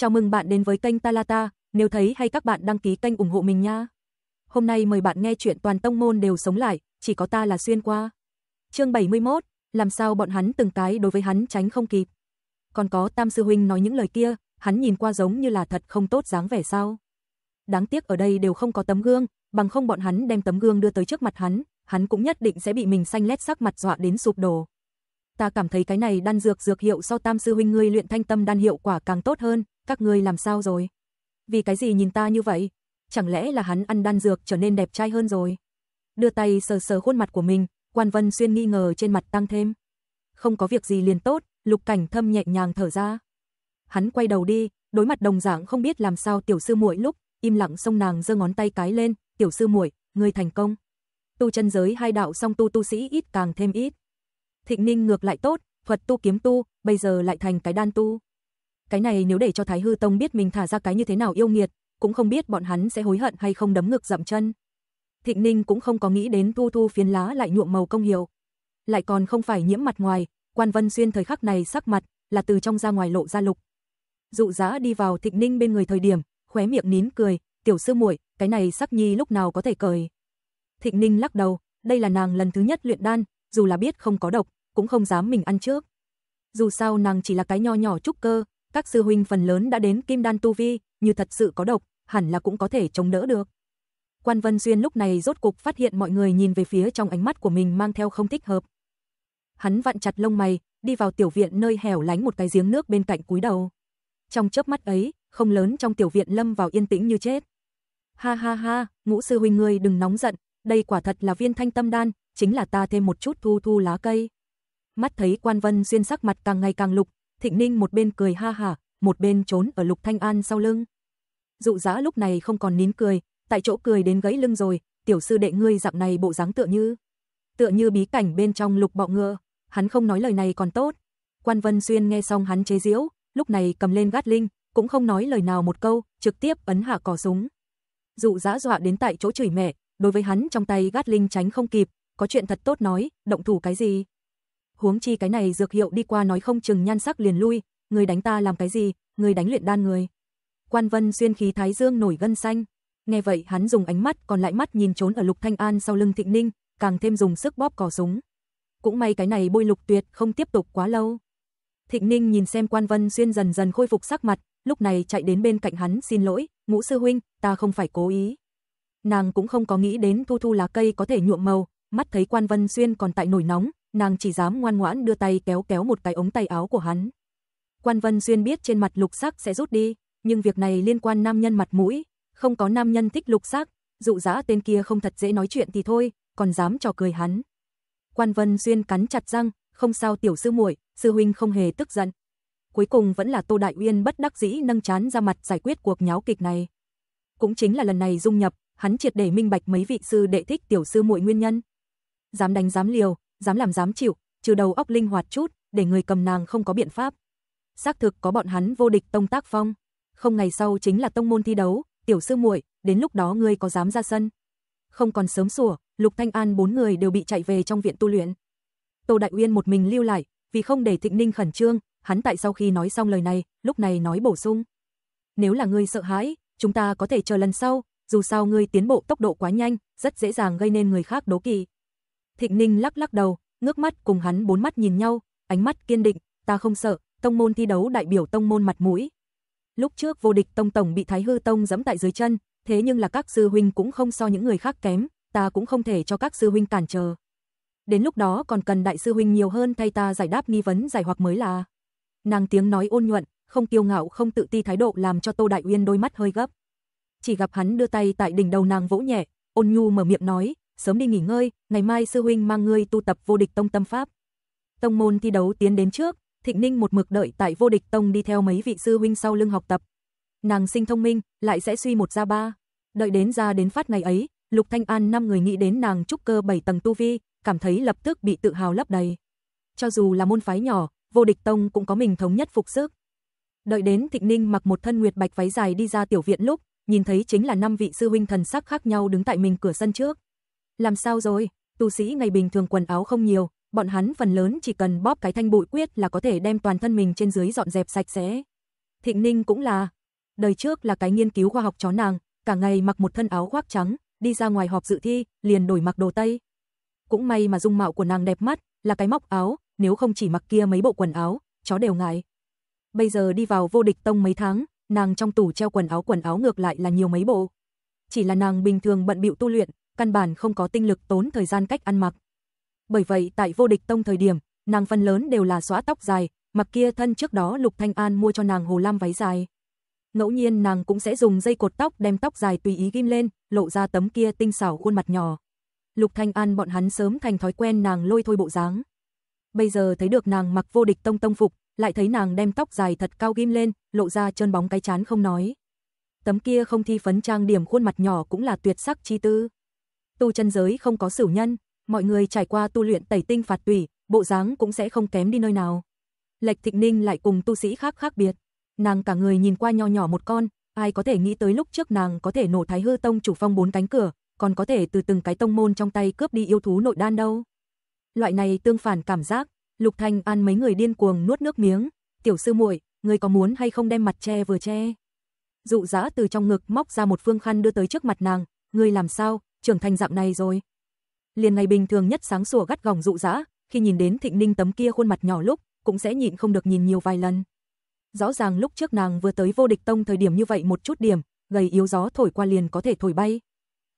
Chào mừng bạn đến với kênh Talata, nếu thấy hay các bạn đăng ký kênh ủng hộ mình nha. Hôm nay mời bạn nghe chuyện toàn tông môn đều sống lại, chỉ có ta là xuyên qua. Chương 71, làm sao bọn hắn từng cái đối với hắn tránh không kịp. Còn có Tam sư huynh nói những lời kia, hắn nhìn qua giống như là thật không tốt dáng vẻ sao? Đáng tiếc ở đây đều không có tấm gương, bằng không bọn hắn đem tấm gương đưa tới trước mặt hắn, hắn cũng nhất định sẽ bị mình xanh lét sắc mặt dọa đến sụp đổ. Ta cảm thấy cái này đan dược dược hiệu sau Tam sư huynh ngươi luyện thanh tâm đan hiệu quả càng tốt hơn, các ngươi làm sao rồi? Vì cái gì nhìn ta như vậy? Chẳng lẽ là hắn ăn đan dược trở nên đẹp trai hơn rồi? Đưa tay sờ sờ khuôn mặt của mình, Quan Vân Xuyên nghi ngờ trên mặt tăng thêm. Không có việc gì liền tốt, Lục Cảnh Thâm nhẹ nhàng thở ra. Hắn quay đầu đi, đối mặt đồng dạng không biết làm sao tiểu sư muội lúc, im lặng xông nàng giơ ngón tay cái lên, "Tiểu sư muội, ngươi thành công." Tu chân giới hai đạo song tu tu sĩ ít càng thêm ít. Thịnh Ninh ngược lại tốt, thuật tu kiếm tu, bây giờ lại thành cái đan tu cái này nếu để cho Thái Hư Tông biết mình thả ra cái như thế nào yêu nghiệt, cũng không biết bọn hắn sẽ hối hận hay không đấm ngực dậm chân. Thịnh Ninh cũng không có nghĩ đến Thu Thu phiến lá lại nhuộm màu công hiệu, lại còn không phải nhiễm mặt ngoài, Quan Vân Xuyên thời khắc này sắc mặt là từ trong ra ngoài lộ ra lục. Dụ Giá đi vào Thịnh Ninh bên người thời điểm, khóe miệng nín cười, "Tiểu sư muội, cái này sắc nhi lúc nào có thể cười Thịnh Ninh lắc đầu, đây là nàng lần thứ nhất luyện đan, dù là biết không có độc, cũng không dám mình ăn trước. Dù sao nàng chỉ là cái nho nhỏ trúc cơ, các sư huynh phần lớn đã đến kim đan tu vi, như thật sự có độc, hẳn là cũng có thể chống đỡ được. Quan Vân Xuyên lúc này rốt cục phát hiện mọi người nhìn về phía trong ánh mắt của mình mang theo không thích hợp. Hắn vặn chặt lông mày, đi vào tiểu viện nơi hẻo lánh một cái giếng nước bên cạnh cúi đầu. Trong chớp mắt ấy, không lớn trong tiểu viện lâm vào yên tĩnh như chết. Ha ha ha, ngũ sư huynh ngươi đừng nóng giận, đây quả thật là viên thanh tâm đan, chính là ta thêm một chút thu thu lá cây. Mắt thấy Quan Vân Xuyên sắc mặt càng ngày càng lục, Thịnh Ninh một bên cười ha hả, một bên trốn ở Lục Thanh An sau lưng. Dụ Dã lúc này không còn nín cười, tại chỗ cười đến gãy lưng rồi, tiểu sư đệ ngươi dạng này bộ dáng tựa như tựa như bí cảnh bên trong lục bọ ngựa, hắn không nói lời này còn tốt. Quan Vân Xuyên nghe xong hắn chế giễu, lúc này cầm lên gát linh, cũng không nói lời nào một câu, trực tiếp ấn hạ cò súng. Dụ Dã dọa đến tại chỗ chửi mẹ, đối với hắn trong tay gát linh tránh không kịp, có chuyện thật tốt nói, động thủ cái gì? huống chi cái này dược hiệu đi qua nói không chừng nhan sắc liền lui, người đánh ta làm cái gì, người đánh luyện đan người. Quan Vân xuyên khí thái dương nổi gân xanh. Nghe vậy hắn dùng ánh mắt còn lại mắt nhìn trốn ở Lục Thanh An sau lưng Thịnh Ninh, càng thêm dùng sức bóp cò súng. Cũng may cái này bôi lục tuyệt không tiếp tục quá lâu. Thịnh Ninh nhìn xem Quan Vân xuyên dần dần khôi phục sắc mặt, lúc này chạy đến bên cạnh hắn xin lỗi, ngũ sư huynh, ta không phải cố ý. Nàng cũng không có nghĩ đến thu thu lá cây có thể nhuộm màu, mắt thấy Quan Vân xuyên còn tại nổi nóng, nàng chỉ dám ngoan ngoãn đưa tay kéo kéo một cái ống tay áo của hắn. Quan Vân Xuyên biết trên mặt lục sắc sẽ rút đi, nhưng việc này liên quan nam nhân mặt mũi, không có nam nhân thích lục sắc, dụ dã tên kia không thật dễ nói chuyện thì thôi, còn dám trò cười hắn. Quan Vân Xuyên cắn chặt răng, không sao tiểu sư muội, sư huynh không hề tức giận. Cuối cùng vẫn là Tô Đại Uyên bất đắc dĩ nâng chán ra mặt giải quyết cuộc nháo kịch này. Cũng chính là lần này dung nhập, hắn triệt để minh bạch mấy vị sư đệ thích tiểu sư muội nguyên nhân. Dám đánh dám liều, dám làm dám chịu, trừ đầu óc linh hoạt chút, để người cầm nàng không có biện pháp. Xác thực có bọn hắn vô địch tông tác phong. Không ngày sau chính là tông môn thi đấu, tiểu sư muội, đến lúc đó ngươi có dám ra sân? Không còn sớm sủa, Lục Thanh An bốn người đều bị chạy về trong viện tu luyện. Tô Đại Uyên một mình lưu lại, vì không để Thịnh Ninh khẩn trương, hắn tại sau khi nói xong lời này, lúc này nói bổ sung. Nếu là ngươi sợ hãi, chúng ta có thể chờ lần sau, dù sao ngươi tiến bộ tốc độ quá nhanh, rất dễ dàng gây nên người khác đố kỵ. Thịnh Ninh lắc lắc đầu, ngước mắt cùng hắn bốn mắt nhìn nhau, ánh mắt kiên định, ta không sợ, tông môn thi đấu đại biểu tông môn mặt mũi. Lúc trước vô địch tông tổng bị Thái Hư tông giẫm tại dưới chân, thế nhưng là các sư huynh cũng không so những người khác kém, ta cũng không thể cho các sư huynh cản trở. Đến lúc đó còn cần đại sư huynh nhiều hơn thay ta giải đáp nghi vấn giải hoặc mới là. Nàng tiếng nói ôn nhuận, không kiêu ngạo không tự ti thái độ làm cho Tô Đại Uyên đôi mắt hơi gấp. Chỉ gặp hắn đưa tay tại đỉnh đầu nàng vỗ nhẹ, ôn nhu mở miệng nói, sớm đi nghỉ ngơi, ngày mai sư huynh mang ngươi tu tập vô địch tông tâm pháp. Tông môn thi đấu tiến đến trước, Thịnh Ninh một mực đợi tại vô địch tông đi theo mấy vị sư huynh sau lưng học tập. Nàng sinh thông minh, lại sẽ suy một ra ba. Đợi đến ra đến phát ngày ấy, Lục Thanh An năm người nghĩ đến nàng trúc cơ 7 tầng tu vi, cảm thấy lập tức bị tự hào lấp đầy. Cho dù là môn phái nhỏ, vô địch tông cũng có mình thống nhất phục sức. Đợi đến Thịnh Ninh mặc một thân nguyệt bạch váy dài đi ra tiểu viện lúc, nhìn thấy chính là năm vị sư huynh thần sắc khác nhau đứng tại mình cửa sân trước. Làm sao rồi? Tu sĩ ngày bình thường quần áo không nhiều, bọn hắn phần lớn chỉ cần bóp cái thanh bụi quyết là có thể đem toàn thân mình trên dưới dọn dẹp sạch sẽ. Thịnh Ninh cũng là, đời trước là cái nghiên cứu khoa học chó nàng, cả ngày mặc một thân áo khoác trắng, đi ra ngoài họp dự thi, liền đổi mặc đồ tây. Cũng may mà dung mạo của nàng đẹp mắt, là cái móc áo, nếu không chỉ mặc kia mấy bộ quần áo, chó đều ngại. Bây giờ đi vào vô địch tông mấy tháng, nàng trong tủ treo quần áo quần áo ngược lại là nhiều mấy bộ. Chỉ là nàng bình thường bận bịu tu luyện, căn bản không có tinh lực tốn thời gian cách ăn mặc. Bởi vậy tại vô địch tông thời điểm, nàng phần lớn đều là xóa tóc dài, mặc kia thân trước đó Lục Thanh An mua cho nàng hồ lam váy dài. Ngẫu nhiên nàng cũng sẽ dùng dây cột tóc đem tóc dài tùy ý ghim lên, lộ ra tấm kia tinh xảo khuôn mặt nhỏ. Lục Thanh An bọn hắn sớm thành thói quen nàng lôi thôi bộ dáng. Bây giờ thấy được nàng mặc vô địch tông tông phục, lại thấy nàng đem tóc dài thật cao ghim lên, lộ ra chân bóng cái chán không nói. Tấm kia không thi phấn trang điểm khuôn mặt nhỏ cũng là tuyệt sắc chi tư tu chân giới không có sửu nhân, mọi người trải qua tu luyện tẩy tinh phạt tủy, bộ dáng cũng sẽ không kém đi nơi nào. Lệch Thịnh Ninh lại cùng tu sĩ khác khác biệt. Nàng cả người nhìn qua nho nhỏ một con, ai có thể nghĩ tới lúc trước nàng có thể nổ Thái Hư Tông chủ phong bốn cánh cửa, còn có thể từ từng cái tông môn trong tay cướp đi yêu thú nội đan đâu. Loại này tương phản cảm giác, Lục Thanh An mấy người điên cuồng nuốt nước miếng, "Tiểu sư muội, ngươi có muốn hay không đem mặt che vừa che?" Dụ Dã từ trong ngực móc ra một phương khăn đưa tới trước mặt nàng, "Ngươi làm sao, trưởng thành dạng này rồi. Liền ngày bình thường nhất sáng sủa gắt gỏng dụ dã, khi nhìn đến Thịnh Ninh tấm kia khuôn mặt nhỏ lúc, cũng sẽ nhịn không được nhìn nhiều vài lần. Rõ ràng lúc trước nàng vừa tới vô địch tông thời điểm như vậy một chút điểm, gầy yếu gió thổi qua liền có thể thổi bay.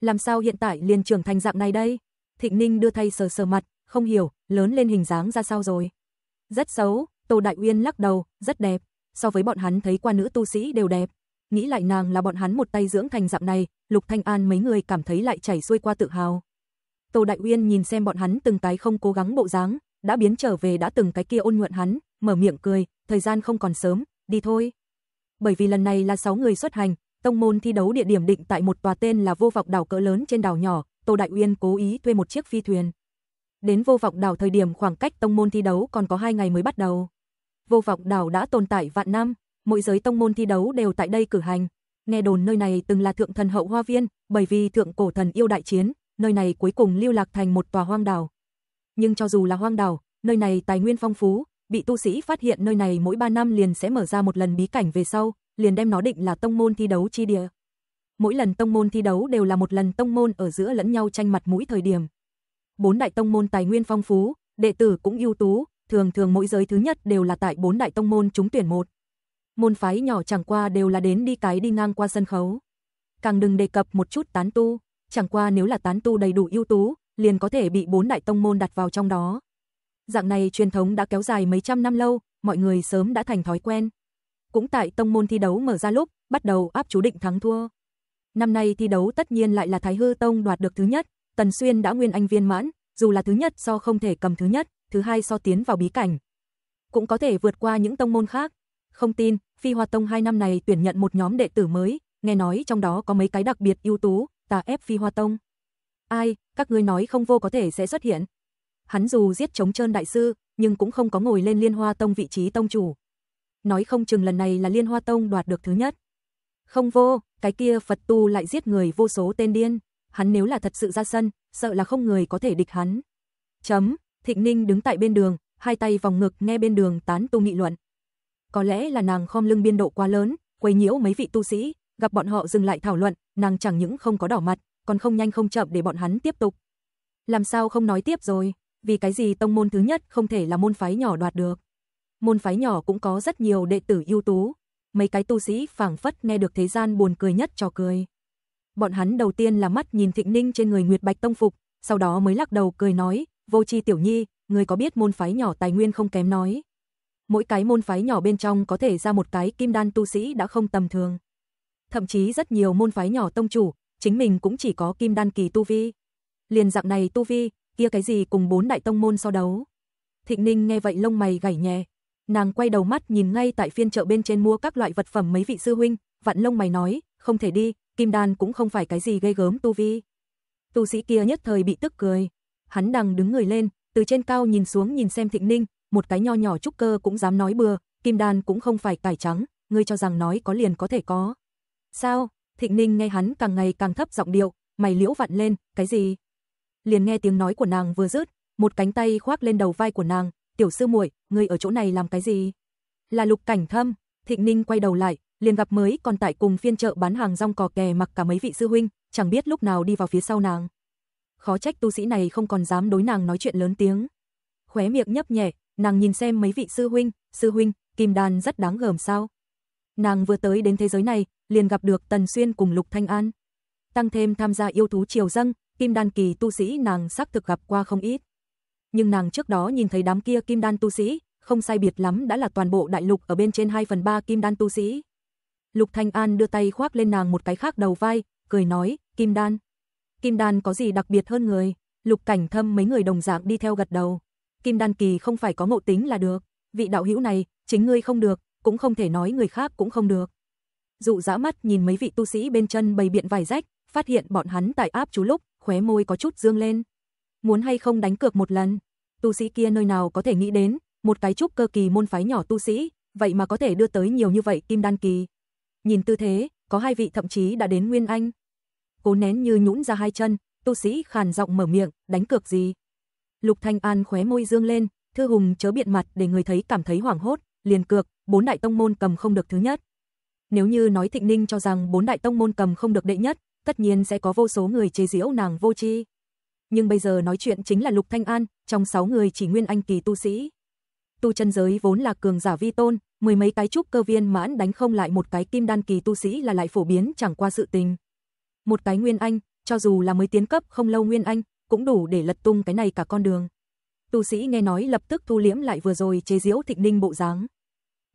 Làm sao hiện tại liền trưởng thành dạng này đây? Thịnh Ninh đưa thay sờ sờ mặt, không hiểu, lớn lên hình dáng ra sao rồi. Rất xấu, Tô Đại Uyên lắc đầu, rất đẹp, so với bọn hắn thấy qua nữ tu sĩ đều đẹp nghĩ lại nàng là bọn hắn một tay dưỡng thành dạng này, Lục Thanh An mấy người cảm thấy lại chảy xuôi qua tự hào. Tô Đại Uyên nhìn xem bọn hắn từng cái không cố gắng bộ dáng, đã biến trở về đã từng cái kia ôn nhuận hắn, mở miệng cười, thời gian không còn sớm, đi thôi. Bởi vì lần này là 6 người xuất hành, tông môn thi đấu địa điểm định tại một tòa tên là Vô Vọng Đảo cỡ lớn trên đảo nhỏ, Tô Đại Uyên cố ý thuê một chiếc phi thuyền. Đến Vô Vọng Đảo thời điểm khoảng cách tông môn thi đấu còn có 2 ngày mới bắt đầu. Vô Vọng Đảo đã tồn tại vạn năm, mỗi giới tông môn thi đấu đều tại đây cử hành. Nghe đồn nơi này từng là thượng thần hậu hoa viên, bởi vì thượng cổ thần yêu đại chiến, nơi này cuối cùng lưu lạc thành một tòa hoang đảo. Nhưng cho dù là hoang đảo, nơi này tài nguyên phong phú, bị tu sĩ phát hiện nơi này mỗi 3 năm liền sẽ mở ra một lần bí cảnh về sau, liền đem nó định là tông môn thi đấu chi địa. Mỗi lần tông môn thi đấu đều là một lần tông môn ở giữa lẫn nhau tranh mặt mũi thời điểm. Bốn đại tông môn tài nguyên phong phú, đệ tử cũng ưu tú, thường thường mỗi giới thứ nhất đều là tại bốn đại tông môn chúng tuyển một môn phái nhỏ chẳng qua đều là đến đi cái đi ngang qua sân khấu. Càng đừng đề cập một chút tán tu, chẳng qua nếu là tán tu đầy đủ ưu tú, liền có thể bị bốn đại tông môn đặt vào trong đó. Dạng này truyền thống đã kéo dài mấy trăm năm lâu, mọi người sớm đã thành thói quen. Cũng tại tông môn thi đấu mở ra lúc, bắt đầu áp chú định thắng thua. Năm nay thi đấu tất nhiên lại là Thái Hư Tông đoạt được thứ nhất, Tần Xuyên đã nguyên anh viên mãn, dù là thứ nhất so không thể cầm thứ nhất, thứ hai so tiến vào bí cảnh. Cũng có thể vượt qua những tông môn khác, không tin, Phi Hoa Tông 2 năm này tuyển nhận một nhóm đệ tử mới, nghe nói trong đó có mấy cái đặc biệt ưu tú, ta ép Phi Hoa Tông. Ai, các ngươi nói không vô có thể sẽ xuất hiện. Hắn dù giết chống trơn đại sư, nhưng cũng không có ngồi lên Liên Hoa Tông vị trí tông chủ. Nói không chừng lần này là Liên Hoa Tông đoạt được thứ nhất. Không vô, cái kia Phật tu lại giết người vô số tên điên, hắn nếu là thật sự ra sân, sợ là không người có thể địch hắn. Chấm, Thịnh Ninh đứng tại bên đường, hai tay vòng ngực nghe bên đường tán tu nghị luận có lẽ là nàng khom lưng biên độ quá lớn, quấy nhiễu mấy vị tu sĩ, gặp bọn họ dừng lại thảo luận, nàng chẳng những không có đỏ mặt, còn không nhanh không chậm để bọn hắn tiếp tục. Làm sao không nói tiếp rồi, vì cái gì tông môn thứ nhất không thể là môn phái nhỏ đoạt được. Môn phái nhỏ cũng có rất nhiều đệ tử ưu tú, mấy cái tu sĩ phảng phất nghe được thế gian buồn cười nhất cho cười. Bọn hắn đầu tiên là mắt nhìn Thịnh Ninh trên người Nguyệt Bạch tông phục, sau đó mới lắc đầu cười nói, "Vô Chi tiểu nhi, người có biết môn phái nhỏ tài nguyên không kém nói." mỗi cái môn phái nhỏ bên trong có thể ra một cái kim đan tu sĩ đã không tầm thường. Thậm chí rất nhiều môn phái nhỏ tông chủ, chính mình cũng chỉ có kim đan kỳ tu vi. Liền dạng này tu vi, kia cái gì cùng bốn đại tông môn so đấu. Thịnh Ninh nghe vậy lông mày gảy nhẹ, nàng quay đầu mắt nhìn ngay tại phiên chợ bên trên mua các loại vật phẩm mấy vị sư huynh, vặn lông mày nói, không thể đi, kim đan cũng không phải cái gì gây gớm tu vi. Tu sĩ kia nhất thời bị tức cười, hắn đằng đứng người lên, từ trên cao nhìn xuống nhìn xem Thịnh Ninh, một cái nho nhỏ trúc cơ cũng dám nói bừa, kim đan cũng không phải cải trắng, ngươi cho rằng nói có liền có thể có. Sao? Thịnh Ninh nghe hắn càng ngày càng thấp giọng điệu, mày liễu vặn lên, cái gì? Liền nghe tiếng nói của nàng vừa dứt, một cánh tay khoác lên đầu vai của nàng, "Tiểu sư muội, ngươi ở chỗ này làm cái gì?" Là Lục Cảnh Thâm, Thịnh Ninh quay đầu lại, liền gặp mới còn tại cùng phiên chợ bán hàng rong cò kè mặc cả mấy vị sư huynh, chẳng biết lúc nào đi vào phía sau nàng. Khó trách tu sĩ này không còn dám đối nàng nói chuyện lớn tiếng. Khóe miệng nhấp nhẹ, Nàng nhìn xem mấy vị sư huynh, sư huynh, kim đan rất đáng gờm sao? Nàng vừa tới đến thế giới này, liền gặp được Tần Xuyên cùng Lục Thanh An. Tăng thêm tham gia yêu thú triều dâng, kim đan kỳ tu sĩ nàng xác thực gặp qua không ít. Nhưng nàng trước đó nhìn thấy đám kia kim đan tu sĩ, không sai biệt lắm đã là toàn bộ đại lục ở bên trên 2 phần 3 kim đan tu sĩ. Lục Thanh An đưa tay khoác lên nàng một cái khác đầu vai, cười nói, kim đan. Kim đan có gì đặc biệt hơn người? Lục cảnh thâm mấy người đồng dạng đi theo gật đầu. Kim đan kỳ không phải có ngộ tính là được, vị đạo hữu này, chính ngươi không được, cũng không thể nói người khác cũng không được. Dụ dã mắt nhìn mấy vị tu sĩ bên chân bày biện vài rách, phát hiện bọn hắn tại áp chú lúc, khóe môi có chút dương lên. Muốn hay không đánh cược một lần? Tu sĩ kia nơi nào có thể nghĩ đến, một cái trúc cơ kỳ môn phái nhỏ tu sĩ, vậy mà có thể đưa tới nhiều như vậy kim đan kỳ. Nhìn tư thế, có hai vị thậm chí đã đến nguyên anh. Cố nén như nhũn ra hai chân, tu sĩ khàn giọng mở miệng, đánh cược gì? Lục Thanh An khóe môi dương lên, Thư Hùng chớ biện mặt để người thấy cảm thấy hoảng hốt, liền cược, bốn đại tông môn cầm không được thứ nhất. Nếu như nói Thịnh Ninh cho rằng bốn đại tông môn cầm không được đệ nhất, tất nhiên sẽ có vô số người chế giễu nàng vô tri. Nhưng bây giờ nói chuyện chính là Lục Thanh An, trong sáu người chỉ nguyên anh kỳ tu sĩ. Tu chân giới vốn là cường giả vi tôn, mười mấy cái trúc cơ viên mãn đánh không lại một cái kim đan kỳ tu sĩ là lại phổ biến chẳng qua sự tình. Một cái nguyên anh, cho dù là mới tiến cấp không lâu nguyên anh, cũng đủ để lật tung cái này cả con đường. Tu sĩ nghe nói lập tức thu liễm lại vừa rồi chế diễu Thịnh Ninh bộ dáng.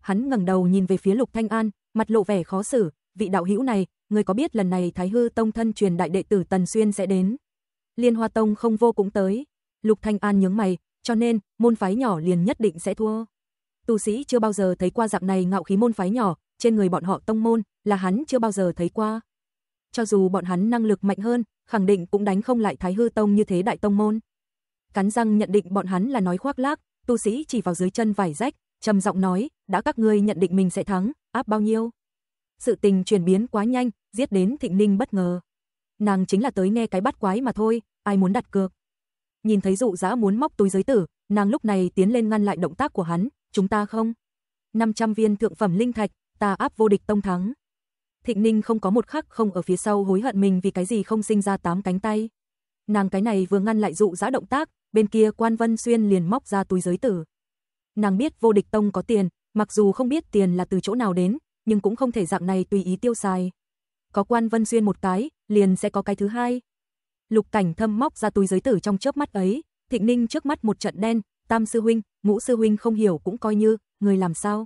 Hắn ngẩng đầu nhìn về phía Lục Thanh An, mặt lộ vẻ khó xử, vị đạo hữu này, người có biết lần này Thái Hư Tông thân truyền đại đệ tử Tần Xuyên sẽ đến. Liên Hoa Tông không vô cũng tới. Lục Thanh An nhướng mày, cho nên môn phái nhỏ liền nhất định sẽ thua. Tu sĩ chưa bao giờ thấy qua dạng này ngạo khí môn phái nhỏ, trên người bọn họ tông môn là hắn chưa bao giờ thấy qua. Cho dù bọn hắn năng lực mạnh hơn, khẳng định cũng đánh không lại Thái Hư Tông như thế đại tông môn. Cắn răng nhận định bọn hắn là nói khoác lác, tu sĩ chỉ vào dưới chân vải rách, trầm giọng nói, đã các ngươi nhận định mình sẽ thắng, áp bao nhiêu? Sự tình chuyển biến quá nhanh, giết đến Thịnh Ninh bất ngờ. Nàng chính là tới nghe cái bắt quái mà thôi, ai muốn đặt cược. Nhìn thấy dụ dã muốn móc túi giới tử, nàng lúc này tiến lên ngăn lại động tác của hắn, chúng ta không. 500 viên thượng phẩm linh thạch, ta áp vô địch tông thắng. Thịnh Ninh không có một khắc không ở phía sau hối hận mình vì cái gì không sinh ra tám cánh tay. Nàng cái này vừa ngăn lại dụ dã động tác, bên kia Quan Vân Xuyên liền móc ra túi giới tử. Nàng biết vô địch tông có tiền, mặc dù không biết tiền là từ chỗ nào đến, nhưng cũng không thể dạng này tùy ý tiêu xài. Có Quan Vân Xuyên một cái, liền sẽ có cái thứ hai. Lục Cảnh Thâm móc ra túi giới tử trong chớp mắt ấy, Thịnh Ninh trước mắt một trận đen, Tam sư huynh, Ngũ sư huynh không hiểu cũng coi như, người làm sao?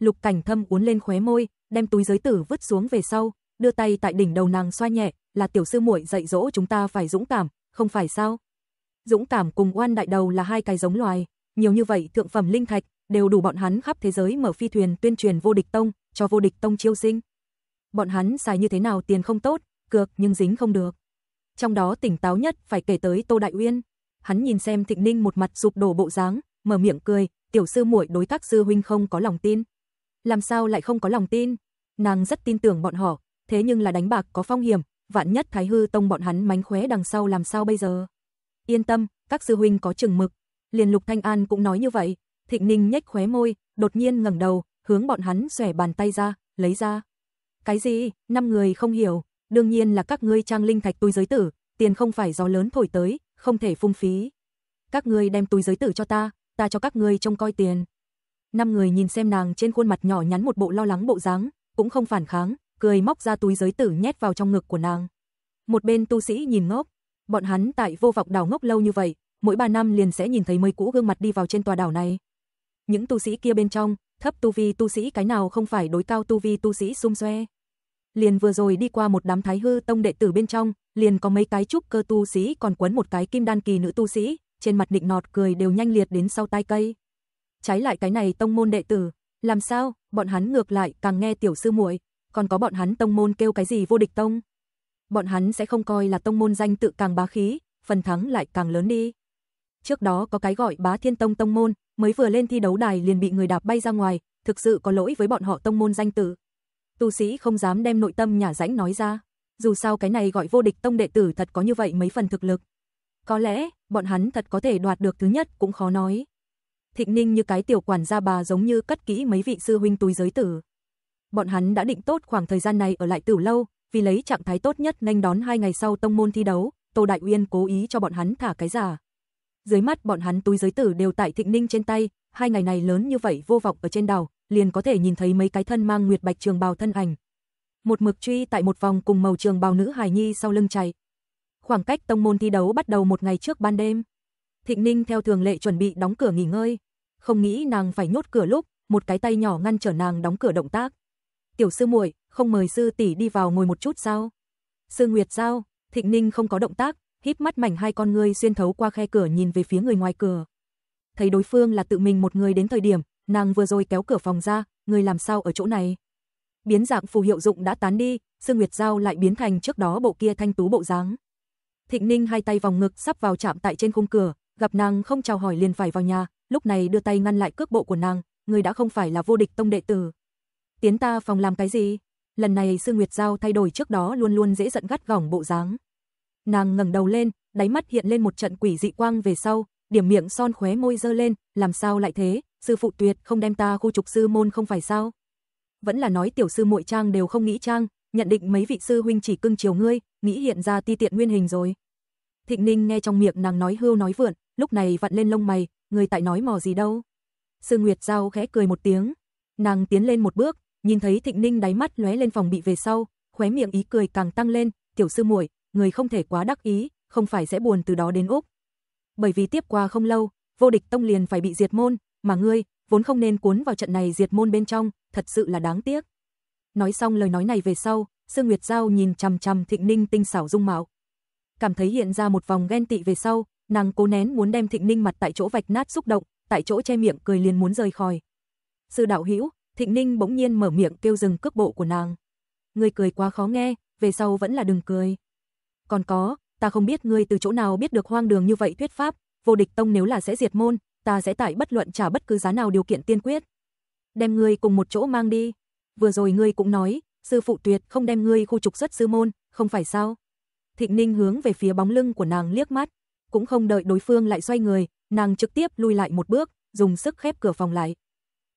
Lục Cảnh Thâm uốn lên khóe môi, đem túi giới tử vứt xuống về sau, đưa tay tại đỉnh đầu nàng xoa nhẹ, là tiểu sư muội dạy dỗ chúng ta phải dũng cảm, không phải sao? Dũng cảm cùng oan đại đầu là hai cái giống loài, nhiều như vậy thượng phẩm linh thạch đều đủ bọn hắn khắp thế giới mở phi thuyền tuyên truyền vô địch tông, cho vô địch tông chiêu sinh. Bọn hắn xài như thế nào tiền không tốt, cược nhưng dính không được. Trong đó tỉnh táo nhất phải kể tới Tô Đại Uyên. Hắn nhìn xem Thịnh Ninh một mặt sụp đổ bộ dáng, mở miệng cười, tiểu sư muội đối các sư huynh không có lòng tin làm sao lại không có lòng tin. Nàng rất tin tưởng bọn họ, thế nhưng là đánh bạc có phong hiểm, vạn nhất Thái Hư Tông bọn hắn mánh khóe đằng sau làm sao bây giờ. Yên tâm, các sư huynh có chừng mực, liền Lục Thanh An cũng nói như vậy, Thịnh Ninh nhếch khóe môi, đột nhiên ngẩng đầu, hướng bọn hắn xòe bàn tay ra, lấy ra. Cái gì? Năm người không hiểu, đương nhiên là các ngươi trang linh thạch túi giới tử, tiền không phải gió lớn thổi tới, không thể phung phí. Các ngươi đem túi giới tử cho ta, ta cho các ngươi trông coi tiền. Năm người nhìn xem nàng trên khuôn mặt nhỏ nhắn một bộ lo lắng bộ dáng, cũng không phản kháng, cười móc ra túi giới tử nhét vào trong ngực của nàng. Một bên tu sĩ nhìn ngốc, bọn hắn tại vô vọng đảo ngốc lâu như vậy, mỗi 3 năm liền sẽ nhìn thấy mấy cũ gương mặt đi vào trên tòa đảo này. Những tu sĩ kia bên trong, thấp tu vi tu sĩ cái nào không phải đối cao tu vi tu sĩ xung xoe. Liền vừa rồi đi qua một đám thái hư tông đệ tử bên trong, liền có mấy cái trúc cơ tu sĩ còn quấn một cái kim đan kỳ nữ tu sĩ, trên mặt định nọt cười đều nhanh liệt đến sau tai cây trái lại cái này tông môn đệ tử, làm sao? Bọn hắn ngược lại càng nghe tiểu sư muội, còn có bọn hắn tông môn kêu cái gì vô địch tông? Bọn hắn sẽ không coi là tông môn danh tự càng bá khí, phần thắng lại càng lớn đi. Trước đó có cái gọi Bá Thiên Tông tông môn, mới vừa lên thi đấu đài liền bị người đạp bay ra ngoài, thực sự có lỗi với bọn họ tông môn danh tự. Tu sĩ không dám đem nội tâm nhà rãnh nói ra, dù sao cái này gọi vô địch tông đệ tử thật có như vậy mấy phần thực lực. Có lẽ, bọn hắn thật có thể đoạt được thứ nhất cũng khó nói. Thịnh Ninh như cái tiểu quản gia bà giống như cất kỹ mấy vị sư huynh túi giới tử. Bọn hắn đã định tốt khoảng thời gian này ở lại tử lâu, vì lấy trạng thái tốt nhất nhanh đón hai ngày sau tông môn thi đấu, Tô Đại Uyên cố ý cho bọn hắn thả cái giả. Dưới mắt bọn hắn túi giới tử đều tại Thịnh Ninh trên tay, hai ngày này lớn như vậy vô vọng ở trên đảo, liền có thể nhìn thấy mấy cái thân mang nguyệt bạch trường bào thân ảnh. Một mực truy tại một vòng cùng màu trường bào nữ hài nhi sau lưng chạy. Khoảng cách tông môn thi đấu bắt đầu một ngày trước ban đêm. Thịnh Ninh theo thường lệ chuẩn bị đóng cửa nghỉ ngơi, không nghĩ nàng phải nhốt cửa lúc, một cái tay nhỏ ngăn trở nàng đóng cửa động tác. "Tiểu sư muội, không mời sư tỷ đi vào ngồi một chút sao?" "Sư Nguyệt sao?" Thịnh Ninh không có động tác, híp mắt mảnh hai con ngươi xuyên thấu qua khe cửa nhìn về phía người ngoài cửa. Thấy đối phương là tự mình một người đến thời điểm, nàng vừa rồi kéo cửa phòng ra, người làm sao ở chỗ này? Biến dạng phù hiệu dụng đã tán đi, Sư Nguyệt Giao lại biến thành trước đó bộ kia thanh tú bộ dáng. Thịnh Ninh hai tay vòng ngực sắp vào chạm tại trên khung cửa, gặp nàng không chào hỏi liền phải vào nhà, lúc này đưa tay ngăn lại cước bộ của nàng, người đã không phải là vô địch tông đệ tử. Tiến ta phòng làm cái gì? Lần này Sư Nguyệt Giao thay đổi trước đó luôn luôn dễ giận gắt gỏng bộ dáng. Nàng ngẩng đầu lên, đáy mắt hiện lên một trận quỷ dị quang về sau, điểm miệng son khóe môi dơ lên, làm sao lại thế, sư phụ tuyệt không đem ta khu trục sư môn không phải sao? Vẫn là nói tiểu sư muội trang đều không nghĩ trang, nhận định mấy vị sư huynh chỉ cưng chiều ngươi, nghĩ hiện ra ti tiện nguyên hình rồi. Thịnh Ninh nghe trong miệng nàng nói hưu nói vượn, lúc này vặn lên lông mày, người tại nói mò gì đâu. Sư Nguyệt Giao khẽ cười một tiếng, nàng tiến lên một bước, nhìn thấy Thịnh Ninh đáy mắt lóe lên phòng bị về sau, khóe miệng ý cười càng tăng lên, tiểu sư muội, người không thể quá đắc ý, không phải sẽ buồn từ đó đến Úc. Bởi vì tiếp qua không lâu, vô địch tông liền phải bị diệt môn, mà ngươi, vốn không nên cuốn vào trận này diệt môn bên trong, thật sự là đáng tiếc. Nói xong lời nói này về sau, sư Nguyệt Giao nhìn chằm chằm Thịnh Ninh tinh xảo dung mạo. Cảm thấy hiện ra một vòng ghen tị về sau, Nàng cố nén muốn đem Thịnh Ninh mặt tại chỗ vạch nát xúc động, tại chỗ che miệng cười liền muốn rời khỏi. Sư đạo hữu, Thịnh Ninh bỗng nhiên mở miệng kêu dừng cước bộ của nàng. Ngươi cười quá khó nghe, về sau vẫn là đừng cười. Còn có, ta không biết ngươi từ chỗ nào biết được hoang đường như vậy thuyết pháp, vô địch tông nếu là sẽ diệt môn, ta sẽ tại bất luận trả bất cứ giá nào điều kiện tiên quyết. Đem ngươi cùng một chỗ mang đi. Vừa rồi ngươi cũng nói, sư phụ tuyệt không đem ngươi khu trục xuất sư môn, không phải sao? Thịnh Ninh hướng về phía bóng lưng của nàng liếc mắt, cũng không đợi đối phương lại xoay người, nàng trực tiếp lui lại một bước, dùng sức khép cửa phòng lại.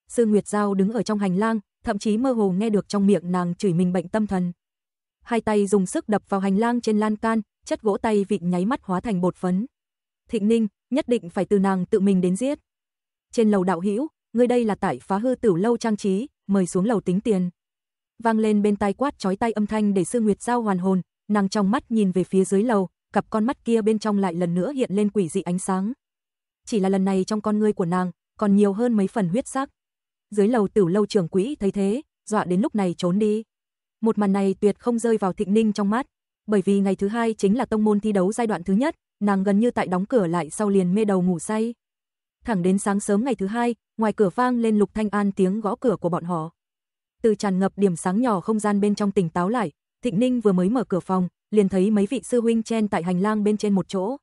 Sư Nguyệt Giao đứng ở trong hành lang, thậm chí mơ hồ nghe được trong miệng nàng chửi mình bệnh tâm thần. Hai tay dùng sức đập vào hành lang trên lan can, chất gỗ tay vịn nháy mắt hóa thành bột phấn. Thịnh Ninh, nhất định phải từ nàng tự mình đến giết. Trên lầu đạo hữu người đây là tại phá hư tiểu lâu trang trí, mời xuống lầu tính tiền. Vang lên bên tai quát chói tai âm thanh để Sư Nguyệt Giao hoàn hồn, nàng trong mắt nhìn về phía dưới lầu, cặp con mắt kia bên trong lại lần nữa hiện lên quỷ dị ánh sáng. Chỉ là lần này trong con ngươi của nàng còn nhiều hơn mấy phần huyết sắc. Dưới lầu Tử lâu trưởng quỹ thấy thế, dọa đến lúc này trốn đi. Một màn này tuyệt không rơi vào Thịnh Ninh trong mắt, bởi vì ngày thứ hai chính là tông môn thi đấu giai đoạn thứ nhất, nàng gần như tại đóng cửa lại sau liền mê đầu ngủ say. Thẳng đến sáng sớm ngày thứ hai, ngoài cửa vang lên Lục Thanh An tiếng gõ cửa của bọn họ. Từ tràn ngập điểm sáng nhỏ không gian bên trong tỉnh táo lại, Thịnh Ninh vừa mới mở cửa phòng, liền thấy mấy vị sư huynh chen tại hành lang bên trên một chỗ.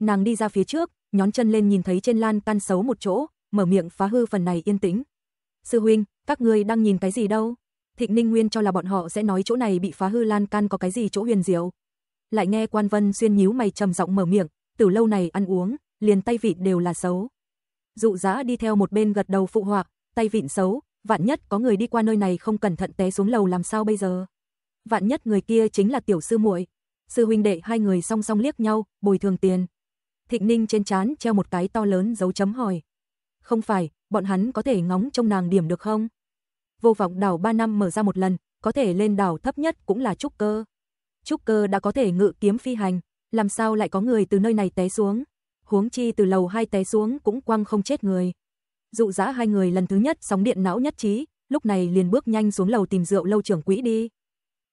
Nàng đi ra phía trước, nhón chân lên nhìn thấy trên lan tan xấu một chỗ, mở miệng phá hư phần này yên tĩnh. Sư huynh, các ngươi đang nhìn cái gì đâu? Thịnh Ninh Nguyên cho là bọn họ sẽ nói chỗ này bị phá hư lan can có cái gì chỗ huyền diệu. Lại nghe Quan Vân xuyên nhíu mày trầm giọng mở miệng, từ lâu này ăn uống, liền tay vịt đều là xấu. Dụ Dã đi theo một bên gật đầu phụ họa, tay vịn xấu, vạn nhất có người đi qua nơi này không cẩn thận té xuống lầu làm sao bây giờ? vạn nhất người kia chính là tiểu sư muội. Sư huynh đệ hai người song song liếc nhau, bồi thường tiền. Thịnh Ninh trên trán treo một cái to lớn dấu chấm hỏi. Không phải, bọn hắn có thể ngóng trong nàng điểm được không? Vô vọng đảo 3 năm mở ra một lần, có thể lên đảo thấp nhất cũng là trúc cơ. Trúc cơ đã có thể ngự kiếm phi hành, làm sao lại có người từ nơi này té xuống? Huống chi từ lầu hai té xuống cũng quăng không chết người. Dụ dã hai người lần thứ nhất sóng điện não nhất trí, lúc này liền bước nhanh xuống lầu tìm rượu lâu trưởng quỹ đi.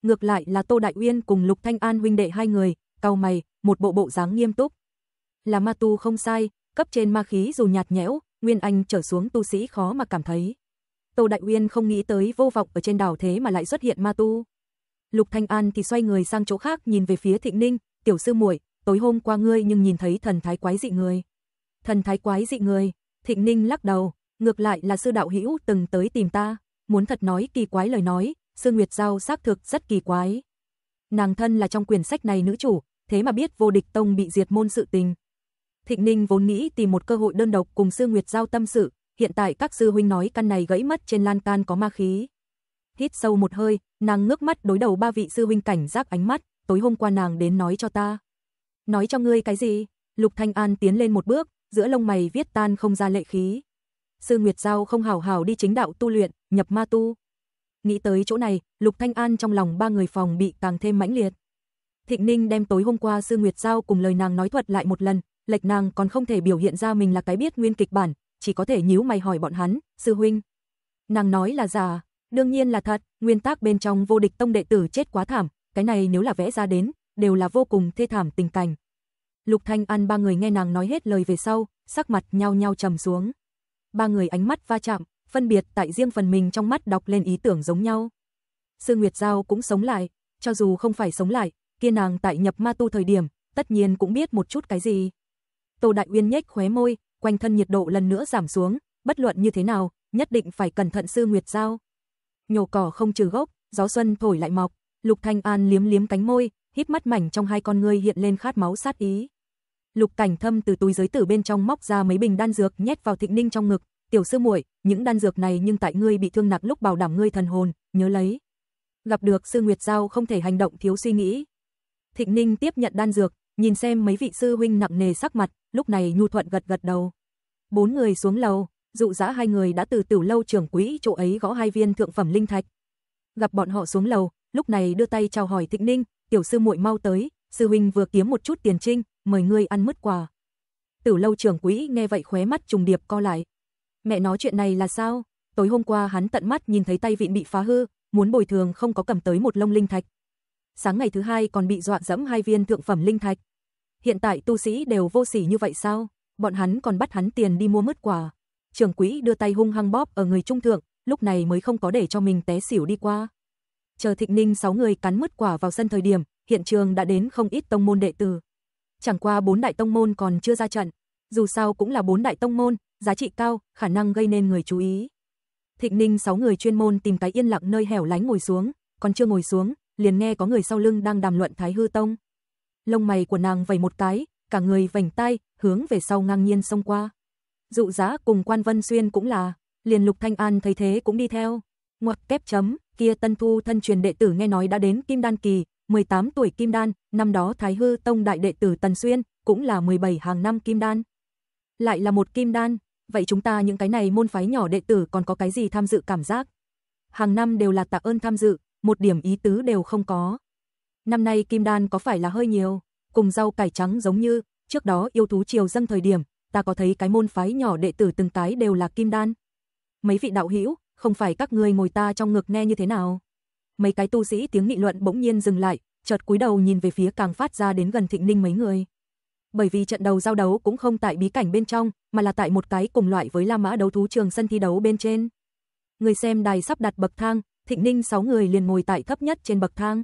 Ngược lại là Tô Đại Uyên cùng Lục Thanh An huynh đệ hai người, cau mày, một bộ bộ dáng nghiêm túc. Là ma tu không sai, cấp trên ma khí dù nhạt nhẽo, Nguyên Anh trở xuống tu sĩ khó mà cảm thấy. Tô Đại Uyên không nghĩ tới vô vọng ở trên đảo thế mà lại xuất hiện ma tu. Lục Thanh An thì xoay người sang chỗ khác nhìn về phía Thịnh Ninh, "Tiểu sư muội, tối hôm qua ngươi nhưng nhìn thấy thần thái quái dị người?" "Thần thái quái dị người?" Thịnh Ninh lắc đầu, "Ngược lại là sư đạo hữu từng tới tìm ta, muốn thật nói kỳ quái lời nói, Sương Nguyệt Giao xác thực rất kỳ quái. Nàng thân là trong quyển sách này nữ chủ, thế mà biết vô địch tông bị diệt môn sự tình. Thịnh Ninh vốn nghĩ tìm một cơ hội đơn độc cùng Sương Nguyệt Giao tâm sự, hiện tại các sư huynh nói căn này gãy mất trên lan can có ma khí. Hít sâu một hơi, nàng ngước mắt đối đầu ba vị sư huynh cảnh giác ánh mắt, tối hôm qua nàng đến nói cho ta. Nói cho ngươi cái gì? Lục Thanh An tiến lên một bước, giữa lông mày viết tan không ra lệ khí. Sư Nguyệt Giao không hảo hảo đi chính đạo tu luyện, nhập ma tu. Nghĩ tới chỗ này, Lục Thanh An trong lòng ba người phòng bị càng thêm mãnh liệt. Thịnh Ninh đem tối hôm qua Sư Nguyệt Giao cùng lời nàng nói thuật lại một lần, lệch nàng còn không thể biểu hiện ra mình là cái biết nguyên kịch bản, chỉ có thể nhíu mày hỏi bọn hắn, sư huynh. Nàng nói là giả, đương nhiên là thật, nguyên tắc bên trong vô địch tông đệ tử chết quá thảm, cái này nếu là vẽ ra đến, đều là vô cùng thê thảm tình cảnh. Lục Thanh An ba người nghe nàng nói hết lời về sau, sắc mặt nhau nhau trầm xuống. Ba người ánh mắt va chạm, phân biệt tại riêng phần mình trong mắt đọc lên ý tưởng giống nhau. Sư Nguyệt Giao cũng sống lại, cho dù không phải sống lại, kia nàng tại nhập ma tu thời điểm, tất nhiên cũng biết một chút cái gì. Tô Đại Uyên nhếch khóe môi, quanh thân nhiệt độ lần nữa giảm xuống, bất luận như thế nào, nhất định phải cẩn thận Sư Nguyệt Giao. Nhổ cỏ không trừ gốc, gió xuân thổi lại mọc, Lục Thanh An liếm liếm cánh môi, hít mắt mảnh trong hai con ngươi hiện lên khát máu sát ý. Lục Cảnh Thâm từ túi giới tử bên trong móc ra mấy bình đan dược nhét vào Thịnh Ninh trong ngực, "Tiểu sư muội, những đan dược này nhưng tại ngươi bị thương nặng lúc bảo đảm ngươi thần hồn, nhớ lấy." Gặp được sư Nguyệt Giao không thể hành động thiếu suy nghĩ. Thịnh Ninh tiếp nhận đan dược, nhìn xem mấy vị sư huynh nặng nề sắc mặt, lúc này nhu thuận gật gật đầu. Bốn người xuống lầu, dụ dã hai người đã từ tiểu lâu trưởng quỹ chỗ ấy gõ hai viên thượng phẩm linh thạch. Gặp bọn họ xuống lầu, lúc này đưa tay chào hỏi Thịnh Ninh, "Tiểu sư muội mau tới, sư huynh vừa kiếm một chút tiền trinh, mời ngươi ăn mứt quà." Tiểu lâu trưởng quỹ nghe vậy khóe mắt trùng điệp co lại. Mẹ nói chuyện này là sao? Tối hôm qua hắn tận mắt nhìn thấy tay vịn bị phá hư, muốn bồi thường không có cầm tới một lông linh thạch. Sáng ngày thứ hai còn bị dọa dẫm hai viên thượng phẩm linh thạch. Hiện tại tu sĩ đều vô sỉ như vậy sao? Bọn hắn còn bắt hắn tiền đi mua mứt quả. Trưởng quỹ đưa tay hung hăng bóp ở người trung thượng, lúc này mới không có để cho mình té xỉu đi qua. Chờ Thịnh Ninh sáu người cắn mứt quả vào sân thời điểm, hiện trường đã đến không ít tông môn đệ tử. Chẳng qua bốn đại tông môn còn chưa ra trận, dù sao cũng là bốn đại tông môn, giá trị cao, khả năng gây nên người chú ý. Thịnh Ninh sáu người chuyên môn tìm cái yên lặng nơi hẻo lánh ngồi xuống, còn chưa ngồi xuống, liền nghe có người sau lưng đang đàm luận Thái Hư Tông. Lông mày của nàng vẩy một cái, cả người vành tay, hướng về sau ngang nhiên xông qua. Dụ giá cùng Quan Vân Xuyên cũng là, liền Lục Thanh An thấy thế cũng đi theo. Ngoặc kép chấm, kia tân thu thân truyền đệ tử nghe nói đã đến Kim Đan Kỳ, 18 tuổi Kim Đan, năm đó Thái Hư Tông đại đệ tử Tần Xuyên, cũng là 17 hàng năm Kim Đan. Lại là một Kim Đan, vậy chúng ta những cái này môn phái nhỏ đệ tử còn có cái gì tham dự cảm giác? Hàng năm đều là tạ ơn tham dự, một điểm ý tứ đều không có. Năm nay kim đan có phải là hơi nhiều, cùng rau cải trắng giống như, trước đó yêu thú triều dâng thời điểm, ta có thấy cái môn phái nhỏ đệ tử từng cái đều là kim đan. Mấy vị đạo hữu không phải các ngươi ngồi ta trong ngực nghe như thế nào? Mấy cái tu sĩ tiếng nghị luận bỗng nhiên dừng lại, chợt cúi đầu nhìn về phía càng phát ra đến gần Thịnh Ninh mấy người bởi vì trận đầu giao đấu cũng không tại bí cảnh bên trong, mà là tại một cái cùng loại với La Mã đấu thú trường sân thi đấu bên trên. Người xem đài sắp đặt bậc thang, Thịnh Ninh 6 người liền ngồi tại thấp nhất trên bậc thang.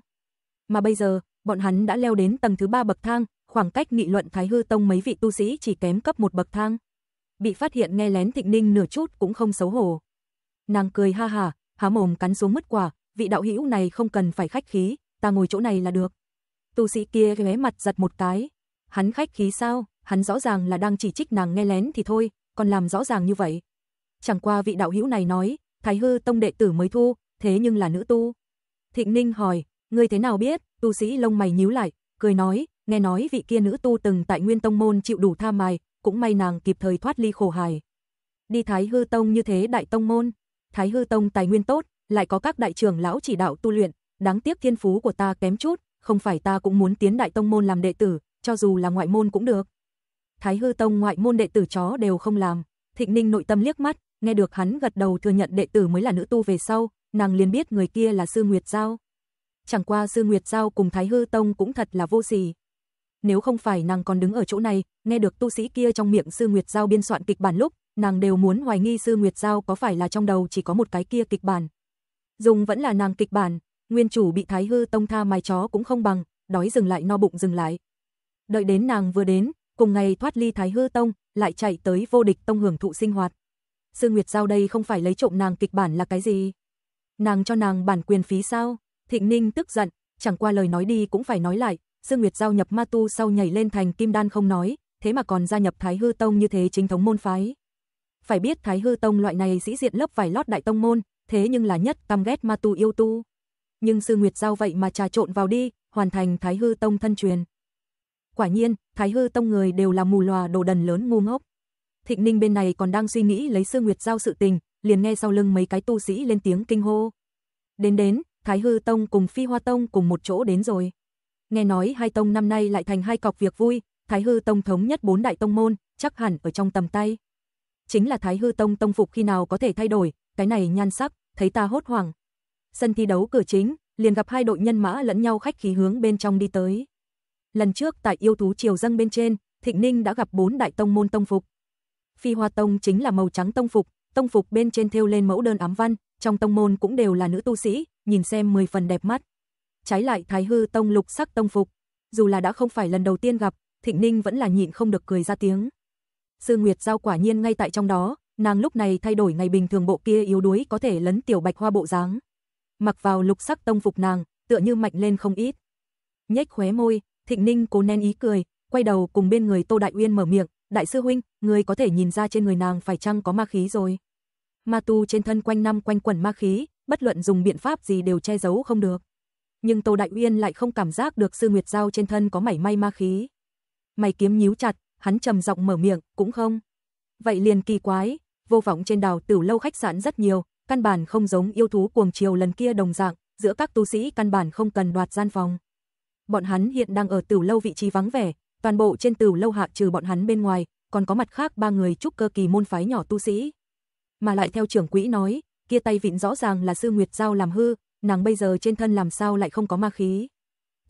Mà bây giờ, bọn hắn đã leo đến tầng thứ 3 bậc thang, khoảng cách nghị luận Thái Hư Tông mấy vị tu sĩ chỉ kém cấp một bậc thang. Bị phát hiện nghe lén Thịnh Ninh nửa chút cũng không xấu hổ. Nàng cười ha hả, há mồm cắn xuống mất quả, vị đạo hữu này không cần phải khách khí, ta ngồi chỗ này là được. Tu sĩ kia ghé mặt giật một cái, Hắn khách khí sao, hắn rõ ràng là đang chỉ trích nàng nghe lén thì thôi, còn làm rõ ràng như vậy. Chẳng qua vị đạo hữu này nói, Thái Hư tông đệ tử mới thu, thế nhưng là nữ tu. Thịnh Ninh hỏi, ngươi thế nào biết? Tu sĩ lông mày nhíu lại, cười nói, nghe nói vị kia nữ tu từng tại Nguyên tông môn chịu đủ tha mài, cũng may nàng kịp thời thoát ly khổ hài Đi Thái Hư tông như thế đại tông môn, Thái Hư tông tài nguyên tốt, lại có các đại trưởng lão chỉ đạo tu luyện, đáng tiếc thiên phú của ta kém chút, không phải ta cũng muốn tiến đại tông môn làm đệ tử, cho dù là ngoại môn cũng được. Thái hư tông ngoại môn đệ tử chó đều không làm, thịnh ninh nội tâm liếc mắt, nghe được hắn gật đầu thừa nhận đệ tử mới là nữ tu về sau, nàng liền biết người kia là sư Nguyệt Giao. Chẳng qua sư Nguyệt Giao cùng Thái hư tông cũng thật là vô sỉ. Nếu không phải nàng còn đứng ở chỗ này, nghe được tu sĩ kia trong miệng sư Nguyệt Giao biên soạn kịch bản lúc, nàng đều muốn hoài nghi sư Nguyệt Giao có phải là trong đầu chỉ có một cái kia kịch bản. Dùng vẫn là nàng kịch bản, nguyên chủ bị thái hư tông tha mài chó cũng không bằng, đói dừng lại no bụng dừng lại, đợi đến nàng vừa đến, cùng ngày thoát ly Thái Hư Tông, lại chạy tới vô địch tông hưởng thụ sinh hoạt. Sư Nguyệt Giao đây không phải lấy trộm nàng kịch bản là cái gì? Nàng cho nàng bản quyền phí sao? Thịnh Ninh tức giận, chẳng qua lời nói đi cũng phải nói lại, Sư Nguyệt Giao nhập ma tu sau nhảy lên thành kim đan không nói, thế mà còn gia nhập Thái Hư Tông như thế chính thống môn phái. Phải biết Thái Hư Tông loại này sĩ diện lớp vài lót đại tông môn, thế nhưng là nhất căm ghét ma tu yêu tu. Nhưng Sư Nguyệt Giao vậy mà trà trộn vào đi, hoàn thành Thái Hư Tông thân truyền. Quả nhiên, Thái Hư tông người đều là mù lòa đồ đần lớn ngu ngốc. Thịnh Ninh bên này còn đang suy nghĩ lấy Sư Nguyệt giao sự tình, liền nghe sau lưng mấy cái tu sĩ lên tiếng kinh hô. Đến đến, Thái Hư tông cùng Phi Hoa tông cùng một chỗ đến rồi. Nghe nói hai tông năm nay lại thành hai cọc việc vui, Thái Hư tông thống nhất bốn đại tông môn, chắc hẳn ở trong tầm tay. Chính là Thái Hư tông tông phục khi nào có thể thay đổi, cái này nhan sắc, thấy ta hốt hoảng. Sân thi đấu cửa chính, liền gặp hai đội nhân mã lẫn nhau khách khí hướng bên trong đi tới lần trước tại yêu thú triều dâng bên trên, Thịnh Ninh đã gặp bốn đại tông môn tông phục. Phi Hoa Tông chính là màu trắng tông phục, tông phục bên trên thêu lên mẫu đơn ám văn, trong tông môn cũng đều là nữ tu sĩ, nhìn xem mười phần đẹp mắt. Trái lại Thái Hư Tông lục sắc tông phục, dù là đã không phải lần đầu tiên gặp, Thịnh Ninh vẫn là nhịn không được cười ra tiếng. Sư Nguyệt Giao quả nhiên ngay tại trong đó, nàng lúc này thay đổi ngày bình thường bộ kia yếu đuối có thể lấn tiểu bạch hoa bộ dáng. Mặc vào lục sắc tông phục nàng, tựa như mạnh lên không ít. Nhếch khóe môi, Thịnh Ninh cố nén ý cười, quay đầu cùng bên người Tô Đại Uyên mở miệng, "Đại sư huynh, người có thể nhìn ra trên người nàng phải chăng có ma khí rồi?" Ma tu trên thân quanh năm quanh quẩn ma khí, bất luận dùng biện pháp gì đều che giấu không được. Nhưng Tô Đại Uyên lại không cảm giác được sư nguyệt giao trên thân có mảy may ma khí. Mày kiếm nhíu chặt, hắn trầm giọng mở miệng, "Cũng không." Vậy liền kỳ quái, vô vọng trên đảo Tử lâu khách sạn rất nhiều, căn bản không giống yêu thú cuồng chiều lần kia đồng dạng, giữa các tu sĩ căn bản không cần đoạt gian phòng bọn hắn hiện đang ở tử lâu vị trí vắng vẻ, toàn bộ trên tử lâu hạ trừ bọn hắn bên ngoài, còn có mặt khác ba người trúc cơ kỳ môn phái nhỏ tu sĩ. Mà lại theo trưởng quỹ nói, kia tay vịn rõ ràng là sư Nguyệt Giao làm hư, nàng bây giờ trên thân làm sao lại không có ma khí.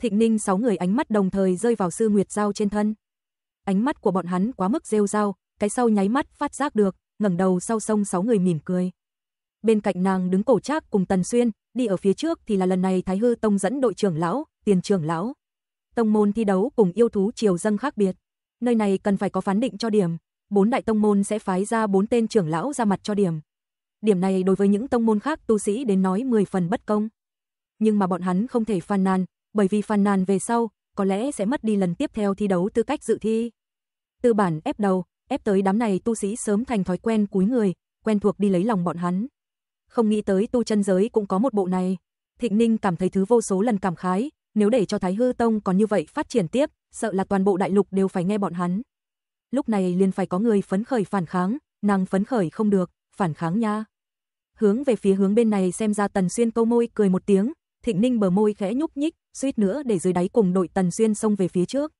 Thịnh Ninh sáu người ánh mắt đồng thời rơi vào sư Nguyệt Giao trên thân. Ánh mắt của bọn hắn quá mức rêu rao, cái sau nháy mắt phát giác được, ngẩng đầu sau sông sáu người mỉm cười. Bên cạnh nàng đứng cổ trác cùng Tần Xuyên, đi ở phía trước thì là lần này Thái Hư Tông dẫn đội trưởng lão, tiền trưởng lão. Tông môn thi đấu cùng yêu thú triều dâng khác biệt, nơi này cần phải có phán định cho điểm, bốn đại tông môn sẽ phái ra bốn tên trưởng lão ra mặt cho điểm. Điểm này đối với những tông môn khác tu sĩ đến nói 10 phần bất công. Nhưng mà bọn hắn không thể phàn nàn, bởi vì phàn nàn về sau, có lẽ sẽ mất đi lần tiếp theo thi đấu tư cách dự thi. Tư bản ép đầu, ép tới đám này tu sĩ sớm thành thói quen cúi người, quen thuộc đi lấy lòng bọn hắn. Không nghĩ tới tu chân giới cũng có một bộ này. Thịnh Ninh cảm thấy thứ vô số lần cảm khái, nếu để cho Thái Hư Tông còn như vậy phát triển tiếp, sợ là toàn bộ đại lục đều phải nghe bọn hắn. Lúc này liền phải có người phấn khởi phản kháng, nàng phấn khởi không được, phản kháng nha. Hướng về phía hướng bên này xem ra Tần Xuyên câu môi cười một tiếng, Thịnh Ninh bờ môi khẽ nhúc nhích, suýt nữa để dưới đáy cùng đội Tần Xuyên xông về phía trước.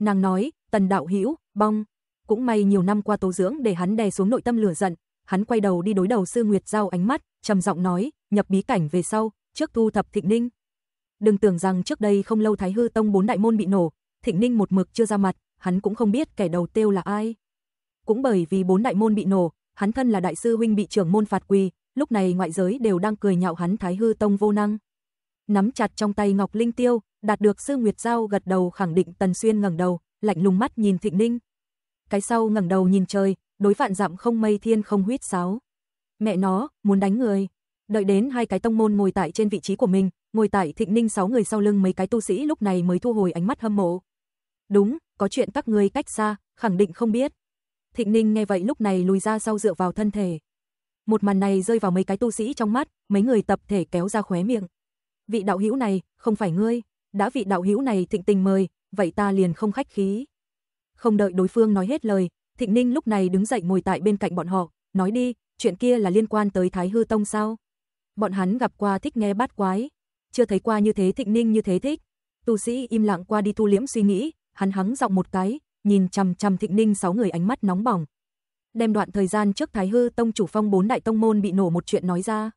Nàng nói, Tần Đạo Hữu bong. Cũng may nhiều năm qua tố dưỡng để hắn đè xuống nội tâm lửa giận, hắn quay đầu đi đối đầu Sư Nguyệt Giao ánh mắt, trầm giọng nói, nhập bí cảnh về sau, trước thu thập Thịnh Ninh, Đừng tưởng rằng trước đây không lâu Thái Hư Tông bốn đại môn bị nổ, Thịnh Ninh một mực chưa ra mặt, hắn cũng không biết kẻ đầu tiêu là ai. Cũng bởi vì bốn đại môn bị nổ, hắn thân là đại sư huynh bị trưởng môn phạt quỳ, lúc này ngoại giới đều đang cười nhạo hắn Thái Hư Tông vô năng. Nắm chặt trong tay Ngọc Linh Tiêu, đạt được sư Nguyệt Giao gật đầu khẳng định Tần Xuyên ngẩng đầu, lạnh lùng mắt nhìn Thịnh Ninh. Cái sau ngẩng đầu nhìn trời, đối vạn dặm không mây thiên không huyết sáo. Mẹ nó, muốn đánh người. Đợi đến hai cái tông môn ngồi tại trên vị trí của mình, ngồi tại thịnh ninh sáu người sau lưng mấy cái tu sĩ lúc này mới thu hồi ánh mắt hâm mộ. Đúng, có chuyện các ngươi cách xa, khẳng định không biết. Thịnh ninh nghe vậy lúc này lùi ra sau dựa vào thân thể. Một màn này rơi vào mấy cái tu sĩ trong mắt, mấy người tập thể kéo ra khóe miệng. Vị đạo hữu này, không phải ngươi, đã vị đạo hữu này thịnh tình mời, vậy ta liền không khách khí. Không đợi đối phương nói hết lời, Thịnh Ninh lúc này đứng dậy ngồi tại bên cạnh bọn họ, nói đi, chuyện kia là liên quan tới Thái Hư Tông sao? Bọn hắn gặp qua thích nghe bát quái, chưa thấy qua như thế thịnh ninh như thế thích. Tu sĩ im lặng qua đi tu liễm suy nghĩ, hắn hắng giọng một cái, nhìn chằm chằm thịnh ninh sáu người ánh mắt nóng bỏng. Đem đoạn thời gian trước Thái Hư Tông chủ phong bốn đại tông môn bị nổ một chuyện nói ra.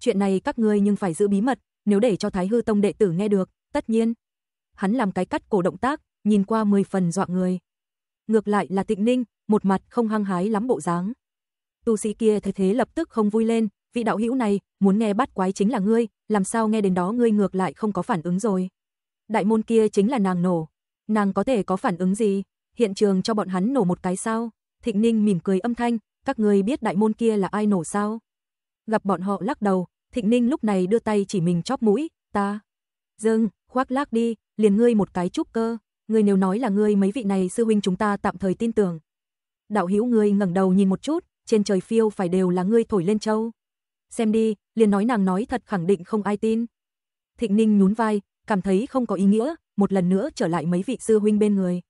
Chuyện này các ngươi nhưng phải giữ bí mật, nếu để cho Thái Hư Tông đệ tử nghe được, tất nhiên. Hắn làm cái cắt cổ động tác, nhìn qua mười phần dọa người. Ngược lại là thịnh Ninh, một mặt không hăng hái lắm bộ dáng. Tu sĩ kia thấy thế lập tức không vui lên, vị đạo hữu này, muốn nghe bắt quái chính là ngươi, làm sao nghe đến đó ngươi ngược lại không có phản ứng rồi. Đại môn kia chính là nàng nổ. Nàng có thể có phản ứng gì? Hiện trường cho bọn hắn nổ một cái sao? Thịnh Ninh mỉm cười âm thanh, các ngươi biết đại môn kia là ai nổ sao? Gặp bọn họ lắc đầu, Thịnh Ninh lúc này đưa tay chỉ mình chóp mũi, ta. Dừng, khoác lác đi, liền ngươi một cái chúc cơ, ngươi nếu nói là ngươi mấy vị này sư huynh chúng ta tạm thời tin tưởng. Đạo hữu ngươi ngẩng đầu nhìn một chút, trên trời phiêu phải đều là ngươi thổi lên châu xem đi, liền nói nàng nói thật khẳng định không ai tin. Thịnh Ninh nhún vai, cảm thấy không có ý nghĩa, một lần nữa trở lại mấy vị sư huynh bên người.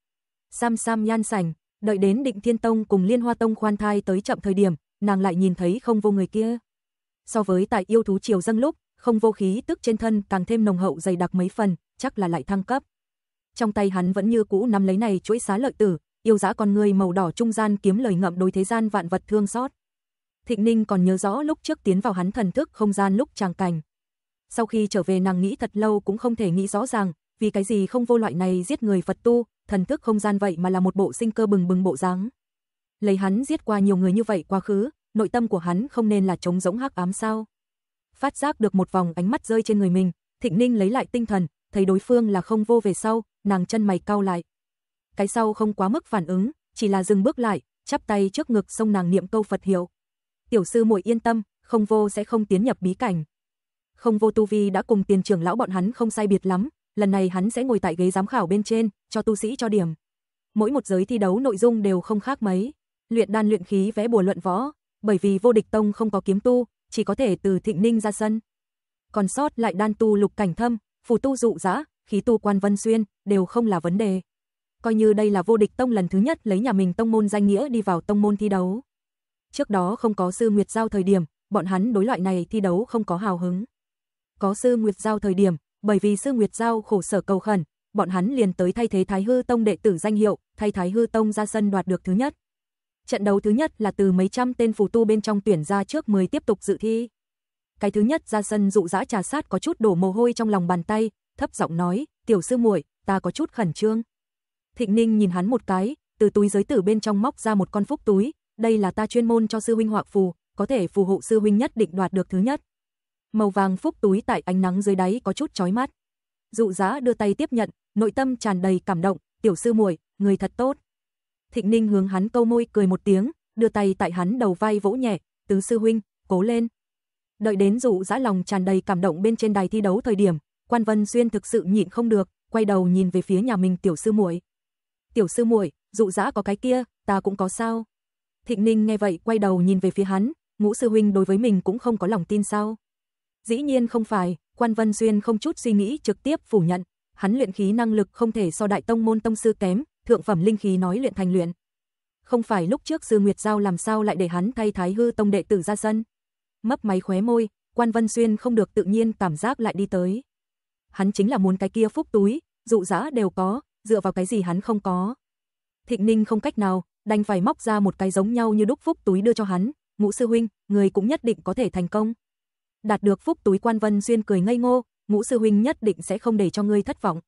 Sam Sam nhan sảnh, đợi đến Định Thiên Tông cùng Liên Hoa Tông khoan thai tới chậm thời điểm, nàng lại nhìn thấy không vô người kia. So với tại yêu thú chiều dâng lúc, không vô khí tức trên thân càng thêm nồng hậu dày đặc mấy phần, chắc là lại thăng cấp. Trong tay hắn vẫn như cũ nắm lấy này chuỗi xá lợi tử, yêu giá con người màu đỏ trung gian kiếm lời ngậm đối thế gian vạn vật thương xót. Thịnh Ninh còn nhớ rõ lúc trước tiến vào hắn thần thức không gian lúc tràng cảnh. Sau khi trở về nàng nghĩ thật lâu cũng không thể nghĩ rõ ràng, vì cái gì không vô loại này giết người Phật tu, thần thức không gian vậy mà là một bộ sinh cơ bừng bừng bộ dáng. Lấy hắn giết qua nhiều người như vậy quá khứ, nội tâm của hắn không nên là trống rỗng hắc ám sao? Phát giác được một vòng ánh mắt rơi trên người mình, Thịnh Ninh lấy lại tinh thần, thấy đối phương là không vô về sau, nàng chân mày cau lại. Cái sau không quá mức phản ứng, chỉ là dừng bước lại, chắp tay trước ngực xong nàng niệm câu Phật hiệu tiểu sư muội yên tâm, không vô sẽ không tiến nhập bí cảnh. Không vô tu vi đã cùng tiền trưởng lão bọn hắn không sai biệt lắm, lần này hắn sẽ ngồi tại ghế giám khảo bên trên, cho tu sĩ cho điểm. Mỗi một giới thi đấu nội dung đều không khác mấy, luyện đan luyện khí vé bùa luận võ, bởi vì vô địch tông không có kiếm tu, chỉ có thể từ thịnh ninh ra sân. Còn sót lại đan tu lục cảnh thâm, phù tu dụ dã, khí tu quan vân xuyên, đều không là vấn đề. Coi như đây là vô địch tông lần thứ nhất lấy nhà mình tông môn danh nghĩa đi vào tông môn thi đấu. Trước đó không có sư Nguyệt Giao thời điểm, bọn hắn đối loại này thi đấu không có hào hứng. Có sư Nguyệt Giao thời điểm, bởi vì sư Nguyệt Giao khổ sở cầu khẩn, bọn hắn liền tới thay thế Thái Hư Tông đệ tử danh hiệu, thay Thái Hư Tông ra sân đoạt được thứ nhất. Trận đấu thứ nhất là từ mấy trăm tên phù tu bên trong tuyển ra trước mới tiếp tục dự thi. Cái thứ nhất ra sân dụ dã trà sát có chút đổ mồ hôi trong lòng bàn tay, thấp giọng nói, "Tiểu sư muội, ta có chút khẩn trương." Thịnh Ninh nhìn hắn một cái, từ túi giới tử bên trong móc ra một con phúc túi, đây là ta chuyên môn cho sư huynh hoặc phù, có thể phù hộ sư huynh nhất định đoạt được thứ nhất. Màu vàng phúc túi tại ánh nắng dưới đáy có chút chói mắt. Dụ Giá đưa tay tiếp nhận, nội tâm tràn đầy cảm động, tiểu sư muội, người thật tốt. Thịnh Ninh hướng hắn câu môi cười một tiếng, đưa tay tại hắn đầu vai vỗ nhẹ, tứ sư huynh, cố lên. Đợi đến dụ dã lòng tràn đầy cảm động bên trên đài thi đấu thời điểm, Quan Vân Xuyên thực sự nhịn không được, quay đầu nhìn về phía nhà mình tiểu sư muội. Tiểu sư muội, dụ dã có cái kia, ta cũng có sao? Thịnh Ninh nghe vậy quay đầu nhìn về phía hắn, ngũ sư huynh đối với mình cũng không có lòng tin sao? Dĩ nhiên không phải, Quan Vân Xuyên không chút suy nghĩ trực tiếp phủ nhận, hắn luyện khí năng lực không thể so đại tông môn tông sư kém, thượng phẩm linh khí nói luyện thành luyện. Không phải lúc trước sư Nguyệt Giao làm sao lại để hắn thay Thái Hư tông đệ tử ra sân? Mấp máy khóe môi, Quan Vân Xuyên không được tự nhiên cảm giác lại đi tới. Hắn chính là muốn cái kia phúc túi, dụ dã đều có, dựa vào cái gì hắn không có. Thịnh Ninh không cách nào, đành phải móc ra một cái giống nhau như đúc phúc túi đưa cho hắn, "Ngũ sư huynh, người cũng nhất định có thể thành công." Đạt được phúc túi Quan Vân xuyên cười ngây ngô, "Ngũ sư huynh nhất định sẽ không để cho ngươi thất vọng."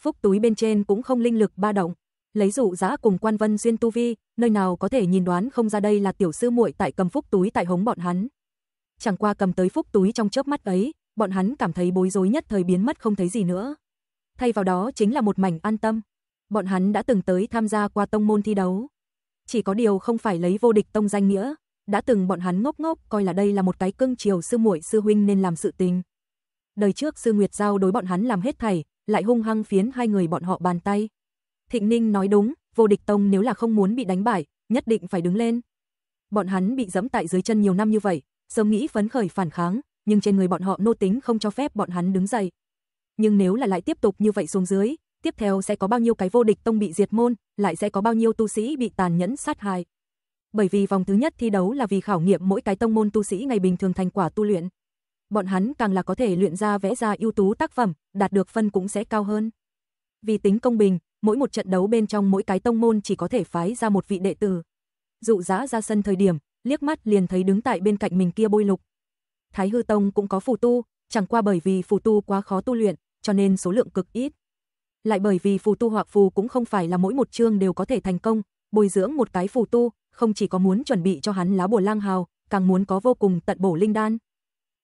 Phúc túi bên trên cũng không linh lực ba động, lấy dụ giá cùng Quan Vân xuyên tu vi, nơi nào có thể nhìn đoán không ra đây là tiểu sư muội tại cầm phúc túi tại hống bọn hắn. Chẳng qua cầm tới phúc túi trong chớp mắt ấy, bọn hắn cảm thấy bối rối nhất thời biến mất không thấy gì nữa. Thay vào đó chính là một mảnh an tâm. Bọn hắn đã từng tới tham gia qua tông môn thi đấu, chỉ có điều không phải lấy vô địch tông danh nghĩa, đã từng bọn hắn ngốc ngốc coi là đây là một cái cưng chiều sư muội sư huynh nên làm sự tình. Đời trước sư Nguyệt Giao đối bọn hắn làm hết thảy, lại hung hăng phiến hai người bọn họ bàn tay. Thịnh Ninh nói đúng, vô địch tông nếu là không muốn bị đánh bại, nhất định phải đứng lên. Bọn hắn bị dẫm tại dưới chân nhiều năm như vậy, sớm nghĩ phấn khởi phản kháng, nhưng trên người bọn họ nô tính không cho phép bọn hắn đứng dậy. Nhưng nếu là lại tiếp tục như vậy xuống dưới, tiếp theo sẽ có bao nhiêu cái vô địch tông bị diệt môn, lại sẽ có bao nhiêu tu sĩ bị tàn nhẫn sát hại. Bởi vì vòng thứ nhất thi đấu là vì khảo nghiệm mỗi cái tông môn tu sĩ ngày bình thường thành quả tu luyện. Bọn hắn càng là có thể luyện ra vẽ ra ưu tú tác phẩm, đạt được phân cũng sẽ cao hơn. Vì tính công bình, mỗi một trận đấu bên trong mỗi cái tông môn chỉ có thể phái ra một vị đệ tử. Dụ giá ra sân thời điểm, liếc mắt liền thấy đứng tại bên cạnh mình kia bôi lục. Thái hư tông cũng có phù tu, chẳng qua bởi vì phù tu quá khó tu luyện, cho nên số lượng cực ít lại bởi vì phù tu hoặc phù cũng không phải là mỗi một chương đều có thể thành công, bồi dưỡng một cái phù tu, không chỉ có muốn chuẩn bị cho hắn lá bùa lang hào, càng muốn có vô cùng tận bổ linh đan.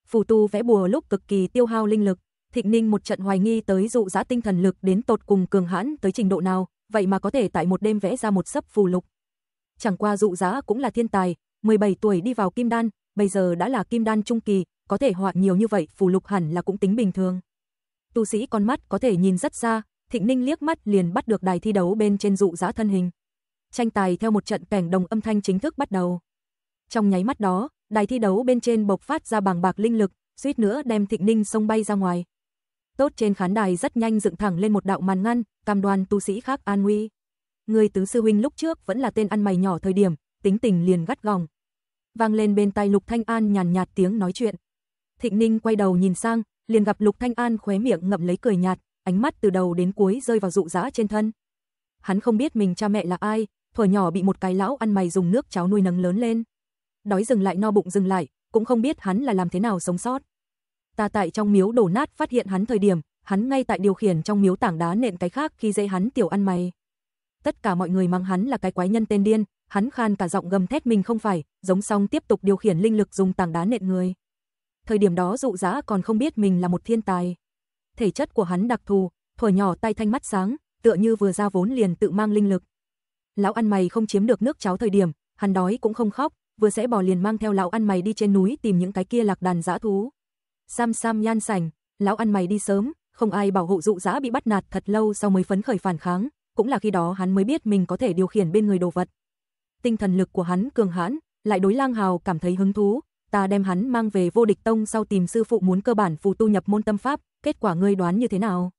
Phù tu vẽ bùa lúc cực kỳ tiêu hao linh lực, Thịnh Ninh một trận hoài nghi tới dụ dã tinh thần lực đến tột cùng cường hãn tới trình độ nào, vậy mà có thể tại một đêm vẽ ra một sấp phù lục. Chẳng qua dụ dã cũng là thiên tài, 17 tuổi đi vào kim đan, bây giờ đã là kim đan trung kỳ, có thể họa nhiều như vậy phù lục hẳn là cũng tính bình thường. Tu sĩ con mắt có thể nhìn rất xa. Thịnh Ninh liếc mắt liền bắt được đài thi đấu bên trên dụ giã thân hình. Tranh tài theo một trận cảnh đồng âm thanh chính thức bắt đầu. Trong nháy mắt đó, đài thi đấu bên trên bộc phát ra bảng bạc linh lực, suýt nữa đem Thịnh Ninh xông bay ra ngoài. Tốt trên khán đài rất nhanh dựng thẳng lên một đạo màn ngăn, cam đoan tu sĩ khác an nguy. Người tứ sư huynh lúc trước vẫn là tên ăn mày nhỏ thời điểm, tính tình liền gắt gỏng. Vang lên bên tai Lục Thanh An nhàn nhạt tiếng nói chuyện. Thịnh Ninh quay đầu nhìn sang, liền gặp Lục Thanh An khóe miệng ngậm lấy cười nhạt, ánh mắt từ đầu đến cuối rơi vào dụ dã trên thân. Hắn không biết mình cha mẹ là ai, thuở nhỏ bị một cái lão ăn mày dùng nước cháo nuôi nấng lớn lên. Đói dừng lại no bụng dừng lại, cũng không biết hắn là làm thế nào sống sót. Ta tại trong miếu đổ nát phát hiện hắn thời điểm, hắn ngay tại điều khiển trong miếu tảng đá nện cái khác khi dễ hắn tiểu ăn mày. Tất cả mọi người mang hắn là cái quái nhân tên điên, hắn khan cả giọng gầm thét mình không phải, giống xong tiếp tục điều khiển linh lực dùng tảng đá nện người. Thời điểm đó dụ dã còn không biết mình là một thiên tài thể chất của hắn đặc thù, thuở nhỏ tay thanh mắt sáng, tựa như vừa ra vốn liền tự mang linh lực. Lão ăn mày không chiếm được nước cháo thời điểm, hắn đói cũng không khóc, vừa sẽ bỏ liền mang theo lão ăn mày đi trên núi tìm những cái kia lạc đàn dã thú. Sam Sam nhan sảnh, lão ăn mày đi sớm, không ai bảo hộ dụ dã bị bắt nạt thật lâu sau mới phấn khởi phản kháng, cũng là khi đó hắn mới biết mình có thể điều khiển bên người đồ vật. Tinh thần lực của hắn cường hãn, lại đối Lang Hào cảm thấy hứng thú, ta đem hắn mang về vô địch tông sau tìm sư phụ muốn cơ bản phù tu nhập môn tâm pháp, kết quả ngươi đoán như thế nào?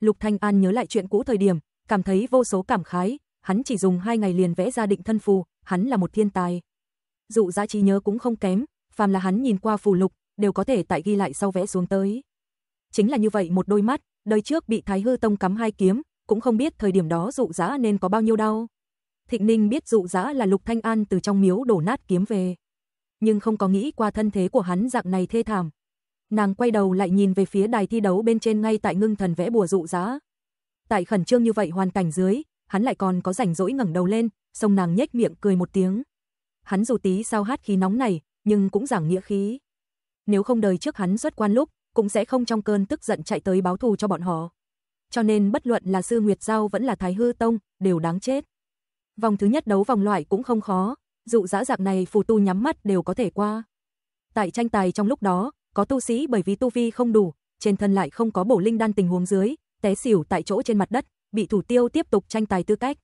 Lục Thanh An nhớ lại chuyện cũ thời điểm, cảm thấy vô số cảm khái, hắn chỉ dùng hai ngày liền vẽ ra định thân phù, hắn là một thiên tài. Dụ giá trí nhớ cũng không kém, phàm là hắn nhìn qua phù lục, đều có thể tại ghi lại sau vẽ xuống tới. Chính là như vậy một đôi mắt, đời trước bị Thái Hư Tông cắm hai kiếm, cũng không biết thời điểm đó dụ giá nên có bao nhiêu đau. Thịnh Ninh biết dụ giá là Lục Thanh An từ trong miếu đổ nát kiếm về nhưng không có nghĩ qua thân thế của hắn dạng này thê thảm. Nàng quay đầu lại nhìn về phía đài thi đấu bên trên ngay tại ngưng thần vẽ bùa dụ giá. Tại khẩn trương như vậy hoàn cảnh dưới, hắn lại còn có rảnh rỗi ngẩng đầu lên, song nàng nhếch miệng cười một tiếng. Hắn dù tí sao hát khí nóng này, nhưng cũng giảng nghĩa khí. Nếu không đời trước hắn xuất quan lúc, cũng sẽ không trong cơn tức giận chạy tới báo thù cho bọn họ. Cho nên bất luận là Sư Nguyệt Giao vẫn là Thái Hư Tông, đều đáng chết. Vòng thứ nhất đấu vòng loại cũng không khó, dụ dã dạng này phù tu nhắm mắt đều có thể qua. Tại tranh tài trong lúc đó, có tu sĩ bởi vì tu vi không đủ, trên thân lại không có bổ linh đan tình huống dưới, té xỉu tại chỗ trên mặt đất, bị thủ tiêu tiếp tục tranh tài tư cách.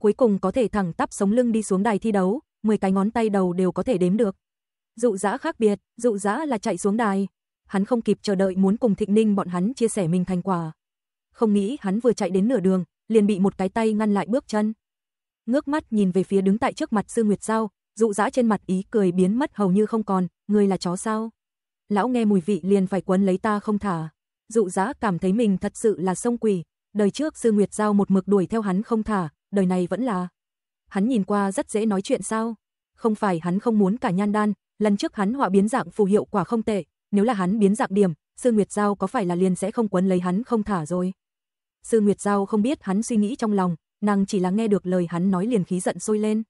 Cuối cùng có thể thẳng tắp sống lưng đi xuống đài thi đấu, 10 cái ngón tay đầu đều có thể đếm được. Dụ dã khác biệt, dụ dã là chạy xuống đài. Hắn không kịp chờ đợi muốn cùng Thịnh Ninh bọn hắn chia sẻ mình thành quả. Không nghĩ hắn vừa chạy đến nửa đường, liền bị một cái tay ngăn lại bước chân ngước mắt nhìn về phía đứng tại trước mặt Sư Nguyệt Giao, dụ dã trên mặt ý cười biến mất hầu như không còn, Người là chó sao? Lão nghe mùi vị liền phải quấn lấy ta không thả. Dụ dã cảm thấy mình thật sự là sông quỷ, đời trước Sư Nguyệt Giao một mực đuổi theo hắn không thả, đời này vẫn là. Hắn nhìn qua rất dễ nói chuyện sao? Không phải hắn không muốn cả nhan đan, lần trước hắn họa biến dạng phù hiệu quả không tệ, nếu là hắn biến dạng điểm, Sư Nguyệt Giao có phải là liền sẽ không quấn lấy hắn không thả rồi? Sư Nguyệt Giao không biết hắn suy nghĩ trong lòng, nàng chỉ là nghe được lời hắn nói liền khí giận sôi lên.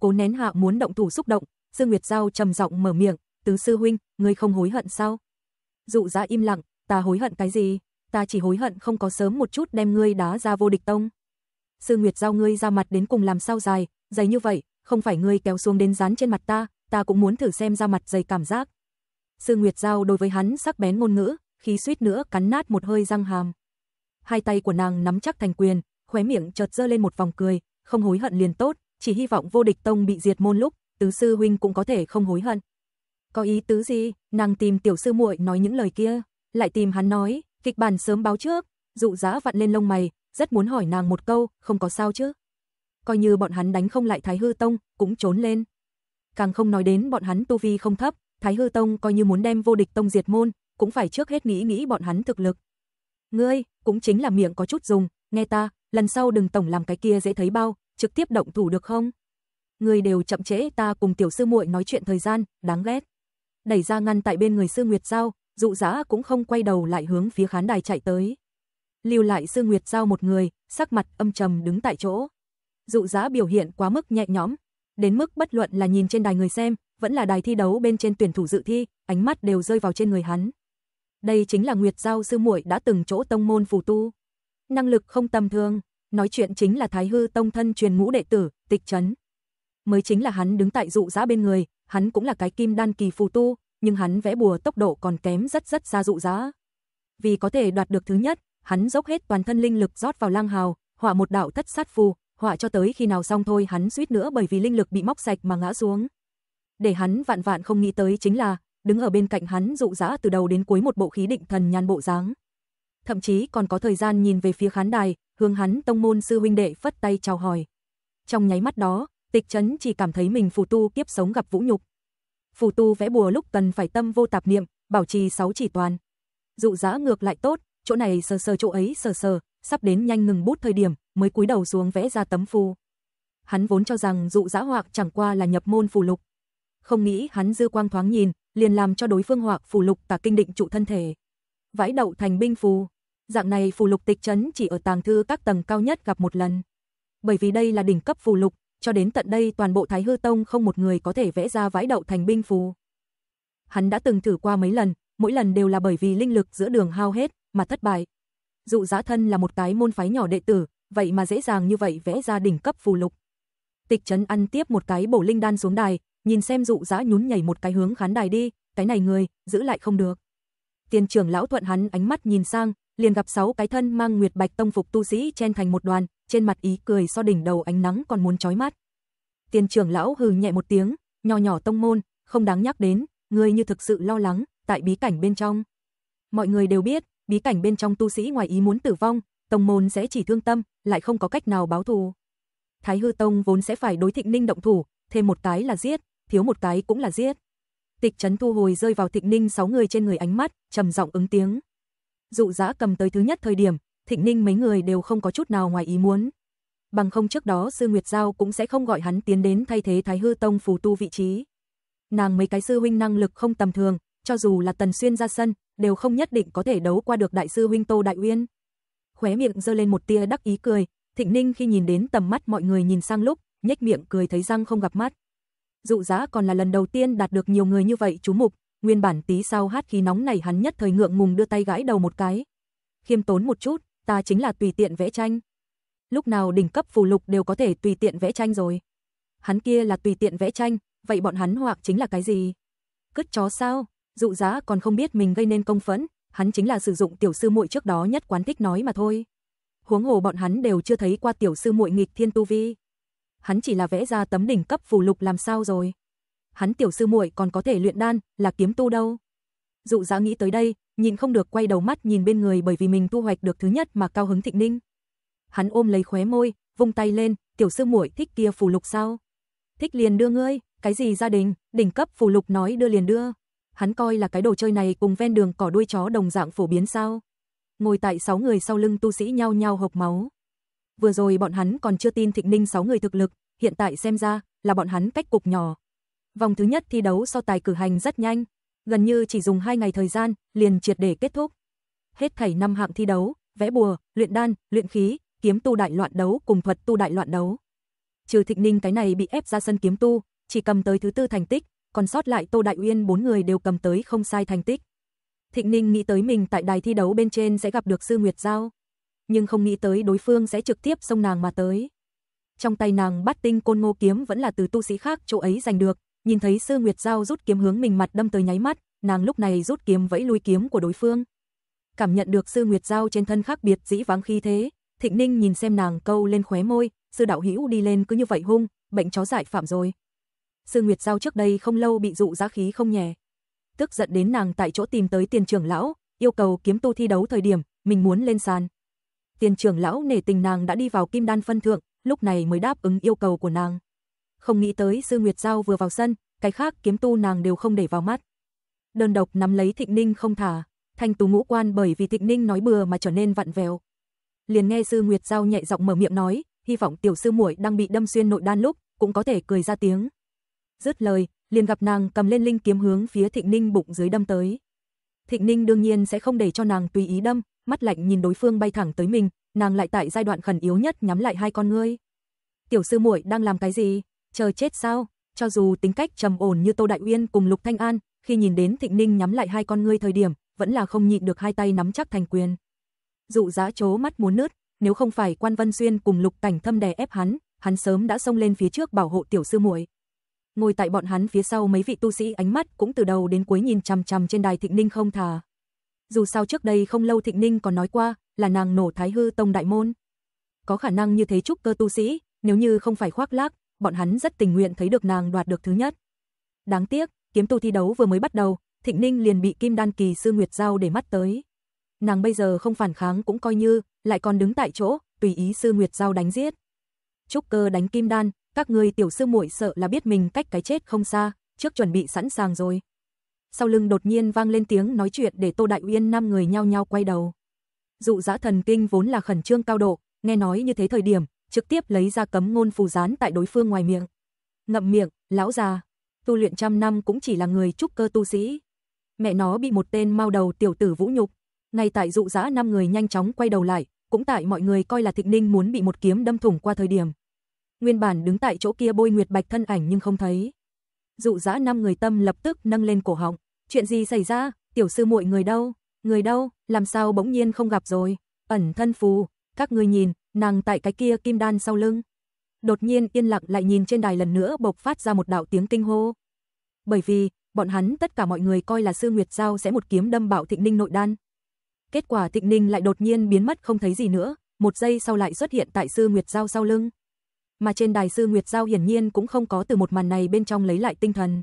Cố nén hạ muốn động thủ xúc động, Dương Nguyệt Giao trầm giọng mở miệng, "Tứ sư huynh, ngươi không hối hận sao?" Dụ Dã im lặng, "Ta hối hận cái gì? Ta chỉ hối hận không có sớm một chút đem ngươi đá ra vô địch tông." Sư Nguyệt Giao ngươi ra mặt đến cùng làm sao dài, dày như vậy, không phải ngươi kéo xuống đến dán trên mặt ta, ta cũng muốn thử xem ra mặt dày cảm giác. Sư Nguyệt Giao đối với hắn sắc bén ngôn ngữ, khí suýt nữa cắn nát một hơi răng hàm. Hai tay của nàng nắm chắc thành quyền, khóe miệng chợt dơ lên một vòng cười, không hối hận liền tốt, chỉ hy vọng vô địch tông bị diệt môn lúc, tứ sư huynh cũng có thể không hối hận. Có ý tứ gì? Nàng tìm tiểu sư muội nói những lời kia, lại tìm hắn nói, kịch bản sớm báo trước, dụ giá vặn lên lông mày, rất muốn hỏi nàng một câu, không có sao chứ? Coi như bọn hắn đánh không lại Thái Hư Tông, cũng trốn lên. Càng không nói đến bọn hắn tu vi không thấp, Thái Hư Tông coi như muốn đem vô địch tông diệt môn, cũng phải trước hết nghĩ nghĩ bọn hắn thực lực. Ngươi, cũng chính là miệng có chút dùng, nghe ta, lần sau đừng tổng làm cái kia dễ thấy bao, trực tiếp động thủ được không? Người đều chậm trễ, ta cùng tiểu sư muội nói chuyện thời gian, đáng ghét. Đẩy ra ngăn tại bên người Sư Nguyệt Giao, dụ dã cũng không quay đầu lại hướng phía khán đài chạy tới. Lưu lại Sư Nguyệt Giao một người, sắc mặt âm trầm đứng tại chỗ. Dụ dã biểu hiện quá mức nhẹ nhõm, đến mức bất luận là nhìn trên đài người xem, vẫn là đài thi đấu bên trên tuyển thủ dự thi, ánh mắt đều rơi vào trên người hắn. Đây chính là Nguyệt Giao sư muội đã từng chỗ tông môn phù tu năng lực không tầm thường, nói chuyện chính là Thái Hư Tông thân truyền ngũ đệ tử, Tịch chấn Mới chính là hắn đứng tại dụ giã bên người, hắn cũng là cái kim đan kỳ phù tu, nhưng hắn vẽ bùa tốc độ còn kém rất rất xa dụ giã. Vì có thể đoạt được thứ nhất, hắn dốc hết toàn thân linh lực rót vào lang hào, hỏa một đạo thất sát phù, hỏa cho tới khi nào xong thôi hắn suýt nữa bởi vì linh lực bị móc sạch mà ngã xuống. Để hắn vạn vạn không nghĩ tới chính là, đứng ở bên cạnh hắn dụ dã từ đầu đến cuối một bộ khí định thần nhan bộ dáng, thậm chí còn có thời gian nhìn về phía khán đài, hướng hắn tông môn sư huynh đệ phất tay chào hỏi. Trong nháy mắt đó, Tịch Trấn chỉ cảm thấy mình phù tu kiếp sống gặp vũ nhục. Phù tu vẽ bùa lúc cần phải tâm vô tạp niệm, bảo trì sáu chỉ toàn. Dụ dã ngược lại tốt, chỗ này sờ sờ chỗ ấy sờ sờ, sắp đến nhanh ngừng bút thời điểm, mới cúi đầu xuống vẽ ra tấm phù. Hắn vốn cho rằng dụ dã hoặc chẳng qua là nhập môn phù lục. Không nghĩ hắn dư quang thoáng nhìn, liền làm cho đối phương hoặc phù lục tà kinh định trụ thân thể vãi đậu thành binh phù. Dạng này phù lục tịch trấn chỉ ở tàng thư các tầng cao nhất gặp một lần. Bởi vì đây là đỉnh cấp phù lục, cho đến tận đây toàn bộ Thái Hư Tông không một người có thể vẽ ra vãi đậu thành binh phù. Hắn đã từng thử qua mấy lần, mỗi lần đều là bởi vì linh lực giữa đường hao hết mà thất bại. Dụ Giá Thân là một cái môn phái nhỏ đệ tử, vậy mà dễ dàng như vậy vẽ ra đỉnh cấp phù lục. Tịch Trấn ăn tiếp một cái bổ linh đan xuống đài, nhìn xem Dụ Giá nhún nhảy một cái hướng khán đài đi, cái này người giữ lại không được tiền trưởng lão thuận hắn ánh mắt nhìn sang, liền gặp sáu cái thân mang nguyệt bạch tông phục tu sĩ chen thành một đoàn, trên mặt ý cười so đỉnh đầu ánh nắng còn muốn chói mắt. Tiền trưởng lão hừ nhẹ một tiếng, nhỏ nhỏ tông môn, không đáng nhắc đến, Người như thực sự lo lắng, tại bí cảnh bên trong. Mọi người đều biết, bí cảnh bên trong tu sĩ ngoài ý muốn tử vong, tông môn sẽ chỉ thương tâm, lại không có cách nào báo thù. Thái hư tông vốn sẽ phải đối thịnh ninh động thủ, thêm một cái là giết, thiếu một cái cũng là giết. Tịch Trấn thu hồi rơi vào Thịnh Ninh sáu người trên người ánh mắt, trầm giọng ứng tiếng. Dụ Dã cầm tới thứ nhất thời điểm, Thịnh Ninh mấy người đều không có chút nào ngoài ý muốn. Bằng không trước đó Sư Nguyệt Giao cũng sẽ không gọi hắn tiến đến thay thế Thái Hư Tông phù tu vị trí. Nàng mấy cái sư huynh năng lực không tầm thường, cho dù là Tần Xuyên ra sân, đều không nhất định có thể đấu qua được đại sư huynh Tô Đại Uyên. Khóe miệng giơ lên một tia đắc ý cười, Thịnh Ninh khi nhìn đến tầm mắt mọi người nhìn sang lúc, nhếch miệng cười thấy răng không gặp mắt dụ giá còn là lần đầu tiên đạt được nhiều người như vậy chú mục, nguyên bản tí sau hát khí nóng này hắn nhất thời ngượng ngùng đưa tay gãi đầu một cái. Khiêm tốn một chút, ta chính là tùy tiện vẽ tranh. Lúc nào đỉnh cấp phù lục đều có thể tùy tiện vẽ tranh rồi. Hắn kia là tùy tiện vẽ tranh, vậy bọn hắn hoặc chính là cái gì? Cứt chó sao? Dụ giá còn không biết mình gây nên công phẫn, hắn chính là sử dụng tiểu sư muội trước đó nhất quán thích nói mà thôi. Huống hồ bọn hắn đều chưa thấy qua tiểu sư muội nghịch thiên tu vi hắn chỉ là vẽ ra tấm đỉnh cấp phù lục làm sao rồi? Hắn tiểu sư muội còn có thể luyện đan, là kiếm tu đâu. Dụ Dã nghĩ tới đây, nhìn không được quay đầu mắt nhìn bên người bởi vì mình thu hoạch được thứ nhất mà cao hứng thịnh ninh. Hắn ôm lấy khóe môi, vung tay lên, "Tiểu sư muội thích kia phù lục sao? Thích liền đưa ngươi, cái gì gia đình, đỉnh cấp phù lục nói đưa liền đưa." Hắn coi là cái đồ chơi này cùng ven đường cỏ đuôi chó đồng dạng phổ biến sao? Ngồi tại sáu người sau lưng tu sĩ nhau nhau hộp máu vừa rồi bọn hắn còn chưa tin Thịnh Ninh 6 người thực lực, hiện tại xem ra là bọn hắn cách cục nhỏ. Vòng thứ nhất thi đấu so tài cử hành rất nhanh, gần như chỉ dùng 2 ngày thời gian, liền triệt để kết thúc. Hết thảy 5 hạng thi đấu, vẽ bùa, luyện đan, luyện khí, kiếm tu đại loạn đấu cùng thuật tu đại loạn đấu. Trừ Thịnh Ninh cái này bị ép ra sân kiếm tu, chỉ cầm tới thứ tư thành tích, còn sót lại Tô Đại Uyên bốn người đều cầm tới không sai thành tích. Thịnh Ninh nghĩ tới mình tại đài thi đấu bên trên sẽ gặp được Sư Nguyệt Giao nhưng không nghĩ tới đối phương sẽ trực tiếp xông nàng mà tới. Trong tay nàng bát tinh côn ngô kiếm vẫn là từ tu sĩ khác chỗ ấy giành được, nhìn thấy Sư Nguyệt Giao rút kiếm hướng mình mặt đâm tới nháy mắt, nàng lúc này rút kiếm vẫy lui kiếm của đối phương. Cảm nhận được Sư Nguyệt Giao trên thân khác biệt dĩ vắng khi thế, Thịnh Ninh nhìn xem nàng câu lên khóe môi, Sư Đạo Hữu đi lên cứ như vậy hung, bệnh chó giải phạm rồi. Sư Nguyệt Giao trước đây không lâu bị dụ giá khí không nhẹ. Tức giận đến nàng tại chỗ tìm tới tiền trưởng lão, yêu cầu kiếm tu thi đấu thời điểm, mình muốn lên sàn tiền trưởng lão nể tình nàng đã đi vào kim đan phân thượng, lúc này mới đáp ứng yêu cầu của nàng. Không nghĩ tới Sư Nguyệt Giao vừa vào sân, cái khác kiếm tu nàng đều không để vào mắt. Đơn độc nắm lấy Thịnh Ninh không thả, thanh tú ngũ quan bởi vì Thịnh Ninh nói bừa mà trở nên vặn vẹo. Liền nghe Sư Nguyệt Giao nhạy giọng mở miệng nói, hy vọng tiểu sư muội đang bị đâm xuyên nội đan lúc, cũng có thể cười ra tiếng. Dứt lời, liền gặp nàng cầm lên linh kiếm hướng phía Thịnh Ninh bụng dưới đâm tới. Thịnh Ninh đương nhiên sẽ không để cho nàng tùy ý đâm, mắt lạnh nhìn đối phương bay thẳng tới mình, nàng lại tại giai đoạn khẩn yếu nhất nhắm lại hai con ngươi. Tiểu sư muội đang làm cái gì? Chờ chết sao? Cho dù tính cách trầm ổn như Tô Đại Uyên cùng Lục Thanh An, khi nhìn đến Thịnh Ninh nhắm lại hai con ngươi thời điểm, vẫn là không nhịn được hai tay nắm chắc thành quyền. Dụ Giá chố mắt muốn nứt, nếu không phải Quan Vân Xuyên cùng Lục Cảnh Thâm đè ép hắn, hắn sớm đã xông lên phía trước bảo hộ tiểu sư muội. Ngồi tại bọn hắn phía sau mấy vị tu sĩ ánh mắt cũng từ đầu đến cuối nhìn chằm chằm trên đài Thịnh Ninh không thà dù sao trước đây không lâu Thịnh Ninh còn nói qua là nàng nổ thái hư tông đại môn. Có khả năng như thế trúc cơ tu sĩ, nếu như không phải khoác lác, bọn hắn rất tình nguyện thấy được nàng đoạt được thứ nhất. Đáng tiếc, kiếm tu thi đấu vừa mới bắt đầu, Thịnh Ninh liền bị Kim Đan kỳ sư Nguyệt dao để mắt tới. Nàng bây giờ không phản kháng cũng coi như, lại còn đứng tại chỗ, tùy ý sư Nguyệt dao đánh giết. Trúc cơ đánh Kim Đan, các người tiểu sư muội sợ là biết mình cách cái chết không xa, trước chuẩn bị sẵn sàng rồi sau lưng đột nhiên vang lên tiếng nói chuyện để Tô Đại Uyên năm người nhau nhau quay đầu. Dụ dã thần kinh vốn là khẩn trương cao độ, nghe nói như thế thời điểm, trực tiếp lấy ra cấm ngôn phù dán tại đối phương ngoài miệng. Ngậm miệng, lão già, tu luyện trăm năm cũng chỉ là người trúc cơ tu sĩ. Mẹ nó bị một tên mau đầu tiểu tử vũ nhục, ngay tại dụ dã năm người nhanh chóng quay đầu lại, cũng tại mọi người coi là Thịnh Ninh muốn bị một kiếm đâm thủng qua thời điểm. Nguyên bản đứng tại chỗ kia bôi nguyệt bạch thân ảnh nhưng không thấy dụ dã năm người tâm lập tức nâng lên cổ họng. Chuyện gì xảy ra? Tiểu sư muội người đâu? Người đâu? Làm sao bỗng nhiên không gặp rồi? Ẩn thân phù, các người nhìn, nàng tại cái kia kim đan sau lưng. Đột nhiên yên lặng lại nhìn trên đài lần nữa bộc phát ra một đạo tiếng kinh hô. Bởi vì, bọn hắn tất cả mọi người coi là sư Nguyệt Giao sẽ một kiếm đâm bạo Thịnh Ninh nội đan. Kết quả Thịnh Ninh lại đột nhiên biến mất không thấy gì nữa, một giây sau lại xuất hiện tại sư Nguyệt Giao sau lưng mà trên đài sư Nguyệt Giao hiển nhiên cũng không có từ một màn này bên trong lấy lại tinh thần.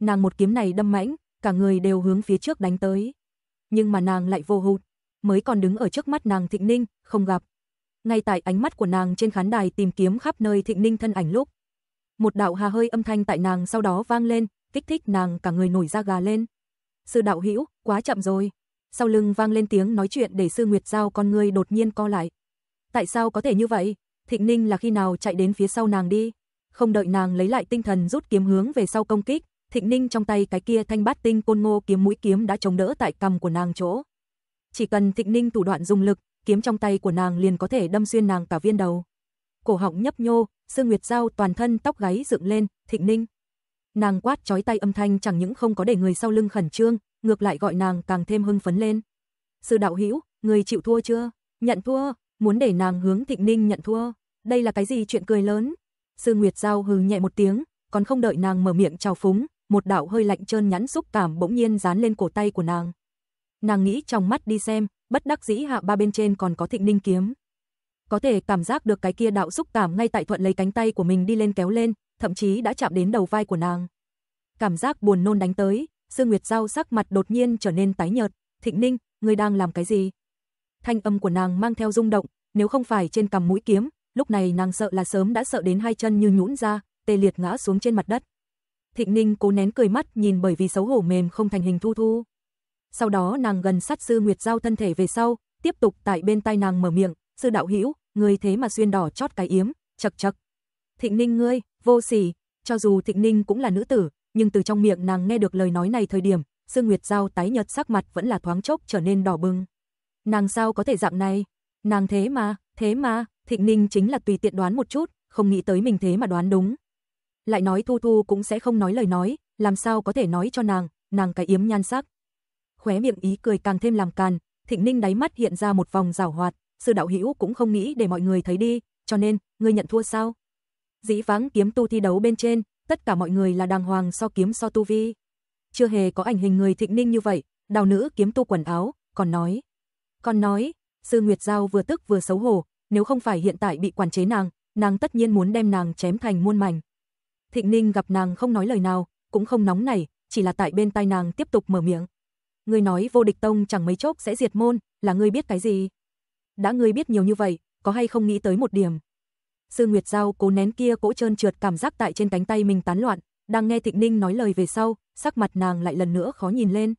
Nàng một kiếm này đâm mãnh, cả người đều hướng phía trước đánh tới. Nhưng mà nàng lại vô hụt, mới còn đứng ở trước mắt nàng Thịnh Ninh, không gặp. Ngay tại ánh mắt của nàng trên khán đài tìm kiếm khắp nơi Thịnh Ninh thân ảnh lúc. Một đạo hà hơi âm thanh tại nàng sau đó vang lên, kích thích nàng cả người nổi da gà lên. Sư đạo hữu quá chậm rồi. Sau lưng vang lên tiếng nói chuyện để sư Nguyệt Giao con người đột nhiên co lại. Tại sao có thể như vậy? Thịnh Ninh là khi nào chạy đến phía sau nàng đi. Không đợi nàng lấy lại tinh thần rút kiếm hướng về sau công kích, Thịnh Ninh trong tay cái kia thanh bát tinh côn ngô kiếm mũi kiếm đã chống đỡ tại cầm của nàng chỗ. Chỉ cần Thịnh Ninh thủ đoạn dùng lực, kiếm trong tay của nàng liền có thể đâm xuyên nàng cả viên đầu. Cổ họng nhấp nhô, xương Nguyệt dao toàn thân tóc gáy dựng lên, Thịnh Ninh. Nàng quát chói tay âm thanh chẳng những không có để người sau lưng khẩn trương, ngược lại gọi nàng càng thêm hưng phấn lên. Sư đạo hữu người chịu thua chưa? Nhận thua, muốn để nàng hướng Thịnh Ninh nhận thua đây là cái gì chuyện cười lớn? Sư Nguyệt Giao hừ nhẹ một tiếng, còn không đợi nàng mở miệng trào phúng, một đạo hơi lạnh trơn nhắn xúc cảm bỗng nhiên dán lên cổ tay của nàng. Nàng nghĩ trong mắt đi xem, bất đắc dĩ hạ ba bên trên còn có thịnh ninh kiếm. Có thể cảm giác được cái kia đạo xúc cảm ngay tại thuận lấy cánh tay của mình đi lên kéo lên, thậm chí đã chạm đến đầu vai của nàng. Cảm giác buồn nôn đánh tới, Sư Nguyệt Giao sắc mặt đột nhiên trở nên tái nhợt. Thịnh ninh, ngươi đang làm cái gì? Thanh âm của nàng mang theo rung động, nếu không phải trên cầm mũi kiếm, lúc này nàng sợ là sớm đã sợ đến hai chân như nhũn ra, tê liệt ngã xuống trên mặt đất. Thịnh Ninh cố nén cười mắt nhìn bởi vì xấu hổ mềm không thành hình thu thu. Sau đó nàng gần sát sư Nguyệt Giao thân thể về sau, tiếp tục tại bên tai nàng mở miệng, sư đạo hữu người thế mà xuyên đỏ chót cái yếm, chật chật. Thịnh Ninh ngươi, vô sỉ, cho dù Thịnh Ninh cũng là nữ tử, nhưng từ trong miệng nàng nghe được lời nói này thời điểm, sư Nguyệt Giao tái nhợt sắc mặt vẫn là thoáng chốc trở nên đỏ bừng. Nàng sao có thể dạng này? Nàng thế mà, thế mà, Thịnh Ninh chính là tùy tiện đoán một chút, không nghĩ tới mình thế mà đoán đúng. Lại nói Thu Thu cũng sẽ không nói lời nói, làm sao có thể nói cho nàng, nàng cái yếm nhan sắc. Khóe miệng ý cười càng thêm làm càn, Thịnh Ninh đáy mắt hiện ra một vòng rảo hoạt, sư đạo hữu cũng không nghĩ để mọi người thấy đi, cho nên, ngươi nhận thua sao? Dĩ vãng kiếm tu thi đấu bên trên, tất cả mọi người là đàng hoàng so kiếm so tu vi. Chưa hề có ảnh hình người Thịnh Ninh như vậy, đào nữ kiếm tu quần áo, còn nói. Còn nói, Sư Nguyệt Giao vừa tức vừa xấu hổ, nếu không phải hiện tại bị quản chế nàng, nàng tất nhiên muốn đem nàng chém thành muôn mảnh. Thịnh Ninh gặp nàng không nói lời nào, cũng không nóng nảy, chỉ là tại bên tai nàng tiếp tục mở miệng. Ngươi nói vô địch tông chẳng mấy chốc sẽ diệt môn, là ngươi biết cái gì? Đã ngươi biết nhiều như vậy, có hay không nghĩ tới một điểm? Sư Nguyệt Giao cố nén kia cỗ trơn trượt cảm giác tại trên cánh tay mình tán loạn, đang nghe Thịnh Ninh nói lời về sau, sắc mặt nàng lại lần nữa khó nhìn lên.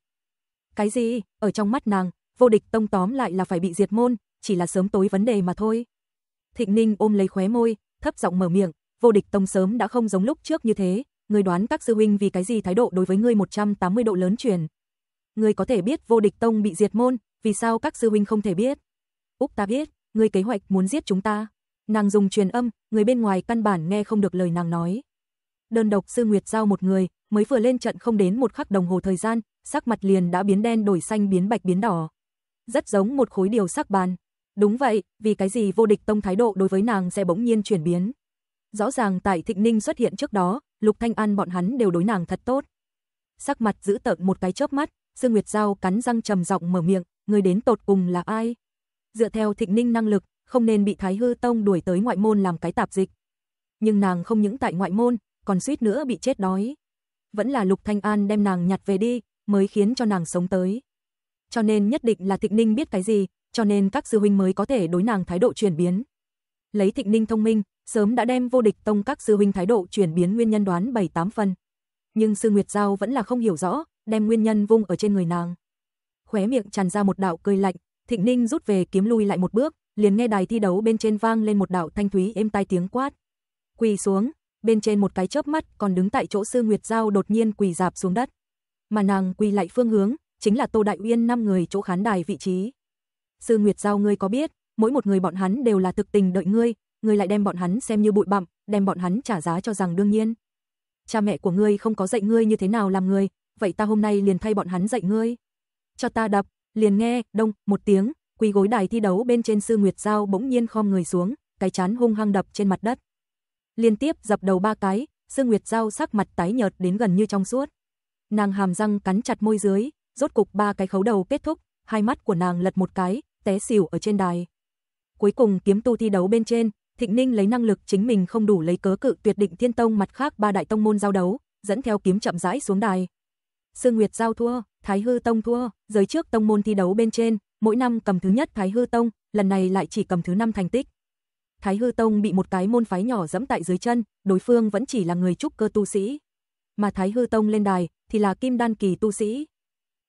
Cái gì? Ở trong mắt nàng, vô địch tông tóm lại là phải bị diệt môn, chỉ là sớm tối vấn đề mà thôi. Thịnh Ninh ôm lấy khóe môi, thấp giọng mở miệng, vô địch tông sớm đã không giống lúc trước như thế, Ngươi đoán các sư huynh vì cái gì thái độ đối với ngươi 180 độ lớn chuyển. Ngươi có thể biết vô địch tông bị diệt môn, vì sao các sư huynh không thể biết? Úp ta biết, ngươi kế hoạch muốn giết chúng ta. Nàng dùng truyền âm, người bên ngoài căn bản nghe không được lời nàng nói. Đơn độc sư Nguyệt giao một người, mới vừa lên trận không đến một khắc đồng hồ thời gian, sắc mặt liền đã biến đen đổi xanh biến bạch biến đỏ. Rất giống một khối điều sắc bàn. Đúng vậy, vì cái gì vô địch tông thái độ đối với nàng sẽ bỗng nhiên chuyển biến. Rõ ràng tại Thịnh Ninh xuất hiện trước đó, Lục Thanh An bọn hắn đều đối nàng thật tốt. Sắc mặt giữ tợn một cái chớp mắt, Dương Nguyệt Giao cắn răng trầm giọng mở miệng, người đến tột cùng là ai? Dựa theo Thịnh Ninh năng lực, không nên bị Thái Hư Tông đuổi tới ngoại môn làm cái tạp dịch. Nhưng nàng không những tại ngoại môn, còn suýt nữa bị chết đói. Vẫn là Lục Thanh An đem nàng nhặt về đi, mới khiến cho nàng sống tới. Cho nên nhất định là Thịnh Ninh biết cái gì, cho nên các sư huynh mới có thể đối nàng thái độ chuyển biến. Lấy Thịnh Ninh thông minh, sớm đã đem vô địch tông các sư huynh thái độ chuyển biến nguyên nhân đoán 7-8 phần. Nhưng sư Nguyệt Giao vẫn là không hiểu rõ, đem nguyên nhân vung ở trên người nàng. Khóe miệng tràn ra một đạo cười lạnh, Thịnh Ninh rút về kiếm lui lại một bước, liền nghe đài thi đấu bên trên vang lên một đạo thanh thúy êm tai tiếng quát. Quỳ xuống, bên trên một cái chớp mắt còn đứng tại chỗ sư Nguyệt Giao đột nhiên quỳ dạp xuống đất. Mà nàng quỳ lại phương hướng, chính là Tô Đại Uyên năm người chỗ khán đài vị trí. Sư Nguyệt Giao ngươi có biết, mỗi một người bọn hắn đều là thực tình đợi ngươi, ngươi lại đem bọn hắn xem như bụi bặm, đem bọn hắn trả giá cho rằng đương nhiên. Cha mẹ của ngươi không có dạy ngươi như thế nào làm người, vậy ta hôm nay liền thay bọn hắn dạy ngươi. Cho ta đập, liền nghe, đông, một tiếng, quỳ gối đài thi đấu bên trên sư Nguyệt Giao bỗng nhiên khom người xuống, cái chán hung hăng đập trên mặt đất. Liên tiếp dập đầu ba cái, sư Nguyệt Giao sắc mặt tái nhợt đến gần như trong suốt. Nàng hàm răng cắn chặt môi dưới, rốt cục ba cái khấu đầu kết thúc, hai mắt của nàng lật một cái, té xỉu ở trên đài. Cuối cùng kiếm tu thi đấu bên trên, Thịnh Ninh lấy năng lực chính mình không đủ lấy cớ cự tuyệt định thiên tông mặt khác ba đại tông môn giao đấu, dẫn theo kiếm chậm rãi xuống đài. Sương Nguyệt giao thua, Thái Hư Tông thua, giới trước tông môn thi đấu bên trên, mỗi năm cầm thứ nhất Thái Hư Tông, lần này lại chỉ cầm thứ năm thành tích. Thái Hư Tông bị một cái môn phái nhỏ dẫm tại dưới chân, đối phương vẫn chỉ là người trúc cơ tu sĩ. Mà Thái Hư Tông lên đài thì là kim đan kỳ tu sĩ.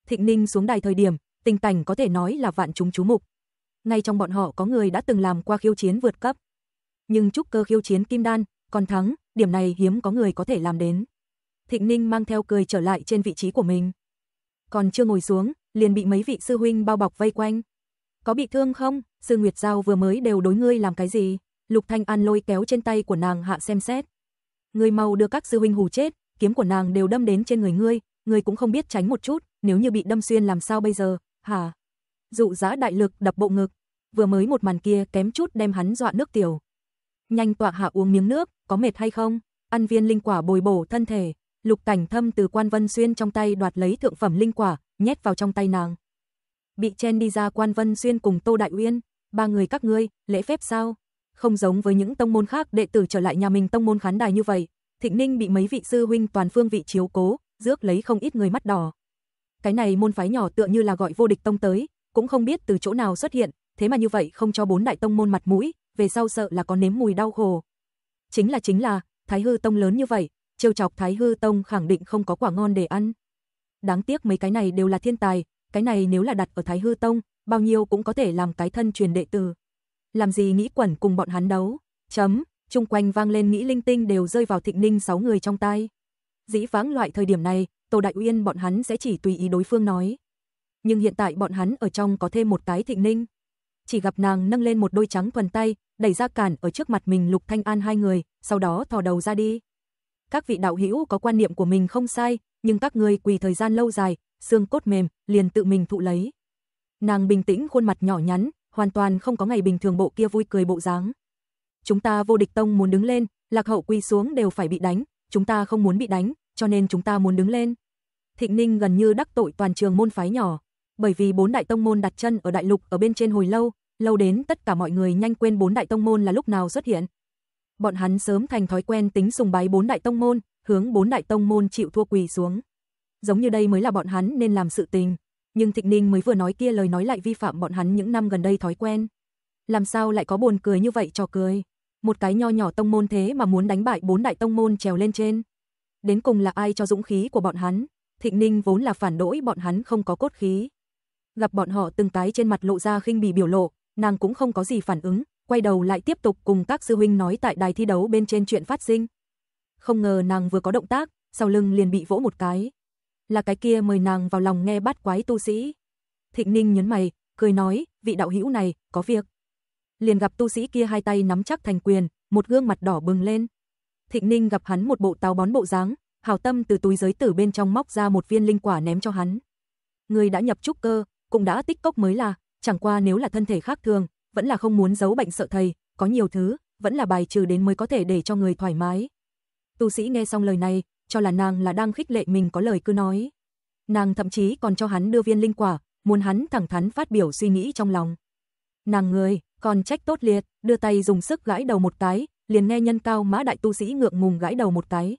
Thịnh Ninh xuống đài thời điểm, tình cảnh có thể nói là vạn chúng chú mục. Ngay trong bọn họ có người đã từng làm qua khiêu chiến vượt cấp. Nhưng trúc cơ khiêu chiến kim đan, còn thắng, điểm này hiếm có người có thể làm đến. Thịnh Ninh mang theo cười trở lại trên vị trí của mình. Còn chưa ngồi xuống, liền bị mấy vị sư huynh bao bọc vây quanh. Có bị thương không? Sư Nguyệt Giao vừa mới đều đối ngươi làm cái gì? Lục Thanh An lôi kéo trên tay của nàng hạ xem xét. Ngươi mau đưa các sư huynh hù chết, kiếm của nàng đều đâm đến trên người ngươi, ngươi cũng không biết tránh một chút, nếu như bị đâm xuyên làm sao bây giờ? Hả? Dụ giã đại lực đập bộ ngực, vừa mới một màn kia kém chút đem hắn dọa nước tiểu. Nhanh tọa hạ uống miếng nước, có mệt hay không? Ăn viên linh quả bồi bổ thân thể, Lục Cảnh Thâm từ Quan Vân Xuyên trong tay đoạt lấy thượng phẩm linh quả, nhét vào trong tay nàng. Bị chen đi ra Quan Vân Xuyên cùng Tô Đại Uyên, ba người các ngươi, lễ phép sao? Không giống với những tông môn khác đệ tử trở lại nhà mình tông môn khán đài như vậy, Thịnh Ninh bị mấy vị sư huynh toàn phương vị chiếu cố, rước lấy không ít người mắt đỏ. Cái này môn phái nhỏ tựa như là gọi vô địch tông tới, cũng không biết từ chỗ nào xuất hiện, thế mà như vậy không cho bốn đại tông môn mặt mũi, về sau sợ là có nếm mùi đau khổ. Chính là chính là, Thái Hư Tông lớn như vậy, trêu chọc Thái Hư Tông khẳng định không có quả ngon để ăn. Đáng tiếc mấy cái này đều là thiên tài, cái này nếu là đặt ở Thái Hư Tông, bao nhiêu cũng có thể làm cái thân truyền đệ tử. Làm gì nghĩ quẩn cùng bọn hắn đấu. Chấm, chung quanh vang lên nghĩ linh tinh đều rơi vào Thịnh Ninh sáu người trong tay Dĩ vãng loại thời điểm này, Tô Đại Uyên bọn hắn sẽ chỉ tùy ý đối phương nói. Nhưng hiện tại bọn hắn ở trong có thêm một cái thịnh ninh. Chỉ gặp nàng nâng lên một đôi trắng thuần tay, đẩy ra cản ở trước mặt mình Lục Thanh An hai người, sau đó thò đầu ra đi. Các vị đạo hữu có quan niệm của mình không sai, nhưng các người quỳ thời gian lâu dài, xương cốt mềm, liền tự mình thụ lấy. Nàng bình tĩnh khuôn mặt nhỏ nhắn, hoàn toàn không có ngày bình thường bộ kia vui cười bộ dáng. Chúng ta vô địch tông muốn đứng lên, lạc hậu quy xuống đều phải bị đánh, chúng ta không muốn bị đánh, cho nên chúng ta muốn đứng lên. Thịnh Ninh gần như đắc tội toàn trường môn phái nhỏ, bởi vì bốn đại tông môn đặt chân ở đại lục ở bên trên hồi lâu, lâu đến tất cả mọi người nhanh quên bốn đại tông môn là lúc nào xuất hiện. Bọn hắn sớm thành thói quen tính sùng bái bốn đại tông môn, hướng bốn đại tông môn chịu thua quỳ xuống. Giống như đây mới là bọn hắn nên làm sự tình, nhưng Thịnh Ninh mới vừa nói kia lời nói lại vi phạm bọn hắn những năm gần đây thói quen. Làm sao lại có buồn cười như vậy cho cười? Một cái nho nhỏ tông môn thế mà muốn đánh bại bốn đại tông môn trèo lên trên. Đến cùng là ai cho dũng khí của bọn hắn? Thịnh Ninh vốn là phản đối bọn hắn không có cốt khí. Gặp bọn họ từng cái trên mặt lộ ra khinh bỉ biểu lộ, nàng cũng không có gì phản ứng, quay đầu lại tiếp tục cùng các sư huynh nói tại đài thi đấu bên trên chuyện phát sinh. Không ngờ nàng vừa có động tác, sau lưng liền bị vỗ một cái. Là cái kia mời nàng vào lòng nghe bát quái tu sĩ. Thịnh Ninh nhấn mày, cười nói, vị đạo hữu này, có việc. Liền gặp tu sĩ kia hai tay nắm chắc thành quyền, một gương mặt đỏ bừng lên. Thịnh Ninh gặp hắn một bộ táo bón bộ dáng, hảo tâm từ túi giới tử bên trong móc ra một viên linh quả ném cho hắn. Người đã nhập trúc cơ, cũng đã tích cốc mới là, chẳng qua nếu là thân thể khác thường, vẫn là không muốn giấu bệnh sợ thầy, có nhiều thứ, vẫn là bài trừ đến mới có thể để cho người thoải mái. Tu sĩ nghe xong lời này, cho là nàng là đang khích lệ mình có lời cứ nói. Nàng thậm chí còn cho hắn đưa viên linh quả, muốn hắn thẳng thắn phát biểu suy nghĩ trong lòng. Nàng người, còn trách tốt liệt, đưa tay dùng sức gãi đầu một cái, liền nghe nhân cao mã đại tu sĩ ngượng ngùng gãi đầu một cái,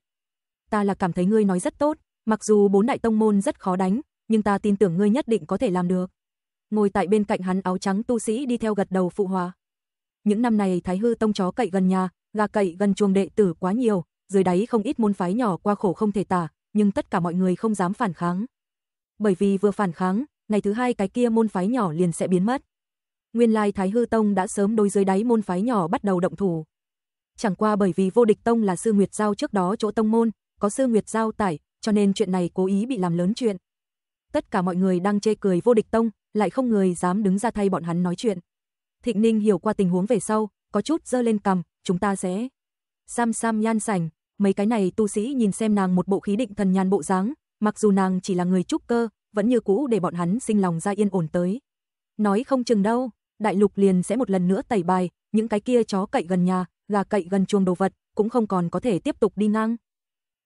ta là cảm thấy ngươi nói rất tốt, mặc dù bốn đại tông môn rất khó đánh, nhưng ta tin tưởng ngươi nhất định có thể làm được. Ngồi tại bên cạnh hắn áo trắng tu sĩ đi theo gật đầu phụ hòa. Những năm này Thái Hư tông chó cậy gần nhà, gà cậy gần chuông đệ tử quá nhiều, dưới đáy không ít môn phái nhỏ qua khổ không thể tả, nhưng tất cả mọi người không dám phản kháng. Bởi vì vừa phản kháng, ngày thứ hai cái kia môn phái nhỏ liền sẽ biến mất. Nguyên lai Thái Hư Tông đã sớm đối dưới đáy môn phái nhỏ bắt đầu động thủ. Chẳng qua bởi vì vô địch tông là sư Nguyệt Giao trước đó chỗ tông môn, có sư Nguyệt giao tải, cho nên chuyện này cố ý bị làm lớn chuyện. Tất cả mọi người đang chê cười vô địch tông, lại không người dám đứng ra thay bọn hắn nói chuyện. Thịnh Ninh hiểu qua tình huống về sau, có chút dơ lên cầm, chúng ta sẽ... Sam Sam nhan sảnh, mấy cái này tu sĩ nhìn xem nàng một bộ khí định thần nhàn bộ dáng, mặc dù nàng chỉ là người trúc cơ, vẫn như cũ để bọn hắn sinh lòng ra yên ổn tới. Nói không chừng đâu, đại lục liền sẽ một lần nữa tẩy bài, những cái kia chó cậy gần nhà, gà cậy gần chuông đồ vật, cũng không còn có thể tiếp tục đi ngang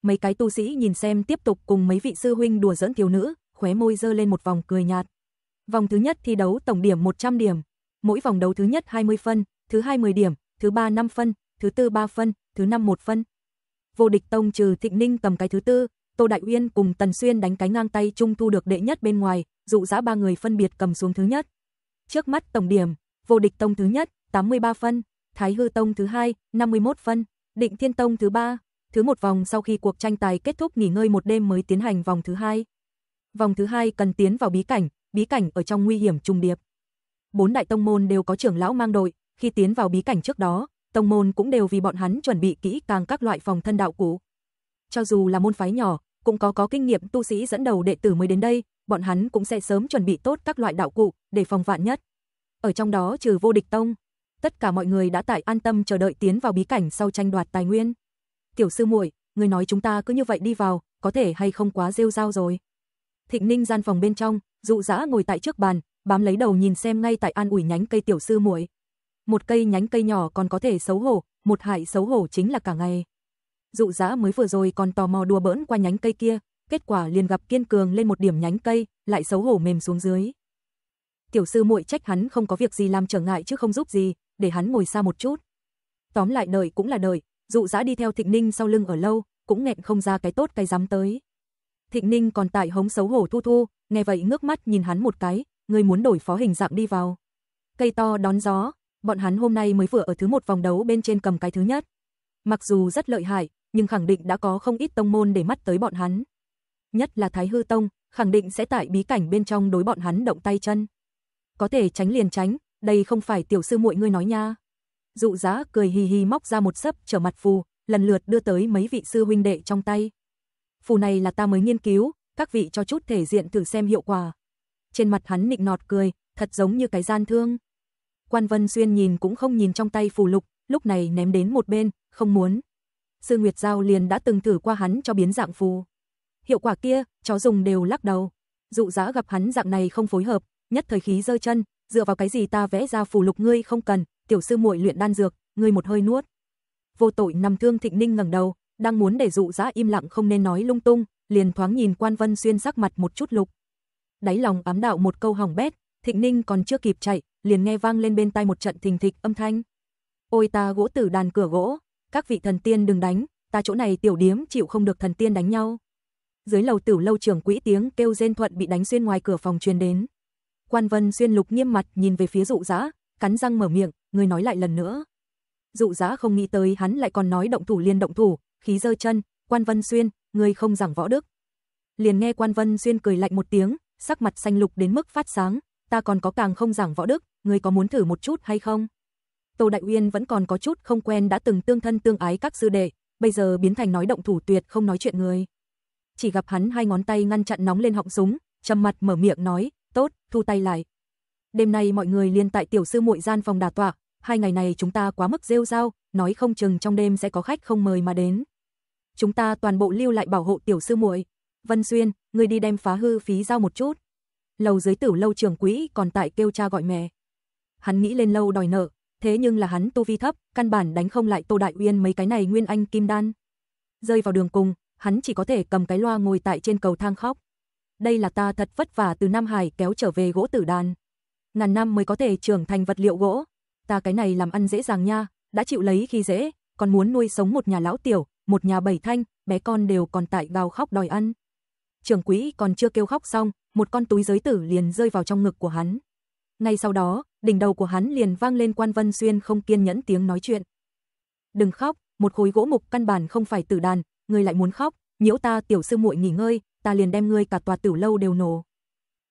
mấy cái tu sĩ nhìn xem tiếp tục cùng mấy vị sư huynh đùa giỡn thiếu nữ, khóe môi dơ lên một vòng cười nhạt. Vòng thứ nhất thi đấu tổng điểm 100 điểm, mỗi vòng đấu thứ nhất 20 phân, thứ hai 10 điểm, thứ ba 5 phân, thứ tư 3 phân, thứ năm 1 phân. Vô địch tông trừ Thịnh Ninh cầm cái thứ tư, Tô Đại Uyên cùng Tần Xuyên đánh cái ngang tay chung thu được đệ nhất bên ngoài, dụ dã ba người phân biệt cầm xuống thứ nhất. Trước mắt tổng điểm, vô địch tông thứ nhất, 83 phân, Thái Hư tông thứ hai, 51 phân, Định Thiên tông thứ ba, Thứ một vòng sau khi cuộc tranh tài kết thúc nghỉ ngơi một đêm mới tiến hành vòng thứ hai. Vòng thứ hai cần tiến vào bí cảnh, bí cảnh ở trong nguy hiểm trùng điệp. Bốn đại tông môn đều có trưởng lão mang đội, khi tiến vào bí cảnh trước đó, tông môn cũng đều vì bọn hắn chuẩn bị kỹ càng các loại phòng thân đạo cụ. Cho dù là môn phái nhỏ, cũng có có kinh nghiệm tu sĩ dẫn đầu đệ tử mới đến đây, bọn hắn cũng sẽ sớm chuẩn bị tốt các loại đạo cụ để phòng vạn nhất. Ở trong đó trừ vô địch tông, tất cả mọi người đã tại an tâm chờ đợi tiến vào bí cảnh sau tranh đoạt tài nguyên. "Tiểu sư muội, người nói chúng ta cứ như vậy đi vào, có thể hay không quá rêu rao rồi?" Thịnh Ninh gian phòng bên trong, dụ dã ngồi tại trước bàn, bám lấy đầu nhìn xem ngay tại an ủi nhánh cây tiểu sư muội. Một cây nhánh cây nhỏ còn có thể xấu hổ, một hại xấu hổ chính là cả ngày. Dụ dã mới vừa rồi còn tò mò đùa bỡn qua nhánh cây kia, kết quả liền gặp kiên cường lên một điểm nhánh cây, lại xấu hổ mềm xuống dưới. Tiểu sư muội trách hắn không có việc gì làm trở ngại chứ không giúp gì, để hắn ngồi xa một chút. Tóm lại đợi cũng là đợi, dụ dã đi theo Thịnh Ninh sau lưng ở lâu, cũng nghẹn không ra cái tốt cái dám tới. Thịnh Ninh còn tại hống xấu hổ thu thu, nghe vậy ngước mắt nhìn hắn một cái, người muốn đổi phó hình dạng đi vào. Cây to đón gió, bọn hắn hôm nay mới vừa ở thứ một vòng đấu bên trên cầm cái thứ nhất. Mặc dù rất lợi hại, nhưng khẳng định đã có không ít tông môn để mắt tới bọn hắn. Nhất là Thái Hư Tông, khẳng định sẽ tại bí cảnh bên trong đối bọn hắn động tay chân. Có thể tránh liền tránh, đây không phải tiểu sư muội ngươi nói nha dụ giá cười hì hì móc ra một sấp trở mặt phù, lần lượt đưa tới mấy vị sư huynh đệ trong tay. Phù này là ta mới nghiên cứu, các vị cho chút thể diện thử xem hiệu quả. Trên mặt hắn nịnh nọt cười, thật giống như cái gian thương. Quan Vân Xuyên nhìn cũng không nhìn trong tay phù lục, lúc này ném đến một bên, không muốn. Sư Nguyệt Giao liền đã từng thử qua hắn cho biến dạng phù. Hiệu quả kia, chó dùng đều lắc đầu. Dụ giá gặp hắn dạng này không phối hợp, nhất thời khí rơi chân, dựa vào cái gì ta vẽ ra phù lục ngươi không cần, "Tiểu sư muội luyện đan dược, ngươi một hơi nuốt." Vô tội nằm thương Thịnh Ninh ngẩng đầu, đang muốn để dụ dã im lặng không nên nói lung tung, liền thoáng nhìn Quan Vân xuyên sắc mặt một chút lục. Đáy lòng ám đạo một câu hỏng bét, Thịnh Ninh còn chưa kịp chạy, liền nghe vang lên bên tai một trận thình thịch âm thanh. "Ôi ta gỗ tử đàn cửa gỗ, các vị thần tiên đừng đánh, ta chỗ này tiểu điếm chịu không được thần tiên đánh nhau." Dưới lầu tử lâu trưởng quỹ tiếng kêu rên thuận bị đánh xuyên ngoài cửa phòng truyền đến. Quan Vân xuyên lục nghiêm mặt nhìn về phía dụ dã, cắn răng mở miệng, ngươi nói lại lần nữa. Dụ giá không nghĩ tới hắn lại còn nói động thủ liên động thủ, khí dơ chân, quan vân xuyên, ngươi không giảng võ đức. Liền nghe quan vân xuyên cười lạnh một tiếng, sắc mặt xanh lục đến mức phát sáng, ta còn có càng không giảng võ đức, ngươi có muốn thử một chút hay không? Tô Đại Uyên vẫn còn có chút không quen đã từng tương thân tương ái các sư đệ, bây giờ biến thành nói động thủ tuyệt không nói chuyện người. Chỉ gặp hắn hai ngón tay ngăn chặn nóng lên họng súng, trầm mặt mở miệng nói, "Tốt, thu tay lại." Đêm nay mọi người liên tại tiểu sư muội gian phòng đà tọa, hai ngày này chúng ta quá mức rêu rao, nói không chừng trong đêm sẽ có khách không mời mà đến. Chúng ta toàn bộ lưu lại bảo hộ tiểu sư muội. Vân Xuyên, người đi đem phá hư phí giao một chút. Lầu dưới tử lâu trưởng quỹ còn tại kêu cha gọi mẹ. Hắn nghĩ lên lâu đòi nợ, thế nhưng là hắn tu vi thấp, căn bản đánh không lại Tô Đại Uyên mấy cái này nguyên anh kim đan. Rơi vào đường cùng, hắn chỉ có thể cầm cái loa ngồi tại trên cầu thang khóc. Đây là ta thật vất vả từ Nam Hải kéo trở về gỗ tử đàn. Ngàn năm mới có thể trưởng thành vật liệu gỗ, ta cái này làm ăn dễ dàng nha, đã chịu lấy khi dễ, còn muốn nuôi sống một nhà lão tiểu, một nhà bảy thanh, bé con đều còn tại gào khóc đòi ăn. Trưởng quỹ còn chưa kêu khóc xong, một con túi giới tử liền rơi vào trong ngực của hắn. Ngay sau đó, đỉnh đầu của hắn liền vang lên quan vân xuyên không kiên nhẫn tiếng nói chuyện. Đừng khóc, một khối gỗ mục căn bản không phải tử đàn, ngươi lại muốn khóc, nhiễu ta tiểu sư muội nghỉ ngơi, ta liền đem ngươi cả tòa tử lâu đều nổ.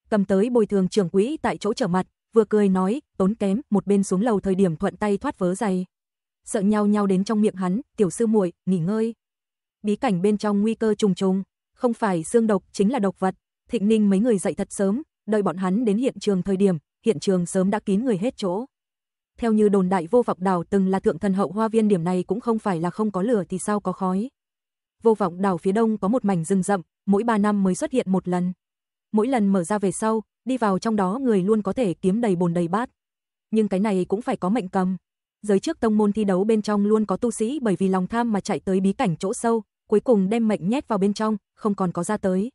Cầm tới bồi thường trưởng quỹ tại chỗ trở mặt, vừa cười nói, tốn kém, một bên xuống lầu thời điểm thuận tay thoát vớ giày. Sợ nhau nhau đến trong miệng hắn, tiểu sư muội, nghỉ ngơi. Bí cảnh bên trong nguy cơ trùng trùng, không phải xương độc chính là độc vật. Thịnh Ninh mấy người dậy thật sớm, đợi bọn hắn đến hiện trường thời điểm, hiện trường sớm đã kín người hết chỗ. Theo như đồn đại vô vọng đảo từng là thượng thần hậu hoa viên điểm này cũng không phải là không có lửa thì sao có khói. Vô vọng đảo phía đông có một mảnh rừng rậm, mỗi 3 năm mới xuất hiện một lần. Mỗi lần mở ra về sau, đi vào trong đó người luôn có thể kiếm đầy bồn đầy bát. Nhưng cái này cũng phải có mệnh cầm. Giới trước tông môn thi đấu bên trong luôn có tu sĩ bởi vì lòng tham mà chạy tới bí cảnh chỗ sâu, cuối cùng đem mệnh nhét vào bên trong, không còn có ra tới.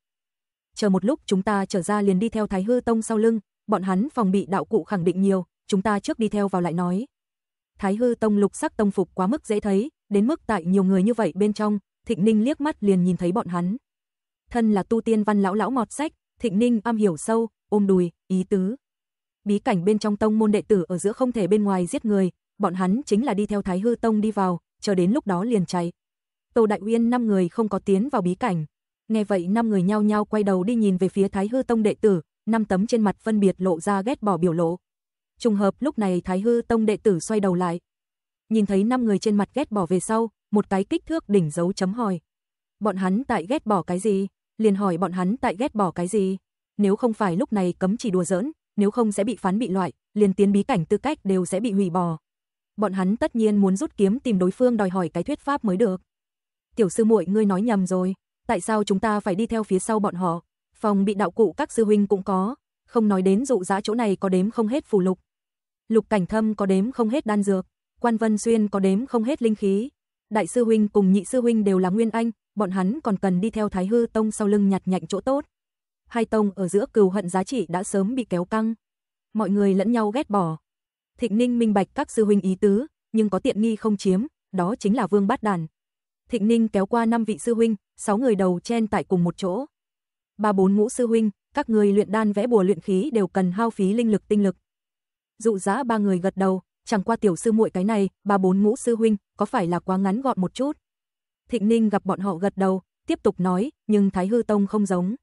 Chờ một lúc chúng ta trở ra liền đi theo Thái Hư Tông sau lưng, bọn hắn phòng bị đạo cụ khẳng định nhiều, chúng ta trước đi theo vào lại nói. Thái Hư Tông lục sắc tông phục quá mức dễ thấy, đến mức tại nhiều người như vậy bên trong, Thịnh Ninh liếc mắt liền nhìn thấy bọn hắn. Thân là tu tiên văn lão lão mọt sách, Thịnh Ninh am hiểu sâu, ôm đùi, ý tứ. Bí cảnh bên trong tông môn đệ tử ở giữa không thể bên ngoài giết người, bọn hắn chính là đi theo Thái Hư Tông đi vào, chờ đến lúc đó liền chạy. Tô Đại Uyên năm người không có tiến vào bí cảnh. Nghe vậy năm người nhao nhao quay đầu đi nhìn về phía Thái Hư Tông đệ tử, năm tấm trên mặt phân biệt lộ ra ghét bỏ biểu lộ. Trùng hợp lúc này Thái Hư Tông đệ tử xoay đầu lại. Nhìn thấy năm người trên mặt ghét bỏ về sau, một cái kích thước đỉnh dấu chấm hỏi. Bọn hắn tại ghét bỏ cái gì? liền hỏi bọn hắn tại ghét bỏ cái gì. Nếu không phải lúc này cấm chỉ đùa giỡn, nếu không sẽ bị phán bị loại, liền tiến bí cảnh tư cách đều sẽ bị hủy bỏ. Bọn hắn tất nhiên muốn rút kiếm tìm đối phương đòi hỏi cái thuyết pháp mới được. Tiểu sư muội ngươi nói nhầm rồi, tại sao chúng ta phải đi theo phía sau bọn họ? Phòng bị đạo cụ các sư huynh cũng có, không nói đến dụ dã chỗ này có đếm không hết phù lục. Lục cảnh thâm có đếm không hết đan dược, quan vân xuyên có đếm không hết linh khí. Đại sư huynh cùng nhị sư huynh đều là nguyên anh, bọn hắn còn cần đi theo Thái Hư Tông sau lưng nhặt nhạnh chỗ tốt. Hai tông ở giữa cừu hận giá trị đã sớm bị kéo căng. Mọi người lẫn nhau ghét bỏ. Thịnh Ninh minh bạch các sư huynh ý tứ, nhưng có tiện nghi không chiếm, đó chính là Vương Bát Đàn. Thịnh Ninh kéo qua năm vị sư huynh, sáu người đầu chen tại cùng một chỗ. Ba bốn ngũ sư huynh, các người luyện đan vẽ bùa luyện khí đều cần hao phí linh lực tinh lực. Dụ dã ba người gật đầu, chẳng qua tiểu sư muội cái này, ba bốn ngũ sư huynh, có phải là quá ngắn gọn một chút? Thịnh Ninh gặp bọn họ gật đầu, tiếp tục nói, nhưng Thái Hư Tông không giống.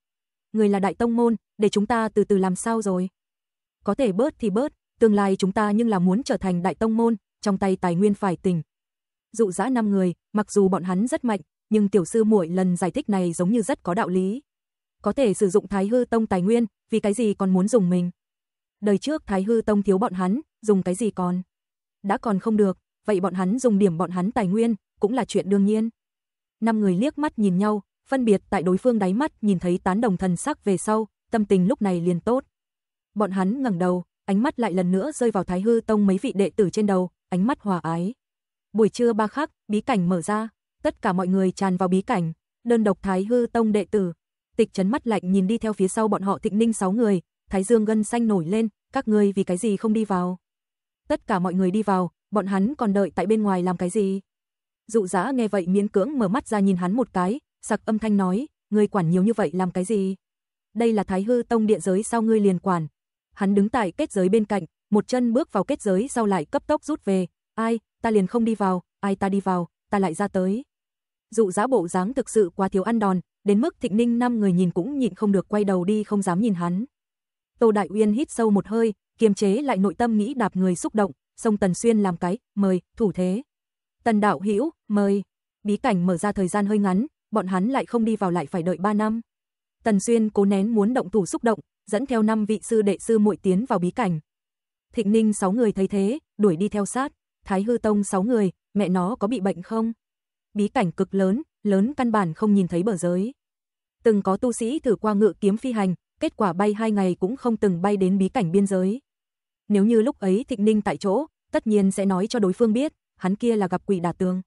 Người là đại tông môn, để chúng ta từ từ làm sao rồi? Có thể bớt thì bớt, tương lai chúng ta nhưng là muốn trở thành đại tông môn, trong tay tài nguyên phải tỉnh. Dụ dã năm người, mặc dù bọn hắn rất mạnh, nhưng tiểu sư muội lần giải thích này giống như rất có đạo lý. Có thể sử dụng Thái Hư Tông tài nguyên, vì cái gì còn muốn dùng mình? Đời trước Thái Hư Tông thiếu bọn hắn, dùng cái gì còn? Đã còn không được, vậy bọn hắn dùng điểm bọn hắn tài nguyên, cũng là chuyện đương nhiên năm người liếc mắt nhìn nhau, phân biệt tại đối phương đáy mắt nhìn thấy tán đồng thần sắc về sau, tâm tình lúc này liền tốt. Bọn hắn ngẩng đầu, ánh mắt lại lần nữa rơi vào Thái Hư Tông mấy vị đệ tử trên đầu, ánh mắt hòa ái. Buổi trưa ba khắc, bí cảnh mở ra, tất cả mọi người tràn vào bí cảnh, đơn độc Thái Hư Tông đệ tử. Tịch chấn mắt lạnh nhìn đi theo phía sau bọn họ Thịnh Ninh sáu người, Thái Dương gân xanh nổi lên, các ngươi vì cái gì không đi vào? Tất cả mọi người đi vào, bọn hắn còn đợi tại bên ngoài làm cái gì? Dụ dã nghe vậy miễn cưỡng mở mắt ra nhìn hắn một cái, sặc âm thanh nói, ngươi quản nhiều như vậy làm cái gì? Đây là Thái Hư Tông địa giới sao ngươi liền quản? Hắn đứng tại kết giới bên cạnh, một chân bước vào kết giới sau lại cấp tốc rút về, ai, ta liền không đi vào, ai ta đi vào, ta lại ra tới. Dụ dã bộ dáng thực sự quá thiếu ăn đòn, đến mức Thịnh Ninh năm người nhìn cũng nhịn không được quay đầu đi không dám nhìn hắn. Tô Đại Uyên hít sâu một hơi, kiềm chế lại nội tâm nghĩ đạp người xúc động, sông Tần Xuyên làm cái, mời, thủ thế. Tần Đạo Hữu mời. Bí cảnh mở ra thời gian hơi ngắn, bọn hắn lại không đi vào lại phải đợi 3 năm. Tần Xuyên cố nén muốn động thủ xúc động, dẫn theo năm vị sư đệ sư muội tiến vào bí cảnh. Thịnh Ninh 6 người thấy thế, đuổi đi theo sát, Thái Hư Tông 6 người, mẹ nó có bị bệnh không? Bí cảnh cực lớn, lớn căn bản không nhìn thấy bờ giới. Từng có tu sĩ thử qua ngự kiếm phi hành, kết quả bay 2 ngày cũng không từng bay đến bí cảnh biên giới. Nếu như lúc ấy Thịnh Ninh tại chỗ, tất nhiên sẽ nói cho đối phương biết, hắn kia là gặp quỷ đả tường.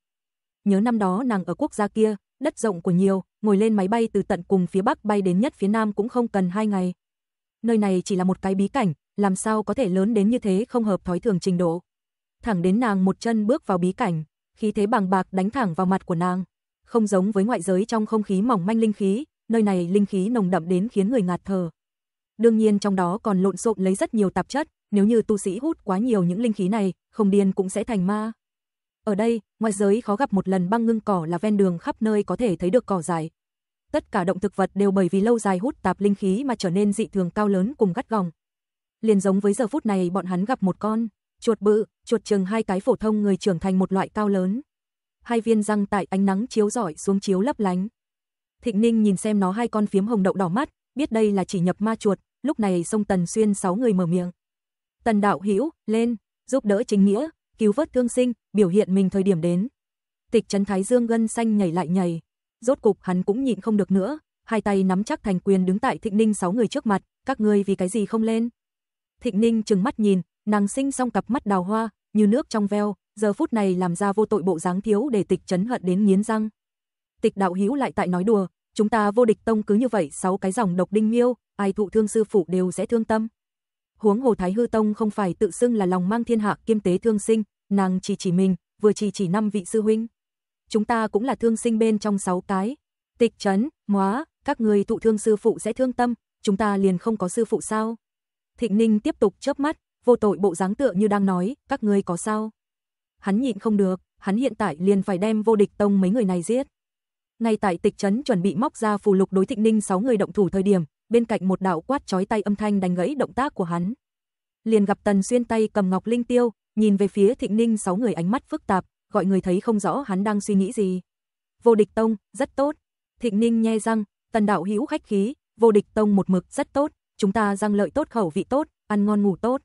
Nhớ năm đó nàng ở quốc gia kia, đất rộng của nhiều, ngồi lên máy bay từ tận cùng phía bắc bay đến nhất phía nam cũng không cần hai ngày. Nơi này chỉ là một cái bí cảnh, làm sao có thể lớn đến như thế không hợp thói thường trình độ. Thẳng đến nàng một chân bước vào bí cảnh, khí thế bằng bạc đánh thẳng vào mặt của nàng. Không giống với ngoại giới trong không khí mỏng manh linh khí, nơi này linh khí nồng đậm đến khiến người ngạt thở. Đương nhiên trong đó còn lộn xộn lấy rất nhiều tạp chất, nếu như tu sĩ hút quá nhiều những linh khí này, không điên cũng sẽ thành ma. Ở đây, ngoài giới khó gặp một lần băng ngưng cỏ là ven đường khắp nơi có thể thấy được cỏ dài. Tất cả động thực vật đều bởi vì lâu dài hút tạp linh khí mà trở nên dị thường cao lớn cùng gắt gỏng. Liền giống với giờ phút này bọn hắn gặp một con chuột bự, chuột chừng hai cái phổ thông người trưởng thành một loại cao lớn. Hai viên răng tại ánh nắng chiếu rọi xuống chiếu lấp lánh. Thịnh Ninh nhìn xem nó hai con phiếm hồng đậu đỏ mắt, biết đây là chỉ nhập ma chuột, lúc này sông Tần Xuyên sáu người mở miệng. Tần đạo hữu lên, giúp đỡ chính nghĩa, cứu vớt thương sinh, biểu hiện mình thời điểm đến. Tịch Trấn Thái Dương gân xanh nhảy lại nhảy, rốt cục hắn cũng nhịn không được nữa, hai tay nắm chắc thành quyền đứng tại Thịnh Ninh sáu người trước mặt, các ngươi vì cái gì không lên? Thịnh Ninh trừng mắt nhìn, nàng sinh xong cặp mắt đào hoa, như nước trong veo, giờ phút này làm ra vô tội bộ dáng thiếu để Tịch Trấn hận đến nghiến răng. Tịch đạo hữu lại tại nói đùa, chúng ta vô địch tông cứ như vậy sáu cái dòng độc đinh miêu, ai thụ thương sư phụ đều sẽ thương tâm huống hồ Thái Hư Tông không phải tự xưng là lòng mang thiên hạ kiêm tế thương sinh, nàng chỉ chỉ mình, vừa chỉ chỉ năm vị sư huynh. Chúng ta cũng là thương sinh bên trong sáu cái. Tịch trấn, móa, các người thụ thương sư phụ sẽ thương tâm, chúng ta liền không có sư phụ sao? Thịnh Ninh tiếp tục chớp mắt, vô tội bộ dáng tựa như đang nói, các người có sao? Hắn nhịn không được, hắn hiện tại liền phải đem vô địch tông mấy người này giết. Ngay tại tịch trấn chuẩn bị móc ra phù lục đối Thịnh Ninh 6 người động thủ thời điểm, bên cạnh một đạo quát chói tay âm thanh đánh gãy động tác của hắn. Liền gặp Tần Xuyên tay cầm ngọc linh tiêu, nhìn về phía Thịnh Ninh sáu người ánh mắt phức tạp, gọi người thấy không rõ hắn đang suy nghĩ gì. Vô địch tông, rất tốt. Thịnh Ninh nhe răng, Tần đạo hữu khách khí, vô địch tông một mực rất tốt, chúng ta răng lợi tốt khẩu vị tốt, ăn ngon ngủ tốt.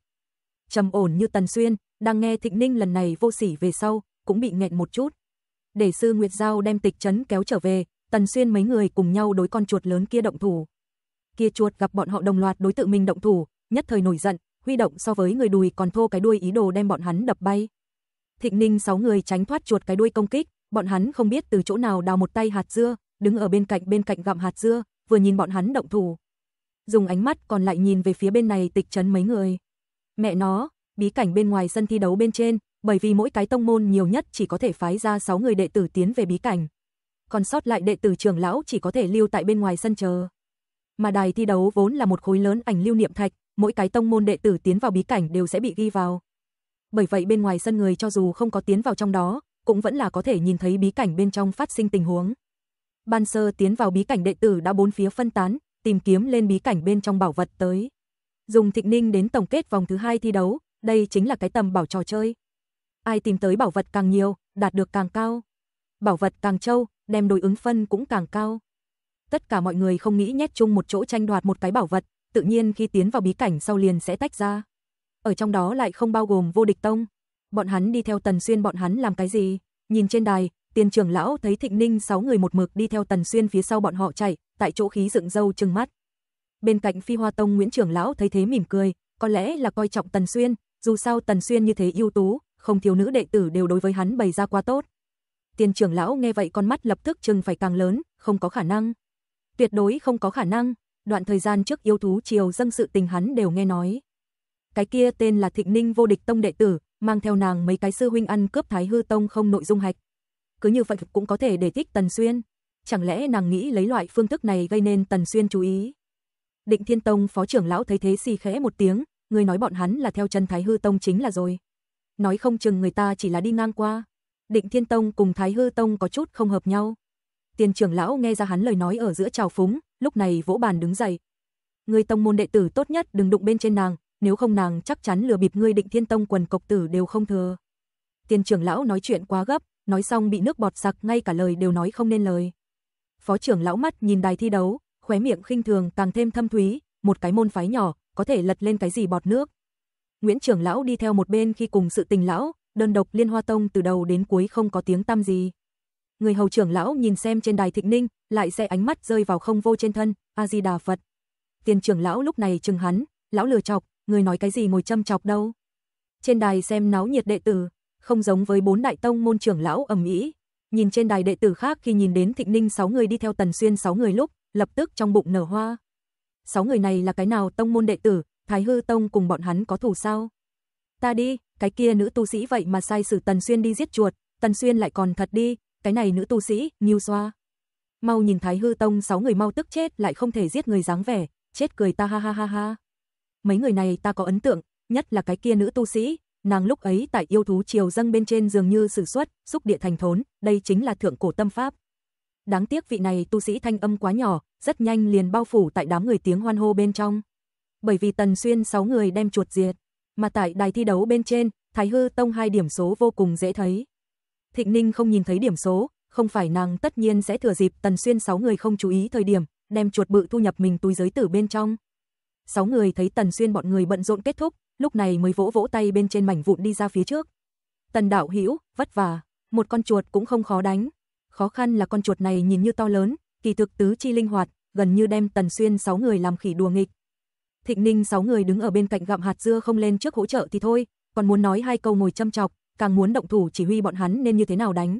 Trầm ổn như Tần Xuyên, đang nghe Thịnh Ninh lần này vô sỉ về sau, cũng bị nghẹn một chút. Để sư Nguyệt Giao đem tịch chấn kéo trở về, Tần Xuyên mấy người cùng nhau đối con chuột lớn kia động thủ kia chuột gặp bọn họ đồng loạt đối tự mình động thủ, nhất thời nổi giận, huy động so với người đùi còn thô cái đuôi ý đồ đem bọn hắn đập bay. Thịnh Ninh sáu người tránh thoát chuột cái đuôi công kích, bọn hắn không biết từ chỗ nào đào một tay hạt dưa, đứng ở bên cạnh bên cạnh gặm hạt dưa, vừa nhìn bọn hắn động thủ. Dùng ánh mắt còn lại nhìn về phía bên này tịch trấn mấy người. Mẹ nó, bí cảnh bên ngoài sân thi đấu bên trên, bởi vì mỗi cái tông môn nhiều nhất chỉ có thể phái ra 6 người đệ tử tiến về bí cảnh. Còn sót lại đệ tử trưởng lão chỉ có thể lưu tại bên ngoài sân chờ mà đài thi đấu vốn là một khối lớn ảnh lưu niệm thạch, mỗi cái tông môn đệ tử tiến vào bí cảnh đều sẽ bị ghi vào. Bởi vậy bên ngoài sân người cho dù không có tiến vào trong đó, cũng vẫn là có thể nhìn thấy bí cảnh bên trong phát sinh tình huống. Ban sơ tiến vào bí cảnh đệ tử đã bốn phía phân tán, tìm kiếm lên bí cảnh bên trong bảo vật tới. Dùng Thịnh Ninh đến tổng kết vòng thứ hai thi đấu, đây chính là cái tầm bảo trò chơi. Ai tìm tới bảo vật càng nhiều, đạt được càng cao. Bảo vật càng trâu, đem đối ứng phân cũng càng cao tất cả mọi người không nghĩ nhét chung một chỗ tranh đoạt một cái bảo vật, tự nhiên khi tiến vào bí cảnh sau liền sẽ tách ra. Ở trong đó lại không bao gồm vô địch tông. Bọn hắn đi theo Tần Xuyên bọn hắn làm cái gì? Nhìn trên đài, tiền trưởng lão thấy Thịnh Ninh 6 người một mực đi theo Tần Xuyên phía sau bọn họ chạy, tại chỗ khí dựng dâu trừng mắt. Bên cạnh Phi Hoa Tông Nguyễn trưởng lão thấy thế mỉm cười, có lẽ là coi trọng Tần Xuyên, dù sao Tần Xuyên như thế ưu tú, không thiếu nữ đệ tử đều đối với hắn bày ra qua tốt. Tiền trưởng lão nghe vậy con mắt lập tức trừng phải càng lớn, không có khả năng, tuyệt đối không có khả năng, đoạn thời gian trước yêu thú triều dâng sự tình hắn đều nghe nói. Cái kia tên là Thịnh Ninh vô địch tông đệ tử, mang theo nàng mấy cái sư huynh ăn cướp Thái Hư tông không nội dung hạch. Cứ như vậy cũng có thể để thích Tần Xuyên, chẳng lẽ nàng nghĩ lấy loại phương thức này gây nên Tần Xuyên chú ý. Định Thiên Tông phó trưởng lão thấy thế xì khẽ một tiếng, người nói bọn hắn là theo chân Thái Hư Tông chính là rồi. Nói không chừng người ta chỉ là đi ngang qua. Định Thiên Tông cùng Thái Hư Tông có chút không hợp nhau. Tiền trưởng lão nghe ra hắn lời nói ở giữa trào phúng, lúc này vỗ bàn đứng dậy. Người tông môn đệ tử tốt nhất đừng đụng bên trên nàng, nếu không nàng chắc chắn lừa bịp ngươi định thiên tông quần cộc tử đều không thừa. Tiền trưởng lão nói chuyện quá gấp, nói xong bị nước bọt sặc ngay cả lời đều nói không nên lời. Phó trưởng lão mắt nhìn đài thi đấu, khóe miệng khinh thường càng thêm thâm thúy, một cái môn phái nhỏ, có thể lật lên cái gì bọt nước. Nguyễn trưởng lão đi theo một bên khi cùng sự tình lão, đơn độc liên hoa tông từ đầu đến cuối không có tiếng tăm gì. Người hầu trưởng lão nhìn xem trên đài thịnh ninh, lại xe ánh mắt rơi vào không vô trên thân, A-di-đà Phật. Tiền trưởng lão lúc này chừng hắn, lão lừa chọc, người nói cái gì ngồi châm chọc đâu. Trên đài xem náo nhiệt đệ tử, không giống với bốn đại tông môn trưởng lão ầm ĩ. Nhìn trên đài đệ tử khác khi nhìn đến Thịnh Ninh 6 người đi theo Tần Xuyên 6 người lúc, lập tức trong bụng nở hoa. 6 người này là cái nào tông môn đệ tử, Thái Hư Tông cùng bọn hắn có thù sao? Ta đi, cái kia nữ tu sĩ vậy mà sai sử Tần Xuyên đi giết chuột, Tần Xuyên lại còn thật đi, cái này nữ tu sĩ, Ngưu Xoa. Mau nhìn Thái Hư Tông sáu người mau tức chết lại không thể giết người dáng vẻ, chết cười ta ha ha ha ha. Mấy người này ta có ấn tượng, nhất là cái kia nữ tu sĩ, nàng lúc ấy tại yêu thú triều dâng bên trên dường như sử xuất, xúc địa thành thốn, đây chính là thượng cổ tâm pháp. Đáng tiếc vị này tu sĩ thanh âm quá nhỏ, rất nhanh liền bao phủ tại đám người tiếng hoan hô bên trong. Bởi vì Tần Xuyên 6 người đem chuột diệt, mà tại đài thi đấu bên trên, Thái Hư Tông hai điểm số vô cùng dễ thấy. Thịnh Ninh không nhìn thấy điểm số, không phải nàng tất nhiên sẽ thừa dịp Tần Xuyên 6 người không chú ý thời điểm, đem chuột bự thu nhập mình túi giới tử bên trong. 6 người thấy Tần Xuyên bọn người bận rộn kết thúc, lúc này mới vỗ vỗ tay bên trên mảnh vụn đi ra phía trước. Tần Đạo Hữu, vất vả, một con chuột cũng không khó đánh. Khó khăn là con chuột này nhìn như to lớn, kỳ thực tứ chi linh hoạt, gần như đem Tần Xuyên 6 người làm khỉ đùa nghịch. Thịnh Ninh 6 người đứng ở bên cạnh gặm hạt dưa không lên trước hỗ trợ thì thôi, còn muốn nói hai câu ngồi châm chọc, càng muốn động thủ chỉ huy bọn hắn nên như thế nào đánh.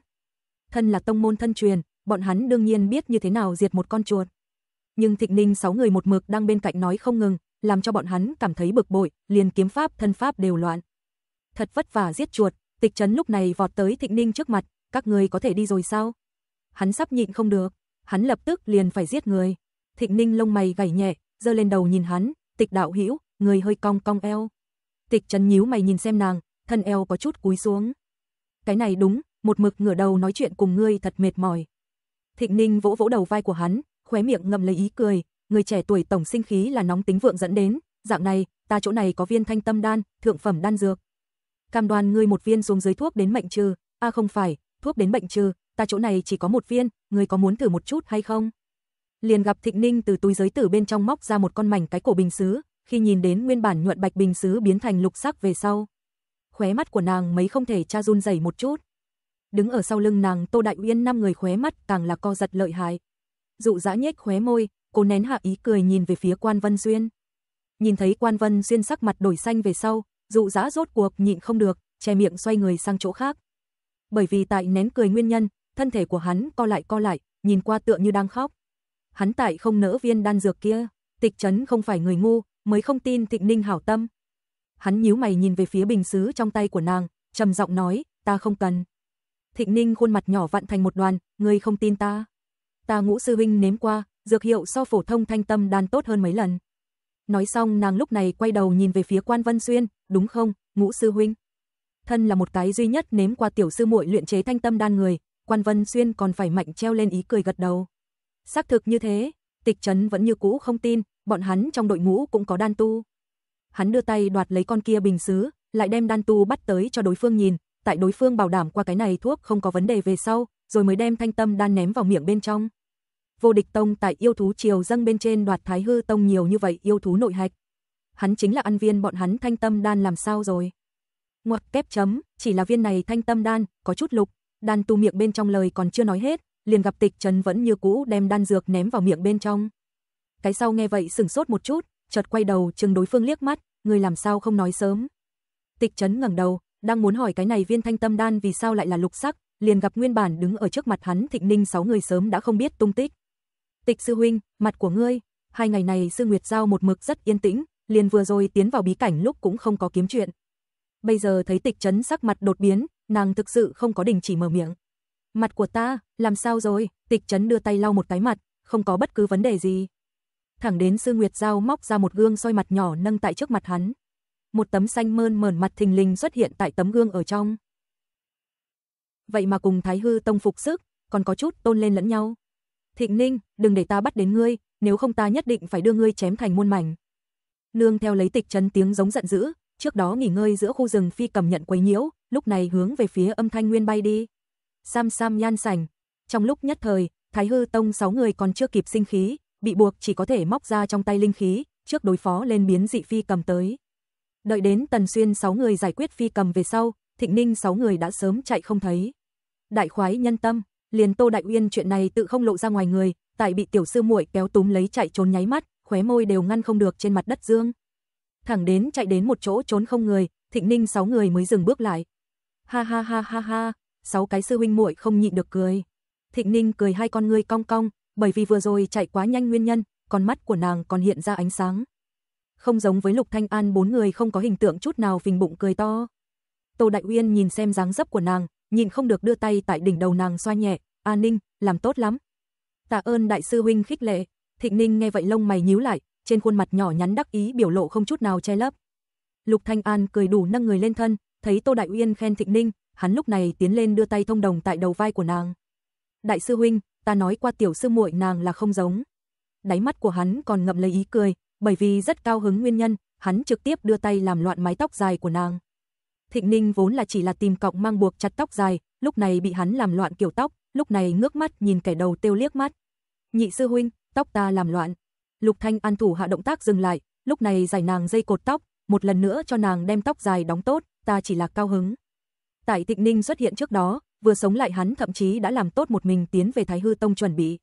Thân là tông môn thân truyền, bọn hắn đương nhiên biết như thế nào diệt một con chuột. Nhưng Thịnh Ninh sáu người một mực đang bên cạnh nói không ngừng, làm cho bọn hắn cảm thấy bực bội, liền kiếm pháp, thân pháp đều loạn. Thật vất vả giết chuột, Tịch chấn lúc này vọt tới Thịnh Ninh trước mặt, các người có thể đi rồi sao? Hắn sắp nhịn không được, hắn lập tức liền phải giết người. Thịnh Ninh lông mày gảy nhẹ, giơ lên đầu nhìn hắn, "Tịch đạo hữu, người hơi cong cong eo." Tịch chấn nhíu mày nhìn xem nàng, thân eo có chút cúi xuống. Cái này đúng, một mực ngửa đầu nói chuyện cùng ngươi thật mệt mỏi. Thịnh Ninh vỗ vỗ đầu vai của hắn, khóe miệng ngậm lấy ý cười, người trẻ tuổi tổng sinh khí là nóng tính vượng dẫn đến, dạng này, ta chỗ này có viên thanh tâm đan, thượng phẩm đan dược. Cam đoan ngươi một viên xuống dưới thuốc đến mệnh trừ, a không phải, thuốc đến bệnh trừ, ta chỗ này chỉ có một viên, ngươi có muốn thử một chút hay không? Liền gặp Thịnh Ninh từ túi giới tử bên trong móc ra một con mảnh cái cổ bình sứ, khi nhìn đến nguyên bản nhuận bạch bình sứ biến thành lục sắc về sau, khóe mắt của nàng mấy không thể cha run rẩy một chút. Đứng ở sau lưng nàng Tô Đại Uyên năm người khóe mắt càng là co giật lợi hại. Dụ dã nhếch khóe môi, cô nén hạ ý cười nhìn về phía Quan Vân Xuyên. Nhìn thấy Quan Vân Xuyên sắc mặt đổi xanh về sau, dụ dã rốt cuộc nhịn không được, che miệng xoay người sang chỗ khác. Bởi vì tại nén cười nguyên nhân, thân thể của hắn co lại co lại, nhìn qua tựa như đang khóc. Hắn tại không nỡ viên đan dược kia, tịch trấn không phải người ngu, mới không tin Thịnh Ninh hảo tâm. Hắn nhíu mày nhìn về phía bình sứ trong tay của nàng, trầm giọng nói, ta không cần. Thịnh Ninh khuôn mặt nhỏ vặn thành một đoàn, ngươi không tin ta. Ta ngũ sư huynh nếm qua, dược hiệu so phổ thông thanh tâm đan tốt hơn mấy lần. Nói xong nàng lúc này quay đầu nhìn về phía quan Vân Xuyên, đúng không, ngũ sư huynh. Thân là một cái duy nhất nếm qua tiểu sư muội luyện chế thanh tâm đan người, quan Vân Xuyên còn phải mạnh treo lên ý cười gật đầu. Xác thực như thế, tịch trấn vẫn như cũ không tin, bọn hắn trong đội ngũ cũng có đan tu hắn đưa tay đoạt lấy con kia bình sứ, lại đem đan tu bắt tới cho đối phương nhìn, tại đối phương bảo đảm qua cái này thuốc không có vấn đề về sau, rồi mới đem thanh tâm đan ném vào miệng bên trong. Vô địch tông tại yêu thú triều dâng bên trên đoạt thái hư tông nhiều như vậy yêu thú nội hạch. Hắn chính là ăn viên bọn hắn thanh tâm đan làm sao rồi. Ngoặc kép chấm, chỉ là viên này thanh tâm đan, có chút lục, đan tu miệng bên trong lời còn chưa nói hết, liền gặp tịch trần vẫn như cũ đem đan dược ném vào miệng bên trong. Cái sau nghe vậy sửng sốt một chút, chợt quay đầu chừng đối phương liếc mắt, người làm sao không nói sớm. Tịch chấn ngẩng đầu, đang muốn hỏi cái này viên thanh tâm đan vì sao lại là lục sắc, liền gặp nguyên bản đứng ở trước mặt hắn Thịnh Ninh sáu người sớm đã không biết tung tích. Tịch sư huynh, mặt của ngươi, hai ngày này sư Nguyệt Giao một mực rất yên tĩnh, liền vừa rồi tiến vào bí cảnh lúc cũng không có kiếm chuyện. Bây giờ thấy tịch chấn sắc mặt đột biến, nàng thực sự không có đình chỉ mở miệng. Mặt của ta, làm sao rồi, tịch chấn đưa tay lau một cái mặt, không có bất cứ vấn đề gì thẳng đến Sư Nguyệt Giao móc ra một gương soi mặt nhỏ nâng tại trước mặt hắn. Một tấm xanh mơn mờn mặt thình lình xuất hiện tại tấm gương ở trong. Vậy mà cùng Thái Hư Tông phục sức, còn có chút tôn lên lẫn nhau. Thịnh Ninh, đừng để ta bắt đến ngươi, nếu không ta nhất định phải đưa ngươi chém thành muôn mảnh. Nương theo lấy tịch chấn tiếng giống giận dữ, trước đó nghỉ ngơi giữa khu rừng phi cầm nhận quấy nhiễu, lúc này hướng về phía âm thanh nguyên bay đi. Sam Sam nhan sảnh, trong lúc nhất thời, Thái Hư Tông sáu người còn chưa kịp sinh khí, bị buộc chỉ có thể móc ra trong tay linh khí, trước đối phó lên biến dị phi cầm tới. Đợi đến Tần Xuyên 6 người giải quyết phi cầm về sau, Thịnh Ninh 6 người đã sớm chạy không thấy. Đại khoái nhân tâm, liền Tô Đại Uyên chuyện này tự không lộ ra ngoài người, tại bị tiểu sư muội kéo túm lấy chạy trốn nháy mắt, khóe môi đều ngăn không được trên mặt đất dương. Thẳng đến chạy đến một chỗ trốn không người, Thịnh Ninh 6 người mới dừng bước lại. Ha ha ha ha ha, sáu cái sư huynh muội không nhịn được cười. Thịnh Ninh cười hai con ngươi cong cong, bởi vì vừa rồi chạy quá nhanh nguyên nhân, con mắt của nàng còn hiện ra ánh sáng. Không giống với Lục Thanh An bốn người không có hình tượng chút nào phình bụng cười to. Tô Đại Uyên nhìn xem dáng dấp của nàng, nhìn không được đưa tay tại đỉnh đầu nàng xoa nhẹ, "A Ninh, làm tốt lắm." Tạ ơn đại sư huynh khích lệ. Thịnh Ninh nghe vậy lông mày nhíu lại, trên khuôn mặt nhỏ nhắn đắc ý biểu lộ không chút nào che lấp. Lục Thanh An cười đủ nâng người lên thân, thấy Tô Đại Uyên khen Thịnh Ninh, hắn lúc này tiến lên đưa tay thông đồng tại đầu vai của nàng. "Đại sư huynh, ta nói qua tiểu sư muội nàng là không giống. Đáy mắt của hắn còn ngậm lấy ý cười, bởi vì rất cao hứng nguyên nhân, hắn trực tiếp đưa tay làm loạn mái tóc dài của nàng. Thịnh Ninh vốn là chỉ là tìm cọng mang buộc chặt tóc dài, lúc này bị hắn làm loạn kiểu tóc, lúc này ngước mắt nhìn kẻ đầu tiêu liếc mắt. Nhị sư huynh, tóc ta làm loạn. Lục Thanh An thủ hạ động tác dừng lại, lúc này giải nàng dây cột tóc, một lần nữa cho nàng đem tóc dài đóng tốt, ta chỉ là cao hứng. Tại Thịnh Ninh xuất hiện trước đó, vừa sống lại hắn thậm chí đã làm tốt một mình tiến về Thái Hư Tông chuẩn bị.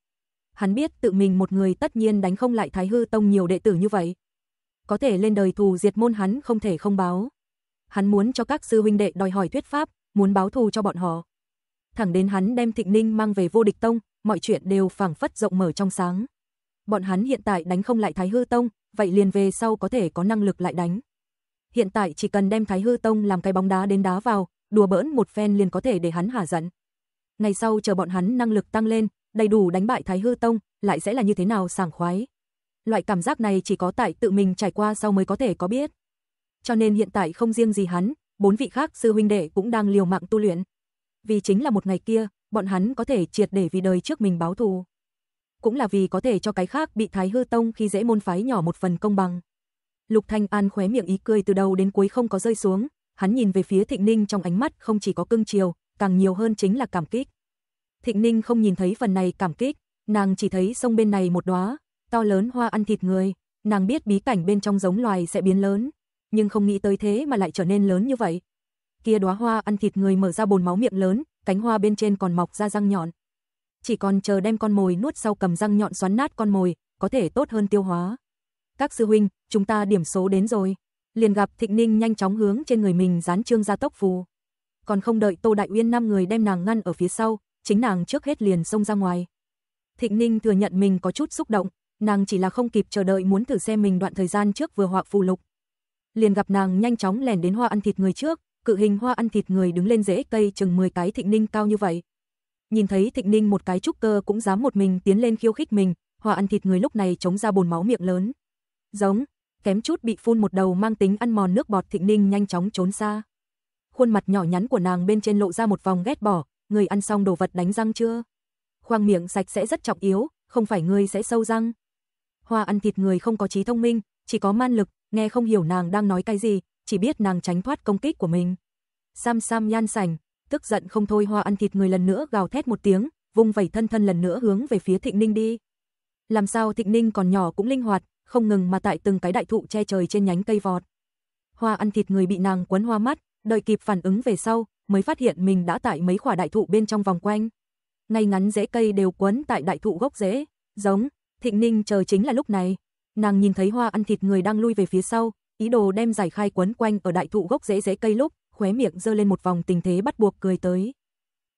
Hắn biết tự mình một người tất nhiên đánh không lại Thái Hư Tông nhiều đệ tử như vậy. Có thể lên đời thù diệt môn hắn không thể không báo. Hắn muốn cho các sư huynh đệ đòi hỏi thuyết pháp, muốn báo thù cho bọn họ. Thẳng đến hắn đem Thịnh Ninh mang về vô địch tông, mọi chuyện đều phảng phất rộng mở trong sáng. Bọn hắn hiện tại đánh không lại Thái Hư Tông, vậy liền về sau có thể có năng lực lại đánh. Hiện tại chỉ cần đem Thái Hư Tông làm cái bóng đá đến đá vào, đùa bỡn một phen liền có thể để hắn hả giận. Ngày sau chờ bọn hắn năng lực tăng lên, đầy đủ đánh bại Thái Hư Tông, lại sẽ là như thế nào sảng khoái. Loại cảm giác này chỉ có tại tự mình trải qua sau mới có thể có biết. Cho nên hiện tại không riêng gì hắn, bốn vị khác sư huynh đệ cũng đang liều mạng tu luyện. Vì chính là một ngày kia, bọn hắn có thể triệt để vì đời trước mình báo thù. Cũng là vì có thể cho cái khác bị Thái Hư Tông khi dễ môn phái nhỏ một phần công bằng. Lục Thanh An khóe miệng ý cười từ đầu đến cuối không có rơi xuống, hắn nhìn về phía Thịnh Ninh trong ánh mắt không chỉ có cưng chiều, càng nhiều hơn chính là cảm kích. Thịnh Ninh không nhìn thấy phần này cảm kích, nàng chỉ thấy sông bên này một đóa to lớn hoa ăn thịt người, nàng biết bí cảnh bên trong giống loài sẽ biến lớn, nhưng không nghĩ tới thế mà lại trở nên lớn như vậy. Kia đóa hoa ăn thịt người mở ra bồn máu miệng lớn, cánh hoa bên trên còn mọc ra răng nhọn. Chỉ còn chờ đem con mồi nuốt sau cầm răng nhọn xoắn nát con mồi, có thể tốt hơn tiêu hóa. Các sư huynh, chúng ta điểm số đến rồi liền gặp Thịnh Ninh nhanh chóng hướng trên người mình dán trương ra tốc phù. Còn không đợi Tô Đại Uyên năm người đem nàng ngăn ở phía sau, chính nàng trước hết liền xông ra ngoài. Thịnh Ninh thừa nhận mình có chút xúc động, nàng chỉ là không kịp chờ đợi muốn thử xem mình đoạn thời gian trước vừa họa phù lục. Liền gặp nàng nhanh chóng lèn đến hoa ăn thịt người trước, cự hình hoa ăn thịt người đứng lên rễ cây chừng 10 cái Thịnh Ninh cao như vậy. Nhìn thấy Thịnh Ninh một cái trúc cơ cũng dám một mình tiến lên khiêu khích mình, hoa ăn thịt người lúc này chống ra bồn máu miệng lớn. Giống, kém chút bị phun một đầu mang tính ăn mòn nước bọt Thịnh Ninh nhanh chóng trốn xa. Khuôn mặt nhỏ nhắn của nàng bên trên lộ ra một vòng ghét bỏ, người ăn xong đồ vật đánh răng chưa? Khoang miệng sạch sẽ rất trọng yếu, không phải người sẽ sâu răng. Hoa ăn thịt người không có trí thông minh, chỉ có man lực, nghe không hiểu nàng đang nói cái gì, chỉ biết nàng tránh thoát công kích của mình. Sam Sam nhan sành, tức giận không thôi hoa ăn thịt người lần nữa gào thét một tiếng, vùng vẩy thân thân lần nữa hướng về phía Thịnh Ninh đi. Làm sao Thịnh Ninh còn nhỏ cũng linh hoạt, không ngừng mà tại từng cái đại thụ che trời trên nhánh cây vọt. Hoa ăn thịt người bị nàng quấn hoa mắt, đợi kịp phản ứng về sau, mới phát hiện mình đã tại mấy quả đại thụ bên trong vòng quanh. Ngay ngắn rễ cây đều quấn tại đại thụ gốc rễ, giống, thịnh ninh chờ chính là lúc này. Nàng nhìn thấy hoa ăn thịt người đang lui về phía sau, ý đồ đem giải khai quấn quanh ở đại thụ gốc rễ rễ cây lúc, khóe miệng dơ lên một vòng tình thế bắt buộc cười tới.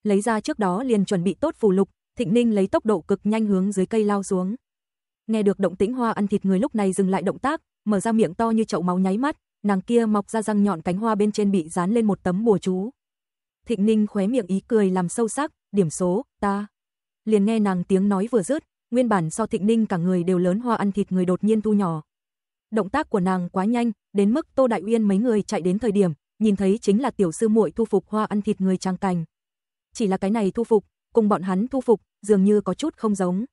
Lấy ra trước đó liền chuẩn bị tốt phù lục, Thịnh Ninh lấy tốc độ cực nhanh hướng dưới cây lao xuống. Nghe được động tĩnh hoa ăn thịt người lúc này dừng lại động tác, mở ra miệng to như chậu máu nháy mắt, nàng kia mọc ra răng nhọn cánh hoa bên trên bị dán lên một tấm bùa chú. Thịnh Ninh khóe miệng ý cười làm sâu sắc, điểm số, ta. Liền nghe nàng tiếng nói vừa dứt, nguyên bản so Thịnh Ninh cả người đều lớn hoa ăn thịt người đột nhiên thu nhỏ. Động tác của nàng quá nhanh, đến mức Tô Đại Uyên mấy người chạy đến thời điểm, nhìn thấy chính là tiểu sư muội thu phục hoa ăn thịt người trang cành. Chỉ là cái này thu phục, cùng bọn hắn thu phục, dường như có chút không giống.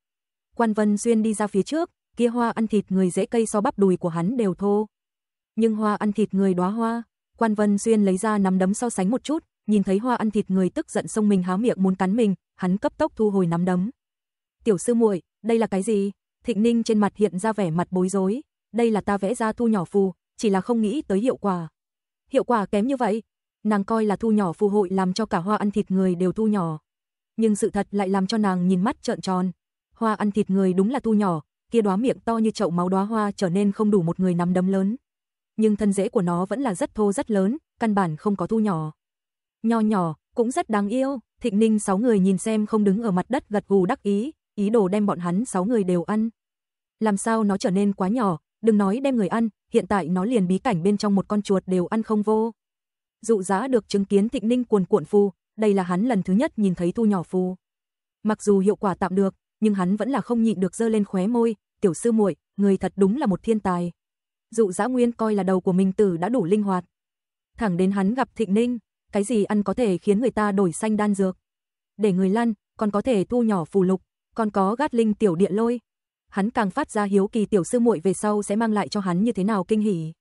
Quan Vân Xuyên đi ra phía trước, kia hoa ăn thịt người dễ cây so bắp đùi của hắn đều thô. Nhưng hoa ăn thịt người đóa hoa, Quan Vân Xuyên lấy ra nắm đấm so sánh một chút, nhìn thấy hoa ăn thịt người tức giận xông mình há miệng muốn cắn mình, hắn cấp tốc thu hồi nắm đấm. "Tiểu sư muội, đây là cái gì?" Thịnh Ninh trên mặt hiện ra vẻ mặt bối rối, "Đây là ta vẽ ra thu nhỏ phù, chỉ là không nghĩ tới hiệu quả." Hiệu quả kém như vậy, nàng coi là thu nhỏ phù hội làm cho cả hoa ăn thịt người đều thu nhỏ. Nhưng sự thật lại làm cho nàng nhìn mắt trợn tròn hoa ăn thịt người đúng là tu nhỏ, kia đóa miệng to như chậu máu đóa hoa trở nên không đủ một người nắm đấm lớn. Nhưng thân rễ của nó vẫn là rất thô rất lớn, căn bản không có thu nhỏ. Nho nhỏ, cũng rất đáng yêu, Thịnh Ninh sáu người nhìn xem không đứng ở mặt đất gật gù đắc ý, ý đồ đem bọn hắn sáu người đều ăn. Làm sao nó trở nên quá nhỏ, đừng nói đem người ăn, hiện tại nó liền bí cảnh bên trong một con chuột đều ăn không vô. Dụ giá được chứng kiến Thịnh Ninh cuồn cuộn phù, đây là hắn lần thứ nhất nhìn thấy thu nhỏ phù. Mặc dù hiệu quả tạm được, nhưng hắn vẫn là không nhịn được dơ lên khóe môi, tiểu sư muội, người thật đúng là một thiên tài. Dụ Dã Nguyên coi là đầu của mình tử đã đủ linh hoạt. Thẳng đến hắn gặp Thịnh Ninh, cái gì ăn có thể khiến người ta đổi xanh đan dược. Để người lăn, còn có thể thu nhỏ phù lục, còn có gát linh tiểu địa lôi. Hắn càng phát ra hiếu kỳ tiểu sư muội về sau sẽ mang lại cho hắn như thế nào kinh hỉ.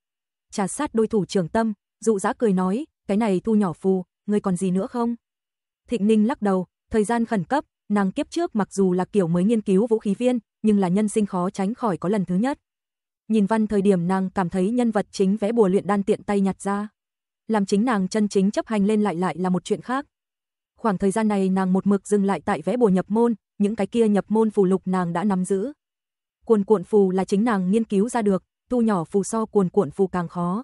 Trà sát đôi thủ trưởng tâm, Dụ Dã cười nói, cái này thu nhỏ phù, người còn gì nữa không? Thịnh Ninh lắc đầu, thời gian khẩn cấp, Nàng kiếp trước mặc dù là kiểu mới nghiên cứu vũ khí viên, nhưng là nhân sinh khó tránh khỏi có lần thứ nhất. Nhìn văn thời điểm nàng cảm thấy nhân vật chính vẽ bùa luyện đan tiện tay nhặt ra. Làm chính nàng chân chính chấp hành lên lại lại là một chuyện khác. Khoảng thời gian này nàng một mực dừng lại tại vẽ bùa nhập môn, những cái kia nhập môn phù lục nàng đã nắm giữ. Cuồn cuộn phù là chính nàng nghiên cứu ra được, thu nhỏ phù so cuồn cuộn phù càng khó.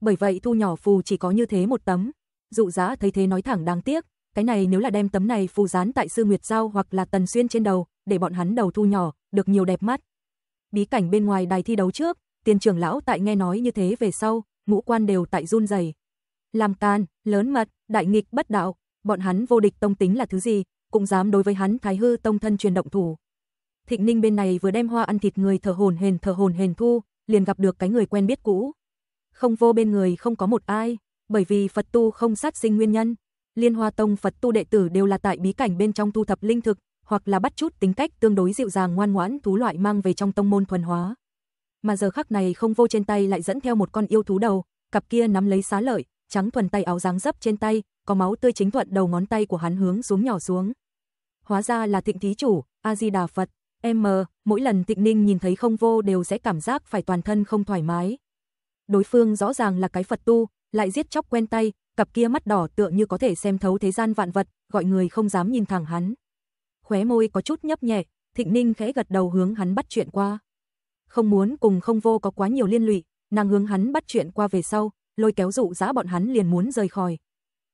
Bởi vậy thu nhỏ phù chỉ có như thế một tấm. Dụ giá thấy thế nói thẳng đáng tiếc, cái này nếu là đem tấm này phù dán tại sư Nguyệt Giao hoặc là Tần Xuyên trên đầu, để bọn hắn đầu thu nhỏ, được nhiều đẹp mắt. Bí cảnh bên ngoài đài thi đấu trước, tiền trưởng lão tại nghe nói như thế về sau, ngũ quan đều tại run dày Làm can, lớn mật, đại nghịch bất đạo, bọn hắn vô địch tông tính là thứ gì, cũng dám đối với hắn Thái Hư tông thân truyền động thủ. Thịnh Ninh bên này vừa đem hoa ăn thịt người thở hồn hền thở hồn hền thu, liền gặp được cái người quen biết cũ. Không vô bên người không có một ai, bởi vì Phật tu không sát sinh nguyên nhân, Liên Hoa Tông Phật tu đệ tử đều là tại bí cảnh bên trong thu thập linh thực, hoặc là bắt chút tính cách tương đối dịu dàng ngoan ngoãn thú loại mang về trong tông môn thuần hóa. Mà giờ khắc này không vô trên tay lại dẫn theo một con yêu thú đầu, cặp kia nắm lấy xá lợi, trắng thuần tay áo dáng dấp trên tay, có máu tươi chính thuận đầu ngón tay của hắn hướng xuống nhỏ xuống. Hóa ra là thịnh thí chủ, A Di Đà Phật. M, mỗi lần Tịnh Ninh nhìn thấy không vô đều sẽ cảm giác phải toàn thân không thoải mái. Đối phương rõ ràng là cái Phật tu, lại giết chóc quen tay, cặp kia mắt đỏ tựa như có thể xem thấu thế gian vạn vật, gọi người không dám nhìn thẳng hắn. Khóe môi có chút nhấp nhẹ, Thịnh Ninh khẽ gật đầu hướng hắn bắt chuyện qua. Không muốn cùng không vô có quá nhiều liên lụy, nàng hướng hắn bắt chuyện qua về sau, lôi kéo dụ dã bọn hắn liền muốn rời khỏi.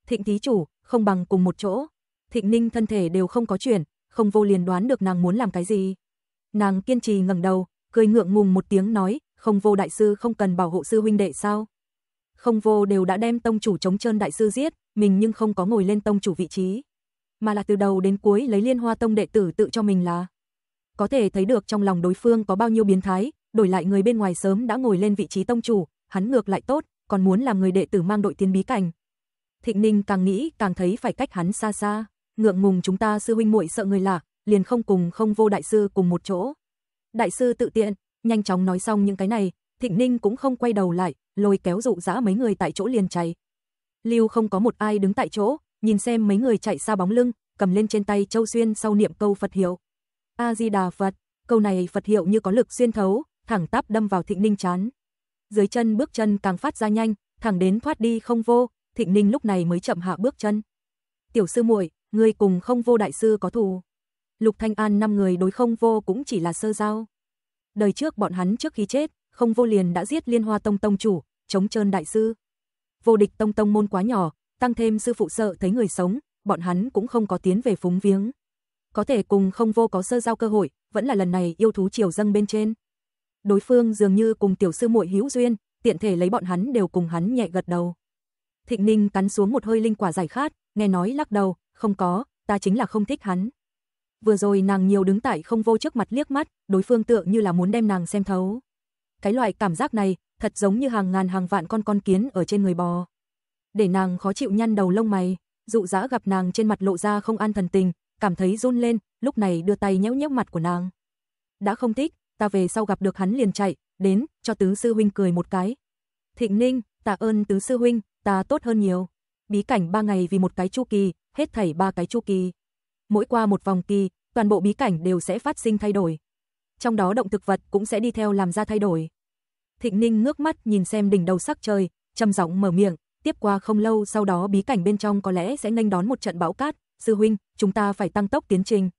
Thịnh thí chủ, không bằng cùng một chỗ. Thịnh Ninh thân thể đều không có chuyển, không vô liền đoán được nàng muốn làm cái gì. Nàng kiên trì ngẩng đầu, cười ngượng ngùng một tiếng nói, không vô đại sư không cần bảo hộ sư huynh đệ sao? không vô đều đã đem tông chủ chống chân đại sư giết, mình nhưng không có ngồi lên tông chủ vị trí, mà là từ đầu đến cuối lấy Liên Hoa Tông đệ tử tự cho mình là. Có thể thấy được trong lòng đối phương có bao nhiêu biến thái, đổi lại người bên ngoài sớm đã ngồi lên vị trí tông chủ, hắn ngược lại tốt, còn muốn làm người đệ tử mang đội tiến bí cảnh. Thịnh Ninh càng nghĩ càng thấy phải cách hắn xa xa, ngượng ngùng chúng ta sư huynh muội sợ người lạ, liền không cùng không vô đại sư cùng một chỗ. Đại sư tự tiện, nhanh chóng nói xong những cái này, Thịnh Ninh cũng không quay đầu lại, lôi kéo dụ dã mấy người tại chỗ liền chạy. Lưu không có một ai đứng tại chỗ, nhìn xem mấy người chạy xa bóng lưng, cầm lên trên tay Châu Xuyên sau niệm câu Phật hiệu. A Di Đà Phật, câu này Phật hiệu như có lực xuyên thấu, thẳng tắp đâm vào Thịnh Ninh chán. Dưới chân bước chân càng phát ra nhanh, thẳng đến thoát đi không vô, Thịnh Ninh lúc này mới chậm hạ bước chân. Tiểu sư muội, ngươi cùng không vô đại sư có thù. Lục Thanh An năm người đối không vô cũng chỉ là sơ giao. Đời trước bọn hắn trước khi chết, không vô liền đã giết Liên Hoa Tông tông chủ, chống trơn đại sư. Vô địch tông tông môn quá nhỏ, tăng thêm sư phụ sợ thấy người sống, bọn hắn cũng không có tiến về phúng viếng. Có thể cùng không vô có sơ giao cơ hội, vẫn là lần này yêu thú chiều dâng bên trên. Đối phương dường như cùng tiểu sư muội hữu duyên, tiện thể lấy bọn hắn đều cùng hắn nhẹ gật đầu. Thịnh Ninh cắn xuống một hơi linh quả giải khát, nghe nói lắc đầu, không có, ta chính là không thích hắn. Vừa rồi nàng nhiều đứng tại không vô trước mặt liếc mắt, đối phương tựa như là muốn đem nàng xem thấu cái loại cảm giác này thật giống như hàng ngàn hàng vạn con con kiến ở trên người bò. Để nàng khó chịu nhăn đầu lông mày, dụ dã gặp nàng trên mặt lộ ra không an thần tình, cảm thấy run lên, lúc này đưa tay nhéo nhéo mặt của nàng. Đã không thích, ta về sau gặp được hắn liền chạy, đến, cho tứ sư huynh cười một cái. Thịnh Ninh, tạ ơn tứ sư huynh, ta tốt hơn nhiều. Bí cảnh ba ngày vì một cái chu kỳ, hết thảy ba cái chu kỳ. Mỗi qua một vòng kỳ, toàn bộ bí cảnh đều sẽ phát sinh thay đổi trong đó động thực vật cũng sẽ đi theo làm ra thay đổi. Thịnh Ninh ngước mắt nhìn xem đỉnh đầu sắc trời, trầm giọng mở miệng, tiếp qua không lâu sau đó bí cảnh bên trong có lẽ sẽ nghênh đón một trận bão cát, sư huynh, chúng ta phải tăng tốc tiến trình.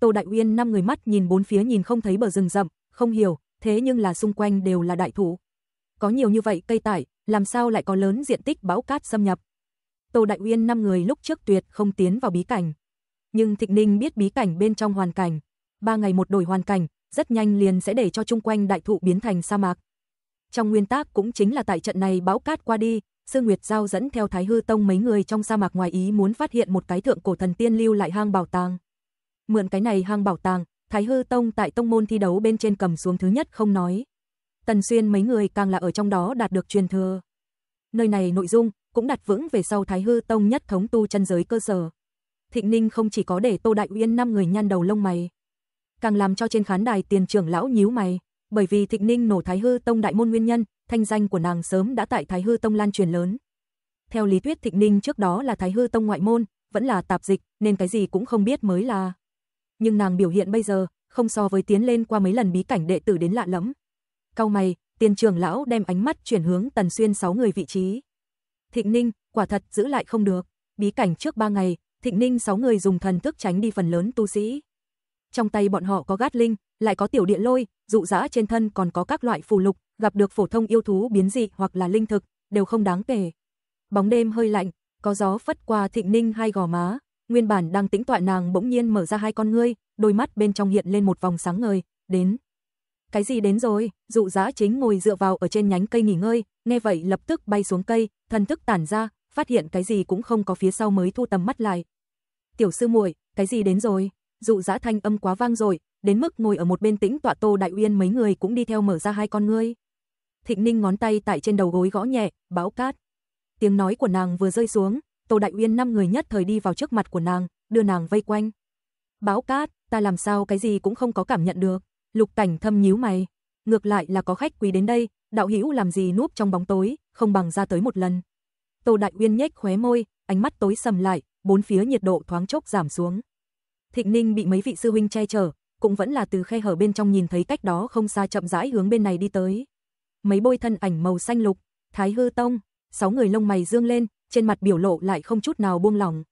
Tô Đại Uyên năm người mắt nhìn bốn phía nhìn không thấy bờ rừng rậm, không hiểu, thế nhưng là xung quanh đều là đại thụ. Có nhiều như vậy cây tải, làm sao lại có lớn diện tích bão cát xâm nhập. Tô Đại Uyên năm người lúc trước tuyệt không tiến vào bí cảnh. Nhưng Thịnh Ninh biết bí cảnh bên trong hoàn cảnh, ba ngày một đổi hoàn cảnh, rất nhanh liền sẽ để cho chung quanh đại thụ biến thành sa mạc. Trong nguyên tác cũng chính là tại trận này bão cát qua đi, Sương Nguyệt Giao dẫn theo Thái Hư Tông mấy người trong sa mạc ngoài ý muốn phát hiện một cái thượng cổ thần tiên lưu lại hang bảo tàng. Mượn cái này hang bảo tàng, Thái Hư Tông tại tông môn thi đấu bên trên cầm xuống thứ nhất không nói. Tần Xuyên mấy người càng là ở trong đó đạt được truyền thừa. Nơi này nội dung cũng đặt vững về sau Thái Hư Tông nhất thống tu chân giới cơ sở. Thịnh Ninh không chỉ có để Tô Đại Uyên năm người nhăn đầu lông mày, càng làm cho trên khán đài tiền trưởng lão nhíu mày, bởi vì Thịnh Ninh nổ Thái Hư Tông đại môn nguyên nhân, thanh danh của nàng sớm đã tại Thái Hư Tông lan truyền lớn. Theo lý thuyết Thịnh Ninh trước đó là Thái Hư Tông ngoại môn, vẫn là tạp dịch, nên cái gì cũng không biết mới là. Nhưng nàng biểu hiện bây giờ, không so với tiến lên qua mấy lần bí cảnh đệ tử đến lạ lắm. Cao mày, tiền trưởng lão đem ánh mắt chuyển hướng Tần Xuyên sáu người vị trí. Thịnh Ninh, quả thật giữ lại không được. Bí cảnh trước ba ngày, Thịnh Ninh sáu người dùng thần thức tránh đi phần lớn tu sĩ, trong tay bọn họ có gát linh, lại có tiểu địa lôi, dụ dã trên thân còn có các loại phù lục, gặp được phổ thông yêu thú biến dị hoặc là linh thực, đều không đáng kể. Bóng đêm hơi lạnh, có gió phất qua thịnh ninh hai gò má, nguyên bản đang tĩnh tọa nàng bỗng nhiên mở ra hai con ngươi, đôi mắt bên trong hiện lên một vòng sáng ngời, đến. Cái gì đến rồi, dụ dã chính ngồi dựa vào ở trên nhánh cây nghỉ ngơi, nghe vậy lập tức bay xuống cây, thần thức tản ra, phát hiện cái gì cũng không có phía sau mới thu tầm mắt lại. Tiểu sư muội, cái gì đến rồi? dụ dã thanh âm quá vang rồi, đến mức ngồi ở một bên tĩnh tọa Tô Đại Uyên mấy người cũng đi theo mở ra hai con ngươi. Thịnh Ninh ngón tay tại trên đầu gối gõ nhẹ, báo cát. Tiếng nói của nàng vừa rơi xuống, Tô Đại Uyên năm người nhất thời đi vào trước mặt của nàng, đưa nàng vây quanh. Báo cát, ta làm sao cái gì cũng không có cảm nhận được. Lục cảnh thâm nhíu mày. Ngược lại là có khách quý đến đây, đạo hữu làm gì núp trong bóng tối, không bằng ra tới một lần. Tô Đại Uyên nhếch khóe môi, ánh mắt tối sầm lại, bốn phía nhiệt độ thoáng chốc giảm xuống. Thịnh Ninh bị mấy vị sư huynh che chở, cũng vẫn là từ khe hở bên trong nhìn thấy cách đó không xa chậm rãi hướng bên này đi tới. Mấy bôi thân ảnh màu xanh lục, Thái Hư Tông, sáu người lông mày dương lên, trên mặt biểu lộ lại không chút nào buông lỏng.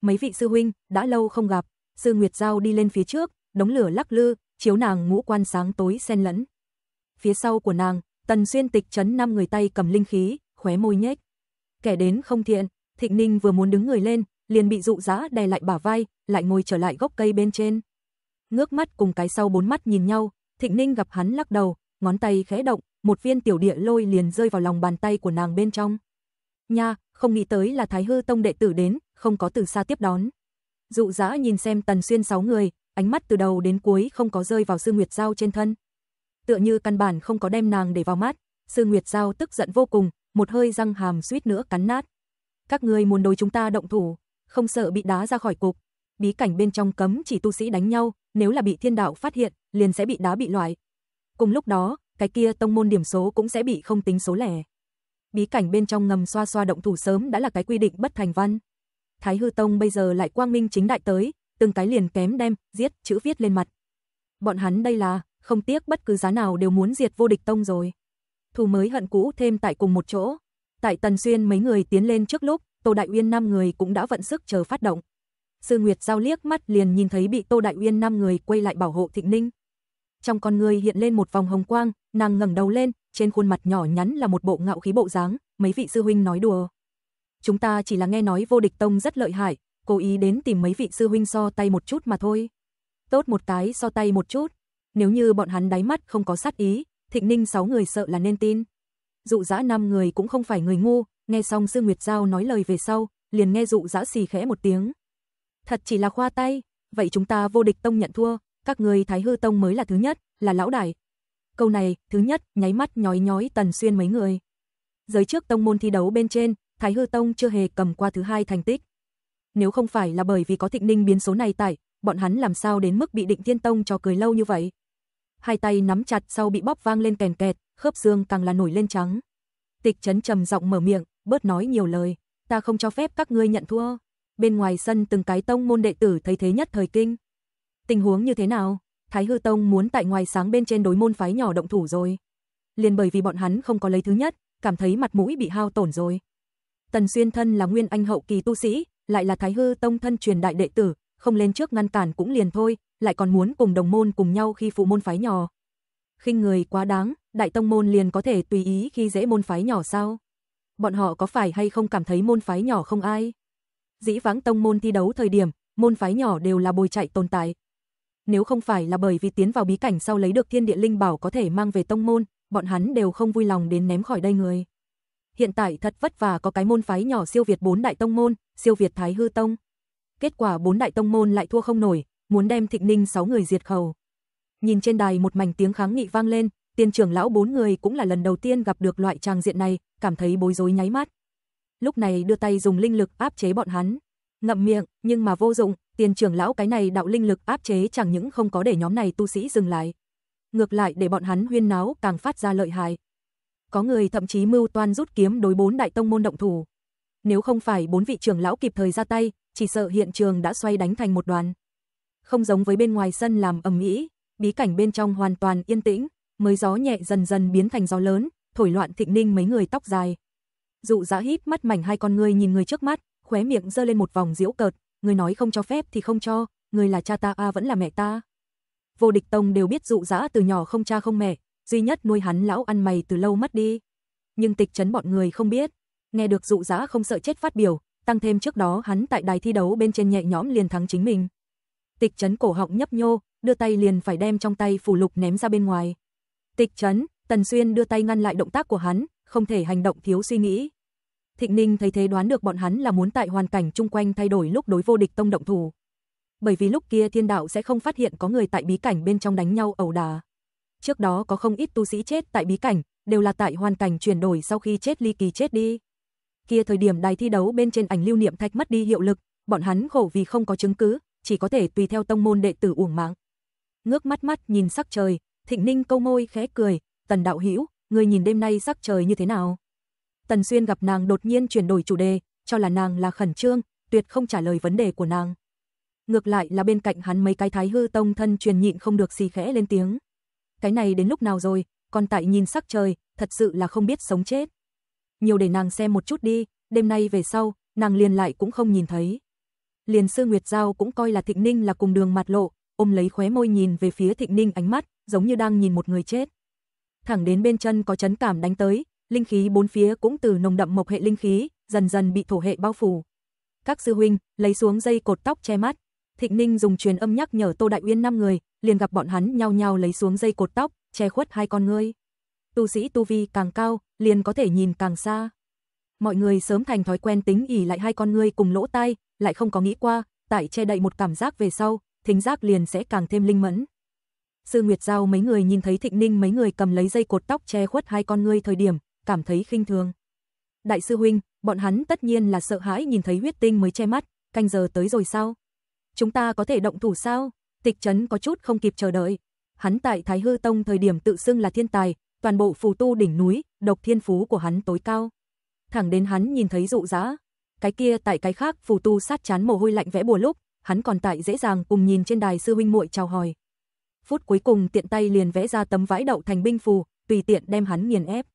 Mấy vị sư huynh, đã lâu không gặp, Sư Nguyệt Giao đi lên phía trước, đống lửa lắc lư, chiếu nàng ngũ quan sáng tối xen lẫn. Phía sau của nàng, Tần Xuyên tịch chấn năm người tay cầm linh khí, khóe môi nhếch. Kẻ đến không thiện, Thịnh Ninh vừa muốn đứng người lên, liền bị dụ dã đè lại bả vai, lại ngồi trở lại gốc cây bên trên. Ngước mắt cùng cái sau bốn mắt nhìn nhau, Thịnh Ninh gặp hắn lắc đầu, ngón tay khẽ động, một viên tiểu địa lôi liền rơi vào lòng bàn tay của nàng bên trong. Nha, không nghĩ tới là Thái Hư Tông đệ tử đến, không có từ xa tiếp đón. Dụ dã nhìn xem Tần Xuyên sáu người, ánh mắt từ đầu đến cuối không có rơi vào Sư Nguyệt Giao trên thân. Tựa như căn bản không có đem nàng để vào mắt, Sư Nguyệt Giao tức giận vô cùng, một hơi răng hàm suýt nữa cắn nát. Các ngươi muốn đối chúng ta động thủ không sợ bị đá ra khỏi cục. Bí cảnh bên trong cấm chỉ tu sĩ đánh nhau, nếu là bị thiên đạo phát hiện, liền sẽ bị đá bị loại. Cùng lúc đó, cái kia tông môn điểm số cũng sẽ bị không tính số lẻ. Bí cảnh bên trong ngầm xoa xoa động thủ sớm đã là cái quy định bất thành văn. Thái Hư Tông bây giờ lại quang minh chính đại tới, từng cái liền kém đem, giết, chữ viết lên mặt. Bọn hắn đây là, không tiếc bất cứ giá nào đều muốn diệt vô địch tông rồi. Thù mới hận cũ thêm tại cùng một chỗ. Tại Tần Xuyên mấy người tiến lên trước lúc, Tô Đại Uyên năm người cũng đã vận sức chờ phát động. Sư Nguyệt giao liếc mắt liền nhìn thấy bị Tô Đại Uyên năm người quay lại bảo hộ Thịnh Ninh. Trong con người hiện lên một vòng hồng quang, nàng ngẩng đầu lên, trên khuôn mặt nhỏ nhắn là một bộ ngạo khí bộ dáng, mấy vị sư huynh nói đùa. Chúng ta chỉ là nghe nói vô địch tông rất lợi hại, cố ý đến tìm mấy vị sư huynh so tay một chút mà thôi. Tốt một cái so tay một chút, nếu như bọn hắn đáy mắt không có sát ý, Thịnh Ninh sáu người sợ là nên tin. Dụ dã năm người cũng không phải người ngu, nghe xong dương Nguyệt Giao nói lời về sau, liền nghe dụ dã xì khẽ một tiếng. Thật chỉ là khoa tay, vậy chúng ta vô địch tông nhận thua, các người Thái Hư Tông mới là thứ nhất, là lão đại. Câu này, thứ nhất, nháy mắt nhói nhói tần xuyên mấy người. Giới trước tông môn thi đấu bên trên, Thái Hư Tông chưa hề cầm qua thứ hai thành tích. Nếu không phải là bởi vì có thịnh ninh biến số này tại, bọn hắn làm sao đến mức bị định thiên tông cho cười lâu như vậy. Hai tay nắm chặt sau bị bóp vang lên kèn kẹt, khớp xương càng là nổi lên trắng. Tịch chấn trầm giọng mở miệng, bớt nói nhiều lời, ta không cho phép các ngươi nhận thua. Bên ngoài sân từng cái tông môn đệ tử thấy thế nhất thời kinh. Tình huống như thế nào? Thái Hư Tông muốn tại ngoài sáng bên trên đối môn phái nhỏ động thủ rồi. Liền bởi vì bọn hắn không có lấy thứ nhất, cảm thấy mặt mũi bị hao tổn rồi. Tần Xuyên thân là nguyên anh hậu kỳ tu sĩ, lại là Thái Hư Tông thân truyền đại đệ tử, không lên trước ngăn cản cũng liền thôi, lại còn muốn cùng đồng môn cùng nhau khi phụ môn phái nhỏ. khinh người quá đáng, đại tông môn liền có thể tùy ý khi dễ môn phái nhỏ sao? Bọn họ có phải hay không cảm thấy môn phái nhỏ không ai? Dĩ vãng tông môn thi đấu thời điểm, môn phái nhỏ đều là bồi chạy tồn tại. Nếu không phải là bởi vì tiến vào bí cảnh sau lấy được thiên địa linh bảo có thể mang về tông môn, bọn hắn đều không vui lòng đến ném khỏi đây người. Hiện tại thật vất vả có cái môn phái nhỏ siêu việt bốn đại tông môn, siêu việt Thái Hư Tông. Kết quả bốn đại tông môn lại thua không nổi, muốn đem Thịnh Ninh sáu người diệt khẩu. Nhìn trên đài một mảnh tiếng kháng nghị vang lên, Tiên trưởng lão bốn người cũng là lần đầu tiên gặp được loại trang diện này, cảm thấy bối rối nháy mắt. Lúc này đưa tay dùng linh lực áp chế bọn hắn, ngậm miệng, nhưng mà vô dụng, tiền trưởng lão cái này đạo linh lực áp chế chẳng những không có để nhóm này tu sĩ dừng lại, ngược lại để bọn hắn huyên náo càng phát ra lợi hại. Có người thậm chí mưu toan rút kiếm đối bốn đại tông môn động thủ. Nếu không phải bốn vị trưởng lão kịp thời ra tay, chỉ sợ hiện trường đã xoay đánh thành một đoàn. Không giống với bên ngoài sân làm ầm ĩ, bí cảnh bên trong hoàn toàn yên tĩnh, mới gió nhẹ dần dần biến thành gió lớn, thổi loạn Thịnh Ninh mấy người tóc dài. Dụ Dã hít mắt mảnh hai con ngươi nhìn người trước mắt, khóe miệng giơ lên một vòng diễu cợt, người nói không cho phép thì không cho, người là cha ta a vẫn là mẹ ta. Vô Địch Tông đều biết Dụ Dã từ nhỏ không cha không mẹ, duy nhất nuôi hắn lão ăn mày từ lâu mất đi. Nhưng tịch trấn bọn người không biết, nghe được Dụ Dã không sợ chết phát biểu, tăng thêm trước đó hắn tại đài thi đấu bên trên nhẹ nhõm liền thắng chính mình. Tịch trấn cổ họng nhấp nhô, đưa tay liền phải đem trong tay phủ lục ném ra bên ngoài. Tịch chấn, Tần Xuyên đưa tay ngăn lại động tác của hắn, không thể hành động thiếu suy nghĩ. Thịnh Ninh thấy thế đoán được bọn hắn là muốn tại hoàn cảnh chung quanh thay đổi lúc đối vô địch tông động thủ. Bởi vì lúc kia thiên đạo sẽ không phát hiện có người tại bí cảnh bên trong đánh nhau ẩu đả. Trước đó có không ít tu sĩ chết tại bí cảnh, đều là tại hoàn cảnh chuyển đổi sau khi chết ly kỳ chết đi. Kia thời điểm đài thi đấu bên trên ảnh lưu niệm thạch mất đi hiệu lực, bọn hắn khổ vì không có chứng cứ, chỉ có thể tùy theo tông môn đệ tử uổng mạng. Ngước mắt mắt nhìn sắc trời, Thịnh Ninh câu môi khẽ cười, "Tần đạo hữu, người nhìn đêm nay sắc trời như thế nào?" Tần Xuyên gặp nàng đột nhiên chuyển đổi chủ đề, cho là nàng là khẩn trương, tuyệt không trả lời vấn đề của nàng. Ngược lại là bên cạnh hắn mấy cái thái hư tông thân truyền nhịn không được xì khẽ lên tiếng. Cái này đến lúc nào rồi, còn tại nhìn sắc trời, thật sự là không biết sống chết. Nhiều để nàng xem một chút đi, đêm nay về sau, nàng liền lại cũng không nhìn thấy. Liền sư Nguyệt Giao cũng coi là Thịnh Ninh là cùng đường mặt lộ, ôm lấy khóe môi nhìn về phía Thịnh Ninh ánh mắt, giống như đang nhìn một người chết. Thẳng đến bên chân có chấn cảm đánh tới, linh khí bốn phía cũng từ nồng đậm mộc hệ linh khí, dần dần bị thổ hệ bao phủ. Các sư huynh lấy xuống dây cột tóc che mắt, Thịnh Ninh dùng truyền âm nhắc nhở Tô Đại Uyên năm người, liền gặp bọn hắn nhau nhau lấy xuống dây cột tóc, che khuất hai con ngươi. Tu sĩ tu vi càng cao, liền có thể nhìn càng xa. Mọi người sớm thành thói quen tính ỉ lại hai con ngươi cùng lỗ tai, lại không có nghĩ qua, tại che đậy một cảm giác về sau, thính giác liền sẽ càng thêm linh mẫn. Sư Nguyệt Giao mấy người nhìn thấy Thịnh Ninh mấy người cầm lấy dây cột tóc che khuất hai con ngươi thời điểm, cảm thấy khinh thường. Đại sư huynh, bọn hắn tất nhiên là sợ hãi nhìn thấy huyết tinh mới che mắt, canh giờ tới rồi sao? Chúng ta có thể động thủ sao? Tịch Trấn có chút không kịp chờ đợi. Hắn tại Thái Hư Tông thời điểm tự xưng là thiên tài, toàn bộ phù tu đỉnh núi, độc thiên phú của hắn tối cao. Thẳng đến hắn nhìn thấy dụ dã, cái kia tại cái khác phù tu sát chán mồ hôi lạnh vẽ bùa lúc, hắn còn tại dễ dàng cùng nhìn trên đài sư huynh muội chào hỏi phút cuối cùng tiện tay liền vẽ ra tấm vãi đậu thành binh phù, tùy tiện đem hắn nghiền ép.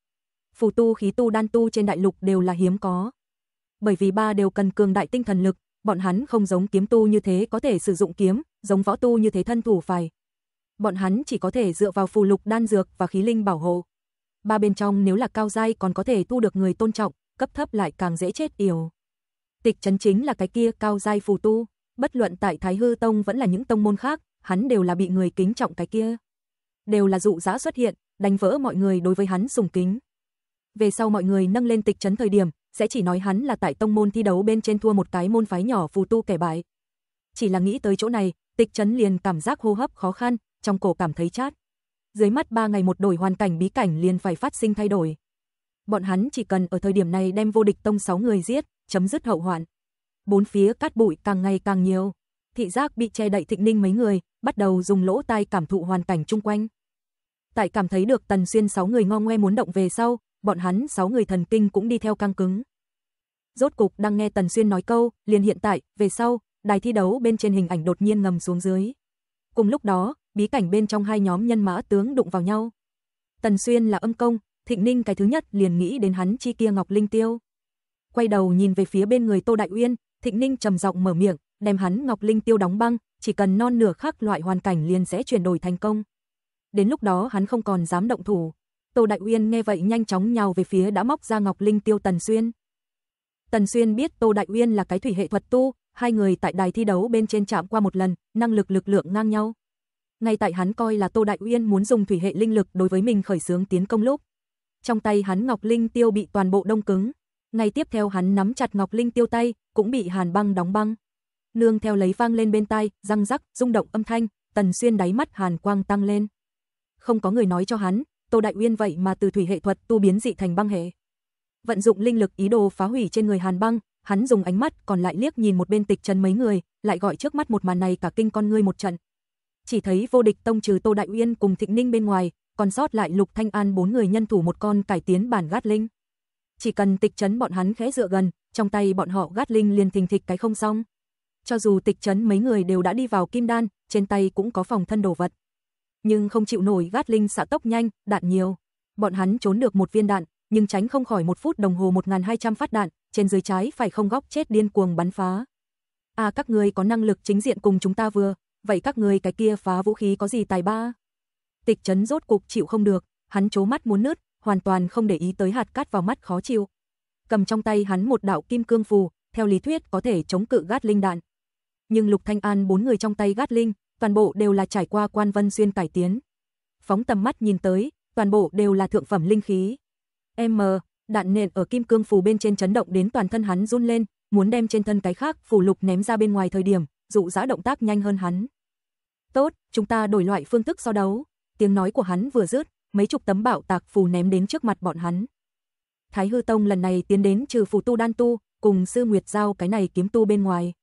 Phù tu khí tu đan tu trên đại lục đều là hiếm có. Bởi vì ba đều cần cường đại tinh thần lực, bọn hắn không giống kiếm tu như thế có thể sử dụng kiếm, giống võ tu như thế thân thủ phải. Bọn hắn chỉ có thể dựa vào phù lục đan dược và khí linh bảo hộ. Ba bên trong nếu là cao giai còn có thể tu được người tôn trọng, cấp thấp lại càng dễ chết yểu. Tịch chấn chính là cái kia cao giai phù tu, bất luận tại Thái Hư Tông vẫn là những tông môn khác, hắn đều là bị người kính trọng cái kia. Đều là dụ dã xuất hiện, đánh vỡ mọi người đối với hắn sùng kính. Về sau mọi người nâng lên tịch trấn thời điểm, sẽ chỉ nói hắn là tại tông môn thi đấu bên trên thua một cái môn phái nhỏ phù tu kẻ bại. Chỉ là nghĩ tới chỗ này, tịch trấn liền cảm giác hô hấp khó khăn, trong cổ cảm thấy chát. Dưới mắt ba ngày một đổi hoàn cảnh bí cảnh liền phải phát sinh thay đổi. Bọn hắn chỉ cần ở thời điểm này đem vô địch tông 6 người giết, chấm dứt hậu hoạn. Bốn phía cát bụi càng ngày càng nhiều thị giác bị che đậy thịnh ninh mấy người, bắt đầu dùng lỗ tai cảm thụ hoàn cảnh chung quanh. Tại cảm thấy được Tần Xuyên sáu người ngo ngoe muốn động về sau, bọn hắn sáu người thần kinh cũng đi theo căng cứng. Rốt cục đang nghe Tần Xuyên nói câu, liền hiện tại, về sau, đài thi đấu bên trên hình ảnh đột nhiên ngầm xuống dưới. Cùng lúc đó, bí cảnh bên trong hai nhóm nhân mã tướng đụng vào nhau. Tần Xuyên là âm công, Thịnh Ninh cái thứ nhất liền nghĩ đến hắn chi kia Ngọc Linh Tiêu. Quay đầu nhìn về phía bên người Tô Đại Uyên, Thịnh Ninh trầm giọng mở miệng, đem hắn Ngọc Linh Tiêu đóng băng, chỉ cần non nửa khắc loại hoàn cảnh liền sẽ chuyển đổi thành công. Đến lúc đó hắn không còn dám động thủ. Tô Đại Uyên nghe vậy nhanh chóng nhào về phía đã móc ra Ngọc Linh Tiêu Tần Xuyên. Tần Xuyên biết Tô Đại Uyên là cái thủy hệ thuật tu, hai người tại đài thi đấu bên trên chạm qua một lần, năng lực lực lượng ngang nhau. Ngay tại hắn coi là Tô Đại Uyên muốn dùng thủy hệ linh lực đối với mình khởi xướng tiến công lúc. Trong tay hắn Ngọc Linh Tiêu bị toàn bộ đông cứng. Ngay tiếp theo hắn nắm chặt Ngọc Linh Tiêu tay, cũng bị hàn băng đóng băng nương theo lấy vang lên bên tai, răng rắc, rung động âm thanh, Tần Xuyên đáy mắt hàn quang tăng lên. Không có người nói cho hắn, Tô Đại Uyên vậy mà từ thủy hệ thuật tu biến dị thành băng hệ. Vận dụng linh lực ý đồ phá hủy trên người Hàn Băng, hắn dùng ánh mắt còn lại liếc nhìn một bên Tịch Trần mấy người, lại gọi trước mắt một màn này cả kinh con ngươi một trận. Chỉ thấy vô địch tông trừ Tô Đại Uyên cùng Thịnh Ninh bên ngoài, còn sót lại Lục Thanh An bốn người nhân thủ một con cải tiến bản gát linh. Chỉ cần Tịch Trấn bọn hắn khẽ dựa gần, trong tay bọn họ gát linh liền thình thịch cái không xong. Cho dù tịch trấn mấy người đều đã đi vào kim đan, trên tay cũng có phòng thân đồ vật. Nhưng không chịu nổi gát linh xạ tốc nhanh, đạn nhiều. Bọn hắn trốn được một viên đạn, nhưng tránh không khỏi một phút đồng hồ 1.200 phát đạn, trên dưới trái phải không góc chết điên cuồng bắn phá. À các người có năng lực chính diện cùng chúng ta vừa, vậy các người cái kia phá vũ khí có gì tài ba? Tịch chấn rốt cục chịu không được, hắn chố mắt muốn nứt, hoàn toàn không để ý tới hạt cát vào mắt khó chịu. Cầm trong tay hắn một đạo kim cương phù, theo lý thuyết có thể chống cự gát linh đạn, nhưng Lục Thanh An bốn người trong tay gát linh, toàn bộ đều là trải qua quan vân xuyên cải tiến. Phóng tầm mắt nhìn tới, toàn bộ đều là thượng phẩm linh khí. M, đạn nền ở kim cương phù bên trên chấn động đến toàn thân hắn run lên, muốn đem trên thân cái khác phù lục ném ra bên ngoài thời điểm, dụ dã động tác nhanh hơn hắn. "Tốt, chúng ta đổi loại phương thức so đấu." Tiếng nói của hắn vừa dứt, mấy chục tấm bạo tạc phù ném đến trước mặt bọn hắn. Thái Hư Tông lần này tiến đến trừ phù tu đan tu, cùng sư Nguyệt giao cái này kiếm tu bên ngoài,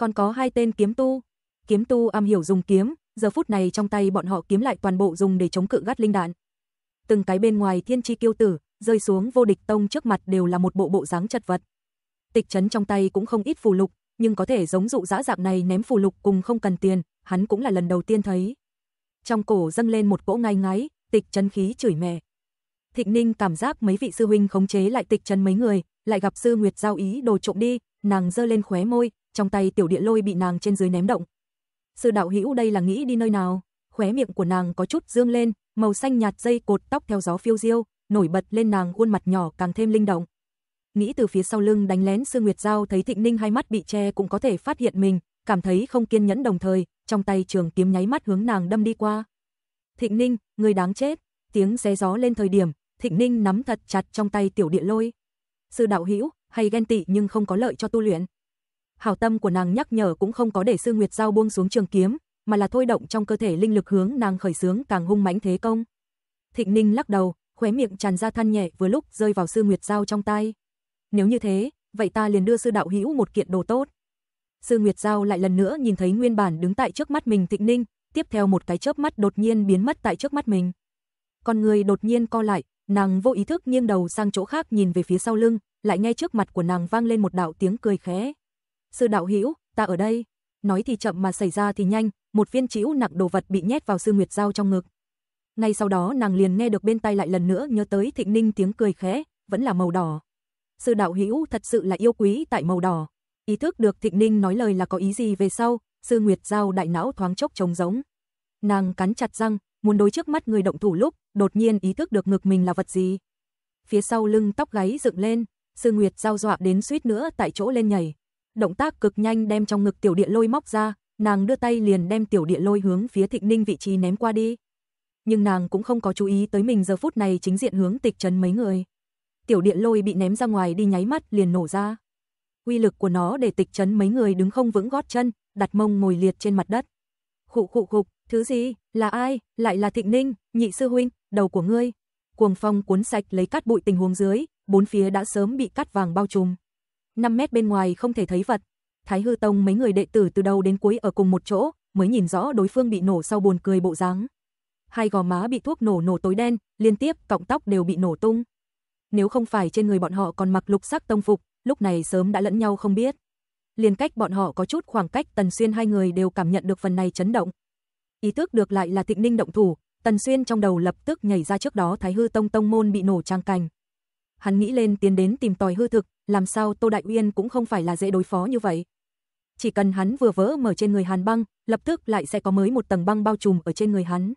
còn có hai tên kiếm tu. Kiếm tu am hiểu dùng kiếm, giờ phút này trong tay bọn họ kiếm lại toàn bộ dùng để chống cự gắt linh đạn. Từng cái bên ngoài thiên chi kiêu tử, rơi xuống vô địch tông trước mặt đều là một bộ bộ dáng chật vật. Tịch trấn trong tay cũng không ít phù lục, nhưng có thể giống dụ dã dạng này ném phù lục cùng không cần tiền, hắn cũng là lần đầu tiên thấy. Trong cổ dâng lên một cỗ ngay ngáy, tịch trấn khí chửi mẹ. Thịnh Ninh cảm giác mấy vị sư huynh khống chế lại tịch trấn mấy người, lại gặp sư Nguyệt giao ý đồ trộm đi, nàng dơ lên khóe môi, trong tay tiểu địa lôi bị nàng trên dưới ném động. Sư đạo hữu đây là nghĩ đi nơi nào? Khóe miệng của nàng có chút dương lên, màu xanh nhạt dây cột tóc theo gió phiêu diêu, nổi bật lên nàng khuôn mặt nhỏ càng thêm linh động. Nghĩ từ phía sau lưng đánh lén Sư Nguyệt Giao thấy Thịnh Ninh hai mắt bị che cũng có thể phát hiện mình, cảm thấy không kiên nhẫn đồng thời, trong tay trường kiếm nháy mắt hướng nàng đâm đi qua. Thịnh Ninh, người đáng chết, tiếng xé gió lên thời điểm, Thịnh Ninh nắm thật chặt trong tay tiểu địa lôi. Sư đạo hữu hay ghen tị nhưng không có lợi cho tu luyện hảo tâm của nàng nhắc nhở cũng không có để Sư Nguyệt Giao buông xuống trường kiếm, mà là thôi động trong cơ thể linh lực hướng nàng khởi sướng càng hung mãnh thế công. Thịnh Ninh lắc đầu, khóe miệng tràn ra than nhẹ vừa lúc rơi vào Sư Nguyệt Giao trong tay. Nếu như thế, vậy ta liền đưa sư đạo hữu một kiện đồ tốt. Sư Nguyệt Giao lại lần nữa nhìn thấy nguyên bản đứng tại trước mắt mình Thịnh Ninh, tiếp theo một cái chớp mắt đột nhiên biến mất tại trước mắt mình. Con người đột nhiên co lại, nàng vô ý thức nghiêng đầu sang chỗ khác nhìn về phía sau lưng, lại nghe trước mặt của nàng vang lên một đạo tiếng cười khẽ sư đạo hữu, ta ở đây. Nói thì chậm mà xảy ra thì nhanh, một viên chĩu nặng đồ vật bị nhét vào sư Nguyệt Giao trong ngực. Ngay sau đó nàng liền nghe được bên tai lại lần nữa nhớ tới Thịnh Ninh tiếng cười khẽ, vẫn là màu đỏ. Sư đạo hữu thật sự là yêu quý tại màu đỏ. Ý thức được Thịnh Ninh nói lời là có ý gì về sau, sư Nguyệt Giao đại não thoáng chốc trống giống. Nàng cắn chặt răng, muốn đối trước mắt người động thủ lúc, đột nhiên ý thức được ngực mình là vật gì. Phía sau lưng tóc gáy dựng lên, sư Nguyệt Giao dọa đến suýt nữa tại chỗ lên nhảy động tác cực nhanh đem trong ngực tiểu địa lôi móc ra, nàng đưa tay liền đem tiểu địa lôi hướng phía Thịnh Ninh vị trí ném qua đi. Nhưng nàng cũng không có chú ý tới mình giờ phút này chính diện hướng tịch trấn mấy người. Tiểu địa lôi bị ném ra ngoài đi nháy mắt liền nổ ra. Uy lực của nó để tịch trấn mấy người đứng không vững gót chân, đặt mông ngồi liệt trên mặt đất. Khụ khụ khục, thứ gì, là ai, lại là Thịnh Ninh, nhị sư huynh, đầu của ngươi. Cuồng phong cuốn sạch lấy cát bụi tình huống dưới, bốn phía đã sớm bị cát vàng bao trùm. 5 mét bên ngoài không thể thấy vật. Thái Hư Tông mấy người đệ tử từ đầu đến cuối ở cùng một chỗ, mới nhìn rõ đối phương bị nổ sau buồn cười bộ dáng. Hai gò má bị thuốc nổ nổ tối đen, liên tiếp cọng tóc đều bị nổ tung. Nếu không phải trên người bọn họ còn mặc lục sắc tông phục, lúc này sớm đã lẫn nhau không biết. Liên cách bọn họ có chút khoảng cách Tần Xuyên hai người đều cảm nhận được phần này chấn động. Ý thức được lại là thịnh Ninh động thủ, Tần Xuyên trong đầu lập tức nhảy ra trước đó Thái Hư Tông tông môn bị nổ trang cảnh. Hắn nghĩ lên tiến đến tìm tòi hư thực, làm sao Tô Đại Uyên cũng không phải là dễ đối phó như vậy. Chỉ cần hắn vừa vỡ mở trên người Hàn Băng, lập tức lại sẽ có mới một tầng băng bao trùm ở trên người hắn.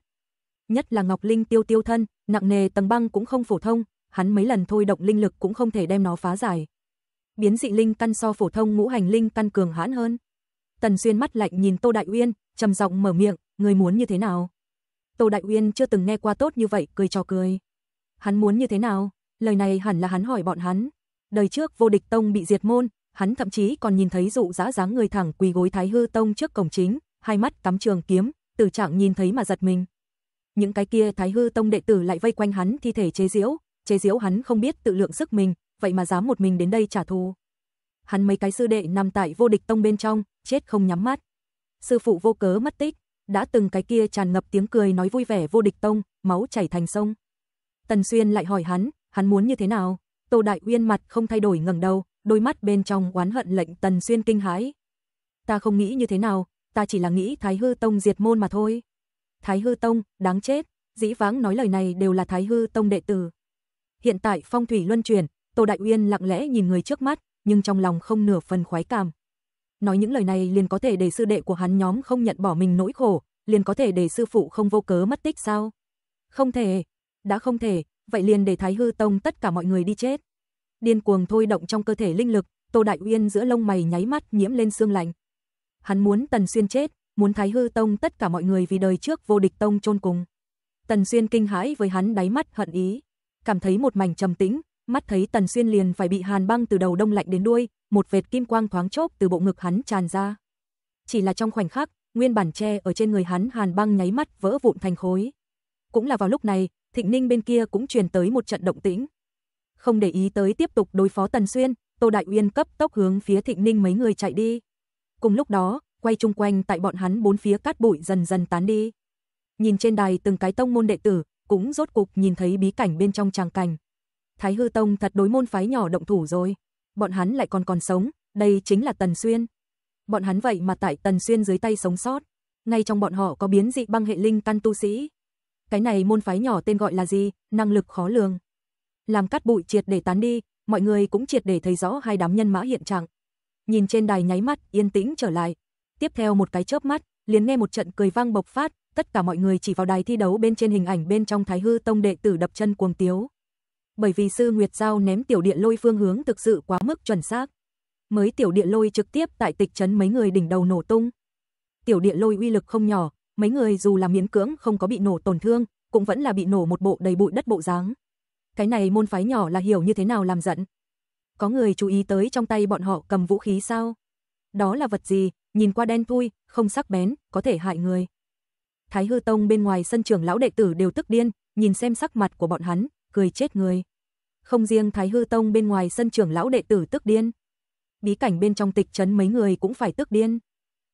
Nhất là Ngọc Linh tiêu tiêu thân, nặng nề tầng băng cũng không phổ thông, hắn mấy lần thôi động linh lực cũng không thể đem nó phá giải. Biến dị linh căn so phổ thông ngũ hành linh căn cường hãn hơn. Tần Xuyên mắt lạnh nhìn Tô Đại Uyên, trầm giọng mở miệng, người muốn như thế nào? Tô Đại Uyên chưa từng nghe qua tốt như vậy, cười cho cười. Hắn muốn như thế nào? Lời này hẳn là hắn hỏi bọn hắn, đời trước vô địch tông bị diệt môn, hắn thậm chí còn nhìn thấy dụ dã dáng người thẳng quỳ gối Thái Hư tông trước cổng chính, hai mắt cắm trường kiếm, Từ Trạng nhìn thấy mà giật mình. Những cái kia Thái Hư tông đệ tử lại vây quanh hắn thi thể chế diễu chế diễu hắn không biết tự lượng sức mình, vậy mà dám một mình đến đây trả thù. Hắn mấy cái sư đệ nằm tại vô địch tông bên trong, chết không nhắm mắt. Sư phụ vô cớ mất tích, đã từng cái kia tràn ngập tiếng cười nói vui vẻ vô địch tông, máu chảy thành sông. Tần Xuyên lại hỏi hắn, hắn muốn như thế nào? Tô Đại Uyên mặt không thay đổi ngẩng đầu, đôi mắt bên trong oán hận lệnh Tần Xuyên kinh hãi. Ta không nghĩ như thế nào, ta chỉ là nghĩ Thái Hư Tông diệt môn mà thôi. Thái Hư Tông, đáng chết, dĩ vãng nói lời này đều là Thái Hư Tông đệ tử. Hiện tại phong thủy luân chuyển, Tô Đại Uyên lặng lẽ nhìn người trước mắt, nhưng trong lòng không nửa phần khoái cảm. Nói những lời này liền có thể để sư đệ của hắn nhóm không nhận bỏ mình nỗi khổ, liền có thể để sư phụ không vô cớ mất tích sao? Không thể, đã không thể, vậy liền để Thái Hư Tông tất cả mọi người đi chết. Điên cuồng thôi động trong cơ thể linh lực, Tô Đại Uyên giữa lông mày nháy mắt nhiễm lên xương lạnh. Hắn muốn Tần Xuyên chết, muốn Thái Hư Tông tất cả mọi người vì đời trước vô địch tông chôn cùng. Tần Xuyên kinh hãi với hắn đáy mắt hận ý, cảm thấy một mảnh trầm tĩnh, mắt thấy Tần Xuyên liền phải bị hàn băng từ đầu đông lạnh đến đuôi, một vệt kim quang thoáng chốc từ bộ ngực hắn tràn ra. Chỉ là trong khoảnh khắc, nguyên bản tre ở trên người hắn hàn băng nháy mắt vỡ vụn thành khối. Cũng là vào lúc này, Thịnh Ninh bên kia cũng truyền tới một trận động tĩnh. Không để ý tới tiếp tục đối phó Tần Xuyên, Tô Đại Uyên cấp tốc hướng phía Thịnh Ninh mấy người chạy đi. Cùng lúc đó, quay chung quanh tại bọn hắn bốn phía cát bụi dần dần tán đi. Nhìn trên đài từng cái tông môn đệ tử, cũng rốt cục nhìn thấy bí cảnh bên trong tràng cảnh. Thái Hư Tông thật đối môn phái nhỏ động thủ rồi, bọn hắn lại còn còn sống, đây chính là Tần Xuyên. Bọn hắn vậy mà tại Tần Xuyên dưới tay sống sót, ngay trong bọn họ có biến dị băng hệ linh căn tu sĩ, cái này môn phái nhỏ tên gọi là gì, năng lực khó lường. Làm cắt bụi triệt để tán đi, mọi người cũng triệt để thấy rõ hai đám nhân mã hiện trạng. Nhìn trên đài nháy mắt, yên tĩnh trở lại. Tiếp theo một cái chớp mắt, liền nghe một trận cười vang bộc phát, tất cả mọi người chỉ vào đài thi đấu bên trên hình ảnh bên trong Thái Hư Tông đệ tử đập chân cuồng tiếu. Bởi vì sư Nguyệt Giao ném tiểu điện lôi phương hướng thực sự quá mức chuẩn xác. Mới tiểu điện lôi trực tiếp tại tịch trấn mấy người đỉnh đầu nổ tung. Tiểu điện lôi uy lực không nhỏ, mấy người dù là miễn cưỡng không có bị nổ tổn thương, cũng vẫn là bị nổ một bộ đầy bụi đất bộ dáng. Cái này môn phái nhỏ là hiểu như thế nào làm giận. Có người chú ý tới trong tay bọn họ cầm vũ khí sao? Đó là vật gì, nhìn qua đen thui, không sắc bén, có thể hại người. Thái Hư Tông bên ngoài sân trường lão đệ tử đều tức điên, nhìn xem sắc mặt của bọn hắn, cười chết người. Không riêng Thái Hư Tông bên ngoài sân trường lão đệ tử tức điên. Bí cảnh bên trong tịch trấn mấy người cũng phải tức điên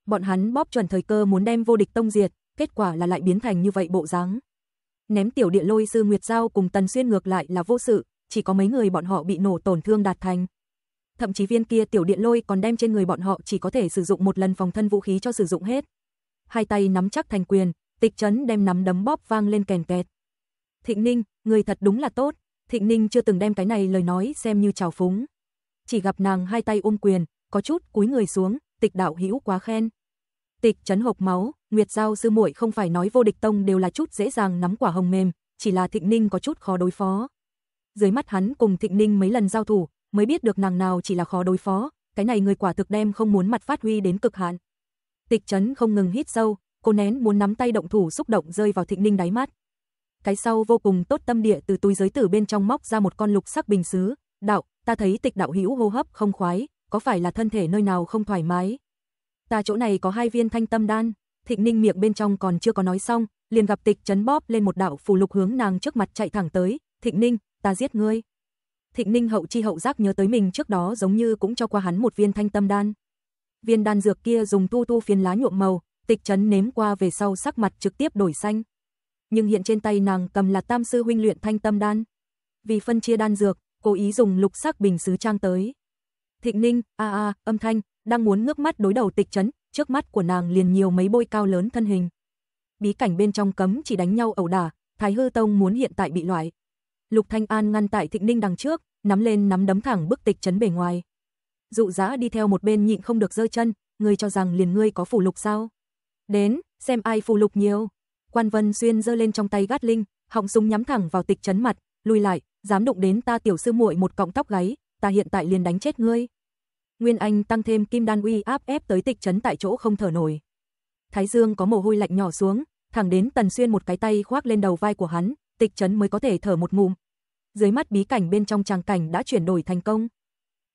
bọn hắn bóp chuẩn thời cơ muốn đem vô địch tông diệt, kết quả là lại biến thành như vậy bộ dáng. Ném tiểu địa lôi sư Nguyệt Giao cùng Tần Xuyên ngược lại là vô sự, chỉ có mấy người bọn họ bị nổ tổn thương đạt thành. Thậm chí viên kia tiểu điện lôi còn đem trên người bọn họ chỉ có thể sử dụng một lần phòng thân vũ khí cho sử dụng hết. Hai tay nắm chắc thành quyền, tịch chấn đem nắm đấm bóp vang lên kèn kẹt. Thịnh Ninh, người thật đúng là tốt, Thịnh Ninh chưa từng đem cái này lời nói xem như trào phúng. Chỉ gặp nàng hai tay ôm quyền, có chút cúi người xuống, tịch đạo hữu quá khen tịch chấn hộp máu, Nguyệt Giao sư muội không phải nói vô địch tông đều là chút dễ dàng nắm quả hồng mềm, chỉ là Thịnh Ninh có chút khó đối phó. Dưới mắt hắn cùng Thịnh Ninh mấy lần giao thủ, mới biết được nàng nào chỉ là khó đối phó, cái này người quả thực đem không muốn mặt phát huy đến cực hạn. Tịch chấn không ngừng hít sâu, cô nén muốn nắm tay động thủ xúc động rơi vào Thịnh Ninh đáy mắt. Cái sau vô cùng tốt tâm địa từ túi giới tử bên trong móc ra một con lục sắc bình sứ, đạo, ta thấy tịch đạo hữu hô hấp không khoái, có phải là thân thể nơi nào không thoải mái, ta chỗ này có hai viên thanh tâm đan. Thịnh Ninh miệng bên trong còn chưa có nói xong, liền gặp Tịch Chấn bóp lên một đạo phù lục hướng nàng trước mặt chạy thẳng tới, "Thịnh Ninh, ta giết ngươi." Thịnh Ninh hậu chi hậu giác nhớ tới mình trước đó giống như cũng cho qua hắn một viên thanh tâm đan. Viên đan dược kia dùng tu tu phiến lá nhuộm màu, Tịch Chấn nếm qua về sau sắc mặt trực tiếp đổi xanh. Nhưng hiện trên tay nàng cầm là Tam sư huynh luyện thanh tâm đan. Vì phân chia đan dược, cố ý dùng lục sắc bình sứ trang tới. Thịnh Ninh, a a, âm thanh, đang muốn ngước mắt đối đầu tịch trấn, trước mắt của nàng liền nhiều mấy bôi cao lớn thân hình. Bí cảnh bên trong cấm chỉ đánh nhau ẩu đả, Thái Hư Tông muốn hiện tại bị loại. Lục Thanh An ngăn tại Thịnh Ninh đằng trước, nắm lên nắm đấm thẳng bức tịch trấn bề ngoài. Dụ Dã đi theo một bên nhịn không được giơ chân, người cho rằng liền ngươi có phù lục sao? Đến, xem ai phù lục nhiều. Quan Vân xuyên giơ lên trong tay gắt linh, họng súng nhắm thẳng vào tịch trấn mặt, lui lại, dám đụng đến ta tiểu sư muội một cọng tóc gáy, ta hiện tại liền đánh chết ngươi. Nguyên Anh tăng thêm kim đan uy áp ép tới tịch chấn tại chỗ không thở nổi. Thái Dương có mồ hôi lạnh nhỏ xuống, thẳng đến Tần Xuyên một cái tay khoác lên đầu vai của hắn, tịch chấn mới có thể thở một ngụm. Dưới mắt bí cảnh bên trong tràng cảnh đã chuyển đổi thành công.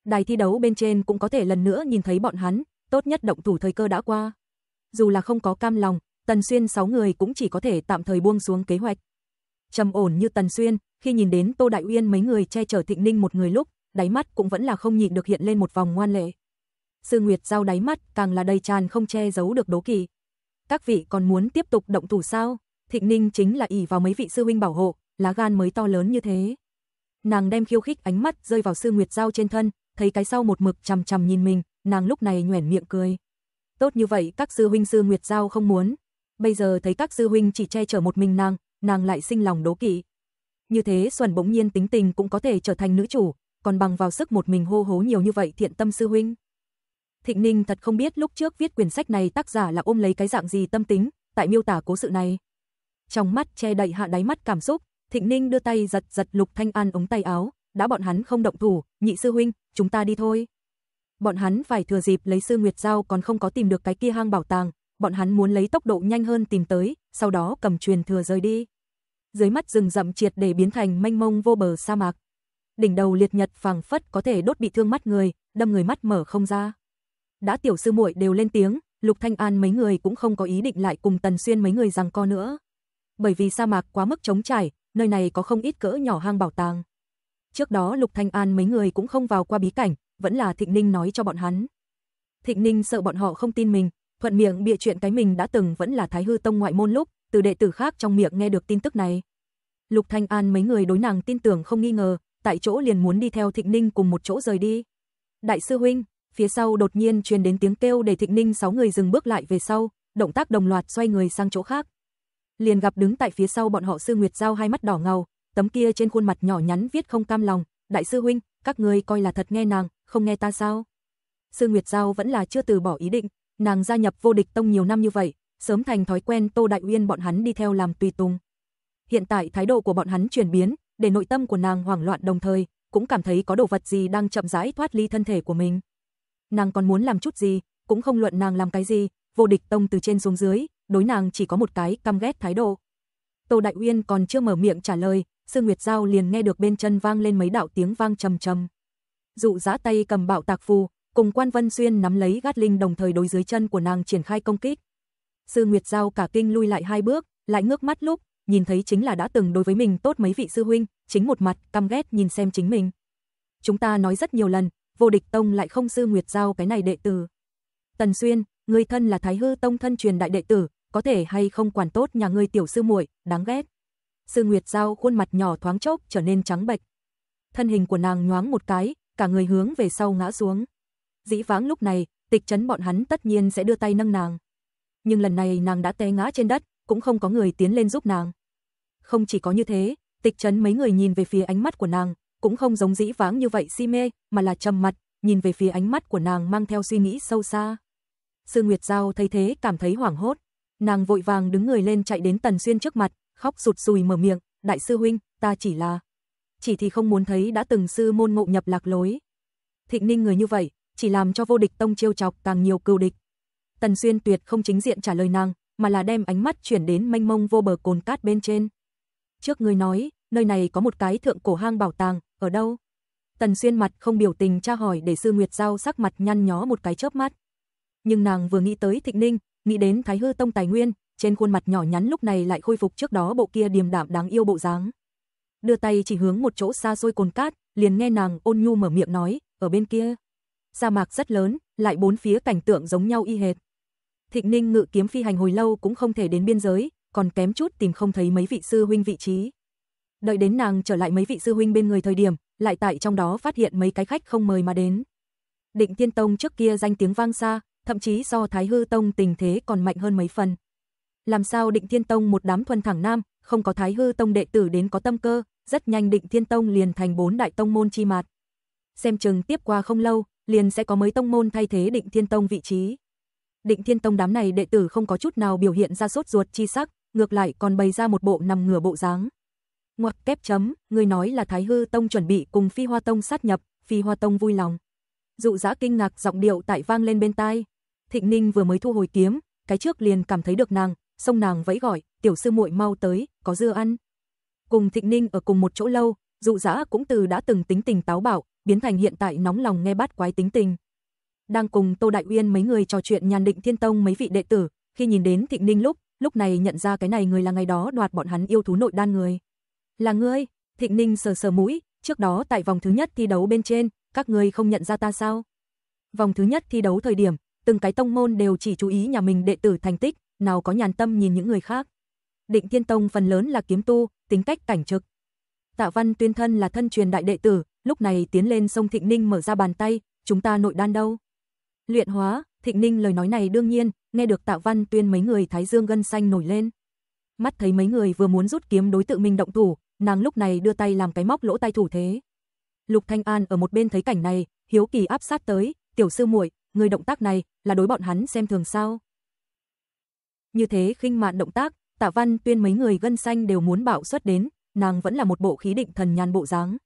Đài thi đấu bên trên cũng có thể lần nữa nhìn thấy bọn hắn, tốt nhất động thủ thời cơ đã qua. Dù là không có cam lòng, Tần Xuyên sáu người cũng chỉ có thể tạm thời buông xuống kế hoạch. Trầm ổn như Tần Xuyên, khi nhìn đến Tô Đại Uyên mấy người che chở Thịnh Ninh một người lúc, đáy mắt cũng vẫn là không nhịn được hiện lên một vòng ngoan lệ. Sư Nguyệt Giao đáy mắt càng là đầy tràn không che giấu được đố kỵ. Các vị còn muốn tiếp tục động thủ sao? Thịnh Ninh chính là ỷ vào mấy vị sư huynh bảo hộ, lá gan mới to lớn như thế. Nàng đem khiêu khích ánh mắt rơi vào Sư Nguyệt Giao trên thân, thấy cái sau một mực chằm chằm nhìn mình, nàng lúc này nhoẻn miệng cười. Tốt như vậy các sư huynh sư Nguyệt Giao không muốn. Bây giờ thấy các sư huynh chỉ che chở một mình nàng, nàng lại sinh lòng đố kỵ. Như thế Xuân bỗng nhiên tính tình cũng có thể trở thành nữ chủ, còn bằng vào sức một mình hô hố nhiều như vậy thiện tâm sư huynh. Thịnh Ninh thật không biết lúc trước viết quyển sách này tác giả là ôm lấy cái dạng gì tâm tính, tại miêu tả cố sự này. Trong mắt che đậy hạ đáy mắt cảm xúc, Thịnh Ninh đưa tay giật giật Lục Thanh An ống tay áo, đã bọn hắn không động thủ, nhị sư huynh, chúng ta đi thôi. Bọn hắn phải thừa dịp lấy sư Nguyệt Giao còn không có tìm được cái kia hang bảo tàng, bọn hắn muốn lấy tốc độ nhanh hơn tìm tới, sau đó cầm truyền thừa rời đi. Dưới mắt rừng rậm triệt để biến thành mênh mông vô bờ sa mạc đỉnh đầu liệt nhật phẳng phất có thể đốt bị thương mắt người, đâm người mắt mở không ra. Đã tiểu sư muội đều lên tiếng, Lục Thanh An mấy người cũng không có ý định lại cùng Tần Xuyên mấy người rằng co nữa. Bởi vì sa mạc quá mức trống trải, nơi này có không ít cỡ nhỏ hang bảo tàng. Trước đó Lục Thanh An mấy người cũng không vào qua bí cảnh, vẫn là Thịnh Ninh nói cho bọn hắn. Thịnh Ninh sợ bọn họ không tin mình, thuận miệng bịa chuyện cái mình đã từng vẫn là Thái Hư Tông ngoại môn lúc, từ đệ tử khác trong miệng nghe được tin tức này. Lục Thanh An mấy người đối nàng tin tưởng không nghi ngờ, tại chỗ liền muốn đi theo Thịnh Ninh cùng một chỗ rời đi. Đại sư huynh, phía sau đột nhiên truyền đến tiếng kêu để Thịnh Ninh sáu người dừng bước lại về sau, động tác đồng loạt xoay người sang chỗ khác. Liền gặp đứng tại phía sau bọn họ Sư Nguyệt Giao hai mắt đỏ ngầu, tấm kia trên khuôn mặt nhỏ nhắn viết không cam lòng, đại sư huynh, các ngươi coi là thật nghe nàng, không nghe ta sao? Sư Nguyệt Giao vẫn là chưa từ bỏ ý định, nàng gia nhập vô địch tông nhiều năm như vậy, sớm thành thói quen Tô Đại Uyên bọn hắn đi theo làm tùy tùng. Hiện tại thái độ của bọn hắn chuyển biến, để nội tâm của nàng hoảng loạn đồng thời cũng cảm thấy có đồ vật gì đang chậm rãi thoát ly thân thể của mình. Nàng còn muốn làm chút gì, cũng không luận nàng làm cái gì, vô địch tông từ trên xuống dưới, đối nàng chỉ có một cái căm ghét thái độ. Tô Đại Uyên còn chưa mở miệng trả lời, Sư Nguyệt Giao liền nghe được bên chân vang lên mấy đạo tiếng vang trầm trầm. Dụ giã tay cầm bạo tạc phù, cùng Quan Vân Xuyên nắm lấy gát linh đồng thời đối dưới chân của nàng triển khai công kích. Sư Nguyệt Giao cả kinh lui lại hai bước, lại ngước mắt lúc, nhìn thấy chính là đã từng đối với mình tốt mấy vị sư huynh, chính một mặt căm ghét nhìn xem chính mình. Chúng ta nói rất nhiều lần, vô địch tông lại không sư Nguyệt Giao cái này đệ tử. Tần Xuyên, người thân là Thái Hư Tông thân truyền đại đệ tử, có thể hay không quản tốt nhà người tiểu sư muội, đáng ghét. Sư Nguyệt Giao khuôn mặt nhỏ thoáng chốc trở nên trắng bệch. Thân hình của nàng nhoáng một cái, cả người hướng về sau ngã xuống. Dĩ vãng lúc này, tịch chấn bọn hắn tất nhiên sẽ đưa tay nâng nàng. Nhưng lần này nàng đã té ngã trên đất, cũng không có người tiến lên giúp nàng. Không chỉ có như thế, tịch trấn mấy người nhìn về phía ánh mắt của nàng, cũng không giống dĩ vãng như vậy si mê, mà là trầm mặt, nhìn về phía ánh mắt của nàng mang theo suy nghĩ sâu xa. Sư Nguyệt Giao thấy thế cảm thấy hoảng hốt, nàng vội vàng đứng người lên chạy đến Tần Xuyên trước mặt, khóc sụt sùi mở miệng, "Đại sư huynh, ta chỉ là chỉ thì không muốn thấy đã từng sư môn ngộ nhập lạc lối." Thịnh Ninh người như vậy, chỉ làm cho vô địch tông chiêu chọc càng nhiều cừu địch. Tần Xuyên tuyệt không chính diện trả lời nàng, mà là đem ánh mắt chuyển đến mênh mông vô bờ cồn cát bên trên. Trước người nói, nơi này có một cái thượng cổ hang bảo tàng, ở đâu? Tần Xuyên mặt không biểu tình tra hỏi để Sư Nguyệt Giao sắc mặt nhăn nhó một cái chớp mắt. Nhưng nàng vừa nghĩ tới Thịnh Ninh, nghĩ đến Thái Hư Tông Tài Nguyên, trên khuôn mặt nhỏ nhắn lúc này lại khôi phục trước đó bộ kia điềm đạm đáng yêu bộ dáng. Đưa tay chỉ hướng một chỗ xa xôi cồn cát, liền nghe nàng ôn nhu mở miệng nói, ở bên kia. Sa mạc rất lớn, lại bốn phía cảnh tượng giống nhau y hệt. Thịnh Ninh ngự kiếm phi hành hồi lâu cũng không thể đến biên giới, còn kém chút tìm không thấy mấy vị sư huynh vị trí. Đợi đến nàng trở lại mấy vị sư huynh bên người thời điểm, lại tại trong đó phát hiện mấy cái khách không mời mà đến. Định Tiên Tông trước kia danh tiếng vang xa, thậm chí so Thái Hư Tông tình thế còn mạnh hơn mấy phần. Làm sao Định Thiên Tông một đám thuần thẳng nam, không có Thái Hư Tông đệ tử đến có tâm cơ, rất nhanh Định Thiên Tông liền thành bốn đại tông môn chi mạt. Xem chừng tiếp qua không lâu, liền sẽ có mấy tông môn thay thế Định Thiên Tông vị trí. Định Thiên Tông đám này đệ tử không có chút nào biểu hiện ra sốt ruột chi sắc, ngược lại còn bày ra một bộ nằm ngửa bộ dáng. Ngoặc kép chấm, người nói là Thái Hư Tông chuẩn bị cùng Phi Hoa Tông sát nhập, Phi Hoa Tông vui lòng. Dụ giã kinh ngạc giọng điệu tại vang lên bên tai. Thịnh Ninh vừa mới thu hồi kiếm, cái trước liền cảm thấy được nàng, sông nàng vẫy gọi, tiểu sư muội mau tới, có dưa ăn. Cùng Thịnh Ninh ở cùng một chỗ lâu, dụ giã cũng từ đã từng tính tình táo bạo, biến thành hiện tại nóng lòng nghe bát quái tính tình đang cùng Tô Đại Uyên mấy người trò chuyện nhàn định thiên tông mấy vị đệ tử, khi nhìn đến Thịnh Ninh lúc, lúc này nhận ra cái này người là ngày đó đoạt bọn hắn yêu thú nội đan người. Là ngươi, Thịnh Ninh sờ sờ mũi, trước đó tại vòng thứ nhất thi đấu bên trên, các ngươi không nhận ra ta sao? Vòng thứ nhất thi đấu thời điểm, từng cái tông môn đều chỉ chú ý nhà mình đệ tử thành tích, nào có nhàn tâm nhìn những người khác. Định Thiên Tông phần lớn là kiếm tu, tính cách cảnh trực. Tạ Văn Tuyên thân là thân truyền đại đệ tử, lúc này tiến lên sông Thịnh Ninh mở ra bàn tay, chúng ta nội đan đâu? Luyện hóa, Thịnh Ninh lời nói này đương nhiên, nghe được Tạ Văn Tuyên mấy người Thái Dương gân xanh nổi lên. Mắt thấy mấy người vừa muốn rút kiếm đối tự mình động thủ, nàng lúc này đưa tay làm cái móc lỗ tay thủ thế. Lục Thanh An ở một bên thấy cảnh này, hiếu kỳ áp sát tới, "Tiểu sư muội, người động tác này là đối bọn hắn xem thường sao?" Như thế khinh mạn động tác, Tạ Văn Tuyên mấy người gân xanh đều muốn bạo xuất đến, nàng vẫn là một bộ khí định thần nhàn bộ dáng.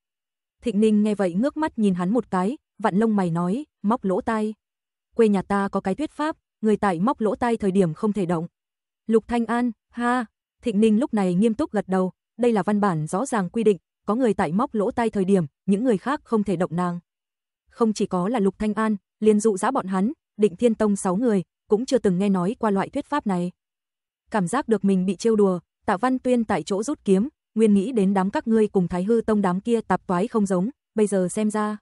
Thịnh Ninh nghe vậy ngước mắt nhìn hắn một cái, vặn lông mày nói, móc lỗ tay quê nhà ta có cái thuyết pháp, người tại móc lỗ tai thời điểm không thể động. Lục Thanh An, ha, Thịnh Ninh lúc này nghiêm túc gật đầu, đây là văn bản rõ ràng quy định, có người tại móc lỗ tai thời điểm, những người khác không thể động nàng. Không chỉ có là Lục Thanh An, liên dụ giã bọn hắn, định thiên tông 6 người, cũng chưa từng nghe nói qua loại thuyết pháp này. Cảm giác được mình bị trêu đùa, tạ văn tuyên tại chỗ rút kiếm, nguyên nghĩ đến đám các ngươi cùng thái hư tông đám kia tạp toái không giống, bây giờ xem ra.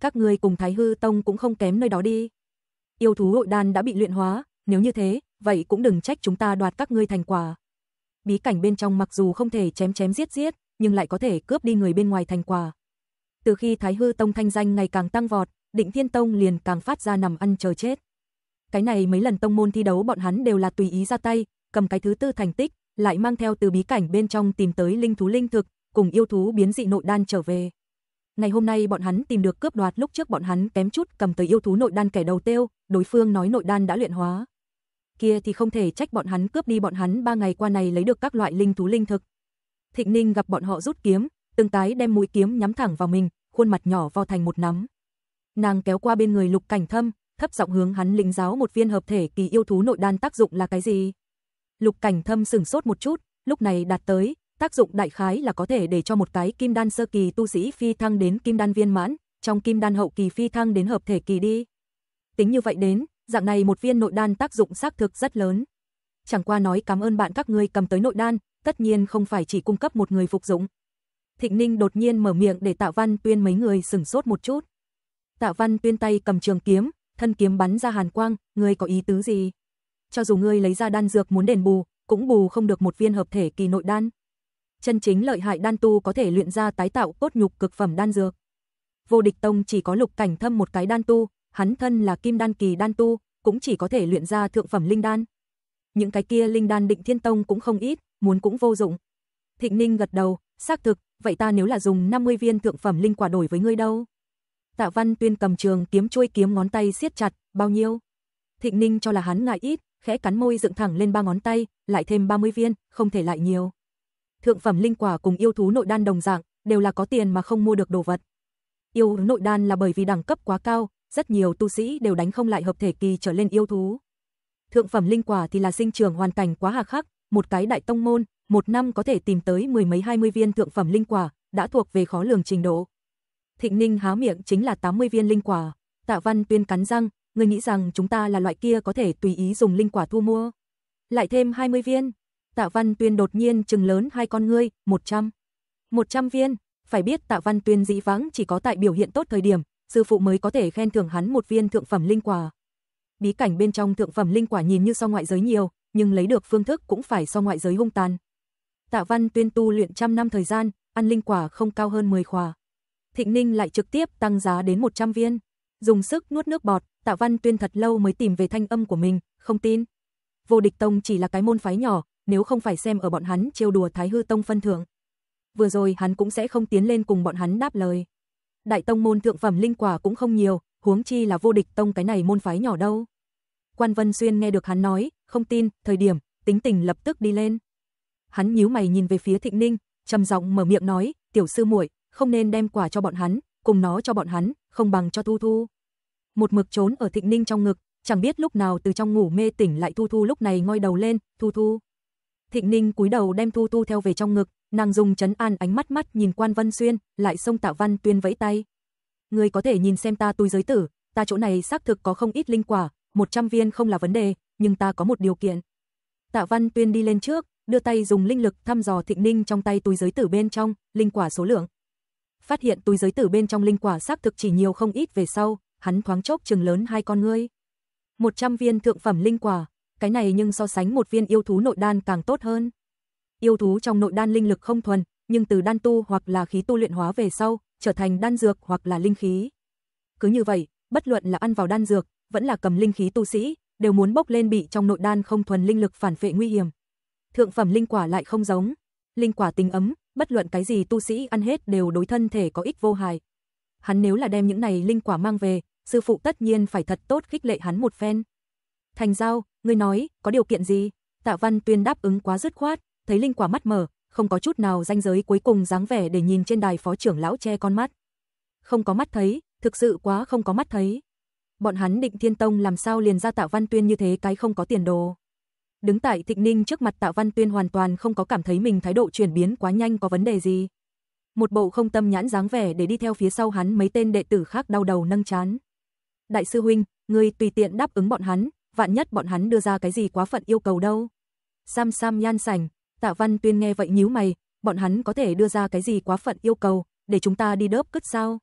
Các ngươi cùng thái hư tông cũng không kém nơi đó đi yêu thú hội đan đã bị luyện hóa, nếu như thế, vậy cũng đừng trách chúng ta đoạt các ngươi thành quả. Bí cảnh bên trong mặc dù không thể chém chém giết giết, nhưng lại có thể cướp đi người bên ngoài thành quả. Từ khi Thái Hư Tông thanh danh ngày càng tăng vọt, Định Thiên Tông liền càng phát ra nằm ăn chờ chết. Cái này mấy lần tông môn thi đấu bọn hắn đều là tùy ý ra tay, cầm cái thứ tư thành tích, lại mang theo từ bí cảnh bên trong tìm tới linh thú linh thực, cùng yêu thú biến dị nội đan trở về. Ngày hôm nay bọn hắn tìm được cướp đoạt lúc trước bọn hắn kém chút cầm tới yêu thú nội đan kẻ đầu tiêu, đối phương nói nội đan đã luyện hóa. Kia thì không thể trách bọn hắn cướp đi bọn hắn ba ngày qua này lấy được các loại linh thú linh thực. Thịnh Ninh gặp bọn họ rút kiếm, từng tái đem mũi kiếm nhắm thẳng vào mình, khuôn mặt nhỏ vo thành một nắm. Nàng kéo qua bên người Lục Cảnh Thâm, thấp giọng hướng hắn lĩnh giáo một viên hợp thể kỳ yêu thú nội đan tác dụng là cái gì. Lục Cảnh Thâm sừng sốt một chút, lúc này đạt tới, tác dụng đại khái là có thể để cho một cái kim đan sơ kỳ tu sĩ phi thăng đến kim đan viên mãn, trong kim đan hậu kỳ phi thăng đến hợp thể kỳ đi. Tính như vậy đến, dạng này một viên nội đan tác dụng xác thực rất lớn. Chẳng qua nói cảm ơn bạn các ngươi cầm tới nội đan, tất nhiên không phải chỉ cung cấp một người phục dụng. Thịnh Ninh đột nhiên mở miệng để Tạ Văn Tuyên mấy người sừng sốt một chút. Tạ Văn Tuyên tay cầm trường kiếm, thân kiếm bắn ra hàn quang, ngươi có ý tứ gì? Cho dù ngươi lấy ra đan dược muốn đền bù, cũng bù không được một viên hợp thể kỳ nội đan. Chân chính lợi hại đan tu có thể luyện ra tái tạo cốt nhục cực phẩm đan dược. Vô địch tông chỉ có lục cảnh thâm một cái đan tu, hắn thân là kim đan kỳ đan tu, cũng chỉ có thể luyện ra thượng phẩm linh đan. Những cái kia linh đan định thiên tông cũng không ít, muốn cũng vô dụng. Thịnh Ninh gật đầu, xác thực, vậy ta nếu là dùng 50 viên thượng phẩm linh quả đổi với ngươi đâu? Tạ Văn Tuyên cầm trường kiếm chui kiếm ngón tay siết chặt, bao nhiêu? Thịnh Ninh cho là hắn ngại ít, khẽ cắn môi dựng thẳng lên ba ngón tay, lại thêm 30 viên, không thể lại nhiều. Thượng phẩm linh quả cùng yêu thú nội đan đồng dạng, đều là có tiền mà không mua được đồ vật. Yêu nội đan là bởi vì đẳng cấp quá cao, rất nhiều tu sĩ đều đánh không lại hợp thể kỳ trở lên yêu thú. Thượng phẩm linh quả thì là sinh trưởng hoàn cảnh quá hà khắc, một cái đại tông môn, một năm có thể tìm tới mười mấy hai mươi viên thượng phẩm linh quả, đã thuộc về khó lường trình độ. Thịnh Ninh há miệng chính là 80 viên linh quả. Tạ Văn Tuyên cắn răng, ngươi nghĩ rằng chúng ta là loại kia có thể tùy ý dùng linh quả thu mua. Lại thêm 20 viên. Tạ Văn Tuyên đột nhiên trừng lớn hai con ngươi, 100. 100 viên, phải biết Tạ Văn Tuyên dĩ vãng chỉ có tại biểu hiện tốt thời điểm sư phụ mới có thể khen thưởng hắn một viên thượng phẩm linh quả. Bí cảnh bên trong thượng phẩm linh quả nhìn như so ngoại giới nhiều, nhưng lấy được phương thức cũng phải so ngoại giới hung tàn. Tạ Văn Tuyên tu luyện trăm năm thời gian, ăn linh quả không cao hơn 10 khỏa. Thịnh Ninh lại trực tiếp tăng giá đến 100 viên. Dùng sức nuốt nước bọt, Tạ Văn Tuyên thật lâu mới tìm về thanh âm của mình, không tin. Vô Địch Tông chỉ là cái môn phái nhỏ, nếu không phải xem ở bọn hắn trêu đùa Thái Hư Tông phân thưởng. Vừa rồi hắn cũng sẽ không tiến lên cùng bọn hắn đáp lời đại tông môn thượng phẩm linh quả cũng không nhiều, huống chi là vô địch tông cái này môn phái nhỏ đâu. Quan Vân Xuyên nghe được hắn nói, không tin, thời điểm, tính tình lập tức đi lên. Hắn nhíu mày nhìn về phía Thịnh Ninh, trầm giọng mở miệng nói, "Tiểu sư muội, không nên đem quả cho bọn hắn, cùng nó cho bọn hắn, không bằng cho Thu Thu." Một mực trốn ở Thịnh Ninh trong ngực, chẳng biết lúc nào từ trong ngủ mê tỉnh lại Thu Thu lúc này ngoi đầu lên, "Thu Thu." Thịnh Ninh cúi đầu đem Thu Thu theo về trong ngực, Nàng dùng chấn an ánh mắt mắt nhìn Quan Vân Xuyên, lại xông Tạ Văn Tuyên vẫy tay. người có thể nhìn xem ta túi giới tử, ta chỗ này xác thực có không ít linh quả, 100 viên không là vấn đề, nhưng ta có một điều kiện. Tạ Văn Tuyên đi lên trước, đưa tay dùng linh lực thăm dò Thịnh Ninh trong tay túi giới tử bên trong, linh quả số lượng. Phát hiện túi giới tử bên trong linh quả xác thực chỉ nhiều không ít về sau, hắn thoáng chốc trừng lớn hai con ngươi. 100 viên thượng phẩm linh quả, cái này nhưng so sánh một viên yêu thú nội đan càng tốt hơn yêu thú trong nội đan linh lực không thuần, nhưng từ đan tu hoặc là khí tu luyện hóa về sau, trở thành đan dược hoặc là linh khí. Cứ như vậy, bất luận là ăn vào đan dược, vẫn là cầm linh khí tu sĩ, đều muốn bốc lên bị trong nội đan không thuần linh lực phản phệ nguy hiểm. Thượng phẩm linh quả lại không giống, linh quả tình ấm, bất luận cái gì tu sĩ ăn hết đều đối thân thể có ích vô hại. Hắn nếu là đem những này linh quả mang về, sư phụ tất nhiên phải thật tốt khích lệ hắn một phen. Thành giao, người nói, có điều kiện gì? Tạ Văn Tuyên đáp ứng quá dứt khoát, thấy Linh quả mắt mở, không có chút nào ranh giới cuối cùng dáng vẻ để nhìn trên đài phó trưởng lão che con mắt. Không có mắt thấy, thực sự quá không có mắt thấy. Bọn hắn định Thiên Tông làm sao liền ra tạo Văn Tuyên như thế cái không có tiền đồ. Đứng tại Thịnh Ninh trước mặt tạo Văn Tuyên hoàn toàn không có cảm thấy mình thái độ chuyển biến quá nhanh có vấn đề gì. Một bộ không tâm nhãn dáng vẻ để đi theo phía sau hắn mấy tên đệ tử khác đau đầu nâng chán. Đại sư huynh, ngươi tùy tiện đáp ứng bọn hắn, vạn nhất bọn hắn đưa ra cái gì quá phận yêu cầu đâu. Sam Sam nhan sảnh, Tạ Văn Tuyên nghe vậy nhíu mày, bọn hắn có thể đưa ra cái gì quá phận yêu cầu, để chúng ta đi đớp cất sao?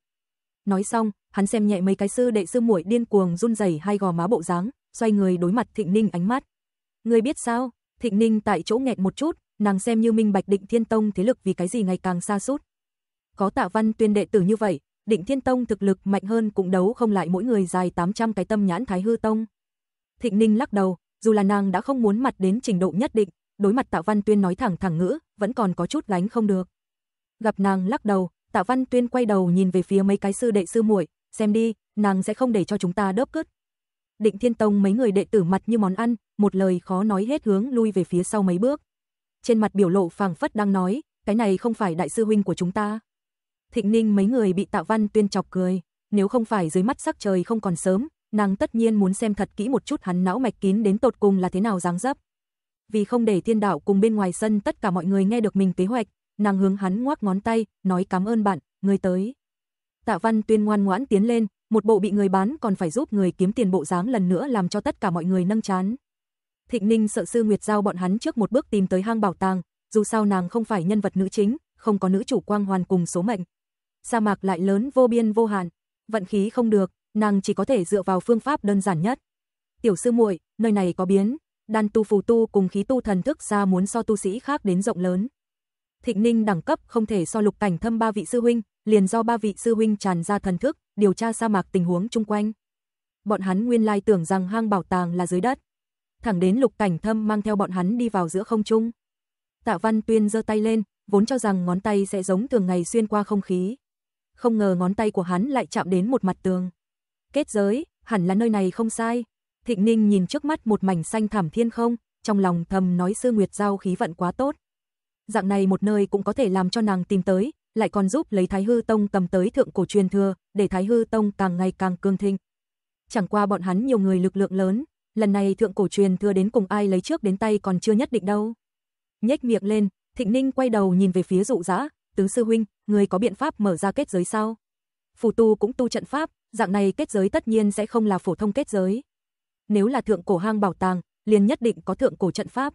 Nói xong, hắn xem nhẹ mấy cái sư đệ sư muội điên cuồng run rẩy hai gò má bộ dáng, xoay người đối mặt Thịnh Ninh ánh mắt. Người biết sao? Thịnh Ninh tại chỗ nghẹt một chút, nàng xem như minh bạch Định Thiên Tông thế lực vì cái gì ngày càng xa sút. Có Tạ Văn Tuyên đệ tử như vậy, Định Thiên Tông thực lực mạnh hơn cũng đấu không lại mỗi người dài 800 cái tâm nhãn Thái Hư Tông. Thịnh Ninh lắc đầu, dù là nàng đã không muốn mặt đến trình độ nhất định, đối mặt Tạ Văn Tuyên nói thẳng thẳng ngữ, vẫn còn có chút gánh không được. Gặp nàng lắc đầu, Tạ Văn Tuyên quay đầu nhìn về phía mấy cái sư đệ sư muội, xem đi, nàng sẽ không để cho chúng ta đớp cứt. Định Thiên Tông mấy người đệ tử mặt như món ăn, một lời khó nói hết hướng lui về phía sau mấy bước. Trên mặt biểu lộ phảng phất đang nói, cái này không phải đại sư huynh của chúng ta. Thịnh Ninh mấy người bị Tạ Văn Tuyên chọc cười, nếu không phải dưới mắt sắc trời không còn sớm, nàng tất nhiên muốn xem thật kỹ một chút hắn não mạch kín đến tột cùng là thế nào dáng dấp vì không để thiên đạo cùng bên ngoài sân tất cả mọi người nghe được mình kế hoạch, nàng hướng hắn ngoắc ngón tay, nói cảm ơn bạn, người tới. Tạ Văn Tuyên ngoan ngoãn tiến lên, một bộ bị người bán còn phải giúp người kiếm tiền bộ dáng lần nữa làm cho tất cả mọi người nâng chán. Thịnh Ninh sợ sư Nguyệt Giao bọn hắn trước một bước tìm tới hang bảo tàng, dù sao nàng không phải nhân vật nữ chính, không có nữ chủ quang hoàn cùng số mệnh. Sa mạc lại lớn vô biên vô hạn, vận khí không được, nàng chỉ có thể dựa vào phương pháp đơn giản nhất. Tiểu sư muội, nơi này có biến, đan tu phù tu cùng khí tu thần thức ra muốn so tu sĩ khác đến rộng lớn. Thịnh Ninh đẳng cấp không thể so lục cảnh thâm ba vị sư huynh, liền do ba vị sư huynh tràn ra thần thức, điều tra sa mạc tình huống chung quanh. Bọn hắn nguyên lai tưởng rằng hang bảo tàng là dưới đất. Thẳng đến lục cảnh thâm mang theo bọn hắn đi vào giữa không trung. Tạ Văn Tuyên giơ tay lên, vốn cho rằng ngón tay sẽ giống thường ngày xuyên qua không khí. Không ngờ ngón tay của hắn lại chạm đến một mặt tường. Kết giới, hẳn là nơi này không sai, Thịnh Ninh nhìn trước mắt một mảnh xanh thảm thiên không, trong lòng thầm nói Sư Nguyệt Giao khí vận quá tốt. Dạng này một nơi cũng có thể làm cho nàng tìm tới, lại còn giúp lấy Thái Hư Tông tầm tới thượng cổ truyền thừa, để Thái Hư Tông càng ngày càng cương thịnh. Chẳng qua bọn hắn nhiều người lực lượng lớn, lần này thượng cổ truyền thừa đến cùng ai lấy trước đến tay còn chưa nhất định đâu. Nhếch miệng lên, Thịnh Ninh quay đầu nhìn về phía dụ dã, tứ sư huynh, người có biện pháp mở ra kết giới sao? Phù tu cũng tu trận pháp, dạng này kết giới tất nhiên sẽ không là phổ thông kết giới nếu là thượng cổ hang bảo tàng, liền nhất định có thượng cổ trận pháp.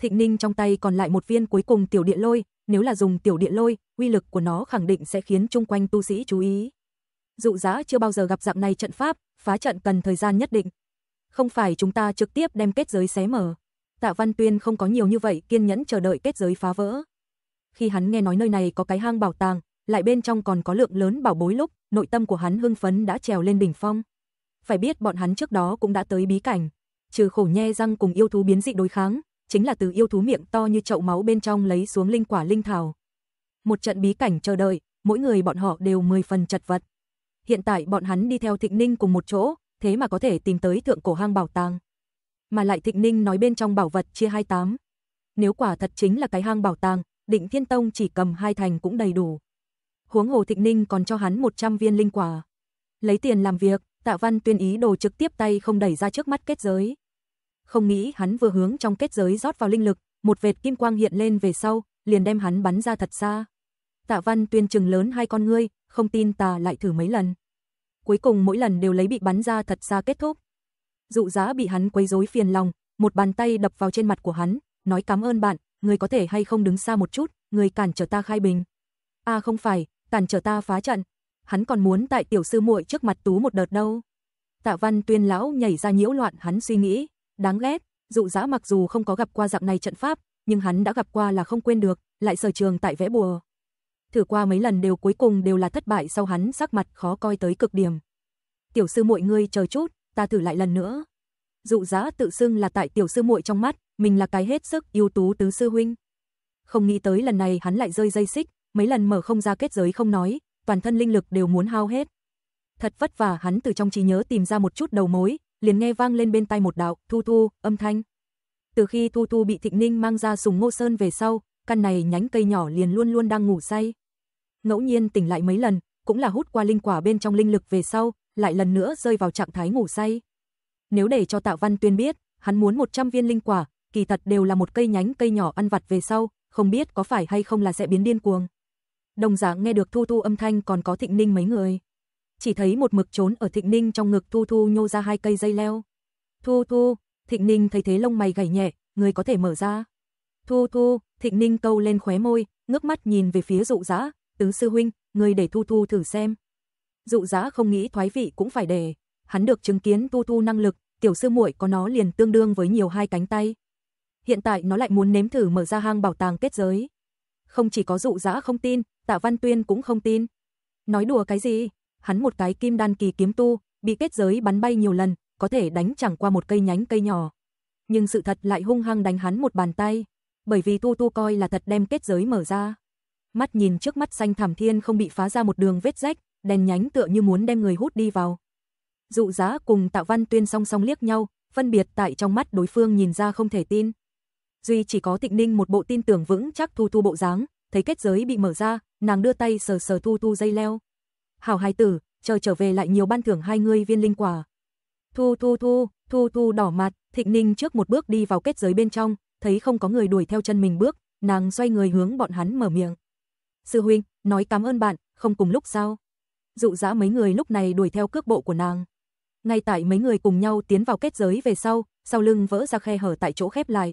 Thịnh Ninh trong tay còn lại một viên cuối cùng tiểu địa lôi, nếu là dùng tiểu địa lôi, uy lực của nó khẳng định sẽ khiến chung quanh tu sĩ chú ý. Dụ giá chưa bao giờ gặp dạng này trận pháp, phá trận cần thời gian nhất định. Không phải chúng ta trực tiếp đem kết giới xé mở. Tạ Văn Tuyên không có nhiều như vậy kiên nhẫn chờ đợi kết giới phá vỡ. Khi hắn nghe nói nơi này có cái hang bảo tàng, lại bên trong còn có lượng lớn bảo bối lúc, nội tâm của hắn hưng phấn đã trèo lên đỉnh phong phải biết bọn hắn trước đó cũng đã tới bí cảnh, trừ khổ nhe răng cùng yêu thú biến dị đối kháng, chính là từ yêu thú miệng to như chậu máu bên trong lấy xuống linh quả linh thảo. Một trận bí cảnh chờ đợi, mỗi người bọn họ đều mười phần chật vật. Hiện tại bọn hắn đi theo Thịnh Ninh cùng một chỗ, thế mà có thể tìm tới thượng cổ hang bảo tàng. Mà lại Thịnh Ninh nói bên trong bảo vật chia 28. Nếu quả thật chính là cái hang bảo tàng, Định Thiên Tông chỉ cầm hai thành cũng đầy đủ. Huống hồ Thịnh Ninh còn cho hắn 100 viên linh quả. Lấy tiền làm việc, Tạ Văn Tuyên ý đồ trực tiếp tay không đẩy ra trước mắt kết giới. Không nghĩ hắn vừa hướng trong kết giới rót vào linh lực, một vệt kim quang hiện lên về sau, liền đem hắn bắn ra thật xa. Tạ Văn Tuyên trừng lớn hai con ngươi, không tin tà lại thử mấy lần. Cuối cùng mỗi lần đều lấy bị bắn ra thật xa kết thúc. Dụ giá bị hắn quấy rối phiền lòng, một bàn tay đập vào trên mặt của hắn, nói cảm ơn bạn, người có thể hay không đứng xa một chút, người cản trở ta khai bình. A à không phải, cản trở ta phá trận, hắn còn muốn tại tiểu sư muội trước mặt tú một đợt đâu. Tạ Văn Tuyên lão nhảy ra nhiễu loạn hắn suy nghĩ, đáng ghét, dụ dã mặc dù không có gặp qua dạng này trận pháp, nhưng hắn đã gặp qua là không quên được, lại sở trường tại vẽ bùa. Thử qua mấy lần đều cuối cùng đều là thất bại sau hắn sắc mặt khó coi tới cực điểm. Tiểu sư muội ngươi chờ chút, ta thử lại lần nữa. Dụ giá tự xưng là tại tiểu sư muội trong mắt, mình là cái hết sức ưu tú tứ sư huynh. Không nghĩ tới lần này hắn lại rơi dây xích, mấy lần mở không ra kết giới không nói, toàn thân linh lực đều muốn hao hết. Thật vất vả hắn từ trong trí nhớ tìm ra một chút đầu mối, liền nghe vang lên bên tai một đạo thu thu âm thanh. Từ khi Thu Thu bị Thịnh Ninh mang ra sùng ngô sơn về sau, căn này nhánh cây nhỏ liền luôn luôn đang ngủ say. Ngẫu nhiên tỉnh lại mấy lần, cũng là hút qua linh quả bên trong linh lực về sau, lại lần nữa rơi vào trạng thái ngủ say. Nếu để cho tạo Văn Tuyên biết, hắn muốn 100 viên linh quả, kỳ thật đều là một cây nhánh cây nhỏ ăn vặt về sau, không biết có phải hay không là sẽ biến điên cuồng đồng dạng nghe được thu thu âm thanh còn có thịnh ninh mấy người. Chỉ thấy một mực trốn ở thịnh ninh trong ngực thu thu nhô ra hai cây dây leo. Thu thu, thịnh ninh thấy thế lông mày gảy nhẹ, người có thể mở ra. Thu thu, thịnh ninh câu lên khóe môi, ngước mắt nhìn về phía dụ dã tứ sư huynh, người để thu thu thử xem. Dụ dã không nghĩ thoái vị cũng phải để, hắn được chứng kiến thu thu năng lực, tiểu sư muội có nó liền tương đương với nhiều hai cánh tay. Hiện tại nó lại muốn nếm thử mở ra hang bảo tàng kết giới. Không chỉ có dụ dã không tin, Tạ Văn Tuyên cũng không tin. Nói đùa cái gì? Hắn một cái kim đan kỳ kiếm tu, bị kết giới bắn bay nhiều lần, có thể đánh chẳng qua một cây nhánh cây nhỏ. Nhưng sự thật lại hung hăng đánh hắn một bàn tay, bởi vì Tu Tu coi là thật đem kết giới mở ra. Mắt nhìn trước mắt xanh thảm thiên không bị phá ra một đường vết rách, đèn nhánh tựa như muốn đem người hút đi vào. Dụ giá cùng Tạ Văn Tuyên song song liếc nhau, phân biệt tại trong mắt đối phương nhìn ra không thể tin. Duy chỉ có Tịnh Ninh một bộ tin tưởng vững chắc thu thu bộ dáng, thấy kết giới bị mở ra, nàng đưa tay sờ sờ thu thu dây leo. Hảo hai tử, chờ trở về lại nhiều ban thưởng hai ngươi viên linh quả. Thu thu thu, thu thu đỏ mặt, thịnh ninh trước một bước đi vào kết giới bên trong, thấy không có người đuổi theo chân mình bước, nàng xoay người hướng bọn hắn mở miệng. Sư huynh, nói cảm ơn bạn, không cùng lúc sao? Dụ dã mấy người lúc này đuổi theo cước bộ của nàng. Ngay tại mấy người cùng nhau tiến vào kết giới về sau, sau lưng vỡ ra khe hở tại chỗ khép lại.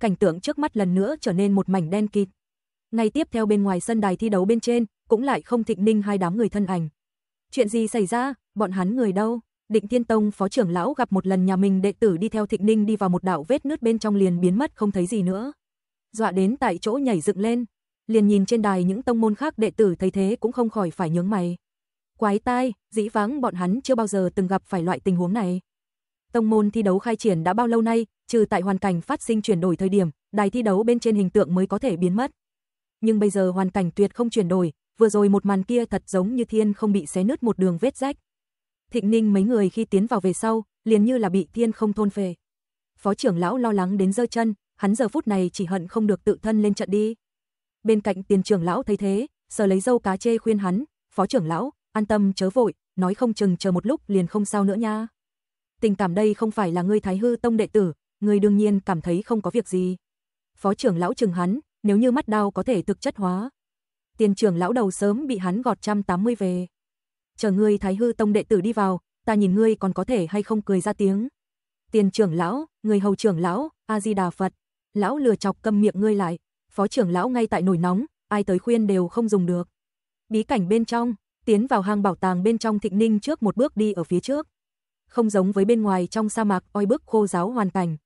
Cảnh tượng trước mắt lần nữa trở nên một mảnh đen kịt. Ngay tiếp theo bên ngoài sân đài thi đấu bên trên, cũng lại không thịnh ninh hai đám người thân ảnh. Chuyện gì xảy ra, bọn hắn người đâu? Định Thiên Tông phó trưởng lão gặp một lần nhà mình đệ tử đi theo Thịnh Ninh đi vào một đạo vết nứt bên trong liền biến mất không thấy gì nữa. Dọa đến tại chỗ nhảy dựng lên, liền nhìn trên đài những tông môn khác đệ tử thấy thế cũng không khỏi phải nhướng mày. Quái tai, dĩ vãng bọn hắn chưa bao giờ từng gặp phải loại tình huống này. Tông môn thi đấu khai triển đã bao lâu nay, trừ tại hoàn cảnh phát sinh chuyển đổi thời điểm, đài thi đấu bên trên hình tượng mới có thể biến mất nhưng bây giờ hoàn cảnh tuyệt không chuyển đổi, vừa rồi một màn kia thật giống như thiên không bị xé nứt một đường vết rách. Thịnh Ninh mấy người khi tiến vào về sau, liền như là bị thiên không thôn phệ. Phó trưởng lão lo lắng đến giơ chân, hắn giờ phút này chỉ hận không được tự thân lên trận đi. Bên cạnh tiền trưởng lão thấy thế, sờ lấy dâu cá chê khuyên hắn, phó trưởng lão, an tâm chớ vội, nói không chừng chờ một lúc liền không sao nữa nha. Tình cảm đây không phải là người thái hư tông đệ tử, người đương nhiên cảm thấy không có việc gì. Phó trưởng lão chừng hắn, nếu như mắt đau có thể thực chất hóa. Tiền trưởng lão đầu sớm bị hắn gọt trăm tám mươi về. Chờ ngươi Thái Hư Tông đệ tử đi vào, ta nhìn ngươi còn có thể hay không cười ra tiếng. Tiền trưởng lão, người hầu trưởng lão, A Di Đà Phật, lão lừa chọc câm miệng ngươi lại, phó trưởng lão ngay tại nổi nóng, ai tới khuyên đều không dùng được. Bí cảnh bên trong, tiến vào hang bảo tàng bên trong Thịnh Ninh trước một bước đi ở phía trước. Không giống với bên ngoài trong sa mạc oi bức khô giáo hoàn cảnh.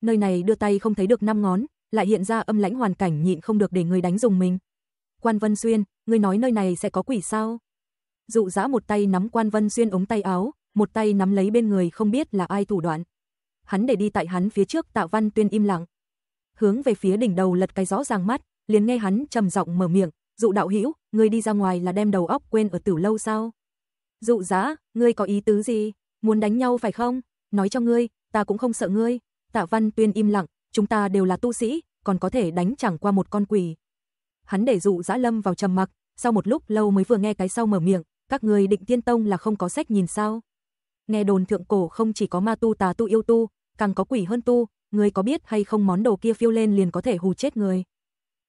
Nơi này đưa tay không thấy được năm ngón, lại hiện ra âm lãnh hoàn cảnh nhịn không được để người đánh dùng mình. Quan Vân Xuyên, ngươi nói nơi này sẽ có quỷ sao? Dụ dã một tay nắm Quan Vân Xuyên ống tay áo, một tay nắm lấy bên người không biết là ai thủ đoạn. Hắn để đi tại hắn phía trước Tạ Văn Tuyên im lặng. Hướng về phía đỉnh đầu lật cái rõ ràng mắt, liền nghe hắn trầm giọng mở miệng, "Dụ đạo hữu, ngươi đi ra ngoài là đem đầu óc quên ở tử lâu sao?" "Dụ dã, ngươi có ý tứ gì? Muốn đánh nhau phải không? Nói cho ngươi, ta cũng không sợ ngươi." Tạ Văn Tuyên im lặng, chúng ta đều là tu sĩ, còn có thể đánh chẳng qua một con quỷ. Hắn để dụ Dã Lâm vào trầm mặc, sau một lúc lâu mới vừa nghe cái sau mở miệng, các người Định Tiên Tông là không có sách nhìn sao? Nghe đồn thượng cổ không chỉ có ma tu tà tu yêu tu, càng có quỷ hơn tu, người có biết hay không món đồ kia phiêu lên liền có thể hù chết người.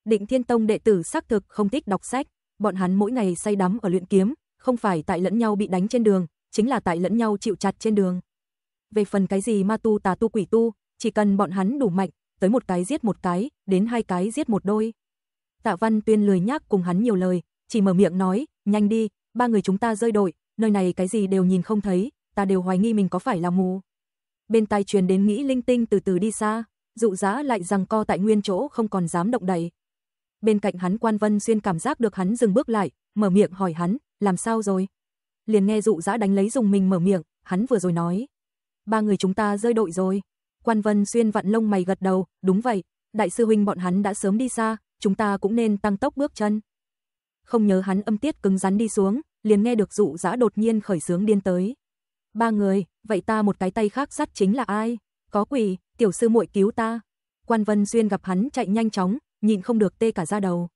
Định Thiên Tông đệ tử xác thực không thích đọc sách, bọn hắn mỗi ngày say đắm ở luyện kiếm, không phải tại lẫn nhau bị đánh trên đường, chính là tại lẫn nhau chịu chặt trên đường. Về phần cái gì ma tu tà tu quỷ tu, chỉ cần bọn hắn đủ mạnh, tới một cái giết một cái, đến hai cái giết một đôi. Tạ Văn Tuyên lười nhác cùng hắn nhiều lời, chỉ mở miệng nói, nhanh đi, ba người chúng ta rơi đội, nơi này cái gì đều nhìn không thấy, ta đều hoài nghi mình có phải là mù. Bên tai truyền đến nghĩ linh tinh từ từ đi xa, dụ giá lại rằng co tại nguyên chỗ không còn dám động đậy. Bên cạnh hắn Quan Vân Xuyên cảm giác được hắn dừng bước lại, mở miệng hỏi hắn, làm sao rồi? Liền nghe dụ giá đánh lấy dùng mình mở miệng, hắn vừa rồi nói. Ba người chúng ta rơi đội rồi, Quan Vân Xuyên vặn lông mày gật đầu, đúng vậy, đại sư huynh bọn hắn đã sớm đi xa, chúng ta cũng nên tăng tốc bước chân. Không nhớ hắn âm tiết cứng rắn đi xuống, liền nghe được dụ dã đột nhiên khởi sướng điên tới. Ba người, vậy ta một cái tay khác sắt chính là ai? Có quỷ, tiểu sư muội cứu ta. Quan Vân Xuyên gặp hắn chạy nhanh chóng, nhịn không được tê cả da đầu.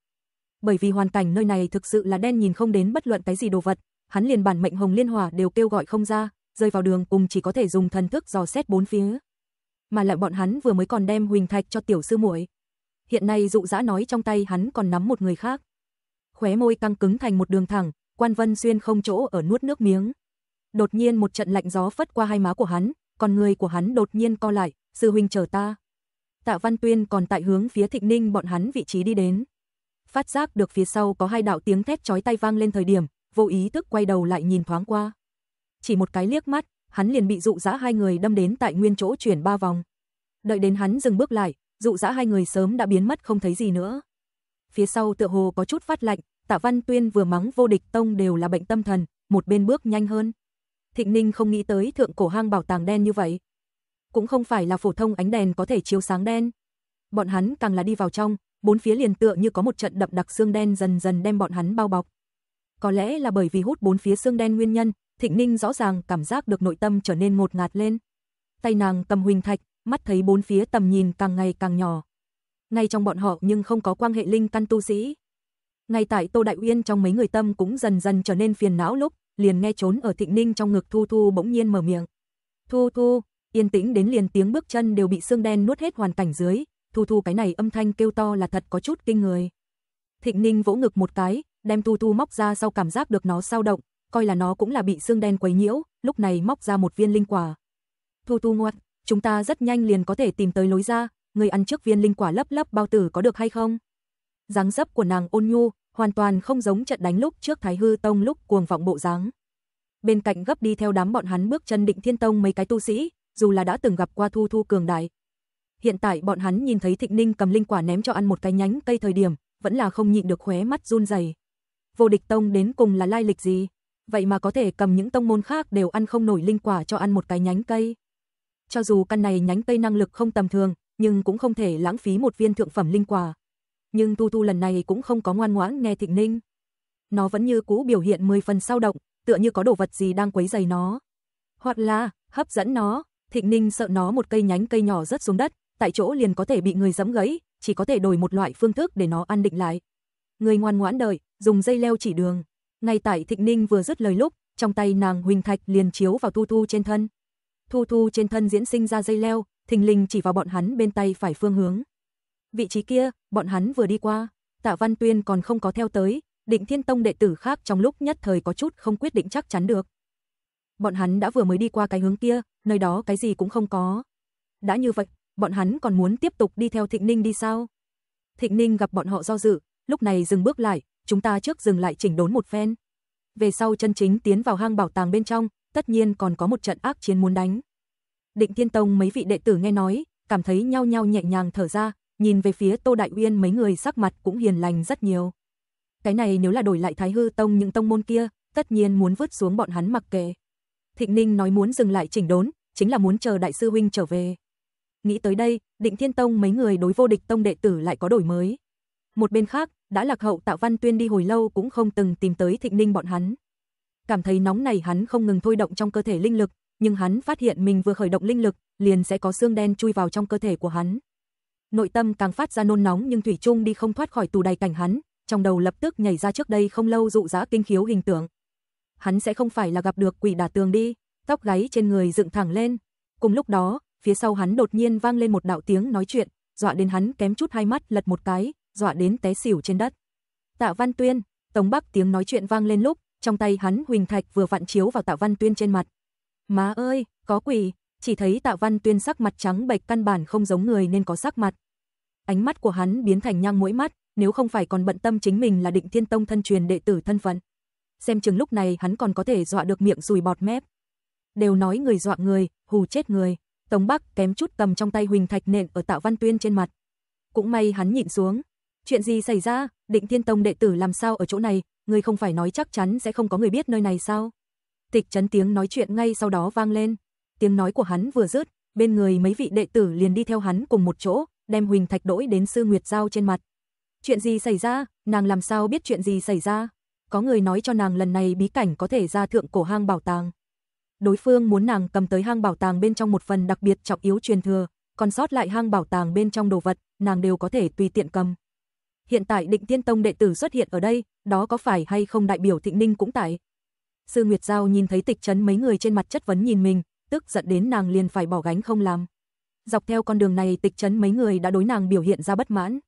Bởi vì hoàn cảnh nơi này thực sự là đen nhìn không đến bất luận cái gì đồ vật, hắn liền bản mệnh hồng liên hỏa đều kêu gọi không ra, rơi vào đường cùng chỉ có thể dùng thần thức dò xét bốn phía mà lại bọn hắn vừa mới còn đem huỳnh thạch cho tiểu sư muội. Hiện nay dụ dã nói trong tay hắn còn nắm một người khác. Khóe môi căng cứng thành một đường thẳng, Quan Vân Xuyên không chỗ ở nuốt nước miếng. Đột nhiên một trận lạnh gió phất qua hai má của hắn, còn người của hắn đột nhiên co lại, sư huynh chờ ta. Tạ Văn Tuyên còn tại hướng phía Thịnh Ninh bọn hắn vị trí đi đến. Phát giác được phía sau có hai đạo tiếng thét chói tai vang lên thời điểm, vô ý thức quay đầu lại nhìn thoáng qua. Chỉ một cái liếc mắt, hắn liền bị dụ dã hai người đâm đến tại nguyên chỗ chuyển ba vòng. Đợi đến hắn dừng bước lại, dụ dã hai người sớm đã biến mất không thấy gì nữa. Phía sau tựa hồ có chút phát lạnh, Tạ Văn Tuyên vừa mắng vô địch tông đều là bệnh tâm thần, một bên bước nhanh hơn. Thịnh Ninh không nghĩ tới thượng cổ hang bảo tàng đen như vậy. Cũng không phải là phổ thông ánh đèn có thể chiếu sáng đen. Bọn hắn càng là đi vào trong, bốn phía liền tựa như có một trận đập đặc xương đen dần dần đem bọn hắn bao bọc. Có lẽ là bởi vì hút bốn phía xương đen nguyên nhân, Thịnh Ninh rõ ràng cảm giác được nội tâm trở nên ngột ngạt lên. Tay nàng cầm huỳnh thạch, mắt thấy bốn phía tầm nhìn càng ngày càng nhỏ. Ngay trong bọn họ nhưng không có quan hệ linh căn tu sĩ. Ngay tại Tô Đại Uyên trong mấy người tâm cũng dần dần trở nên phiền não lúc, liền nghe trốn ở Thịnh Ninh trong ngực Thu Thu bỗng nhiên mở miệng. Thu Thu, yên tĩnh đến liền tiếng bước chân đều bị xương đen nuốt hết hoàn cảnh dưới, Thu Thu cái này âm thanh kêu to là thật có chút kinh người. Thịnh Ninh vỗ ngực một cái, đem Thu Thu móc ra sau cảm giác được nó sao động, coi là nó cũng là bị xương đen quấy nhiễu, lúc này móc ra một viên linh quả. Thu tu ngoặt, chúng ta rất nhanh liền có thể tìm tới lối ra, người ăn trước viên linh quả lấp lấp bao tử có được hay không? dáng dấp của nàng ôn nhu, hoàn toàn không giống trận đánh lúc trước Thái Hư Tông lúc cuồng vọng bộ dáng. Bên cạnh gấp đi theo đám bọn hắn bước chân Định Thiên Tông mấy cái tu sĩ, dù là đã từng gặp qua Thu Thu cường đại. Hiện tại bọn hắn nhìn thấy Thịnh Ninh cầm linh quả ném cho ăn một cái nhánh cây thời điểm, vẫn là không nhịn được khóe mắt run rẩy. Vô Địch Tông đến cùng là lai lịch gì? vậy mà có thể cầm những tông môn khác đều ăn không nổi linh quả cho ăn một cái nhánh cây. Cho dù căn này nhánh cây năng lực không tầm thường, nhưng cũng không thể lãng phí một viên thượng phẩm linh quả. Nhưng Tu Tu lần này cũng không có ngoan ngoãn nghe Thịnh Ninh. Nó vẫn như cũ biểu hiện 10 phần sao động, tựa như có đồ vật gì đang quấy rầy nó. Hoặc là, hấp dẫn nó, Thịnh Ninh sợ nó một cây nhánh cây nhỏ rớt xuống đất, tại chỗ liền có thể bị người giẫm gãy, chỉ có thể đổi một loại phương thức để nó ăn định lại. Người ngoan ngoãn đợi, dùng dây leo chỉ đường. Ngay tại Thịnh Ninh vừa dứt lời lúc, trong tay nàng huỳnh thạch liền chiếu vào Thu Thu trên thân. Thu Thu trên thân diễn sinh ra dây leo, thình lình chỉ vào bọn hắn bên tay phải phương hướng. Vị trí kia, bọn hắn vừa đi qua, Tạ Văn Tuyên còn không có theo tới, Định Thiên Tông đệ tử khác trong lúc nhất thời có chút không quyết định chắc chắn được. Bọn hắn đã vừa mới đi qua cái hướng kia, nơi đó cái gì cũng không có. Đã như vậy, bọn hắn còn muốn tiếp tục đi theo Thịnh Ninh đi sao? Thịnh Ninh gặp bọn họ do dự, lúc này dừng bước lại, chúng ta trước dừng lại chỉnh đốn một phen. Về sau chân chính tiến vào hang bảo tàng bên trong, tất nhiên còn có một trận ác chiến muốn đánh. Định Thiên Tông mấy vị đệ tử nghe nói, cảm thấy nhau nhau nhẹ nhàng thở ra, nhìn về phía Tô Đại Uyên mấy người sắc mặt cũng hiền lành rất nhiều. Cái này nếu là đổi lại Thái Hư Tông những tông môn kia, tất nhiên muốn vứt xuống bọn hắn mặc kệ. Thịnh Ninh nói muốn dừng lại chỉnh đốn, chính là muốn chờ đại sư huynh trở về. Nghĩ tới đây, Định Thiên Tông mấy người đối vô địch tông đệ tử lại có đổi mới. Một bên khác, đã lạc hậu tạo Văn Tuyên đi hồi lâu cũng không từng tìm tới Thịnh Ninh bọn hắn. Cảm thấy nóng này hắn không ngừng thôi động trong cơ thể linh lực, nhưng hắn phát hiện mình vừa khởi động linh lực, liền sẽ có xương đen chui vào trong cơ thể của hắn. Nội tâm càng phát ra nôn nóng nhưng Thủy Trung đi không thoát khỏi tù đầy cảnh hắn, trong đầu lập tức nhảy ra trước đây không lâu dụ dã kinh khiếu hình tượng. Hắn sẽ không phải là gặp được quỷ đà tường đi, tóc gáy trên người dựng thẳng lên. Cùng lúc đó, phía sau hắn đột nhiên vang lên một đạo tiếng nói chuyện, dọa đến hắn kém chút hai mắt lật một cái, dọa đến té xỉu trên đất. Tạ Văn Tuyên, Tống Bắc tiếng nói chuyện vang lên lúc, trong tay hắn huỳnh thạch vừa vặn chiếu vào Tạ Văn Tuyên trên mặt. Má ơi, có quỷ, chỉ thấy Tạ Văn Tuyên sắc mặt trắng bệch căn bản không giống người nên có sắc mặt. Ánh mắt của hắn biến thành nhang mũi mắt, nếu không phải còn bận tâm chính mình là Định Thiên Tông thân truyền đệ tử thân phận. Xem chừng lúc này hắn còn có thể dọa được miệng rùi bọt mép. Đều nói người dọa người, hù chết người. Tống Bắc kém chút cầm trong tay huỳnh thạch nện ở Tạ Văn Tuyên trên mặt. Cũng may hắn nhịn xuống, Chuyện gì xảy ra? Định Thiên Tông đệ tử làm sao ở chỗ này? Ngươi không phải nói chắc chắn sẽ không có người biết nơi này sao? Tịch chấn tiếng nói chuyện ngay sau đó vang lên. Tiếng nói của hắn vừa dứt, bên người mấy vị đệ tử liền đi theo hắn cùng một chỗ, đem Huỳnh Thạch đỗi đến Sư Nguyệt Giao trên mặt. Chuyện gì xảy ra? Nàng làm sao biết chuyện gì xảy ra? Có người nói cho nàng lần này bí cảnh có thể ra thượng cổ hang bảo tàng. Đối phương muốn nàng cầm tới hang bảo tàng bên trong một phần đặc biệt trọng yếu truyền thừa, còn sót lại hang bảo tàng bên trong đồ vật, nàng đều có thể tùy tiện cầm hiện tại Định Tiên Tông đệ tử xuất hiện ở đây, đó có phải hay không đại biểu Thịnh Ninh cũng tại? Sư Nguyệt Giao nhìn thấy tịch trấn mấy người trên mặt chất vấn nhìn mình, tức giận đến nàng liền phải bỏ gánh không làm. Dọc theo con đường này tịch trấn mấy người đã đối nàng biểu hiện ra bất mãn.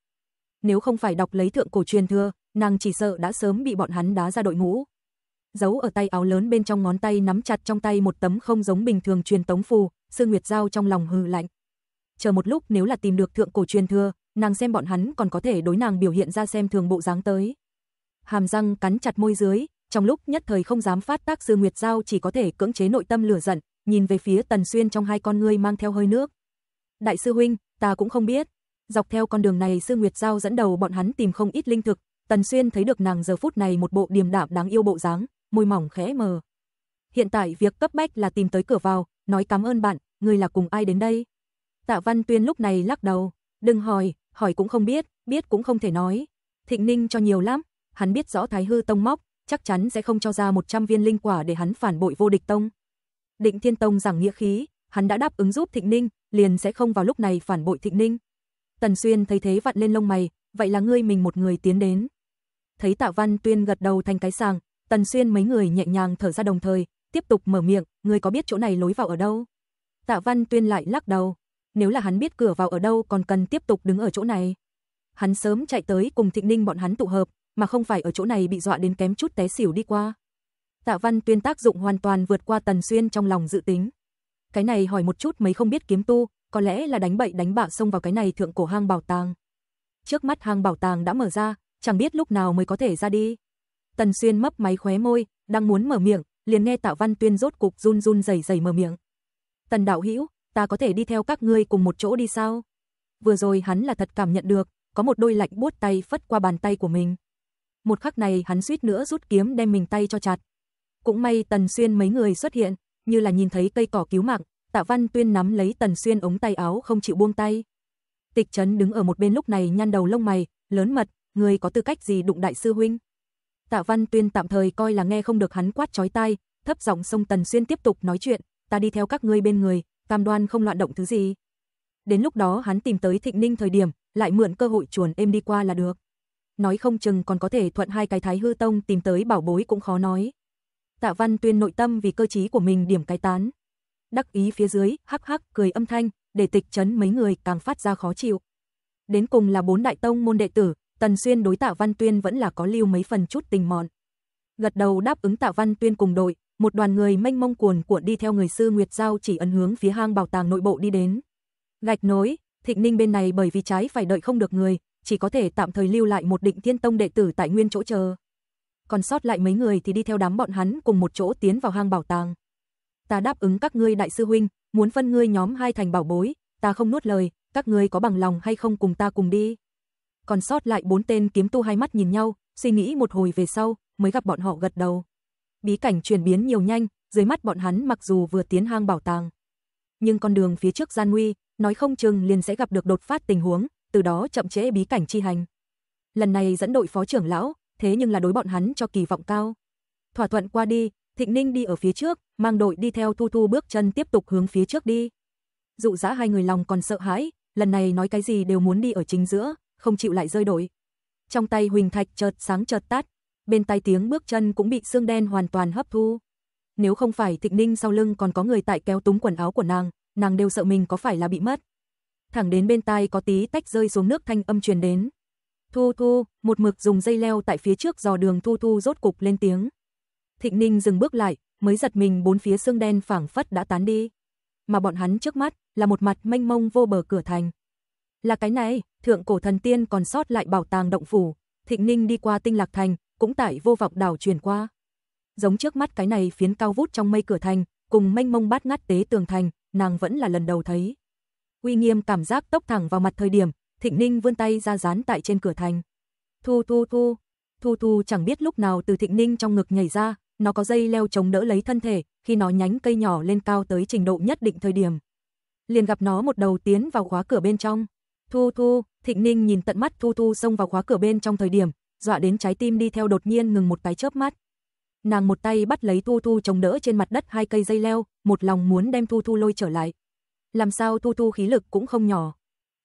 Nếu không phải đọc lấy thượng cổ truyền thừa, nàng chỉ sợ đã sớm bị bọn hắn đá ra đội ngũ. Giấu ở tay áo lớn bên trong ngón tay nắm chặt trong tay một tấm không giống bình thường truyền tống phù, Sư Nguyệt Giao trong lòng hừ lạnh. Chờ một lúc nếu là tìm được thượng cổ truyền thừa, nàng xem bọn hắn còn có thể đối nàng biểu hiện ra xem thường bộ dáng tới. Hàm răng cắn chặt môi dưới, trong lúc nhất thời không dám phát tác sư Nguyệt Giao chỉ có thể cưỡng chế nội tâm lửa giận, nhìn về phía Tần Xuyên trong hai con ngươi mang theo hơi nước. Đại sư huynh, ta cũng không biết. Dọc theo con đường này sư Nguyệt Giao dẫn đầu bọn hắn tìm không ít linh thực, Tần Xuyên thấy được nàng giờ phút này một bộ điềm đạm đáng yêu bộ dáng, môi mỏng khẽ mờ. Hiện tại việc cấp bách là tìm tới cửa vào, nói cảm ơn bạn, người là cùng ai đến đây? Tạ Văn Tuyên lúc này lắc đầu, đừng hỏi, hỏi cũng không biết, biết cũng không thể nói. Thịnh Ninh cho nhiều lắm, hắn biết rõ Thái Hư Tông móc, chắc chắn sẽ không cho ra 100 viên linh quả để hắn phản bội vô địch tông. Định Thiên Tông giảng nghĩa khí, hắn đã đáp ứng giúp Thịnh Ninh, liền sẽ không vào lúc này phản bội Thịnh Ninh. Tần Xuyên thấy thế vặn lên lông mày, vậy là ngươi mình một người tiến đến. Thấy Tạ Văn Tuyên gật đầu thành cái sàng, Tần Xuyên mấy người nhẹ nhàng thở ra đồng thời, tiếp tục mở miệng, ngươi có biết chỗ này lối vào ở đâu? Tạ Văn Tuyên lại lắc đầu, nếu là hắn biết cửa vào ở đâu còn cần tiếp tục đứng ở chỗ này. Hắn sớm chạy tới cùng Thịnh Ninh bọn hắn tụ hợp, mà không phải ở chỗ này bị dọa đến kém chút té xỉu đi qua. Tạ Văn Tuyên tác dụng hoàn toàn vượt qua Tần Xuyên trong lòng dự tính. Cái này hỏi một chút mấy không biết kiếm tu, có lẽ là đánh bậy đánh bạ xông vào cái này thượng cổ hang bảo tàng. Trước mắt hang bảo tàng đã mở ra, chẳng biết lúc nào mới có thể ra đi. Tần Xuyên mấp máy khóe môi, đang muốn mở miệng, liền nghe Tạ Văn Tuyên rốt cục run run rẩy rẩy mở miệng. "Tần đạo hữu, ta có thể đi theo các ngươi cùng một chỗ đi sao? Vừa rồi hắn là thật cảm nhận được, có một đôi lạnh buốt tay phất qua bàn tay của mình. Một khắc này hắn suýt nữa rút kiếm đem mình tay cho chặt. Cũng may Tần Xuyên mấy người xuất hiện, như là nhìn thấy cây cỏ cứu mạng, Tạ Văn Tuyên nắm lấy Tần Xuyên ống tay áo không chịu buông tay. Tịch Trấn đứng ở một bên lúc này nhăn đầu lông mày, lớn mật, người có tư cách gì đụng đại sư huynh? Tạ Văn Tuyên tạm thời coi là nghe không được hắn quát chói tai, thấp giọng sông Tần Xuyên tiếp tục nói chuyện, ta đi theo các ngươi bên người, cam đoan không loạn động thứ gì. Đến lúc đó hắn tìm tới Thịnh Ninh thời điểm, lại mượn cơ hội chuồn êm đi qua là được. Nói không chừng còn có thể thuận hai cái Thái Hư Tông tìm tới bảo bối cũng khó nói. Tạ Văn Tuyên nội tâm vì cơ trí của mình điểm cái tán. Đắc ý phía dưới, hắc hắc cười âm thanh, để tịch chấn mấy người càng phát ra khó chịu. Đến cùng là bốn đại tông môn đệ tử, Tần Xuyên đối Tạ Văn Tuyên vẫn là có lưu mấy phần chút tình mọn. Gật đầu đáp ứng Tạ Văn Tuyên cùng đội, một đoàn người mênh mông cuồn cuộn đi theo người sư Nguyệt Giao chỉ ấn hướng phía hang bảo tàng nội bộ đi đến. Gạch nối, Thịnh Ninh bên này bởi vì trái phải đợi không được người, chỉ có thể tạm thời lưu lại một Định Thiên Tông đệ tử tại nguyên chỗ chờ. Còn sót lại mấy người thì đi theo đám bọn hắn cùng một chỗ tiến vào hang bảo tàng. Ta đáp ứng các ngươi đại sư huynh, muốn phân ngươi nhóm hai thành bảo bối, ta không nuốt lời, các ngươi có bằng lòng hay không cùng ta cùng đi. Còn sót lại bốn tên kiếm tu hai mắt nhìn nhau, suy nghĩ một hồi về sau, mới gặp bọn họ gật đầu bí cảnh chuyển biến nhiều nhanh, dưới mắt bọn hắn mặc dù vừa tiến hang bảo tàng, nhưng con đường phía trước gian nguy, nói không chừng liền sẽ gặp được đột phát tình huống, từ đó chậm trễ bí cảnh chi hành. Lần này dẫn đội phó trưởng lão, thế nhưng là đối bọn hắn cho kỳ vọng cao. Thỏa thuận qua đi, Thịnh Ninh đi ở phía trước, mang đội đi theo Thu Thu bước chân tiếp tục hướng phía trước đi. Dụ dã hai người lòng còn sợ hãi, lần này nói cái gì đều muốn đi ở chính giữa, không chịu lại rơi đổi. Trong tay Huỳnh Thạch chợt sáng chợt tắt, bên tai tiếng bước chân cũng bị xương đen hoàn toàn hấp thu. Nếu không phải thịnh Ninh sau lưng còn có người tại kéo túng quần áo của nàng, nàng đều sợ mình có phải là bị mất. Thẳng đến bên tai có tí tách rơi xuống nước thanh âm truyền đến. Thu Thu, một mực dùng dây leo tại phía trước dò đường Thu Thu rốt cục lên tiếng. Thịnh Ninh dừng bước lại, mới giật mình bốn phía xương đen phảng phất đã tán đi. Mà bọn hắn trước mắt là một mặt mênh mông vô bờ cửa thành. Là cái này, thượng cổ thần tiên còn sót lại bảo tàng động phủ. Thịnh Ninh đi qua tinh lạc thành, cũng tại vô vọng đảo truyền qua. Giống trước mắt cái này phiến cao vút trong mây cửa thành, cùng mênh mông bát ngát tế tường thành, nàng vẫn là lần đầu thấy. Uy nghiêm cảm giác tốc thẳng vào mặt thời điểm, Thịnh Ninh vươn tay ra dán tại trên cửa thành. Thu thu thu, thu thu chẳng biết lúc nào từ Thịnh Ninh trong ngực nhảy ra, nó có dây leo chống đỡ lấy thân thể, khi nó nhánh cây nhỏ lên cao tới trình độ nhất định thời điểm. Liền gặp nó một đầu tiến vào khóa cửa bên trong. Thu thu, Thịnh Ninh nhìn tận mắt Thu thu xông vào khóa cửa bên trong thời điểm, dọa đến trái tim đi theo đột nhiên ngừng một cái chớp mắt. Nàng một tay bắt lấy thu thu chống đỡ trên mặt đất hai cây dây leo, một lòng muốn đem thu thu lôi trở lại. Làm sao thu thu khí lực cũng không nhỏ.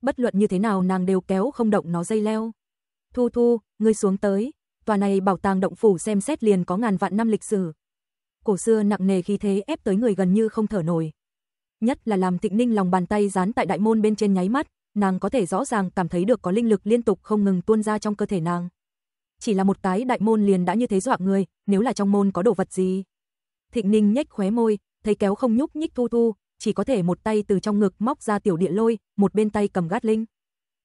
Bất luận như thế nào nàng đều kéo không động nó dây leo. thu thu ngươi xuống tới. Tòa này bảo tàng động phủ xem xét liền có ngàn vạn năm lịch sử. Cổ xưa nặng nề khí thế ép tới người gần như không thở nổi. Nhất là làm thịnh Ninh lòng bàn tay dán tại đại môn bên trên nháy mắt, nàng có thể rõ ràng cảm thấy được có linh lực liên tục không ngừng tuôn ra trong cơ thể nàng chỉ là một cái đại môn liền đã như thế dọa người, nếu là trong môn có đồ vật gì. Thịnh Ninh nhếch khóe môi, thấy kéo không nhúc nhích thu thu, chỉ có thể một tay từ trong ngực móc ra tiểu địa lôi, một bên tay cầm gát linh.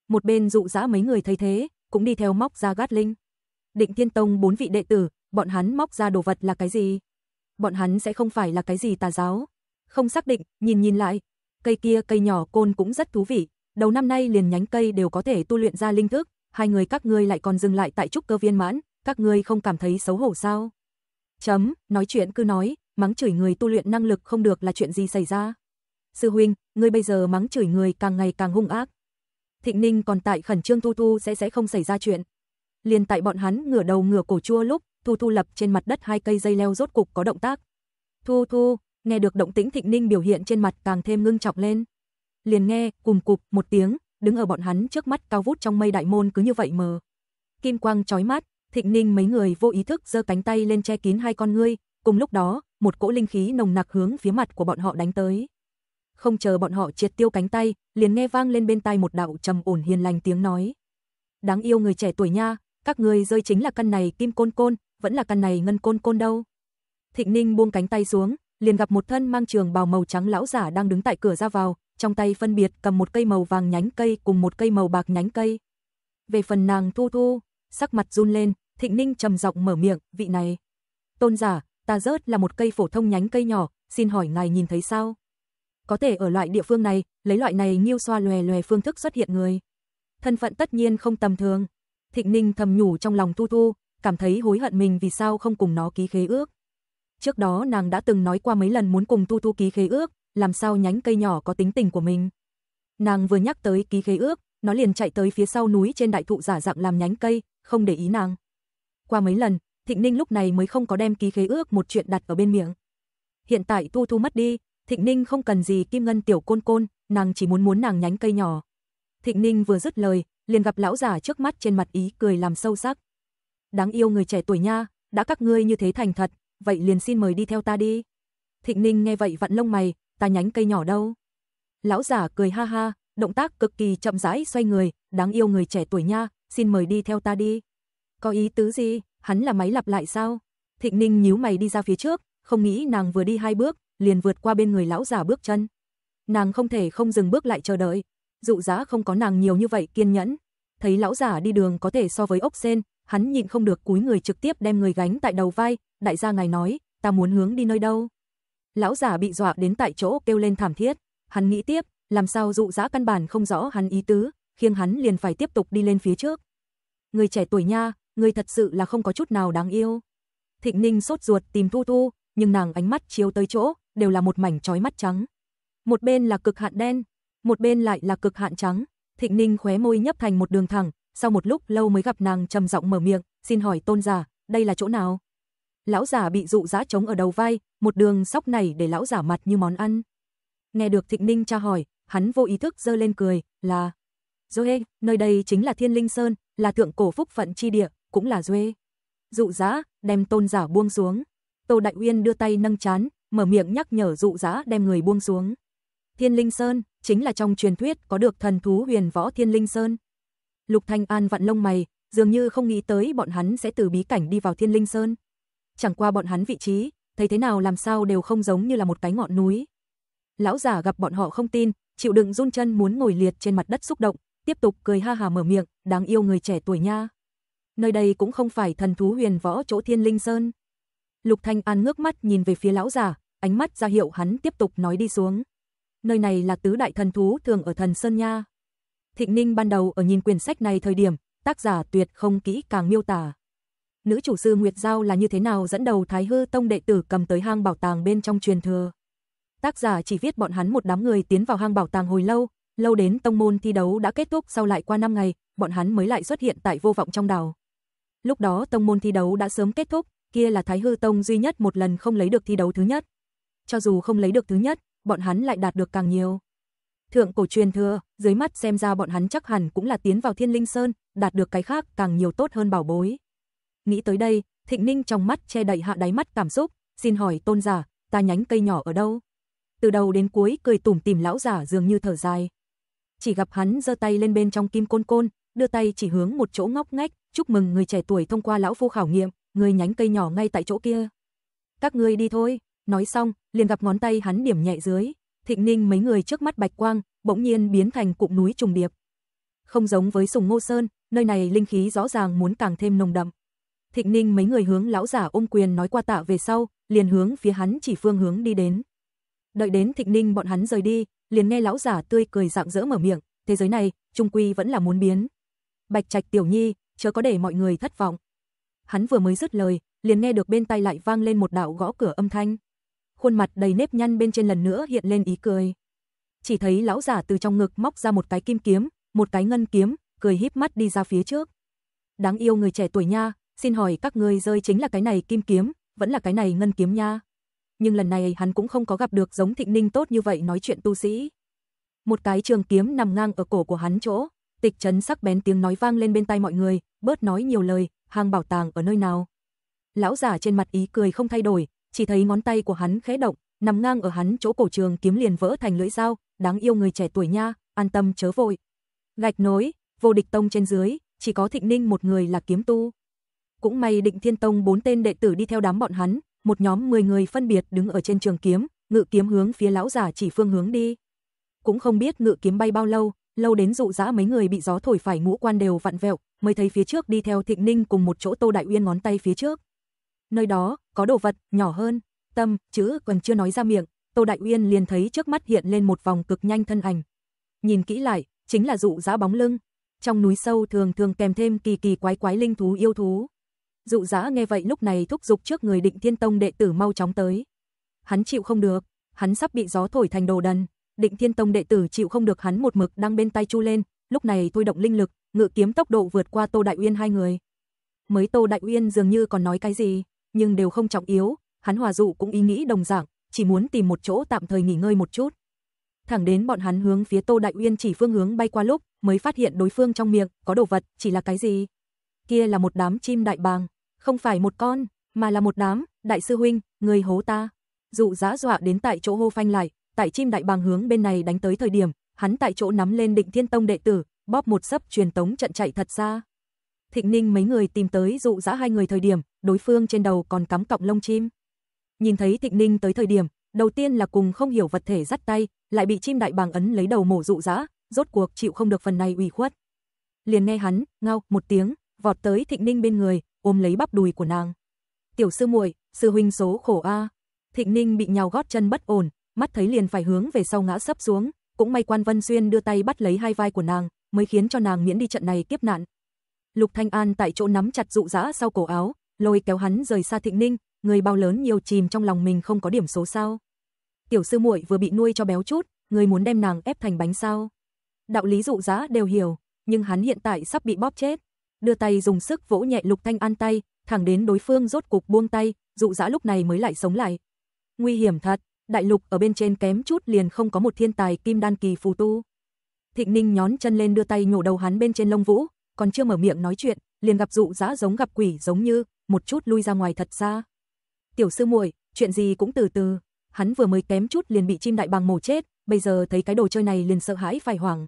Một bên dụ dã mấy người thấy thế, cũng đi theo móc ra gát linh. Định Thiên Tông bốn vị đệ tử, bọn hắn móc ra đồ vật là cái gì? Bọn hắn sẽ không phải là cái gì tà giáo. Không xác định, nhìn nhìn lại, cây kia cây nhỏ côn cũng rất thú vị, đầu năm nay liền nhánh cây đều có thể tu luyện ra linh thức, hai người các ngươi lại còn dừng lại tại trúc cơ viên mãn, các ngươi không cảm thấy xấu hổ sao? Chấm, nói chuyện cứ nói, mắng chửi người tu luyện năng lực không được là chuyện gì xảy ra? Sư huynh, ngươi bây giờ mắng chửi người càng ngày càng hung ác. Thịnh Ninh còn tại khẩn trương tu tu sẽ sẽ không xảy ra chuyện. Liền tại bọn hắn ngửa đầu ngửa cổ chua lúc, Thu Thu lập trên mặt đất hai cây dây leo rốt cục có động tác. Thu Thu, nghe được động tĩnh Thịnh Ninh biểu hiện trên mặt càng thêm ngưng trọng lên. Liền nghe, cùng cục, một tiếng, đứng ở bọn hắn trước mắt cao vút trong mây đại môn cứ như vậy mờ. Kim quang chói mắt, Thịnh Ninh mấy người vô ý thức giơ cánh tay lên che kín hai con ngươi, cùng lúc đó, một cỗ linh khí nồng nặc hướng phía mặt của bọn họ đánh tới. Không chờ bọn họ triệt tiêu cánh tay, liền nghe vang lên bên tai một đạo trầm ổn hiền lành tiếng nói. Đáng yêu người trẻ tuổi nha, các ngươi rơi chính là căn này kim côn côn, vẫn là căn này ngân côn côn đâu. Thịnh Ninh buông cánh tay xuống, liền gặp một thân mang trường bào màu trắng lão giả đang đứng tại cửa ra vào, trong tay phân biệt cầm một cây màu vàng nhánh cây cùng một cây màu bạc nhánh cây. Về phần nàng Thu Thu, sắc mặt run lên, Thịnh Ninh trầm giọng mở miệng, vị này. Tôn giả, ta rớt là một cây phổ thông nhánh cây nhỏ, xin hỏi ngài nhìn thấy sao? Có thể ở loại địa phương này, lấy loại này nghiêu xoa lòe lòe phương thức xuất hiện người. Thân phận tất nhiên không tầm thường. Thịnh Ninh thầm nhủ trong lòng Thu Thu, cảm thấy hối hận mình vì sao không cùng nó ký khế ước. Trước đó nàng đã từng nói qua mấy lần muốn cùng Thu Thu ký khế ước, làm sao nhánh cây nhỏ có tính tình của mình. Nàng vừa nhắc tới ký khế ước, nó liền chạy tới phía sau núi trên đại thụ giả dạng làm nhánh cây, không để ý nàng. Qua mấy lần, Thịnh Ninh lúc này mới không có đem ký khế ước một chuyện đặt ở bên miệng. Hiện tại tu Thu mất đi, Thịnh Ninh không cần gì kim ngân tiểu côn côn, nàng chỉ muốn muốn nàng nhánh cây nhỏ. Thịnh Ninh vừa dứt lời, liền gặp lão giả trước mắt trên mặt ý cười làm sâu sắc. Đáng yêu người trẻ tuổi nha, đã các ngươi như thế thành thật, vậy liền xin mời đi theo ta đi. Thịnh Ninh nghe vậy vặn lông mày, ta nhánh cây nhỏ đâu. Lão giả cười ha ha, động tác cực kỳ chậm rãi xoay người, đáng yêu người trẻ tuổi nha, xin mời đi theo ta đi. Có ý tứ gì, hắn là máy lặp lại sao? Thịnh Ninh nhíu mày đi ra phía trước, không nghĩ nàng vừa đi hai bước, liền vượt qua bên người lão giả bước chân. Nàng không thể không dừng bước lại chờ đợi, dụ giá không có nàng nhiều như vậy kiên nhẫn. Thấy lão giả đi đường có thể so với ốc sen, hắn nhịn không được cúi người trực tiếp đem người gánh tại đầu vai, đại gia ngài nói, ta muốn hướng đi nơi đâu. Lão giả bị dọa đến tại chỗ kêu lên thảm thiết. Hắn nghĩ tiếp, làm sao dụ dã căn bản không rõ hắn ý tứ, khiêng hắn liền phải tiếp tục đi lên phía trước. Người trẻ tuổi nha, người thật sự là không có chút nào đáng yêu. Thịnh Ninh sốt ruột tìm Thu Thu, nhưng nàng ánh mắt chiếu tới chỗ, đều là một mảnh trói mắt trắng. Một bên là cực hạn đen, một bên lại là cực hạn trắng. Thịnh Ninh khóe môi nhấp thành một đường thẳng, sau một lúc lâu mới gặp nàng trầm giọng mở miệng, "Xin hỏi Tôn giả, đây là chỗ nào?" lão giả bị dụ dã trống ở đầu vai, một đường sóc này để lão giả mặt như món ăn. Nghe được Thịnh Ninh tra hỏi, hắn vô ý thức dơ lên cười, là Duê, nơi đây chính là Thiên Linh Sơn, là thượng cổ phúc phận chi địa, cũng là Duê. Dụ dã đem tôn giả buông xuống. Tô Đại Uyên đưa tay nâng chán, mở miệng nhắc nhở dụ dã đem người buông xuống. Thiên Linh Sơn, chính là trong truyền thuyết có được thần thú huyền võ Thiên Linh Sơn. Lục Thanh An vặn lông mày, dường như không nghĩ tới bọn hắn sẽ từ bí cảnh đi vào Thiên Linh Sơn chẳng qua bọn hắn vị trí, thấy thế nào làm sao đều không giống như là một cái ngọn núi. Lão giả gặp bọn họ không tin, chịu đựng run chân muốn ngồi liệt trên mặt đất xúc động, tiếp tục cười ha hà mở miệng, đáng yêu người trẻ tuổi nha. Nơi đây cũng không phải thần thú huyền võ chỗ Thiên Linh Sơn. Lục Thanh An ngước mắt nhìn về phía lão giả, ánh mắt ra hiệu hắn tiếp tục nói đi xuống. Nơi này là tứ đại thần thú thường ở thần Sơn nha. Thịnh Ninh ban đầu ở nhìn quyển sách này thời điểm, tác giả tuyệt không kỹ càng miêu tả nữ chủ sư Nguyệt Giao là như thế nào dẫn đầu Thái Hư Tông đệ tử cầm tới hang bảo tàng bên trong truyền thừa. Tác giả chỉ viết bọn hắn một đám người tiến vào hang bảo tàng hồi lâu, lâu đến tông môn thi đấu đã kết thúc sau lại qua 5 ngày, bọn hắn mới lại xuất hiện tại vô vọng trong đảo. Lúc đó tông môn thi đấu đã sớm kết thúc, kia là Thái Hư Tông duy nhất một lần không lấy được thi đấu thứ nhất. Cho dù không lấy được thứ nhất, bọn hắn lại đạt được càng nhiều. Thượng cổ truyền thừa, dưới mắt xem ra bọn hắn chắc hẳn cũng là tiến vào Thiên Linh Sơn, đạt được cái khác càng nhiều tốt hơn bảo bối. Nghĩ tới đây, Thịnh Ninh trong mắt che đậy hạ đáy mắt cảm xúc, xin hỏi tôn giả, ta nhánh cây nhỏ ở đâu? Từ đầu đến cuối cười tủm tìm lão giả dường như thở dài. Chỉ gặp hắn giơ tay lên bên trong kim côn côn, đưa tay chỉ hướng một chỗ ngóc ngách, chúc mừng người trẻ tuổi thông qua lão phu khảo nghiệm, người nhánh cây nhỏ ngay tại chỗ kia. Các ngươi đi thôi, nói xong, liền gặp ngón tay hắn điểm nhẹ dưới, Thịnh Ninh mấy người trước mắt bạch quang, bỗng nhiên biến thành cụm núi trùng điệp. Không giống với Sùng Ngô Sơn, nơi này linh khí rõ ràng muốn càng thêm nồng đậm. Thịnh Ninh mấy người hướng lão giả ôm quyền nói qua tạ về sau, liền hướng phía hắn chỉ phương hướng đi đến. Đợi đến Thịnh Ninh bọn hắn rời đi, liền nghe lão giả tươi cười rạng rỡ mở miệng, thế giới này, trung quy vẫn là muốn biến. Bạch Trạch Tiểu Nhi, chớ có để mọi người thất vọng. Hắn vừa mới dứt lời, liền nghe được bên tay lại vang lên một đạo gõ cửa âm thanh. Khuôn mặt đầy nếp nhăn bên trên lần nữa hiện lên ý cười. Chỉ thấy lão giả từ trong ngực móc ra một cái kim kiếm, một cái ngân kiếm, cười híp mắt đi ra phía trước. Đáng yêu người trẻ tuổi nha, xin hỏi các ngươi rơi chính là cái này kim kiếm, vẫn là cái này ngân kiếm nha. Nhưng lần này hắn cũng không có gặp được giống Thịnh Ninh tốt như vậy nói chuyện tu sĩ. Một cái trường kiếm nằm ngang ở cổ của hắn chỗ, tịch trấn sắc bén tiếng nói vang lên bên tai mọi người, bớt nói nhiều lời, hàng bảo tàng ở nơi nào. Lão giả trên mặt ý cười không thay đổi, chỉ thấy ngón tay của hắn khẽ động, nằm ngang ở hắn chỗ cổ trường kiếm liền vỡ thành lưỡi dao, đáng yêu người trẻ tuổi nha, an tâm chớ vội. Gạch nối, vô địch tông trên dưới, chỉ có Thịnh Ninh một người là kiếm tu. Cũng may Định Thiên Tông bốn tên đệ tử đi theo đám bọn hắn, một nhóm 10 người phân biệt đứng ở trên trường kiếm, ngự kiếm hướng phía lão giả chỉ phương hướng đi. Cũng không biết ngự kiếm bay bao lâu, lâu đến dụ dã mấy người bị gió thổi phải ngũ quan đều vặn vẹo, mới thấy phía trước đi theo Thịnh Ninh cùng một chỗ Tô Đại Uyên ngón tay phía trước. Nơi đó, có đồ vật, nhỏ hơn, tâm, chữ còn chưa nói ra miệng, Tô Đại Uyên liền thấy trước mắt hiện lên một vòng cực nhanh thân ảnh. Nhìn kỹ lại, chính là dụ dã bóng lưng. Trong núi sâu thường thường kèm thêm kỳ kỳ quái quái linh thú yêu thú. Dụ giã nghe vậy lúc này thúc giục trước người định thiên tông đệ tử mau chóng tới. Hắn chịu không được, hắn sắp bị gió thổi thành đồ đần. Định thiên tông đệ tử chịu không được hắn một mực đang bên tay chu lên, lúc này thôi động linh lực, ngự kiếm tốc độ vượt qua Tô Đại Uyên hai người. Mới Tô Đại Uyên dường như còn nói cái gì, nhưng đều không trọng yếu, hắn hòa dụ cũng ý nghĩ đồng dạng, chỉ muốn tìm một chỗ tạm thời nghỉ ngơi một chút. Thẳng đến bọn hắn hướng phía Tô Đại Uyên chỉ phương hướng bay qua lúc, mới phát hiện đối phương trong miệng có đồ vật, chỉ là cái gì? Kia là một đám chim đại bàng. Không phải một con, mà là một đám, đại sư huynh, người hố ta. Dụ giã dọa đến tại chỗ hô phanh lại, tại chim đại bàng hướng bên này đánh tới thời điểm, hắn tại chỗ nắm lên định thiên tông đệ tử, bóp một sấp truyền tống trận chạy thật xa. Thịnh Ninh mấy người tìm tới dụ dã hai người thời điểm, đối phương trên đầu còn cắm cọng lông chim. Nhìn thấy Thịnh Ninh tới thời điểm, đầu tiên là cùng không hiểu vật thể dắt tay, lại bị chim đại bàng ấn lấy đầu mổ dụ dã, rốt cuộc chịu không được phần này ủy khuất. Liền nghe hắn, ngao một tiếng, vọt tới Thịnh Ninh bên người, ôm lấy bắp đùi của nàng. "Tiểu sư muội, sư huynh số khổ a." Thịnh Ninh bị nhào gót chân bất ổn, mắt thấy liền phải hướng về sau ngã sấp xuống, cũng may Quan Vân Xuyên đưa tay bắt lấy hai vai của nàng, mới khiến cho nàng miễn đi trận này kiếp nạn. Lục Thanh An tại chỗ nắm chặt dụ dã sau cổ áo, lôi kéo hắn rời xa Thịnh Ninh, người bao lớn nhiều chìm trong lòng mình không có điểm số sao? Tiểu sư muội vừa bị nuôi cho béo chút, người muốn đem nàng ép thành bánh sao? Đạo lý dụ dã đều hiểu, nhưng hắn hiện tại sắp bị bóp chết đưa tay dùng sức vỗ nhẹ Lục Thanh An tay, thẳng đến đối phương rốt cục buông tay, dụ dã lúc này mới lại sống lại. Nguy hiểm thật, đại lục ở bên trên kém chút liền không có một thiên tài kim đan kỳ phù tu. Thịnh Ninh nhón chân lên đưa tay nhổ đầu hắn bên trên lông vũ, còn chưa mở miệng nói chuyện, liền gặp dụ dã giống gặp quỷ giống như, một chút lui ra ngoài thật xa. Tiểu sư muội, chuyện gì cũng từ từ, hắn vừa mới kém chút liền bị chim đại bàng mổ chết, bây giờ thấy cái đồ chơi này liền sợ hãi phải hoảng.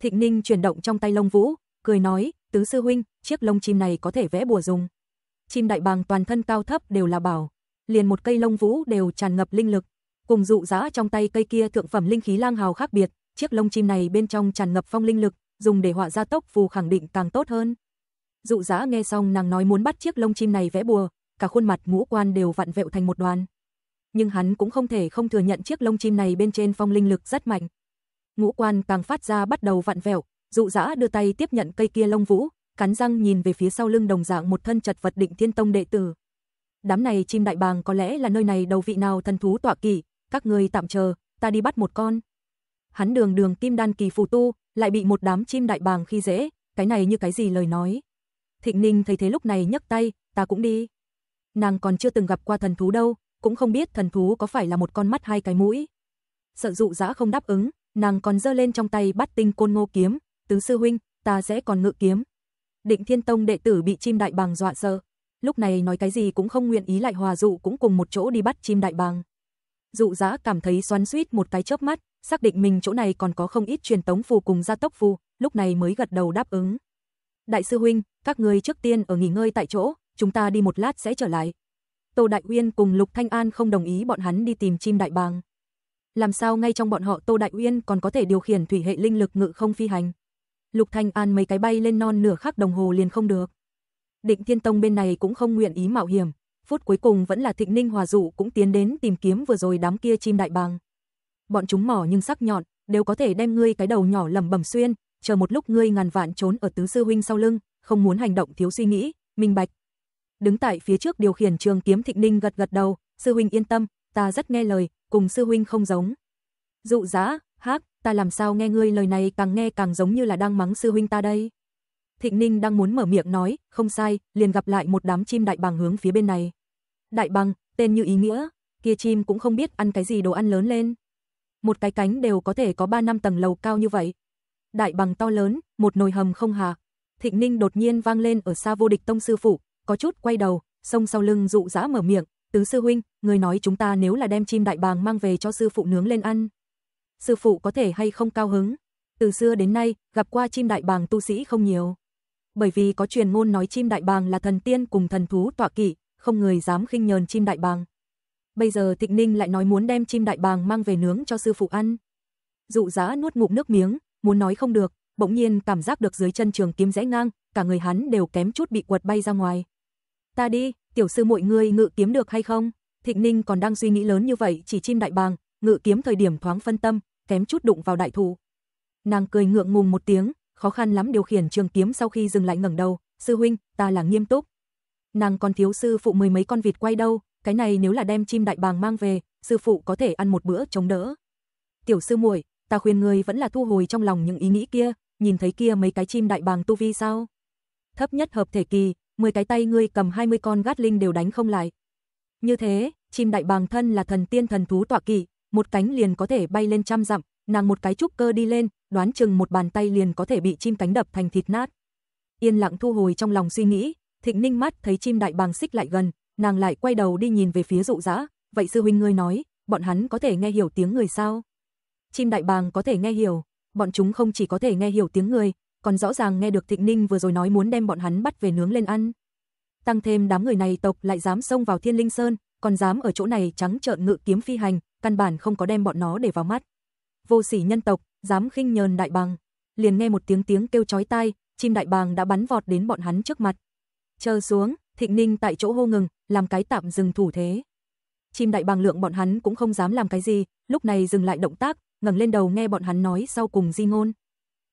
Thịnh Ninh chuyển động trong tay lông vũ, cười nói, tứ sư huynh, chiếc lông chim này có thể vẽ bùa dùng. Chim đại bàng toàn thân cao thấp đều là bảo, liền một cây lông vũ đều tràn ngập linh lực, cùng dụ dã trong tay cây kia thượng phẩm linh khí lang hào khác biệt, chiếc lông chim này bên trong tràn ngập phong linh lực, dùng để họa ra tốc phù khẳng định càng tốt hơn. Dụ dã nghe xong nàng nói muốn bắt chiếc lông chim này vẽ bùa, cả khuôn mặt ngũ quan đều vặn vẹo thành một đoàn. Nhưng hắn cũng không thể không thừa nhận chiếc lông chim này bên trên phong linh lực rất mạnh. Ngũ quan càng phát ra bắt đầu vặn vẹo, Dụ dã đưa tay tiếp nhận cây kia lông vũ, cắn răng nhìn về phía sau lưng đồng dạng một thân chật vật định thiên tông đệ tử. Đám này chim đại bàng có lẽ là nơi này đầu vị nào thần thú tọa kỵ, các người tạm chờ, ta đi bắt một con. Hắn đường đường kim đan kỳ phù tu, lại bị một đám chim đại bàng khi dễ, cái này như cái gì lời nói. Thịnh Ninh thấy thế lúc này nhấc tay, ta cũng đi. Nàng còn chưa từng gặp qua thần thú đâu, cũng không biết thần thú có phải là một con mắt hay cái mũi. Sợ dụ dã không đáp ứng, nàng còn giơ lên trong tay bắt tinh côn ngô kiếm, tướng sư huynh, ta sẽ còn ngự kiếm. Định Thiên Tông đệ tử bị chim đại bàng dọa sợ, lúc này nói cái gì cũng không nguyện ý lại hòa dụ cũng cùng một chỗ đi bắt chim đại bàng. Dụ Dã cảm thấy xoắn xuýt một cái chớp mắt, xác định mình chỗ này còn có không ít truyền tống phù cùng gia tốc phù, lúc này mới gật đầu đáp ứng. Đại sư huynh, các ngươi trước tiên ở nghỉ ngơi tại chỗ, chúng ta đi một lát sẽ trở lại. Tô Đại Uyên cùng Lục Thanh An không đồng ý bọn hắn đi tìm chim đại bàng. Làm sao ngay trong bọn họ Tô Đại Uyên còn có thể điều khiển thủy hệ linh lực ngự không phi hành? Lục Thanh An mấy cái bay lên non nửa khắc đồng hồ liền không được. Định Thiên Tông bên này cũng không nguyện ý mạo hiểm, phút cuối cùng vẫn là Thịnh Ninh Hòa Dụ cũng tiến đến tìm kiếm vừa rồi đám kia chim đại bàng. Bọn chúng mỏ nhưng sắc nhọn, đều có thể đem ngươi cái đầu nhỏ lầm bầm xuyên, chờ một lúc ngươi ngàn vạn trốn ở tứ sư huynh sau lưng, không muốn hành động thiếu suy nghĩ, minh bạch. Đứng tại phía trước điều khiển trường kiếm Thịnh Ninh gật gật đầu, sư huynh yên tâm, ta rất nghe lời, cùng sư huynh không giống. Dụ giá, hắc, ta làm sao nghe ngươi lời này càng nghe càng giống như là đang mắng sư huynh ta đây. Thịnh Ninh đang muốn mở miệng nói, không sai, liền gặp lại một đám chim đại bàng hướng phía bên này. Đại bàng, tên như ý nghĩa, kia chim cũng không biết ăn cái gì đồ ăn lớn lên. Một cái cánh đều có thể có 3 năm tầng lầu cao như vậy. Đại bằng to lớn, một nồi hầm không hà. Thịnh Ninh đột nhiên vang lên ở xa vô địch tông sư phụ, có chút quay đầu, sông sau lưng dụ dã mở miệng, "Tứ sư huynh, người nói chúng ta nếu là đem chim đại bàng mang về cho sư phụ nướng lên ăn, sư phụ có thể hay không cao hứng. Từ xưa đến nay, gặp qua chim đại bàng tu sĩ không nhiều. Bởi vì có truyền ngôn nói chim đại bàng là thần tiên cùng thần thú tọa kỵ, không người dám khinh nhờn chim đại bàng. Bây giờ Thịnh Ninh lại nói muốn đem chim đại bàng mang về nướng cho sư phụ ăn. Dụ Giá nuốt ngụm nước miếng, muốn nói không được, bỗng nhiên cảm giác được dưới chân trường kiếm rẽ ngang, cả người hắn đều kém chút bị quật bay ra ngoài. "Ta đi, tiểu sư muội ngươi ngự kiếm được hay không?" Thịnh Ninh còn đang suy nghĩ lớn như vậy, chỉ chim đại bàng, ngự kiếm thời điểm thoáng phân tâm, kém chút đụng vào đại thủ. Nàng cười ngượng ngùng một tiếng, khó khăn lắm điều khiển trường kiếm sau khi dừng lại ngẩng đầu, "Sư huynh, ta là nghiêm túc." Nàng còn thiếu sư phụ mười mấy con vịt quay đâu, cái này nếu là đem chim đại bàng mang về, sư phụ có thể ăn một bữa chống đỡ. "Tiểu sư muội, ta khuyên ngươi vẫn là thu hồi trong lòng những ý nghĩ kia, nhìn thấy kia mấy cái chim đại bàng tu vi sao? Thấp nhất hợp thể kỳ, 10 cái tay ngươi cầm 20 con gát linh đều đánh không lại. Như thế, chim đại bàng thân là thần tiên thần thú tọa kỳ, một cánh liền có thể bay lên trăm dặm, nàng một cái trúc cơ đi lên, đoán chừng một bàn tay liền có thể bị chim cánh đập thành thịt nát. Yên lặng thu hồi trong lòng suy nghĩ, Thịnh Ninh mắt thấy chim đại bàng xích lại gần, nàng lại quay đầu đi nhìn về phía dụ dã, vậy sư huynh ngươi nói, bọn hắn có thể nghe hiểu tiếng người sao? Chim đại bàng có thể nghe hiểu, bọn chúng không chỉ có thể nghe hiểu tiếng người, còn rõ ràng nghe được Thịnh Ninh vừa rồi nói muốn đem bọn hắn bắt về nướng lên ăn. Tăng thêm đám người này tộc lại dám xông vào Thiên Linh Sơn, còn dám ở chỗ này trắng trợn ngự kiếm phi hành, căn bản không có đem bọn nó để vào mắt. Vô sỉ nhân tộc, dám khinh nhờn đại bàng. Liền nghe một tiếng tiếng kêu chói tai, chim đại bàng đã bắn vọt đến bọn hắn trước mặt. Chờ xuống, Thịnh Ninh tại chỗ hô ngừng, làm cái tạm dừng thủ thế. Chim đại bàng lượng bọn hắn cũng không dám làm cái gì, lúc này dừng lại động tác, ngẩng lên đầu nghe bọn hắn nói sau cùng di ngôn.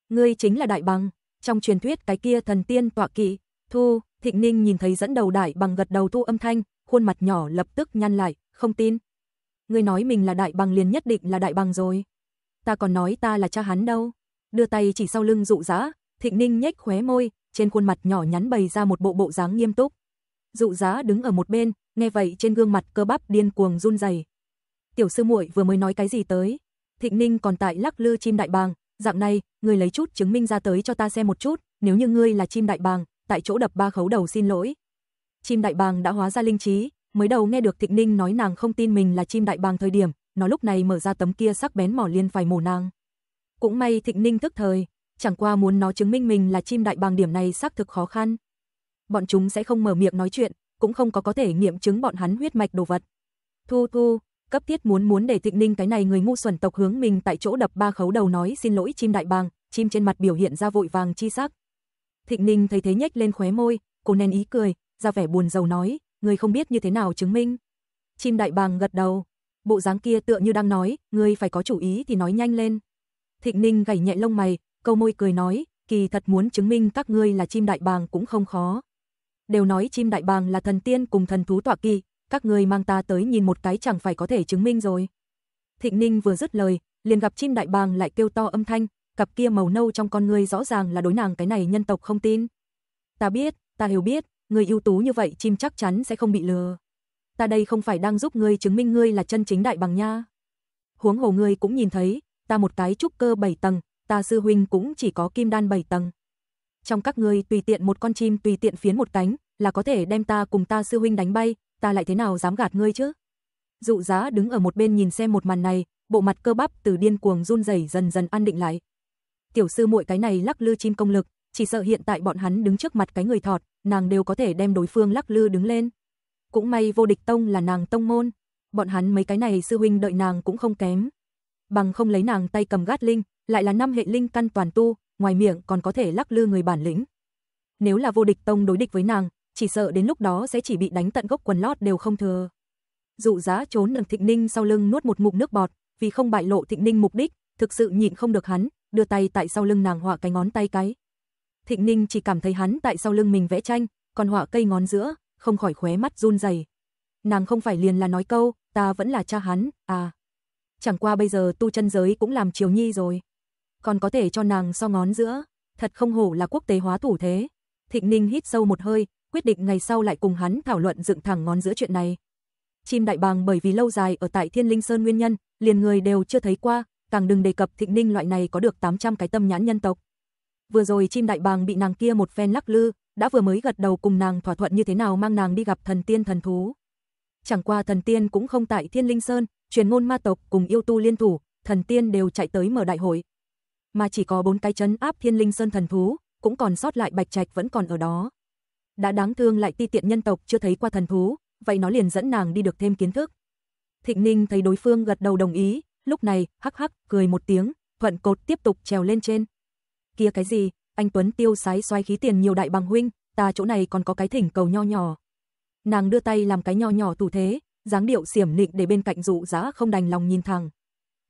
Ngươi chính là đại bàng, trong truyền thuyết cái kia thần tiên tọa kỵ, thu, Thịnh Ninh nhìn thấy dẫn đầu đại bàng gật đầu thu âm thanh, khuôn mặt nhỏ lập tức nhăn lại, không tin, ngươi nói mình là đại bằng liền nhất định là đại bằng rồi. Ta còn nói ta là cha hắn đâu. Đưa tay chỉ sau lưng dụ dã, Thịnh Ninh nhếch khóe môi, trên khuôn mặt nhỏ nhắn bày ra một bộ bộ dáng nghiêm túc. Dụ Giá đứng ở một bên, nghe vậy trên gương mặt cơ bắp điên cuồng run rẩy. Tiểu sư muội vừa mới nói cái gì tới? Thịnh Ninh còn tại lắc lư chim đại bàng, dạng này, người lấy chút chứng minh ra tới cho ta xem một chút, nếu như ngươi là chim đại bàng, tại chỗ đập ba khấu đầu xin lỗi. Chim đại bàng đã hóa ra linh trí, mới đầu nghe được Thịnh Ninh nói nàng không tin mình là chim đại bàng thời điểm, nó lúc này mở ra tấm kia sắc bén mỏ liên phải mổ nàng. Cũng may Thịnh Ninh thức thời, chẳng qua muốn nó chứng minh mình là chim đại bàng điểm này xác thực khó khăn. Bọn chúng sẽ không mở miệng nói chuyện, cũng không có có thể nghiệm chứng bọn hắn huyết mạch đồ vật. Thu thu, cấp thiết muốn muốn để Thịnh Ninh cái này người ngu xuẩn tộc hướng mình tại chỗ đập ba khấu đầu nói xin lỗi chim đại bàng, chim trên mặt biểu hiện ra vội vàng chi sắc. Thịnh Ninh thấy thế nhếch lên khóe môi, cô nén ý cười, ra vẻ buồn giàu nói, người không biết như thế nào chứng minh. Chim đại bàng gật đầu, bộ dáng kia tựa như đang nói, người phải có chủ ý thì nói nhanh lên. Thịnh Ninh gảy nhẹ lông mày, câu môi cười nói, kỳ thật muốn chứng minh các ngươi là chim đại bàng cũng không khó. Đều nói chim đại bàng là thần tiên cùng thần thú tọa kỳ, các ngươi mang ta tới nhìn một cái chẳng phải có thể chứng minh rồi. Thịnh Ninh vừa dứt lời, liền gặp chim đại bàng lại kêu to âm thanh, cặp kia màu nâu trong con người rõ ràng là đối nàng cái này nhân tộc không tin. Ta biết, ta hiểu biết, người ưu tú như vậy chim chắc chắn sẽ không bị lừa. Ta đây không phải đang giúp ngươi chứng minh ngươi là chân chính đại bằng nha. Huống hồ ngươi cũng nhìn thấy, ta một cái trúc cơ 7 tầng, ta sư huynh cũng chỉ có kim đan 7 tầng. Trong các ngươi tùy tiện một con chim tùy tiện phiến một cánh, là có thể đem ta cùng ta sư huynh đánh bay, ta lại thế nào dám gạt ngươi chứ? Dụ giá đứng ở một bên nhìn xem một màn này, bộ mặt cơ bắp từ điên cuồng run rẩy dần dần an định lại. Tiểu sư muội cái này lắc lư chim công lực, chỉ sợ hiện tại bọn hắn đứng trước mặt cái người thọt, nàng đều có thể đem đối phương lắc lư đứng lên. Cũng may vô địch tông là nàng tông môn, bọn hắn mấy cái này sư huynh đợi nàng cũng không kém. Bằng không lấy nàng tay cầm gát linh, lại là năm hệ linh căn toàn tu, ngoài miệng còn có thể lắc lư người bản lĩnh. Nếu là vô địch tông đối địch với nàng, chỉ sợ đến lúc đó sẽ chỉ bị đánh tận gốc quần lót đều không thừa. Dụ giá trốn đằng Thịnh Ninh sau lưng nuốt một ngụm nước bọt, vì không bại lộ Thịnh Ninh mục đích, thực sự nhịn không được hắn, đưa tay tại sau lưng nàng họa cái ngón tay cái. Thịnh Ninh chỉ cảm thấy hắn tại sau lưng mình vẽ tranh, còn họa cây ngón giữa, không khỏi khóe mắt run rẩy. Nàng không phải liền là nói câu, ta vẫn là cha hắn, à. Chẳng qua bây giờ tu chân giới cũng làm chiều nhi rồi. Còn có thể cho nàng so ngón giữa, thật không hổ là quốc tế hóa thủ thế. Thịnh Ninh hít sâu một hơi, quyết định ngày sau lại cùng hắn thảo luận dựng thẳng ngón giữa chuyện này. Chim đại bàng bởi vì lâu dài ở tại Thiên Linh Sơn nguyên nhân, liền người đều chưa thấy qua, càng đừng đề cập Thịnh Ninh loại này có được 800 cái tâm nhãn nhân tộc vừa rồi chim đại bàng bị nàng kia một phen lắc lư, đã vừa mới gật đầu cùng nàng thỏa thuận như thế nào mang nàng đi gặp thần tiên thần thú. Chẳng qua thần tiên cũng không tại Thiên Linh Sơn, truyền ngôn ma tộc cùng yêu tu liên thủ, thần tiên đều chạy tới mở đại hội. Mà chỉ có bốn cái chấn áp Thiên Linh Sơn thần thú, cũng còn sót lại Bạch Trạch vẫn còn ở đó. Đã đáng thương lại ti tiện nhân tộc chưa thấy qua thần thú, vậy nó liền dẫn nàng đi được thêm kiến thức. Thịnh Ninh thấy đối phương gật đầu đồng ý, lúc này hắc hắc cười một tiếng, thuận cột tiếp tục trèo lên trên kia cái gì, anh Tuấn tiêu sái xoay khí tiền nhiều đại bằng huynh, ta chỗ này còn có cái thỉnh cầu nho nhỏ. Nàng đưa tay làm cái nho nhỏ tủ thế, dáng điệu xiểm nịnh để bên cạnh dụ dã không đành lòng nhìn thẳng.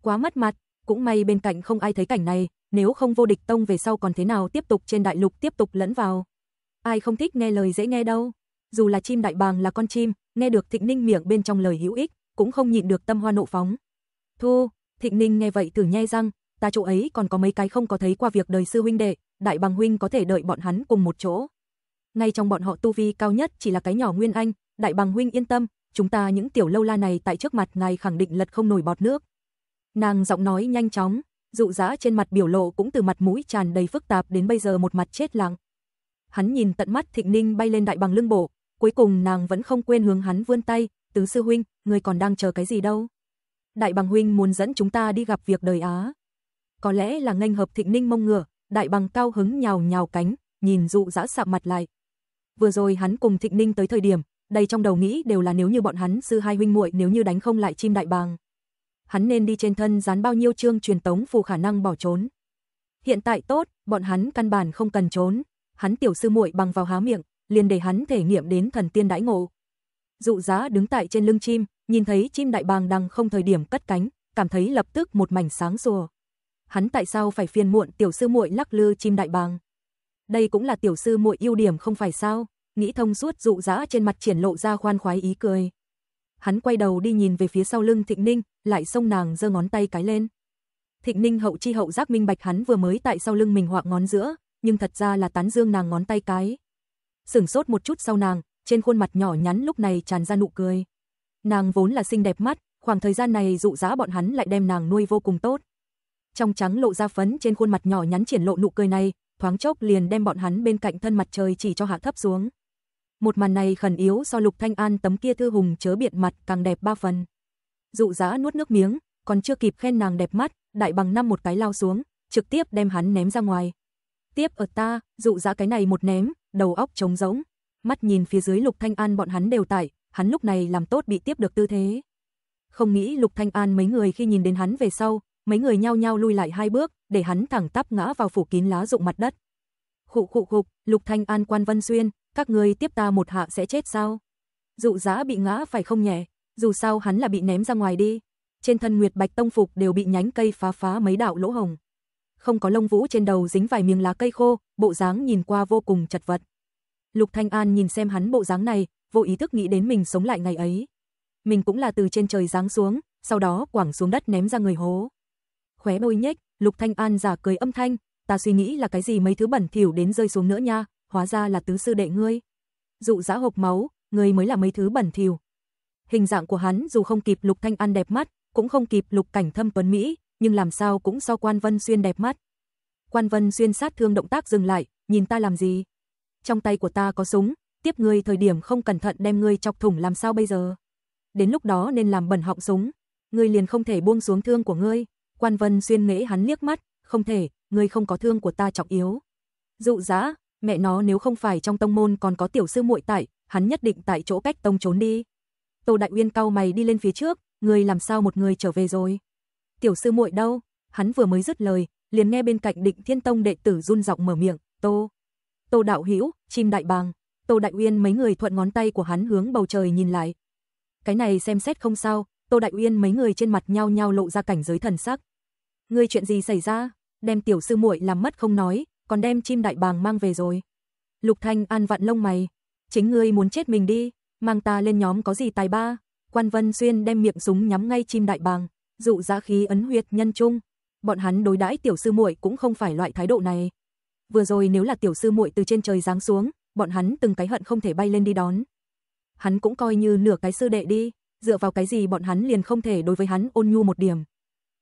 Quá mất mặt, cũng may bên cạnh không ai thấy cảnh này, nếu không vô địch tông về sau còn thế nào tiếp tục trên đại lục tiếp tục lẫn vào. Ai không thích nghe lời dễ nghe đâu. Dù là chim đại bàng là con chim, nghe được Thịnh Ninh miệng bên trong lời hữu ích, cũng không nhịn được tâm hoa nộ phóng. Thu, Thịnh Ninh nghe vậy thử nhai răng, ta chỗ ấy còn có mấy cái không có thấy qua việc đời sư huynh đệ, đại bằng huynh có thể đợi bọn hắn cùng một chỗ. Ngay trong bọn họ tu vi cao nhất chỉ là cái nhỏ Nguyên Anh, đại bằng huynh yên tâm, chúng ta những tiểu lâu la này tại trước mặt ngài khẳng định lật không nổi bọt nước. Nàng giọng nói nhanh chóng, dụ dã trên mặt biểu lộ cũng từ mặt mũi tràn đầy phức tạp đến bây giờ một mặt chết lặng. Hắn nhìn tận mắt Thịnh Ninh bay lên đại bằng lưng bổ cuối cùng nàng vẫn không quên hướng hắn vươn tay, "Tứ sư huynh, người còn đang chờ cái gì đâu? Đại bằng huynh muốn dẫn chúng ta đi gặp việc đời á." có lẽ là nghênh hợp thịnh ninh mông ngựa, đại bằng cao hứng nhào nhào cánh, nhìn dụ dã sạm mặt lại. Vừa rồi hắn cùng thịnh ninh tới thời điểm, đầy trong đầu nghĩ đều là nếu như bọn hắn sư hai huynh muội nếu như đánh không lại chim đại bàng. Hắn nên đi trên thân dán bao nhiêu chương truyền tống phù khả năng bỏ trốn. Hiện tại tốt, bọn hắn căn bản không cần trốn, hắn tiểu sư muội bằng vào há miệng, liền để hắn thể nghiệm đến thần tiên đãi ngộ. Dụ giá đứng tại trên lưng chim, nhìn thấy chim đại bàng đang không thời điểm cất cánh, cảm thấy lập tức một mảnh sáng rùa hắn tại sao phải phiền muộn tiểu sư muội lắc lư chim đại bàng. Đây cũng là tiểu sư muội ưu điểm không phải sao? Nghĩ thông suốt dụ dã trên mặt triển lộ ra khoan khoái ý cười. Hắn quay đầu đi nhìn về phía sau lưng Thịnh Ninh, lại xông nàng giơ ngón tay cái lên. Thịnh Ninh hậu chi hậu giác minh bạch hắn vừa mới tại sau lưng mình hoặc ngón giữa, nhưng thật ra là tán dương nàng ngón tay cái. Sửng sốt một chút sau nàng, trên khuôn mặt nhỏ nhắn lúc này tràn ra nụ cười. Nàng vốn là xinh đẹp mắt, khoảng thời gian này dụ dã bọn hắn lại đem nàng nuôi vô cùng tốt trong trắng lộ ra phấn trên khuôn mặt nhỏ nhắn triển lộ nụ cười này, thoáng chốc liền đem bọn hắn bên cạnh thân mặt trời chỉ cho hạ thấp xuống. Một màn này khẩn yếu so Lục Thanh An tấm kia thư hùng chớ biện mặt càng đẹp ba phần. Dụ dã nuốt nước miếng, còn chưa kịp khen nàng đẹp mắt, đại bằng năm một cái lao xuống, trực tiếp đem hắn ném ra ngoài. Tiếp ở ta, dụ dã cái này một ném, đầu óc trống rỗng, mắt nhìn phía dưới Lục Thanh An bọn hắn đều tại, hắn lúc này làm tốt bị tiếp được tư thế. Không nghĩ Lục Thanh An mấy người khi nhìn đến hắn về sau, mấy người nhao nhao lui lại hai bước, để hắn thẳng tắp ngã vào phủ kín lá rụng mặt đất. Khụ khụ khục, Lục Thanh An quan Vân Xuyên, các người tiếp ta một hạ sẽ chết sao? Dụ giá bị ngã phải không nhẹ, dù sao hắn là bị ném ra ngoài đi. Trên thân Nguyệt Bạch Tông Phục đều bị nhánh cây phá phá mấy đạo lỗ hồng. Không có lông vũ trên đầu dính vài miếng lá cây khô, bộ dáng nhìn qua vô cùng chật vật. Lục Thanh An nhìn xem hắn bộ dáng này, vô ý thức nghĩ đến mình sống lại ngày ấy. Mình cũng là từ trên trời ráng xuống, sau đó quẳng xuống đất ném ra người hố khóe môi nhếch, Lục Thanh An giả cười âm thanh, ta suy nghĩ là cái gì mấy thứ bẩn thỉu đến rơi xuống nữa nha, hóa ra là tứ sư đệ ngươi. Dụ dã hộp máu, ngươi mới là mấy thứ bẩn thỉu. Hình dạng của hắn dù không kịp Lục Thanh An đẹp mắt, cũng không kịp Lục Cảnh Thâm tuấn mỹ, nhưng làm sao cũng so Quan Vân Xuyên đẹp mắt. Quan Vân Xuyên sát thương động tác dừng lại, nhìn ta làm gì? Trong tay của ta có súng, tiếp ngươi thời điểm không cẩn thận đem ngươi chọc thủng làm sao bây giờ? Đến lúc đó nên làm bẩn họng súng, ngươi liền không thể buông xuống thương của ngươi. Quan Vân Xuyên nễ hắn liếc mắt, không thể, ngươi không có thương của ta trọng yếu. Dụ dã, mẹ nó nếu không phải trong tông môn còn có tiểu sư muội tại, hắn nhất định tại chỗ cách tông trốn đi. Tô Đại Uyên cau mày đi lên phía trước, ngươi làm sao một người trở về rồi? Tiểu sư muội đâu? Hắn vừa mới dứt lời, liền nghe bên cạnh Định Thiên Tông đệ tử run giọng mở miệng, "Tô, Tô đạo hữu, chim đại bàng." Tô Đại Uyên mấy người thuận ngón tay của hắn hướng bầu trời nhìn lại. Cái này xem xét không sao, Tô Đại Uyên mấy người trên mặt nhau nhau lộ ra cảnh giới thần sắc ngươi chuyện gì xảy ra? Đem tiểu sư muội làm mất không nói, còn đem chim đại bàng mang về rồi. Lục Thanh An vặn lông mày, chính ngươi muốn chết mình đi, mang ta lên nhóm có gì tài ba? Quan Vân Xuyên đem miệng súng nhắm ngay chim đại bàng, dụ ra khí ấn huyết nhân trung. Bọn hắn đối đãi tiểu sư muội cũng không phải loại thái độ này. Vừa rồi nếu là tiểu sư muội từ trên trời giáng xuống, bọn hắn từng cái hận không thể bay lên đi đón. Hắn cũng coi như nửa cái sư đệ đi, dựa vào cái gì bọn hắn liền không thể đối với hắn ôn nhu một điểm.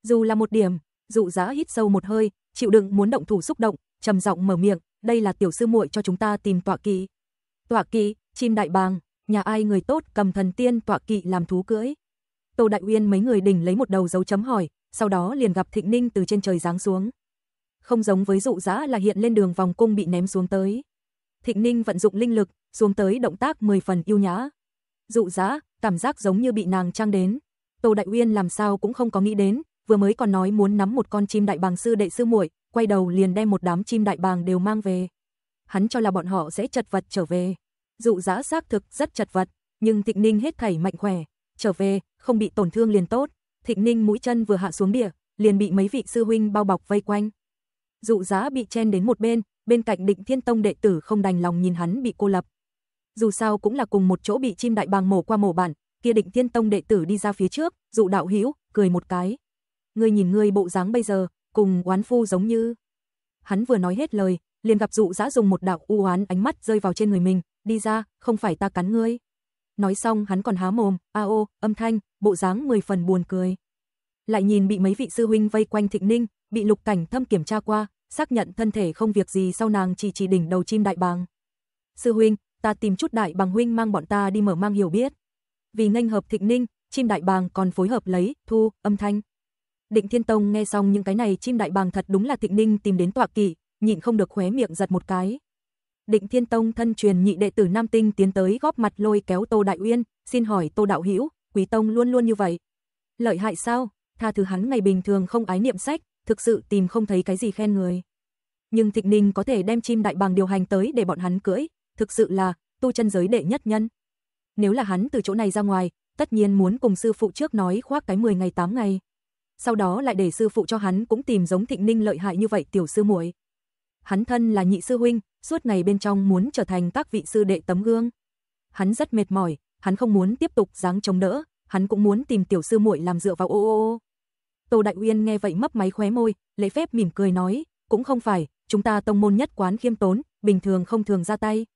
Dù là một điểm, dụ dã hít sâu một hơi, chịu đựng muốn động thủ xúc động, trầm giọng mở miệng, "Đây là tiểu sư muội cho chúng ta tìm tọa kỵ." Tọa kỵ, chim đại bàng, nhà ai người tốt cầm thần tiên tọa kỵ làm thú cưỡi. Tô Đại Uyên mấy người đỉnh lấy một đầu dấu chấm hỏi, sau đó liền gặp Thịnh Ninh từ trên trời giáng xuống. Không giống với dụ dã là hiện lên đường vòng cung bị ném xuống tới. Thịnh Ninh vận dụng linh lực, xuống tới động tác 10 phần yêu nhã. Dụ dã, cảm giác giống như bị nàng trang đến. Tô Đại Uyên làm sao cũng không có nghĩ đến, vừa mới còn nói muốn nắm một con chim đại bàng sư đệ sư muội, quay đầu liền đem một đám chim đại bàng đều mang về. Hắn cho là bọn họ sẽ chật vật trở về. Dụ giã xác thực rất chật vật, nhưng Thịnh Ninh hết thảy mạnh khỏe, trở về, không bị tổn thương liền tốt. Thịnh Ninh mũi chân vừa hạ xuống địa, liền bị mấy vị sư huynh bao bọc vây quanh. Dụ Giá bị chen đến một bên, bên cạnh Định Thiên Tông đệ tử không đành lòng nhìn hắn bị cô lập. Dù sao cũng là cùng một chỗ bị chim đại bàng mổ qua mổ bản kia Định Thiên Tông đệ tử đi ra phía trước, Dụ Đạo Hữu cười một cái ngươi nhìn ngươi bộ dáng bây giờ, cùng oán phu giống như. Hắn vừa nói hết lời, liền gặp dụ dã dùng một đạo u oán ánh mắt rơi vào trên người mình, đi ra, không phải ta cắn ngươi. Nói xong hắn còn há mồm, a à ô, âm thanh, bộ dáng mười phần buồn cười. Lại nhìn bị mấy vị sư huynh vây quanh Thịnh Ninh, bị Lục Cảnh Thâm kiểm tra qua, xác nhận thân thể không việc gì sau nàng chỉ chỉ đỉnh đầu chim đại bàng. "Sư huynh, ta tìm chút đại bàng huynh mang bọn ta đi mở mang hiểu biết." Vì nghênh hợp Thịnh Ninh, chim đại bàng còn phối hợp lấy thu âm thanh. Định Thiên Tông nghe xong những cái này chim đại bàng thật đúng là Thịnh Ninh tìm đến tọa kỵ, nhịn không được khóe miệng giật một cái. Định Thiên Tông thân truyền nhị đệ tử Nam Tinh tiến tới góp mặt lôi kéo Tô Đại Uyên, xin hỏi Tô đạo hữu, Quý tông luôn luôn như vậy. Lợi hại sao? Tha thứ hắn ngày bình thường không ái niệm sách, thực sự tìm không thấy cái gì khen người. Nhưng Thịnh Ninh có thể đem chim đại bàng điều hành tới để bọn hắn cưỡi, thực sự là tu chân giới đệ nhất nhân. Nếu là hắn từ chỗ này ra ngoài, tất nhiên muốn cùng sư phụ trước nói khoác cái 10 ngày 8 ngày sau đó lại để sư phụ cho hắn cũng tìm giống Thịnh Ninh lợi hại như vậy tiểu sư muội. Hắn thân là nhị sư huynh, suốt ngày bên trong muốn trở thành các vị sư đệ tấm gương. Hắn rất mệt mỏi, hắn không muốn tiếp tục dáng chống đỡ, hắn cũng muốn tìm tiểu sư muội làm dựa vào ô ô ô. Tô Đại Uyên nghe vậy mấp máy khóe môi, lễ phép mỉm cười nói, cũng không phải, chúng ta tông môn nhất quán khiêm tốn, bình thường không thường ra tay.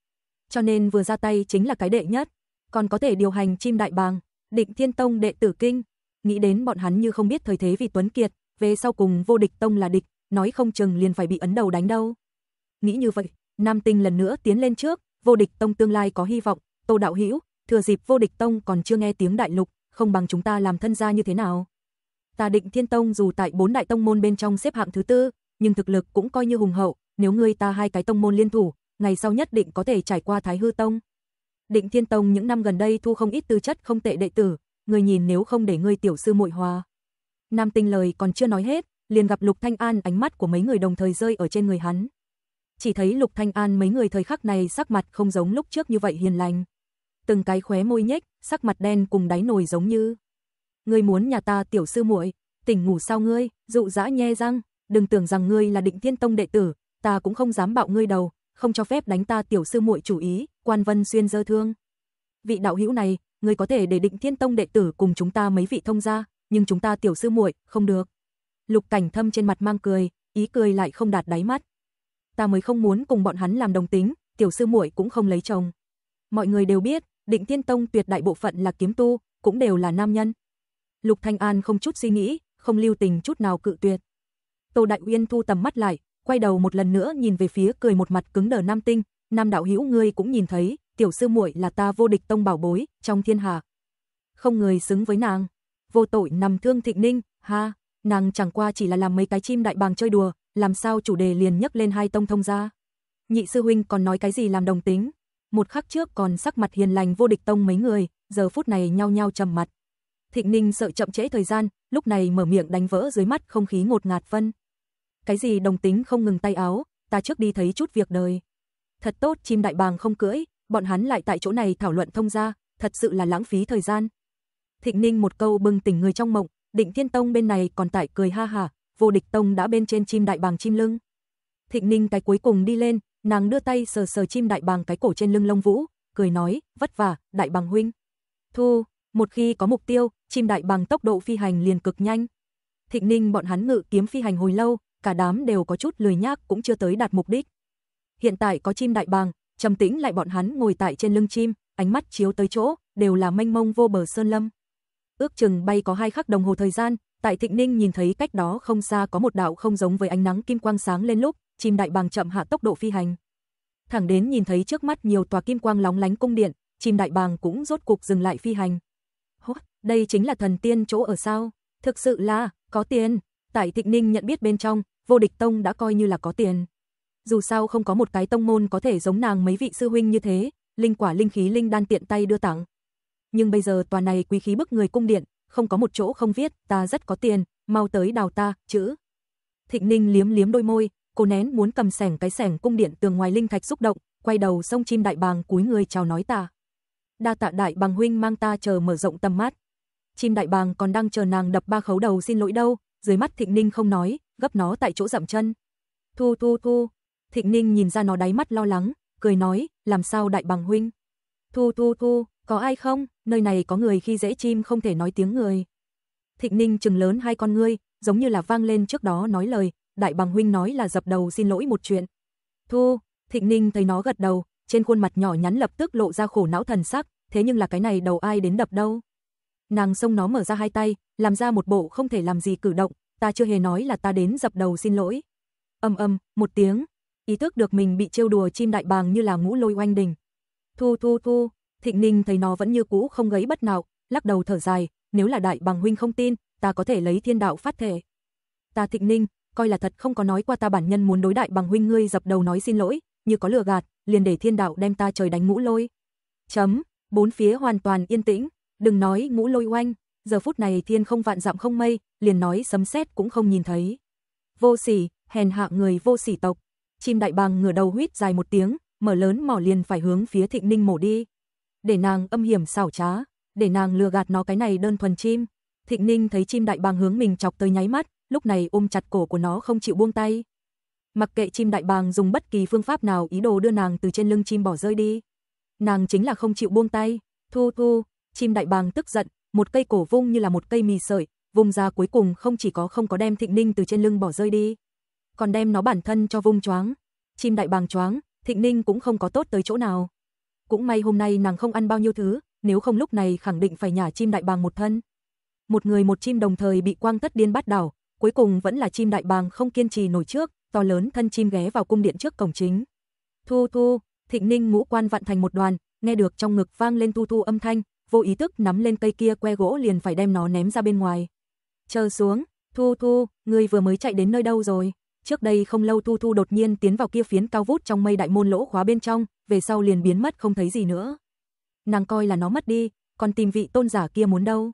Cho nên vừa ra tay chính là cái đệ nhất, còn có thể điều hành chim đại bàng, định thiên tông đệ tử kinh, nghĩ đến bọn hắn như không biết thời thế vì Tuấn Kiệt, về sau cùng vô địch tông là địch, nói không chừng liền phải bị ấn đầu đánh đâu. Nghĩ như vậy, Nam Tinh lần nữa tiến lên trước, vô địch tông tương lai có hy vọng, Tô đạo hữu, thừa dịp vô địch tông còn chưa nghe tiếng đại lục, không bằng chúng ta làm thân gia như thế nào? Ta Định Thiên Tông dù tại bốn đại tông môn bên trong xếp hạng thứ tư, nhưng thực lực cũng coi như hùng hậu, nếu ngươi ta hai cái tông môn liên thủ, ngày sau nhất định có thể trải qua Thái Hư Tông. Định Thiên Tông những năm gần đây thu không ít tư chất không tệ đệ tử, người nhìn nếu không để ngươi tiểu sư muội hòa. Nam Tinh lời còn chưa nói hết, liền gặp Lục Thanh An ánh mắt của mấy người đồng thời rơi ở trên người hắn. Chỉ thấy Lục Thanh An mấy người thời khắc này sắc mặt không giống lúc trước như vậy hiền lành. Từng cái khóe môi nhếch, sắc mặt đen cùng đáy nồi giống như. Ngươi muốn nhà ta tiểu sư muội, tỉnh ngủ sao ngươi, dụ dã nhe răng, đừng tưởng rằng ngươi là Định Thiên Tông đệ tử, ta cũng không dám bạo ngươi đầu, không cho phép đánh ta tiểu sư muội chủ ý, Quan Vân xuyên dơ thương. Vị đạo hữu này, người có thể để Định Thiên Tông đệ tử cùng chúng ta mấy vị thông gia, nhưng chúng ta tiểu sư muội không được. Lục Cảnh Thâm trên mặt mang cười, ý cười lại không đạt đáy mắt. Ta mới không muốn cùng bọn hắn làm đồng tính, tiểu sư muội cũng không lấy chồng. Mọi người đều biết, Định Thiên Tông tuyệt đại bộ phận là kiếm tu, cũng đều là nam nhân. Lục Thanh An không chút suy nghĩ, không lưu tình chút nào cự tuyệt. Tô Đại Uyên thu tầm mắt lại, quay đầu một lần nữa nhìn về phía cười một mặt cứng đờ Nam Tinh, Nam đạo hữu ngươi cũng nhìn thấy, tiểu sư muội là ta vô địch tông bảo bối, trong thiên hạ. Không người xứng với nàng. Vô tội nằm thương thịnh ninh, ha, nàng chẳng qua chỉ là làm mấy cái chim đại bàng chơi đùa, làm sao chủ đề liền nhấc lên hai tông thông ra. Nhị sư huynh còn nói cái gì làm đồng tính. Một khắc trước còn sắc mặt hiền lành vô địch tông mấy người, giờ phút này nhao nhao trầm mặt. Thịnh Ninh sợ chậm trễ thời gian, lúc này mở miệng đánh vỡ dưới mắt không khí ngột ngạt vân. Cái gì đồng tính không ngừng tay áo, ta trước đi thấy chút việc đời. Thật tốt chim đại bàng không cưỡi, bọn hắn lại tại chỗ này thảo luận thông ra, thật sự là lãng phí thời gian. Thịnh Ninh một câu bừng tỉnh người trong mộng, Định Thiên Tông bên này còn tại cười ha hả, Vô Địch Tông đã bên trên chim đại bàng chim lưng. Thịnh Ninh cái cuối cùng đi lên, nàng đưa tay sờ sờ chim đại bàng cái cổ trên lưng Long Vũ, cười nói, vất vả, đại bàng huynh. Thu, một khi có mục tiêu, chim đại bàng tốc độ phi hành liền cực nhanh. Thịnh Ninh bọn hắn ngự kiếm phi hành hồi lâu, cả đám đều có chút lười nhác cũng chưa tới đạt mục đích. Hiện tại có chim đại bàng, Trầm tĩnh lại bọn hắn ngồi tại trên lưng chim, ánh mắt chiếu tới chỗ, đều là mênh mông vô bờ sơn lâm. Ước chừng bay có hai khắc đồng hồ thời gian, tại Thịnh Ninh nhìn thấy cách đó không xa có một đạo không giống với ánh nắng kim quang sáng lên lúc, chim đại bàng chậm hạ tốc độ phi hành. Thẳng đến nhìn thấy trước mắt nhiều tòa kim quang lóng lánh cung điện, chim đại bàng cũng rốt cục dừng lại phi hành. Hốt, đây chính là thần tiên chỗ ở sao? Thực sự là có tiền. Tại Thịnh Ninh nhận biết bên trong, Vô Địch Tông đã coi như là có tiền dù sao không có một cái tông môn có thể giống nàng mấy vị sư huynh như thế, linh quả linh khí linh đan tiện tay đưa tặng. Nhưng bây giờ tòa này quý khí bức người cung điện, không có một chỗ không viết, ta rất có tiền, mau tới đào ta, chữ. Thịnh Ninh liếm liếm đôi môi, cô nén muốn cầm sẻng cái sẻng cung điện tường ngoài linh thạch xúc động, quay đầu sông chim đại bàng cúi người chào nói ta. Đa tạ đại bàng huynh mang ta chờ mở rộng tầm mắt. Chim đại bàng còn đang chờ nàng đập ba khấu đầu xin lỗi đâu, dưới mắt Thịnh Ninh không nói, gấp nó tại chỗ giảm chân. Thu thu thu, Thịnh Ninh nhìn ra nó đáy mắt lo lắng, cười nói, làm sao đại bằng huynh? Thu thu thu, có ai không? Nơi này có người khi dễ chim không thể nói tiếng người. Thịnh Ninh trừng lớn hai con ngươi, giống như là vang lên trước đó nói lời, đại bằng huynh nói là dập đầu xin lỗi một chuyện. Thu, Thịnh Ninh thấy nó gật đầu, trên khuôn mặt nhỏ nhắn lập tức lộ ra khổ não thần sắc, thế nhưng là cái này đầu ai đến đập đâu. Nàng xông nó mở ra hai tay, làm ra một bộ không thể làm gì cử động, ta chưa hề nói là ta đến dập đầu xin lỗi. Âm âm, một tiếng, ý thức được mình bị trêu đùa chim đại bàng như là ngũ lôi oanh đình. Thu thu thu, Thịnh Ninh thấy nó vẫn như cũ không gấy bất nào, lắc đầu thở dài, nếu là đại bàng huynh không tin, ta có thể lấy thiên đạo phát thể. Ta Thịnh Ninh, coi là thật không có nói qua ta bản nhân muốn đối đại bàng huynh ngươi dập đầu nói xin lỗi, như có lừa gạt, liền để thiên đạo đem ta trời đánh ngũ lôi. Chấm, bốn phía hoàn toàn yên tĩnh, đừng nói ngũ lôi oanh, giờ phút này thiên không vạn dặm không mây, liền nói sấm sét cũng không nhìn thấy. Vô sỉ, hèn hạ người vô sỉ tộc chim đại bàng ngửa đầu huýt dài một tiếng, mở lớn mỏ liền phải hướng phía Thịnh Ninh mổ đi. Để nàng âm hiểm xảo trá, để nàng lừa gạt nó cái này đơn thuần chim. Thịnh Ninh thấy chim đại bàng hướng mình chọc tới nháy mắt, lúc này ôm chặt cổ của nó không chịu buông tay. Mặc kệ chim đại bàng dùng bất kỳ phương pháp nào ý đồ đưa nàng từ trên lưng chim bỏ rơi đi. Nàng chính là không chịu buông tay. Thu thu, chim đại bàng tức giận, một cây cổ vung như là một cây mì sợi, vùng ra cuối cùng không chỉ có không có đem Thịnh Ninh từ trên lưng bỏ rơi đi, còn đem nó bản thân cho vung choáng. Chim đại bàng choáng, Thịnh Ninh cũng không có tốt tới chỗ nào. Cũng may hôm nay nàng không ăn bao nhiêu thứ, nếu không lúc này khẳng định phải nhả chim đại bàng một thân. Một người một chim đồng thời bị quang tất điên bắt đảo, cuối cùng vẫn là chim đại bàng không kiên trì nổi trước, to lớn thân chim ghé vào cung điện trước cổng chính. Thu thu, Thịnh Ninh ngũ quan vạn thành một đoàn, nghe được trong ngực vang lên thu thu âm thanh, vô ý thức nắm lên cây kia que gỗ liền phải đem nó ném ra bên ngoài. Chờ xuống, Thu Thu, ngươi vừa mới chạy đến nơi đâu rồi? Trước đây không lâu Thu Thu đột nhiên tiến vào kia phiến cao vút trong mây đại môn lỗ khóa bên trong, về sau liền biến mất không thấy gì nữa. Nàng coi là nó mất đi, còn tìm vị tôn giả kia muốn đâu.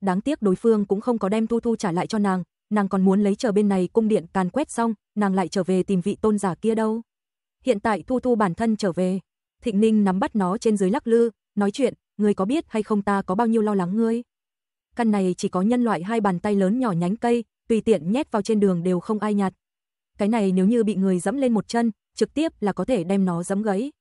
Đáng tiếc đối phương cũng không có đem Thu Thu trả lại cho nàng, nàng còn muốn lấy chờ bên này cung điện càn quét xong, nàng lại trở về tìm vị tôn giả kia đâu. Hiện tại Thu Thu bản thân trở về, Thịnh Ninh nắm bắt nó trên dưới lắc lư, nói chuyện, ngươi có biết hay không ta có bao nhiêu lo lắng ngươi. Căn này chỉ có nhân loại hai bàn tay lớn nhỏ nhánh cây, tùy tiện nhét vào trên đường đều không ai nhặt cái này nếu như bị người dẫm lên một chân, trực tiếp là có thể đem nó dẫm gãy.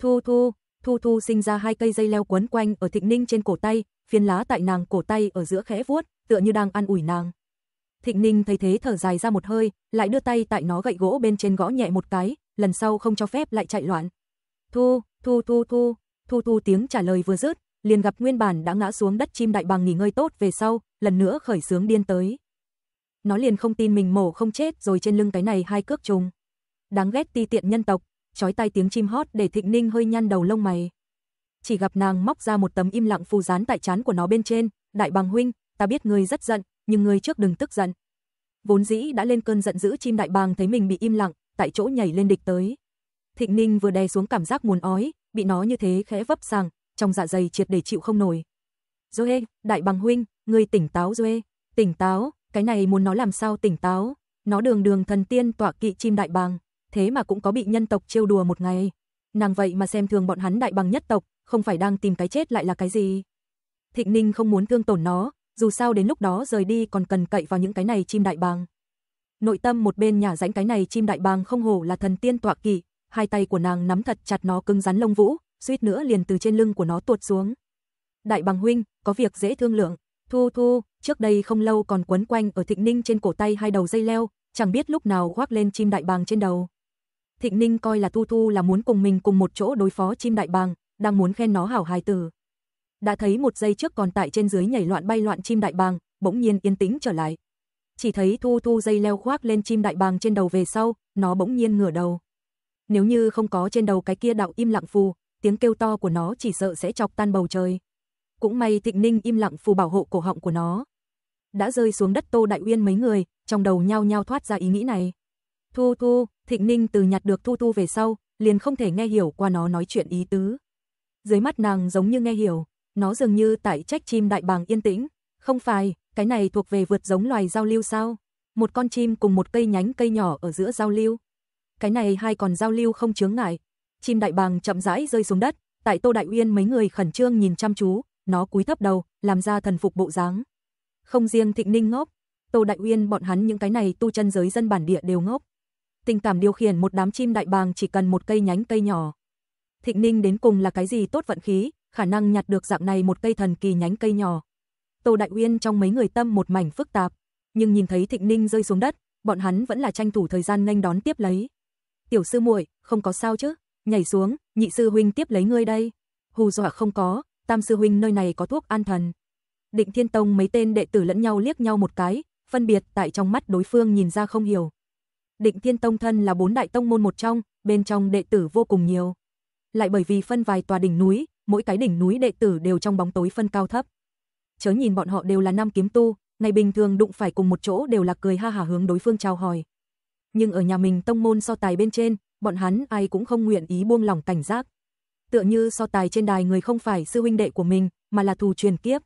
Thu thu, thu thu sinh ra hai cây dây leo quấn quanh ở Thịnh Ninh trên cổ tay, phiến lá tại nàng cổ tay ở giữa khẽ vuốt, tựa như đang ăn ủi nàng. Thịnh Ninh thấy thế thở dài ra một hơi, lại đưa tay tại nó gậy gỗ bên trên gõ nhẹ một cái, lần sau không cho phép lại chạy loạn. Thu, thu thu thu, thu thu tiếng trả lời vừa dứt, liền gặp nguyên bản đã ngã xuống đất chim đại bàng nghỉ ngơi tốt về sau, lần nữa khởi sướng điên tới nó liền không tin mình mổ không chết rồi trên lưng cái này hai cước trùng. Đáng ghét ti tiện nhân tộc, chói tai tiếng chim hót để Thịnh Ninh hơi nhăn đầu lông mày. Chỉ gặp nàng móc ra một tấm im lặng phù dán tại trán của nó bên trên, "Đại bằng huynh, ta biết ngươi rất giận, nhưng ngươi trước đừng tức giận." Vốn dĩ đã lên cơn giận dữ chim đại bàng thấy mình bị im lặng, tại chỗ nhảy lên địch tới. Thịnh Ninh vừa đè xuống cảm giác muốn ói, bị nó như thế khẽ vấp sang, trong dạ dày triệt để chịu không nổi. "Zoe, đại bằng huynh, ngươi tỉnh táo Zoe, tỉnh táo, cái này muốn nó làm sao tỉnh táo, nó đường đường thần tiên tọa kỵ chim đại bàng, thế mà cũng có bị nhân tộc trêu đùa một ngày. Nàng vậy mà xem thường bọn hắn đại bằng nhất tộc, không phải đang tìm cái chết lại là cái gì. Thịnh Ninh không muốn thương tổn nó, dù sao đến lúc đó rời đi còn cần cậy vào những cái này chim đại bàng. Nội tâm một bên nhà rãnh cái này chim đại bàng không hổ là thần tiên tọa kỵ, hai tay của nàng nắm thật chặt nó cứng rắn lông vũ, suýt nữa liền từ trên lưng của nó tuột xuống. Đại bằng huynh, có việc dễ thương lượng, thu thu, trước đây không lâu còn quấn quanh ở Thịnh Ninh trên cổ tay hai đầu dây leo, chẳng biết lúc nào khoác lên chim đại bàng trên đầu. Thịnh Ninh coi là thu thu là muốn cùng mình cùng một chỗ đối phó chim đại bàng, đang muốn khen nó hảo hài tử. Đã thấy một giây trước còn tại trên dưới nhảy loạn bay loạn chim đại bàng, bỗng nhiên yên tĩnh trở lại. Chỉ thấy thu thu dây leo khoác lên chim đại bàng trên đầu về sau, nó bỗng nhiên ngửa đầu. Nếu như không có trên đầu cái kia đạo im lặng phù, tiếng kêu to của nó chỉ sợ sẽ chọc tan bầu trời. Cũng may Thịnh Ninh im lặng phù bảo hộ cổ họng của nó đã rơi xuống đất Tô Đại Uyên mấy người, trong đầu nhao nhao thoát ra ý nghĩ này. Thu Thu, Thịnh Ninh từ nhặt được Thu Thu về sau, liền không thể nghe hiểu qua nó nói chuyện ý tứ. Dưới mắt nàng giống như nghe hiểu, nó dường như tại trách chim đại bàng yên tĩnh, không phải, cái này thuộc về vượt giống loài giao lưu sao? Một con chim cùng một cây nhánh cây nhỏ ở giữa giao lưu. Cái này hai còn giao lưu không chướng ngại. Chim đại bàng chậm rãi rơi xuống đất, tại Tô Đại Uyên mấy người khẩn trương nhìn chăm chú, nó cúi thấp đầu, làm ra thần phục bộ dáng. Không riêng Thịnh Ninh ngốc, Tô Đại Uyên bọn hắn những cái này tu chân giới dân bản địa đều ngốc. Tình cảm điều khiển một đám chim đại bàng chỉ cần một cây nhánh cây nhỏ. Thịnh Ninh đến cùng là cái gì tốt vận khí, khả năng nhặt được dạng này một cây thần kỳ nhánh cây nhỏ. Tô Đại Uyên trong mấy người tâm một mảnh phức tạp, nhưng nhìn thấy Thịnh Ninh rơi xuống đất, bọn hắn vẫn là tranh thủ thời gian nhanh đón tiếp lấy. "Tiểu sư muội, không có sao chứ? Nhảy xuống, nhị sư huynh tiếp lấy ngươi đây." Hù dọa không có, tam sư huynh nơi này có thuốc an thần. Định Thiên Tông mấy tên đệ tử lẫn nhau liếc nhau một cái, phân biệt tại trong mắt đối phương nhìn ra không hiểu. Định Thiên Tông thân là bốn đại tông môn một trong, bên trong đệ tử vô cùng nhiều. Lại bởi vì phân vài tòa đỉnh núi, mỗi cái đỉnh núi đệ tử đều trong bóng tối phân cao thấp. Chớ nhìn bọn họ đều là nam kiếm tu, ngày bình thường đụng phải cùng một chỗ đều là cười ha hả hướng đối phương chào hỏi. Nhưng ở nhà mình tông môn so tài bên trên, bọn hắn ai cũng không nguyện ý buông lòng cảnh giác. Tựa như so tài trên đài người không phải sư huynh đệ của mình, mà là thù truyền kiếp,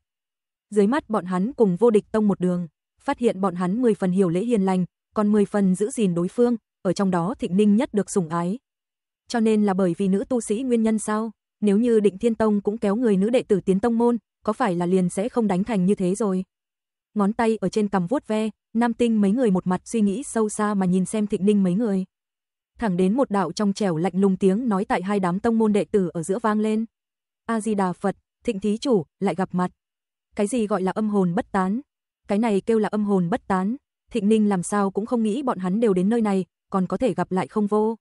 dưới mắt bọn hắn cùng vô địch tông một đường, phát hiện bọn hắn 10 phần hiểu lễ hiền lành, còn 10 phần giữ gìn đối phương, ở trong đó Thịnh Ninh nhất được sủng ái. Cho nên là bởi vì nữ tu sĩ nguyên nhân sao? Nếu như Định Thiên Tông cũng kéo người nữ đệ tử tiến tông môn, có phải là liền sẽ không đánh thành như thế rồi? Ngón tay ở trên cầm vuốt ve, Nam Tinh mấy người một mặt suy nghĩ sâu xa mà nhìn xem Thịnh Ninh mấy người. Thẳng đến một đạo trong trẻo lạnh lùng tiếng nói tại hai đám tông môn đệ tử ở giữa vang lên. A Di Đà Phật, Thịnh thí chủ, lại gặp mặt. Cái gì gọi là âm hồn bất tán? Cái này kêu là âm hồn bất tán. Thịnh Ninh làm sao cũng không nghĩ bọn hắn đều đến nơi này, còn có thể gặp lại không vô.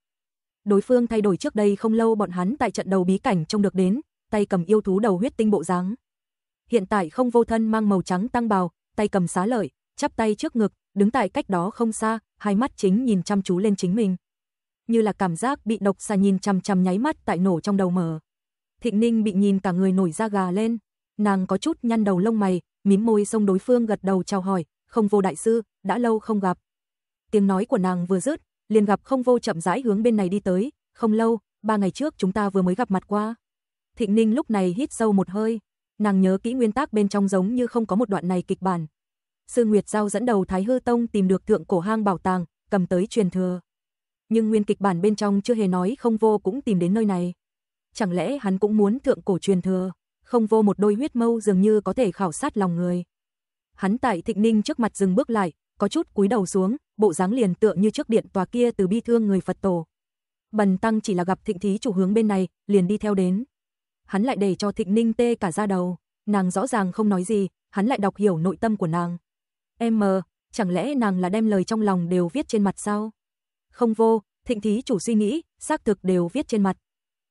Đối phương thay đổi trước đây không lâu bọn hắn tại trận đầu bí cảnh trông được đến, tay cầm yêu thú đầu huyết tinh bộ dáng. Hiện tại không vô thân mang màu trắng tăng bào, tay cầm xá lợi, chắp tay trước ngực, đứng tại cách đó không xa, hai mắt chính nhìn chăm chú lên chính mình. Như là cảm giác bị độc xà nhìn chằm chằm nháy mắt tại nổ trong đầu mở. Thịnh Ninh bị nhìn cả người nổi da gà lên. Nàng có chút nhăn đầu lông mày, mím môi xông đối phương gật đầu chào hỏi, "Không vô đại sư, đã lâu không gặp." Tiếng nói của nàng vừa dứt, liền gặp Không vô chậm rãi hướng bên này đi tới, "Không lâu, ba ngày trước chúng ta vừa mới gặp mặt qua." Thịnh Ninh lúc này hít sâu một hơi, nàng nhớ kỹ nguyên tác bên trong giống như không có một đoạn này kịch bản. Sư Nguyệt Giao dẫn đầu Thái Hư Tông tìm được thượng cổ hang bảo tàng, cầm tới truyền thừa. Nhưng nguyên kịch bản bên trong chưa hề nói không vô cũng tìm đến nơi này. Chẳng lẽ hắn cũng muốn thượng cổ truyền thừa? không vô một đôi huyết mâu dường như có thể khảo sát lòng người. Hắn tại Thịnh Ninh trước mặt dừng bước lại, có chút cúi đầu xuống, bộ dáng liền tựa như trước điện tòa kia từ bi thương người Phật tổ. Bần tăng chỉ là gặp Thịnh thí chủ hướng bên này, liền đi theo đến. Hắn lại để cho Thịnh Ninh tê cả da đầu, nàng rõ ràng không nói gì, hắn lại đọc hiểu nội tâm của nàng. Em mờ, chẳng lẽ nàng là đem lời trong lòng đều viết trên mặt sao? Không vô, Thịnh thí chủ suy nghĩ, xác thực đều viết trên mặt.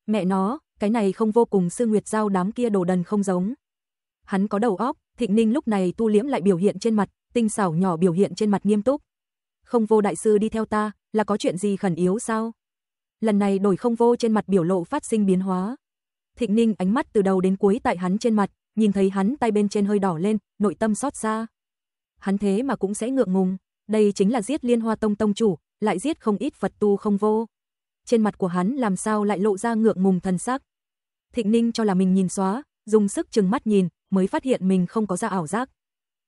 Mẹ nó, cái này không vô cùng sư nguyệt giao đám kia đồ đần không giống. Hắn có đầu óc, Thịnh Ninh lúc này tu liễm lại biểu hiện trên mặt, tinh xảo nhỏ biểu hiện trên mặt nghiêm túc. Không vô đại sư đi theo ta, là có chuyện gì khẩn yếu sao? Lần này đổi không vô trên mặt biểu lộ phát sinh biến hóa. Thịnh Ninh ánh mắt từ đầu đến cuối tại hắn trên mặt, nhìn thấy hắn tay bên trên hơi đỏ lên, nội tâm xót xa. Hắn thế mà cũng sẽ ngượng ngùng, đây chính là giết Liên Hoa Tông tông chủ, lại giết không ít Phật tu không vô trên mặt của hắn làm sao lại lộ ra ngượng ngùng thần sắc. Thịnh Ninh cho là mình nhìn xóa, dùng sức chừng mắt nhìn, mới phát hiện mình không có ra ảo giác.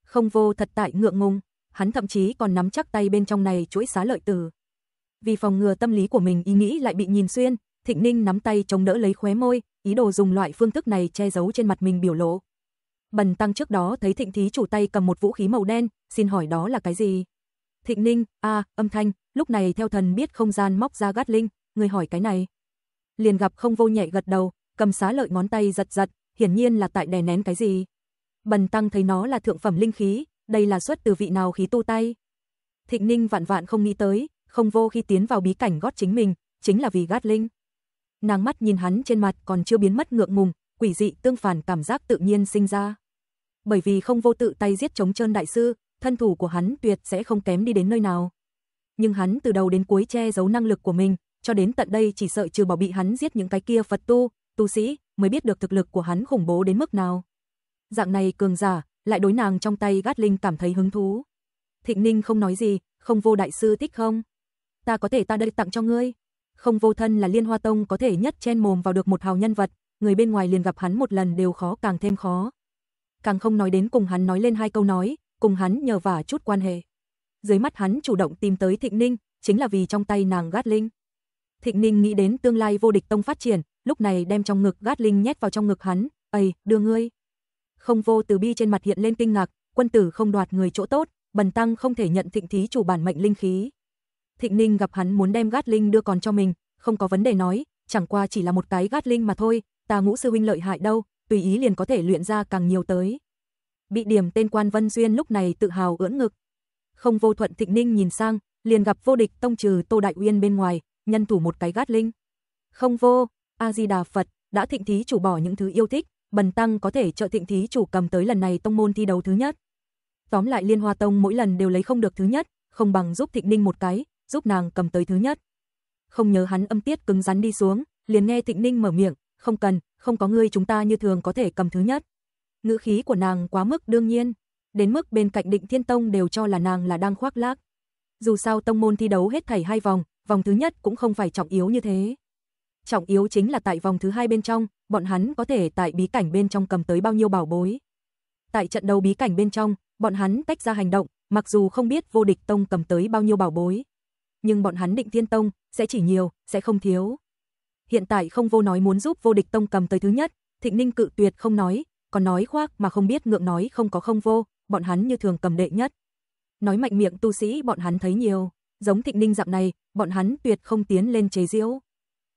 Không vô thật tại ngượng ngùng, hắn thậm chí còn nắm chắc tay bên trong này chuỗi xá lợi từ. Vì phòng ngừa tâm lý của mình ý nghĩ lại bị nhìn xuyên, Thịnh Ninh nắm tay chống đỡ lấy khóe môi, ý đồ dùng loại phương thức này che giấu trên mặt mình biểu lộ. Bần tăng trước đó thấy Thịnh thí chủ tay cầm một vũ khí màu đen, xin hỏi đó là cái gì? Thịnh Ninh, a, âm thanh, lúc này theo thần biết không gian móc ra gát linh, người hỏi cái này. Liền gặp không vô nhẹ gật đầu, cầm xá lợi ngón tay giật giật, hiển nhiên là tại đè nén cái gì. Bần tăng thấy nó là thượng phẩm linh khí, đây là xuất từ vị nào khí tu tay. Thịnh Ninh vạn vạn không nghĩ tới, không vô khi tiến vào bí cảnh gót chính mình, chính là vì gát linh. Nàng mắt nhìn hắn trên mặt còn chưa biến mất ngượng ngùng, quỷ dị tương phản cảm giác tự nhiên sinh ra. Bởi vì không vô tự tay giết chống trơn đại sư, thân thủ của hắn tuyệt sẽ không kém đi đến nơi nào. Nhưng hắn từ đầu đến cuối che giấu năng lực của mình, cho đến tận đây chỉ sợ trừ bỏ bị hắn giết những cái kia Phật tu, tu sĩ, mới biết được thực lực của hắn khủng bố đến mức nào. Dạng này cường giả, lại đối nàng trong tay gát linh cảm thấy hứng thú. Thịnh Ninh không nói gì, không vô đại sư thích không? Ta có thể ta đây tặng cho ngươi. Không vô thân là liên hoa tông có thể nhất chen mồm vào được một hào nhân vật, người bên ngoài liền gặp hắn một lần đều khó càng thêm khó. Càng không nói đến cùng hắn nói lên hai câu nói, cùng hắn nhờ vả chút quan hệ. Dưới mắt hắn chủ động tìm tới Thịnh Ninh, chính là vì trong tay nàng gát linh. Thịnh Ninh nghĩ đến tương lai vô địch tông phát triển, lúc này đem trong ngực gát linh nhét vào trong ngực hắn, "Ầy, đưa ngươi." Không vô từ bi trên mặt hiện lên kinh ngạc, quân tử không đoạt người chỗ tốt, bần tăng không thể nhận thịnh thí chủ bản mệnh linh khí. Thịnh Ninh gặp hắn muốn đem gát linh đưa còn cho mình, không có vấn đề nói, chẳng qua chỉ là một cái gát linh mà thôi, ta ngũ sư huynh lợi hại đâu, tùy ý liền có thể luyện ra càng nhiều tới. Bị điểm tên quan Vân Duyên lúc này tự hào ưỡn ngực. Không vô thuận Thịnh Ninh nhìn sang, liền gặp vô địch tông trừ Tô Đại Uyên bên ngoài, nhân thủ một cái gát linh. Không vô, A-di-đà Phật, đã thịnh thí chủ bỏ những thứ yêu thích, bần tăng có thể trợ thịnh thí chủ cầm tới lần này tông môn thi đấu thứ nhất. Tóm lại Liên Hoa Tông mỗi lần đều lấy không được thứ nhất, không bằng giúp Thịnh Ninh một cái, giúp nàng cầm tới thứ nhất. Không nhớ hắn âm tiết cứng rắn đi xuống, liền nghe Thịnh Ninh mở miệng, không cần, không có ngươi chúng ta như thường có thể cầm thứ nhất. Ngữ khí của nàng quá mức đương nhiên, đến mức bên cạnh Định Thiên Tông đều cho là nàng là đang khoác lác. Dù sao tông môn thi đấu hết thảy hai vòng, vòng thứ nhất cũng không phải trọng yếu như thế. Trọng yếu chính là tại vòng thứ hai bên trong, bọn hắn có thể tại bí cảnh bên trong cầm tới bao nhiêu bảo bối. Tại trận đấu bí cảnh bên trong, bọn hắn tách ra hành động, mặc dù không biết vô địch tông cầm tới bao nhiêu bảo bối, nhưng bọn hắn định thiên tông sẽ chỉ nhiều, sẽ không thiếu. Hiện tại không vô nói muốn giúp vô địch tông cầm tới thứ nhất, Thịnh Ninh cự tuyệt không nói, còn nói khoác mà không biết ngượng nói không có không vô, bọn hắn như thường cầm đệ nhất. Nói mạnh miệng tu sĩ bọn hắn thấy nhiều giống Thịnh Ninh dạng này, bọn hắn tuyệt không tiến lên chế giễu,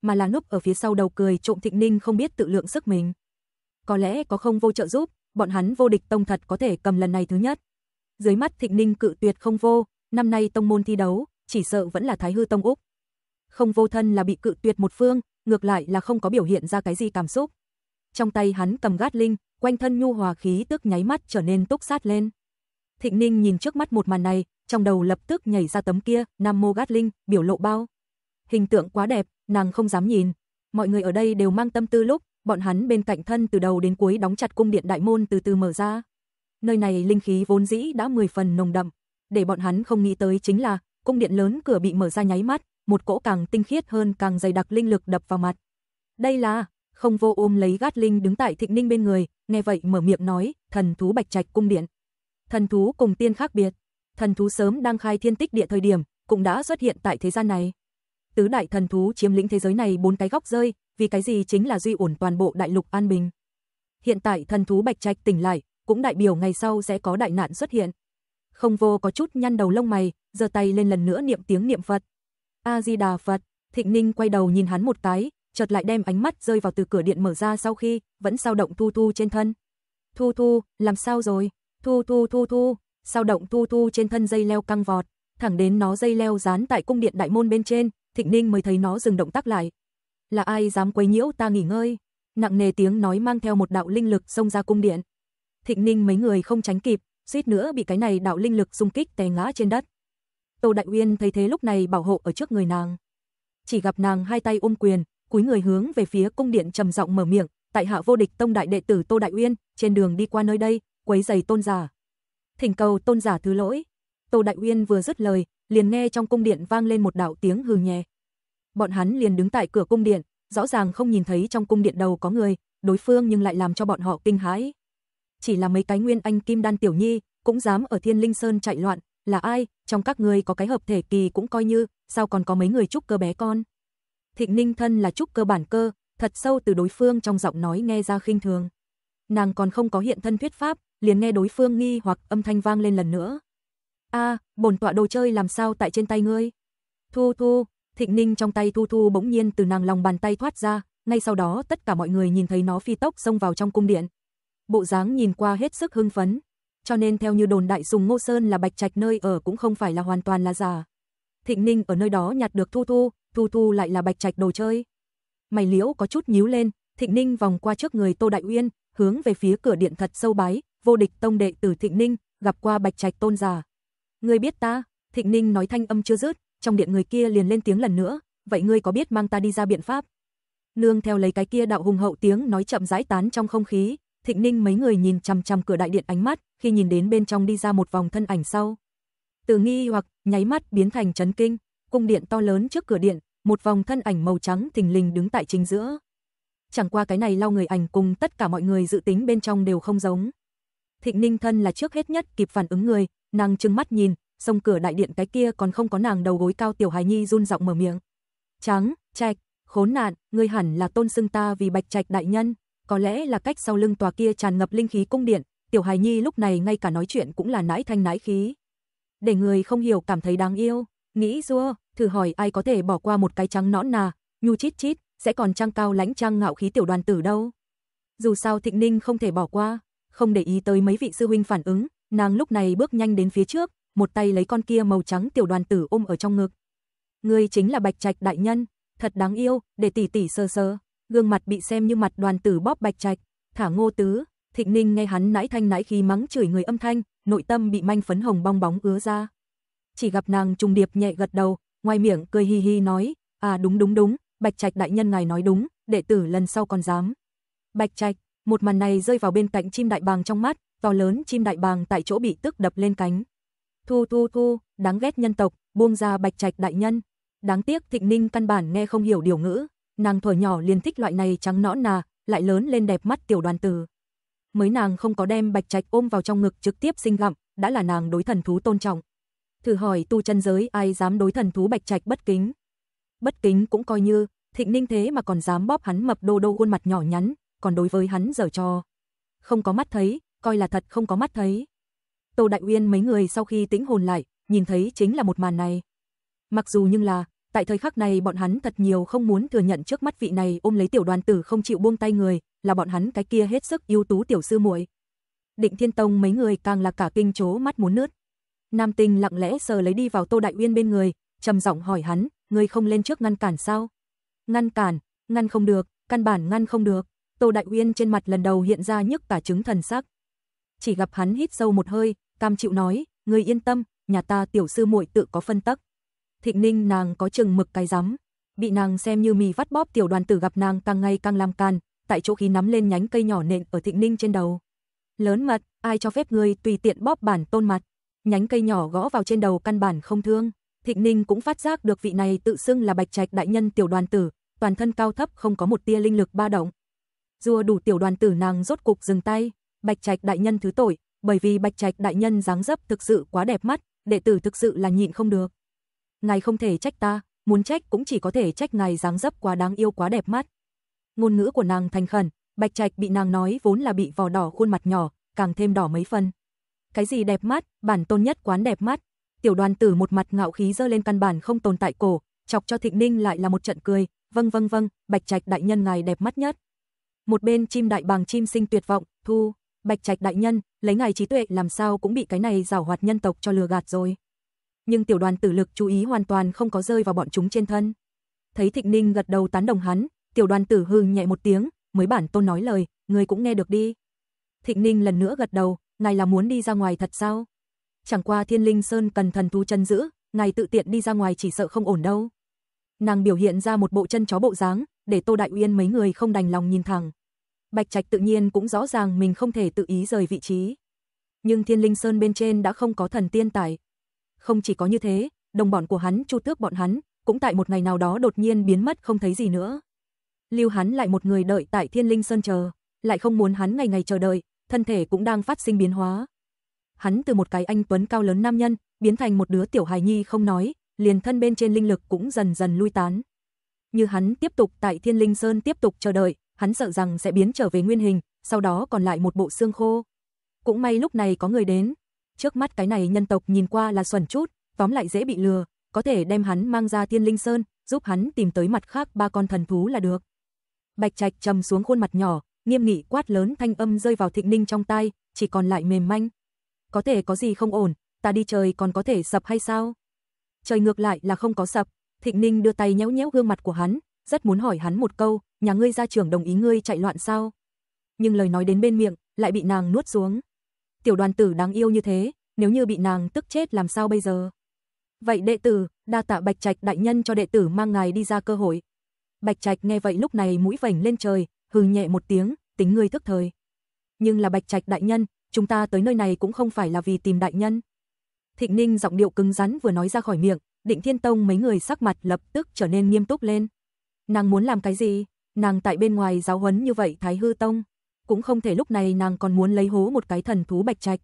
mà là núp ở phía sau đầu cười trộm Thịnh Ninh không biết tự lượng sức mình. Có lẽ có không vô trợ giúp, bọn hắn vô địch tông thật có thể cầm lần này thứ nhất. Dưới mắt Thịnh Ninh cự tuyệt không vô, năm nay tông môn thi đấu, chỉ sợ vẫn là Thái Hư tông Úc. Không vô thân là bị cự tuyệt một phương, ngược lại là không có biểu hiện ra cái gì cảm xúc. Trong tay hắn cầm gát linh, quanh thân nhu hòa khí tức nháy mắt trở nên túc sát lên. Thịnh Ninh nhìn trước mắt một màn này, trong đầu lập tức nhảy ra tấm kia, Nam Mô Gát Linh, biểu lộ bao. Hình tượng quá đẹp, nàng không dám nhìn. Mọi người ở đây đều mang tâm tư lúc, bọn hắn bên cạnh thân từ đầu đến cuối đóng chặt cung điện đại môn từ từ mở ra. Nơi này linh khí vốn dĩ đã 10 phần nồng đậm, để bọn hắn không nghĩ tới chính là cung điện lớn cửa bị mở ra nháy mắt, một cỗ càng tinh khiết hơn càng dày đặc linh lực đập vào mặt. Đây là, không vô ôm lấy gát linh đứng tại thịnh ninh bên người, nghe vậy mở miệng nói, thần thú bạch trạch cung điện. Thần thú cùng tiên khác biệt, thần thú sớm đang khai thiên tích địa thời điểm, cũng đã xuất hiện tại thế gian này. Tứ đại thần thú chiếm lĩnh thế giới này bốn cái góc rơi, vì cái gì chính là duy ổn toàn bộ đại lục an bình. Hiện tại thần thú Bạch Trạch tỉnh lại, cũng đại biểu ngày sau sẽ có đại nạn xuất hiện. Không vô có chút nhăn đầu lông mày, giơ tay lên lần nữa niệm tiếng niệm Phật. A Di Đà Phật, Thịnh Ninh quay đầu nhìn hắn một cái, chợt lại đem ánh mắt rơi vào từ cửa điện mở ra sau khi, vẫn sao động thu thu trên thân. Thu thu, làm sao rồi? Thu thu thu thu, sao động thu thu trên thân dây leo căng vọt, thẳng đến nó dây leo dán tại cung điện đại môn bên trên, Thịnh Ninh mới thấy nó dừng động tác lại. Là ai dám quấy nhiễu ta nghỉ ngơi? Nặng nề tiếng nói mang theo một đạo linh lực xông ra cung điện. Thịnh Ninh mấy người không tránh kịp, suýt nữa bị cái này đạo linh lực xung kích té ngã trên đất. Tô Đại Uyên thấy thế lúc này bảo hộ ở trước người nàng. Chỉ gặp nàng hai tay ôm quyền, cúi người hướng về phía cung điện trầm giọng mở miệng, tại hạ vô địch tông đại đệ tử Tô Đại Uyên, trên đường đi qua nơi đây, quấy giày tôn giả, thỉnh cầu tôn giả thứ lỗi. Tô Đại Uyên vừa dứt lời, liền nghe trong cung điện vang lên một đạo tiếng hừ nhẹ. Bọn hắn liền đứng tại cửa cung điện, rõ ràng không nhìn thấy trong cung điện đầu có người, đối phương nhưng lại làm cho bọn họ kinh hãi. Chỉ là mấy cái nguyên anh kim đan tiểu nhi, cũng dám ở Thiên Linh Sơn chạy loạn, là ai, trong các ngươi có cái hợp thể kỳ cũng coi như, sao còn có mấy người trúc cơ bé con. Thịnh Ninh thân là trúc cơ bản cơ, thật sâu từ đối phương trong giọng nói nghe ra khinh thường. Nàng còn không có hiện thân thuyết pháp, liền nghe đối phương nghi hoặc âm thanh vang lên lần nữa. "A, à, bổn tọa đồ chơi làm sao tại trên tay ngươi?" Thu Thu, Thịnh Ninh trong tay Thu Thu bỗng nhiên từ nàng lòng bàn tay thoát ra, ngay sau đó tất cả mọi người nhìn thấy nó phi tốc xông vào trong cung điện. Bộ dáng nhìn qua hết sức hưng phấn, cho nên theo như đồn đại Sùng Ngô Sơn là Bạch Trạch nơi ở cũng không phải là hoàn toàn là giả. Thịnh Ninh ở nơi đó nhặt được Thu Thu, Thu Thu lại là Bạch Trạch đồ chơi. Mày liễu có chút nhíu lên, Thịnh Ninh vòng qua trước người Tô Đại Uyên, hướng về phía cửa điện thật sâu bái, vô địch tông đệ tử Thịnh Ninh, gặp qua Bạch Trạch tôn giả. Ngươi biết ta? Thịnh Ninh nói thanh âm chưa dứt, trong điện người kia liền lên tiếng lần nữa, vậy ngươi có biết mang ta đi ra biện pháp? Nương theo lấy cái kia đạo hùng hậu tiếng nói chậm rãi tán trong không khí, Thịnh Ninh mấy người nhìn chằm chằm cửa đại điện ánh mắt, khi nhìn đến bên trong đi ra một vòng thân ảnh sau. Từ nghi hoặc nháy mắt biến thành chấn kinh, cung điện to lớn trước cửa điện, một vòng thân ảnh màu trắng thình lình đứng tại chính giữa. Chẳng qua cái này lau người ảnh cùng tất cả mọi người dự tính bên trong đều không giống. Thịnh Ninh thân là trước hết nhất kịp phản ứng người, nàng trừng mắt nhìn, sông cửa đại điện cái kia còn không có nàng đầu gối cao tiểu hài nhi run giọng mở miệng. "Trắng, trạch, khốn nạn, người hẳn là tôn xưng ta vì Bạch Trạch đại nhân." Có lẽ là cách sau lưng tòa kia tràn ngập linh khí cung điện, tiểu hài nhi lúc này ngay cả nói chuyện cũng là nãi thanh nãi khí. Để người không hiểu cảm thấy đáng yêu, nghĩ rua, thử hỏi ai có thể bỏ qua một cái trắng nõn nà, nhu chít chít, sẽ còn trang cao lãnh trang ngạo khí tiểu đoàn tử đâu. Dù sao Thịnh Ninh không thể bỏ qua, không để ý tới mấy vị sư huynh phản ứng, nàng lúc này bước nhanh đến phía trước, một tay lấy con kia màu trắng tiểu đoàn tử ôm ở trong ngực. Ngươi chính là Bạch Trạch đại nhân, thật đáng yêu, để tỷ tỷ sơ sơ, gương mặt bị xem như mặt đoàn tử bóp Bạch Trạch, thả Ngô Tứ, Thịnh Ninh nghe hắn nãi thanh nãi khi mắng chửi người âm thanh, nội tâm bị manh phấn hồng bong bóng ứa ra. Chỉ gặp nàng trùng điệp nhẹ gật đầu, ngoài miệng cười hi hi nói, "À đúng đúng đúng, Bạch Trạch đại nhân ngài nói đúng, đệ tử lần sau còn dám." Bạch Trạch một màn này rơi vào bên cạnh chim đại bàng trong mắt, to lớn chim đại bàng tại chỗ bị tức đập lên cánh. Thu thu thu, đáng ghét nhân tộc, buông ra bạch trạch đại nhân. Đáng tiếc Thịnh Ninh căn bản nghe không hiểu điều ngữ, nàng thuở nhỏ liền thích loại này trắng nõn nà, lại lớn lên đẹp mắt tiểu đoàn tử. Mới nàng không có đem bạch trạch ôm vào trong ngực trực tiếp sinh gặm, đã là nàng đối thần thú tôn trọng. Thử hỏi tu chân giới ai dám đối thần thú bạch trạch bất kính. Bất kính cũng coi như, Thịnh Ninh thế mà còn dám bóp hắn mập đô đô khuôn mặt nhỏ nhắn, còn đối với hắn dở trò. Không có mắt thấy, coi là thật không có mắt thấy. Tô Đại Uyên mấy người sau khi tĩnh hồn lại, nhìn thấy chính là một màn này. Mặc dù nhưng là, tại thời khắc này bọn hắn thật nhiều không muốn thừa nhận trước mắt vị này ôm lấy tiểu đoàn tử không chịu buông tay người, là bọn hắn cái kia hết sức ưu tú tiểu sư muội. Định Thiên Tông mấy người càng là cả kinh chố mắt muốn nước. Nam Tinh lặng lẽ sờ lấy đi vào Tô Đại Uyên bên người, trầm giọng hỏi hắn, ngươi không lên trước ngăn cản sao? Ngăn cản, ngăn không được, căn bản ngăn không được. Tô Đại Uyên trên mặt lần đầu hiện ra nhức cả chứng thần sắc. Chỉ gặp hắn hít sâu một hơi, cam chịu nói, người yên tâm, nhà ta tiểu sư muội tự có phân tắc. Thịnh Ninh nàng có chừng mực cái rắm, bị nàng xem như mì vắt bóp tiểu đoàn tử gặp nàng càng ngày càng làm can, tại chỗ khí nắm lên nhánh cây nhỏ nện ở Thịnh Ninh trên đầu. Lớn mật, ai cho phép người tùy tiện bóp bản tôn mặt. Nhánh cây nhỏ gõ vào trên đầu căn bản không thương. Thịnh Ninh cũng phát giác được vị này tự xưng là Bạch Trạch đại nhân tiểu đoàn tử, toàn thân cao thấp không có một tia linh lực ba động, dùa đủ tiểu đoàn tử nàng rốt cục dừng tay, Bạch Trạch đại nhân thứ tội, bởi vì Bạch Trạch đại nhân dáng dấp thực sự quá đẹp mắt, đệ tử thực sự là nhịn không được. Ngài không thể trách ta, muốn trách cũng chỉ có thể trách ngài dáng dấp quá đáng yêu quá đẹp mắt. Ngôn ngữ của nàng thành khẩn, Bạch Trạch bị nàng nói vốn là bị vò đỏ khuôn mặt nhỏ, càng thêm đỏ mấy phần. Cái gì đẹp mắt, bản tôn nhất quán đẹp mắt. Tiểu đoàn tử một mặt ngạo khí dơ lên căn bản không tồn tại cổ, chọc cho Thịnh Ninh lại là một trận cười, "Vâng vâng vâng, Bạch Trạch đại nhân ngài đẹp mắt nhất." Một bên chim đại bàng chim sinh tuyệt vọng, thu, bạch trạch đại nhân, lấy ngày trí tuệ làm sao cũng bị cái này rào hoạt nhân tộc cho lừa gạt rồi. Nhưng tiểu đoàn tử lực chú ý hoàn toàn không có rơi vào bọn chúng trên thân. Thấy Thịnh Ninh gật đầu tán đồng hắn, tiểu đoàn tử hừ nhẹ một tiếng, mới bản tôn nói lời, người cũng nghe được đi. Thịnh Ninh lần nữa gật đầu, ngài là muốn đi ra ngoài thật sao? Chẳng qua Thiên Linh Sơn cần thần thu chân giữ, ngài tự tiện đi ra ngoài chỉ sợ không ổn đâu. Nàng biểu hiện ra một bộ chân chó bộ dáng, để Tô Đại Uyên mấy người không đành lòng nhìn thẳng. Bạch Trạch tự nhiên cũng rõ ràng mình không thể tự ý rời vị trí. Nhưng Thiên Linh Sơn bên trên đã không có thần tiên tại. Không chỉ có như thế, đồng bọn của hắn Chu Tước bọn hắn cũng tại một ngày nào đó đột nhiên biến mất không thấy gì nữa. Lưu hắn lại một người đợi tại Thiên Linh Sơn chờ, lại không muốn hắn ngày ngày chờ đợi, thân thể cũng đang phát sinh biến hóa. Hắn từ một cái anh tuấn cao lớn nam nhân, biến thành một đứa tiểu hài nhi không nói, liền thân bên trên linh lực cũng dần dần lui tán như hắn tiếp tục tại Thiên Linh Sơn tiếp tục chờ đợi, hắn sợ rằng sẽ biến trở về nguyên hình, sau đó còn lại một bộ xương khô. Cũng may lúc này có người đến. Trước mắt cái này nhân tộc nhìn qua là xuẩn chút, tóm lại dễ bị lừa, có thể đem hắn mang ra Thiên Linh Sơn, giúp hắn tìm tới mặt khác ba con thần thú là được. Bạch Trạch trầm xuống khuôn mặt nhỏ, nghiêm nghị quát lớn thanh âm rơi vào Thịnh Ninh trong tai, chỉ còn lại mềm manh. Có thể có gì không ổn, ta đi trời còn có thể sập hay sao? Trời ngược lại là không có sập, Thịnh Ninh đưa tay nhéo nhéo gương mặt của hắn, rất muốn hỏi hắn một câu, nhà ngươi ra trưởng đồng ý ngươi chạy loạn sao? Nhưng lời nói đến bên miệng, lại bị nàng nuốt xuống. Tiểu đoàn tử đáng yêu như thế, nếu như bị nàng tức chết làm sao bây giờ? Vậy đệ tử, đa tạ Bạch Trạch đại nhân cho đệ tử mang ngài đi ra cơ hội. Bạch Trạch nghe vậy lúc này mũi vành lên trời, hừ nhẹ một tiếng, tính ngươi thức thời. Nhưng là Bạch Trạch đại nhân, chúng ta tới nơi này cũng không phải là vì tìm đại nhân. Thịnh Ninh giọng điệu cứng rắn vừa nói ra khỏi miệng, Định Thiên Tông mấy người sắc mặt lập tức trở nên nghiêm túc lên. Nàng muốn làm cái gì? Nàng tại bên ngoài giáo huấn như vậy Thái Hư Tông, cũng không thể lúc này nàng còn muốn lấy hố một cái thần thú bạch trạch.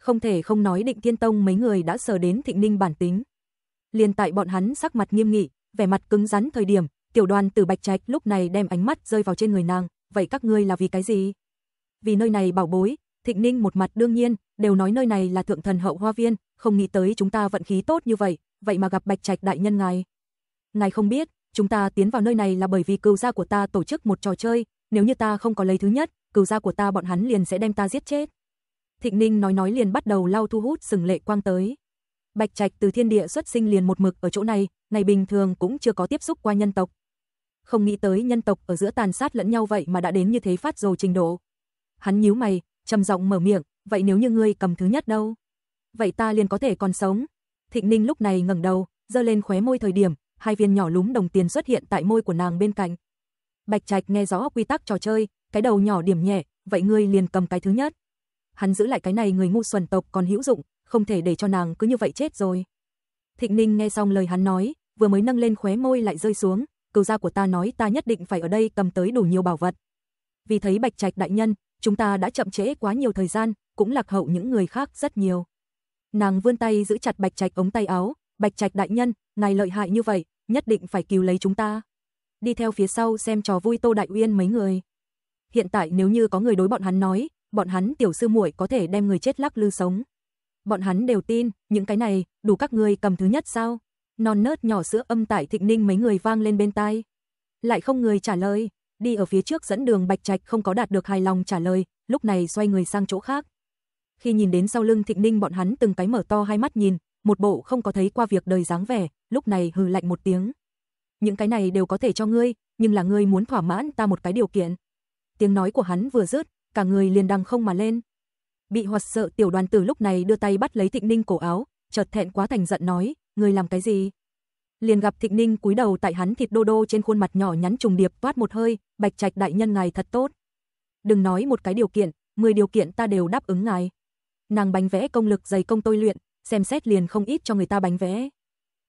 Không thể không nói Định Thiên Tông mấy người đã sờ đến Thịnh Ninh bản tính. Liên tại bọn hắn sắc mặt nghiêm nghị, vẻ mặt cứng rắn thời điểm, tiểu đoàn tử bạch trạch lúc này đem ánh mắt rơi vào trên người nàng, vậy các ngươi là vì cái gì? Vì nơi này bảo bối, Thịnh Ninh một mặt đương nhiên, đều nói nơi này là thượng thần hậu hoa viên, không nghĩ tới chúng ta vận khí tốt như vậy, vậy mà gặp Bạch Trạch đại nhân ngài. Ngài không biết, chúng ta tiến vào nơi này là bởi vì cừu gia của ta tổ chức một trò chơi, nếu như ta không có lấy thứ nhất, cừu gia của ta bọn hắn liền sẽ đem ta giết chết. Thịnh Ninh nói nói liền bắt đầu lau thu hút sừng lệ quang tới. Bạch Trạch từ thiên địa xuất sinh liền một mực ở chỗ này, ngày bình thường cũng chưa có tiếp xúc qua nhân tộc. Không nghĩ tới nhân tộc ở giữa tàn sát lẫn nhau vậy mà đã đến như thế phát rồi trình độ. Hắn nhíu mày, trầm giọng mở miệng, vậy nếu như ngươi cầm thứ nhất đâu? Vậy ta liền có thể còn sống, Thịnh Ninh lúc này ngẩng đầu, giơ lên khóe môi thời điểm, hai viên nhỏ lúm đồng tiền xuất hiện tại môi của nàng bên cạnh. Bạch Trạch nghe rõ quy tắc trò chơi, cái đầu nhỏ điểm nhẹ, vậy ngươi liền cầm cái thứ nhất. Hắn giữ lại cái này người ngu xuẩn tộc còn hữu dụng, không thể để cho nàng cứ như vậy chết rồi. Thịnh Ninh nghe xong lời hắn nói, vừa mới nâng lên khóe môi lại rơi xuống, Cầu gia của ta nói ta nhất định phải ở đây cầm tới đủ nhiều bảo vật. Vì thấy Bạch Trạch đại nhân, chúng ta đã chậm trễ quá nhiều thời gian, cũng lạc hậu những người khác rất nhiều. Nàng vươn tay giữ chặt Bạch Trạch ống tay áo, "Bạch Trạch đại nhân, ngài lợi hại như vậy, nhất định phải cứu lấy chúng ta." Đi theo phía sau xem trò vui Tô Đại Uyên mấy người. Hiện tại nếu như có người đối bọn hắn nói, bọn hắn tiểu sư muội có thể đem người chết lắc lư sống. Bọn hắn đều tin, những cái này, đủ các người cầm thứ nhất sao? Non nớt nhỏ sữa âm tại Thịnh Ninh mấy người vang lên bên tai. Lại không người trả lời, đi ở phía trước dẫn đường Bạch Trạch không có đạt được hài lòng trả lời, lúc này xoay người sang chỗ khác khi nhìn đến sau lưng Thịnh Ninh bọn hắn từng cái mở to hai mắt nhìn, một bộ không có thấy qua việc đời dáng vẻ, lúc này hừ lạnh một tiếng. Những cái này đều có thể cho ngươi, nhưng là ngươi muốn thỏa mãn ta một cái điều kiện. Tiếng nói của hắn vừa dứt, cả người liền đằng không mà lên. Bị hoạt sợ tiểu đoàn tử lúc này đưa tay bắt lấy Thịnh Ninh cổ áo, chợt thẹn quá thành giận nói, ngươi làm cái gì? Liền gặp Thịnh Ninh cúi đầu tại hắn thịt đô đô trên khuôn mặt nhỏ nhắn trùng điệp toát một hơi, bạch trạch đại nhân ngài thật tốt. Đừng nói một cái điều kiện, 10 điều kiện ta đều đáp ứng ngài nàng bánh vẽ công lực dày công tôi luyện, xem xét liền không ít cho người ta bánh vẽ.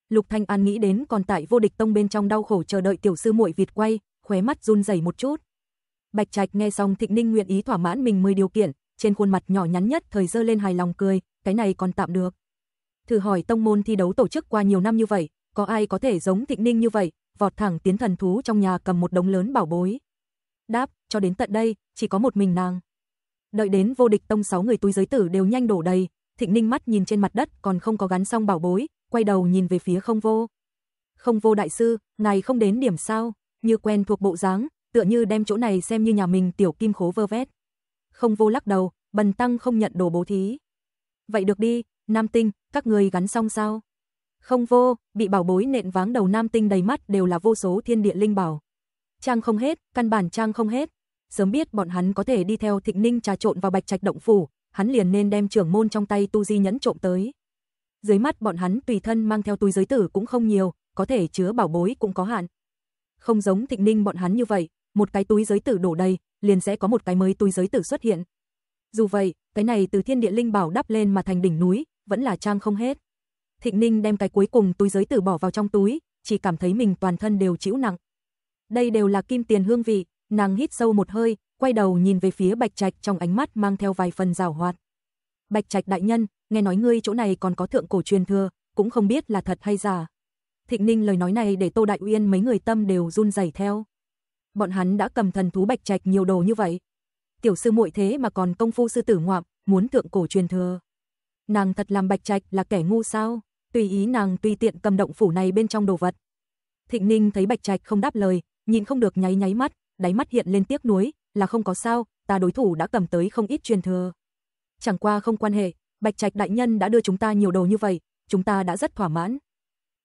Lục Thanh An nghĩ đến còn tại vô địch tông bên trong đau khổ chờ đợi tiểu sư muội Việt quay, khóe mắt run rẩy một chút. Bạch Trạch nghe xong Thịnh Ninh nguyện ý thỏa mãn mình 10 điều kiện, trên khuôn mặt nhỏ nhắn nhất thời dơ lên hài lòng cười, cái này còn tạm được. Thử hỏi tông môn thi đấu tổ chức qua nhiều năm như vậy, có ai có thể giống Thịnh Ninh như vậy, vọt thẳng tiến thần thú trong nhà cầm một đống lớn bảo bối. Đáp, cho đến tận đây, chỉ có một mình nàng. Đợi đến vô địch tông 6 người túi giới tử đều nhanh đổ đầy, Thịnh Ninh mắt nhìn trên mặt đất còn không có gắn xong bảo bối, quay đầu nhìn về phía không vô. Không vô đại sư, ngài không đến điểm sao, như quen thuộc bộ dáng, tựa như đem chỗ này xem như nhà mình tiểu kim khố vơ vét. Không vô lắc đầu, bần tăng không nhận đồ bố thí. Vậy được đi, nam tinh, các người gắn xong sao? Không vô, bị bảo bối nện váng đầu nam tinh đầy mắt đều là vô số thiên địa linh bảo. Trang không hết, căn bản trang không hết, sớm biết bọn hắn có thể đi theo Thịnh Ninh trà trộn vào Bạch Trạch động phủ, hắn liền nên đem trưởng môn trong tay tu di nhẫn trộm tới. Dưới mắt bọn hắn tùy thân mang theo túi giới tử cũng không nhiều, có thể chứa bảo bối cũng có hạn. Không giống Thịnh Ninh bọn hắn như vậy, một cái túi giới tử đổ đầy, liền sẽ có một cái mới túi giới tử xuất hiện. Dù vậy, cái này từ thiên địa linh bảo đắp lên mà thành đỉnh núi, vẫn là trang không hết. Thịnh Ninh đem cái cuối cùng túi giới tử bỏ vào trong túi, chỉ cảm thấy mình toàn thân đều chịu nặng. Đây đều là kim tiền hương vị, Nàng hít sâu một hơi, quay đầu nhìn về phía Bạch Trạch trong ánh mắt mang theo vài phần rào hoạt. Bạch Trạch đại nhân, nghe nói ngươi chỗ này còn có thượng cổ truyền thừa, cũng không biết là thật hay giả. Thịnh Ninh lời nói này để Tô Đại Uyên mấy người tâm đều run rẩy theo. Bọn hắn đã cầm thần thú Bạch Trạch nhiều đồ như vậy. Tiểu sư muội thế mà còn công phu sư tử ngoạm, muốn thượng cổ truyền thừa. Nàng thật làm Bạch Trạch là kẻ ngu sao? Tùy ý nàng tùy tiện cầm động phủ này bên trong đồ vật. Thịnh Ninh thấy Bạch Trạch không đáp lời, nhìn không được nháy nháy mắt, đáy mắt hiện lên tiếc nuối, là không có sao, ta đối thủ đã cầm tới không ít truyền thừa. Chẳng qua không quan hệ, Bạch Trạch đại nhân đã đưa chúng ta nhiều đồ như vậy, chúng ta đã rất thỏa mãn.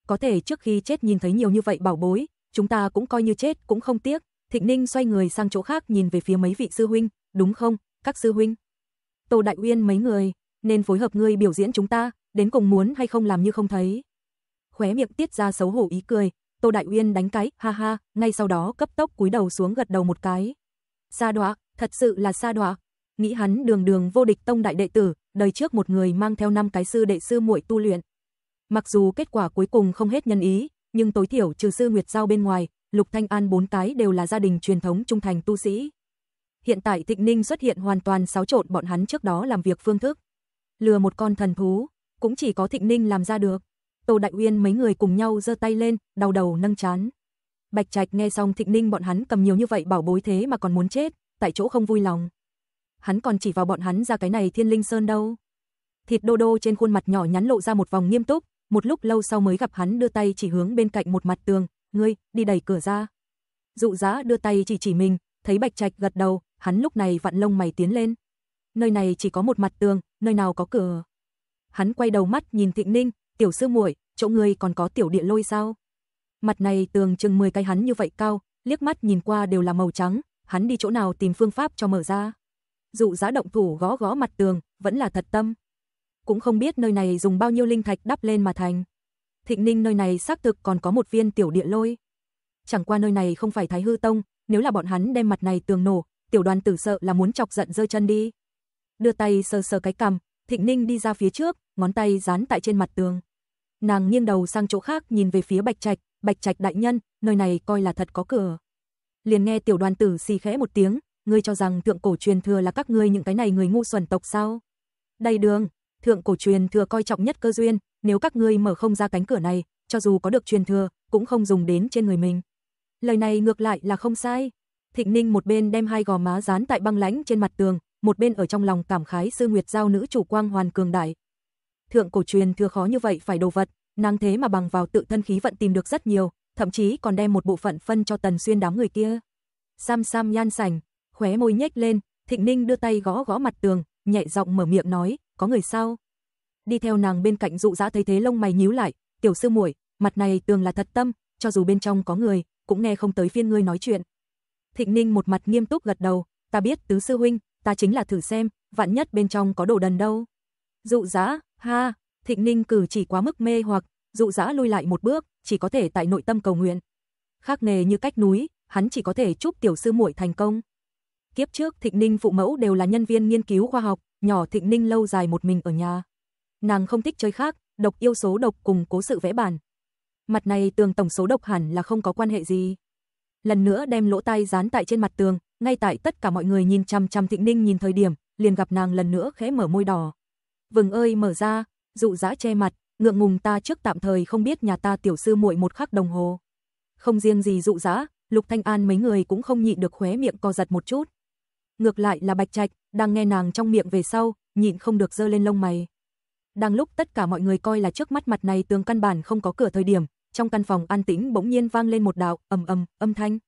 Có thể trước khi chết nhìn thấy nhiều như vậy bảo bối, chúng ta cũng coi như chết cũng không tiếc. Thịnh Ninh xoay người sang chỗ khác nhìn về phía mấy vị sư huynh, đúng không, các sư huynh? Tô Đại Uyên mấy người, nên phối hợp ngươi biểu diễn chúng ta, đến cùng muốn hay không làm như không thấy. Khóe miệng tiết ra xấu hổ ý cười, Tô Đại Uyên đánh cái, ha ha, ngay sau đó cấp tốc cúi đầu xuống gật đầu một cái. Sa đọa, thật sự là sa đọa. Nghĩ hắn đường đường vô địch tông đại đệ tử, đời trước một người mang theo năm cái sư đệ sư muội tu luyện. Mặc dù kết quả cuối cùng không hết nhân ý, nhưng tối thiểu trừ sư Nguyệt Giao bên ngoài, Lục Thanh An bốn cái đều là gia đình truyền thống trung thành tu sĩ. Hiện tại Thịnh Ninh xuất hiện hoàn toàn xáo trộn bọn hắn trước đó làm việc phương thức. Lừa một con thần thú, cũng chỉ có Thịnh Ninh làm ra được. Tô Đại Uyên mấy người cùng nhau giơ tay lên, đau đầu nâng chán. Bạch Trạch nghe xong Thịnh Ninh bọn hắn cầm nhiều như vậy bảo bối thế mà còn muốn chết, tại chỗ không vui lòng. Hắn còn chỉ vào bọn hắn ra cái này Thiên Linh Sơn đâu. Thịt đô đô trên khuôn mặt nhỏ nhắn lộ ra một vòng nghiêm túc, một lúc lâu sau mới gặp hắn đưa tay chỉ hướng bên cạnh một mặt tường, "Ngươi, đi đẩy cửa ra." Dụ Giá đưa tay chỉ chỉ mình, thấy Bạch Trạch gật đầu, hắn lúc này vặn lông mày tiến lên. Nơi này chỉ có một mặt tường, nơi nào có cửa. Hắn quay đầu mắt nhìn Thịnh Ninh, "Tiểu sư muội, chỗ người còn có tiểu địa lôi sao?" Mặt này tường chừng 10 cái hắn như vậy cao, liếc mắt nhìn qua đều là màu trắng, hắn đi chỗ nào tìm phương pháp cho mở ra? Dụ giá động thủ gõ gõ mặt tường, vẫn là thật tâm. Cũng không biết nơi này dùng bao nhiêu linh thạch đắp lên mà thành. Thịnh Ninh nơi này xác thực còn có một viên tiểu địa lôi. Chẳng qua nơi này không phải Thái Hư Tông, nếu là bọn hắn đem mặt này tường nổ, tiểu đoàn tử sợ là muốn chọc giận rơi chân đi. Đưa tay sờ sờ cái cằm, Thịnh Ninh đi ra phía trước, ngón tay dán tại trên mặt tường. Nàng nghiêng đầu sang chỗ khác nhìn về phía Bạch Trạch, Bạch Trạch đại nhân, nơi này coi là thật có cửa. Liền nghe tiểu đoàn tử xì khẽ một tiếng, ngươi cho rằng thượng cổ truyền thừa là các ngươi những cái này người ngu xuẩn tộc sao? Đây đường, thượng cổ truyền thừa coi trọng nhất cơ duyên, nếu các ngươi mở không ra cánh cửa này, cho dù có được truyền thừa, cũng không dùng đến trên người mình. Lời này ngược lại là không sai. Thịnh Ninh một bên đem hai gò má dán tại băng lãnh trên mặt tường, một bên ở trong lòng cảm khái sư Nguyệt Giao nữ chủ quang hoàn cường đại. Thượng cổ truyền thừa khó như vậy phải đồ vật, nàng thế mà bằng vào tự thân khí vận tìm được rất nhiều, thậm chí còn đem một bộ phận phân cho Tần Xuyên đám người kia. Sam Sam nhan sành, khóe môi nhếch lên, Thịnh Ninh đưa tay gõ gõ mặt tường, nhẹ giọng mở miệng nói, có người sao? Đi theo nàng bên cạnh dụ dã thấy thế lông mày nhíu lại, tiểu sư muội, mặt này tường là thật tâm, cho dù bên trong có người, cũng nghe không tới phiên ngươi nói chuyện. Thịnh Ninh một mặt nghiêm túc gật đầu, ta biết tứ sư huynh, ta chính là thử xem, vạn nhất bên trong có đồ đần đâu. Dụ dã, ha, Thịnh Ninh cử chỉ quá mức mê hoặc, dụ dã lui lại một bước, chỉ có thể tại nội tâm cầu nguyện. Khác nghề như cách núi, hắn chỉ có thể chúc tiểu sư muội thành công. Kiếp trước Thịnh Ninh phụ mẫu đều là nhân viên nghiên cứu khoa học, nhỏ Thịnh Ninh lâu dài một mình ở nhà. Nàng không thích chơi khác, độc yêu số độc cùng cố sự vẽ bản. Mặt này tường tổng số độc hẳn là không có quan hệ gì. Lần nữa đem lỗ tai dán tại trên mặt tường, ngay tại tất cả mọi người nhìn chằm chằm Thịnh Ninh nhìn thời điểm, liền gặp nàng lần nữa khẽ mở môi đỏ. "Vừng ơi, mở ra." Dụ Dã che mặt, ngượng ngùng ta trước tạm thời không biết nhà ta tiểu sư muội một khắc đồng hồ. Không riêng gì Dụ Dã, Lục Thanh An mấy người cũng không nhịn được khóe miệng co giật một chút. Ngược lại là Bạch Trạch, đang nghe nàng trong miệng về sau, nhịn không được giơ lên lông mày. Đang lúc tất cả mọi người coi là trước mắt mặt này tương căn bản không có cửa thời điểm, trong căn phòng an tĩnh bỗng nhiên vang lên một đạo ầm ầm âm thanh.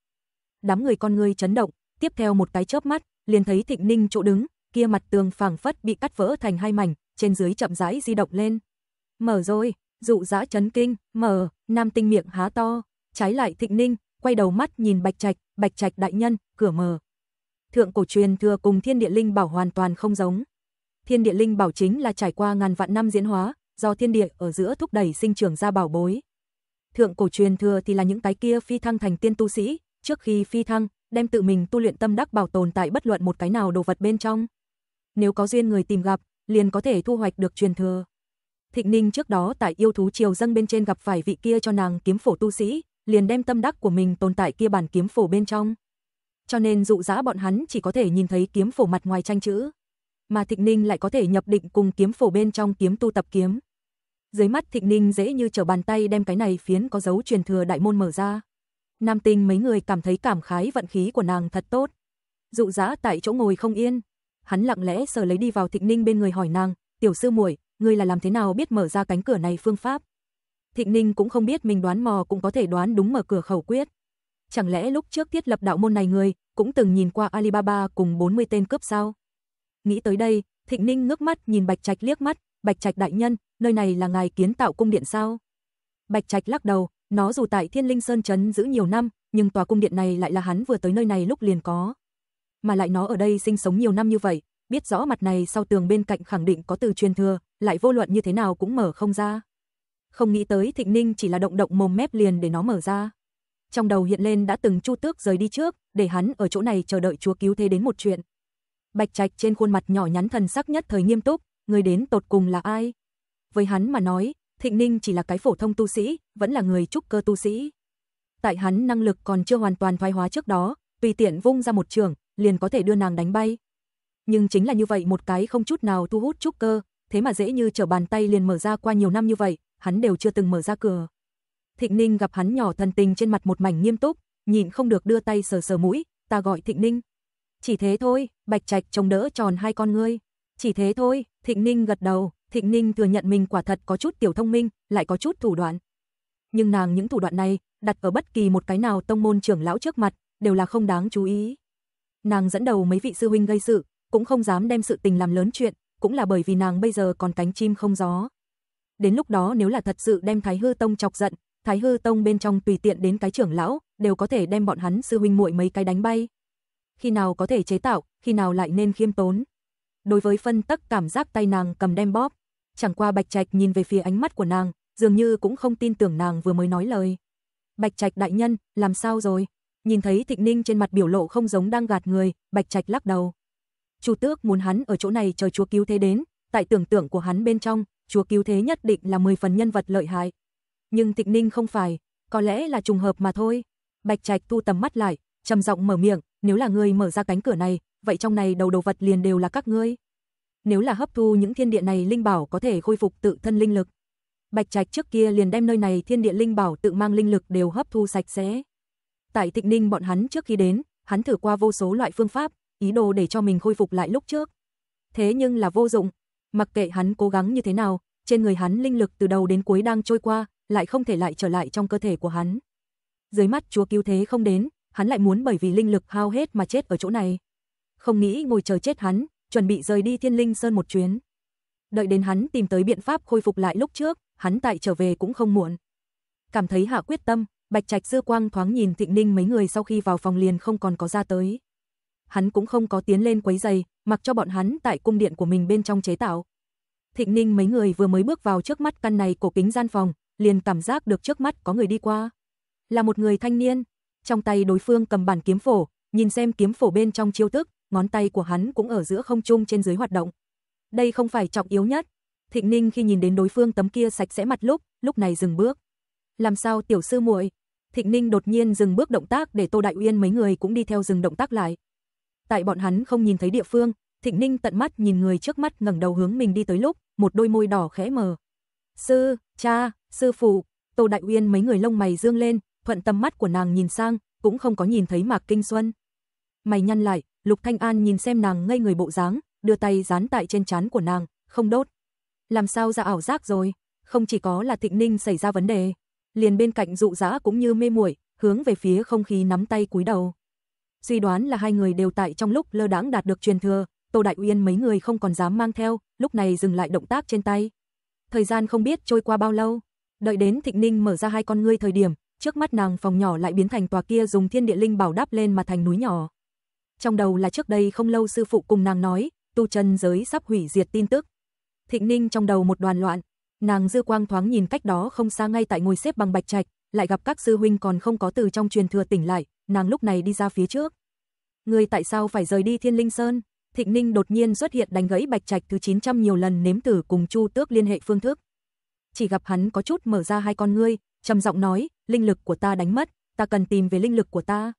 Đám người con người chấn động, tiếp theo một cái chớp mắt, liền thấy Thịnh Ninh chỗ đứng, kia mặt tường phẳng phất bị cắt vỡ thành hai mảnh, trên dưới chậm rãi di động lên. Mở rồi, dụ dã chấn kinh, mở, nam tinh miệng há to, trái lại Thịnh Ninh, quay đầu mắt nhìn Bạch Trạch, Bạch Trạch đại nhân, cửa mở. Thượng cổ truyền thừa cùng Thiên Địa Linh Bảo hoàn toàn không giống. Thiên Địa Linh Bảo chính là trải qua ngàn vạn năm diễn hóa, do thiên địa ở giữa thúc đẩy sinh trưởng ra bảo bối. Thượng cổ truyền thừa thì là những cái kia phi thăng thành tiên tu sĩ, trước khi phi thăng, đem tự mình tu luyện tâm đắc bảo tồn tại bất luận một cái nào đồ vật bên trong. Nếu có duyên người tìm gặp, liền có thể thu hoạch được truyền thừa. Thịnh Ninh trước đó tại yêu thú triều dâng bên trên gặp phải vị kia cho nàng kiếm phổ tu sĩ, liền đem tâm đắc của mình tồn tại kia bản kiếm phổ bên trong. Cho nên dụ dã bọn hắn chỉ có thể nhìn thấy kiếm phổ mặt ngoài tranh chữ, mà Thịnh Ninh lại có thể nhập định cùng kiếm phổ bên trong kiếm tu tập kiếm. Dưới mắt Thịnh Ninh dễ như trở bàn tay đem cái này phiến có dấu truyền thừa đại môn mở ra. Nam tinh mấy người cảm thấy cảm khái vận khí của nàng thật tốt. Dụ dã tại chỗ ngồi không yên, hắn lặng lẽ sờ lấy đi vào Thịnh Ninh bên người hỏi nàng, "Tiểu sư muội, ngươi là làm thế nào biết mở ra cánh cửa này phương pháp?" Thịnh Ninh cũng không biết mình đoán mò cũng có thể đoán đúng mở cửa khẩu quyết. Chẳng lẽ lúc trước thiết lập đạo môn này người cũng từng nhìn qua Alibaba cùng 40 tên cướp sao? Nghĩ tới đây, Thịnh Ninh ngước mắt nhìn Bạch Trạch liếc mắt, "Bạch Trạch đại nhân, nơi này là ngài kiến tạo cung điện sao?" Bạch Trạch lắc đầu, nó dù tại Thiên Linh Sơn Trấn giữ nhiều năm, nhưng tòa cung điện này lại là hắn vừa tới nơi này lúc liền có. Mà lại nó ở đây sinh sống nhiều năm như vậy, biết rõ mặt này sau tường bên cạnh khẳng định có từ truyền thừa, lại vô luận như thế nào cũng mở không ra. Không nghĩ tới Thịnh Ninh chỉ là động động mồm mép liền để nó mở ra. Trong đầu hiện lên đã từng Chu Tước rời đi trước, để hắn ở chỗ này chờ đợi Chúa cứu thế đến một chuyện. Bạch Trạch trên khuôn mặt nhỏ nhắn thần sắc nhất thời nghiêm túc, người đến tột cùng là ai? Với hắn mà nói, Thịnh Ninh chỉ là cái phổ thông tu sĩ, vẫn là người trúc cơ tu sĩ. Tại hắn năng lực còn chưa hoàn toàn thoái hóa trước đó, tùy tiện vung ra một trường, liền có thể đưa nàng đánh bay. Nhưng chính là như vậy một cái không chút nào thu hút trúc cơ, thế mà dễ như trở bàn tay liền mở ra qua nhiều năm như vậy, hắn đều chưa từng mở ra cửa. Thịnh Ninh gặp hắn nhỏ thần tình trên mặt một mảnh nghiêm túc, nhìn không được đưa tay sờ sờ mũi, ta gọi Thịnh Ninh. Chỉ thế thôi, Bạch Trạch trông đỡ tròn hai con ngươi. Chỉ thế thôi, Thịnh Ninh gật đầu, Thịnh Ninh thừa nhận mình quả thật có chút tiểu thông minh, lại có chút thủ đoạn. Nhưng nàng những thủ đoạn này, đặt ở bất kỳ một cái nào tông môn trưởng lão trước mặt, đều là không đáng chú ý. Nàng dẫn đầu mấy vị sư huynh gây sự, cũng không dám đem sự tình làm lớn chuyện, cũng là bởi vì nàng bây giờ còn cánh chim không gió. Đến lúc đó nếu là thật sự đem Thái Hư Tông chọc giận, Thái Hư Tông bên trong tùy tiện đến cái trưởng lão, đều có thể đem bọn hắn sư huynh muội mấy cái đánh bay. Khi nào có thể chế tạo, khi nào lại nên khiêm tốn. Đối với phân tắc cảm giác tay nàng cầm đem bóp, chẳng qua Bạch Trạch nhìn về phía ánh mắt của nàng, dường như cũng không tin tưởng nàng vừa mới nói lời. Bạch Trạch đại nhân, làm sao rồi? Nhìn thấy Thịnh Ninh trên mặt biểu lộ không giống đang gạt người, Bạch Trạch lắc đầu. Chu Tước muốn hắn ở chỗ này chờ Chúa cứu thế đến, tại tưởng tượng của hắn bên trong, Chúa cứu thế nhất định là 10 phần nhân vật lợi hại. Nhưng Thịnh Ninh không phải, có lẽ là trùng hợp mà thôi. Bạch Trạch thu tầm mắt lại, trầm giọng mở miệng, nếu là ngươi mở ra cánh cửa này, vậy trong này đầu đầu vật liền đều là các ngươi nếu là hấp thu những thiên địa này linh bảo có thể khôi phục tự thân linh lực. Bạch Trạch trước kia liền đem nơi này thiên địa linh bảo tự mang linh lực đều hấp thu sạch sẽ. Tại Tịnh Ninh bọn hắn trước khi đến, hắn thử qua vô số loại phương pháp, ý đồ để cho mình khôi phục lại lúc trước. Thế nhưng là vô dụng, mặc kệ hắn cố gắng như thế nào, trên người hắn linh lực từ đầu đến cuối đang trôi qua, lại không thể lại trở lại trong cơ thể của hắn. Dưới mắt chúa cứu thế không đến, hắn lại muốn bởi vì linh lực hao hết mà chết ở chỗ này. Không nghĩ ngồi chờ chết hắn, chuẩn bị rời đi Thiên Linh Sơn một chuyến. Đợi đến hắn tìm tới biện pháp khôi phục lại lúc trước, hắn tại trở về cũng không muộn. Cảm thấy hạ quyết tâm, Bạch Trạch Dư Quang thoáng nhìn Thịnh Ninh mấy người sau khi vào phòng liền không còn có ra tới. Hắn cũng không có tiến lên quấy giày, mặc cho bọn hắn tại cung điện của mình bên trong chế tạo. Thịnh Ninh mấy người vừa mới bước vào trước mắt căn này cổ kính gian phòng, liền cảm giác được trước mắt có người đi qua. Là một người thanh niên, trong tay đối phương cầm bản kiếm phổ, nhìn xem kiếm phổ bên trong chiêu thức, ngón tay của hắn cũng ở giữa không trung trên dưới hoạt động. Đây không phải trọng yếu nhất. Thịnh Ninh khi nhìn đến đối phương tấm kia sạch sẽ mặt lúc, lúc này dừng bước. Làm sao tiểu sư muội? Thịnh Ninh đột nhiên dừng bước động tác để Tô Đại Uyên mấy người cũng đi theo dừng động tác lại. Tại bọn hắn không nhìn thấy địa phương, Thịnh Ninh tận mắt nhìn người trước mắt ngẩng đầu hướng mình đi tới lúc, một đôi môi đỏ khẽ mờ. "Sư, cha, sư phụ." Tô Đại Uyên mấy người lông mày dương lên, thuận tâm mắt của nàng nhìn sang, cũng không có nhìn thấy Mạc Kinh Xuân. Mày nhăn lại, Lục Thanh An nhìn xem nàng ngây người bộ dáng, đưa tay dán tại trên trán của nàng, không đốt. Làm sao ra ảo giác rồi, không chỉ có là Thịnh Ninh xảy ra vấn đề, liền bên cạnh dụ dã cũng như mê muội, hướng về phía không khí nắm tay cúi đầu. Suy đoán là hai người đều tại trong lúc lơ đãng đạt được truyền thừa, Tô Đại Uyên mấy người không còn dám mang theo, lúc này dừng lại động tác trên tay. Thời gian không biết trôi qua bao lâu, đợi đến Thịnh Ninh mở ra hai con ngươi thời điểm, trước mắt nàng phòng nhỏ lại biến thành tòa kia dùng thiên địa linh bảo đắp lên mà thành núi nhỏ trong đầu là trước đây không lâu sư phụ cùng nàng nói, tu chân giới sắp hủy diệt tin tức. Thịnh Ninh trong đầu một đoàn loạn, nàng dư quang thoáng nhìn cách đó không xa ngay tại ngồi xếp bằng bạch trạch, lại gặp các sư huynh còn không có từ trong truyền thừa tỉnh lại, nàng lúc này đi ra phía trước. Người tại sao phải rời đi Thiên Linh Sơn? Thịnh Ninh đột nhiên xuất hiện đánh gãy bạch trạch thứ 900 nhiều lần nếm tử cùng Chu Tước liên hệ phương thức. Chỉ gặp hắn có chút mở ra hai con ngươi, trầm giọng nói, linh lực của ta đánh mất, ta cần tìm về linh lực của ta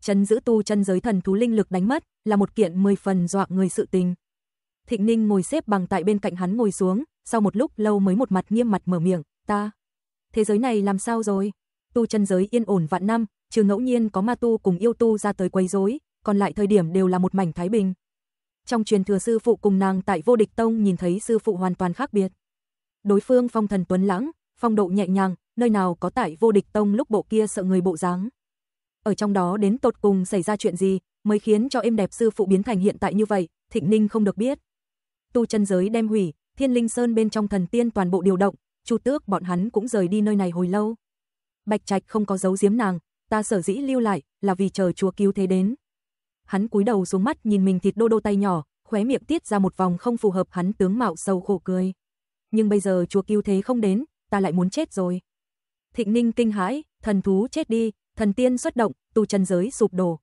chân giữ tu chân giới thần thú linh lực đánh mất, là một kiện mười phần dọa người sự tình. Thịnh Ninh ngồi xếp bằng tại bên cạnh hắn ngồi xuống, sau một lúc lâu mới một mặt nghiêm mặt mở miệng, "Ta, thế giới này làm sao rồi? Tu chân giới yên ổn vạn năm, trừ ngẫu nhiên có ma tu cùng yêu tu ra tới quấy rối, còn lại thời điểm đều là một mảnh thái bình." Trong truyền thừa sư phụ cùng nàng tại Vô Địch Tông nhìn thấy sư phụ hoàn toàn khác biệt. Đối phương phong thần tuấn lãng, phong độ nhẹ nhàng, nơi nào có tại Vô Địch Tông lúc bộ kia sợ người bộ dáng ở trong đó đến tột cùng xảy ra chuyện gì mới khiến cho êm đẹp sư phụ biến thành hiện tại như vậy, Thịnh Ninh không được biết. Tu chân giới đem hủy, Thiên Linh Sơn bên trong thần tiên toàn bộ điều động, Chu Tước bọn hắn cũng rời đi nơi này hồi lâu. Bạch Trạch không có giấu giếm nàng, ta sở dĩ lưu lại là vì chờ chúa cứu thế đến. Hắn cúi đầu xuống mắt nhìn mình thịt đô đô tay nhỏ, khóe miệng tiết ra một vòng không phù hợp hắn tướng mạo sâu khổ cười. Nhưng bây giờ chúa cứu thế không đến, ta lại muốn chết rồi. Thịnh Ninh kinh hãi, thần thú chết đi, thần tiên xuất động, tu chân giới sụp đổ.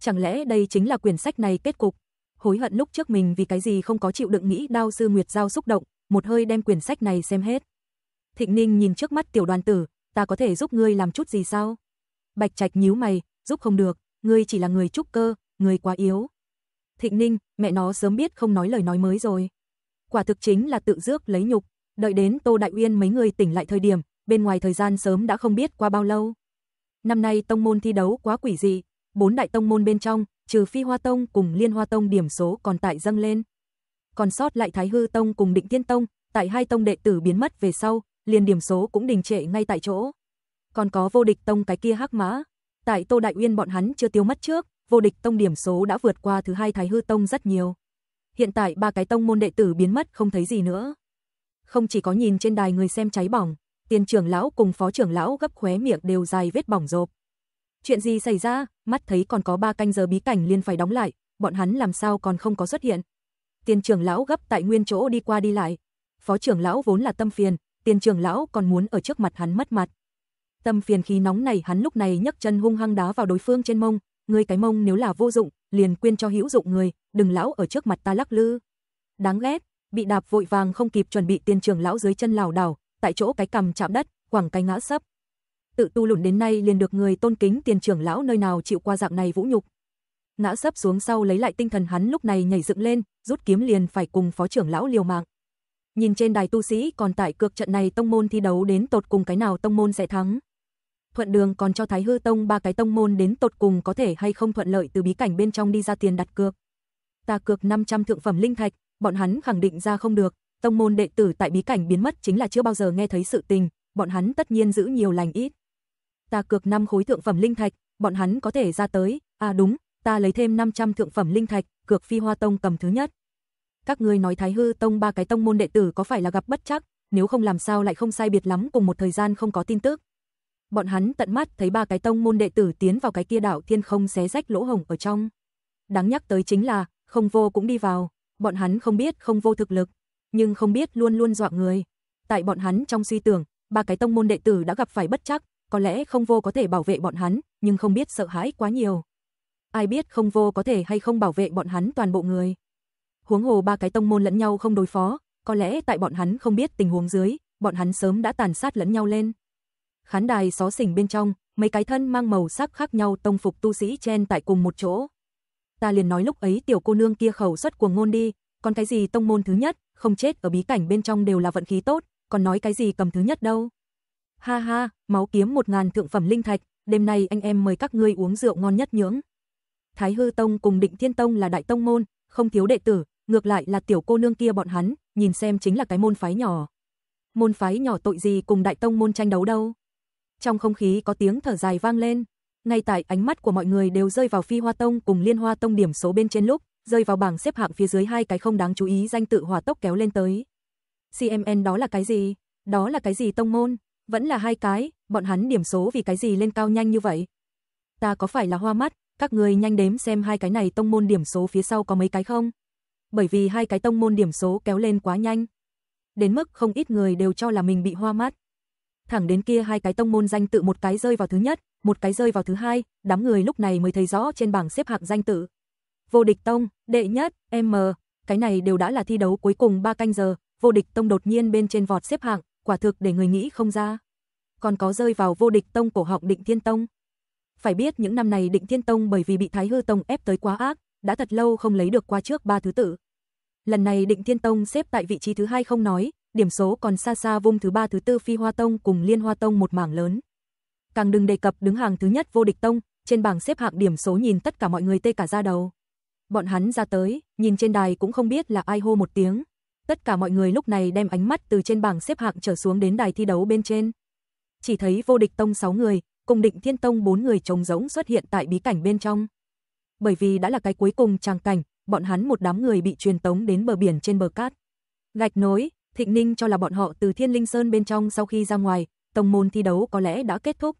Chẳng lẽ đây chính là quyển sách này kết cục? Hối hận lúc trước mình vì cái gì không có chịu đựng nghĩ đao sư Nguyệt Giao xúc động, một hơi đem quyển sách này xem hết. Thịnh Ninh nhìn trước mắt tiểu đoàn tử, ta có thể giúp ngươi làm chút gì sao? Bạch Trạch nhíu mày, giúp không được, ngươi chỉ là người trúc cơ, ngươi quá yếu. Thịnh Ninh, mẹ nó sớm biết không nói lời nói mới rồi. Quả thực chính là tự dước lấy nhục, đợi đến Tô Đại Uyên mấy người tỉnh lại thời điểm, bên ngoài thời gian sớm đã không biết qua bao lâu. Năm nay tông môn thi đấu quá quỷ dị, bốn đại tông môn bên trong, trừ Phi Hoa Tông cùng Liên Hoa Tông điểm số còn tại dâng lên. Còn sót lại Thái Hư Tông cùng Định Thiên Tông, tại hai tông đệ tử biến mất về sau, liền điểm số cũng đình trệ ngay tại chỗ. Còn có vô địch tông cái kia hắc mã, tại Tô Đại Uyên bọn hắn chưa tiêu mất trước, vô địch tông điểm số đã vượt qua thứ hai Thái Hư Tông rất nhiều. Hiện tại ba cái tông môn đệ tử biến mất không thấy gì nữa. Không chỉ có nhìn trên đài người xem cháy bỏng, tiền trưởng lão cùng phó trưởng lão gấp khóe miệng đều dài vết bỏng rộp. Chuyện gì xảy ra, mắt thấy còn có ba canh giờ bí cảnh liền phải đóng lại, bọn hắn làm sao còn không có xuất hiện. Tiền trưởng lão gấp tại nguyên chỗ đi qua đi lại. Phó trưởng lão vốn là tâm phiền, tiền trưởng lão còn muốn ở trước mặt hắn mất mặt. Tâm phiền khí nóng này hắn lúc này nhấc chân hung hăng đá vào đối phương trên mông, người cái mông nếu là vô dụng, liền quyên cho hữu dụng người, đừng lão ở trước mặt ta lắc lư. Đáng ghét, bị đạp vội vàng không kịp chuẩn bị tiền trưởng lão dưới chân lảo đảo, tại chỗ cái cằm chạm đất, quẳng cái ngã sấp. Tự tu lùn đến nay liền được người tôn kính tiền trưởng lão nơi nào chịu qua dạng này vũ nhục. Ngã sấp xuống sau lấy lại tinh thần hắn lúc này nhảy dựng lên, rút kiếm liền phải cùng phó trưởng lão liều mạng. Nhìn trên đài tu sĩ còn tại cược trận này tông môn thi đấu đến tột cùng cái nào tông môn sẽ thắng. Thuận đường còn cho Thái Hư Tông ba cái tông môn đến tột cùng có thể hay không thuận lợi từ bí cảnh bên trong đi ra tiền đặt cược. Ta cược 500 thượng phẩm linh thạch, bọn hắn khẳng định ra không được, tông môn đệ tử tại bí cảnh biến mất chính là chưa bao giờ nghe thấy sự tình, bọn hắn tất nhiên giữ nhiều lành ít. Ta cược năm khối thượng phẩm linh thạch, bọn hắn có thể ra tới, à đúng, ta lấy thêm 500 thượng phẩm linh thạch, cược Phi Hoa Tông cầm thứ nhất. Các ngươi nói Thái Hư Tông ba cái tông môn đệ tử có phải là gặp bất trắc, nếu không làm sao lại không sai biệt lắm cùng một thời gian không có tin tức. Bọn hắn tận mắt thấy ba cái tông môn đệ tử tiến vào cái kia đảo thiên không xé rách lỗ hồng ở trong. Đáng nhắc tới chính là, không vô cũng đi vào, bọn hắn không biết không vô thực lực, nhưng không biết luôn luôn dọa người. Tại bọn hắn trong suy tưởng, ba cái tông môn đệ tử đã gặp phải bất chắc, có lẽ không vô có thể bảo vệ bọn hắn, nhưng không biết sợ hãi quá nhiều. Ai biết không vô có thể hay không bảo vệ bọn hắn toàn bộ người. Huống hồ ba cái tông môn lẫn nhau không đối phó, có lẽ tại bọn hắn không biết tình huống dưới, bọn hắn sớm đã tàn sát lẫn nhau lên. Khán đài xó xỉnh bên trong, mấy cái thân mang màu sắc khác nhau tông phục tu sĩ chen tại cùng một chỗ. Ta liền nói lúc ấy tiểu cô nương kia khẩu xuất cuồng ngôn đi, còn cái gì tông môn thứ nhất, không chết ở bí cảnh bên trong đều là vận khí tốt, còn nói cái gì cầm thứ nhất đâu. Ha ha, máu kiếm một ngàn thượng phẩm linh thạch, đêm nay anh em mời các ngươi uống rượu ngon nhất nhưỡng. Thái Hư Tông cùng Định Thiên Tông là đại tông môn, không thiếu đệ tử, ngược lại là tiểu cô nương kia bọn hắn, nhìn xem chính là cái môn phái nhỏ. Môn phái nhỏ tội gì cùng đại tông môn tranh đấu đâu. Trong không khí có tiếng thở dài vang lên, ngay tại ánh mắt của mọi người đều rơi vào Phi Hoa Tông cùng Liên Hoa Tông điểm số bên trên lúc, rơi vào bảng xếp hạng phía dưới hai cái không đáng chú ý danh tự hòa tốc kéo lên tới. CMN đó là cái gì? Đó là cái gì tông môn? Vẫn là hai cái, bọn hắn điểm số vì cái gì lên cao nhanh như vậy? Ta có phải là hoa mắt, các người nhanh đếm xem hai cái này tông môn điểm số phía sau có mấy cái không? Bởi vì hai cái tông môn điểm số kéo lên quá nhanh. Đến mức không ít người đều cho là mình bị hoa mắt. Thẳng đến kia hai cái tông môn danh tự một cái rơi vào thứ nhất, một cái rơi vào thứ hai, đám người lúc này mới thấy rõ trên bảng xếp hạng danh tự, vô địch tông, đệ nhất, M, cái này đều đã là thi đấu cuối cùng 3 canh giờ, vô địch tông đột nhiên bên trên vọt xếp hạng, quả thực để người nghĩ không ra. Còn có rơi vào vô địch tông cổ họng Định Thiên Tông. Phải biết những năm này Định Thiên Tông bởi vì bị Thái Hư Tông ép tới quá ác, đã thật lâu không lấy được qua trước ba thứ tự. Lần này Định Thiên Tông xếp tại vị trí thứ hai không nói, điểm số còn xa xa vung thứ ba thứ tư Phi Hoa Tông cùng Liên Hoa Tông một mảng lớn. Càng đừng đề cập đứng hàng thứ nhất vô địch tông, trên bảng xếp hạng điểm số nhìn tất cả mọi người tê cả da đầu. Bọn hắn ra tới, nhìn trên đài cũng không biết là ai hô một tiếng. Tất cả mọi người lúc này đem ánh mắt từ trên bảng xếp hạng trở xuống đến đài thi đấu bên trên. Chỉ thấy vô địch tông 6 người, cùng định thiên tông 4 người trống rỗng xuất hiện tại bí cảnh bên trong. Bởi vì đã là cái cuối cùng tràng cảnh, bọn hắn một đám người bị truyền tống đến bờ biển trên bờ cát. Gạch nối, Thịnh Ninh cho là bọn họ từ Thiên Linh Sơn bên trong sau khi ra ngoài, tông môn thi đấu có lẽ đã kết thúc.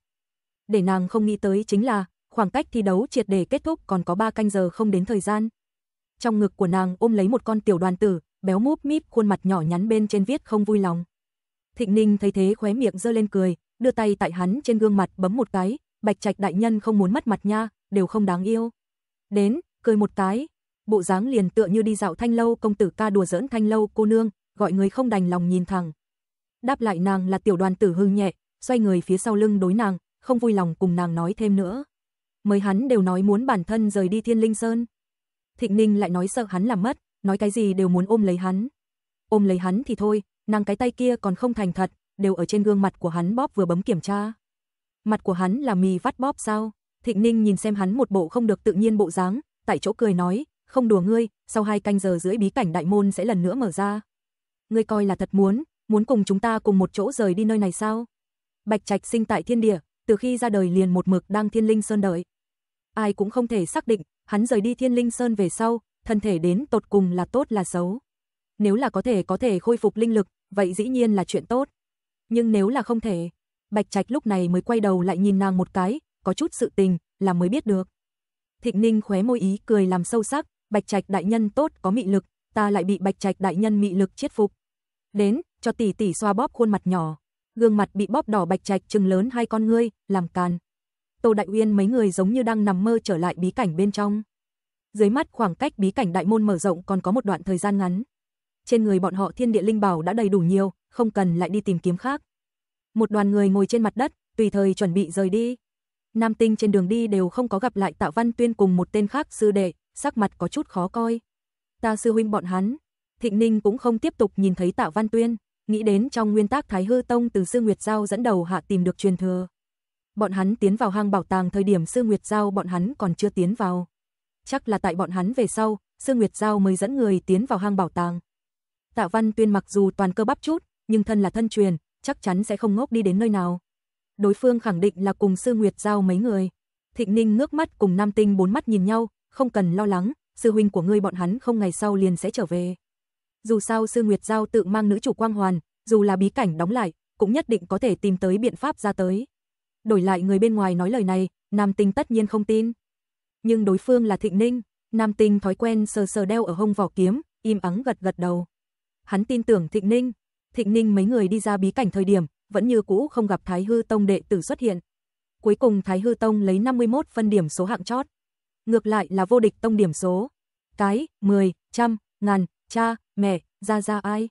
Để nàng không nghĩ tới chính là, khoảng cách thi đấu triệt để kết thúc còn có 3 canh giờ không đến thời gian. Trong ngực của nàng ôm lấy một con tiểu đoàn tử, béo múp míp khuôn mặt nhỏ nhắn bên trên viết không vui lòng. Thịnh Ninh thấy thế khóe miệng dơ lên cười, đưa tay tại hắn trên gương mặt bấm một cái, bạch trạch đại nhân không muốn mất mặt nha, đều không đáng yêu. Đến, cười một cái, bộ dáng liền tựa như đi dạo thanh lâu công tử ca đùa giỡn thanh lâu cô nương, gọi người không đành lòng nhìn thẳng. Đáp lại nàng là tiểu đoàn tử hư nhẹ, xoay người phía sau lưng đối nàng, không vui lòng cùng nàng nói thêm nữa mới hắn đều nói muốn bản thân rời đi Thiên Linh Sơn. Thịnh Ninh lại nói sợ hắn làm mất, nói cái gì đều muốn ôm lấy hắn. Ôm lấy hắn thì thôi, nàng cái tay kia còn không thành thật, đều ở trên gương mặt của hắn bóp vừa bấm kiểm tra. Mặt của hắn là mì vắt bóp sao? Thịnh Ninh nhìn xem hắn một bộ không được tự nhiên bộ dáng, tại chỗ cười nói, không đùa ngươi, sau hai canh giờ rưỡi bí cảnh đại môn sẽ lần nữa mở ra. Ngươi coi là thật muốn, muốn cùng chúng ta cùng một chỗ rời đi nơi này sao? Bạch Trạch sinh tại thiên địa, từ khi ra đời liền một mực đang thiên linh sơn đợi ai cũng không thể xác định, hắn rời đi Thiên Linh Sơn về sau, thân thể đến tột cùng là tốt là xấu. Nếu là có thể có thể khôi phục linh lực, vậy dĩ nhiên là chuyện tốt. Nhưng nếu là không thể, Bạch Trạch lúc này mới quay đầu lại nhìn nàng một cái, có chút sự tình, là mới biết được. Thịnh Ninh khóe môi ý cười làm sâu sắc, Bạch Trạch đại nhân tốt có mị lực, ta lại bị Bạch Trạch đại nhân mị lực chiết phục. Đến, cho tỷ tỷ xoa bóp khuôn mặt nhỏ, gương mặt bị bóp đỏ Bạch Trạch trừng lớn hai con ngươi, làm càn. Tô Đại Uyên mấy người giống như đang nằm mơ trở lại bí cảnh bên trong. Dưới mắt khoảng cách bí cảnh đại môn mở rộng còn có một đoạn thời gian ngắn. Trên người bọn họ thiên địa linh bảo đã đầy đủ nhiều, không cần lại đi tìm kiếm khác. Một đoàn người ngồi trên mặt đất, tùy thời chuẩn bị rời đi. Nam tinh trên đường đi đều không có gặp lại Tạ Văn Tuyên cùng một tên khác sư đệ, sắc mặt có chút khó coi. Ta sư huynh bọn hắn, Thịnh Ninh cũng không tiếp tục nhìn thấy Tạ Văn Tuyên, nghĩ đến trong nguyên tác Thái Hư Tông từ sư Nguyệt Giao dẫn đầu hạ tìm được truyền thừa, Bọn hắn tiến vào hang bảo tàng thời điểm Sư Nguyệt Giao bọn hắn còn chưa tiến vào. Chắc là tại bọn hắn về sau, Sư Nguyệt Giao mới dẫn người tiến vào hang bảo tàng. Tạ Văn Tuyên mặc dù toàn cơ bắp chút, nhưng thân là thân truyền, chắc chắn sẽ không ngốc đi đến nơi nào. Đối phương khẳng định là cùng Sư Nguyệt Giao mấy người. Thịnh Ninh ngước mắt cùng Nam Tinh bốn mắt nhìn nhau, không cần lo lắng, sư huynh của ngươi bọn hắn không ngày sau liền sẽ trở về. Dù sao Sư Nguyệt Giao tự mang nữ chủ quang hoàn, dù là bí cảnh đóng lại, cũng nhất định có thể tìm tới biện pháp ra tới đổi lại người bên ngoài nói lời này, Nam Tinh tất nhiên không tin. Nhưng đối phương là Thịnh Ninh, Nam Tinh thói quen sờ sờ đeo ở hông vỏ kiếm, im ắng gật gật đầu. Hắn tin tưởng Thịnh Ninh. Thịnh Ninh mấy người đi ra bí cảnh thời điểm, vẫn như cũ không gặp Thái Hư Tông đệ tử xuất hiện. Cuối cùng Thái Hư Tông lấy 51 phân điểm số hạng chót. Ngược lại là vô địch tông điểm số. Cái, 10, trăm, ngàn, cha, mẹ, ra ra ai.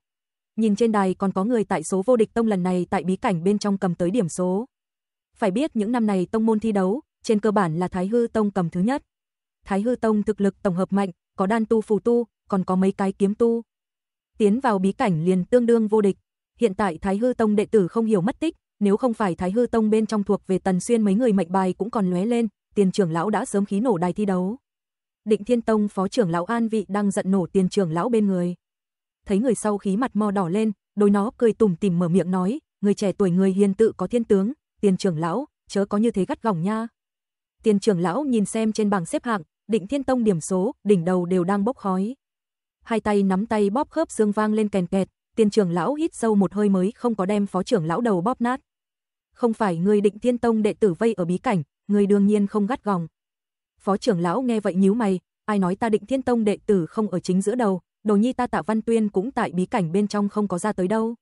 Nhìn trên đài còn có người tại số vô địch tông lần này tại bí cảnh bên trong cầm tới điểm số. Phải biết những năm này tông môn thi đấu, trên cơ bản là Thái Hư Tông cầm thứ nhất. Thái Hư Tông thực lực tổng hợp mạnh, có đan tu phù tu, còn có mấy cái kiếm tu. Tiến vào bí cảnh liền tương đương vô địch. Hiện tại Thái Hư Tông đệ tử không hiểu mất tích, nếu không phải Thái Hư Tông bên trong thuộc về Tần Xuyên mấy người mệnh bài cũng còn lóe lên, tiền trưởng lão đã sớm khí nổ đài thi đấu. Định Thiên Tông phó trưởng lão An Vị đang giận nổ tiền trưởng lão bên người. Thấy người sau khí mặt mò đỏ lên, đôi nó cười tủm tìm mở miệng nói, người trẻ tuổi người hiền tự có thiên tướng, tiền trưởng lão, chớ có như thế gắt gỏng nha. Tiền trưởng lão nhìn xem trên bảng xếp hạng, định thiên tông điểm số, đỉnh đầu đều đang bốc khói. Hai tay nắm tay bóp khớp xương vang lên kèn kẹt, tiền trưởng lão hít sâu một hơi mới không có đem phó trưởng lão đầu bóp nát. Không phải người định thiên tông đệ tử vây ở bí cảnh, người đương nhiên không gắt gỏng. Phó trưởng lão nghe vậy nhíu mày, ai nói ta định thiên tông đệ tử không ở chính giữa đầu, đồ nhi ta tạ văn tuyên cũng tại bí cảnh bên trong không có ra tới đâu.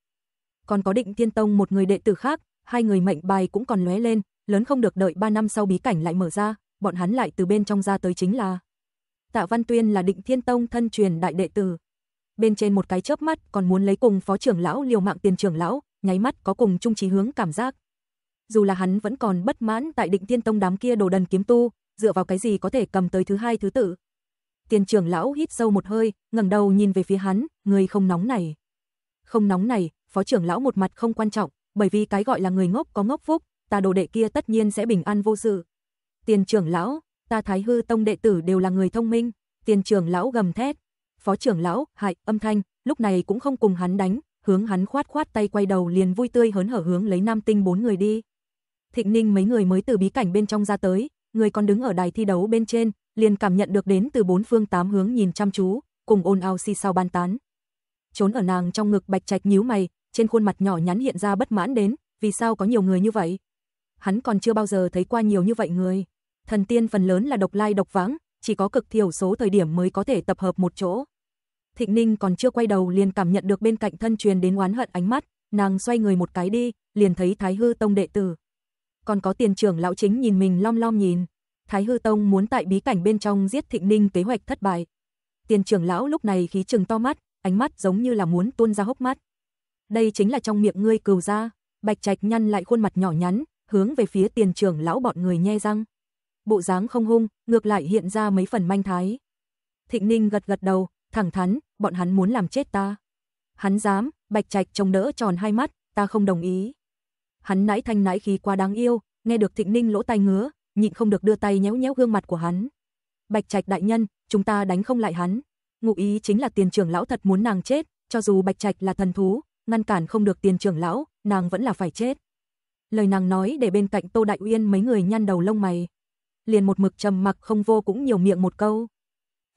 Còn có định thiên tông một người đệ tử khác, hai người mệnh bài cũng còn lóe lên, lớn không được đợi 3 năm sau bí cảnh lại mở ra, bọn hắn lại từ bên trong ra tới chính là Tạ Văn Tuyên là Định Thiên Tông thân truyền đại đệ tử. Bên trên một cái chớp mắt còn muốn lấy cùng phó trưởng lão liều mạng tiền trưởng lão, nháy mắt có cùng chung chí hướng cảm giác. Dù là hắn vẫn còn bất mãn tại Định Thiên Tông đám kia đồ đần kiếm tu, dựa vào cái gì có thể cầm tới thứ hai thứ tự. Tiền trưởng lão hít sâu một hơi, ngẩng đầu nhìn về phía hắn, người không nóng này. Không nóng này, phó trưởng lão một mặt không quan trọng, bởi vì cái gọi là người ngốc có ngốc phúc, ta đồ đệ kia tất nhiên sẽ bình an vô sự. Tiền trưởng lão, ta Thái Hư Tông đệ tử đều là người thông minh, tiền trưởng lão gầm thét. Phó trưởng lão, hại, âm thanh, lúc này cũng không cùng hắn đánh, hướng hắn khoát khoát tay quay đầu liền vui tươi hớn hở hướng lấy nam tinh bốn người đi. Thịnh Ninh mấy người mới từ bí cảnh bên trong ra tới, người còn đứng ở đài thi đấu bên trên, liền cảm nhận được đến từ bốn phương tám hướng nhìn chăm chú, cùng ôn ao si sao ban tán. Trốn ở nàng trong ngực Bạch Trạch nhíu mày, trên khuôn mặt nhỏ nhắn hiện ra bất mãn đến, vì sao có nhiều người như vậy? Hắn còn chưa bao giờ thấy qua nhiều như vậy người. Thần tiên phần lớn là độc lai độc vãng, chỉ có cực thiểu số thời điểm mới có thể tập hợp một chỗ. Thịnh Ninh còn chưa quay đầu liền cảm nhận được bên cạnh thân truyền đến oán hận ánh mắt, nàng xoay người một cái đi, liền thấy Thái Hư Tông đệ tử. Còn có tiền trưởng lão chính nhìn mình lom lom nhìn. Thái Hư Tông muốn tại bí cảnh bên trong giết Thịnh Ninh kế hoạch thất bại. Tiền trưởng lão lúc này khí trừng to mắt, ánh mắt giống như là muốn tuôn ra hốc mắt đây chính là trong miệng ngươi cừu ra. Bạch Trạch nhăn lại khuôn mặt nhỏ nhắn, hướng về phía tiền trưởng lão bọn người nhe răng. Bộ dáng không hung, ngược lại hiện ra mấy phần manh thái. Thịnh Ninh gật gật đầu, thẳng thắn, bọn hắn muốn làm chết ta. Hắn dám, Bạch Trạch trông đỡ tròn hai mắt, ta không đồng ý. Hắn nãy thanh nãy khí qua đáng yêu, nghe được Thịnh Ninh lỗ tai ngứa, nhịn không được đưa tay nhéo nhéo gương mặt của hắn. Bạch Trạch đại nhân, chúng ta đánh không lại hắn. Ngụ ý chính là tiền trưởng lão thật muốn nàng chết, cho dù Bạch Trạch là thần thú, ngăn cản không được tiền trưởng lão, nàng vẫn là phải chết. Lời nàng nói để bên cạnh Tô Đại Uyên mấy người nhăn đầu lông mày. Liền một mực trầm mặc không vô cũng nhiều miệng một câu.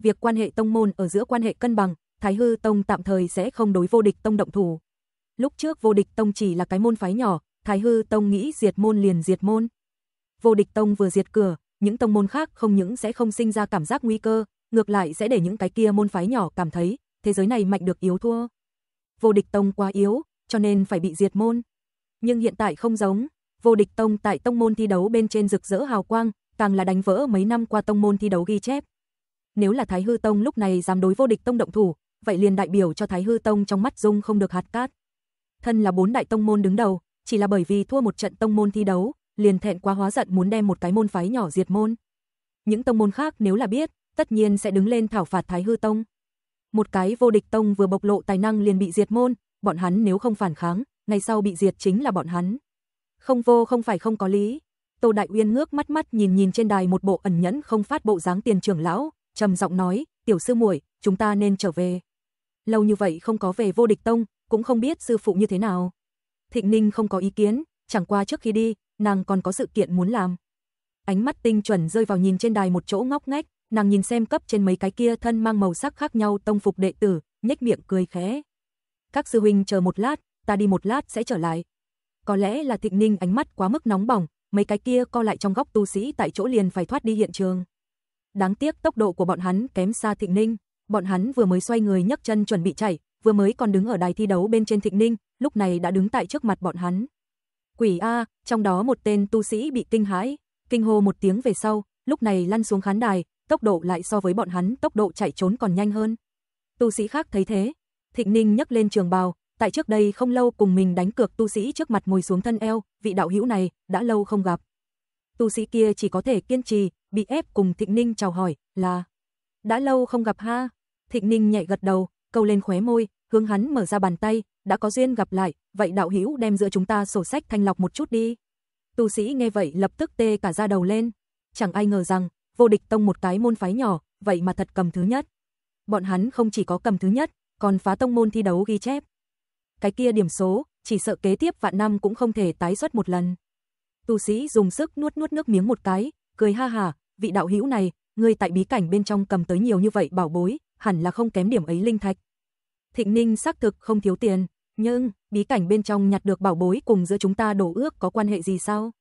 Việc quan hệ tông môn ở giữa quan hệ cân bằng, Thái Hư Tông tạm thời sẽ không đối vô địch tông động thủ. Lúc trước vô địch tông chỉ là cái môn phái nhỏ, Thái Hư Tông nghĩ diệt môn liền diệt môn. Vô địch tông vừa diệt cửa, những tông môn khác không những sẽ không sinh ra cảm giác nguy cơ, ngược lại sẽ để những cái kia môn phái nhỏ cảm thấy thế giới này mạnh được yếu thua vô địch tông quá yếu, cho nên phải bị diệt môn. Nhưng hiện tại không giống, vô địch tông tại tông môn thi đấu bên trên rực rỡ hào quang, càng là đánh vỡ mấy năm qua tông môn thi đấu ghi chép. Nếu là Thái Hư Tông lúc này dám đối vô địch tông động thủ, vậy liền đại biểu cho Thái Hư Tông trong mắt dung không được hạt cát. Thân là bốn đại tông môn đứng đầu, chỉ là bởi vì thua một trận tông môn thi đấu, liền thẹn quá hóa giận muốn đem một cái môn phái nhỏ diệt môn. Những tông môn khác nếu là biết, tất nhiên sẽ đứng lên thảo phạt Thái Hư Tông một cái vô địch tông vừa bộc lộ tài năng liền bị diệt môn, bọn hắn nếu không phản kháng, ngày sau bị diệt chính là bọn hắn. Không vô không phải không có lý. Tô Đại Uyên ngước mắt mắt nhìn nhìn trên đài một bộ ẩn nhẫn không phát bộ dáng tiền trưởng lão, trầm giọng nói, "Tiểu sư muội, chúng ta nên trở về. Lâu như vậy không có về vô địch tông, cũng không biết sư phụ như thế nào." Thịnh Ninh không có ý kiến, chẳng qua trước khi đi, nàng còn có sự kiện muốn làm. Ánh mắt tinh chuẩn rơi vào nhìn trên đài một chỗ ngóc ngách, nàng nhìn xem cấp trên mấy cái kia thân mang màu sắc khác nhau tông phục đệ tử, nhếch miệng cười khẽ. Các sư huynh chờ một lát, ta đi một lát sẽ trở lại. Có lẽ là Thịnh Ninh ánh mắt quá mức nóng bỏng, mấy cái kia co lại trong góc tu sĩ tại chỗ liền phải thoát đi hiện trường. Đáng tiếc tốc độ của bọn hắn kém xa Thịnh Ninh, bọn hắn vừa mới xoay người nhấc chân chuẩn bị chạy, vừa mới còn đứng ở đài thi đấu bên trên Thịnh Ninh, lúc này đã đứng tại trước mặt bọn hắn. Quỷ a, trong đó một tên tu sĩ bị kinh hãi, kinh hô một tiếng về sau, lúc này lăn xuống khán đài, tốc độ lại so với bọn hắn tốc độ chạy trốn còn nhanh hơn. Tu sĩ khác thấy thế, Thịnh Ninh nhấc lên trường bào, tại trước đây không lâu cùng mình đánh cược tu sĩ trước mặt ngồi xuống thân eo, vị đạo hữu này đã lâu không gặp. Tu sĩ kia chỉ có thể kiên trì, bị ép cùng Thịnh Ninh chào hỏi là đã lâu không gặp ha. Thịnh Ninh nhẹ gật đầu, câu lên khóe môi, hướng hắn mở ra bàn tay, đã có duyên gặp lại, vậy đạo hữu đem giữa chúng ta sổ sách thanh lọc một chút đi. Tu sĩ nghe vậy lập tức tê cả da đầu lên, chẳng ai ngờ rằng vô địch tông một cái môn phái nhỏ, vậy mà thật cầm thứ nhất. Bọn hắn không chỉ có cầm thứ nhất, còn phá tông môn thi đấu ghi chép. Cái kia điểm số, chỉ sợ kế tiếp vạn năm cũng không thể tái xuất một lần. Tu sĩ dùng sức nuốt nuốt nước miếng một cái, cười ha hà, vị đạo hữu này, người tại bí cảnh bên trong cầm tới nhiều như vậy bảo bối, hẳn là không kém điểm ấy linh thạch. Thịnh Ninh xác thực không thiếu tiền, nhưng bí cảnh bên trong nhặt được bảo bối cùng giữa chúng ta đổ ước có quan hệ gì sao?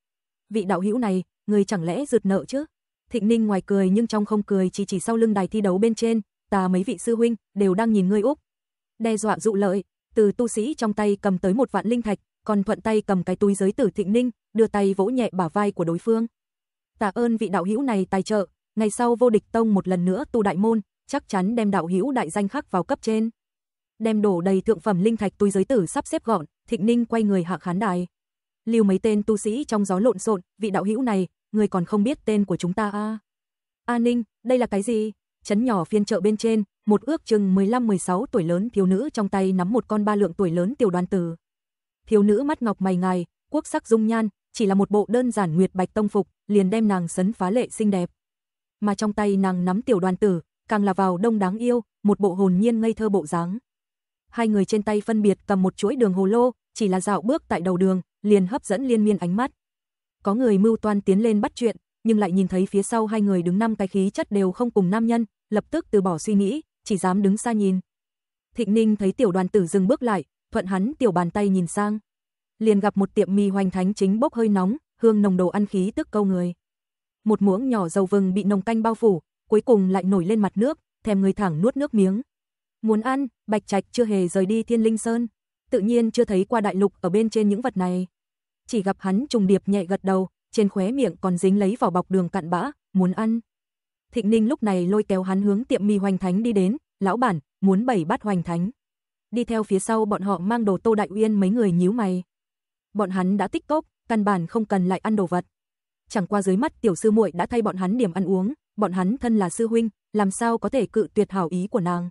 Vị đạo hữu này, người chẳng lẽ rượt nợ chứ? Thịnh Ninh ngoài cười nhưng trong không cười chỉ chỉ sau lưng đài thi đấu bên trên, ta mấy vị sư huynh đều đang nhìn ngươi úp, Đe dọa dụ lợi, từ tu sĩ trong tay cầm tới một vạn linh thạch, còn thuận tay cầm cái túi giới tử Thịnh Ninh, đưa tay vỗ nhẹ bả vai của đối phương. Tạ ơn vị đạo hữu này tài trợ, ngày sau vô địch tông một lần nữa tu đại môn, chắc chắn đem đạo hữu đại danh khắc vào cấp trên. Đem đổ đầy thượng phẩm linh thạch túi giới tử sắp xếp gọn, Thịnh Ninh quay người hạ khán đài. Lưu mấy tên tu sĩ trong gió lộn xộn, vị đạo hữu này người còn không biết tên của chúng ta à. A Ninh, đây là cái gì? Chấn nhỏ phiên chợ bên trên, một ước chừng 15-16 tuổi lớn thiếu nữ trong tay nắm một con ba lượng tuổi lớn tiểu đoàn tử. Thiếu nữ mắt ngọc mày ngài, quốc sắc dung nhan, chỉ là một bộ đơn giản nguyệt bạch tông phục, liền đem nàng sấn phá lệ xinh đẹp. Mà trong tay nàng nắm tiểu đoàn tử, càng là vào đông đáng yêu, một bộ hồn nhiên ngây thơ bộ dáng. Hai người trên tay phân biệt cầm một chuỗi đường hồ lô, chỉ là dạo bước tại đầu đường, liền hấp dẫn liên miên ánh mắt có người mưu toan tiến lên bắt chuyện, nhưng lại nhìn thấy phía sau hai người đứng năm cái khí chất đều không cùng nam nhân, lập tức từ bỏ suy nghĩ, chỉ dám đứng xa nhìn. Thịnh Ninh thấy tiểu đoàn tử dừng bước lại, thuận hắn tiểu bàn tay nhìn sang. Liền gặp một tiệm mì hoành thánh chính bốc hơi nóng, hương nồng đồ ăn khí tức câu người. Một muỗng nhỏ dầu vừng bị nồng canh bao phủ, cuối cùng lại nổi lên mặt nước, thèm người thẳng nuốt nước miếng. Muốn ăn, Bạch Trạch chưa hề rời đi Thiên Linh Sơn, tự nhiên chưa thấy qua đại lục ở bên trên những vật này chỉ gặp hắn trùng điệp nhẹ gật đầu, trên khóe miệng còn dính lấy vào bọc đường cặn bã, muốn ăn. Thịnh Ninh lúc này lôi kéo hắn hướng tiệm mì hoành thánh đi đến, lão bản, muốn bảy bát hoành thánh. Đi theo phía sau bọn họ mang đồ Tô Đại Uyên mấy người nhíu mày. Bọn hắn đã tích cốc, căn bản không cần lại ăn đồ vật. Chẳng qua dưới mắt tiểu sư muội đã thay bọn hắn điểm ăn uống, bọn hắn thân là sư huynh, làm sao có thể cự tuyệt hảo ý của nàng.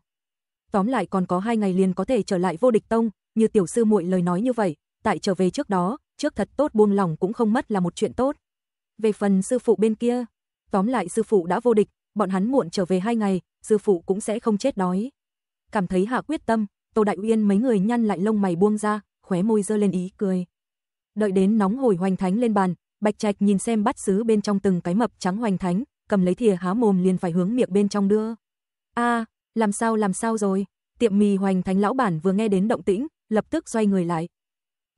Tóm lại còn có hai ngày liền có thể trở lại vô địch tông, như tiểu sư muội lời nói như vậy, tại trở về trước đó, trước thật tốt buông lòng cũng không mất là một chuyện tốt. Về phần sư phụ bên kia, tóm lại sư phụ đã vô địch, bọn hắn muộn trở về hai ngày, sư phụ cũng sẽ không chết đói. Cảm thấy hạ quyết tâm, Tô Đại Uyên mấy người nhăn lại lông mày buông ra, khóe môi dơ lên ý cười. Đợi đến nóng hồi hoành thánh lên bàn, Bạch Trạch nhìn xem bắt sứ bên trong từng cái mập trắng hoành thánh, cầm lấy thìa há mồm liền phải hướng miệng bên trong đưa. A, làm sao làm sao rồi? Tiệm mì hoành thánh lão bản vừa nghe đến động tĩnh, lập tức xoay người lại,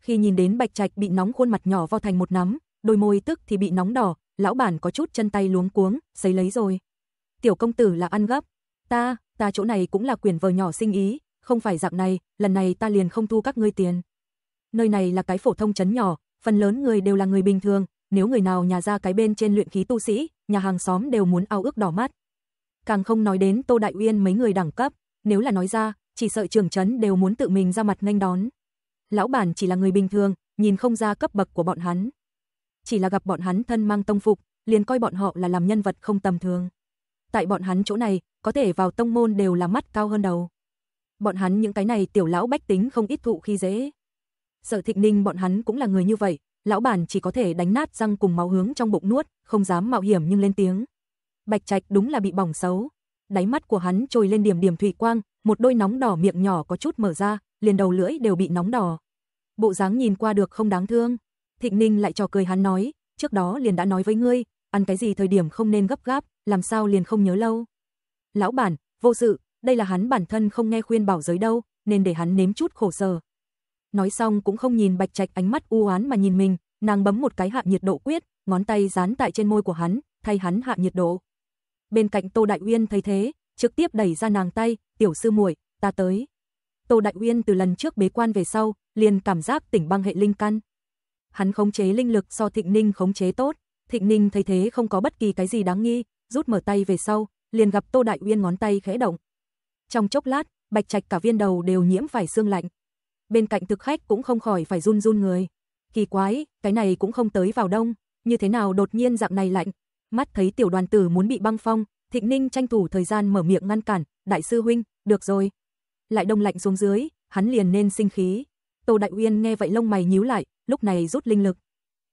khi nhìn đến Bạch Trạch bị nóng khuôn mặt nhỏ vo thành một nắm, đôi môi tức thì bị nóng đỏ, lão bản có chút chân tay luống cuống, sấy lấy rồi. Tiểu công tử là ăn gấp. Ta, ta chỗ này cũng là quyền vờ nhỏ sinh ý, không phải dạng này, lần này ta liền không thu các ngươi tiền. Nơi này là cái phổ thông chấn nhỏ, phần lớn người đều là người bình thường, nếu người nào nhà ra cái bên trên luyện khí tu sĩ, nhà hàng xóm đều muốn ao ước đỏ mắt. Càng không nói đến Tô Đại Uyên mấy người đẳng cấp, nếu là nói ra, chỉ sợ trường trấn đều muốn tự mình ra mặt nghênh đón lão bản chỉ là người bình thường, nhìn không ra cấp bậc của bọn hắn. Chỉ là gặp bọn hắn thân mang tông phục, liền coi bọn họ là làm nhân vật không tầm thường. Tại bọn hắn chỗ này, có thể vào tông môn đều là mắt cao hơn đầu. Bọn hắn những cái này tiểu lão bách tính không ít thụ khi dễ. Sở Thịnh Ninh bọn hắn cũng là người như vậy, lão bản chỉ có thể đánh nát răng cùng máu hướng trong bụng nuốt, không dám mạo hiểm nhưng lên tiếng. Bạch Trạch đúng là bị bỏng xấu. Đáy mắt của hắn trồi lên điểm điểm thủy quang, một đôi nóng đỏ miệng nhỏ có chút mở ra, liền đầu lưỡi đều bị nóng đỏ bộ dáng nhìn qua được không đáng thương. Thịnh Ninh lại trò cười hắn nói, trước đó liền đã nói với ngươi, ăn cái gì thời điểm không nên gấp gáp, làm sao liền không nhớ lâu. Lão bản, vô sự, đây là hắn bản thân không nghe khuyên bảo giới đâu, nên để hắn nếm chút khổ sở. Nói xong cũng không nhìn Bạch Trạch ánh mắt u oán mà nhìn mình, nàng bấm một cái hạ nhiệt độ quyết, ngón tay dán tại trên môi của hắn, thay hắn hạ nhiệt độ. Bên cạnh Tô Đại Uyên thấy thế, trực tiếp đẩy ra nàng tay, "Tiểu sư muội, ta tới." Tô Đại Uyên từ lần trước bế quan về sau, liền cảm giác tỉnh băng hệ linh căn. Hắn khống chế linh lực do Thịnh Ninh khống chế tốt, Thịnh Ninh thấy thế không có bất kỳ cái gì đáng nghi, rút mở tay về sau, liền gặp Tô Đại Uyên ngón tay khẽ động. Trong chốc lát, bạch trạch cả viên đầu đều nhiễm phải xương lạnh. Bên cạnh thực khách cũng không khỏi phải run run người. Kỳ quái, cái này cũng không tới vào đông, như thế nào đột nhiên dạng này lạnh. Mắt thấy tiểu đoàn tử muốn bị băng phong, Thịnh Ninh tranh thủ thời gian mở miệng ngăn cản, "Đại sư huynh, được rồi, lại đông lạnh xuống dưới, hắn liền nên sinh khí. Tô Đại Uyên nghe vậy lông mày nhíu lại, lúc này rút linh lực.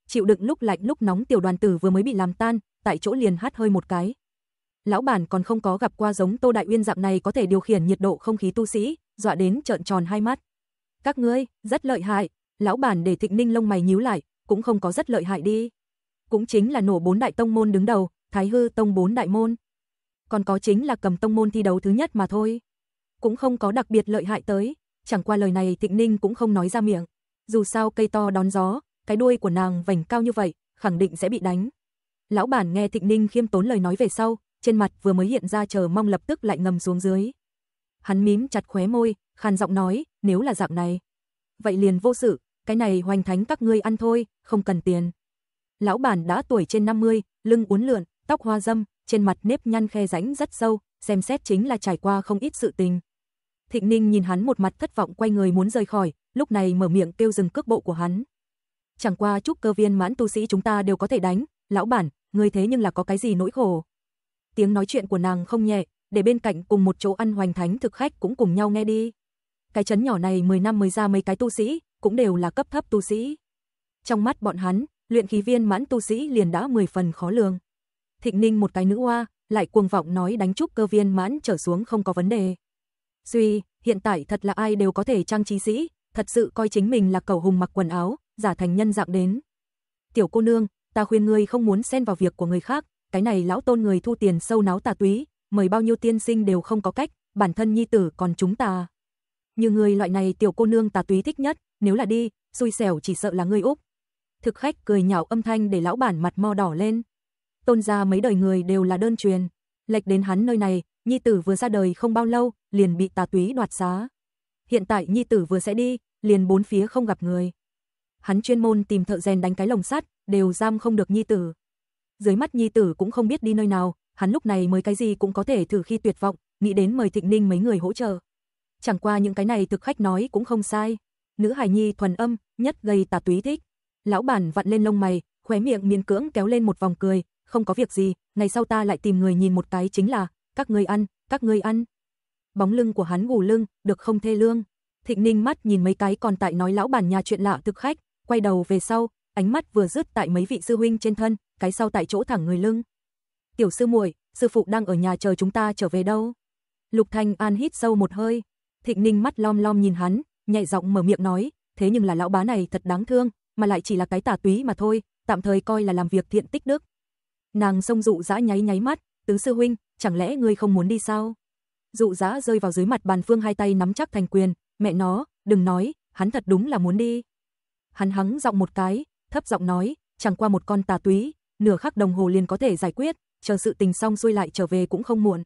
Chịu đựng lúc lạnh lúc nóng tiểu đoàn tử vừa mới bị làm tan, tại chỗ liền hắt hơi một cái. Lão bản còn không có gặp qua giống Tô Đại Uyên dạng này có thể điều khiển nhiệt độ không khí tu sĩ, dọa đến trợn tròn hai mắt. Các ngươi, rất lợi hại, lão bản để Thịnh Ninh lông mày nhíu lại, cũng không có rất lợi hại đi. Cũng chính là nổ bốn đại tông môn đứng đầu, Thái Hư tông bốn đại môn. Còn có chính là cầm tông môn thi đấu thứ nhất mà thôi cũng không có đặc biệt lợi hại tới, chẳng qua lời này Tịnh Ninh cũng không nói ra miệng. Dù sao cây to đón gió, cái đuôi của nàng vành cao như vậy, khẳng định sẽ bị đánh. Lão bản nghe Tịnh Ninh khiêm tốn lời nói về sau, trên mặt vừa mới hiện ra chờ mong lập tức lại ngầm xuống dưới. Hắn mím chặt khóe môi, khàn giọng nói, nếu là dạng này. Vậy liền vô sự, cái này hoành thánh các ngươi ăn thôi, không cần tiền. Lão bản đã tuổi trên 50, lưng uốn lượn, tóc hoa râm, trên mặt nếp nhăn khe rãnh rất sâu, xem xét chính là trải qua không ít sự tình. Thịnh Ninh nhìn hắn một mặt thất vọng quay người muốn rời khỏi, lúc này mở miệng kêu dừng cước bộ của hắn. Chẳng qua chúc cơ viên mãn tu sĩ chúng ta đều có thể đánh, lão bản, người thế nhưng là có cái gì nỗi khổ. Tiếng nói chuyện của nàng không nhẹ, để bên cạnh cùng một chỗ ăn hoành thánh thực khách cũng cùng nhau nghe đi. Cái chấn nhỏ này 10 năm mới ra mấy cái tu sĩ, cũng đều là cấp thấp tu sĩ. Trong mắt bọn hắn, luyện khí viên mãn tu sĩ liền đã 10 phần khó lường. Thịnh Ninh một cái nữ oa, lại cuồng vọng nói đánh trúc cơ viên mãn trở xuống không có vấn đề. Duy, hiện tại thật là ai đều có thể trang trí sĩ, thật sự coi chính mình là cầu hùng mặc quần áo, giả thành nhân dạng đến. Tiểu cô nương, ta khuyên ngươi không muốn xen vào việc của người khác, cái này lão tôn người thu tiền sâu náo tà túy, mời bao nhiêu tiên sinh đều không có cách, bản thân nhi tử còn chúng ta. Như người loại này tiểu cô nương tà túy thích nhất, nếu là đi, xui xẻo chỉ sợ là ngươi Úc. Thực khách cười nhạo âm thanh để lão bản mặt mò đỏ lên. Tôn gia mấy đời người đều là đơn truyền, lệch đến hắn nơi này, nhi tử vừa ra đời không bao lâu, liền bị tà túy đoạt giá. Hiện tại nhi tử vừa sẽ đi, liền bốn phía không gặp người. Hắn chuyên môn tìm thợ rèn đánh cái lồng sắt, đều giam không được nhi tử. Dưới mắt nhi tử cũng không biết đi nơi nào, hắn lúc này mới cái gì cũng có thể thử khi tuyệt vọng, nghĩ đến mời Thịnh Ninh mấy người hỗ trợ. Chẳng qua những cái này thực khách nói cũng không sai. Nữ hài nhi thuần âm, nhất gây tà túy thích. Lão bản vặn lên lông mày, khóe miệng miên cưỡng kéo lên một vòng cười, không có việc gì, ngày sau ta lại tìm người nhìn một cái chính là, các ngươi ăn, các ngươi ăn. Bóng lưng của hắn gù lưng, được không thê lương. Thịnh Ninh mắt nhìn mấy cái còn tại nói lão bản nhà chuyện lạ thực khách, quay đầu về sau, ánh mắt vừa dứt tại mấy vị sư huynh trên thân, cái sau tại chỗ thẳng người lưng. Tiểu sư muội, sư phụ đang ở nhà chờ chúng ta trở về đâu? Lục Thanh An hít sâu một hơi, Thịnh Ninh mắt lom lom nhìn hắn, nhẹ giọng mở miệng nói, thế nhưng là lão bá này thật đáng thương, mà lại chỉ là cái tà túy mà thôi, tạm thời coi là làm việc thiện tích đức, Nàng sông dụ dã nháy nháy mắt, tứ sư huynh, chẳng lẽ ngươi không muốn đi sao? Dụ dã rơi vào dưới mặt bàn phương hai tay nắm chắc thành quyền, mẹ nó, đừng nói, hắn thật đúng là muốn đi. Hắn hắng giọng một cái, thấp giọng nói, chẳng qua một con tà túy, nửa khắc đồng hồ liền có thể giải quyết, chờ sự tình xong xuôi lại trở về cũng không muộn.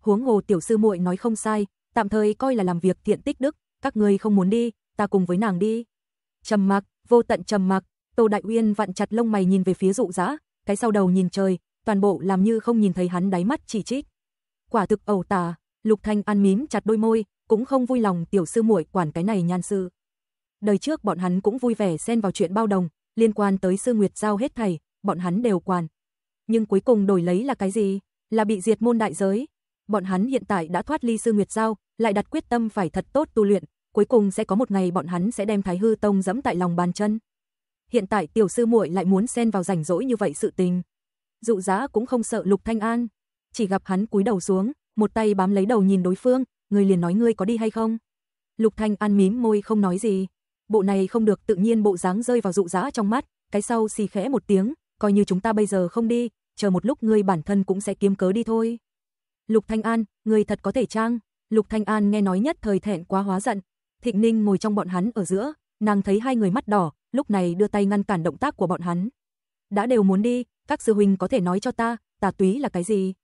Huống hồ tiểu sư muội nói không sai, tạm thời coi là làm việc tiện tích đức, các ngươi không muốn đi, ta cùng với nàng đi. Trầm mặc, vô tận trầm mặc, Tô Đại Uyên vặn chặt lông mày nhìn về phía dụ dã, cái sau đầu nhìn trời, toàn bộ làm như không nhìn thấy hắn đáy mắt chỉ trích. Quả thực ẩu tà. Lục Thanh ăn mím chặt đôi môi, cũng không vui lòng tiểu sư muội quản cái này nhan sư. Đời trước bọn hắn cũng vui vẻ xen vào chuyện bao đồng, liên quan tới sư Nguyệt giao hết thầy, bọn hắn đều quản. Nhưng cuối cùng đổi lấy là cái gì? Là bị diệt môn đại giới. Bọn hắn hiện tại đã thoát ly sư Nguyệt giao, lại đặt quyết tâm phải thật tốt tu luyện, cuối cùng sẽ có một ngày bọn hắn sẽ đem Thái Hư Tông dẫm tại lòng bàn chân hiện tại tiểu sư muội lại muốn xen vào rảnh rỗi như vậy sự tình. Dụ Giá cũng không sợ Lục Thanh An, chỉ gặp hắn cúi đầu xuống, một tay bám lấy đầu nhìn đối phương, người liền nói ngươi có đi hay không? Lục Thanh An mím môi không nói gì. Bộ này không được tự nhiên bộ dáng rơi vào dụ giá trong mắt, cái sau xì khẽ một tiếng, coi như chúng ta bây giờ không đi, chờ một lúc ngươi bản thân cũng sẽ kiếm cớ đi thôi. Lục Thanh An, ngươi thật có thể trang. Lục Thanh An nghe nói nhất thời thẹn quá hóa giận. Thịnh Ninh ngồi trong bọn hắn ở giữa, nàng thấy hai người mắt đỏ, lúc này đưa tay ngăn cản động tác của bọn hắn. Đã đều muốn đi, các sư huynh có thể nói cho ta, tà túy là cái gì?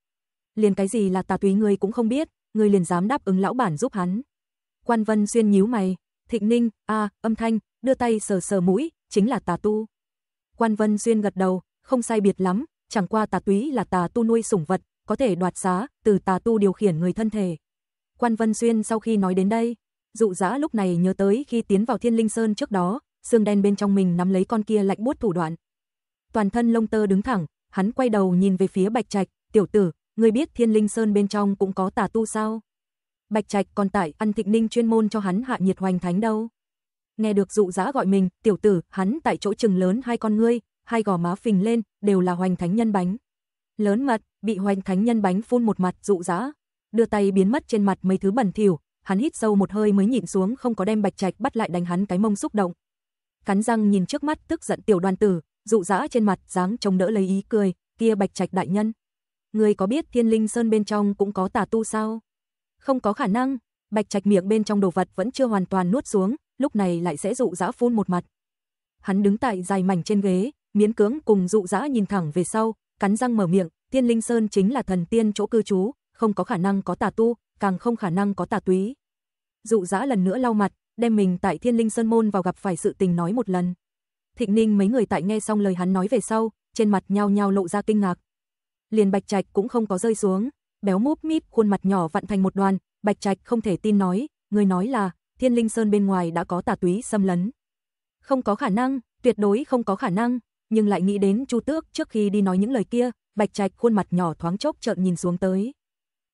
Liền cái gì là tà túy ngươi cũng không biết, ngươi liền dám đáp ứng lão bản giúp hắn. Quan Vân xuyên nhíu mày, Thịnh Ninh, a, âm thanh, đưa tay sờ sờ mũi, chính là tà tu. Quan Vân xuyên gật đầu, không sai biệt lắm, chẳng qua tà túy là tà tu nuôi sủng vật, có thể đoạt xá, từ tà tu điều khiển người thân thể. Quan Vân Xuyên sau khi nói đến đây, dụ dã lúc này nhớ tới khi tiến vào Thiên Linh Sơn trước đó, xương đen bên trong mình nắm lấy con kia lạnh buốt thủ đoạn. Toàn thân lông tơ đứng thẳng, hắn quay đầu nhìn về phía Bạch Trạch, "Tiểu tử, ngươi biết Thiên Linh Sơn bên trong cũng có tà tu sao?" Bạch Trạch còn tại ăn Thịnh Ninh chuyên môn cho hắn hạ nhiệt hoành thánh đâu. Nghe được dụ Giá gọi mình, "Tiểu tử," hắn tại chỗ chừng lớn hai con ngươi, hai gò má phình lên, đều là hoành thánh nhân bánh. Lớn mặt, bị hoành thánh nhân bánh phun một mặt dụ Giá đưa tay biến mất trên mặt mấy thứ bẩn thỉu, hắn hít sâu một hơi mới nhịn xuống không có đem Bạch Trạch bắt lại đánh hắn cái mông xúc động, cắn răng nhìn trước mắt tức giận tiểu đoàn tử, dụ dã trên mặt dáng trông đỡ lấy ý cười, kia Bạch Trạch đại nhân. Người có biết Thiên Linh Sơn bên trong cũng có tà tu sao? Không có khả năng, Bạch Trạch miệng bên trong đồ vật vẫn chưa hoàn toàn nuốt xuống, lúc này lại sẽ dụ dã phun một mặt. Hắn đứng tại dài mảnh trên ghế, miến cưỡng cùng dụ dã nhìn thẳng về sau, cắn răng mở miệng, Thiên Linh Sơn chính là thần tiên chỗ cư trú, không có khả năng có tà tu, càng không khả năng có tà túy. Dụ dã lần nữa lau mặt, đem mình tại Thiên Linh Sơn môn vào gặp phải sự tình nói một lần. Thịnh Ninh mấy người tại nghe xong lời hắn nói về sau, trên mặt nhao nhao lộ ra kinh ngạc. Liền Bạch Trạch cũng không có rơi xuống, béo múp mít khuôn mặt nhỏ vặn thành một đoàn, Bạch Trạch không thể tin nói, người nói là Thiên Linh Sơn bên ngoài đã có tà túy xâm lấn. Không có khả năng, tuyệt đối không có khả năng, nhưng lại nghĩ đến Chu Tước trước khi đi nói những lời kia, Bạch Trạch khuôn mặt nhỏ thoáng chốc trợn nhìn xuống tới.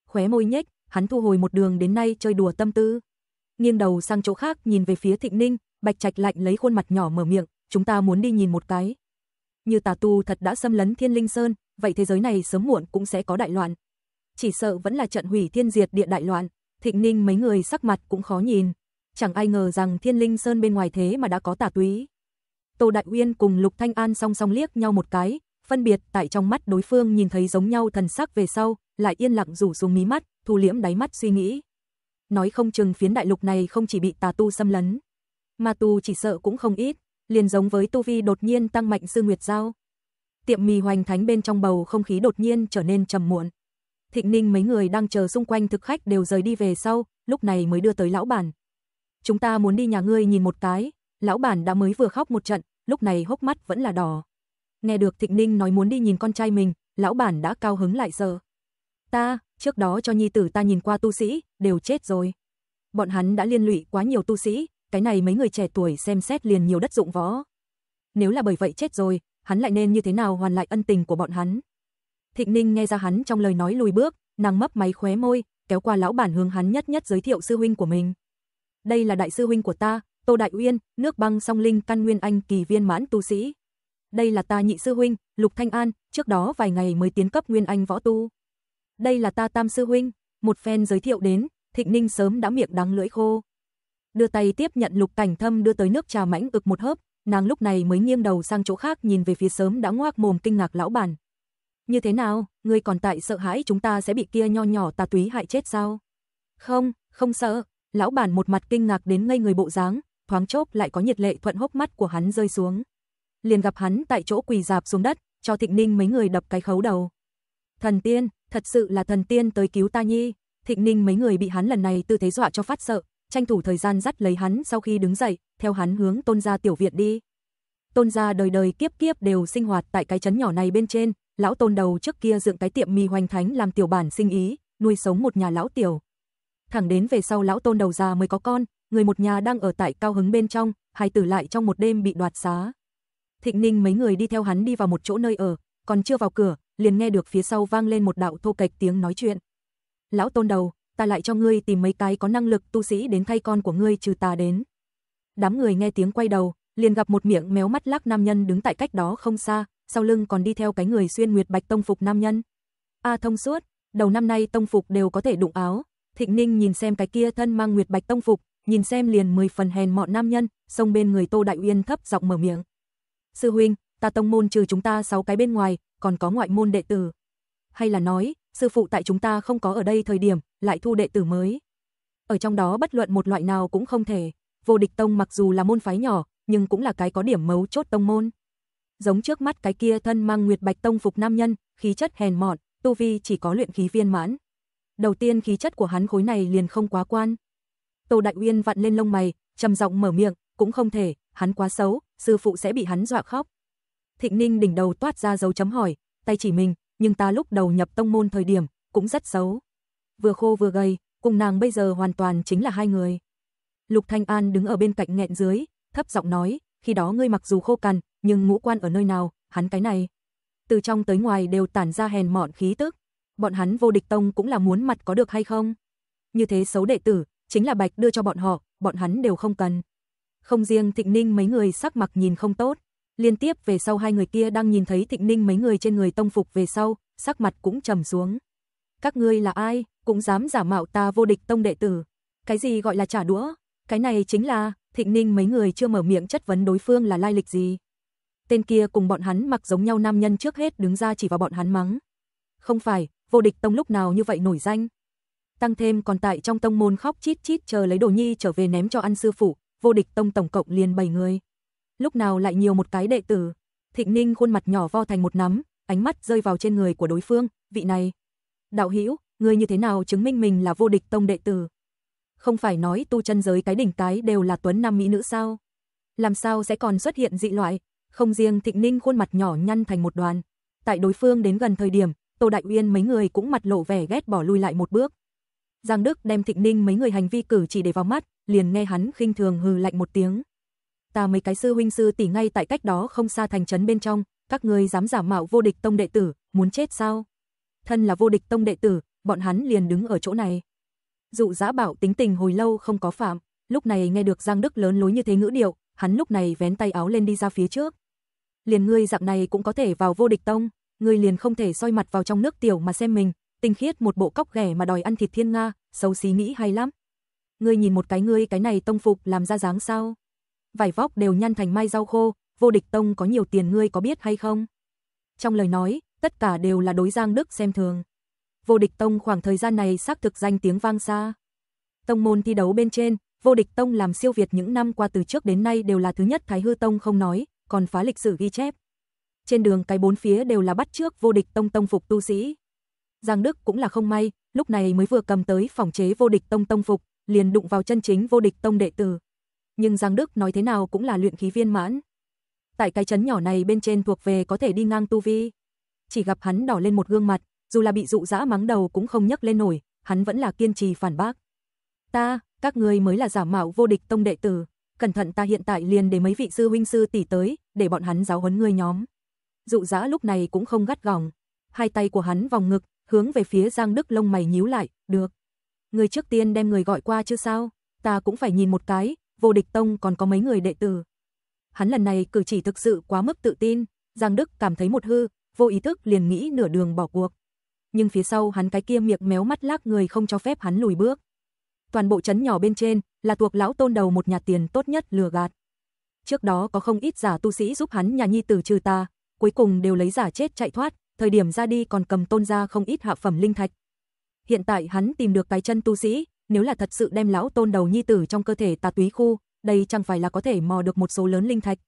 Khóe môi nhếch, hắn thu hồi một đường đến nay chơi đùa tâm tư nghiêng đầu sang chỗ khác nhìn về phía Thịnh Ninh, Bạch Trạch lạnh lấy khuôn mặt nhỏ mở miệng, chúng ta muốn đi nhìn một cái. Như tà tu thật đã xâm lấn Thiên Linh Sơn, vậy thế giới này sớm muộn cũng sẽ có đại loạn. Chỉ sợ vẫn là trận hủy thiên diệt địa đại loạn, Thịnh Ninh mấy người sắc mặt cũng khó nhìn. Chẳng ai ngờ rằng Thiên Linh Sơn bên ngoài thế mà đã có tà túy. Tô Đại Uyên cùng Lục Thanh An song song liếc nhau một cái, phân biệt tại trong mắt đối phương nhìn thấy giống nhau thần sắc về sau, lại yên lặng rủ xuống mí mắt, thu liễm đáy mắt suy nghĩ nói không chừng phiến đại lục này không chỉ bị tà tu xâm lấn, mà tu chỉ sợ cũng không ít, liền giống với tu vi đột nhiên tăng mạnh sư Nguyệt Giao. Tiệm mì hoành thánh bên trong bầu không khí đột nhiên trở nên trầm muộn. Thịnh Ninh mấy người đang chờ xung quanh thực khách đều rời đi về sau, lúc này mới đưa tới lão bản. Chúng ta muốn đi nhà ngươi nhìn một cái, lão bản đã mới vừa khóc một trận, lúc này hốc mắt vẫn là đỏ. Nghe được Thịnh Ninh nói muốn đi nhìn con trai mình, lão bản đã cao hứng lại giờ. Ta, trước đó cho nhi tử ta nhìn qua tu sĩ, đều chết rồi. Bọn hắn đã liên lụy quá nhiều tu sĩ, cái này mấy người trẻ tuổi xem xét liền nhiều đất dụng võ. Nếu là bởi vậy chết rồi, hắn lại nên như thế nào hoàn lại ân tình của bọn hắn? Thịnh Ninh nghe ra hắn trong lời nói lùi bước, nàng mấp máy khóe môi, kéo qua lão bản hướng hắn nhất nhất giới thiệu sư huynh của mình. Đây là đại sư huynh của ta, Tô Đại Uyên, nước băng song linh căn nguyên anh kỳ viên mãn tu sĩ. Đây là ta nhị sư huynh, Lục Thanh An, trước đó vài ngày mới tiến cấp nguyên anh võ tu đây là ta tam sư huynh, một phen giới thiệu đến, Thịnh Ninh sớm đã miệng đắng lưỡi khô. Đưa tay tiếp nhận Lục Cảnh Thâm đưa tới nước trà mãnh ực một hớp, nàng lúc này mới nghiêng đầu sang chỗ khác nhìn về phía sớm đã ngoác mồm kinh ngạc lão bản. Như thế nào, ngươi còn tại sợ hãi chúng ta sẽ bị kia nho nhỏ tà túy hại chết sao? Không, không sợ, lão bản một mặt kinh ngạc đến ngây người bộ dáng, thoáng chốc lại có nhiệt lệ thuận hốc mắt của hắn rơi xuống. Liền gặp hắn tại chỗ quỳ dạp xuống đất, cho Thịnh Ninh mấy người đập cái khấu đầu. Thần tiên, thật sự là thần tiên tới cứu ta nhi. Thịnh Ninh mấy người bị hắn lần này tư thế dọa cho phát sợ, tranh thủ thời gian dắt lấy hắn sau khi đứng dậy, theo hắn hướng Tôn gia tiểu viện đi. Tôn gia đời đời kiếp kiếp đều sinh hoạt tại cái trấn nhỏ này bên trên, lão Tôn đầu trước kia dựng cái tiệm mì hoành thánh làm tiểu bản sinh ý, nuôi sống một nhà lão tiểu. Thẳng đến về sau lão Tôn đầu già mới có con, người một nhà đang ở tại cao hứng bên trong, hai tử lại trong một đêm bị đoạt xá. Thịnh Ninh mấy người đi theo hắn đi vào một chỗ nơi ở, còn chưa vào cửa, liền nghe được phía sau vang lên một đạo thô kịch tiếng nói chuyện. Lão tôn đầu, ta lại cho ngươi tìm mấy cái có năng lực tu sĩ đến thay con của ngươi trừ ta đến. Đám người nghe tiếng quay đầu, liền gặp một miệng méo mắt lác nam nhân đứng tại cách đó không xa, sau lưng còn đi theo cái người xuyên nguyệt bạch tông phục nam nhân. A thông suốt, đầu năm nay tông phục đều có thể đụng áo. Thịnh Ninh nhìn xem cái kia thân mang nguyệt bạch tông phục, nhìn xem liền mười phần hèn mọn nam nhân, xông bên người Tô Đại Uyên thấp giọng mở miệng. "Sư huynh, ta tông môn trừ chúng ta sáu cái bên ngoài, còn có ngoại môn đệ tử. Hay là nói, sư phụ tại chúng ta không có ở đây thời điểm, lại thu đệ tử mới. Ở trong đó bất luận một loại nào cũng không thể. Vô địch tông mặc dù là môn phái nhỏ, nhưng cũng là cái có điểm mấu chốt tông môn. Giống trước mắt cái kia thân mang nguyệt bạch tông phục nam nhân, khí chất hèn mọn, tu vi chỉ có luyện khí viên mãn. Đầu tiên khí chất của hắn khối này liền không quá quan. Tô Đại Uyên vặn lên lông mày, trầm giọng mở miệng, cũng không thể, hắn quá xấu, sư phụ sẽ bị hắn dọa khóc. Thịnh Ninh đỉnh đầu toát ra dấu chấm hỏi, tay chỉ mình, nhưng ta lúc đầu nhập tông môn thời điểm, cũng rất xấu. Vừa khô vừa gầy, cùng nàng bây giờ hoàn toàn chính là hai người. Lục Thanh An đứng ở bên cạnh nghẹn dưới, thấp giọng nói, khi đó ngươi mặc dù khô cằn, nhưng ngũ quan ở nơi nào, hắn cái này. Từ trong tới ngoài đều tản ra hèn mọn khí tức. Bọn hắn vô địch tông cũng là muốn mặt có được hay không? Như thế xấu đệ tử, chính là Bạch đưa cho bọn họ, bọn hắn đều không cần. Không riêng Thịnh Ninh mấy người sắc mặt nhìn không tốt. Liên tiếp về sau hai người kia đang nhìn thấy Thịnh Ninh mấy người trên người tông phục về sau, sắc mặt cũng trầm xuống. Các ngươi là ai, cũng dám giả mạo ta vô địch tông đệ tử. Cái gì gọi là trả đũa? Cái này chính là, Thịnh Ninh mấy người chưa mở miệng chất vấn đối phương là lai lịch gì. Tên kia cùng bọn hắn mặc giống nhau nam nhân trước hết đứng ra chỉ vào bọn hắn mắng. Không phải, vô địch tông lúc nào như vậy nổi danh. Tăng thêm còn tại trong tông môn khóc chít chít chờ lấy đồ nhi trở về ném cho ăn sư phụ, vô địch tông tổng cộng liền 7 người lúc nào lại nhiều một cái đệ tử. Thịnh Ninh khuôn mặt nhỏ vo thành một nắm, ánh mắt rơi vào trên người của đối phương, vị này. Đạo hữu người như thế nào chứng minh mình là vô địch tông đệ tử? Không phải nói tu chân giới cái đỉnh cái đều là tuấn nam mỹ nữ sao? Làm sao sẽ còn xuất hiện dị loại? Không riêng Thịnh Ninh khuôn mặt nhỏ nhăn thành một đoàn. Tại đối phương đến gần thời điểm, Tô Đại Uyên mấy người cũng mặt lộ vẻ ghét bỏ lui lại một bước. Giang Đức đem Thịnh Ninh mấy người hành vi cử chỉ để vào mắt, liền nghe hắn khinh thường hừ lạnh một tiếng ta mấy cái sư huynh sư tỷ ngay tại cách đó không xa thành trấn bên trong, các ngươi dám giả mạo vô địch tông đệ tử, muốn chết sao? Thân là vô địch tông đệ tử, bọn hắn liền đứng ở chỗ này. Dụ Dã Bảo tính tình hồi lâu không có phạm, lúc này nghe được Giang Đức lớn lối như thế ngữ điệu, hắn lúc này vén tay áo lên đi ra phía trước. Liền ngươi dạng này cũng có thể vào vô địch tông, ngươi liền không thể soi mặt vào trong nước tiểu mà xem mình, tinh khiết một bộ cóc ghẻ mà đòi ăn thịt thiên nga, xấu xí nghĩ hay lắm. Ngươi nhìn một cái ngươi cái này tông phục làm ra dáng sao? vải vóc đều nhăn thành mai rau khô, vô địch tông có nhiều tiền ngươi có biết hay không? Trong lời nói, tất cả đều là đối Giang Đức xem thường. Vô địch tông khoảng thời gian này xác thực danh tiếng vang xa. Tông môn thi đấu bên trên, vô địch tông làm siêu việt những năm qua từ trước đến nay đều là thứ nhất Thái Hư Tông không nói, còn phá lịch sử ghi chép. Trên đường cái bốn phía đều là bắt trước vô địch tông tông phục tu sĩ. Giang Đức cũng là không may, lúc này mới vừa cầm tới phòng chế vô địch tông tông phục, liền đụng vào chân chính vô địch tông đệ tử nhưng Giang Đức nói thế nào cũng là luyện khí viên mãn. Tại cái chấn nhỏ này bên trên thuộc về có thể đi ngang tu vi. Chỉ gặp hắn đỏ lên một gương mặt, dù là bị dụ dã mắng đầu cũng không nhấc lên nổi, hắn vẫn là kiên trì phản bác. Ta, các ngươi mới là giả mạo vô địch tông đệ tử, cẩn thận ta hiện tại liền để mấy vị sư huynh sư tỷ tới, để bọn hắn giáo huấn ngươi nhóm. Dụ dã lúc này cũng không gắt gỏng, hai tay của hắn vòng ngực, hướng về phía Giang Đức lông mày nhíu lại, được. Người trước tiên đem người gọi qua chứ sao, ta cũng phải nhìn một cái, vô địch tông còn có mấy người đệ tử. Hắn lần này cử chỉ thực sự quá mức tự tin, Giang Đức cảm thấy một hư, vô ý thức liền nghĩ nửa đường bỏ cuộc. Nhưng phía sau hắn cái kia miệng méo mắt lác người không cho phép hắn lùi bước. Toàn bộ chấn nhỏ bên trên là thuộc lão tôn đầu một nhà tiền tốt nhất lừa gạt. Trước đó có không ít giả tu sĩ giúp hắn nhà nhi tử trừ ta, cuối cùng đều lấy giả chết chạy thoát, thời điểm ra đi còn cầm tôn ra không ít hạ phẩm linh thạch. Hiện tại hắn tìm được cái chân tu sĩ, nếu là thật sự đem lão tôn đầu nhi tử trong cơ thể tà túy khu, đây chẳng phải là có thể mò được một số lớn linh thạch.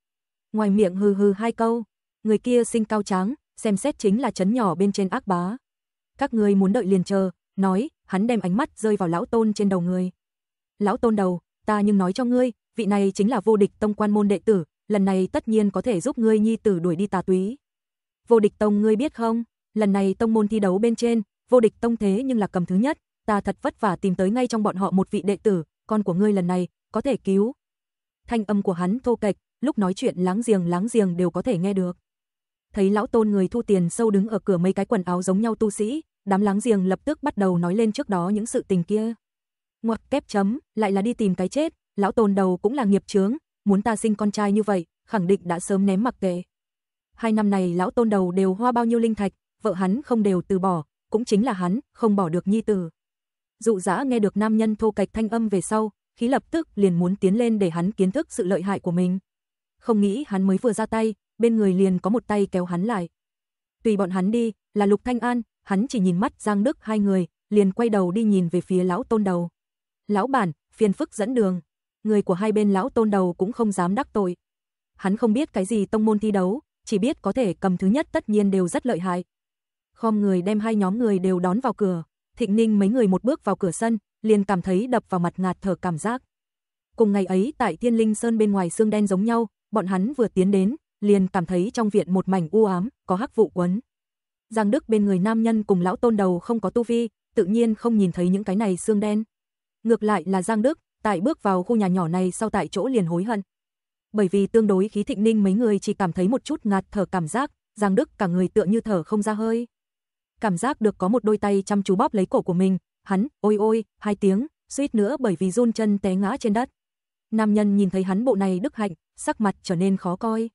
Ngoài miệng hừ hừ hai câu, người kia sinh cao tráng, xem xét chính là chấn nhỏ bên trên ác bá. Các ngươi muốn đợi liền chờ, nói, hắn đem ánh mắt rơi vào lão tôn trên đầu người. Lão tôn đầu, ta nhưng nói cho ngươi, vị này chính là vô địch tông quan môn đệ tử, lần này tất nhiên có thể giúp ngươi nhi tử đuổi đi tà túy. Vô địch tông ngươi biết không, lần này tông môn thi đấu bên trên, vô địch tông thế nhưng là cầm thứ nhất, ta thật vất vả tìm tới ngay trong bọn họ một vị đệ tử, con của ngươi lần này, có thể cứu. Thanh âm của hắn thô kệch, lúc nói chuyện láng giềng láng giềng đều có thể nghe được. Thấy lão tôn người thu tiền sâu đứng ở cửa mấy cái quần áo giống nhau tu sĩ, đám láng giềng lập tức bắt đầu nói lên trước đó những sự tình kia. Ngoặc kép chấm, lại là đi tìm cái chết, lão tôn đầu cũng là nghiệp chướng, muốn ta sinh con trai như vậy, khẳng định đã sớm ném mặc kệ. Hai năm này lão tôn đầu đều hoa bao nhiêu linh thạch, vợ hắn không đều từ bỏ, cũng chính là hắn không bỏ được nhi tử dụ dã nghe được nam nhân thô cạch thanh âm về sau, khí lập tức liền muốn tiến lên để hắn kiến thức sự lợi hại của mình. Không nghĩ hắn mới vừa ra tay, bên người liền có một tay kéo hắn lại. Tùy bọn hắn đi, là Lục Thanh An, hắn chỉ nhìn mắt Giang Đức hai người, liền quay đầu đi nhìn về phía lão tôn đầu. Lão bản, phiền phức dẫn đường. Người của hai bên lão tôn đầu cũng không dám đắc tội. Hắn không biết cái gì tông môn thi đấu, chỉ biết có thể cầm thứ nhất tất nhiên đều rất lợi hại. Khom người đem hai nhóm người đều đón vào cửa. Thịnh Ninh mấy người một bước vào cửa sân, liền cảm thấy đập vào mặt ngạt thở cảm giác. Cùng ngày ấy tại Thiên Linh Sơn bên ngoài xương đen giống nhau, bọn hắn vừa tiến đến, liền cảm thấy trong viện một mảnh u ám, có hắc vụ quấn. Giang Đức bên người nam nhân cùng lão tôn đầu không có tu vi, tự nhiên không nhìn thấy những cái này xương đen. Ngược lại là Giang Đức, tại bước vào khu nhà nhỏ này sau tại chỗ liền hối hận. Bởi vì tương đối khí thịnh ninh mấy người chỉ cảm thấy một chút ngạt thở cảm giác, Giang Đức cả người tựa như thở không ra hơi cảm giác được có một đôi tay chăm chú bóp lấy cổ của mình, hắn, ôi ôi, hai tiếng, suýt nữa bởi vì run chân té ngã trên đất. Nam nhân nhìn thấy hắn bộ này đức hạnh, sắc mặt trở nên khó coi.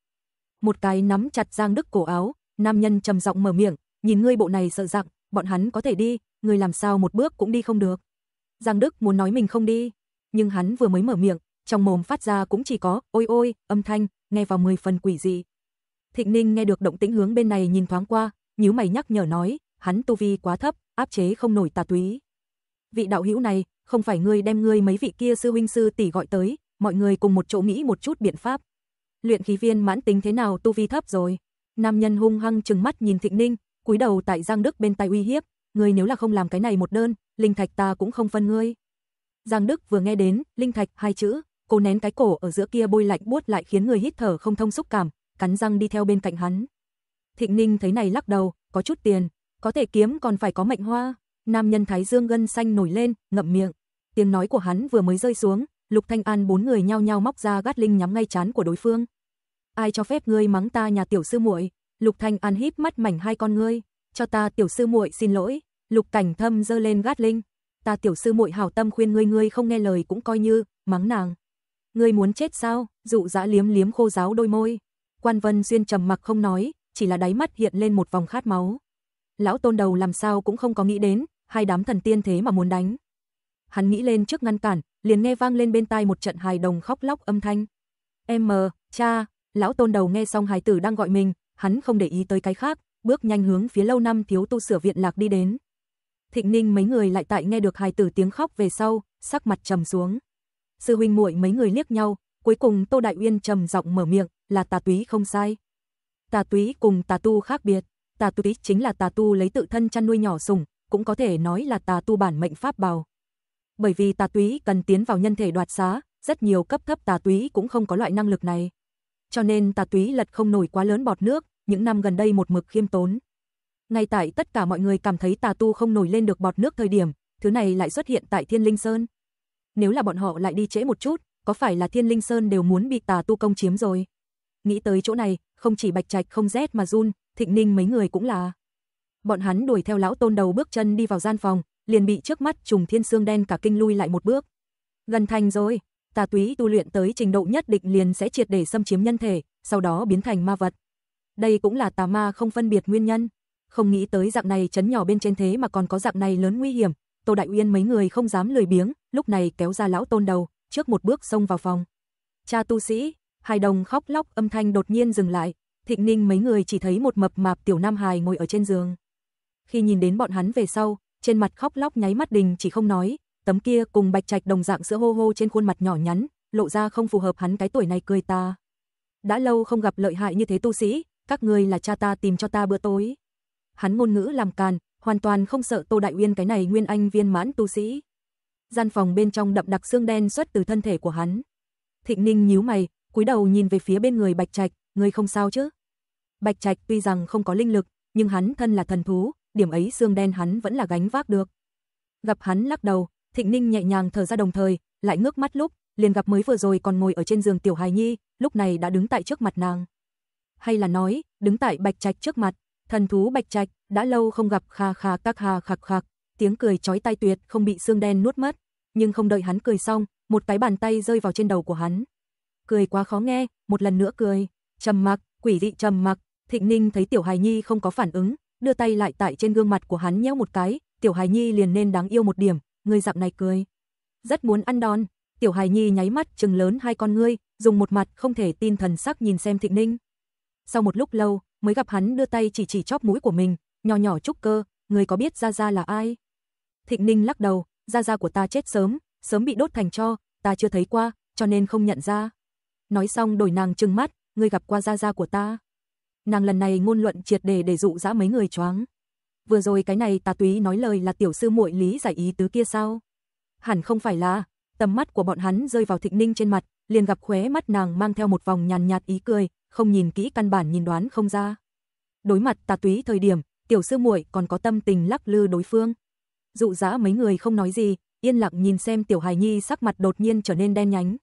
Một cái nắm chặt Giang Đức cổ áo, nam nhân trầm giọng mở miệng, nhìn ngươi bộ này sợ rằng, bọn hắn có thể đi, ngươi làm sao một bước cũng đi không được. Giang Đức muốn nói mình không đi, nhưng hắn vừa mới mở miệng, trong mồm phát ra cũng chỉ có ôi ôi âm thanh, nghe vào mười phần quỷ dị. Thịnh Ninh nghe được động tĩnh hướng bên này nhìn thoáng qua, nhíu mày nhắc nhở nói, hắn tu vi quá thấp, áp chế không nổi tà túy. Vị đạo hữu này, không phải ngươi đem ngươi mấy vị kia sư huynh sư tỷ gọi tới, mọi người cùng một chỗ nghĩ một chút biện pháp. Luyện khí viên mãn tính thế nào tu vi thấp rồi? Nam nhân hung hăng trừng mắt nhìn Thịnh Ninh, cúi đầu tại Giang Đức bên tai uy hiếp, ngươi nếu là không làm cái này một đơn, linh thạch ta cũng không phân ngươi. Giang Đức vừa nghe đến linh thạch hai chữ, cô nén cái cổ ở giữa kia bôi lạnh buốt lại khiến người hít thở không thông xúc cảm, cắn răng đi theo bên cạnh hắn. Thịnh Ninh thấy này lắc đầu, có chút tiền, có thể kiếm còn phải có mệnh hoa. Nam nhân thái dương gân xanh nổi lên, ngậm miệng. Tiếng nói của hắn vừa mới rơi xuống, Lục Thanh An bốn người nhao nhao móc ra gát linh nhắm ngay chán của đối phương. Ai cho phép ngươi mắng ta nhà tiểu sư muội? Lục Thanh An híp mắt mảnh hai con ngươi, cho ta tiểu sư muội xin lỗi. Lục Cảnh Thâm giơ lên gát linh, ta tiểu sư muội hảo tâm khuyên ngươi ngươi không nghe lời cũng coi như mắng nàng. Ngươi muốn chết sao? Dụ Dã liếm liếm khô giáo đôi môi. Quan Vân xuyên trầm mặc không nói, chỉ là đáy mắt hiện lên một vòng khát máu lão tôn đầu làm sao cũng không có nghĩ đến, hai đám thần tiên thế mà muốn đánh. Hắn nghĩ lên trước ngăn cản, liền nghe vang lên bên tai một trận hài đồng khóc lóc âm thanh. Em mờ, cha, lão tôn đầu nghe xong hài tử đang gọi mình, hắn không để ý tới cái khác, bước nhanh hướng phía lâu năm thiếu tu sửa viện lạc đi đến. Thịnh Ninh mấy người lại tại nghe được hài tử tiếng khóc về sau, sắc mặt trầm xuống. Sư huynh muội mấy người liếc nhau, cuối cùng Tô Đại Uyên trầm giọng mở miệng, là tà túy không sai. Tà túy cùng tà tu khác biệt. Tà tu chính là tà tu lấy tự thân chăn nuôi nhỏ sùng, cũng có thể nói là tà tu bản mệnh pháp bào. Bởi vì tà túy cần tiến vào nhân thể đoạt xá, rất nhiều cấp thấp tà túy cũng không có loại năng lực này. Cho nên tà túy lật không nổi quá lớn bọt nước, những năm gần đây một mực khiêm tốn. Ngay tại tất cả mọi người cảm thấy tà tu không nổi lên được bọt nước thời điểm, thứ này lại xuất hiện tại Thiên Linh Sơn. Nếu là bọn họ lại đi trễ một chút, có phải là Thiên Linh Sơn đều muốn bị tà tu công chiếm rồi? Nghĩ tới chỗ này, không chỉ Bạch Trạch không rét mà run, Thịnh Ninh mấy người cũng là. Bọn hắn đuổi theo lão tôn đầu bước chân đi vào gian phòng, liền bị trước mắt trùng thiên xương đen cả kinh lui lại một bước. Gần thành rồi, tà túy tu luyện tới trình độ nhất định liền sẽ triệt để xâm chiếm nhân thể, sau đó biến thành ma vật. Đây cũng là tà ma không phân biệt nguyên nhân. Không nghĩ tới dạng này chấn nhỏ bên trên thế mà còn có dạng này lớn nguy hiểm, Tô Đại Uyên mấy người không dám lười biếng, lúc này kéo ra lão tôn đầu, trước một bước xông vào phòng. Cha tu sĩ, hai đồng khóc lóc âm thanh đột nhiên dừng lại, Thịnh Ninh mấy người chỉ thấy một mập mạp tiểu nam hài ngồi ở trên giường. Khi nhìn đến bọn hắn về sau, trên mặt khóc lóc nháy mắt đình chỉ không nói, tấm kia cùng bạch trạch đồng dạng sữa hô hô trên khuôn mặt nhỏ nhắn, lộ ra không phù hợp hắn cái tuổi này cười ta. Đã lâu không gặp lợi hại như thế tu sĩ, các người là cha ta tìm cho ta bữa tối. Hắn ngôn ngữ làm càn, hoàn toàn không sợ Tô Đại Uyên cái này nguyên anh viên mãn tu sĩ. Gian phòng bên trong đậm đặc xương đen xuất từ thân thể của hắn. Thịnh Ninh nhíu mày, cúi đầu nhìn về phía bên người Bạch Trạch, người không sao chứ?" Bạch Trạch tuy rằng không có linh lực, nhưng hắn thân là thần thú, điểm ấy xương đen hắn vẫn là gánh vác được. Gặp hắn lắc đầu, Thịnh Ninh nhẹ nhàng thở ra đồng thời, lại ngước mắt lúc, liền gặp mới vừa rồi còn ngồi ở trên giường tiểu Hải nhi, lúc này đã đứng tại trước mặt nàng. Hay là nói, đứng tại Bạch Trạch trước mặt, thần thú Bạch Trạch, đã lâu không gặp kha kha các ha khạc khạc, tiếng cười chói tai tuyệt không bị xương đen nuốt mất, nhưng không đợi hắn cười xong, một cái bàn tay rơi vào trên đầu của hắn. Cười quá khó nghe, một lần nữa cười, trầm mặc, quỷ dị trầm mặc, Thịnh Ninh thấy Tiểu Hài Nhi không có phản ứng, đưa tay lại tại trên gương mặt của hắn nhéo một cái, Tiểu Hài Nhi liền nên đáng yêu một điểm, người dạng này cười. Rất muốn ăn đòn, Tiểu Hài Nhi nháy mắt trừng lớn hai con ngươi, dùng một mặt không thể tin thần sắc nhìn xem Thịnh Ninh. Sau một lúc lâu, mới gặp hắn đưa tay chỉ chỉ chóp mũi của mình, nhỏ nhỏ chúc cơ, người có biết Gia Gia là ai? Thịnh Ninh lắc đầu, Gia Gia của ta chết sớm, sớm bị đốt thành cho, ta chưa thấy qua, cho nên không nhận ra. Nói xong đổi nàng trừng mắt, người gặp qua Gia Gia của ta nàng lần này ngôn luận triệt đề để dụ dã mấy người choáng. Vừa rồi cái này tà túy nói lời là tiểu sư muội lý giải ý tứ kia sao? Hẳn không phải là, tầm mắt của bọn hắn rơi vào thịnh ninh trên mặt, liền gặp khóe mắt nàng mang theo một vòng nhàn nhạt ý cười, không nhìn kỹ căn bản nhìn đoán không ra. Đối mặt tà túy thời điểm, tiểu sư muội còn có tâm tình lắc lư đối phương. Dụ dã mấy người không nói gì, yên lặng nhìn xem tiểu hài nhi sắc mặt đột nhiên trở nên đen nhánh.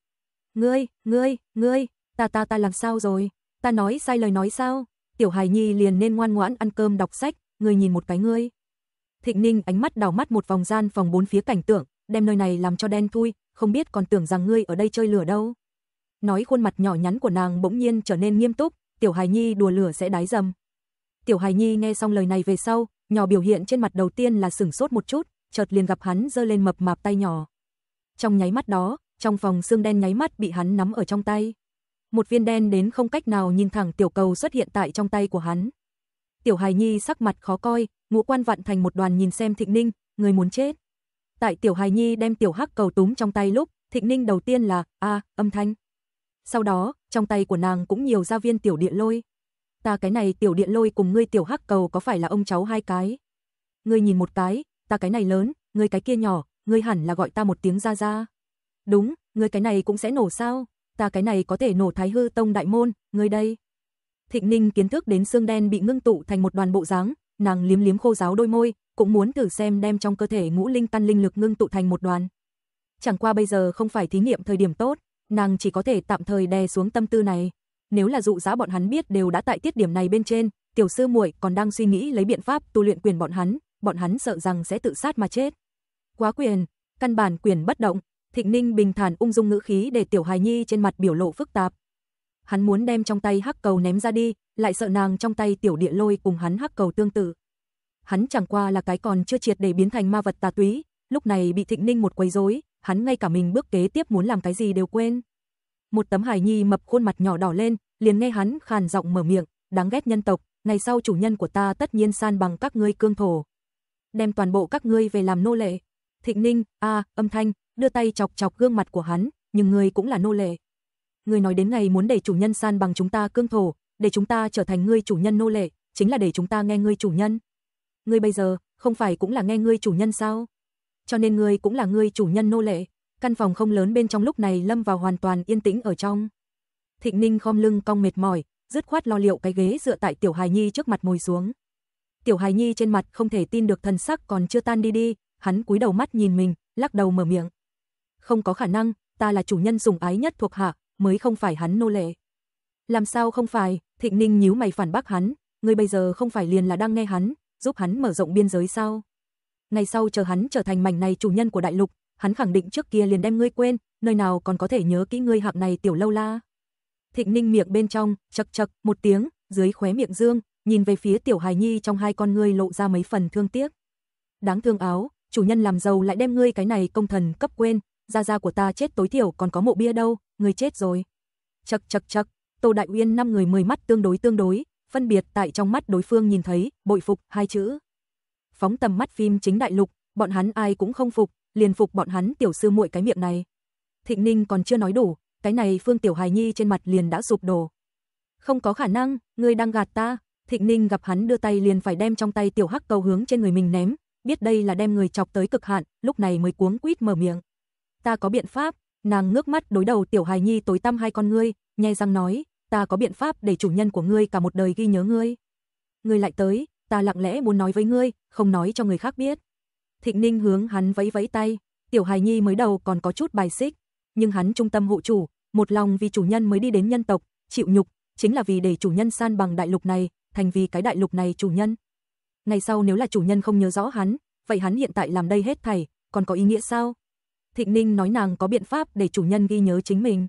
Ngươi, ngươi, ngươi, ta ta ta làm sao rồi? Ta nói sai lời nói sao? tiểu hài nhi liền nên ngoan ngoãn ăn cơm đọc sách, Người nhìn một cái ngươi. Thịnh Ninh ánh mắt đảo mắt một vòng gian phòng bốn phía cảnh tượng, đem nơi này làm cho đen thui, không biết còn tưởng rằng ngươi ở đây chơi lửa đâu. Nói khuôn mặt nhỏ nhắn của nàng bỗng nhiên trở nên nghiêm túc, tiểu hài nhi đùa lửa sẽ đái dầm. Tiểu hài nhi nghe xong lời này về sau, nhỏ biểu hiện trên mặt đầu tiên là sửng sốt một chút, chợt liền gặp hắn giơ lên mập mạp tay nhỏ. Trong nháy mắt đó, trong phòng xương đen nháy mắt bị hắn nắm ở trong tay một viên đen đến không cách nào nhìn thẳng tiểu cầu xuất hiện tại trong tay của hắn. Tiểu Hài Nhi sắc mặt khó coi, ngũ quan vặn thành một đoàn nhìn xem Thịnh Ninh, người muốn chết. Tại Tiểu Hài Nhi đem tiểu hắc cầu túm trong tay lúc, Thịnh Ninh đầu tiên là a âm thanh. Sau đó, trong tay của nàng cũng nhiều gia viên tiểu điện lôi. Ta cái này tiểu điện lôi cùng ngươi tiểu hắc cầu có phải là ông cháu hai cái? Ngươi nhìn một cái, ta cái này lớn, ngươi cái kia nhỏ, ngươi hẳn là gọi ta một tiếng ra ra. Đúng, ngươi cái này cũng sẽ nổ sao? ta cái này có thể nổ thái hư tông đại môn, người đây. Thịnh ninh kiến thức đến xương đen bị ngưng tụ thành một đoàn bộ dáng, nàng liếm liếm khô giáo đôi môi, cũng muốn thử xem đem trong cơ thể ngũ linh căn linh lực ngưng tụ thành một đoàn. Chẳng qua bây giờ không phải thí nghiệm thời điểm tốt, nàng chỉ có thể tạm thời đè xuống tâm tư này. Nếu là dụ giá bọn hắn biết đều đã tại tiết điểm này bên trên, tiểu sư muội còn đang suy nghĩ lấy biện pháp tu luyện quyền bọn hắn, bọn hắn sợ rằng sẽ tự sát mà chết. Quá quyền, căn bản quyền bất động, Thịnh Ninh bình thản ung dung ngữ khí để Tiểu Hài Nhi trên mặt biểu lộ phức tạp. Hắn muốn đem trong tay hắc cầu ném ra đi, lại sợ nàng trong tay tiểu địa lôi cùng hắn hắc cầu tương tự. Hắn chẳng qua là cái còn chưa triệt để biến thành ma vật tà túy, lúc này bị Thịnh Ninh một quấy rối, hắn ngay cả mình bước kế tiếp muốn làm cái gì đều quên. Một tấm hài Nhi mập khuôn mặt nhỏ đỏ lên, liền nghe hắn khàn giọng mở miệng, đáng ghét nhân tộc, ngày sau chủ nhân của ta tất nhiên san bằng các ngươi cương thổ. Đem toàn bộ các ngươi về làm nô lệ. Thịnh Ninh, a, âm thanh, đưa tay chọc chọc gương mặt của hắn, "Nhưng người cũng là nô lệ. người nói đến ngày muốn để chủ nhân san bằng chúng ta cương thổ, để chúng ta trở thành ngươi chủ nhân nô lệ, chính là để chúng ta nghe ngươi chủ nhân. Ngươi bây giờ không phải cũng là nghe ngươi chủ nhân sao? Cho nên ngươi cũng là ngươi chủ nhân nô lệ." Căn phòng không lớn bên trong lúc này lâm vào hoàn toàn yên tĩnh ở trong. Thịnh Ninh khom lưng cong mệt mỏi, dứt khoát lo liệu cái ghế dựa tại Tiểu Hài Nhi trước mặt ngồi xuống. Tiểu Hài Nhi trên mặt không thể tin được thần sắc còn chưa tan đi đi, hắn cúi đầu mắt nhìn mình, lắc đầu mở miệng, không có khả năng, ta là chủ nhân sủng ái nhất thuộc hạ, mới không phải hắn nô lệ. Làm sao không phải, Thịnh Ninh nhíu mày phản bác hắn, ngươi bây giờ không phải liền là đang nghe hắn, giúp hắn mở rộng biên giới sao? Ngày sau chờ hắn trở thành mảnh này chủ nhân của đại lục, hắn khẳng định trước kia liền đem ngươi quên, nơi nào còn có thể nhớ kỹ ngươi hạng này tiểu lâu la. Thịnh Ninh miệng bên trong, chật chật một tiếng, dưới khóe miệng dương, nhìn về phía tiểu hài nhi trong hai con ngươi lộ ra mấy phần thương tiếc. Đáng thương áo, chủ nhân làm giàu lại đem ngươi cái này công thần cấp quên, gia gia của ta chết tối thiểu còn có mộ bia đâu, người chết rồi. Chậc chậc chậc, Tô Đại Uyên năm người mười mắt tương đối tương đối, phân biệt tại trong mắt đối phương nhìn thấy, bội phục hai chữ. Phóng tầm mắt phim chính đại lục, bọn hắn ai cũng không phục, liền phục bọn hắn tiểu sư muội cái miệng này. Thịnh Ninh còn chưa nói đủ, cái này Phương Tiểu Hài Nhi trên mặt liền đã sụp đổ. Không có khả năng, người đang gạt ta. Thịnh Ninh gặp hắn đưa tay liền phải đem trong tay tiểu hắc cầu hướng trên người mình ném, biết đây là đem người chọc tới cực hạn, lúc này mới cuống quýt mở miệng ta có biện pháp. Nàng ngước mắt đối đầu tiểu hài nhi tối tăm hai con ngươi, nhai răng nói, ta có biện pháp để chủ nhân của ngươi cả một đời ghi nhớ ngươi. Ngươi lại tới, ta lặng lẽ muốn nói với ngươi, không nói cho người khác biết. Thịnh Ninh hướng hắn vẫy vẫy tay, tiểu hài nhi mới đầu còn có chút bài xích, nhưng hắn trung tâm hộ chủ, một lòng vì chủ nhân mới đi đến nhân tộc, chịu nhục, chính là vì để chủ nhân san bằng đại lục này, thành vì cái đại lục này chủ nhân. Ngày sau nếu là chủ nhân không nhớ rõ hắn, vậy hắn hiện tại làm đây hết thảy, còn có ý nghĩa sao? Thịnh Ninh nói nàng có biện pháp để chủ nhân ghi nhớ chính mình.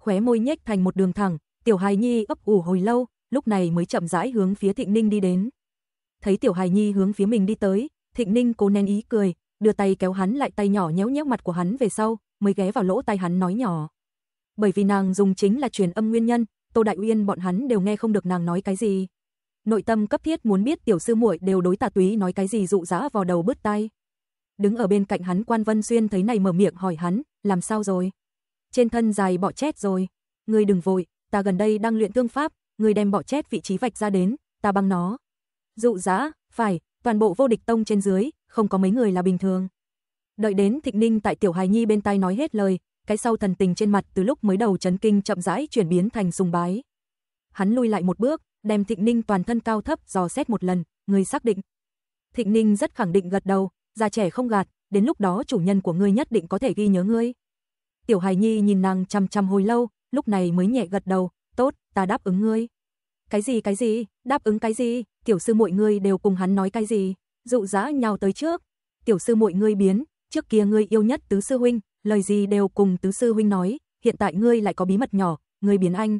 Khóe môi nhếch thành một đường thẳng, Tiểu Hài Nhi ấp ủ hồi lâu, lúc này mới chậm rãi hướng phía Thịnh Ninh đi đến. Thấy Tiểu Hài Nhi hướng phía mình đi tới, Thịnh Ninh cố nén ý cười, đưa tay kéo hắn lại tay nhỏ nhéo nhéo mặt của hắn về sau, mới ghé vào lỗ tai hắn nói nhỏ. Bởi vì nàng dùng chính là truyền âm nguyên nhân, Tô Đại Uyên bọn hắn đều nghe không được nàng nói cái gì. Nội tâm cấp thiết muốn biết tiểu sư muội đều đối tà túy nói cái gì dụ dã vào đầu bứt tay. Đứng ở bên cạnh hắn Quan Vân Xuyên thấy này mở miệng hỏi hắn, làm sao rồi? Trên thân dài bỏ chết rồi. Ngươi đừng vội, ta gần đây đang luyện tương pháp, ngươi đem bỏ chết vị trí vạch ra đến, ta băng nó. Dụ dã, phải, toàn bộ vô địch tông trên dưới, không có mấy người là bình thường. Đợi đến Thịnh Ninh tại Tiểu Hài Nhi bên tai nói hết lời, cái sau thần tình trên mặt từ lúc mới đầu chấn kinh chậm rãi chuyển biến thành sùng bái. Hắn lui lại một bước, đem Thịnh Ninh toàn thân cao thấp dò xét một lần, người xác định. Thịnh Ninh rất khẳng định gật đầu, già trẻ không gạt, đến lúc đó chủ nhân của ngươi nhất định có thể ghi nhớ ngươi. Tiểu Hải Nhi nhìn nàng chăm chăm hồi lâu, lúc này mới nhẹ gật đầu, "Tốt, ta đáp ứng ngươi." "Cái gì cái gì? Đáp ứng cái gì? Tiểu sư muội ngươi đều cùng hắn nói cái gì?" Dụ dã nhau tới trước. "Tiểu sư muội ngươi biến, trước kia ngươi yêu nhất tứ sư huynh, lời gì đều cùng tứ sư huynh nói, hiện tại ngươi lại có bí mật nhỏ, ngươi biến anh."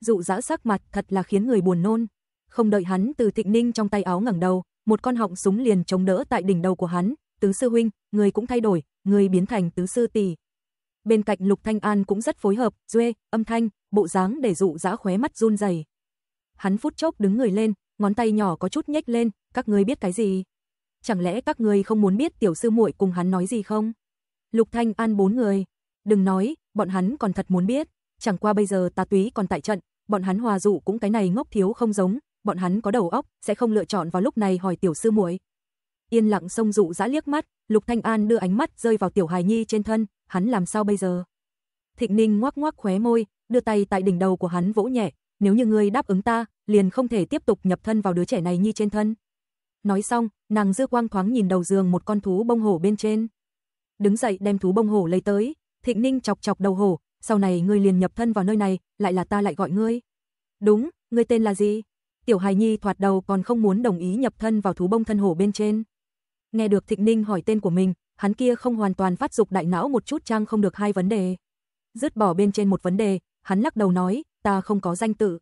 Dụ dã sắc mặt thật là khiến người buồn nôn. Không đợi hắn từ Thịnh Ninh trong tay áo ngẩng đầu, một con họng súng liền chống đỡ tại đỉnh đầu của hắn, "Tứ sư huynh, người cũng thay đổi, người biến thành tứ sư tỷ." Bên cạnh Lục Thanh An cũng rất phối hợp, duê, âm thanh, bộ dáng để dụ dã khóe mắt run rẩy. Hắn phút chốc đứng người lên, ngón tay nhỏ có chút nhếch lên, "Các ngươi biết cái gì? Chẳng lẽ các ngươi không muốn biết tiểu sư muội cùng hắn nói gì không?" Lục Thanh An bốn người, "Đừng nói, bọn hắn còn thật muốn biết, chẳng qua bây giờ ta túy còn tại trận, bọn hắn hòa dụ cũng cái này ngốc thiếu không giống, bọn hắn có đầu óc, sẽ không lựa chọn vào lúc này hỏi tiểu sư muội. Yên lặng sông dụ dã liếc mắt, Lục Thanh An đưa ánh mắt rơi vào tiểu hài nhi trên thân, hắn làm sao bây giờ? Thịnh Ninh ngoác ngoác khóe môi, đưa tay tại đỉnh đầu của hắn vỗ nhẹ, nếu như ngươi đáp ứng ta, liền không thể tiếp tục nhập thân vào đứa trẻ này nhi trên thân. Nói xong, nàng dư quang thoáng nhìn đầu giường một con thú bông hổ bên trên. Đứng dậy đem thú bông hổ lấy tới, Thịnh Ninh chọc chọc đầu hổ, sau này ngươi liền nhập thân vào nơi này, lại là ta lại gọi ngươi. Đúng, ngươi tên là gì? tiểu hài nhi thoạt đầu còn không muốn đồng ý nhập thân vào thú bông thân hổ bên trên. Nghe được Thịnh Ninh hỏi tên của mình, hắn kia không hoàn toàn phát dục đại não một chút trang không được hai vấn đề. Dứt bỏ bên trên một vấn đề, hắn lắc đầu nói, ta không có danh tự.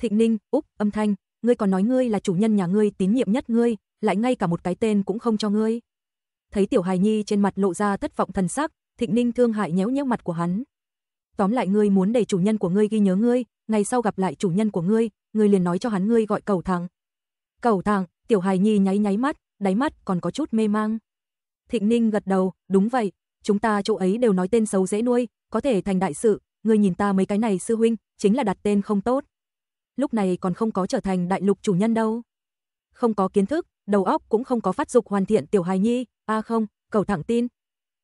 Thịnh Ninh, úp âm thanh, ngươi còn nói ngươi là chủ nhân nhà ngươi tín nhiệm nhất ngươi, lại ngay cả một cái tên cũng không cho ngươi. Thấy tiểu hài nhi trên mặt lộ ra thất vọng thần sắc, Thịnh Ninh thương hại nhéo nhéo mặt của hắn. Tóm lại ngươi muốn để chủ nhân của ngươi ghi nhớ ngươi, ngày sau gặp lại chủ nhân của ngươi, ngươi liền nói cho hắn ngươi gọi cầu thẳng. Cầu thẳng, tiểu hài nhi nháy nháy mắt, đáy mắt còn có chút mê mang. Thịnh Ninh gật đầu, đúng vậy, chúng ta chỗ ấy đều nói tên xấu dễ nuôi, có thể thành đại sự, ngươi nhìn ta mấy cái này sư huynh, chính là đặt tên không tốt. Lúc này còn không có trở thành đại lục chủ nhân đâu. Không có kiến thức, đầu óc cũng không có phát dục hoàn thiện tiểu hài nhi, a không, cầu thẳng tin.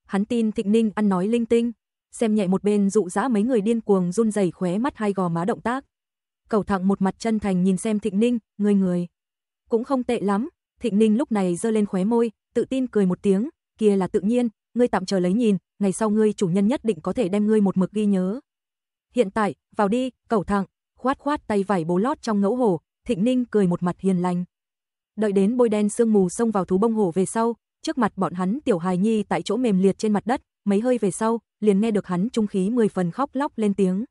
Hắn tin Thịnh Ninh ăn nói linh tinh. Xem nhẹ một bên dụ dã mấy người điên cuồng run rẩy khóe mắt hai gò má động tác. Cầu thẳng một mặt chân thành nhìn xem Thịnh Ninh, người người. Cũng không tệ lắm, Thịnh Ninh lúc này dơ lên khóe môi, tự tin cười một tiếng, kia là tự nhiên, ngươi tạm chờ lấy nhìn, ngày sau ngươi chủ nhân nhất định có thể đem ngươi một mực ghi nhớ. Hiện tại, vào đi, cầu thẳng, khoát khoát tay vải bố lót trong ngẫu hổ, Thịnh Ninh cười một mặt hiền lành. Đợi đến bôi đen sương mù xông vào thú bông hổ về sau, trước mặt bọn hắn tiểu hài nhi tại chỗ mềm liệt trên mặt đất, mấy hơi về sau, liền nghe được hắn trung khí mười phần khóc lóc lên tiếng.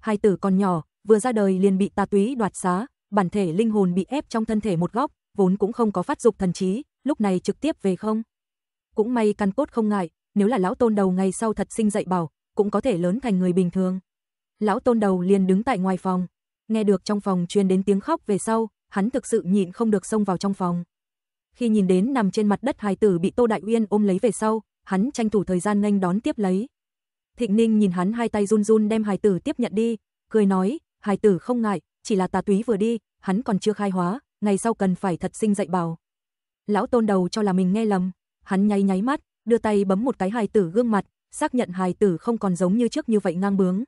Hai tử con nhỏ, vừa ra đời liền bị tà túy đoạt xá, bản thể linh hồn bị ép trong thân thể một góc, vốn cũng không có phát dục thần trí, lúc này trực tiếp về không. Cũng may căn cốt không ngại, nếu là lão tôn đầu ngày sau thật sinh dạy bảo, cũng có thể lớn thành người bình thường. Lão tôn đầu liền đứng tại ngoài phòng, nghe được trong phòng truyền đến tiếng khóc về sau, hắn thực sự nhịn không được xông vào trong phòng. Khi nhìn đến nằm trên mặt đất hài tử bị Tô Đại Uyên ôm lấy về sau, hắn tranh thủ thời gian nhanh đón tiếp lấy. Thịnh Ninh nhìn hắn hai tay run run đem hài tử tiếp nhận đi, cười nói, hài tử không ngại, chỉ là tà túy vừa đi, hắn còn chưa khai hóa, ngày sau cần phải thật sinh dạy bảo. Lão Tôn đầu cho là mình nghe lầm, hắn nháy nháy mắt, đưa tay bấm một cái hài tử gương mặt, xác nhận hài tử không còn giống như trước như vậy ngang bướng,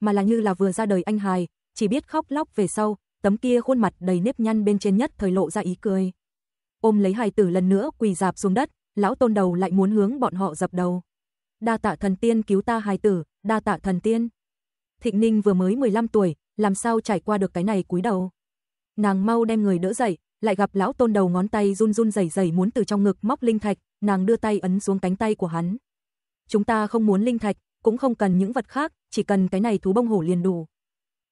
mà là như là vừa ra đời anh hài, chỉ biết khóc lóc về sau, tấm kia khuôn mặt đầy nếp nhăn bên trên nhất thời lộ ra ý cười. Ôm lấy hài tử lần nữa quỳ dạp xuống đất, lão Tôn đầu lại muốn hướng bọn họ dập đầu đa tạ thần tiên cứu ta hài tử, đa tạ thần tiên. Thịnh Ninh vừa mới 15 tuổi, làm sao trải qua được cái này cúi đầu. Nàng mau đem người đỡ dậy, lại gặp lão tôn đầu ngón tay run run rẩy rẩy muốn từ trong ngực móc linh thạch, nàng đưa tay ấn xuống cánh tay của hắn. Chúng ta không muốn linh thạch, cũng không cần những vật khác, chỉ cần cái này thú bông hổ liền đủ.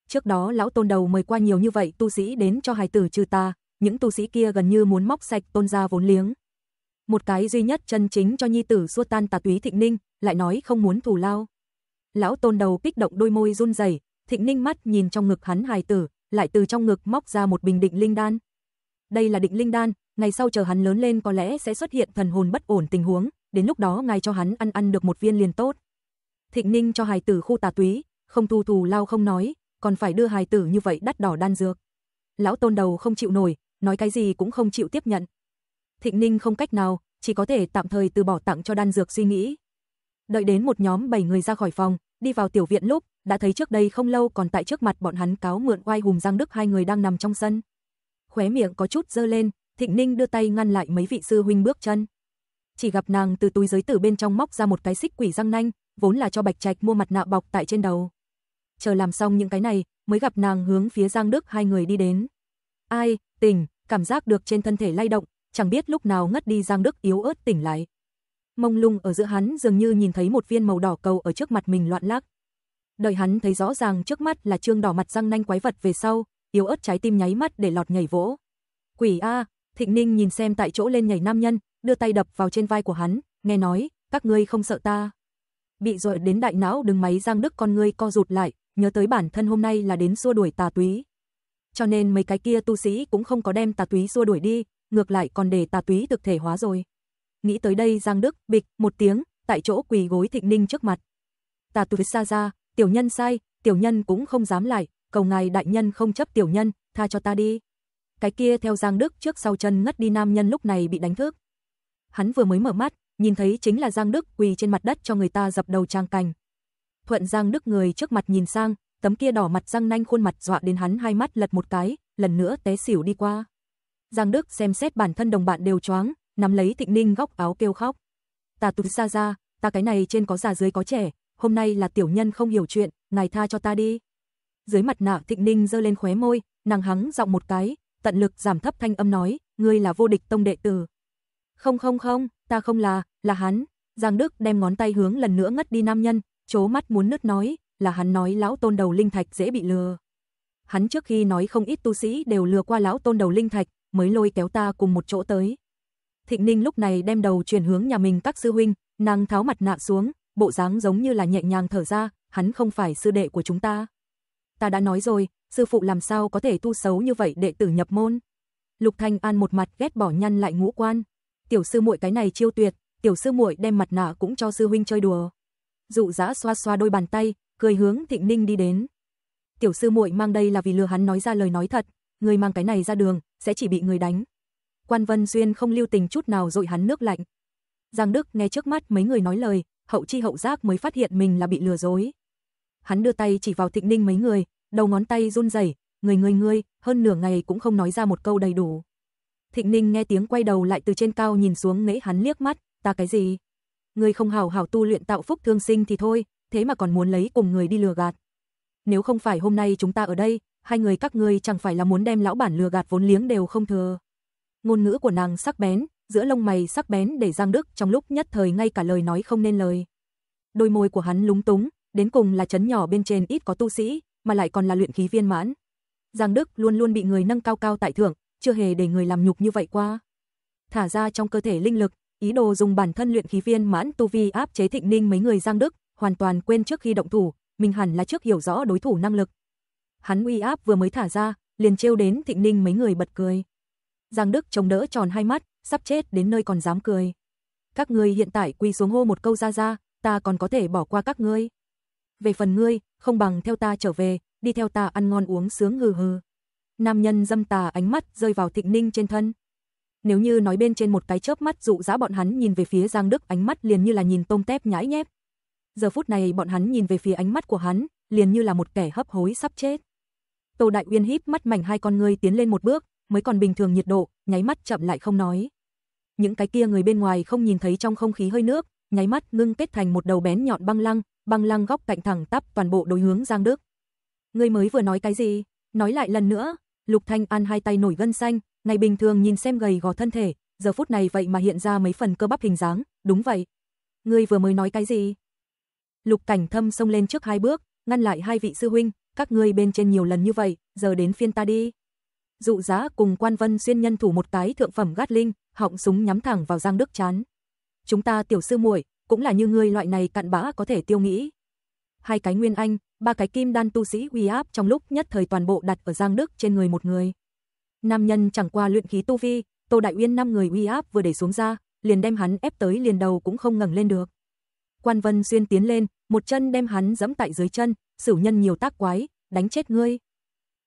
Trước đó lão tôn đầu mời qua nhiều như vậy tu sĩ đến cho hài tử trừ ta, những tu sĩ kia gần như muốn móc sạch tôn gia vốn liếng. Một cái duy nhất chân chính cho nhi tử xua tan tà túy thịnh ninh, lại nói không muốn thù lao. Lão tôn đầu kích động đôi môi run rẩy, thịnh ninh mắt nhìn trong ngực hắn hài tử, lại từ trong ngực móc ra một bình định linh đan. Đây là định linh đan, ngày sau chờ hắn lớn lên có lẽ sẽ xuất hiện thần hồn bất ổn tình huống, đến lúc đó ngài cho hắn ăn ăn được một viên liền tốt. Thịnh ninh cho hài tử khu tà túy, không thu thù lao không nói, còn phải đưa hài tử như vậy đắt đỏ đan dược. Lão tôn đầu không chịu nổi, nói cái gì cũng không chịu tiếp nhận. Thịnh ninh không cách nào, chỉ có thể tạm thời từ bỏ tặng cho đan dược suy nghĩ, Đợi đến một nhóm 7 người ra khỏi phòng, đi vào tiểu viện lúc, đã thấy trước đây không lâu còn tại trước mặt bọn hắn cáo mượn oai hùng Giang Đức hai người đang nằm trong sân. Khóe miệng có chút dơ lên, Thịnh Ninh đưa tay ngăn lại mấy vị sư huynh bước chân. Chỉ gặp nàng từ túi giới tử bên trong móc ra một cái xích quỷ răng nanh, vốn là cho Bạch Trạch mua mặt nạ bọc tại trên đầu. Chờ làm xong những cái này, mới gặp nàng hướng phía Giang Đức hai người đi đến. Ai, tỉnh, cảm giác được trên thân thể lay động, chẳng biết lúc nào ngất đi Giang Đức yếu ớt tỉnh lại mông lung ở giữa hắn dường như nhìn thấy một viên màu đỏ cầu ở trước mặt mình loạn lắc. Đợi hắn thấy rõ ràng trước mắt là trương đỏ mặt răng nanh quái vật về sau, yếu ớt trái tim nháy mắt để lọt nhảy vỗ. Quỷ a, Thịnh Ninh nhìn xem tại chỗ lên nhảy nam nhân, đưa tay đập vào trên vai của hắn, nghe nói, các ngươi không sợ ta. Bị dội đến đại não đừng máy giang đức con ngươi co rụt lại, nhớ tới bản thân hôm nay là đến xua đuổi tà túy. Cho nên mấy cái kia tu sĩ cũng không có đem tà túy xua đuổi đi, ngược lại còn để tà túy thực thể hóa rồi nghĩ tới đây Giang Đức, bịch, một tiếng, tại chỗ quỳ gối Thịnh Ninh trước mặt. Tà tuyệt xa ra, tiểu nhân sai, tiểu nhân cũng không dám lại, cầu ngài đại nhân không chấp tiểu nhân, tha cho ta đi. Cái kia theo Giang Đức trước sau chân ngất đi nam nhân lúc này bị đánh thức. Hắn vừa mới mở mắt, nhìn thấy chính là Giang Đức quỳ trên mặt đất cho người ta dập đầu trang cành. Thuận Giang Đức người trước mặt nhìn sang, tấm kia đỏ mặt răng nanh khuôn mặt dọa đến hắn hai mắt lật một cái, lần nữa té xỉu đi qua. Giang Đức xem xét bản thân đồng bạn đều choáng, nắm lấy Thịnh Ninh góc áo kêu khóc. Ta tụt ra ra, ta cái này trên có già dưới có trẻ, hôm nay là tiểu nhân không hiểu chuyện, ngài tha cho ta đi. Dưới mặt nạ Thịnh Ninh giơ lên khóe môi, nàng hắng giọng một cái, tận lực giảm thấp thanh âm nói, ngươi là vô địch tông đệ tử. Không không không, ta không là, là hắn. Giang Đức đem ngón tay hướng lần nữa ngất đi nam nhân, chố mắt muốn nứt nói, là hắn nói lão tôn đầu linh thạch dễ bị lừa. Hắn trước khi nói không ít tu sĩ đều lừa qua lão tôn đầu linh thạch, mới lôi kéo ta cùng một chỗ tới. Thịnh Ninh lúc này đem đầu chuyển hướng nhà mình các sư huynh, nàng tháo mặt nạ xuống, bộ dáng giống như là nhẹ nhàng thở ra, hắn không phải sư đệ của chúng ta. Ta đã nói rồi, sư phụ làm sao có thể tu xấu như vậy đệ tử nhập môn. Lục Thanh An một mặt ghét bỏ nhăn lại ngũ quan. Tiểu sư muội cái này chiêu tuyệt, tiểu sư muội đem mặt nạ cũng cho sư huynh chơi đùa. Dụ Dã xoa xoa đôi bàn tay, cười hướng Thịnh Ninh đi đến. Tiểu sư muội mang đây là vì lừa hắn nói ra lời nói thật, người mang cái này ra đường sẽ chỉ bị người đánh, Quan Vân Xuyên không lưu tình chút nào dội hắn nước lạnh. Giang Đức nghe trước mắt mấy người nói lời, hậu chi hậu giác mới phát hiện mình là bị lừa dối. Hắn đưa tay chỉ vào Thịnh Ninh mấy người, đầu ngón tay run rẩy, người người người, hơn nửa ngày cũng không nói ra một câu đầy đủ. Thịnh Ninh nghe tiếng quay đầu lại từ trên cao nhìn xuống nễ hắn liếc mắt, ta cái gì? Người không hào hảo tu luyện tạo phúc thương sinh thì thôi, thế mà còn muốn lấy cùng người đi lừa gạt. Nếu không phải hôm nay chúng ta ở đây, hai người các ngươi chẳng phải là muốn đem lão bản lừa gạt vốn liếng đều không thừa ngôn ngữ của nàng sắc bén, giữa lông mày sắc bén để Giang Đức trong lúc nhất thời ngay cả lời nói không nên lời. Đôi môi của hắn lúng túng, đến cùng là chấn nhỏ bên trên ít có tu sĩ, mà lại còn là luyện khí viên mãn. Giang Đức luôn luôn bị người nâng cao cao tại thượng, chưa hề để người làm nhục như vậy qua. Thả ra trong cơ thể linh lực, ý đồ dùng bản thân luyện khí viên mãn tu vi áp chế Thịnh Ninh mấy người Giang Đức, hoàn toàn quên trước khi động thủ, mình hẳn là trước hiểu rõ đối thủ năng lực. Hắn uy áp vừa mới thả ra, liền trêu đến Thịnh Ninh mấy người bật cười. Giang Đức trông đỡ tròn hai mắt, sắp chết đến nơi còn dám cười. Các ngươi hiện tại quỳ xuống hô một câu ra ra, ta còn có thể bỏ qua các ngươi. Về phần ngươi, không bằng theo ta trở về, đi theo ta ăn ngon uống sướng hừ hừ. Nam nhân dâm tà ánh mắt rơi vào Thịnh Ninh trên thân. Nếu như nói bên trên một cái chớp mắt dụ dã bọn hắn nhìn về phía Giang Đức ánh mắt liền như là nhìn tôm tép nhãi nhép. Giờ phút này bọn hắn nhìn về phía ánh mắt của hắn, liền như là một kẻ hấp hối sắp chết. Tô Đại Uyên híp mắt mảnh hai con ngươi tiến lên một bước, mới còn bình thường nhiệt độ, nháy mắt chậm lại không nói. Những cái kia người bên ngoài không nhìn thấy trong không khí hơi nước, nháy mắt ngưng kết thành một đầu bén nhọn băng lăng, băng lăng góc cạnh thẳng tắp toàn bộ đối hướng Giang Đức. người mới vừa nói cái gì? Nói lại lần nữa. Lục Thanh An hai tay nổi gân xanh, ngày bình thường nhìn xem gầy gò thân thể, giờ phút này vậy mà hiện ra mấy phần cơ bắp hình dáng, đúng vậy. người vừa mới nói cái gì? Lục Cảnh Thâm xông lên trước hai bước, ngăn lại hai vị sư huynh, các ngươi bên trên nhiều lần như vậy, giờ đến phiên ta đi dụ giá cùng quan vân xuyên nhân thủ một cái thượng phẩm gát linh, họng súng nhắm thẳng vào Giang Đức chán. Chúng ta tiểu sư muội cũng là như ngươi loại này cặn bã có thể tiêu nghĩ. Hai cái nguyên anh, ba cái kim đan tu sĩ uy áp trong lúc nhất thời toàn bộ đặt ở Giang Đức trên người một người. Nam nhân chẳng qua luyện khí tu vi, Tô Đại Uyên năm người uy áp vừa để xuống ra, liền đem hắn ép tới liền đầu cũng không ngẩng lên được. Quan Vân xuyên tiến lên, một chân đem hắn giẫm tại dưới chân, sử nhân nhiều tác quái, đánh chết ngươi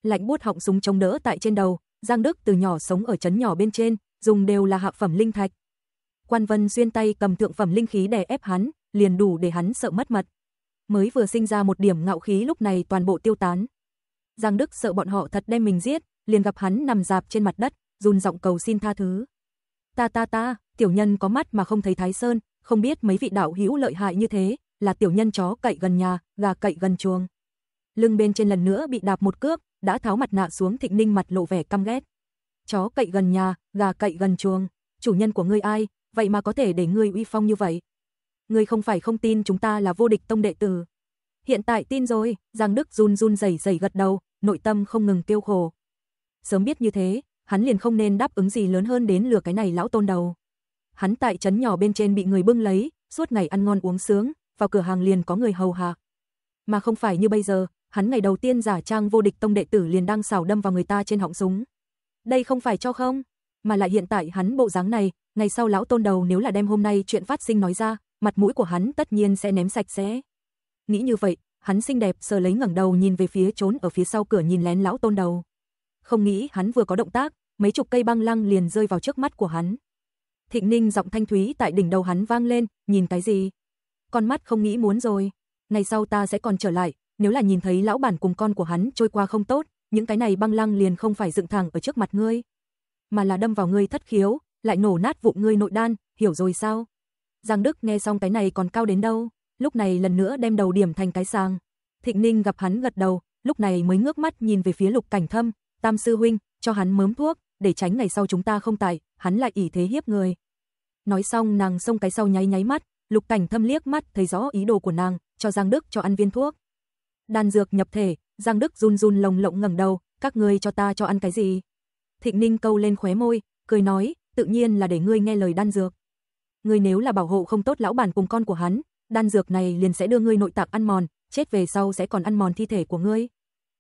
lạnh buốt họng súng chống đỡ tại trên đầu, Giang Đức từ nhỏ sống ở trấn nhỏ bên trên, dùng đều là hạ phẩm linh thạch. Quan Vân xuyên tay cầm thượng phẩm linh khí đè ép hắn, liền đủ để hắn sợ mất mật. Mới vừa sinh ra một điểm ngạo khí lúc này toàn bộ tiêu tán. Giang Đức sợ bọn họ thật đem mình giết, liền gặp hắn nằm dạp trên mặt đất, run giọng cầu xin tha thứ. Ta ta ta, tiểu nhân có mắt mà không thấy Thái Sơn, không biết mấy vị đạo hữu lợi hại như thế, là tiểu nhân chó cậy gần nhà, gà cậy gần chuồng. Lưng bên trên lần nữa bị đạp một cước, đã tháo mặt nạ xuống thịnh ninh mặt lộ vẻ căm ghét. Chó cậy gần nhà, gà cậy gần chuồng, chủ nhân của ngươi ai, vậy mà có thể để ngươi uy phong như vậy. Ngươi không phải không tin chúng ta là vô địch tông đệ tử. Hiện tại tin rồi, Giang Đức run run rẩy rẩy gật đầu, nội tâm không ngừng tiêu khổ. Sớm biết như thế, hắn liền không nên đáp ứng gì lớn hơn đến lừa cái này lão tôn đầu. Hắn tại trấn nhỏ bên trên bị người bưng lấy, suốt ngày ăn ngon uống sướng, vào cửa hàng liền có người hầu hạ. Mà không phải như bây giờ, hắn ngày đầu tiên giả trang vô địch tông đệ tử liền đang xảo đâm vào người ta trên họng súng. Đây không phải cho không, mà lại hiện tại hắn bộ dáng này, ngày sau lão tôn đầu nếu là đem hôm nay chuyện phát sinh nói ra, mặt mũi của hắn tất nhiên sẽ ném sạch sẽ. Nghĩ như vậy, hắn xinh đẹp sờ lấy ngẩng đầu nhìn về phía trốn ở phía sau cửa nhìn lén lão tôn đầu. Không nghĩ hắn vừa có động tác, mấy chục cây băng lăng liền rơi vào trước mắt của hắn. Thịnh Ninh giọng thanh thúy tại đỉnh đầu hắn vang lên, nhìn cái gì? Con mắt không nghĩ muốn rồi, ngày sau ta sẽ còn trở lại, nếu là nhìn thấy lão bản cùng con của hắn trôi qua không tốt, những cái này băng lăng liền không phải dựng thẳng ở trước mặt ngươi, mà là đâm vào ngươi thất khiếu, lại nổ nát vụn ngươi nội đan, hiểu rồi sao? Giang Đức nghe xong cái này còn cao đến đâu, lúc này lần nữa đem đầu điểm thành cái sàng. Thịnh Ninh gặp hắn gật đầu, lúc này mới ngước mắt nhìn về phía Lục Cảnh Thâm, "Tam sư huynh, cho hắn mớm thuốc, để tránh ngày sau chúng ta không tại, hắn lại ỷ thế hiếp người." Nói xong nàng xông cái sau nháy nháy mắt, Lục Cảnh Thâm liếc mắt thấy rõ ý đồ của nàng, cho Giang Đức cho ăn viên thuốc đan dược nhập thể, Giang Đức run run lồng lộng ngẩng đầu, các ngươi cho ta cho ăn cái gì? Thịnh Ninh câu lên khóe môi, cười nói, tự nhiên là để ngươi nghe lời đan dược. Ngươi nếu là bảo hộ không tốt lão bản cùng con của hắn, đan dược này liền sẽ đưa ngươi nội tạng ăn mòn, chết về sau sẽ còn ăn mòn thi thể của ngươi.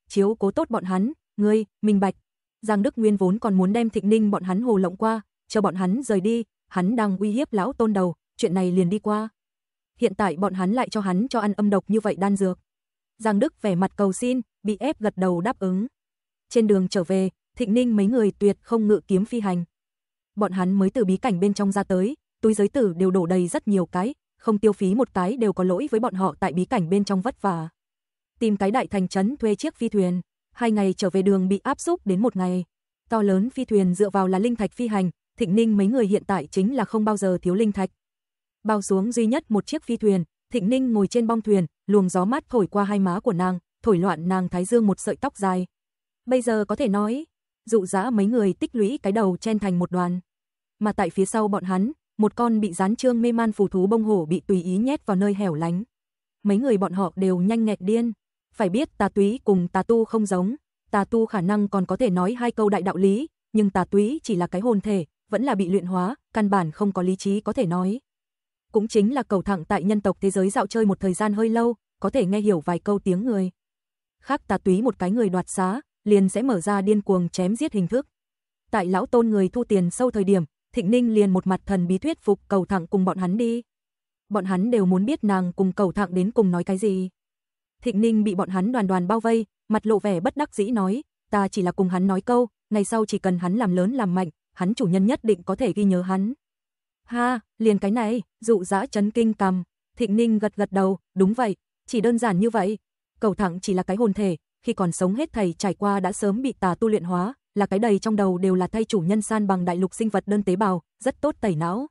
Chiếu cố tốt bọn hắn, ngươi, minh bạch. Giang Đức Nguyên vốn còn muốn đem Thịnh Ninh bọn hắn hồ lộng qua, cho bọn hắn rời đi, hắn đang uy hiếp lão tôn đầu, chuyện này liền đi qua. Hiện tại bọn hắn lại cho hắn cho ăn âm độc như vậy đan dược. Giang Đức vẻ mặt cầu xin, bị ép gật đầu đáp ứng. Trên đường trở về, Thịnh Ninh mấy người tuyệt không ngự kiếm phi hành. Bọn hắn mới từ bí cảnh bên trong ra tới, túi giới tử đều đổ đầy rất nhiều cái, không tiêu phí một cái đều có lỗi với bọn họ tại bí cảnh bên trong vất vả. Tìm cái đại thành trấn thuê chiếc phi thuyền, hai ngày trở về đường bị áp xúc đến một ngày. To lớn phi thuyền dựa vào là linh thạch phi hành, Thịnh Ninh mấy người hiện tại chính là không bao giờ thiếu linh thạch. Bao xuống duy nhất một chiếc phi thuyền, Thịnh Ninh ngồi trên bong thuyền, luồng gió mát thổi qua hai má của nàng, thổi loạn nàng thái dương một sợi tóc dài. Bây giờ có thể nói, dụ dã mấy người tích lũy cái đầu chen thành một đoàn. Mà tại phía sau bọn hắn, một con bị dán trương mê man phù thú bông hổ bị tùy ý nhét vào nơi hẻo lánh. Mấy người bọn họ đều nhanh nghẹt điên. Phải biết tà túy cùng tà tu không giống, tà tu khả năng còn có thể nói hai câu đại đạo lý, nhưng tà túy chỉ là cái hồn thể, vẫn là bị luyện hóa, căn bản không có lý trí có thể nói cũng chính là cầu thẳng tại nhân tộc thế giới dạo chơi một thời gian hơi lâu, có thể nghe hiểu vài câu tiếng người. Khác tà túy một cái người đoạt xá, liền sẽ mở ra điên cuồng chém giết hình thức. Tại lão tôn người thu tiền sâu thời điểm, Thịnh Ninh liền một mặt thần bí thuyết phục cầu thẳng cùng bọn hắn đi. Bọn hắn đều muốn biết nàng cùng cầu thẳng đến cùng nói cái gì. Thịnh Ninh bị bọn hắn đoàn đoàn bao vây, mặt lộ vẻ bất đắc dĩ nói, ta chỉ là cùng hắn nói câu, ngày sau chỉ cần hắn làm lớn làm mạnh, hắn chủ nhân nhất định có thể ghi nhớ hắn. Ha, liền cái này, dụ dã chấn kinh cầm. Thịnh Ninh gật gật đầu, đúng vậy, chỉ đơn giản như vậy. Cầu thẳng chỉ là cái hồn thể, khi còn sống hết thầy trải qua đã sớm bị tà tu luyện hóa, là cái đầy trong đầu đều là thay chủ nhân san bằng đại lục sinh vật đơn tế bào, rất tốt tẩy não.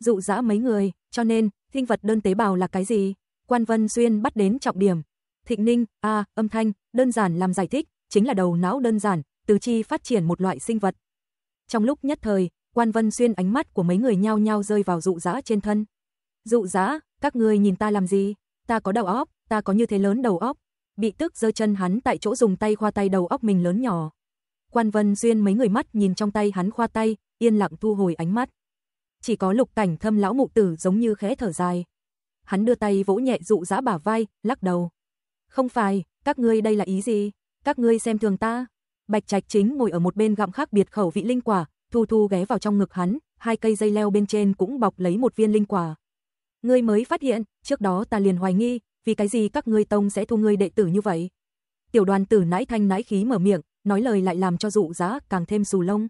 Dụ dã mấy người, cho nên, sinh vật đơn tế bào là cái gì? Quan Vân Xuyên bắt đến trọng điểm. Thịnh Ninh, a, âm thanh, đơn giản làm giải thích, chính là đầu não đơn giản, tứ chi phát triển một loại sinh vật. Trong lúc nhất thời, Quan Vân Xuyên ánh mắt của mấy người nhao nhao rơi vào dụ dã trên thân. Dụ dã, các người nhìn ta làm gì? Ta có đầu óc, ta có như thế lớn đầu óc. Bị tức giơ chân hắn tại chỗ dùng tay khoa tay đầu óc mình lớn nhỏ. Quan Vân Xuyên mấy người mắt nhìn trong tay hắn khoa tay, yên lặng thu hồi ánh mắt. Chỉ có lục cảnh thâm lão mụ tử giống như khẽ thở dài. Hắn đưa tay vỗ nhẹ dụ dã bả vai, lắc đầu. Không phải, các ngươi đây là ý gì? Các ngươi xem thường ta. Bạch Trạch Chính ngồi ở một bên gặm khác biệt khẩu vị linh quả, Thu Thu ghé vào trong ngực hắn, hai cây dây leo bên trên cũng bọc lấy một viên linh quả. Ngươi mới phát hiện, trước đó ta liền hoài nghi, vì cái gì các ngươi tông sẽ thu ngươi đệ tử như vậy? Tiểu đoàn tử nãi thanh nãi khí mở miệng, nói lời lại làm cho dụ Giá càng thêm xù lông.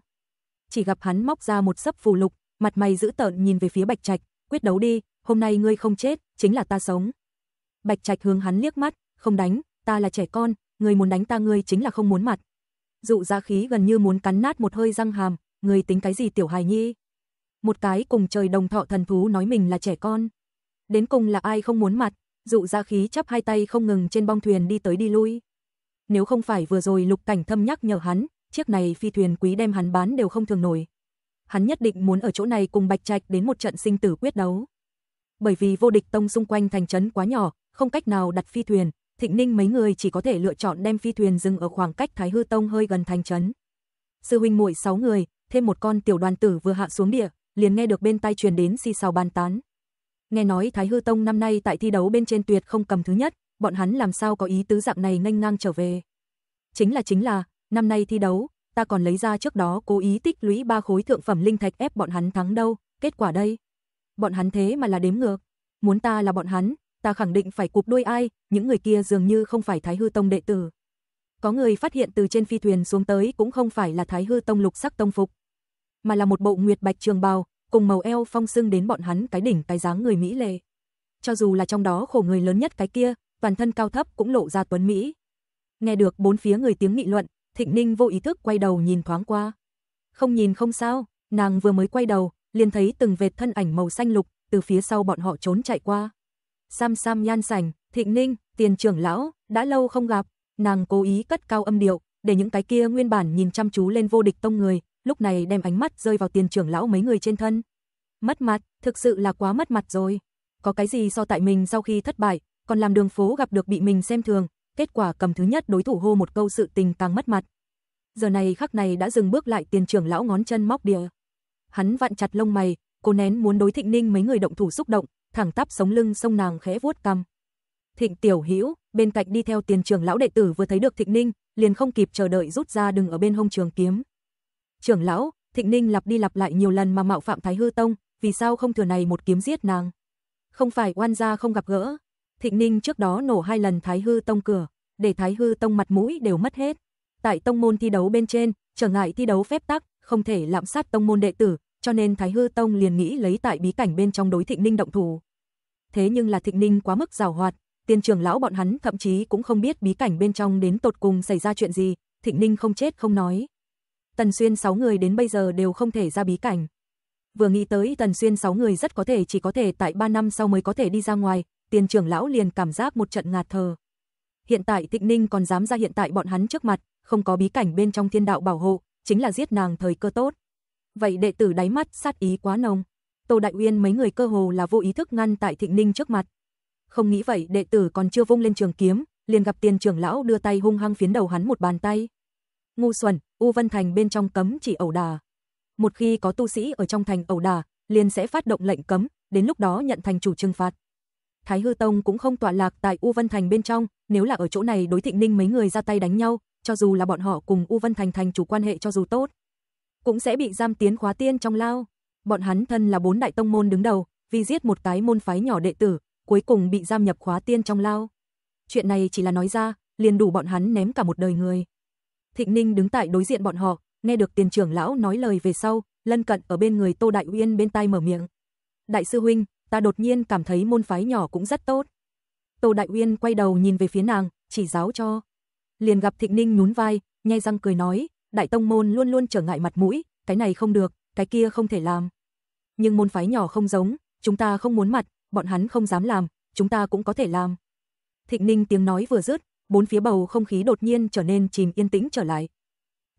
Chỉ gặp hắn móc ra một sấp phù lục, mặt mày dữ tợn nhìn về phía Bạch Trạch, quyết đấu đi, hôm nay ngươi không chết, chính là ta sống. Bạch Trạch hướng hắn liếc mắt, không đánh, ta là trẻ con, ngươi muốn đánh ta ngươi chính là không muốn mặt. Dụ Giá khí gần như muốn cắn nát một hơi răng hàm, người tính cái gì tiểu hài nhi? Một cái cùng trời đồng thọ thần thú nói mình là trẻ con. Đến cùng là ai không muốn mặt, dụ ra khí chắp hai tay không ngừng trên bong thuyền đi tới đi lui. Nếu không phải vừa rồi lục cảnh thâm nhắc nhở hắn, chiếc này phi thuyền quý đem hắn bán đều không thường nổi. Hắn nhất định muốn ở chỗ này cùng Bạch Trạch đến một trận sinh tử quyết đấu. Bởi vì vô địch tông xung quanh thành trấn quá nhỏ, không cách nào đặt phi thuyền, Thịnh Ninh mấy người chỉ có thể lựa chọn đem phi thuyền dừng ở khoảng cách Thái Hư Tông hơi gần thành trấn. Sư huynh muội 6 người, thêm một con tiểu đoàn tử vừa hạ xuống địa, liền nghe được bên tai truyền đến xì xào bàn tán. Nghe nói Thái Hư Tông năm nay tại thi đấu bên trên tuyệt không cầm thứ nhất, bọn hắn làm sao có ý tứ dạng này nghênh ngang trở về. Chính là chính là, năm nay thi đấu, ta còn lấy ra trước đó cố ý tích lũy ba khối thượng phẩm linh thạch ép bọn hắn thắng đâu, kết quả đây. Bọn hắn thế mà là đếm ngược, muốn ta là bọn hắn, ta khẳng định phải cụp đuôi ai, những người kia dường như không phải Thái Hư Tông đệ tử. Có người phát hiện từ trên phi thuyền xuống tới cũng không phải là Thái Hư Tông lục sắc tông phục, mà là một bộ nguyệt bạch trường bào, cùng màu eo phong sưng đến bọn hắn cái đỉnh cái dáng người mỹ lệ. Cho dù là trong đó khổ người lớn nhất cái kia, toàn thân cao thấp cũng lộ ra tuấn mỹ. Nghe được bốn phía người tiếng nghị luận, Thịnh Ninh vô ý thức quay đầu nhìn thoáng qua. Không nhìn không sao, nàng vừa mới quay đầu, liền thấy từng vệt thân ảnh màu xanh lục từ phía sau bọn họ trốn chạy qua. Sam Sam Nhan Sảnh, Thịnh Ninh, Tiền trưởng lão, đã lâu không gặp, nàng cố ý cất cao âm điệu, để những cái kia nguyên bản nhìn chăm chú lên vô địch tông người, lúc này đem ánh mắt rơi vào tiền trưởng lão mấy người trên thân. Mất mặt, thực sự là quá mất mặt rồi. Có cái gì so tại mình sau khi thất bại, còn làm đường phố gặp được bị mình xem thường, kết quả cầm thứ nhất đối thủ hô một câu sự tình càng mất mặt. Giờ này khắc này đã dừng bước lại tiền trưởng lão ngón chân móc địa. Hắn vặn chặt lông mày, cô nén muốn đối Thịnh Ninh mấy người động thủ xúc động, thẳng tắp sống lưng sông nàng khẽ vuốt cằm. Thịnh Tiểu Hữu, bên cạnh đi theo tiền trưởng lão đệ tử vừa thấy được Thịnh Ninh, liền không kịp chờ đợi rút ra đừng ở bên hông trường kiếm trưởng lão, Thịnh Ninh lặp đi lặp lại nhiều lần mà mạo phạm Thái Hư Tông, vì sao không thừa này một kiếm giết nàng? Không phải oan gia không gặp gỡ. Thịnh Ninh trước đó nổ hai lần Thái Hư Tông cửa, để Thái Hư Tông mặt mũi đều mất hết. Tại tông môn thi đấu bên trên, trở ngại thi đấu phép tắc, không thể lạm sát tông môn đệ tử, cho nên Thái Hư Tông liền nghĩ lấy tại bí cảnh bên trong đối Thịnh Ninh động thủ. Thế nhưng là Thịnh Ninh quá mức giàu hoạt, tiên trưởng lão bọn hắn thậm chí cũng không biết bí cảnh bên trong đến tột cùng xảy ra chuyện gì, Thịnh Ninh không chết không nói, Tần Xuyên 6 người đến bây giờ đều không thể ra bí cảnh. Vừa nghĩ tới Tần Xuyên 6 người rất có thể chỉ có thể tại 3 năm sau mới có thể đi ra ngoài, tiền trưởng lão liền cảm giác một trận ngạt thờ. Hiện tại Tịnh Ninh còn dám ra hiện tại bọn hắn trước mặt, không có bí cảnh bên trong thiên đạo bảo hộ, chính là giết nàng thời cơ tốt. Vậy đệ tử đáy mắt sát ý quá nồng. Tô Đại Uyên mấy người cơ hồ là vô ý thức ngăn tại Thịnh Ninh trước mặt. Không nghĩ vậy, đệ tử còn chưa vung lên trường kiếm, liền gặp tiền trưởng lão đưa tay hung hăng phiến đầu hắn một bàn tay ngu xuẩn, U Vân Thành bên trong cấm chỉ ẩu đà. Một khi có tu sĩ ở trong thành ẩu đà, liền sẽ phát động lệnh cấm, đến lúc đó nhận thành chủ trừng phạt. Thái Hư Tông cũng không tọa lạc tại U Vân Thành bên trong, nếu là ở chỗ này đối Thịnh Ninh mấy người ra tay đánh nhau, cho dù là bọn họ cùng U Vân Thành thành chủ quan hệ cho dù tốt, cũng sẽ bị giam tiến khóa tiên trong lao. Bọn hắn thân là bốn đại tông môn đứng đầu, vì giết một cái môn phái nhỏ đệ tử, cuối cùng bị giam nhập khóa tiên trong lao. Chuyện này chỉ là nói ra, liền đủ bọn hắn ném cả một đời người. Thịnh Ninh đứng tại đối diện bọn họ, nghe được tiền trưởng lão nói lời về sau, lân cận ở bên người Tô Đại Uyên bên tai mở miệng. Đại sư huynh, ta đột nhiên cảm thấy môn phái nhỏ cũng rất tốt. Tô Đại Uyên quay đầu nhìn về phía nàng, chỉ giáo cho. Liền gặp Thịnh Ninh nhún vai, nhai răng cười nói, đại tông môn luôn luôn trở ngại mặt mũi, cái này không được, cái kia không thể làm. Nhưng môn phái nhỏ không giống, chúng ta không muốn mặt, bọn hắn không dám làm, chúng ta cũng có thể làm. Thịnh Ninh tiếng nói vừa dứt, bốn phía bầu không khí đột nhiên trở nên chìm yên tĩnh trở lại.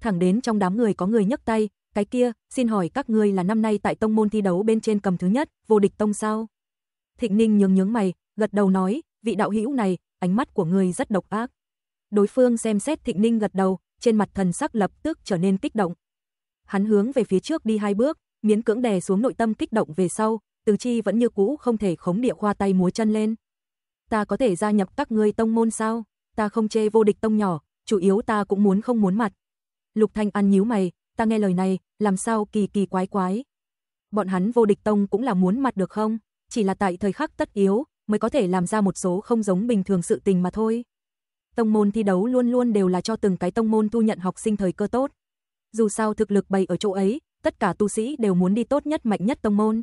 Thẳng đến trong đám người có người nhấc tay, cái kia, xin hỏi các ngươi là năm nay tại tông môn thi đấu bên trên cầm thứ nhất, vô địch tông sao? Thịnh Ninh nhướng nhướng mày, gật đầu nói, vị đạo hữu này, ánh mắt của người rất độc ác. Đối phương xem xét Thịnh Ninh gật đầu, trên mặt thần sắc lập tức trở nên kích động. Hắn hướng về phía trước đi hai bước, miễn cưỡng đè xuống nội tâm kích động về sau, Từ Chi vẫn như cũ không thể khống địa khoa tay múa chân lên. Ta có thể gia nhập các ngươi tông môn sao? ta không chê vô địch tông nhỏ, chủ yếu ta cũng muốn không muốn mặt. Lục Thanh An nhíu mày, ta nghe lời này, làm sao kỳ kỳ quái quái. Bọn hắn vô địch tông cũng là muốn mặt được không? Chỉ là tại thời khắc tất yếu, mới có thể làm ra một số không giống bình thường sự tình mà thôi. Tông môn thi đấu luôn luôn đều là cho từng cái tông môn thu nhận học sinh thời cơ tốt. Dù sao thực lực bày ở chỗ ấy, tất cả tu sĩ đều muốn đi tốt nhất mạnh nhất tông môn.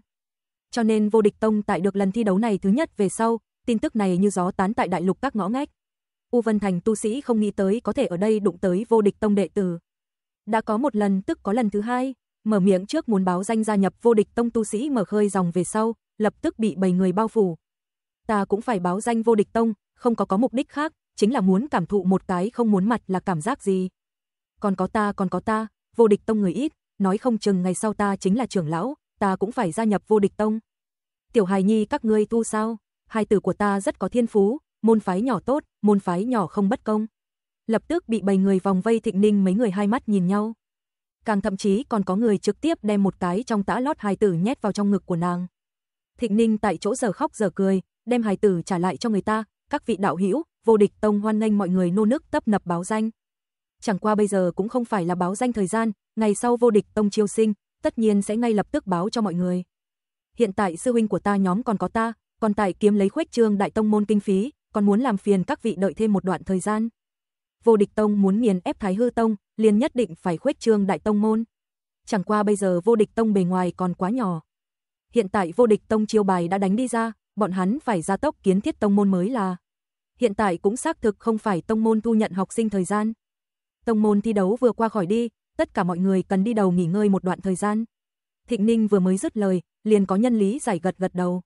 Cho nên vô địch tông tại được lần thi đấu này thứ nhất về sau, tin tức này như gió tán tại đại lục các ngõ ngách. U Vân Thành tu sĩ không nghĩ tới có thể ở đây đụng tới vô địch tông đệ tử. Đã có một lần tức có lần thứ hai, mở miệng trước muốn báo danh gia nhập vô địch tông tu sĩ mở khơi dòng về sau, lập tức bị bầy người bao phủ. Ta cũng phải báo danh vô địch tông, không có có mục đích khác, chính là muốn cảm thụ một cái không muốn mặt là cảm giác gì. Còn có ta, còn có ta, vô địch tông người ít, nói không chừng ngày sau ta chính là trưởng lão, ta cũng phải gia nhập vô địch tông. Tiểu hài nhi các ngươi tu sao? Hai tử của ta rất có thiên phú, môn phái nhỏ tốt, môn phái nhỏ không bất công. Lập tức bị bầy người vòng vây thịnh ninh mấy người hai mắt nhìn nhau. Càng thậm chí còn có người trực tiếp đem một cái trong tã lót hài tử nhét vào trong ngực của nàng. Thịnh ninh tại chỗ giờ khóc giờ cười, đem hài tử trả lại cho người ta, các vị đạo hữu vô địch tông hoan nghênh mọi người nô nức tấp nập báo danh. Chẳng qua bây giờ cũng không phải là báo danh thời gian, ngày sau vô địch tông chiêu sinh, tất nhiên sẽ ngay lập tức báo cho mọi người. Hiện tại sư huynh của ta nhóm còn có ta, còn tại kiếm lấy khuếch trương đại tông môn kinh phí, còn muốn làm phiền các vị đợi thêm một đoạn thời gian. Vô Địch Tông muốn nghiền ép Thái Hư Tông, liền nhất định phải khuếch trương Đại Tông môn. Chẳng qua bây giờ Vô Địch Tông bề ngoài còn quá nhỏ. Hiện tại Vô Địch Tông chiêu bài đã đánh đi ra, bọn hắn phải gia tốc kiến thiết tông môn mới là. Hiện tại cũng xác thực không phải tông môn thu nhận học sinh thời gian. Tông môn thi đấu vừa qua khỏi đi, tất cả mọi người cần đi đầu nghỉ ngơi một đoạn thời gian. Thịnh Ninh vừa mới dứt lời, liền có nhân lý giải gật gật đầu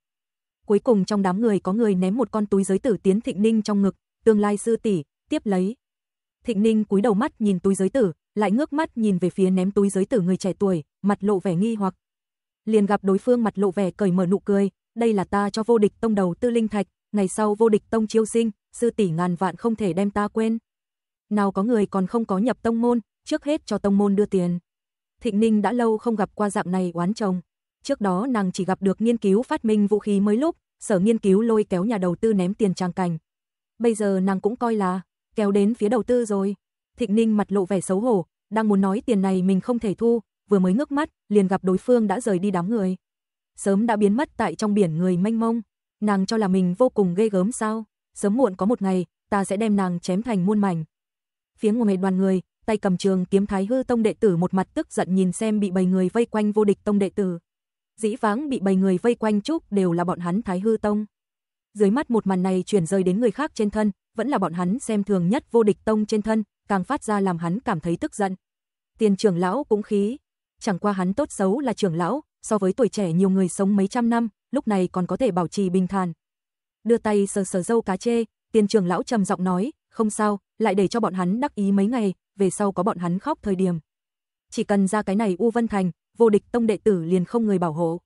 cuối cùng trong đám người có người ném một con túi giới tử tiến Thịnh Ninh trong ngực, tương lai sư tỷ, tiếp lấy. Thịnh Ninh cúi đầu mắt nhìn túi giới tử, lại ngước mắt nhìn về phía ném túi giới tử người trẻ tuổi, mặt lộ vẻ nghi hoặc. Liền gặp đối phương mặt lộ vẻ cởi mở nụ cười, đây là ta cho vô địch tông đầu tư linh thạch, ngày sau vô địch tông chiêu sinh, sư tỷ ngàn vạn không thể đem ta quên. Nào có người còn không có nhập tông môn, trước hết cho tông môn đưa tiền. Thịnh Ninh đã lâu không gặp qua dạng này oán chồng. Trước đó nàng chỉ gặp được nghiên cứu phát minh vũ khí mới lúc, sở nghiên cứu lôi kéo nhà đầu tư ném tiền trang cảnh. Bây giờ nàng cũng coi là kéo đến phía đầu tư rồi. Thịnh Ninh mặt lộ vẻ xấu hổ, đang muốn nói tiền này mình không thể thu, vừa mới ngước mắt, liền gặp đối phương đã rời đi đám người. Sớm đã biến mất tại trong biển người mênh mông, nàng cho là mình vô cùng ghê gớm sao? Sớm muộn có một ngày, ta sẽ đem nàng chém thành muôn mảnh. Phía ngồi đoàn người, tay cầm trường kiếm Thái Hư tông đệ tử một mặt tức giận nhìn xem bị bầy người vây quanh vô địch tông đệ tử, dĩ vãng bị bầy người vây quanh chúc đều là bọn hắn Thái Hư Tông. Dưới mắt một màn này chuyển rơi đến người khác trên thân, vẫn là bọn hắn xem thường nhất vô địch tông trên thân, càng phát ra làm hắn cảm thấy tức giận. Tiền trưởng lão cũng khí, chẳng qua hắn tốt xấu là trưởng lão, so với tuổi trẻ nhiều người sống mấy trăm năm, lúc này còn có thể bảo trì bình thản. Đưa tay sờ sờ dâu cá chê, tiền trưởng lão trầm giọng nói, không sao, lại để cho bọn hắn đắc ý mấy ngày, về sau có bọn hắn khóc thời điểm. Chỉ cần ra cái này U Vân Thành, vô địch tông đệ tử liền không người bảo hộ.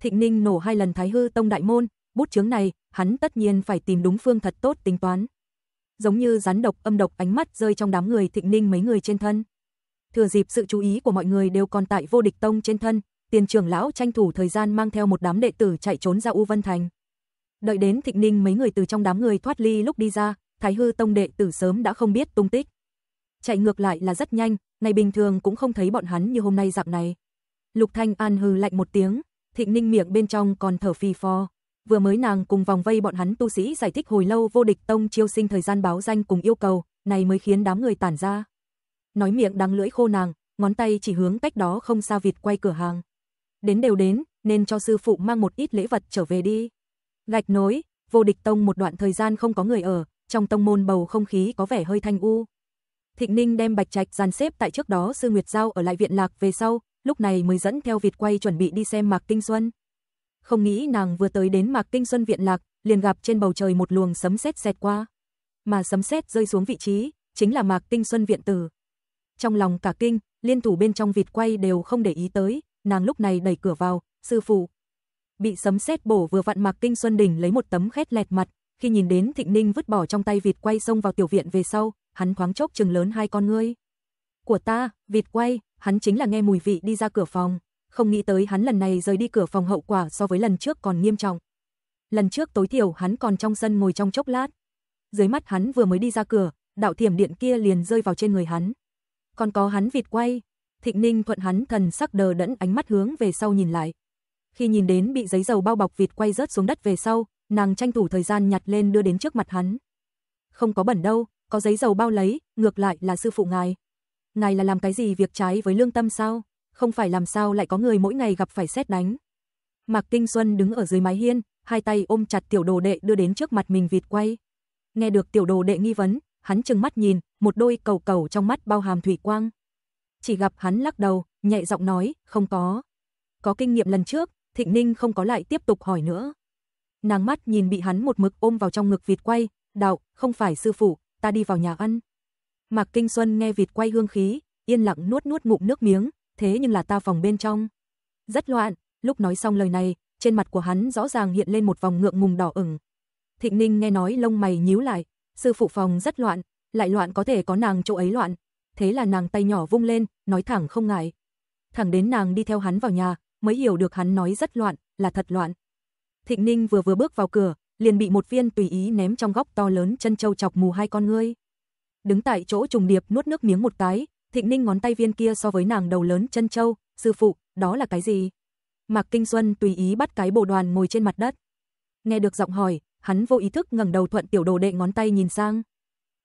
Thịnh Ninh nổ hai lần Thái Hư tông đại môn, bút chướng này, hắn tất nhiên phải tìm đúng phương thật tốt tính toán. Giống như rắn độc âm độc ánh mắt rơi trong đám người Thịnh Ninh mấy người trên thân. Thừa dịp sự chú ý của mọi người đều còn tại vô địch tông trên thân, tiền trưởng lão tranh thủ thời gian mang theo một đám đệ tử chạy trốn ra U Vân Thành. Đợi đến Thịnh Ninh mấy người từ trong đám người thoát ly lúc đi ra, Thái Hư tông đệ tử sớm đã không biết tung tích. Chạy ngược lại là rất nhanh, ngày bình thường cũng không thấy bọn hắn như hôm nay dạng này. Lục Thanh An hừ lạnh một tiếng, Thịnh Ninh miệng bên trong còn thở phì phò. Vừa mới nàng cùng vòng vây bọn hắn tu sĩ giải thích hồi lâu vô địch tông chiêu sinh thời gian báo danh cùng yêu cầu, này mới khiến đám người tản ra. Nói miệng đắng lưỡi khô nàng, ngón tay chỉ hướng cách đó không xa vịt quay cửa hàng. Đến đều đến, nên cho sư phụ mang một ít lễ vật trở về đi. Gạch nối, vô địch tông một đoạn thời gian không có người ở, trong tông môn bầu không khí có vẻ hơi thanh u. Thịnh Ninh đem Bạch Trạch dàn xếp tại trước đó Sư Nguyệt Giao ở lại viện lạc về sau, lúc này mới dẫn theo vịt quay chuẩn bị đi xem Mạc Tinh Xuân. Không nghĩ nàng vừa tới đến Mạc Tinh Xuân viện lạc, liền gặp trên bầu trời một luồng sấm sét xẹt qua. Mà sấm sét rơi xuống vị trí, chính là Mạc Tinh Xuân viện tử. Trong lòng cả kinh, liên thủ bên trong vịt quay đều không để ý tới, nàng lúc này đẩy cửa vào, sư phụ. Bị sấm sét bổ vừa vặn Mạc Tinh Xuân đỉnh lấy một tấm khét lẹt mặt, khi nhìn đến Thịnh Ninh vứt bỏ trong tay vịt quay xông vào tiểu viện về sau, hắn thoáng chốc trừng lớn hai con ngươi. Của ta, vịt quay, hắn chính là nghe mùi vị đi ra cửa phòng, không nghĩ tới hắn lần này rời đi cửa phòng hậu quả so với lần trước còn nghiêm trọng. Lần trước tối thiểu hắn còn trong sân ngồi trong chốc lát. Dưới mắt hắn vừa mới đi ra cửa, đạo thiểm điện kia liền rơi vào trên người hắn. Còn có hắn vịt quay, Thịnh Ninh thuận hắn thần sắc đờ đẫn ánh mắt hướng về sau nhìn lại. Khi nhìn đến bị giấy dầu bao bọc vịt quay rớt xuống đất về sau, nàng tranh thủ thời gian nhặt lên đưa đến trước mặt hắn. Không có bẩn đâu, có giấy dầu bao lấy, ngược lại là sư phụ ngài ngài là làm cái gì việc trái với lương tâm sao? Không phải làm sao lại có người mỗi ngày gặp phải xét đánh. Mạc Kinh Xuân đứng ở dưới mái hiên, hai tay ôm chặt tiểu đồ đệ đưa đến trước mặt mình vịt quay. Nghe được tiểu đồ đệ nghi vấn, hắn trừng mắt nhìn, một đôi cầu cầu trong mắt bao hàm thủy quang. Chỉ gặp hắn lắc đầu, nhẹ giọng nói, không có. Có kinh nghiệm lần trước, Thịnh Ninh không có lại tiếp tục hỏi nữa. Nàng mắt nhìn bị hắn một mực ôm vào trong ngực vịt quay, đạo, không phải sư phụ, ta đi vào nhà ăn. Mạc Kinh Xuân nghe vịt quay hương khí, yên lặng nuốt nuốt ngụm nước miếng, thế nhưng là ta phòng bên trong. Rất loạn, lúc nói xong lời này, trên mặt của hắn rõ ràng hiện lên một vòng ngượng ngùng đỏ ửng. Thịnh Ninh nghe nói lông mày nhíu lại, sư phụ phòng rất loạn, lại loạn có thể có nàng chỗ ấy loạn. Thế là nàng tay nhỏ vung lên, nói thẳng không ngại. Thẳng đến nàng đi theo hắn vào nhà, mới hiểu được hắn nói rất loạn, là thật loạn. Thịnh Ninh vừa vừa bước vào cửa, liền bị một viên tùy ý ném trong góc to lớn chân châu chọc mù hai con ngươi đứng tại chỗ trùng điệp nuốt nước miếng một cái, Thịnh Ninh ngón tay viên kia so với nàng đầu lớn chân châu, sư phụ, đó là cái gì? Mạc Kinh Xuân tùy ý bắt cái bồ đoàn ngồi trên mặt đất. Nghe được giọng hỏi, hắn vô ý thức ngẩng đầu thuận tiểu đồ đệ ngón tay nhìn sang.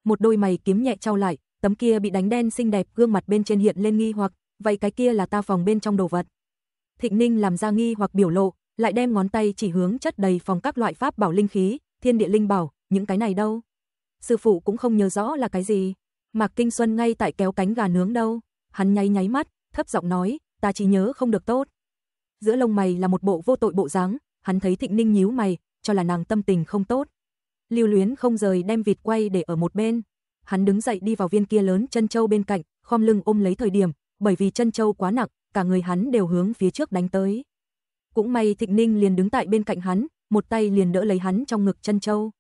Một đôi mày kiếm nhẹ trao lại, tấm kia bị đánh đen xinh đẹp gương mặt bên trên hiện lên nghi hoặc, vậy cái kia là ta phòng bên trong đồ vật. Thịnh Ninh làm ra nghi hoặc biểu lộ, lại đem ngón tay chỉ hướng chất đầy phòng các loại pháp bảo linh khí, thiên địa linh bảo, những cái này đâu? sư phụ cũng không nhớ rõ là cái gì. Mạc Kinh Xuân ngay tại kéo cánh gà nướng đâu. Hắn nháy nháy mắt, thấp giọng nói, ta chỉ nhớ không được tốt. Giữa lông mày là một bộ vô tội bộ dáng, hắn thấy Thịnh Ninh nhíu mày, cho là nàng tâm tình không tốt. Lưu Luyến không rời đem vịt quay để ở một bên. Hắn đứng dậy đi vào viên kia lớn chân châu bên cạnh, khom lưng ôm lấy thời điểm, bởi vì chân châu quá nặng, cả người hắn đều hướng phía trước đánh tới. Cũng may Thịnh Ninh liền đứng tại bên cạnh hắn, một tay liền đỡ lấy hắn trong ngực chân châu.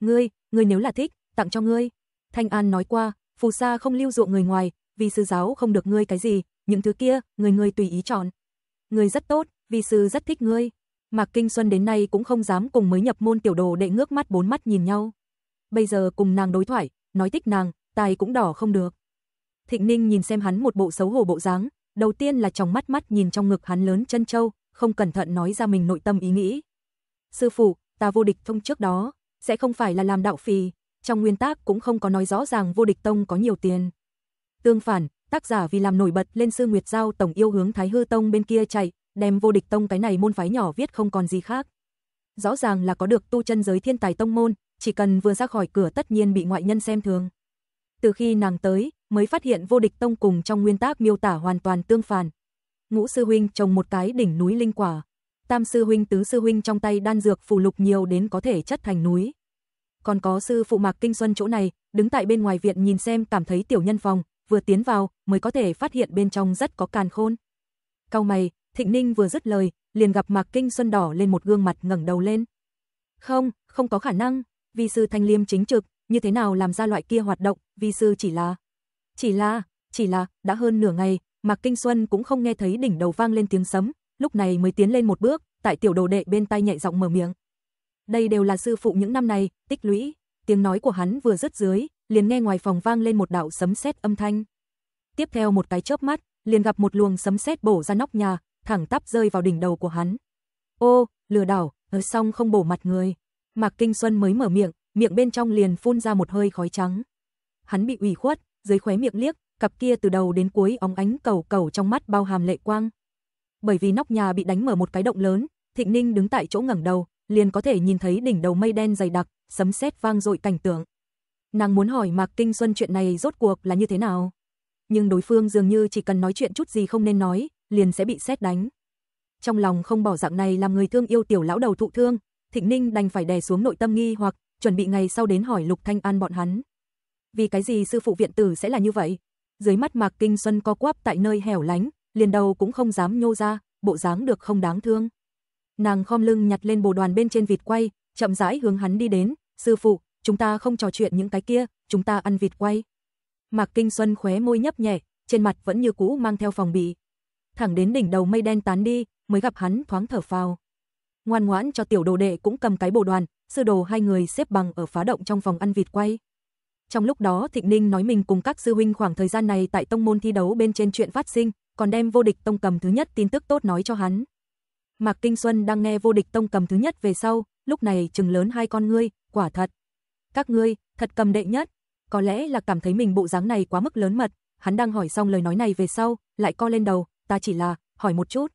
"Ngươi, ngươi nếu là thích, tặng cho ngươi. Thanh An nói qua, phù sa không lưu ruộng người ngoài, vì sư giáo không được ngươi cái gì, những thứ kia, người ngươi tùy ý chọn. Ngươi rất tốt, vì sư rất thích ngươi. Mạc Kinh Xuân đến nay cũng không dám cùng mới nhập môn tiểu đồ đệ ngước mắt bốn mắt nhìn nhau. Bây giờ cùng nàng đối thoại, nói thích nàng, tài cũng đỏ không được. Thịnh Ninh nhìn xem hắn một bộ xấu hổ bộ dáng, đầu tiên là trong mắt mắt nhìn trong ngực hắn lớn chân châu, không cẩn thận nói ra mình nội tâm ý nghĩ. Sư phụ, ta vô địch thông trước đó, sẽ không phải là làm đạo phì, trong nguyên tác cũng không có nói rõ ràng vô địch tông có nhiều tiền. Tương phản, tác giả vì làm nổi bật lên sư Nguyệt Giao tổng yêu hướng Thái Hư Tông bên kia chạy, đem vô địch tông cái này môn phái nhỏ viết không còn gì khác. Rõ ràng là có được tu chân giới thiên tài tông môn, chỉ cần vừa ra khỏi cửa tất nhiên bị ngoại nhân xem thường. Từ khi nàng tới, mới phát hiện vô địch tông cùng trong nguyên tác miêu tả hoàn toàn tương phản. Ngũ sư huynh trồng một cái đỉnh núi linh quả, tam sư huynh tứ sư huynh trong tay đan dược phù lục nhiều đến có thể chất thành núi còn có sư phụ Mạc Kinh Xuân chỗ này, đứng tại bên ngoài viện nhìn xem cảm thấy tiểu nhân phòng, vừa tiến vào mới có thể phát hiện bên trong rất có càn khôn. Cao mày, Thịnh Ninh vừa dứt lời, liền gặp Mạc Kinh Xuân đỏ lên một gương mặt ngẩng đầu lên. Không, không có khả năng, vi sư thanh liêm chính trực, như thế nào làm ra loại kia hoạt động, vi sư chỉ là... Chỉ là, chỉ là, đã hơn nửa ngày, Mạc Kinh Xuân cũng không nghe thấy đỉnh đầu vang lên tiếng sấm, lúc này mới tiến lên một bước, tại tiểu đồ đệ bên tay nhạy giọng mở miệng đây đều là sư phụ những năm này, tích lũy. Tiếng nói của hắn vừa dứt dưới, liền nghe ngoài phòng vang lên một đạo sấm sét âm thanh. Tiếp theo một cái chớp mắt, liền gặp một luồng sấm sét bổ ra nóc nhà, thẳng tắp rơi vào đỉnh đầu của hắn. Ô, lừa đảo, ở ờ xong không bổ mặt người. Mạc Kinh Xuân mới mở miệng, miệng bên trong liền phun ra một hơi khói trắng. Hắn bị ủy khuất, dưới khóe miệng liếc, cặp kia từ đầu đến cuối óng ánh cầu cầu trong mắt bao hàm lệ quang. Bởi vì nóc nhà bị đánh mở một cái động lớn, Thịnh Ninh đứng tại chỗ ngẩng đầu, liền có thể nhìn thấy đỉnh đầu mây đen dày đặc, sấm sét vang dội cảnh tượng. Nàng muốn hỏi Mạc Kinh Xuân chuyện này rốt cuộc là như thế nào, nhưng đối phương dường như chỉ cần nói chuyện chút gì không nên nói, liền sẽ bị sét đánh. Trong lòng không bỏ dạng này làm người thương yêu tiểu lão đầu thụ thương, Thịnh Ninh đành phải đè xuống nội tâm nghi hoặc chuẩn bị ngày sau đến hỏi Lục Thanh An bọn hắn. Vì cái gì sư phụ viện tử sẽ là như vậy? Dưới mắt Mạc Kinh Xuân co quắp tại nơi hẻo lánh, liền đầu cũng không dám nhô ra, bộ dáng được không đáng thương. Nàng khom lưng nhặt lên bồ đoàn bên trên vịt quay, chậm rãi hướng hắn đi đến, "Sư phụ, chúng ta không trò chuyện những cái kia, chúng ta ăn vịt quay." Mạc Kinh Xuân khóe môi nhấp nhẹ, trên mặt vẫn như cũ mang theo phòng bị. Thẳng đến đỉnh đầu mây đen tán đi, mới gặp hắn thoáng thở phào. Ngoan ngoãn cho tiểu đồ đệ cũng cầm cái bồ đoàn, sư đồ hai người xếp bằng ở phá động trong phòng ăn vịt quay. Trong lúc đó Thịnh Ninh nói mình cùng các sư huynh khoảng thời gian này tại tông môn thi đấu bên trên chuyện phát sinh, còn đem vô địch tông cầm thứ nhất tin tức tốt nói cho hắn. Mạc kinh Xuân đang nghe vô địch tông cầm thứ nhất về sau, lúc này chừng lớn hai con ngươi, quả thật. Các ngươi, thật cầm đệ nhất. Có lẽ là cảm thấy mình bộ dáng này quá mức lớn mật, hắn đang hỏi xong lời nói này về sau, lại co lên đầu, ta chỉ là, hỏi một chút.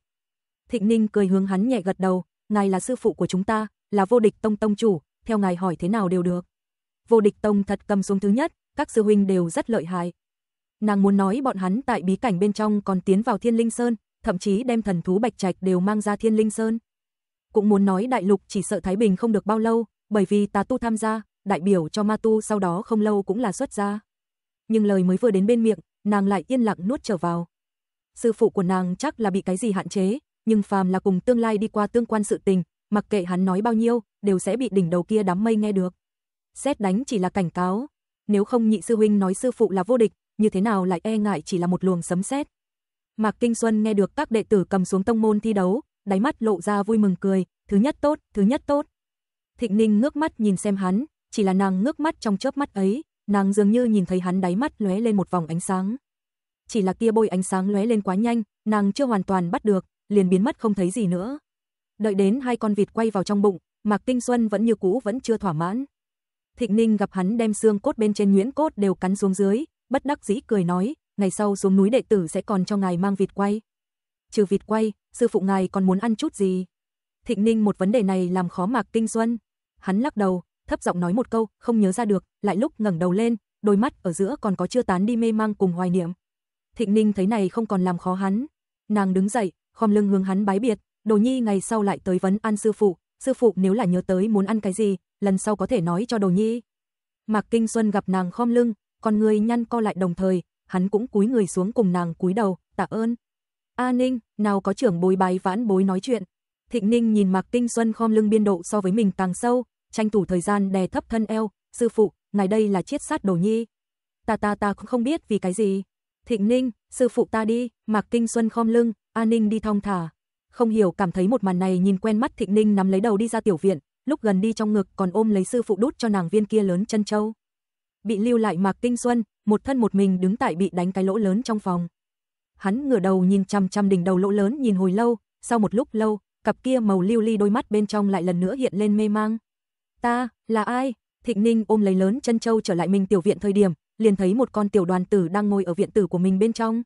Thịnh Ninh cười hướng hắn nhẹ gật đầu, ngài là sư phụ của chúng ta, là vô địch tông tông chủ, theo ngài hỏi thế nào đều được. Vô địch tông thật cầm xuống thứ nhất, các sư huynh đều rất lợi hại. Nàng muốn nói bọn hắn tại bí cảnh bên trong còn tiến vào thiên linh sơn, thậm chí đem thần thú bạch trạch đều mang ra Thiên Linh Sơn. Cũng muốn nói đại lục chỉ sợ Thái Bình không được bao lâu, bởi vì tà tu tham gia, đại biểu cho ma tu sau đó không lâu cũng là xuất ra Nhưng lời mới vừa đến bên miệng, nàng lại yên lặng nuốt trở vào. Sư phụ của nàng chắc là bị cái gì hạn chế, nhưng phàm là cùng tương lai đi qua tương quan sự tình, mặc kệ hắn nói bao nhiêu, đều sẽ bị đỉnh đầu kia đám mây nghe được. Xét đánh chỉ là cảnh cáo, nếu không nhị sư huynh nói sư phụ là vô địch, như thế nào lại e ngại chỉ là một luồng sấm sét. Mạc Kinh Xuân nghe được các đệ tử cầm xuống tông môn thi đấu, đáy mắt lộ ra vui mừng cười, thứ nhất tốt, thứ nhất tốt. Thịnh Ninh ngước mắt nhìn xem hắn, chỉ là nàng ngước mắt trong chớp mắt ấy, nàng dường như nhìn thấy hắn đáy mắt lóe lên một vòng ánh sáng. Chỉ là kia bôi ánh sáng lóe lên quá nhanh, nàng chưa hoàn toàn bắt được, liền biến mất không thấy gì nữa. Đợi đến hai con vịt quay vào trong bụng, Mạc Kinh Xuân vẫn như cũ vẫn chưa thỏa mãn. Thịnh Ninh gặp hắn đem xương cốt bên trên nhuyễn cốt đều cắn xuống dưới, bất đắc dĩ cười nói, ngày sau xuống núi đệ tử sẽ còn cho ngài mang vịt quay. Trừ vịt quay, sư phụ ngài còn muốn ăn chút gì? Thịnh Ninh một vấn đề này làm khó Mạc Kinh Xuân, Hắn lắc đầu, thấp giọng nói một câu, không nhớ ra được, lại lúc ngẩng đầu lên, đôi mắt ở giữa còn có chưa tán đi mê mang cùng hoài niệm. Thịnh Ninh thấy này không còn làm khó hắn, nàng đứng dậy, khom lưng hướng hắn bái biệt, Đồ Nhi ngày sau lại tới vấn ăn sư phụ, sư phụ nếu là nhớ tới muốn ăn cái gì, lần sau có thể nói cho Đồ Nhi. Mạc Kinh Xuân gặp nàng khom lưng, con người nhăn co lại đồng thời, hắn cũng cúi người xuống cùng nàng cúi đầu, tạ ơn. A Ninh, nào có trưởng bối bài vãn bối nói chuyện. Thịnh Ninh nhìn Mạc kinh Xuân khom lưng biên độ so với mình càng sâu, tranh thủ thời gian đè thấp thân eo, sư phụ, ngài đây là chiết sát đồ nhi. Ta ta ta cũng không biết vì cái gì. Thịnh Ninh, sư phụ ta đi, Mạc kinh Xuân khom lưng, A Ninh đi thong thả. Không hiểu cảm thấy một màn này nhìn quen mắt Thịnh Ninh nắm lấy đầu đi ra tiểu viện, lúc gần đi trong ngực còn ôm lấy sư phụ đút cho nàng viên kia lớn chân châu bị lưu lại Mạc kinh Xuân, một thân một mình đứng tại bị đánh cái lỗ lớn trong phòng. Hắn ngửa đầu nhìn chằm chằm đỉnh đầu lỗ lớn nhìn hồi lâu, sau một lúc lâu, cặp kia màu lưu ly li đôi mắt bên trong lại lần nữa hiện lên mê mang. "Ta, là ai?" Thịnh Ninh ôm lấy lớn chân châu trở lại mình tiểu viện thời điểm, liền thấy một con tiểu đoàn tử đang ngồi ở viện tử của mình bên trong.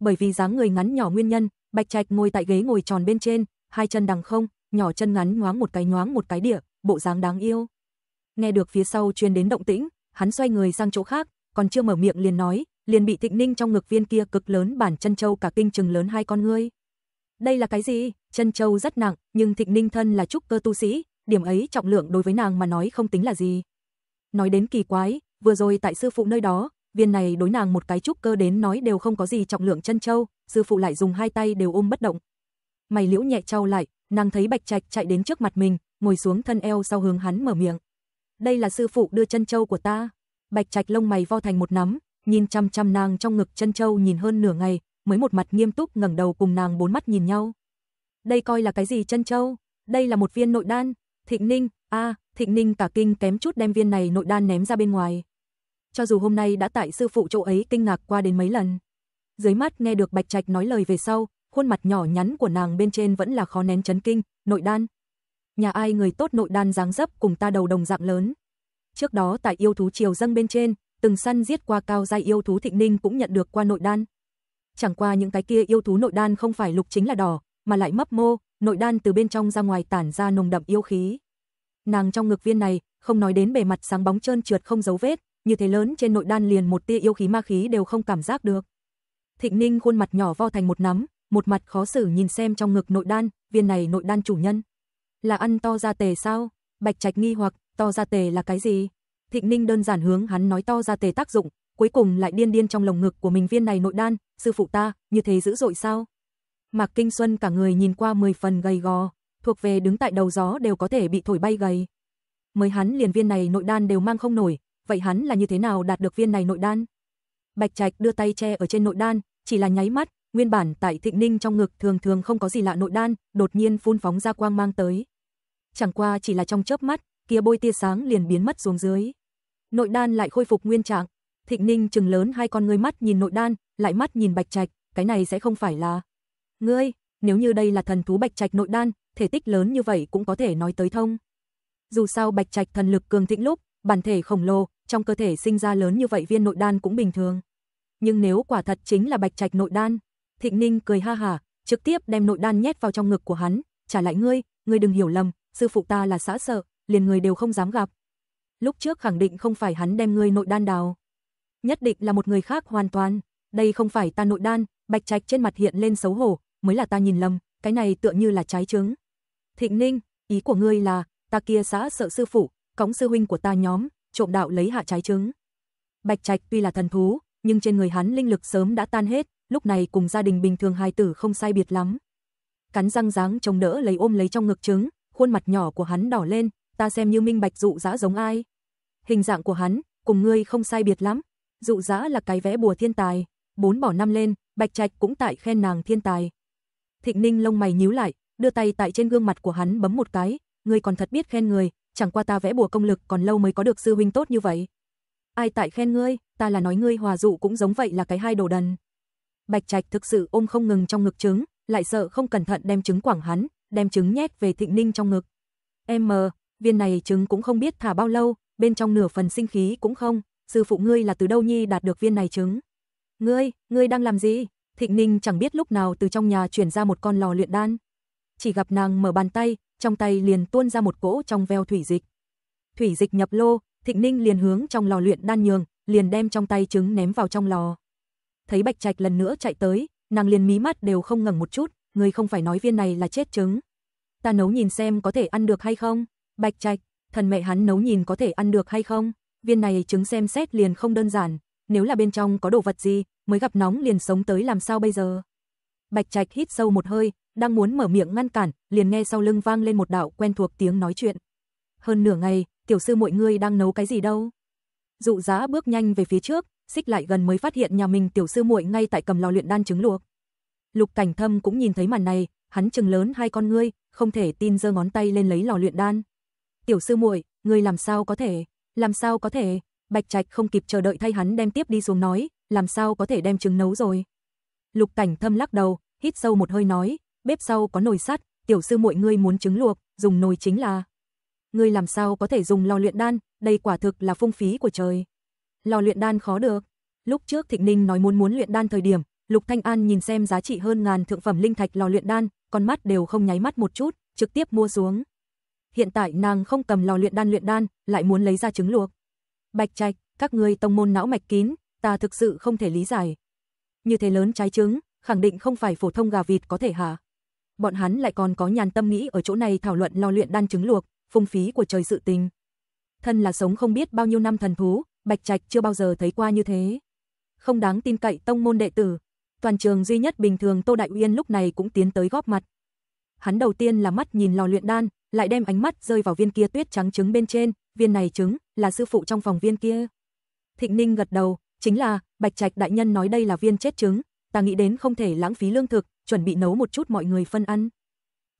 Bởi vì dáng người ngắn nhỏ nguyên nhân, Bạch Trạch ngồi tại ghế ngồi tròn bên trên, hai chân đằng không, nhỏ chân ngắn ngoáng một cái nhoáng một cái địa, bộ dáng đáng yêu. Nghe được phía sau truyền đến động tĩnh, hắn xoay người sang chỗ khác, còn chưa mở miệng liền nói, liền bị Thịnh Ninh trong ngực viên kia cực lớn bản chân châu cả kinh chừng lớn hai con ngươi. Đây là cái gì? Chân châu rất nặng, nhưng Thịnh Ninh thân là trúc cơ tu sĩ, điểm ấy trọng lượng đối với nàng mà nói không tính là gì. Nói đến kỳ quái, vừa rồi tại sư phụ nơi đó, viên này đối nàng một cái trúc cơ đến nói đều không có gì trọng lượng chân châu, sư phụ lại dùng hai tay đều ôm bất động. Mày liễu nhẹ trao lại, nàng thấy Bạch Trạch chạy đến trước mặt mình, ngồi xuống thân eo sau hướng hắn mở miệng đây là sư phụ đưa chân châu của ta. Bạch Trạch lông mày vo thành một nắm, nhìn chăm chăm nàng trong ngực chân châu nhìn hơn nửa ngày, mới một mặt nghiêm túc ngẩng đầu cùng nàng bốn mắt nhìn nhau. Đây coi là cái gì chân châu? Đây là một viên nội đan, Thịnh Ninh, a, Thịnh Ninh cả kinh kém chút đem viên này nội đan ném ra bên ngoài. Cho dù hôm nay đã tại sư phụ chỗ ấy kinh ngạc qua đến mấy lần. Dưới mắt nghe được Bạch Trạch nói lời về sau, khuôn mặt nhỏ nhắn của nàng bên trên vẫn là khó nén chấn kinh, nội đan, nhà ai người tốt nội đan dáng dấp cùng ta đầu đồng dạng lớn. Trước đó tại yêu thú triều dâng bên trên, từng săn giết qua cao giai yêu thú Thịnh Ninh cũng nhận được qua nội đan. Chẳng qua những cái kia yêu thú nội đan không phải lục chính là đỏ, mà lại mấp mô, nội đan từ bên trong ra ngoài tản ra nồng đậm yêu khí. Nàng trong ngực viên này, không nói đến bề mặt sáng bóng trơn trượt không dấu vết, như thế lớn trên nội đan liền một tia yêu khí ma khí đều không cảm giác được. Thịnh Ninh khuôn mặt nhỏ vo thành một nắm, một mặt khó xử nhìn xem trong ngực nội đan, viên này nội đan chủ nhân. Là ăn to ra tề sao? Bạch Trạch nghi hoặc, to ra tề là cái gì? Thịnh Ninh đơn giản hướng hắn nói to ra tề tác dụng, cuối cùng lại điên điên trong lồng ngực của mình viên này nội đan, sư phụ ta, như thế dữ dội sao? Mạc Kinh Xuân cả người nhìn qua 10 phần gầy gò, thuộc về đứng tại đầu gió đều có thể bị thổi bay gầy. Mới hắn liền viên này nội đan đều mang không nổi, vậy hắn là như thế nào đạt được viên này nội đan? Bạch Trạch đưa tay che ở trên nội đan, chỉ là nháy mắt, nguyên bản tại Thịnh Ninh trong ngực thường thường không có gì lạ nội đan, đột nhiên phun phóng ra quang mang tới chẳng qua chỉ là trong chớp mắt, kia bôi tia sáng liền biến mất xuống dưới. Nội đan lại khôi phục nguyên trạng. Thịnh Ninh trừng lớn hai con ngươi mắt nhìn nội đan, lại mắt nhìn Bạch Trạch, cái này sẽ không phải là Ngươi, nếu như đây là thần thú Bạch Trạch nội đan, thể tích lớn như vậy cũng có thể nói tới thông. Dù sao Bạch Trạch thần lực cường thịnh lúc, bản thể khổng lồ, trong cơ thể sinh ra lớn như vậy viên nội đan cũng bình thường. Nhưng nếu quả thật chính là Bạch Trạch nội đan, Thịnh Ninh cười ha hả, trực tiếp đem nội đan nhét vào trong ngực của hắn, trả lại ngươi, ngươi đừng hiểu lầm, sư phụ ta là xã sợ, liền người đều không dám gặp. Lúc trước khẳng định không phải hắn đem ngươi nội đan đào. Nhất định là một người khác hoàn toàn, đây không phải ta nội đan, bạch trạch trên mặt hiện lên xấu hổ, mới là ta nhìn lầm, cái này tựa như là trái trứng. Thịnh Ninh, ý của ngươi là, ta kia xã sợ sư phụ, cống sư huynh của ta nhóm, trộm đạo lấy hạ trái trứng. Bạch Trạch tuy là thần thú, nhưng trên người hắn linh lực sớm đã tan hết, lúc này cùng gia đình bình thường hai tử không sai biệt lắm. Cắn răng ráng chống đỡ lấy ôm lấy trong ngực trứng, khuôn mặt nhỏ của hắn đỏ lên, ta xem như minh bạch dụ dã giống ai. Hình dạng của hắn, cùng ngươi không sai biệt lắm, dụ dã là cái vẽ bùa thiên tài, bốn bỏ năm lên, bạch trạch cũng tại khen nàng thiên tài. Thịnh ninh lông mày nhíu lại, đưa tay tại trên gương mặt của hắn bấm một cái, ngươi còn thật biết khen người, chẳng qua ta vẽ bùa công lực còn lâu mới có được sư huynh tốt như vậy. Ai tại khen ngươi, ta là nói ngươi hòa dụ cũng giống vậy là cái hai đồ đần. Bạch Trạch thực sự ôm không ngừng trong ngực trứng, lại sợ không cẩn thận đem trứng quảng hắn, đem trứng nhét về Thịnh Ninh trong ngực. Em mờ, viên này trứng cũng không biết thả bao lâu, bên trong nửa phần sinh khí cũng không, sư phụ ngươi là từ đâu nhi đạt được viên này trứng. Ngươi, ngươi đang làm gì? Thịnh Ninh chẳng biết lúc nào từ trong nhà chuyển ra một con lò luyện đan. Chỉ gặp nàng mở bàn tay, trong tay liền tuôn ra một cỗ trong veo thủy dịch. Thủy dịch nhập lô, Thịnh Ninh liền hướng trong lò luyện đan nhường, liền đem trong tay trứng ném vào trong lò. Thấy Bạch Trạch lần nữa chạy tới, nàng liền mí mắt đều không ngẩng một chút, ngươi không phải nói viên này là chết trứng. Ta nấu nhìn xem có thể ăn được hay không? Bạch Trạch, thần mẹ hắn nấu nhìn có thể ăn được hay không? Viên này trứng xem xét liền không đơn giản, nếu là bên trong có đồ vật gì, mới gặp nóng liền sống tới làm sao bây giờ? Bạch Trạch hít sâu một hơi, đang muốn mở miệng ngăn cản, liền nghe sau lưng vang lên một đạo quen thuộc tiếng nói chuyện. Hơn nửa ngày, tiểu sư mọi người đang nấu cái gì đâu? Dụ Giá bước nhanh về phía trước, xích lại gần mới phát hiện nhà mình tiểu sư muội ngay tại cầm lò luyện đan trứng luộc. Lục Cảnh Thâm cũng nhìn thấy màn này, hắn trừng lớn hai con ngươi, không thể tin dơ ngón tay lên lấy lò luyện đan. "Tiểu sư muội, ngươi làm sao có thể? Làm sao có thể?" Bạch Trạch không kịp chờ đợi thay hắn đem tiếp đi xuống nói, "Làm sao có thể đem trứng nấu rồi?" Lục Cảnh Thâm lắc đầu, hít sâu một hơi nói, "Bếp sau có nồi sắt, tiểu sư muội ngươi muốn trứng luộc, dùng nồi chính là." "Ngươi làm sao có thể dùng lò luyện đan, đây quả thực là phung phí của trời." Lò luyện đan khó được. Lúc trước Thịnh Ninh nói muốn muốn luyện đan thời điểm, Lục Thanh An nhìn xem giá trị hơn ngàn thượng phẩm linh thạch lò luyện đan, con mắt đều không nháy mắt một chút, trực tiếp mua xuống. Hiện tại nàng không cầm lò luyện đan luyện đan, lại muốn lấy ra trứng luộc. Bạch Trạch, các ngươi tông môn não mạch kín, ta thực sự không thể lý giải. Như thế lớn trái trứng, khẳng định không phải phổ thông gà vịt có thể hả? Bọn hắn lại còn có nhàn tâm nghĩ ở chỗ này thảo luận lò luyện đan trứng luộc, phung phí của trời sự tình. Thân là sống không biết bao nhiêu năm thần thú, Bạch Trạch chưa bao giờ thấy qua như thế. Không đáng tin cậy tông môn đệ tử, Toàn trường duy nhất bình thường Tô Đại Uyên lúc này cũng tiến tới góp mặt. Hắn đầu tiên là mắt nhìn lò luyện đan, lại đem ánh mắt rơi vào viên kia tuyết trắng trứng bên trên, viên này trứng là sư phụ trong phòng viên kia. Thịnh Ninh gật đầu, chính là Bạch Trạch đại nhân nói đây là viên chết trứng, ta nghĩ đến không thể lãng phí lương thực, chuẩn bị nấu một chút mọi người phân ăn.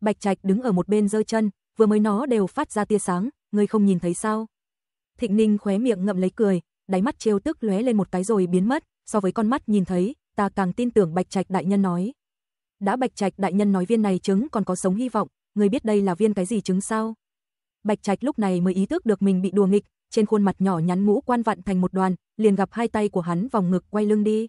Bạch Trạch đứng ở một bên giơ chân, vừa mới nó đều phát ra tia sáng, ngươi không nhìn thấy sao? Thịnh Ninh khóe miệng ngậm lấy cười, đáy mắt trêu tức lóe lên một cái rồi biến mất, so với con mắt nhìn thấy, ta càng tin tưởng Bạch Trạch đại nhân nói. Đã Bạch Trạch đại nhân nói viên này trứng còn có sống hy vọng, người biết đây là viên cái gì trứng sao? Bạch Trạch lúc này mới ý thức được mình bị đùa nghịch, trên khuôn mặt nhỏ nhắn mũ quan vặn thành một đoàn, liền gặp hai tay của hắn vòng ngực quay lưng đi.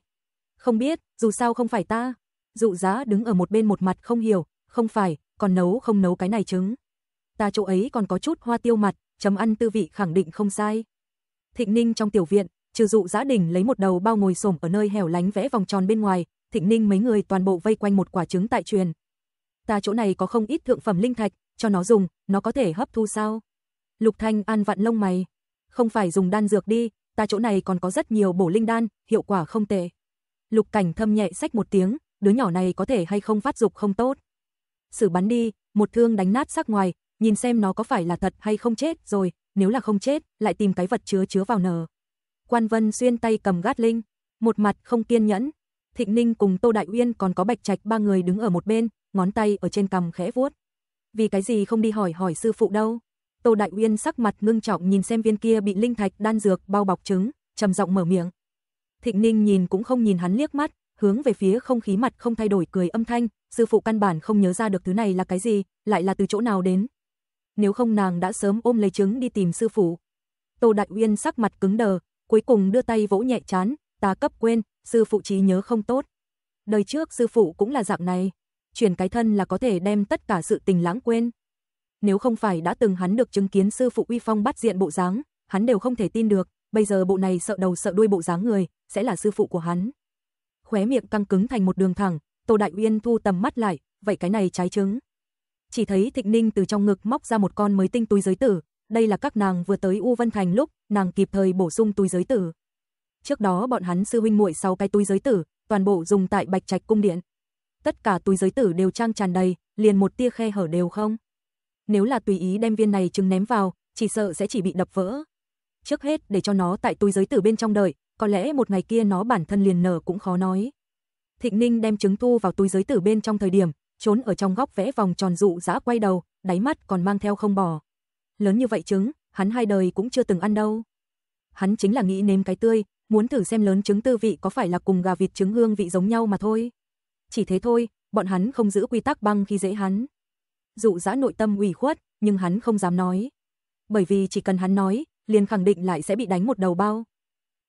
Không biết, dù sao không phải ta. Dụ giá đứng ở một bên một mặt không hiểu, không phải, còn nấu không nấu cái này trứng. Ta chỗ ấy còn có chút hoa tiêu mặt, chấm ăn tư vị khẳng định không sai. Thịnh Ninh trong tiểu viện, trừ dụ giã đỉnh lấy một đầu bao ngồi xổm ở nơi hẻo lánh vẽ vòng tròn bên ngoài, thịnh ninh mấy người toàn bộ vây quanh một quả trứng tại truyền. Ta chỗ này có không ít thượng phẩm linh thạch, cho nó dùng, nó có thể hấp thu sao? Lục Thanh An vặn lông mày. Không phải dùng đan dược đi, ta chỗ này còn có rất nhiều bổ linh đan, hiệu quả không tệ. Lục Cảnh thâm nhẹ sách một tiếng, đứa nhỏ này có thể hay không phát dục không tốt. Sử bắn đi, một thương đánh nát xác ngoài, nhìn xem nó có phải là thật hay không chết rồi, nếu là không chết, lại tìm cái vật chứa chứa vào nở. Quan Vân xuyên tay cầm gát linh, một mặt không kiên nhẫn. Thịnh Ninh cùng Tô Đại Uyên còn có Bạch Trạch ba người đứng ở một bên, ngón tay ở trên cầm khẽ vuốt. Vì cái gì không đi hỏi hỏi sư phụ đâu? Tô Đại Uyên sắc mặt ngưng trọng nhìn xem viên kia bị linh thạch đan dược bao bọc trứng, trầm giọng mở miệng. Thịnh Ninh nhìn cũng không nhìn hắn liếc mắt, hướng về phía không khí mặt không thay đổi cười âm thanh, sư phụ căn bản không nhớ ra được thứ này là cái gì, lại là từ chỗ nào đến. Nếu không nàng đã sớm ôm lấy trứng đi tìm sư phụ. Tô Đại Uyên sắc mặt cứng đờ, cuối cùng đưa tay vỗ nhẹ chán, ta cấp quên, sư phụ trí nhớ không tốt. Đời trước sư phụ cũng là dạng này, chuyển cái thân là có thể đem tất cả sự tình lãng quên. Nếu không phải đã từng hắn được chứng kiến sư phụ uy phong bắt diện bộ dáng, hắn đều không thể tin được, bây giờ bộ này sợ đầu sợ đuôi bộ dáng người, sẽ là sư phụ của hắn. Khóe miệng căng cứng thành một đường thẳng, Tô Đại Uyên thu tầm mắt lại, vậy cái này trái trứng. Chỉ thấy Thịnh Ninh từ trong ngực móc ra một con mới tinh túi giới tử, đây là các nàng vừa tới U Vân Thành lúc, nàng kịp thời bổ sung túi giới tử. Trước đó bọn hắn sư huynh muội sau cái túi giới tử, toàn bộ dùng tại Bạch Trạch cung điện. Tất cả túi giới tử đều trang tràn đầy, liền một tia khe hở đều không. Nếu là tùy ý đem viên này trứng ném vào, chỉ sợ sẽ chỉ bị đập vỡ. Trước hết để cho nó tại túi giới tử bên trong đợi, có lẽ một ngày kia nó bản thân liền nở cũng khó nói. Thịnh Ninh đem trứng thu vào túi giới tử bên trong thời điểm, trốn ở trong góc vẽ vòng tròn dụ dã quay đầu, đáy mắt còn mang theo không bỏ lớn như vậy trứng, hắn hai đời cũng chưa từng ăn đâu. Hắn chính là nghĩ nếm cái tươi, muốn thử xem lớn trứng tư vị có phải là cùng gà vịt trứng hương vị giống nhau mà thôi. Chỉ thế thôi, bọn hắn không giữ quy tắc băng khi dễ hắn. Dụ dã nội tâm ủy khuất, nhưng hắn không dám nói. Bởi vì chỉ cần hắn nói, liền khẳng định lại sẽ bị đánh một đầu bao.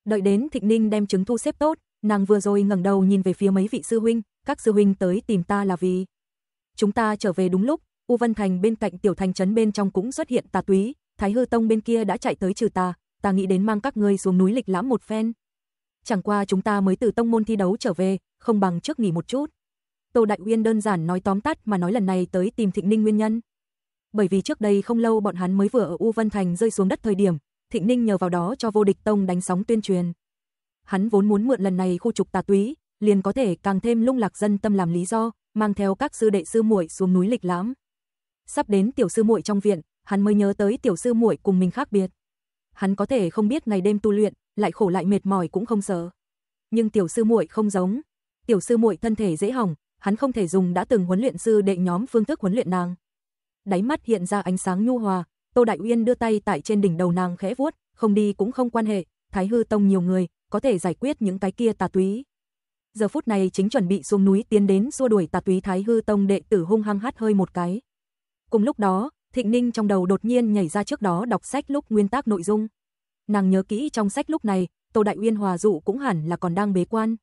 Đợi đến Thịnh Ninh đem trứng thu xếp tốt, nàng vừa rồi ngẩng đầu nhìn về phía mấy vị sư huynh, các sư huynh tới tìm ta là vì chúng ta trở về đúng lúc, U Vân Thành bên cạnh tiểu thành trấn bên trong cũng xuất hiện tà túy, Thái Hư Tông bên kia đã chạy tới trừ ta, ta nghĩ đến mang các ngươi xuống núi lịch lãm một phen. Chẳng qua chúng ta mới từ tông môn thi đấu trở về, không bằng trước nghỉ một chút. Tô Đại Uyên đơn giản nói tóm tắt mà nói lần này tới tìm Thịnh Ninh nguyên nhân. Bởi vì trước đây không lâu bọn hắn mới vừa ở U Vân Thành rơi xuống đất thời điểm, Thịnh Ninh nhờ vào đó cho vô địch tông đánh sóng tuyên truyền. Hắn vốn muốn mượn lần này khu trục tà túy, liền có thể càng thêm lung lạc dân tâm làm lý do, mang theo các sư đệ sư muội xuống núi lịch lãm. Sắp đến tiểu sư muội trong viện, hắn mới nhớ tới tiểu sư muội cùng mình khác biệt. Hắn có thể không biết ngày đêm tu luyện, lại khổ lại mệt mỏi cũng không sợ. Nhưng tiểu sư muội không giống. Tiểu sư muội thân thể dễ hỏng, hắn không thể dùng đã từng huấn luyện sư đệ nhóm phương thức huấn luyện nàng. Đáy mắt hiện ra ánh sáng nhu hòa, Tô Đại Uyên đưa tay tại trên đỉnh đầu nàng khẽ vuốt, không đi cũng không quan hệ, Thái Hư Tông nhiều người, có thể giải quyết những cái kia tà túy. Giờ phút này chính chuẩn bị xuống núi tiến đến xua đuổi tà túy Thái Hư Tông đệ tử hung hăng hát hơi một cái, Cùng lúc đó, Thịnh Ninh trong đầu đột nhiên nhảy ra trước đó đọc sách lúc nguyên tác nội dung. Nàng nhớ kỹ trong sách lúc này, Tô Đại Uyên hòa dụ cũng hẳn là còn đang bế quan.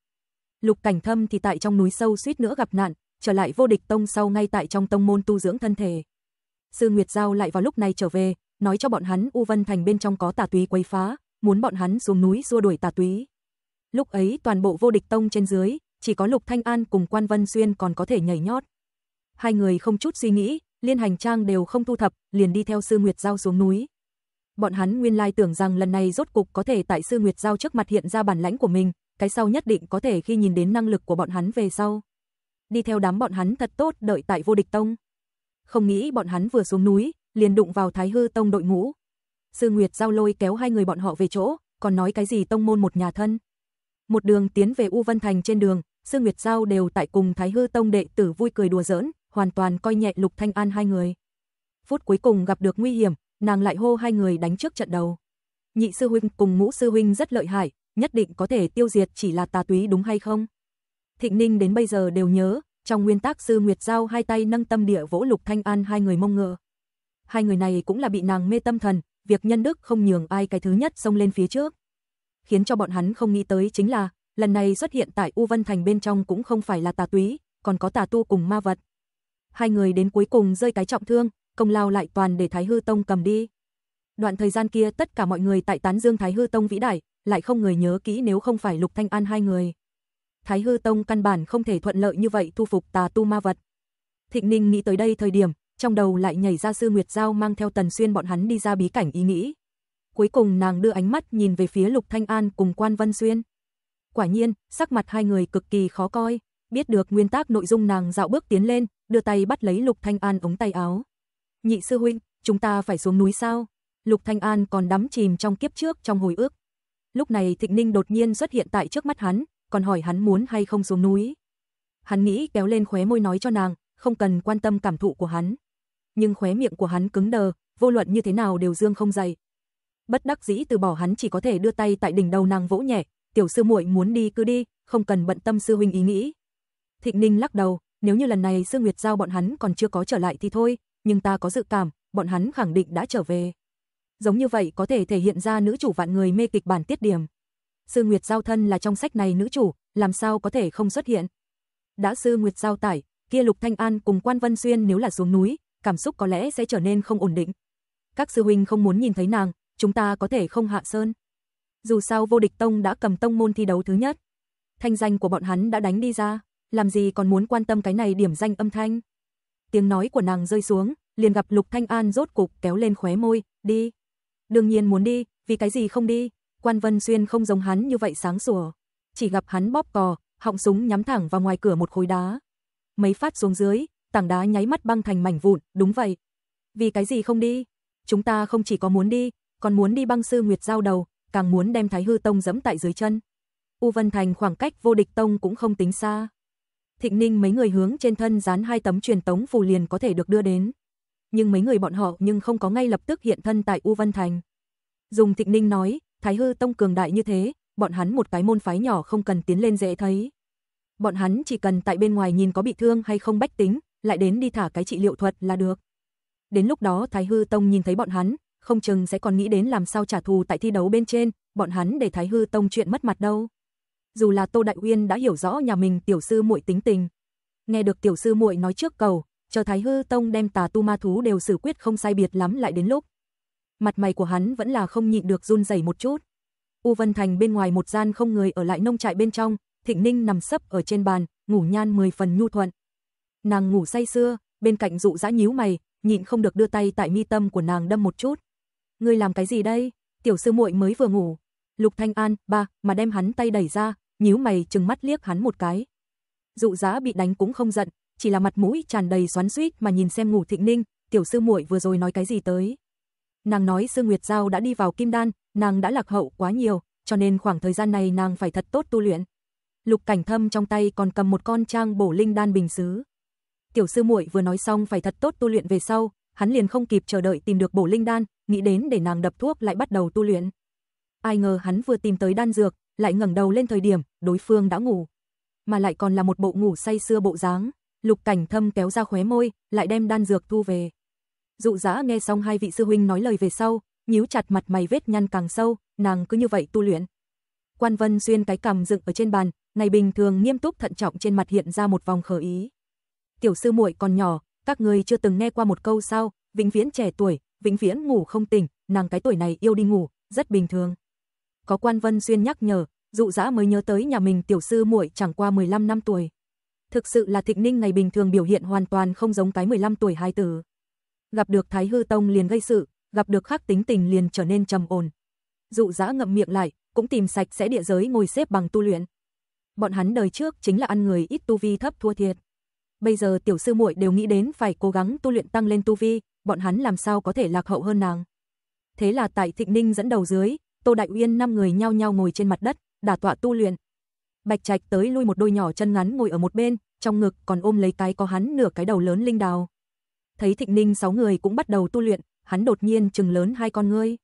Lục Cảnh Thâm thì tại trong núi sâu suýt nữa gặp nạn, trở lại vô địch tông sau ngay tại trong tông môn tu dưỡng thân thể. Sư Nguyệt Giao lại vào lúc này trở về, nói cho bọn hắn U Vân Thành bên trong có tà túy quấy phá, muốn bọn hắn xuống núi xua đuổi tà túy. Lúc ấy toàn bộ vô địch tông trên dưới, chỉ có Lục Thanh An cùng Quan Vân Xuyên còn có thể nhảy nhót. Hai người không chút suy nghĩ, liên hành trang đều không thu thập, liền đi theo sư Nguyệt Giao xuống núi. Bọn hắn nguyên lai tưởng rằng lần này rốt cục có thể tại sư Nguyệt Giao trước mặt hiện ra bản lãnh của mình, cái sau nhất định có thể khi nhìn đến năng lực của bọn hắn về sau. Đi theo đám bọn hắn thật tốt đợi tại vô địch tông. Không nghĩ bọn hắn vừa xuống núi, liền đụng vào Thái Hư tông đội ngũ. Sư Nguyệt Giao lôi kéo hai người bọn họ về chỗ, còn nói cái gì tông môn một nhà thân. Một đường tiến về U Vân Thành trên đường, Sư Nguyệt Giao đều tại cùng Thái Hư Tông đệ tử vui cười đùa giỡn, hoàn toàn coi nhẹ Lục Thanh An hai người. Phút cuối cùng gặp được nguy hiểm, nàng lại hô hai người đánh trước trận đầu. Nhị sư huynh cùng ngũ sư huynh rất lợi hại, nhất định có thể tiêu diệt chỉ là tà túy đúng hay không? Thịnh Ninh đến bây giờ đều nhớ, trong nguyên tác sư Nguyệt Giao hai tay nâng tâm địa vỗ Lục Thanh An hai người mông ngựa. Hai người này cũng là bị nàng mê tâm thần, việc nhân đức không nhường ai cái thứ nhất xông lên phía trước. Khiến cho bọn hắn không nghĩ tới chính là, lần này xuất hiện tại U Vân Thành bên trong cũng không phải là tà túy, còn có tà tu cùng ma vật hai người đến cuối cùng rơi cái trọng thương, công lao lại toàn để Thái Hư Tông cầm đi. Đoạn thời gian kia tất cả mọi người tại tán dương Thái Hư Tông vĩ đại, lại không người nhớ kỹ nếu không phải Lục Thanh An hai người. Thái Hư Tông căn bản không thể thuận lợi như vậy thu phục tà tu ma vật. Thịnh Ninh nghĩ tới đây thời điểm, trong đầu lại nhảy ra sư Nguyệt Giao mang theo Tần Xuyên bọn hắn đi ra bí cảnh ý nghĩ. Cuối cùng nàng đưa ánh mắt nhìn về phía Lục Thanh An cùng Quan Vân Xuyên. Quả nhiên, sắc mặt hai người cực kỳ khó coi biết được nguyên tắc nội dung nàng dạo bước tiến lên, đưa tay bắt lấy Lục Thanh An ống tay áo. "Nhị sư huynh, chúng ta phải xuống núi sao?" Lục Thanh An còn đắm chìm trong kiếp trước trong hồi ức. Lúc này Thịnh Ninh đột nhiên xuất hiện tại trước mắt hắn, còn hỏi hắn muốn hay không xuống núi. Hắn nghĩ kéo lên khóe môi nói cho nàng, không cần quan tâm cảm thụ của hắn. Nhưng khóe miệng của hắn cứng đờ, vô luận như thế nào đều dương không dày. Bất đắc dĩ từ bỏ hắn chỉ có thể đưa tay tại đỉnh đầu nàng vỗ nhẹ, "Tiểu sư muội muốn đi cứ đi, không cần bận tâm sư huynh ý nghĩ." Thịnh Ninh lắc đầu, nếu như lần này Dương Nguyệt Giao bọn hắn còn chưa có trở lại thì thôi, nhưng ta có dự cảm, bọn hắn khẳng định đã trở về. Giống như vậy có thể thể hiện ra nữ chủ vạn người mê kịch bản tiết điểm. Sư Nguyệt Giao thân là trong sách này nữ chủ, làm sao có thể không xuất hiện. Đã Sư Nguyệt Giao tải, kia Lục Thanh An cùng Quan Vân Xuyên nếu là xuống núi, cảm xúc có lẽ sẽ trở nên không ổn định. Các sư huynh không muốn nhìn thấy nàng, chúng ta có thể không hạ sơn. Dù sao vô địch tông đã cầm tông môn thi đấu thứ nhất. Thanh danh của bọn hắn đã đánh đi ra làm gì còn muốn quan tâm cái này điểm danh âm thanh. Tiếng nói của nàng rơi xuống, liền gặp Lục Thanh An rốt cục kéo lên khóe môi, đi. Đương nhiên muốn đi, vì cái gì không đi, Quan Vân Xuyên không giống hắn như vậy sáng sủa. Chỉ gặp hắn bóp cò, họng súng nhắm thẳng vào ngoài cửa một khối đá. Mấy phát xuống dưới, tảng đá nháy mắt băng thành mảnh vụn, đúng vậy. Vì cái gì không đi? Chúng ta không chỉ có muốn đi, còn muốn đi băng sư Nguyệt giao đầu, càng muốn đem Thái Hư Tông dẫm tại dưới chân. U Vân Thành khoảng cách vô địch tông cũng không tính xa. Thịnh Ninh mấy người hướng trên thân dán hai tấm truyền tống phù liền có thể được đưa đến. Nhưng mấy người bọn họ nhưng không có ngay lập tức hiện thân tại U Vân Thành. Dùng Thịnh Ninh nói, Thái Hư Tông cường đại như thế, bọn hắn một cái môn phái nhỏ không cần tiến lên dễ thấy. Bọn hắn chỉ cần tại bên ngoài nhìn có bị thương hay không bách tính, lại đến đi thả cái trị liệu thuật là được. Đến lúc đó Thái Hư Tông nhìn thấy bọn hắn, không chừng sẽ còn nghĩ đến làm sao trả thù tại thi đấu bên trên, bọn hắn để Thái Hư Tông chuyện mất mặt đâu dù là Tô Đại Uyên đã hiểu rõ nhà mình tiểu sư muội tính tình. Nghe được tiểu sư muội nói trước cầu, chờ Thái Hư Tông đem tà tu ma thú đều xử quyết không sai biệt lắm lại đến lúc. Mặt mày của hắn vẫn là không nhịn được run rẩy một chút. U Vân Thành bên ngoài một gian không người ở lại nông trại bên trong, Thịnh Ninh nằm sấp ở trên bàn, ngủ nhan mười phần nhu thuận. Nàng ngủ say xưa bên cạnh dụ dã nhíu mày, nhịn không được đưa tay tại mi tâm của nàng đâm một chút. Ngươi làm cái gì đây? Tiểu sư muội mới vừa ngủ, Lục Thanh An, ba, mà đem hắn tay đẩy ra, nhíu mày chừng mắt liếc hắn một cái. Dụ giá bị đánh cũng không giận, chỉ là mặt mũi tràn đầy xoắn xuýt mà nhìn xem Ngủ Thịnh Ninh, tiểu sư muội vừa rồi nói cái gì tới. Nàng nói Sư Nguyệt Giao đã đi vào kim đan, nàng đã lạc hậu quá nhiều, cho nên khoảng thời gian này nàng phải thật tốt tu luyện. Lục Cảnh Thâm trong tay còn cầm một con trang bổ linh đan bình sứ. Tiểu sư muội vừa nói xong phải thật tốt tu luyện về sau, hắn liền không kịp chờ đợi tìm được bổ linh đan, nghĩ đến để nàng đập thuốc lại bắt đầu tu luyện ai ngờ hắn vừa tìm tới đan dược, lại ngẩng đầu lên thời điểm đối phương đã ngủ, mà lại còn là một bộ ngủ say xưa bộ dáng. Lục Cảnh Thâm kéo ra khóe môi, lại đem đan dược thu về. Dụ Dã nghe xong hai vị sư huynh nói lời về sau, nhíu chặt mặt mày vết nhăn càng sâu, nàng cứ như vậy tu luyện. Quan Vân xuyên cái cằm dựng ở trên bàn, ngày bình thường nghiêm túc thận trọng trên mặt hiện ra một vòng khờ ý. Tiểu sư muội còn nhỏ, các người chưa từng nghe qua một câu sao, vĩnh viễn trẻ tuổi, vĩnh viễn ngủ không tỉnh, nàng cái tuổi này yêu đi ngủ, rất bình thường có quan Vân Xuyên nhắc nhở, dụ dã mới nhớ tới nhà mình tiểu sư muội chẳng qua 15 năm tuổi. Thực sự là Thịnh Ninh ngày bình thường biểu hiện hoàn toàn không giống cái 15 tuổi hai tử. Gặp được Thái Hư Tông liền gây sự, gặp được khắc tính tình liền trở nên trầm ổn. Dụ dã ngậm miệng lại, cũng tìm sạch sẽ địa giới ngồi xếp bằng tu luyện. Bọn hắn đời trước chính là ăn người ít tu vi thấp thua thiệt. Bây giờ tiểu sư muội đều nghĩ đến phải cố gắng tu luyện tăng lên tu vi, bọn hắn làm sao có thể lạc hậu hơn nàng. Thế là tại Thịnh Ninh dẫn đầu dưới, Tô Đại Uyên năm người nhau nhau ngồi trên mặt đất, đả tọa tu luyện. Bạch Trạch tới lui một đôi nhỏ chân ngắn ngồi ở một bên, trong ngực còn ôm lấy cái có hắn nửa cái đầu lớn linh đào. Thấy Thịnh Ninh sáu người cũng bắt đầu tu luyện, hắn đột nhiên trừng lớn hai con ngươi.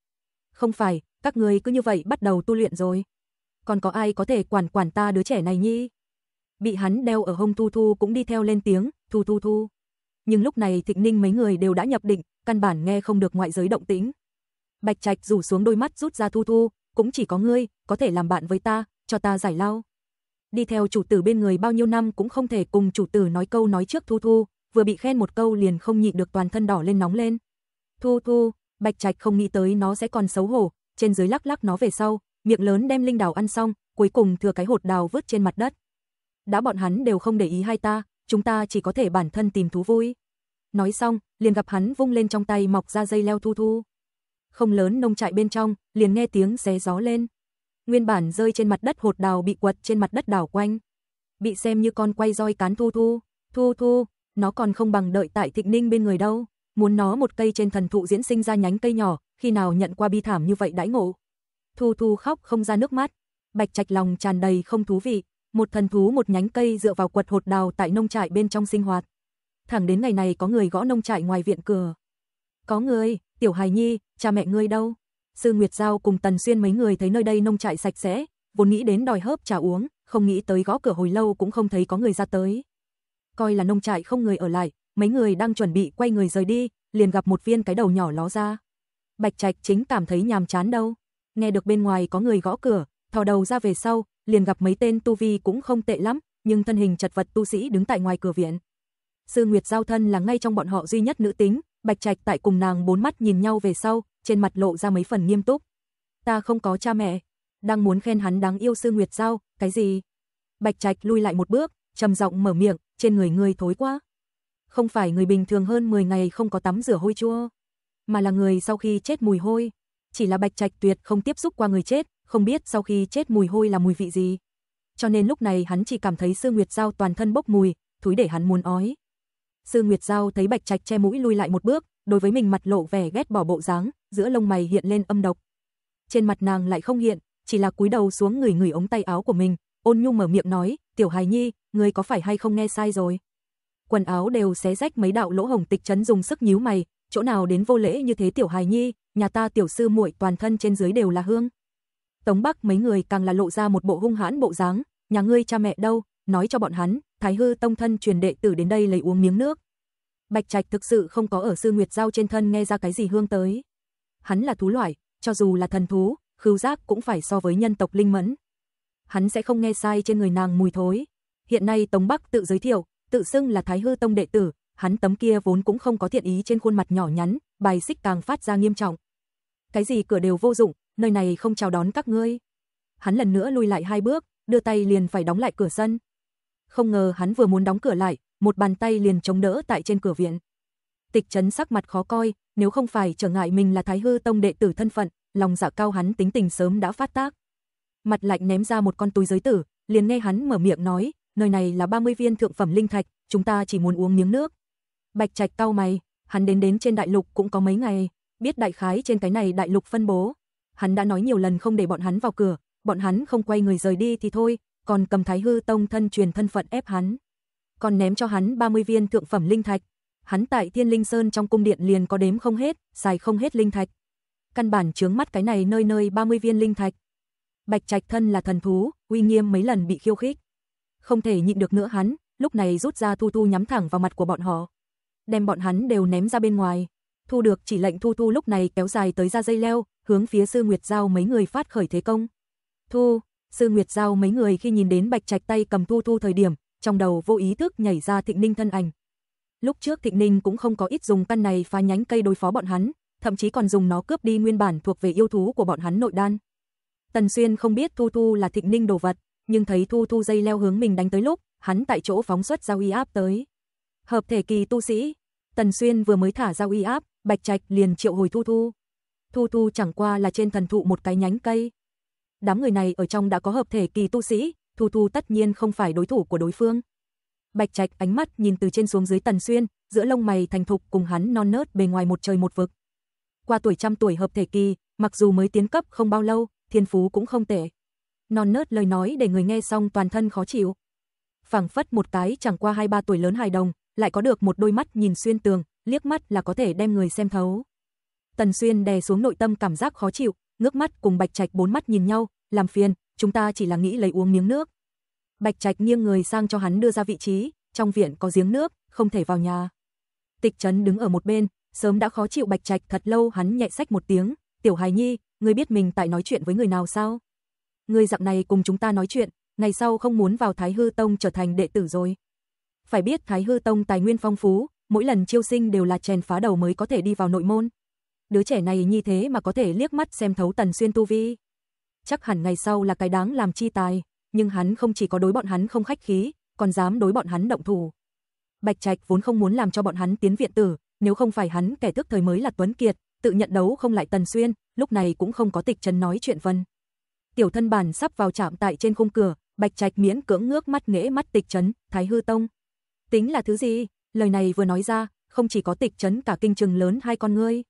Không phải, các ngươi cứ như vậy bắt đầu tu luyện rồi. Còn có ai có thể quản quản ta đứa trẻ này nhi? Bị hắn đeo ở hông Thu Thu cũng đi theo lên tiếng, Thu Thu Thu. Nhưng lúc này Thịnh Ninh mấy người đều đã nhập định, căn bản nghe không được ngoại giới động tĩnh. Bạch Trạch rủ xuống đôi mắt rút ra thu thu, cũng chỉ có ngươi, có thể làm bạn với ta, cho ta giải lao. Đi theo chủ tử bên người bao nhiêu năm cũng không thể cùng chủ tử nói câu nói trước thu thu, vừa bị khen một câu liền không nhịn được toàn thân đỏ lên nóng lên. Thu thu, Bạch Trạch không nghĩ tới nó sẽ còn xấu hổ, trên dưới lắc lắc nó về sau, miệng lớn đem linh đào ăn xong, cuối cùng thừa cái hột đào vứt trên mặt đất. Đã bọn hắn đều không để ý hai ta, chúng ta chỉ có thể bản thân tìm thú vui. Nói xong, liền gặp hắn vung lên trong tay mọc ra dây leo thu thu không lớn nông trại bên trong, liền nghe tiếng xé gió lên. Nguyên bản rơi trên mặt đất hột đào bị quật trên mặt đất đảo quanh. Bị xem như con quay roi cán thu thu, thu thu, nó còn không bằng đợi tại thịnh ninh bên người đâu. Muốn nó một cây trên thần thụ diễn sinh ra nhánh cây nhỏ, khi nào nhận qua bi thảm như vậy đãi ngộ. Thu thu khóc không ra nước mắt, bạch trạch lòng tràn đầy không thú vị, một thần thú một nhánh cây dựa vào quật hột đào tại nông trại bên trong sinh hoạt. Thẳng đến ngày này có người gõ nông trại ngoài viện cửa. Có người, tiểu hài nhi, cha mẹ ngươi đâu? Sư Nguyệt Giao cùng Tần Xuyên mấy người thấy nơi đây nông trại sạch sẽ, vốn nghĩ đến đòi hớp trà uống, không nghĩ tới gõ cửa hồi lâu cũng không thấy có người ra tới. Coi là nông trại không người ở lại, mấy người đang chuẩn bị quay người rời đi, liền gặp một viên cái đầu nhỏ ló ra. Bạch Trạch chính cảm thấy nhàm chán đâu, nghe được bên ngoài có người gõ cửa, thò đầu ra về sau, liền gặp mấy tên tu vi cũng không tệ lắm, nhưng thân hình chật vật tu sĩ đứng tại ngoài cửa viện. Sư Nguyệt Giao thân là ngay trong bọn họ duy nhất nữ tính, Bạch Trạch tại cùng nàng bốn mắt nhìn nhau về sau, trên mặt lộ ra mấy phần nghiêm túc. Ta không có cha mẹ, đang muốn khen hắn đáng yêu sư nguyệt Giao, cái gì? Bạch Trạch lui lại một bước, trầm giọng mở miệng, trên người ngươi thối quá. Không phải người bình thường hơn 10 ngày không có tắm rửa hôi chua, mà là người sau khi chết mùi hôi. Chỉ là Bạch Trạch tuyệt không tiếp xúc qua người chết, không biết sau khi chết mùi hôi là mùi vị gì. Cho nên lúc này hắn chỉ cảm thấy Sư Nguyệt Giao toàn thân bốc mùi, thúi để hắn muốn ói. Sư Nguyệt Giao thấy Bạch Trạch che mũi lui lại một bước, đối với mình mặt lộ vẻ ghét bỏ bộ dáng, giữa lông mày hiện lên âm độc. Trên mặt nàng lại không hiện, chỉ là cúi đầu xuống người người ống tay áo của mình, ôn nhu mở miệng nói, "Tiểu Hài Nhi, ngươi có phải hay không nghe sai rồi?" Quần áo đều xé rách mấy đạo lỗ hồng tịch chấn dùng sức nhíu mày, chỗ nào đến vô lễ như thế Tiểu Hài Nhi, nhà ta tiểu sư muội toàn thân trên dưới đều là hương. Tống Bắc mấy người càng là lộ ra một bộ hung hãn bộ dáng, nhà ngươi cha mẹ đâu, nói cho bọn hắn, Thái Hư Tông thân truyền đệ tử đến đây lấy uống miếng nước. Bạch Trạch thực sự không có ở sư Nguyệt Giao trên thân nghe ra cái gì hương tới. Hắn là thú loại, cho dù là thần thú, khứu giác cũng phải so với nhân tộc linh mẫn. Hắn sẽ không nghe sai trên người nàng mùi thối. Hiện nay Tống Bắc tự giới thiệu, tự xưng là Thái Hư Tông đệ tử, hắn tấm kia vốn cũng không có thiện ý trên khuôn mặt nhỏ nhắn, bài xích càng phát ra nghiêm trọng. Cái gì cửa đều vô dụng, nơi này không chào đón các ngươi. Hắn lần nữa lui lại hai bước, đưa tay liền phải đóng lại cửa sân không ngờ hắn vừa muốn đóng cửa lại, một bàn tay liền chống đỡ tại trên cửa viện. Tịch Trấn sắc mặt khó coi, nếu không phải trở ngại mình là Thái Hư Tông đệ tử thân phận, lòng dạ cao hắn tính tình sớm đã phát tác. Mặt lạnh ném ra một con túi giới tử, liền nghe hắn mở miệng nói, nơi này là 30 viên thượng phẩm linh thạch, chúng ta chỉ muốn uống miếng nước. Bạch Trạch cau mày, hắn đến đến trên đại lục cũng có mấy ngày, biết đại khái trên cái này đại lục phân bố. Hắn đã nói nhiều lần không để bọn hắn vào cửa, bọn hắn không quay người rời đi thì thôi, còn cầm Thái Hư Tông thân truyền thân phận ép hắn, còn ném cho hắn 30 viên thượng phẩm linh thạch. Hắn tại Thiên Linh Sơn trong cung điện liền có đếm không hết, xài không hết linh thạch. Căn bản chướng mắt cái này nơi nơi 30 viên linh thạch. Bạch Trạch thân là thần thú, uy nghiêm mấy lần bị khiêu khích. Không thể nhịn được nữa hắn, lúc này rút ra Thu Thu nhắm thẳng vào mặt của bọn họ. Đem bọn hắn đều ném ra bên ngoài. Thu được chỉ lệnh Thu Thu lúc này kéo dài tới ra dây leo, hướng phía Sư Nguyệt Giao mấy người phát khởi thế công. Thu, Sư Nguyệt Giao mấy người khi nhìn đến Bạch Trạch tay cầm Thu Thu thời điểm, trong đầu vô ý thức nhảy ra Thịnh Ninh thân ảnh. Lúc trước Thịnh Ninh cũng không có ít dùng căn này phá nhánh cây đối phó bọn hắn, thậm chí còn dùng nó cướp đi nguyên bản thuộc về yêu thú của bọn hắn nội đan. Tần Xuyên không biết Thu Thu là Thịnh Ninh đồ vật, nhưng thấy Thu Thu dây leo hướng mình đánh tới lúc, hắn tại chỗ phóng xuất ra y áp tới. Hợp thể kỳ tu sĩ, Tần Xuyên vừa mới thả ra y áp, Bạch Trạch liền triệu hồi Thu Thu. Thu Thu chẳng qua là trên thần thụ một cái nhánh cây, Đám người này ở trong đã có hợp thể kỳ tu sĩ, Thu Thu tất nhiên không phải đối thủ của đối phương. Bạch Trạch ánh mắt nhìn từ trên xuống dưới Tần Xuyên, giữa lông mày thành thục cùng hắn non nớt bề ngoài một trời một vực. Qua tuổi trăm tuổi hợp thể kỳ, mặc dù mới tiến cấp không bao lâu, thiên phú cũng không tệ. Non nớt lời nói để người nghe xong toàn thân khó chịu. phẳng phất một cái chẳng qua hai ba tuổi lớn hài đồng, lại có được một đôi mắt nhìn xuyên tường, liếc mắt là có thể đem người xem thấu. Tần Xuyên đè xuống nội tâm cảm giác khó chịu, ngước mắt cùng Bạch Trạch bốn mắt nhìn nhau, làm phiền, chúng ta chỉ là nghĩ lấy uống miếng nước. Bạch Trạch nghiêng người sang cho hắn đưa ra vị trí, trong viện có giếng nước, không thể vào nhà. Tịch Trấn đứng ở một bên, sớm đã khó chịu Bạch Trạch thật lâu hắn nhạy sách một tiếng, "Tiểu Hài Nhi, ngươi biết mình tại nói chuyện với người nào sao? Ngươi dặm này cùng chúng ta nói chuyện, ngày sau không muốn vào Thái Hư Tông trở thành đệ tử rồi." Phải biết Thái Hư Tông tài nguyên phong phú, mỗi lần chiêu sinh đều là chèn phá đầu mới có thể đi vào nội môn, đứa trẻ này như thế mà có thể liếc mắt xem thấu Tần Xuyên tu vi. Chắc hẳn ngày sau là cái đáng làm chi tài, nhưng hắn không chỉ có đối bọn hắn không khách khí, còn dám đối bọn hắn động thủ. Bạch Trạch vốn không muốn làm cho bọn hắn tiến viện tử, nếu không phải hắn kẻ thức thời mới là Tuấn Kiệt, tự nhận đấu không lại Tần Xuyên, lúc này cũng không có tịch trấn nói chuyện vân. Tiểu thân bản sắp vào chạm tại trên khung cửa, Bạch Trạch miễn cưỡng ngước mắt nghễ mắt tịch trấn Thái Hư Tông. Tính là thứ gì? Lời này vừa nói ra, không chỉ có tịch trấn cả kinh trừng lớn hai con ngươi,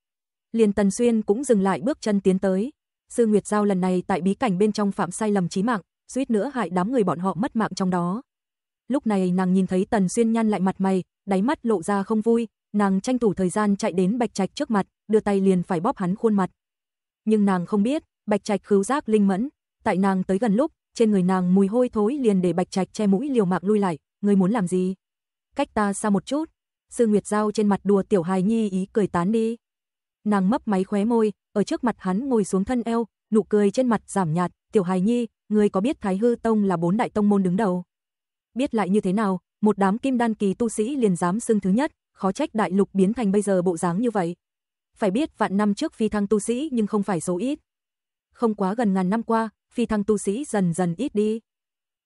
liền Tần Xuyên cũng dừng lại bước chân tiến tới. Sư Nguyệt Giao lần này tại bí cảnh bên trong phạm sai lầm chí mạng, suýt nữa hại đám người bọn họ mất mạng trong đó. Lúc này nàng nhìn thấy Tần Xuyên nhăn lại mặt mày, đáy mắt lộ ra không vui, nàng tranh thủ thời gian chạy đến Bạch Trạch trước mặt, đưa tay liền phải bóp hắn khuôn mặt. Nhưng nàng không biết, Bạch Trạch khứu giác linh mẫn, tại nàng tới gần lúc, trên người nàng mùi hôi thối liền để Bạch Trạch che mũi liều mạng lui lại, ngươi muốn làm gì? Cách ta xa một chút. Sư Nguyệt Giao trên mặt đùa tiểu hài nhi ý cười tán đi nàng mấp máy khóe môi, ở trước mặt hắn ngồi xuống thân eo, nụ cười trên mặt giảm nhạt, "Tiểu Hài Nhi, ngươi có biết Thái Hư Tông là bốn đại tông môn đứng đầu?" Biết lại như thế nào, một đám kim đan kỳ tu sĩ liền dám xưng thứ nhất, khó trách đại lục biến thành bây giờ bộ dáng như vậy. Phải biết vạn năm trước phi thăng tu sĩ nhưng không phải số ít. Không quá gần ngàn năm qua, phi thăng tu sĩ dần dần ít đi.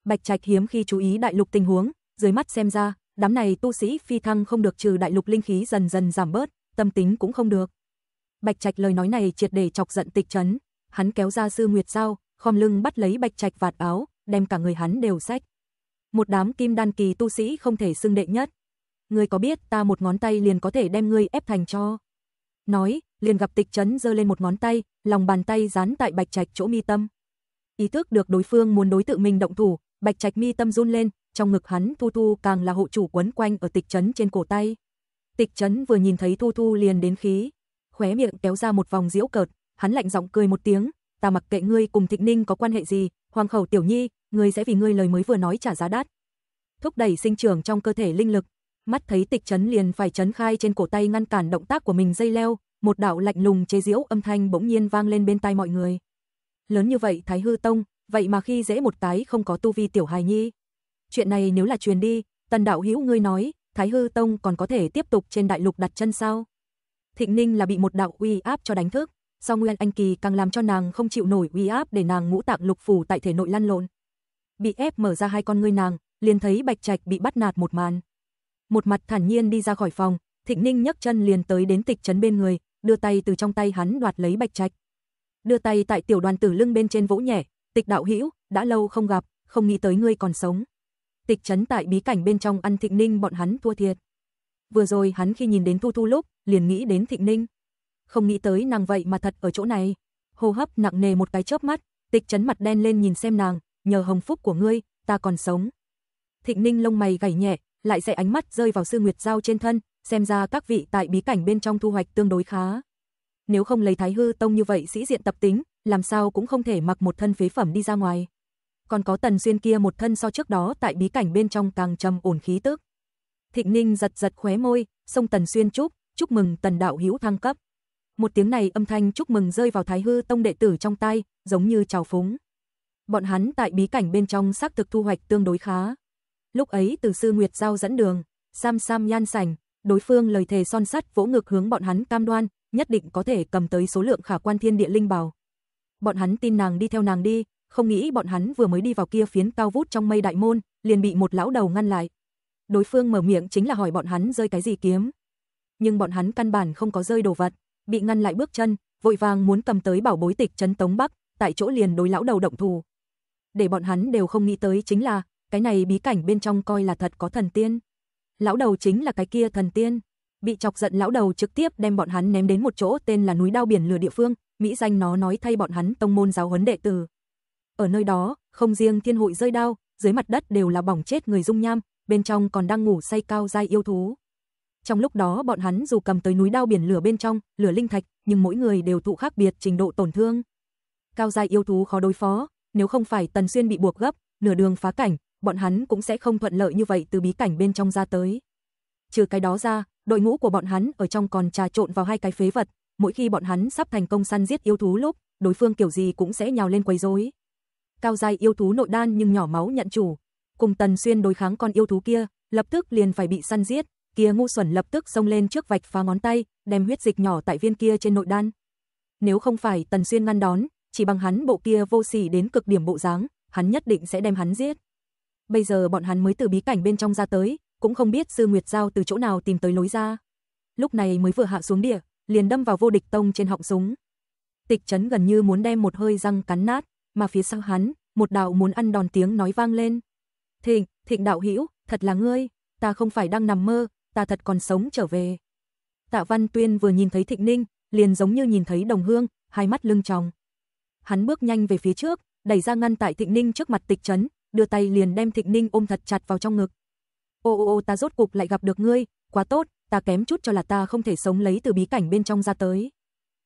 Bạch Trạch hiếm khi chú ý đại lục tình huống, dưới mắt xem ra, đám này tu sĩ phi thăng không được trừ đại lục linh khí dần dần giảm bớt, tâm tính cũng không được. Bạch Trạch lời nói này triệt để chọc giận Tịch Trấn, hắn kéo ra Sư Nguyệt Dao, khom lưng bắt lấy Bạch Trạch vạt áo, đem cả người hắn đều rách. Một đám kim đan kỳ tu sĩ không thể xưng đệ nhất. Ngươi có biết ta một ngón tay liền có thể đem ngươi ép thành cho. Nói, liền gặp Tịch Trấn giơ lên một ngón tay, lòng bàn tay dán tại Bạch Trạch chỗ mi tâm. Ý thức được đối phương muốn đối tự mình động thủ, Bạch Trạch mi tâm run lên, trong ngực hắn Thu Thu càng là hộ chủ quấn quanh ở Tịch Trấn trên cổ tay. Tịch Trấn vừa nhìn thấy Thu Thu liền đến khí, khóe miệng kéo ra một vòng giễu cợt, hắn lạnh giọng cười một tiếng, "Ta mặc kệ ngươi cùng Thịnh Ninh có quan hệ gì, Hoàng khẩu tiểu nhi, ngươi sẽ vì ngươi lời mới vừa nói trả giá đắt." Thúc đẩy sinh trưởng trong cơ thể linh lực, mắt thấy Tịch Chấn liền phải chấn khai trên cổ tay ngăn cản động tác của mình dây leo, một đạo lạnh lùng chế giễu âm thanh bỗng nhiên vang lên bên tai mọi người. Lớn như vậy Thái Hư Tông, vậy mà khi dễ một cái không có tu vi tiểu hài nhi. Chuyện này nếu là truyền đi, Tần đạo hữu ngươi nói, Thái Hư Tông còn có thể tiếp tục trên đại lục đặt chân sao? Thịnh Ninh là bị một đạo uy áp cho đánh thức, do Nguyên Anh Kỳ càng làm cho nàng không chịu nổi uy áp để nàng ngũ tạng lục phủ tại thể nội lăn lộn. Bị ép mở ra hai con ngươi nàng, liền thấy Bạch Trạch bị bắt nạt một màn. Một mặt thản nhiên đi ra khỏi phòng, Thịnh Ninh nhấc chân liền tới đến tịch trấn bên người, đưa tay từ trong tay hắn đoạt lấy Bạch Trạch. Đưa tay tại tiểu đoàn tử lưng bên trên vỗ nhẹ, "Tịch đạo hữu, đã lâu không gặp, không nghĩ tới ngươi còn sống." Tịch trấn tại bí cảnh bên trong ăn Thịnh Ninh bọn hắn thua thiệt vừa rồi hắn khi nhìn đến Thu Thu lúc, liền nghĩ đến Thịnh Ninh. Không nghĩ tới nàng vậy mà thật ở chỗ này. Hô hấp nặng nề một cái chớp mắt, Tịch Chấn mặt đen lên nhìn xem nàng, nhờ hồng phúc của ngươi, ta còn sống. Thịnh Ninh lông mày gảy nhẹ, lại dạy ánh mắt rơi vào Sư Nguyệt Giao trên thân, xem ra các vị tại bí cảnh bên trong thu hoạch tương đối khá. Nếu không lấy Thái Hư Tông như vậy sĩ diện tập tính, làm sao cũng không thể mặc một thân phế phẩm đi ra ngoài. Còn có Tần duyên kia một thân so trước đó tại bí cảnh bên trong càng trầm ổn khí tức. Thịnh Ninh giật giật khóe môi, sông Tần Xuyên chúc, chúc mừng Tần đạo hữu thăng cấp. Một tiếng này âm thanh chúc mừng rơi vào Thái Hư tông đệ tử trong tay, giống như chào phúng. Bọn hắn tại bí cảnh bên trong xác thực thu hoạch tương đối khá. Lúc ấy từ sư Nguyệt Giao dẫn đường, Sam Sam nhan sành, đối phương lời thề son sắt vỗ ngược hướng bọn hắn cam đoan, nhất định có thể cầm tới số lượng khả quan thiên địa linh bảo. Bọn hắn tin nàng đi theo nàng đi, không nghĩ bọn hắn vừa mới đi vào kia phiến cao vút trong mây đại môn, liền bị một lão đầu ngăn lại đối phương mở miệng chính là hỏi bọn hắn rơi cái gì kiếm. Nhưng bọn hắn căn bản không có rơi đồ vật, bị ngăn lại bước chân, vội vàng muốn cầm tới bảo bối tịch trấn Tống Bắc, tại chỗ liền đối lão đầu động thù. Để bọn hắn đều không nghĩ tới chính là, cái này bí cảnh bên trong coi là thật có thần tiên. Lão đầu chính là cái kia thần tiên. Bị chọc giận lão đầu trực tiếp đem bọn hắn ném đến một chỗ tên là núi đao biển lửa địa phương, mỹ danh nó nói thay bọn hắn tông môn giáo huấn đệ tử. Ở nơi đó, không riêng thiên hội rơi đao, dưới mặt đất đều là bỏng chết người dung nham, bên trong còn đang ngủ say cao giai yêu thú. Trong lúc đó bọn hắn dù cầm tới núi đao biển lửa bên trong, lửa linh thạch, nhưng mỗi người đều thụ khác biệt trình độ tổn thương. Cao giai yêu thú khó đối phó, nếu không phải Tần Xuyên bị buộc gấp, nửa đường phá cảnh, bọn hắn cũng sẽ không thuận lợi như vậy từ bí cảnh bên trong ra tới. Trừ cái đó ra, đội ngũ của bọn hắn ở trong còn trà trộn vào hai cái phế vật, mỗi khi bọn hắn sắp thành công săn giết yêu thú lúc, đối phương kiểu gì cũng sẽ nhào lên quấy rối. Cao giai yêu thú nội đan nhưng nhỏ máu nhận chủ, cùng Tần Xuyên đối kháng con yêu thú kia, lập tức liền phải bị săn giết, kia ngu xuẩn lập tức xông lên trước vạch phá ngón tay, đem huyết dịch nhỏ tại viên kia trên nội đan. Nếu không phải Tần Xuyên ngăn đón, chỉ bằng hắn bộ kia vô sỉ đến cực điểm bộ dáng, hắn nhất định sẽ đem hắn giết. Bây giờ bọn hắn mới từ bí cảnh bên trong ra tới, cũng không biết Sư Nguyệt Giao từ chỗ nào tìm tới lối ra. Lúc này mới vừa hạ xuống địa, liền đâm vào vô địch tông trên họng súng. Tịch chấn gần như muốn đem một hơi răng cắn nát, mà phía sau hắn, một đạo muốn ăn đòn tiếng nói vang lên. Thịnh, Thịnh đạo hữu, thật là ngươi, ta không phải đang nằm mơ, ta thật còn sống trở về. Tạ Văn Tuyên vừa nhìn thấy Thịnh Ninh, liền giống như nhìn thấy đồng hương, hai mắt lưng tròng. Hắn bước nhanh về phía trước, đẩy ra ngăn tại Thịnh Ninh trước mặt tịch trấn, đưa tay liền đem Thịnh Ninh ôm thật chặt vào trong ngực. Ô ô ô ta rốt cục lại gặp được ngươi, quá tốt, ta kém chút cho là ta không thể sống lấy từ bí cảnh bên trong ra tới.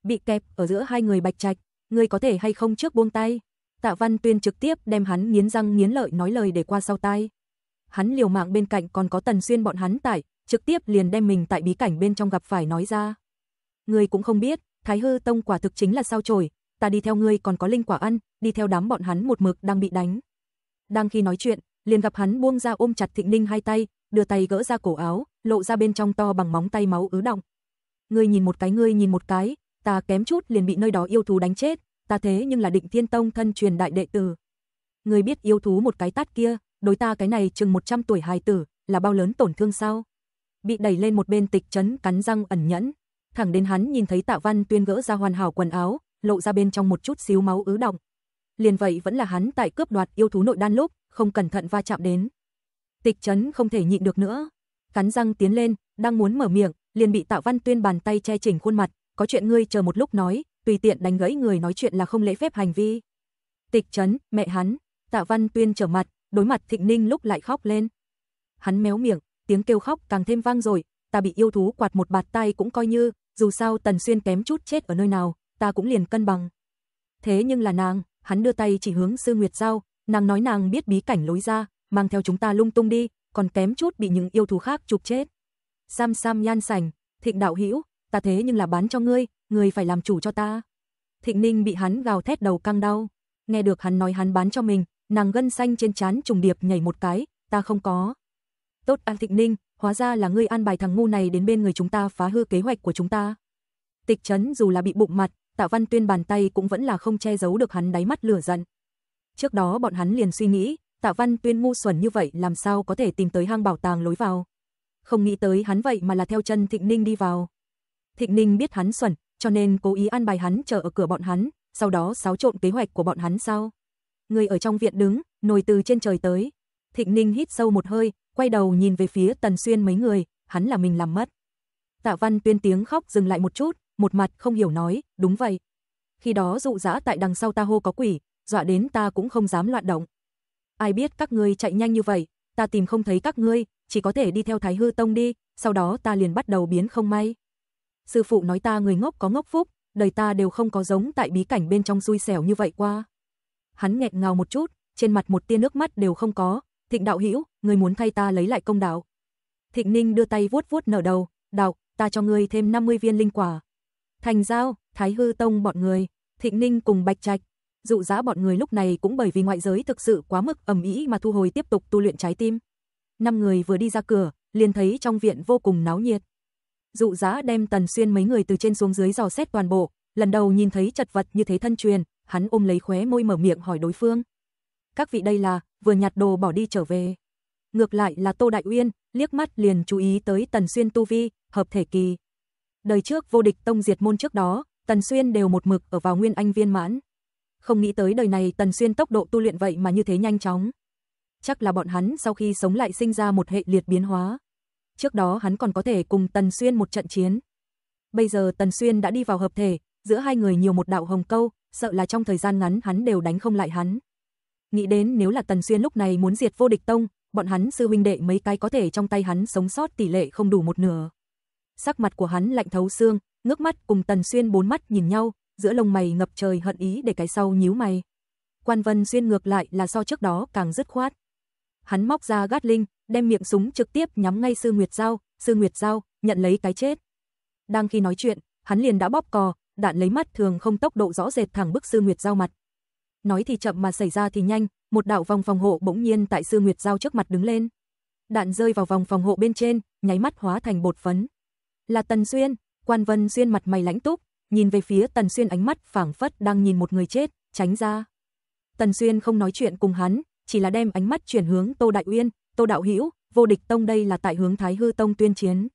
Bị kẹp ở giữa hai người bạch trạch, ngươi có thể hay không trước buông tay. Tạ Văn Tuyên trực tiếp đem hắn nghiến răng nghiến lợi nói lời để qua sau tai. Hắn liều mạng bên cạnh còn có Tần Xuyên bọn hắn tải, trực tiếp liền đem mình tại bí cảnh bên trong gặp phải nói ra. Ngươi cũng không biết, Thái Hư Tông quả thực chính là sao chổi, ta đi theo ngươi còn có linh quả ăn, đi theo đám bọn hắn một mực đang bị đánh. Đang khi nói chuyện, liền gặp hắn buông ra ôm chặt Thịnh Ninh hai tay, đưa tay gỡ ra cổ áo, lộ ra bên trong to bằng móng tay máu ứ động. Ngươi nhìn một cái, ngươi nhìn một cái, ta kém chút liền bị nơi đó yêu thú đánh chết, ta thế nhưng là định thiên tông thân truyền đại đệ tử. Người biết yêu thú một cái tát kia, đối ta cái này chừng 100 tuổi hài tử, là bao lớn tổn thương sao? Bị đẩy lên một bên tịch chấn cắn răng ẩn nhẫn, thẳng đến hắn nhìn thấy tạ văn tuyên gỡ ra hoàn hảo quần áo, lộ ra bên trong một chút xíu máu ứ động. Liền vậy vẫn là hắn tại cướp đoạt yêu thú nội đan lúc, không cẩn thận va chạm đến. Tịch chấn không thể nhịn được nữa, cắn răng tiến lên, đang muốn mở miệng, liền bị Tạ Văn Tuyên bàn tay che chỉnh khuôn mặt, có chuyện ngươi chờ một lúc nói, tùy tiện đánh gãy người nói chuyện là không lễ phép hành vi. Tịch Trấn, mẹ hắn, Tạ Văn Tuyên trở mặt, đối mặt Thịnh Ninh lúc lại khóc lên. Hắn méo miệng, tiếng kêu khóc càng thêm vang rồi, ta bị yêu thú quạt một bạt tay cũng coi như, dù sao Tần Xuyên kém chút chết ở nơi nào, ta cũng liền cân bằng. Thế nhưng là nàng, hắn đưa tay chỉ hướng Sư Nguyệt dao nàng nói nàng biết bí cảnh lối ra, mang theo chúng ta lung tung đi, còn kém chút bị những yêu thú khác chụp chết. Sam Sam nhan sành, Thịnh đạo hữu, ta thế nhưng là bán cho ngươi, người phải làm chủ cho ta. Thịnh Ninh bị hắn gào thét đầu căng đau, nghe được hắn nói hắn bán cho mình, nàng gân xanh trên trán trùng điệp nhảy một cái, ta không có. Tốt An à, Thịnh Ninh, hóa ra là ngươi an bài thằng ngu này đến bên người chúng ta phá hư kế hoạch của chúng ta. Tịch Trấn dù là bị bụng mặt, Tạ Văn Tuyên bàn tay cũng vẫn là không che giấu được hắn đáy mắt lửa giận. Trước đó bọn hắn liền suy nghĩ, Tạ Văn Tuyên ngu xuẩn như vậy làm sao có thể tìm tới hang bảo tàng lối vào. Không nghĩ tới hắn vậy mà là theo chân Thịnh Ninh đi vào. Thịnh Ninh biết hắn xuẩn, cho nên cố ý an bài hắn chờ ở cửa bọn hắn, sau đó xáo trộn kế hoạch của bọn hắn sao? Người ở trong viện đứng, nồi từ trên trời tới. Thịnh Ninh hít sâu một hơi, quay đầu nhìn về phía Tần Xuyên mấy người, hắn là mình làm mất. Tạ Văn Tuyên tiếng khóc dừng lại một chút, một mặt không hiểu nói, đúng vậy. Khi đó dụ dã tại đằng sau ta hô có quỷ, dọa đến ta cũng không dám loạn động. Ai biết các ngươi chạy nhanh như vậy, ta tìm không thấy các ngươi, chỉ có thể đi theo Thái Hư Tông đi, sau đó ta liền bắt đầu biến không may sư phụ nói ta người ngốc có ngốc phúc, đời ta đều không có giống tại bí cảnh bên trong xui xẻo như vậy qua. Hắn nghẹt ngào một chút, trên mặt một tia nước mắt đều không có, Thịnh đạo hữu, người muốn thay ta lấy lại công đạo. Thịnh Ninh đưa tay vuốt vuốt nở đầu, "Đạo, ta cho ngươi thêm 50 viên linh quả." Thành giao, Thái Hư Tông bọn người, Thịnh Ninh cùng Bạch Trạch, dụ giá bọn người lúc này cũng bởi vì ngoại giới thực sự quá mức ẩm ĩ mà thu hồi tiếp tục tu luyện trái tim. Năm người vừa đi ra cửa, liền thấy trong viện vô cùng náo nhiệt dụ dã đem Tần Xuyên mấy người từ trên xuống dưới dò xét toàn bộ, lần đầu nhìn thấy chật vật như thế thân truyền, hắn ôm lấy khóe môi mở miệng hỏi đối phương. Các vị đây là, vừa nhặt đồ bỏ đi trở về. Ngược lại là Tô Đại Uyên, liếc mắt liền chú ý tới Tần Xuyên tu vi, hợp thể kỳ. Đời trước vô địch tông diệt môn trước đó, Tần Xuyên đều một mực ở vào nguyên anh viên mãn. Không nghĩ tới đời này Tần Xuyên tốc độ tu luyện vậy mà như thế nhanh chóng. Chắc là bọn hắn sau khi sống lại sinh ra một hệ liệt biến hóa trước đó hắn còn có thể cùng Tần Xuyên một trận chiến. Bây giờ Tần Xuyên đã đi vào hợp thể, giữa hai người nhiều một đạo hồng câu, sợ là trong thời gian ngắn hắn đều đánh không lại hắn. Nghĩ đến nếu là Tần Xuyên lúc này muốn diệt vô địch tông, bọn hắn sư huynh đệ mấy cái có thể trong tay hắn sống sót tỷ lệ không đủ một nửa. Sắc mặt của hắn lạnh thấu xương, ngước mắt cùng Tần Xuyên bốn mắt nhìn nhau, giữa lông mày ngập trời hận ý để cái sau nhíu mày. Quan Vân Xuyên ngược lại là so trước đó càng dứt khoát. Hắn móc ra gát linh, đem miệng súng trực tiếp nhắm ngay Sư Nguyệt Giao, Sư Nguyệt Giao, nhận lấy cái chết. Đang khi nói chuyện, hắn liền đã bóp cò, đạn lấy mắt thường không tốc độ rõ rệt thẳng bức Sư Nguyệt Giao mặt. Nói thì chậm mà xảy ra thì nhanh, một đạo vòng phòng hộ bỗng nhiên tại Sư Nguyệt Giao trước mặt đứng lên. Đạn rơi vào vòng phòng hộ bên trên, nháy mắt hóa thành bột phấn. Là Tần Xuyên, Quan Vân Xuyên mặt mày lãnh túc, nhìn về phía Tần Xuyên ánh mắt phảng phất đang nhìn một người chết, tránh ra. Tần Xuyên không nói chuyện cùng hắn, chỉ là đem ánh mắt chuyển hướng Tô Đại Uyên, Tô Đạo Hữu vô địch tông đây là tại hướng Thái Hư Tông tuyên chiến.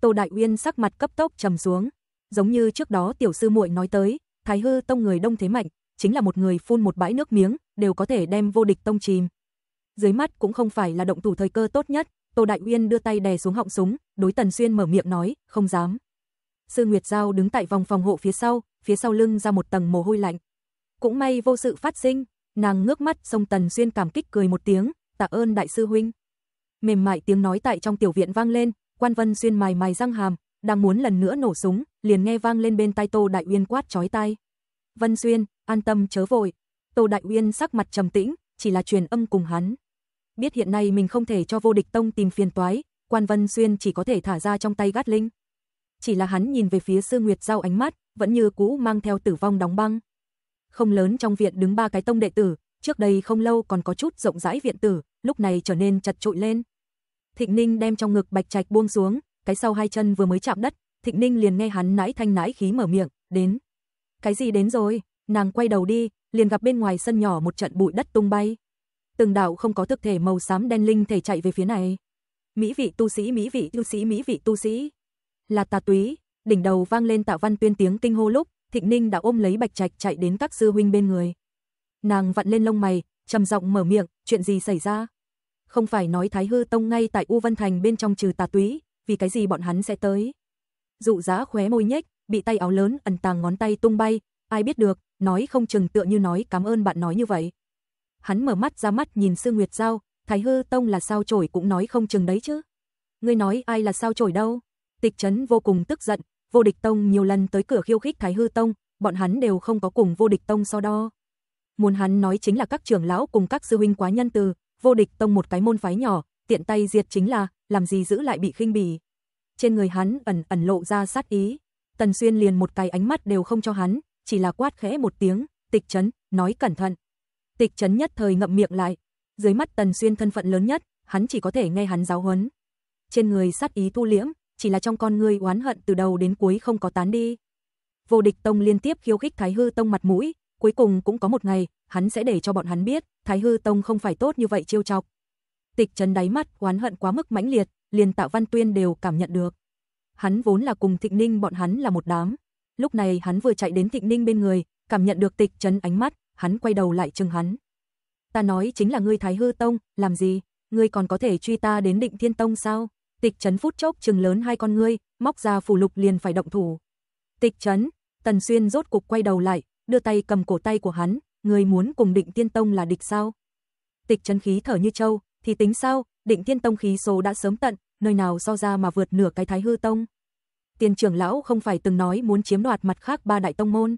Tô Đại Uyên sắc mặt cấp tốc trầm xuống, giống như trước đó tiểu sư muội nói tới, Thái Hư Tông người đông thế mạnh, chính là một người phun một bãi nước miếng, đều có thể đem vô địch tông chìm. Dưới mắt cũng không phải là động thủ thời cơ tốt nhất, Tô Đại Uyên đưa tay đè xuống họng súng, đối Tần Xuyên mở miệng nói, không dám. Sư Nguyệt Giao đứng tại vòng phòng hộ phía sau, phía sau lưng ra một tầng mồ hôi lạnh. Cũng may vô sự phát sinh, nàng ngước mắt xông Tần Xuyên cảm kích cười một tiếng, tạ ơn đại sư huynh. Mềm mại tiếng nói tại trong tiểu viện vang lên, Quan Vân xuyên mài mài răng hàm, đang muốn lần nữa nổ súng, liền nghe vang lên bên tai Tô Đại Uyên quát chói tai. "Vân Xuyên, an tâm chớ vội." Tô Đại Uyên sắc mặt trầm tĩnh, chỉ là truyền âm cùng hắn. Biết hiện nay mình không thể cho vô địch tông tìm phiền toái, Quan Vân Xuyên chỉ có thể thả ra trong tay gát linh. Chỉ là hắn nhìn về phía Sư Nguyệt Giao ánh mắt, vẫn như cũ mang theo tử vong đóng băng. Không lớn trong viện đứng ba cái tông đệ tử, trước đây không lâu còn có chút rộng rãi viện tử, lúc này trở nên chật trội lên. Thịnh Ninh đem trong ngực bạch trạch buông xuống, cái sau hai chân vừa mới chạm đất, Thịnh Ninh liền nghe hắn nãi thanh nãi khí mở miệng, "Đến." "Cái gì đến rồi?" Nàng quay đầu đi, liền gặp bên ngoài sân nhỏ một trận bụi đất tung bay. Từng đạo không có thực thể màu xám đen linh thể chạy về phía này. Mỹ vị tu sĩ, mỹ vị tu sĩ, mỹ vị tu sĩ. Là tà túy, đỉnh đầu vang lên tạo Văn Tuyên tiếng kinh hô lúc, Thịnh Ninh đã ôm lấy Bạch Trạch chạy đến các sư huynh bên người. Nàng vặn lên lông mày, trầm giọng mở miệng, chuyện gì xảy ra? Không phải nói Thái Hư Tông ngay tại U Vân Thành bên trong trừ tà túy, vì cái gì bọn hắn sẽ tới? Dụ giá khóe môi nhếch, bị tay áo lớn ẩn tàng ngón tay tung bay, ai biết được, nói không chừng tựa như nói cảm ơn bạn nói như vậy. Hắn mở mắt ra mắt nhìn Sư Nguyệt Giao, Thái Hư Tông là sao chổi cũng nói không chừng đấy chứ. Ngươi nói ai là sao chổi đâu? Tịch Trấn vô cùng tức giận, Vô Địch Tông nhiều lần tới cửa khiêu khích Thái Hư Tông, bọn hắn đều không có cùng Vô Địch Tông so đo muốn hắn nói chính là các trưởng lão cùng các sư huynh quá nhân từ, vô địch tông một cái môn phái nhỏ, tiện tay diệt chính là, làm gì giữ lại bị khinh bỉ. Trên người hắn ẩn ẩn lộ ra sát ý, Tần Xuyên liền một cái ánh mắt đều không cho hắn, chỉ là quát khẽ một tiếng, "Tịch chấn nói cẩn thận." Tịch chấn nhất thời ngậm miệng lại, dưới mắt Tần Xuyên thân phận lớn nhất, hắn chỉ có thể nghe hắn giáo huấn. Trên người sát ý thu liễm, chỉ là trong con người oán hận từ đầu đến cuối không có tán đi. Vô Địch Tông liên tiếp khiêu khích Thái Hư Tông mặt mũi, cuối cùng cũng có một ngày, hắn sẽ để cho bọn hắn biết, Thái Hư Tông không phải tốt như vậy chiêu chọc. Tịch Trấn đáy mắt oán hận quá mức mãnh liệt, liền Tạo Văn Tuyên đều cảm nhận được. Hắn vốn là cùng Thịnh Ninh bọn hắn là một đám. Lúc này hắn vừa chạy đến Thịnh Ninh bên người, cảm nhận được Tịch Trấn ánh mắt, hắn quay đầu lại chừng hắn. Ta nói chính là ngươi Thái Hư Tông, làm gì? Ngươi còn có thể truy ta đến Định Thiên Tông sao? Tịch Trấn phút chốc trừng lớn hai con ngươi, móc ra phù lục liền phải động thủ. Tịch Trấn, Tần Xuyên rốt cục quay đầu lại, đưa tay cầm cổ tay của hắn, người muốn cùng Định Tiên Tông là địch sao? Tịch chân khí thở như trâu, thì tính sao, Định Tiên Tông khí số đã sớm tận, nơi nào so ra mà vượt nửa cái Thái Hư Tông? Tiền trưởng lão không phải từng nói muốn chiếm đoạt mặt khác ba đại tông môn.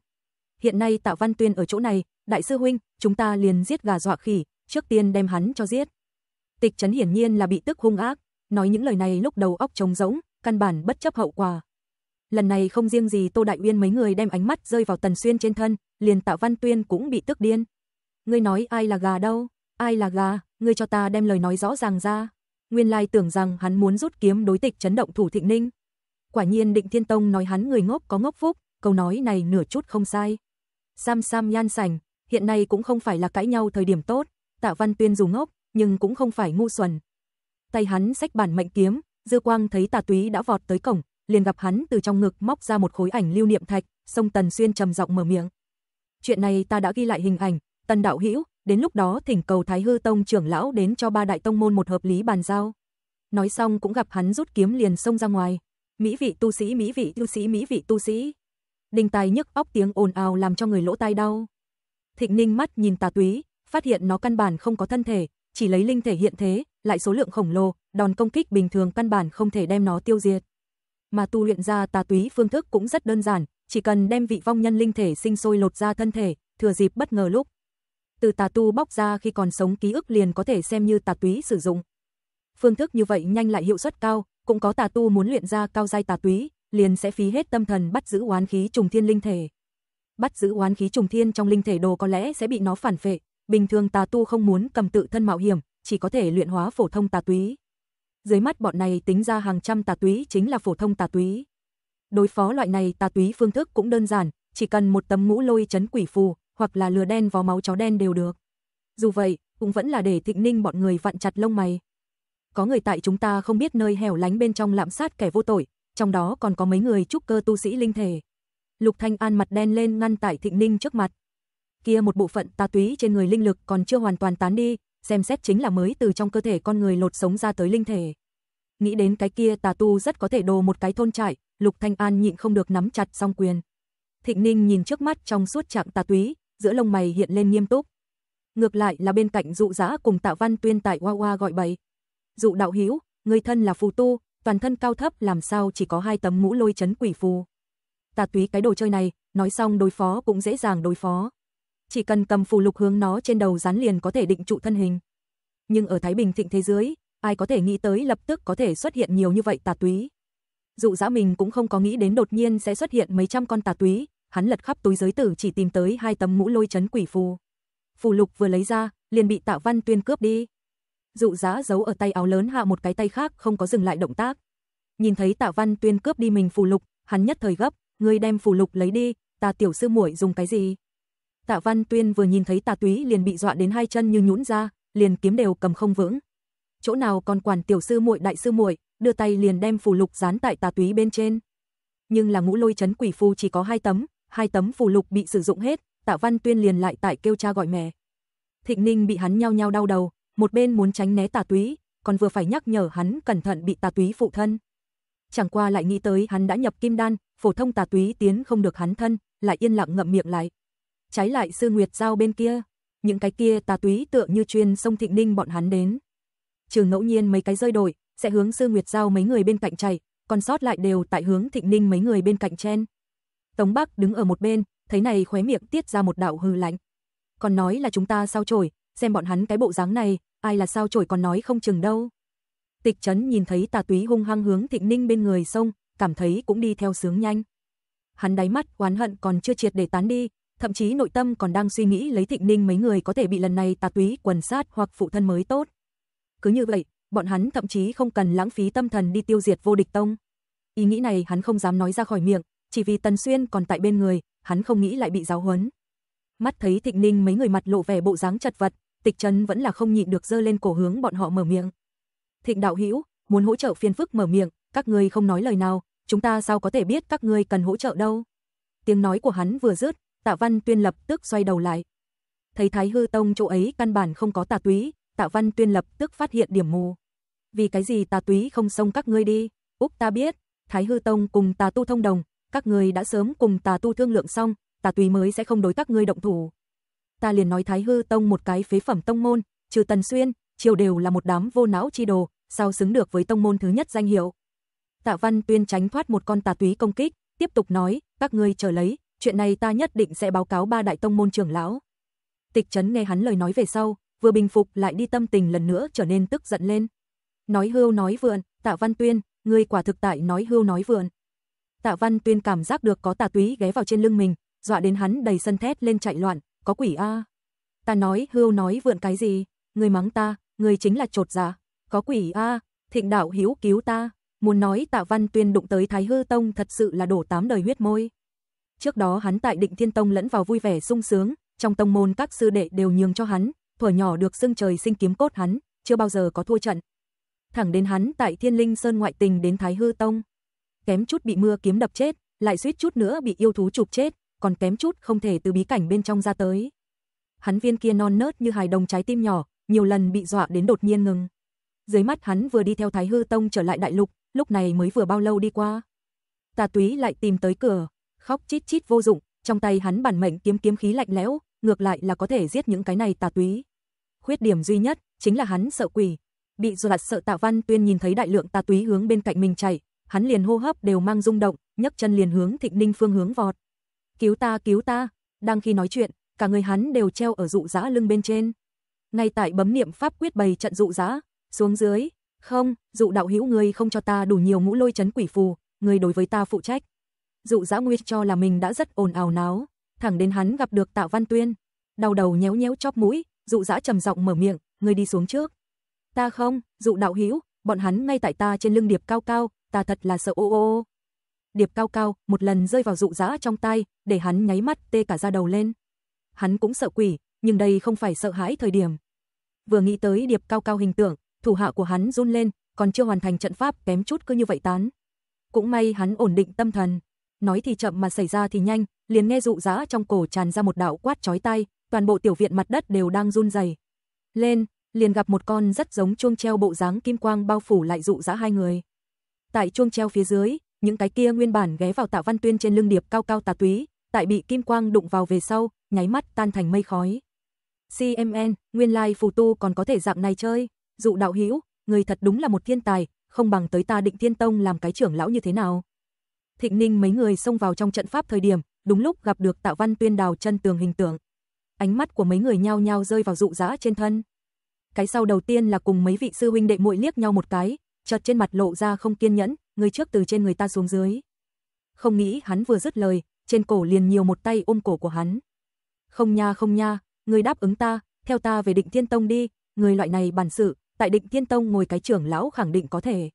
Hiện nay Tạ Văn Tuyên ở chỗ này, đại sư huynh, chúng ta liền giết gà dọa khỉ, trước tiên đem hắn cho giết. Tịch chấn hiển nhiên là bị tức hung ác, nói những lời này lúc đầu óc trống rỗng, căn bản bất chấp hậu quả lần này không riêng gì Tô Đại Uyên mấy người đem ánh mắt rơi vào Tần Xuyên trên thân, liền Tạ Văn Tuyên cũng bị tức điên. Ngươi nói ai là gà đâu? Ai là gà? Ngươi cho ta đem lời nói rõ ràng ra. Nguyên Lai tưởng rằng hắn muốn rút kiếm đối tịch chấn động thủ Thịnh Ninh. Quả nhiên Định Thiên Tông nói hắn người ngốc có ngốc phúc, câu nói này nửa chút không sai. Sam Sam nhan sảnh, hiện nay cũng không phải là cãi nhau thời điểm tốt, Tạ Văn Tuyên dù ngốc, nhưng cũng không phải ngu xuẩn. Tay hắn xách bản mệnh kiếm, Dư Quang thấy Tà Túy đã vọt tới cổng, liền gặp hắn từ trong ngực móc ra một khối ảnh lưu niệm thạch, sông Tần Xuyên trầm giọng mở miệng. Chuyện này ta đã ghi lại hình ảnh, Tần đạo hữu, đến lúc đó thỉnh cầu Thái Hư Tông trưởng lão đến cho ba đại tông môn một hợp lý bàn giao. Nói xong cũng gặp hắn rút kiếm liền xông ra ngoài. Mỹ vị tu sĩ, mỹ vị tu sĩ, mỹ vị tu sĩ. Đinh Tài nhức óc tiếng ồn ào làm cho người lỗ tai đau. Thịnh Ninh mắt nhìn Tà Túy, phát hiện nó căn bản không có thân thể, chỉ lấy linh thể hiện thế, lại số lượng khổng lồ, đòn công kích bình thường căn bản không thể đem nó tiêu diệt mà tu luyện ra tà túy phương thức cũng rất đơn giản, chỉ cần đem vị vong nhân linh thể sinh sôi lột ra thân thể, thừa dịp bất ngờ lúc. Từ tà tu bóc ra khi còn sống ký ức liền có thể xem như tà túy sử dụng. Phương thức như vậy nhanh lại hiệu suất cao, cũng có tà tu muốn luyện ra cao giai tà túy, liền sẽ phí hết tâm thần bắt giữ oán khí trùng thiên linh thể. Bắt giữ oán khí trùng thiên trong linh thể đồ có lẽ sẽ bị nó phản phệ, bình thường tà tu không muốn cầm tự thân mạo hiểm, chỉ có thể luyện hóa phổ thông tà túy dưới mắt bọn này tính ra hàng trăm tà túy chính là phổ thông tà túy. Đối phó loại này tà túy phương thức cũng đơn giản, chỉ cần một tấm mũ lôi chấn quỷ phù, hoặc là lừa đen vào máu chó đen đều được. Dù vậy, cũng vẫn là để Thịnh Ninh bọn người vặn chặt lông mày. Có người tại chúng ta không biết nơi hẻo lánh bên trong lạm sát kẻ vô tội, trong đó còn có mấy người trúc cơ tu sĩ linh thể. Lục Thanh An mặt đen lên ngăn tại Thịnh Ninh trước mặt. Kia một bộ phận tà túy trên người linh lực còn chưa hoàn toàn tán đi, xem xét chính là mới từ trong cơ thể con người lột sống ra tới linh thể. Nghĩ đến cái kia tà tu rất có thể đồ một cái thôn trại, Lục Thanh An nhịn không được nắm chặt song quyền. Thịnh Ninh nhìn trước mắt trong suốt trạng tà túy, giữa lông mày hiện lên nghiêm túc. Ngược lại là bên cạnh dụ giã cùng tạ văn tuyên tại Hoa Hoa gọi bậy. Dụ đạo hữu người thân là phù tu, toàn thân cao thấp làm sao chỉ có hai tấm mũ lôi chấn quỷ phù. Tà túy cái đồ chơi này, nói xong đối phó cũng dễ dàng đối phó chỉ cần cầm phù lục hướng nó trên đầu dán liền có thể định trụ thân hình. Nhưng ở Thái Bình thịnh thế giới, ai có thể nghĩ tới lập tức có thể xuất hiện nhiều như vậy tà túy. Dụ dã mình cũng không có nghĩ đến đột nhiên sẽ xuất hiện mấy trăm con tà túy, hắn lật khắp túi giới tử chỉ tìm tới hai tấm mũ lôi chấn quỷ phù. Phù lục vừa lấy ra, liền bị Tạ Văn Tuyên cướp đi. Dụ dã giấu ở tay áo lớn hạ một cái tay khác không có dừng lại động tác. Nhìn thấy Tạ Văn Tuyên cướp đi mình phù lục, hắn nhất thời gấp, ngươi đem phù lục lấy đi, ta tiểu sư muội dùng cái gì? Tạ Văn Tuyên vừa nhìn thấy Tà Túy liền bị dọa đến hai chân như nhũn ra, liền kiếm đều cầm không vững. Chỗ nào còn quản tiểu sư muội đại sư muội, đưa tay liền đem phù lục dán tại Tà Túy bên trên. Nhưng là ngũ lôi chấn quỷ phù chỉ có hai tấm, hai tấm phù lục bị sử dụng hết, Tạ Văn Tuyên liền lại tại kêu cha gọi mẹ. Thịnh Ninh bị hắn nhao nhao đau đầu, một bên muốn tránh né Tà Túy, còn vừa phải nhắc nhở hắn cẩn thận bị Tà Túy phụ thân. Chẳng qua lại nghĩ tới hắn đã nhập kim đan, phổ thông Tà Túy tiến không được hắn thân, lại yên lặng ngậm miệng lại. Trái lại sư Nguyệt Giao bên kia, những cái kia tà túy tựa như chuyên sông Thịnh Ninh bọn hắn đến. trường ngẫu nhiên mấy cái rơi đổi, sẽ hướng sư Nguyệt Giao mấy người bên cạnh chạy, còn sót lại đều tại hướng Thịnh Ninh mấy người bên cạnh chen. Tống Bắc đứng ở một bên, thấy này khóe miệng tiết ra một đạo hư lạnh. Còn nói là chúng ta sao chổi, xem bọn hắn cái bộ dáng này, ai là sao chổi còn nói không chừng đâu. Tịch Trấn nhìn thấy tà túy hung hăng hướng Thịnh Ninh bên người sông, cảm thấy cũng đi theo sướng nhanh. Hắn đáy mắt oán hận còn chưa triệt để tán đi, thậm chí nội tâm còn đang suy nghĩ lấy Thịnh Ninh mấy người có thể bị lần này tà túy quần sát hoặc phụ thân mới tốt. Cứ như vậy, bọn hắn thậm chí không cần lãng phí tâm thần đi tiêu diệt vô địch tông. Ý nghĩ này hắn không dám nói ra khỏi miệng, chỉ vì Tần Xuyên còn tại bên người, hắn không nghĩ lại bị giáo huấn. Mắt thấy Thịnh Ninh mấy người mặt lộ vẻ bộ dáng chật vật, Tịch Trấn vẫn là không nhịn được dơ lên cổ hướng bọn họ mở miệng. Thịnh đạo hữu, muốn hỗ trợ phiền phức mở miệng, các ngươi không nói lời nào, chúng ta sao có thể biết các ngươi cần hỗ trợ đâu? Tiếng nói của hắn vừa dứt, Tạ Văn Tuyên lập tức xoay đầu lại. Thấy Thái Hư Tông chỗ ấy căn bản không có tà túy, Tạ Văn Tuyên lập tức phát hiện điểm mù. Vì cái gì tà túy không xông các ngươi đi? Úc ta biết, Thái Hư Tông cùng tà tu thông đồng, các ngươi đã sớm cùng tà tu thương lượng xong, tà túy mới sẽ không đối các ngươi động thủ. Ta liền nói Thái Hư Tông một cái phế phẩm tông môn, trừ Tần Xuyên, triều đều là một đám vô não chi đồ, sao xứng được với tông môn thứ nhất danh hiệu. Tạ Văn Tuyên tránh thoát một con tà túy công kích, tiếp tục nói, các ngươi chờ lấy, chuyện này ta nhất định sẽ báo cáo ba đại tông môn trưởng lão. Tịch Trấn nghe hắn lời nói về sau, vừa bình phục lại đi tâm tình lần nữa trở nên tức giận lên. Nói hưu nói vượn, Tạ Văn Tuyên, ngươi quả thực tại nói hưu nói vượn. Tạ Văn Tuyên cảm giác được có tà túy ghé vào trên lưng mình, dọa đến hắn đầy sân thét lên chạy loạn, có quỷ a. Ta nói hưu nói vượn cái gì, ngươi mắng ta, ngươi chính là trột dạ, có quỷ a, Thịnh đạo Hiếu cứu ta, muốn nói Tạ Văn Tuyên đụng tới Thái Hư Tông thật sự là đổ tám đời huyết môi. Trước đó hắn tại Định Thiên Tông lẫn vào vui vẻ sung sướng, trong tông môn các sư đệ đều nhường cho hắn, thuở nhỏ được xưng trời sinh kiếm cốt hắn, chưa bao giờ có thua trận. Thẳng đến hắn tại Thiên Linh Sơn ngoại tình đến Thái Hư Tông, kém chút bị mưa kiếm đập chết, lại suýt chút nữa bị yêu thú chụp chết, còn kém chút không thể từ bí cảnh bên trong ra tới. Hắn viên kia non nớt như hài đồng trái tim nhỏ, nhiều lần bị dọa đến đột nhiên ngừng. Dưới mắt hắn vừa đi theo Thái Hư Tông trở lại đại lục, lúc này mới vừa bao lâu đi qua. Tà túy lại tìm tới cửa, khóc chít chít vô dụng, trong tay hắn bản mệnh kiếm kiếm khí lạnh lẽo, ngược lại là có thể giết những cái này tà túy. Khuyết điểm duy nhất chính là hắn sợ quỷ. Bị dù lạt sợ Tạ Văn Tuyên nhìn thấy đại lượng tà túy hướng bên cạnh mình chạy, hắn liền hô hấp đều mang rung động, nhấc chân liền hướng Thịnh Ninh phương hướng vọt. "Cứu ta, cứu ta." Đang khi nói chuyện, cả người hắn đều treo ở dụ dã lưng bên trên. Ngay tại bấm niệm pháp quyết bày trận dụ dã, xuống dưới, "Không, dụ đạo hữu ngươi không cho ta đủ nhiều ngũ lôi chấn quỷ phù, ngươi đối với ta phụ trách." dụ dã Nguyệt cho là mình đã rất ồn ào náo, thẳng đến hắn gặp được Tạo Văn Tuyên, đầu đầu nhéo nhéo chóp mũi, dụ dã trầm giọng mở miệng, "Ngươi đi xuống trước." "Ta không, dụ đạo hữu, bọn hắn ngay tại ta trên lưng điệp cao cao, ta thật là sợ ô ô ô." Điệp cao cao một lần rơi vào dụ dã trong tay, để hắn nháy mắt tê cả da đầu lên. Hắn cũng sợ quỷ, nhưng đây không phải sợ hãi thời điểm. Vừa nghĩ tới điệp cao cao hình tượng, thủ hạ của hắn run lên, còn chưa hoàn thành trận pháp kém chút cứ như vậy tán. Cũng may hắn ổn định tâm thần, nói thì chậm mà xảy ra thì nhanh, liền nghe dụ dã trong cổ tràn ra một đạo quát chói tai, toàn bộ tiểu viện mặt đất đều đang run rẩy. Lên, liền gặp một con rất giống chuông treo bộ dáng kim quang bao phủ lại dụ dã hai người. Tại chuông treo phía dưới, những cái kia nguyên bản ghé vào tạo Văn Tuyên trên lưng điệp cao cao tà túy, tại bị kim quang đụng vào về sau, nháy mắt tan thành mây khói. CMN, nguyên lai phù tu còn có thể dạng này chơi, dụ đạo hữu, người thật đúng là một thiên tài, không bằng tới ta Định Thiên Tông làm cái trưởng lão như thế nào. Thịnh Ninh mấy người xông vào trong trận pháp thời điểm, đúng lúc gặp được Tạ Văn Tuyên đào chân tường hình tượng. Ánh mắt của mấy người nhau nhau rơi vào dụ dã trên thân. Cái sau đầu tiên là cùng mấy vị sư huynh đệ muội liếc nhau một cái, chợt trên mặt lộ ra không kiên nhẫn, người trước từ trên người ta xuống dưới. Không nghĩ hắn vừa dứt lời, trên cổ liền nhiều một tay ôm cổ của hắn. Không nha không nha, người đáp ứng ta, theo ta về Định Thiên Tông đi, người loại này bản sự, tại Định Thiên Tông ngồi cái trưởng lão khẳng định có thể.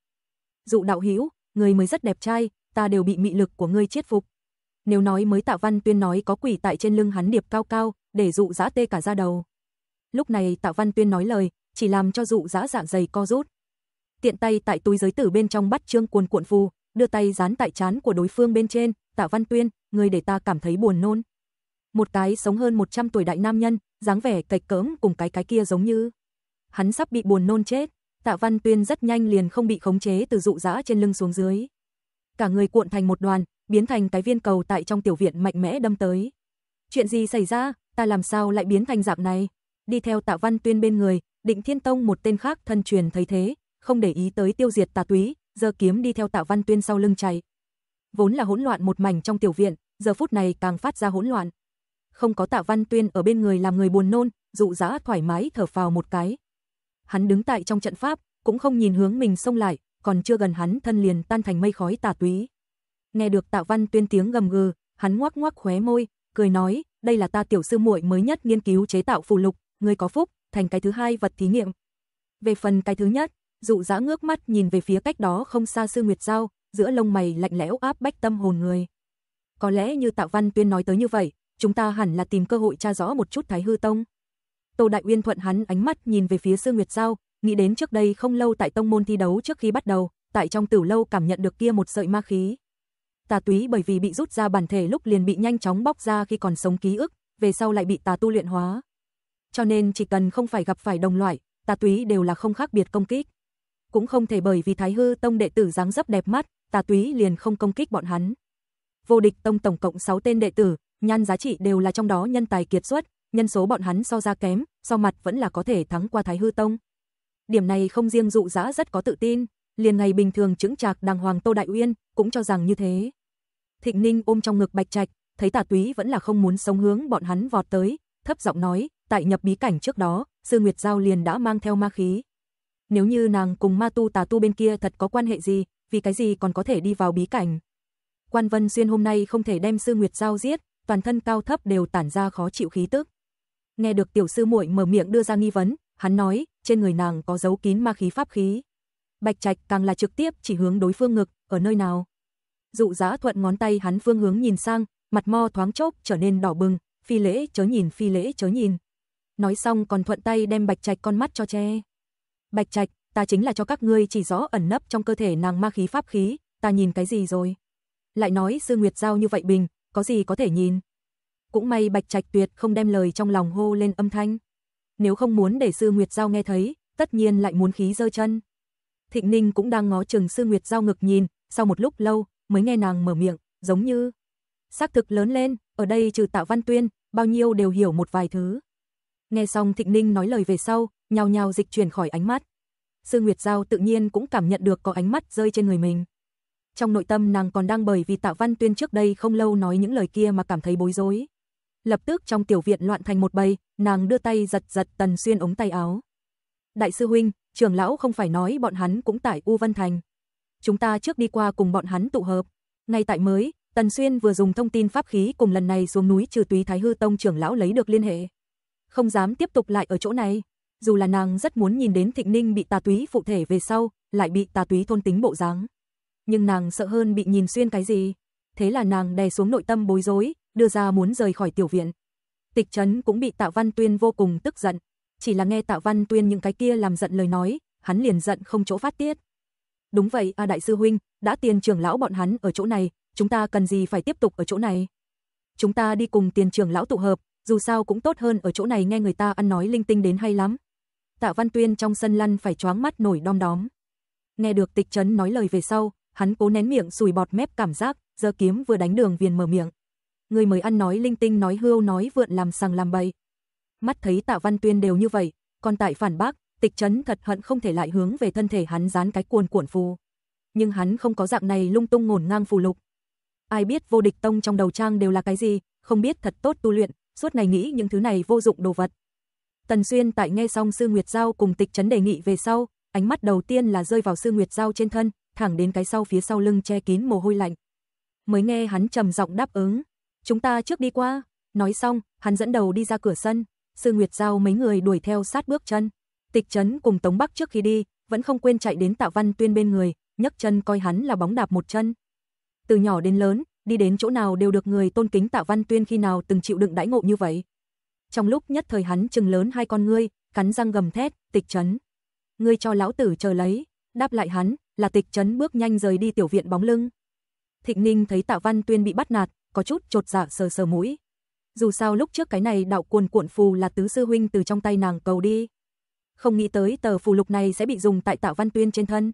Dụ đạo hữu, người mới rất đẹp trai, ta đều bị mị lực của ngươi chiết phục. Nếu nói mới Tạ Văn Tuyên nói có quỷ tại trên lưng hắn điệp cao cao, để dụ dã tê cả ra đầu. Lúc này Tạ Văn Tuyên nói lời, chỉ làm cho dụ dã dạng dày co rút. Tiện tay tại túi giới tử bên trong bắt Trương Cuồn cuộn phù, đưa tay dán tại trán của đối phương bên trên, "Tạ Văn Tuyên, ngươi để ta cảm thấy buồn nôn." Một cái sống hơn 100 tuổi đại nam nhân, dáng vẻ cạch cỡm cùng cái cái kia giống như hắn sắp bị buồn nôn chết. Tạ Văn Tuyên rất nhanh liền không bị khống chế từ dụ dã trên lưng xuống dưới cả người cuộn thành một đoàn, biến thành cái viên cầu tại trong tiểu viện mạnh mẽ đâm tới. Chuyện gì xảy ra, ta làm sao lại biến thành dạng này? Đi theo Tạ Văn Tuyên bên người, Định Thiên Tông một tên khác thân truyền thấy thế, không để ý tới tiêu diệt tà túy, giờ kiếm đi theo Tạ Văn Tuyên sau lưng chạy. Vốn là hỗn loạn một mảnh trong tiểu viện, giờ phút này càng phát ra hỗn loạn. Không có Tạ Văn Tuyên ở bên người làm người buồn nôn, dụ dã thoải mái thở vào một cái. Hắn đứng tại trong trận pháp, cũng không nhìn hướng mình xông lại, còn chưa gần hắn thân liền tan thành mây khói tà túy. Nghe được Tạ Văn Tuyên tiếng gầm gừ, hắn ngoác ngoác khóe môi, cười nói, đây là ta tiểu sư muội mới nhất nghiên cứu chế tạo phù lục, người có phúc, thành cái thứ hai vật thí nghiệm. Về phần cái thứ nhất, dụ dã ngước mắt nhìn về phía cách đó không xa sư Nguyệt Giao, giữa lông mày lạnh lẽo áp bách tâm hồn người. Có lẽ như Tạ Văn Tuyên nói tới như vậy, chúng ta hẳn là tìm cơ hội tra rõ một chút Thái Hư Tông. Tô Đại Uyên thuận hắn ánh mắt nhìn về phía Sư Nguyệt Giao, nghĩ đến trước đây không lâu tại tông môn thi đấu trước khi bắt đầu, tại trong tử lâu cảm nhận được kia một sợi ma khí. Tà túy bởi vì bị rút ra bản thể lúc liền bị nhanh chóng bóc ra khi còn sống ký ức, về sau lại bị tà tu luyện hóa. Cho nên chỉ cần không phải gặp phải đồng loại, tà túy đều là không khác biệt công kích. Cũng không thể bởi vì Thái Hư tông đệ tử dáng dấp đẹp mắt, tà túy liền không công kích bọn hắn. Vô địch tông tổng cộng 6 tên đệ tử, nhan giá trị đều là trong đó nhân tài kiệt xuất, nhân số bọn hắn so ra kém, so mặt vẫn là có thể thắng qua Thái Hư tông điểm này không riêng dụ dã rất có tự tin, liền ngày bình thường chứng trạc đàng hoàng Tô Đại Uyên cũng cho rằng như thế. Thịnh Ninh ôm trong ngực Bạch Trạch, thấy Tả Túy vẫn là không muốn sống hướng bọn hắn vọt tới, thấp giọng nói, tại nhập bí cảnh trước đó, Sư Nguyệt Giao liền đã mang theo ma khí. Nếu như nàng cùng ma tu tà tu bên kia thật có quan hệ gì, vì cái gì còn có thể đi vào bí cảnh. Quan Vân Xuyên hôm nay không thể đem Sư Nguyệt Giao giết, toàn thân cao thấp đều tản ra khó chịu khí tức. Nghe được tiểu sư muội mở miệng đưa ra nghi vấn, hắn nói, trên người nàng có dấu kín ma khí pháp khí. Bạch Trạch càng là trực tiếp chỉ hướng đối phương ngực, ở nơi nào. Dụ Giá thuận ngón tay hắn phương hướng nhìn sang, mặt mo thoáng chốc trở nên đỏ bừng, phi lễ chớ nhìn phi lễ chớ nhìn. Nói xong còn thuận tay đem Bạch Trạch con mắt cho che. Bạch Trạch, ta chính là cho các ngươi chỉ rõ ẩn nấp trong cơ thể nàng ma khí pháp khí, ta nhìn cái gì rồi? Lại nói Sư Nguyệt Giao như vậy bình, có gì có thể nhìn? Cũng may Bạch Trạch tuyệt không đem lời trong lòng hô lên âm thanh nếu không muốn để Sư Nguyệt Giao nghe thấy, tất nhiên lại muốn khí dơ chân. Thịnh Ninh cũng đang ngó chừng Sư Nguyệt Giao ngực nhìn, sau một lúc lâu, mới nghe nàng mở miệng, giống như... Xác thực lớn lên, ở đây trừ tạo văn tuyên, bao nhiêu đều hiểu một vài thứ. Nghe xong Thịnh Ninh nói lời về sau, nhào nhào dịch chuyển khỏi ánh mắt. Sư Nguyệt Giao tự nhiên cũng cảm nhận được có ánh mắt rơi trên người mình. Trong nội tâm nàng còn đang bởi vì Tạo Văn Tuyên trước đây không lâu nói những lời kia mà cảm thấy bối rối lập tức trong tiểu viện loạn thành một bầy, nàng đưa tay giật giật Tần Xuyên ống tay áo. Đại sư huynh, trưởng lão không phải nói bọn hắn cũng tại U Vân Thành. Chúng ta trước đi qua cùng bọn hắn tụ hợp. Ngay tại mới, Tần Xuyên vừa dùng thông tin pháp khí cùng lần này xuống núi trừ túy Thái Hư Tông trưởng lão lấy được liên hệ. Không dám tiếp tục lại ở chỗ này. Dù là nàng rất muốn nhìn đến Thịnh Ninh bị tà túy phụ thể về sau, lại bị tà túy thôn tính bộ dáng. Nhưng nàng sợ hơn bị nhìn xuyên cái gì. Thế là nàng đè xuống nội tâm bối rối, đưa ra muốn rời khỏi tiểu viện. Tịch Trấn cũng bị Tạ Văn Tuyên vô cùng tức giận, chỉ là nghe Tạ Văn Tuyên những cái kia làm giận lời nói, hắn liền giận không chỗ phát tiết. Đúng vậy, a à, đại sư huynh, đã tiền trưởng lão bọn hắn ở chỗ này, chúng ta cần gì phải tiếp tục ở chỗ này? Chúng ta đi cùng tiền trưởng lão tụ hợp, dù sao cũng tốt hơn ở chỗ này nghe người ta ăn nói linh tinh đến hay lắm. Tạ Văn Tuyên trong sân lăn phải choáng mắt nổi đom đóm. Nghe được Tịch Trấn nói lời về sau, hắn cố nén miệng sùi bọt mép cảm giác, giơ kiếm vừa đánh đường viền mở miệng người mới ăn nói linh tinh nói hưu nói vượn làm sằng làm bậy. Mắt thấy Tạ Văn Tuyên đều như vậy, còn tại phản bác, Tịch Chấn thật hận không thể lại hướng về thân thể hắn dán cái cuồn cuộn phù. Nhưng hắn không có dạng này lung tung ngổn ngang phù lục. Ai biết vô địch tông trong đầu trang đều là cái gì, không biết thật tốt tu luyện, suốt ngày nghĩ những thứ này vô dụng đồ vật. Tần Xuyên tại nghe xong Sư Nguyệt Giao cùng Tịch Chấn đề nghị về sau, ánh mắt đầu tiên là rơi vào Sư Nguyệt Giao trên thân, thẳng đến cái sau phía sau lưng che kín mồ hôi lạnh. Mới nghe hắn trầm giọng đáp ứng, Chúng ta trước đi qua. Nói xong, hắn dẫn đầu đi ra cửa sân. Sư Nguyệt Giao mấy người đuổi theo sát bước chân. Tịch chấn cùng Tống Bắc trước khi đi, vẫn không quên chạy đến Tạ Văn Tuyên bên người, nhấc chân coi hắn là bóng đạp một chân. Từ nhỏ đến lớn, đi đến chỗ nào đều được người tôn kính Tạ Văn Tuyên khi nào từng chịu đựng đãi ngộ như vậy. Trong lúc nhất thời hắn trừng lớn hai con ngươi, cắn răng gầm thét, "Tịch chấn ngươi cho lão tử chờ lấy." Đáp lại hắn, là Tịch chấn bước nhanh rời đi tiểu viện bóng lưng. Thịnh Ninh thấy Tạ Văn Tuyên bị bắt nạt, có chút trột dạ sờ sờ mũi. Dù sao lúc trước cái này đạo cuồn cuộn phù là tứ sư huynh từ trong tay nàng cầu đi. Không nghĩ tới tờ phù lục này sẽ bị dùng tại Tạ Văn Tuyên trên thân.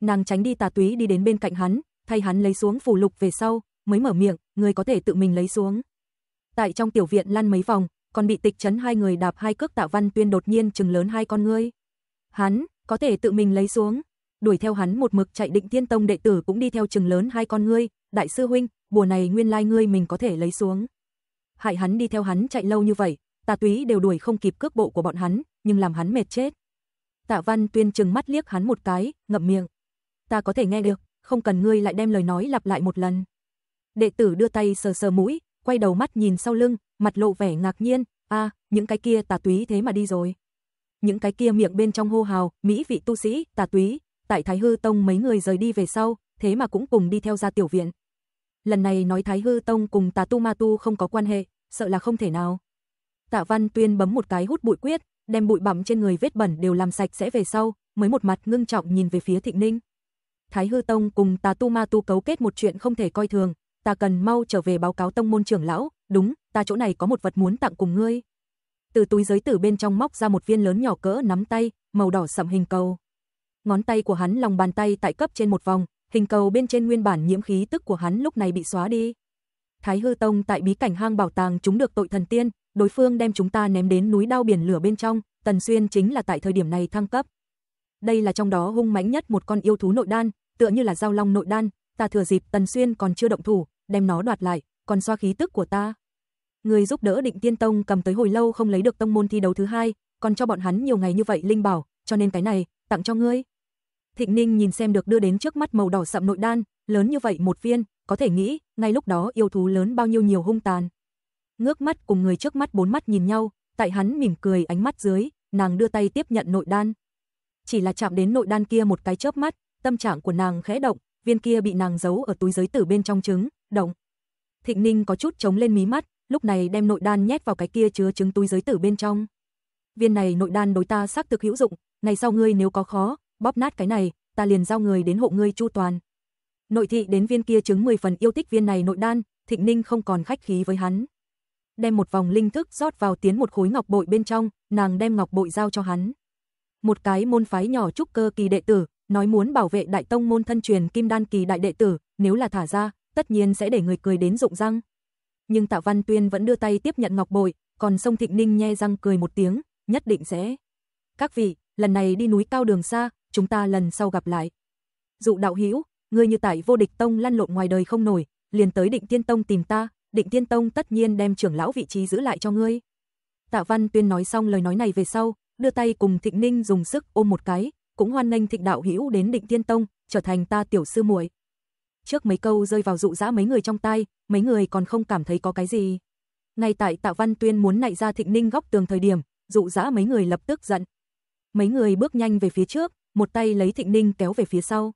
Nàng tránh đi Tà Túy đi đến bên cạnh hắn, thay hắn lấy xuống phù lục về sau, mới mở miệng, người có thể tự mình lấy xuống. Tại trong tiểu viện lăn mấy vòng, còn bị tịch chấn hai người đạp hai cước Tạ Văn Tuyên đột nhiên chừng lớn hai con ngươi. Hắn, có thể tự mình lấy xuống. Đuổi theo hắn một mực chạy định tiên tông đệ tử cũng đi theo chừng lớn hai con ngươi, đại sư huynh, bùa này nguyên lai ngươi mình có thể lấy xuống. Hại hắn đi theo hắn chạy lâu như vậy, tà túy đều đuổi không kịp cước bộ của bọn hắn, nhưng làm hắn mệt chết. Tạ Văn Tuyên trừng mắt liếc hắn một cái, ngậm miệng. Ta có thể nghe được, không cần ngươi lại đem lời nói lặp lại một lần. Đệ tử đưa tay sờ sờ mũi, quay đầu mắt nhìn sau lưng, mặt lộ vẻ ngạc nhiên, a, những cái kia tà túy thế mà đi rồi. Những cái kia miệng bên trong hô hào, mỹ vị tu sĩ, tà túy, tại Thái Hư Tông mấy người rời đi về sau, thế mà cũng cùng đi theo ra tiểu viện lần này nói Thái Hư Tông cùng Tà Tu Ma Tu không có quan hệ, sợ là không thể nào. Tạ Văn Tuyên bấm một cái hút bụi quyết, đem bụi bặm trên người vết bẩn đều làm sạch sẽ về sau, mới một mặt ngưng trọng nhìn về phía Thịnh Ninh. Thái Hư Tông cùng Tà Tu Ma Tu cấu kết một chuyện không thể coi thường, ta cần mau trở về báo cáo tông môn trưởng lão, đúng, ta chỗ này có một vật muốn tặng cùng ngươi. Từ túi giới tử bên trong móc ra một viên lớn nhỏ cỡ nắm tay, màu đỏ sẫm hình cầu. Ngón tay của hắn lòng bàn tay tại cấp trên một vòng, hình cầu bên trên nguyên bản nhiễm khí tức của hắn lúc này bị xóa đi. Thái Hư Tông tại bí cảnh hang bảo tàng chúng được tội thần tiên, đối phương đem chúng ta ném đến núi đao biển lửa bên trong, Tần Xuyên chính là tại thời điểm này thăng cấp. Đây là trong đó hung mãnh nhất một con yêu thú nội đan, tựa như là giao long nội đan, ta thừa dịp Tần Xuyên còn chưa động thủ, đem nó đoạt lại, còn xoa khí tức của ta. Người giúp đỡ Định Tiên Tông cầm tới hồi lâu không lấy được tông môn thi đấu thứ hai, còn cho bọn hắn nhiều ngày như vậy linh bảo, cho nên cái này tặng cho ngươi. Thịnh Ninh nhìn xem được đưa đến trước mắt màu đỏ sậm nội đan, lớn như vậy một viên, có thể nghĩ, ngay lúc đó yêu thú lớn bao nhiêu nhiều hung tàn. Ngước mắt cùng người trước mắt bốn mắt nhìn nhau, tại hắn mỉm cười ánh mắt dưới, nàng đưa tay tiếp nhận nội đan. Chỉ là chạm đến nội đan kia một cái chớp mắt, tâm trạng của nàng khẽ động, viên kia bị nàng giấu ở túi giới tử bên trong trứng, động. Thịnh Ninh có chút chống lên mí mắt, lúc này đem nội đan nhét vào cái kia chứa trứng túi giới tử bên trong. Viên này nội đan đối ta xác thực hữu dụng, ngày sau ngươi nếu có khó, bóp nát cái này, ta liền giao người đến hộ ngươi chu toàn. Nội thị đến viên kia chứng 10 phần yêu thích viên này nội đan, Thịnh Ninh không còn khách khí với hắn. Đem một vòng linh thức rót vào tiến một khối ngọc bội bên trong, nàng đem ngọc bội giao cho hắn. Một cái môn phái nhỏ trúc cơ kỳ đệ tử, nói muốn bảo vệ đại tông môn thân truyền kim đan kỳ đại đệ tử, nếu là thả ra, tất nhiên sẽ để người cười đến rụng răng. Nhưng Tạ Văn Tuyên vẫn đưa tay tiếp nhận ngọc bội, còn Song Thịnh Ninh nhe răng cười một tiếng, nhất định sẽ. Các vị, lần này đi núi cao đường xa, chúng ta lần sau gặp lại. Dụ đạo hữu, ngươi như tại vô địch tông lăn lộn ngoài đời không nổi, liền tới Định Tiên Tông tìm ta, Định Tiên Tông tất nhiên đem trưởng lão vị trí giữ lại cho ngươi. Tạ Văn Tuyên nói xong lời nói này về sau, đưa tay cùng Thịnh Ninh dùng sức ôm một cái, cũng hoan nghênh Thịnh đạo hữu đến Định Tiên Tông, trở thành ta tiểu sư muội. Trước mấy câu rơi vào dụ dã mấy người trong tay, mấy người còn không cảm thấy có cái gì. Ngay tại Tạ Văn Tuyên muốn nạy ra Thịnh Ninh góc tường thời điểm, dụ dã mấy người lập tức giận. Mấy người bước nhanh về phía trước, một tay lấy Thịnh Ninh kéo về phía sau.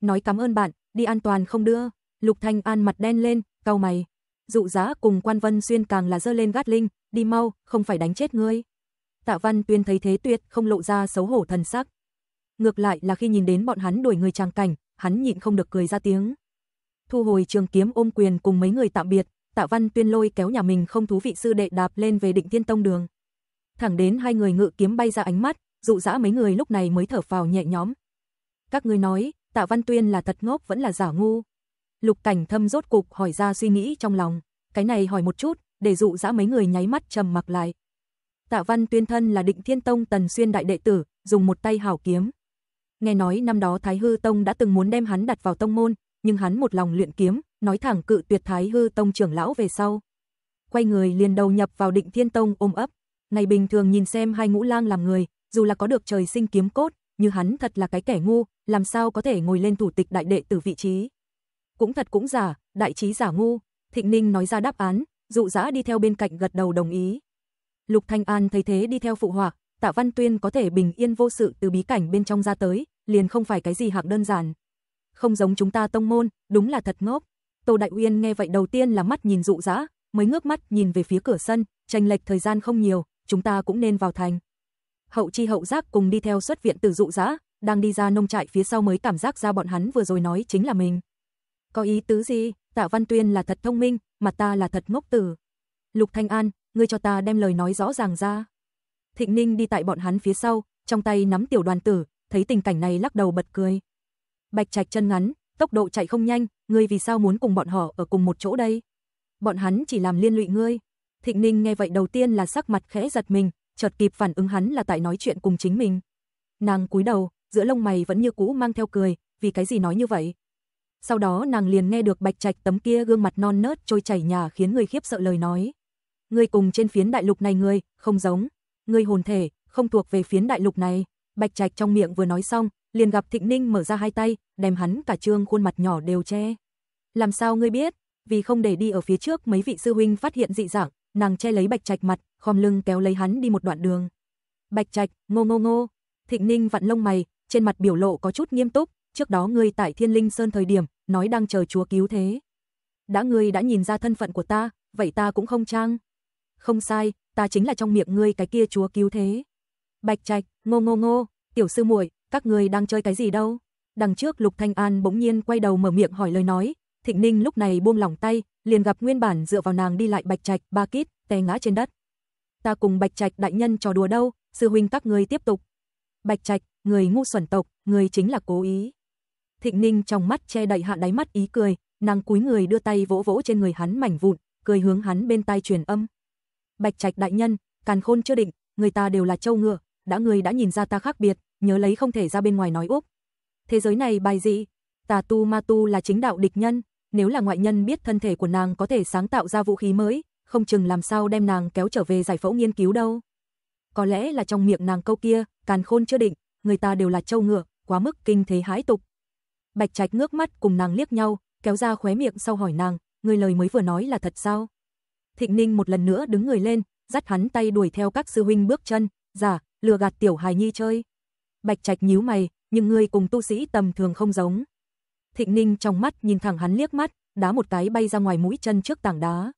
Nói cảm ơn bạn, đi an toàn không đưa. Lục Thanh An mặt đen lên, cau mày. Dụ giá cùng Quan Vân Xuyên càng là dơ lên gắt linh, đi mau, không phải đánh chết ngươi. Tạ Văn Tuyên thấy thế tuyệt không lộ ra xấu hổ thần sắc. Ngược lại là khi nhìn đến bọn hắn đuổi người trang cảnh, hắn nhịn không được cười ra tiếng. Thu hồi trường kiếm ôm quyền cùng mấy người tạm biệt, Tạ Văn Tuyên lôi kéo nhà mình không thú vị sư đệ đạp lên về Định Thiên Tông đường. Thẳng đến hai người ngự kiếm bay ra ánh mắt, dụ dã mấy người lúc này mới thở vào nhẹ nhõm. Các ngươi nói, Tạ Văn Tuyên là thật ngốc vẫn là giả ngu. Lục Cảnh Thâm rốt cục hỏi ra suy nghĩ trong lòng, cái này hỏi một chút, để dụ dã mấy người nháy mắt trầm mặc lại. Tạ Văn Tuyên thân là Định Thiên Tông Tần Xuyên đại đệ tử, dùng một tay hảo kiếm. Nghe nói năm đó Thái Hư Tông đã từng muốn đem hắn đặt vào tông môn, nhưng hắn một lòng luyện kiếm, nói thẳng cự tuyệt Thái Hư Tông trưởng lão về sau. Quay người liền đầu nhập vào Định Thiên Tông ôm ấp. Ngày bình thường nhìn xem hai ngũ lang làm người, dù là có được trời sinh kiếm cốt, như hắn thật là cái kẻ ngu, làm sao có thể ngồi lên thủ tịch đại đệ tử vị trí. Cũng thật cũng giả, đại trí giả ngu, Thịnh Ninh nói ra đáp án, dụ dã đi theo bên cạnh gật đầu đồng ý. Lục Thanh An thấy thế đi theo phụ họa, Tạ Văn Tuyên có thể bình yên vô sự từ bí cảnh bên trong ra tới, liền không phải cái gì hạng đơn giản. Không giống chúng ta tông môn, đúng là thật ngốc. Tô Đại Uyên nghe vậy đầu tiên là mắt nhìn dụ dã, mới ngước mắt nhìn về phía cửa sân, tranh lệch thời gian không nhiều, chúng ta cũng nên vào thành hậu chi hậu giác cùng đi theo xuất viện từ dụ dã, đang đi ra nông trại phía sau mới cảm giác ra bọn hắn vừa rồi nói chính là mình. Có ý tứ gì? Tạ Văn Tuyên là thật thông minh, mà ta là thật ngốc tử. Lục Thanh An, ngươi cho ta đem lời nói rõ ràng ra. Thịnh Ninh đi tại bọn hắn phía sau, trong tay nắm tiểu đoàn tử, thấy tình cảnh này lắc đầu bật cười. Bạch Trạch chân ngắn, tốc độ chạy không nhanh, ngươi vì sao muốn cùng bọn họ ở cùng một chỗ đây? Bọn hắn chỉ làm liên lụy ngươi. Thịnh Ninh nghe vậy đầu tiên là sắc mặt khẽ giật mình, chợt kịp phản ứng hắn là tại nói chuyện cùng chính mình. Nàng cúi đầu, giữa lông mày vẫn như cũ mang theo cười, vì cái gì nói như vậy? Sau đó nàng liền nghe được Bạch Trạch tấm kia gương mặt non nớt trôi chảy nhà khiến người khiếp sợ lời nói. Ngươi cùng trên phiến đại lục này ngươi, không giống, ngươi hồn thể không thuộc về phiến đại lục này. Bạch Trạch trong miệng vừa nói xong, liền gặp Thịnh Ninh mở ra hai tay, đem hắn cả trương khuôn mặt nhỏ đều che. Làm sao ngươi biết? Vì không để đi ở phía trước mấy vị sư huynh phát hiện dị dạng, nàng che lấy Bạch Trạch mặt, khom lưng kéo lấy hắn đi một đoạn đường. Bạch Trạch, ngô ngô ngô. Thịnh Ninh vặn lông mày, trên mặt biểu lộ có chút nghiêm túc, trước đó ngươi tại Thiên Linh Sơn thời điểm, nói đang chờ Chúa cứu thế. Đã ngươi đã nhìn ra thân phận của ta, vậy ta cũng không trang. Không sai, ta chính là trong miệng ngươi cái kia Chúa cứu thế. Bạch Trạch, ngô ngô ngô, tiểu sư muội, các ngươi đang chơi cái gì đâu? Đằng trước Lục Thanh An bỗng nhiên quay đầu mở miệng hỏi lời nói, Thịnh Ninh lúc này buông lỏng tay, liền gặp nguyên bản dựa vào nàng đi lại Bạch Trạch, ba kít, té ngã trên đất. Ta cùng Bạch Trạch đại nhân trò đùa đâu, sư huynh các ngươi tiếp tục. Bạch Trạch, người ngu xuẩn tộc, người chính là cố ý. Thịnh Ninh trong mắt che đậy hạ đáy mắt ý cười, nàng cúi người đưa tay vỗ vỗ trên người hắn mảnh vụn, cười hướng hắn bên tai truyền âm. Bạch Trạch đại nhân, càn khôn chưa định, người ta đều là châu ngựa, đã người đã nhìn ra ta khác biệt, nhớ lấy không thể ra bên ngoài nói úp. Thế giới này bài dị, tà tu ma tu là chính đạo địch nhân, nếu là ngoại nhân biết thân thể của nàng có thể sáng tạo ra vũ khí mới, không chừng làm sao đem nàng kéo trở về giải phẫu nghiên cứu đâu. Có lẽ là trong miệng nàng câu kia, càn khôn chưa định, người ta đều là trâu ngựa, quá mức kinh thế hãi tục. Bạch Trạch ngước mắt cùng nàng liếc nhau, kéo ra khóe miệng sau hỏi nàng, người lời mới vừa nói là thật sao? Thịnh Ninh một lần nữa đứng người lên, dắt hắn tay đuổi theo các sư huynh bước chân, giả, lừa gạt tiểu hài nhi chơi. Bạch Trạch nhíu mày, nhưng người cùng tu sĩ tầm thường không giống. Thịnh Ninh trong mắt nhìn thẳng hắn liếc mắt, đá một cái bay ra ngoài mũi chân trước tảng đá.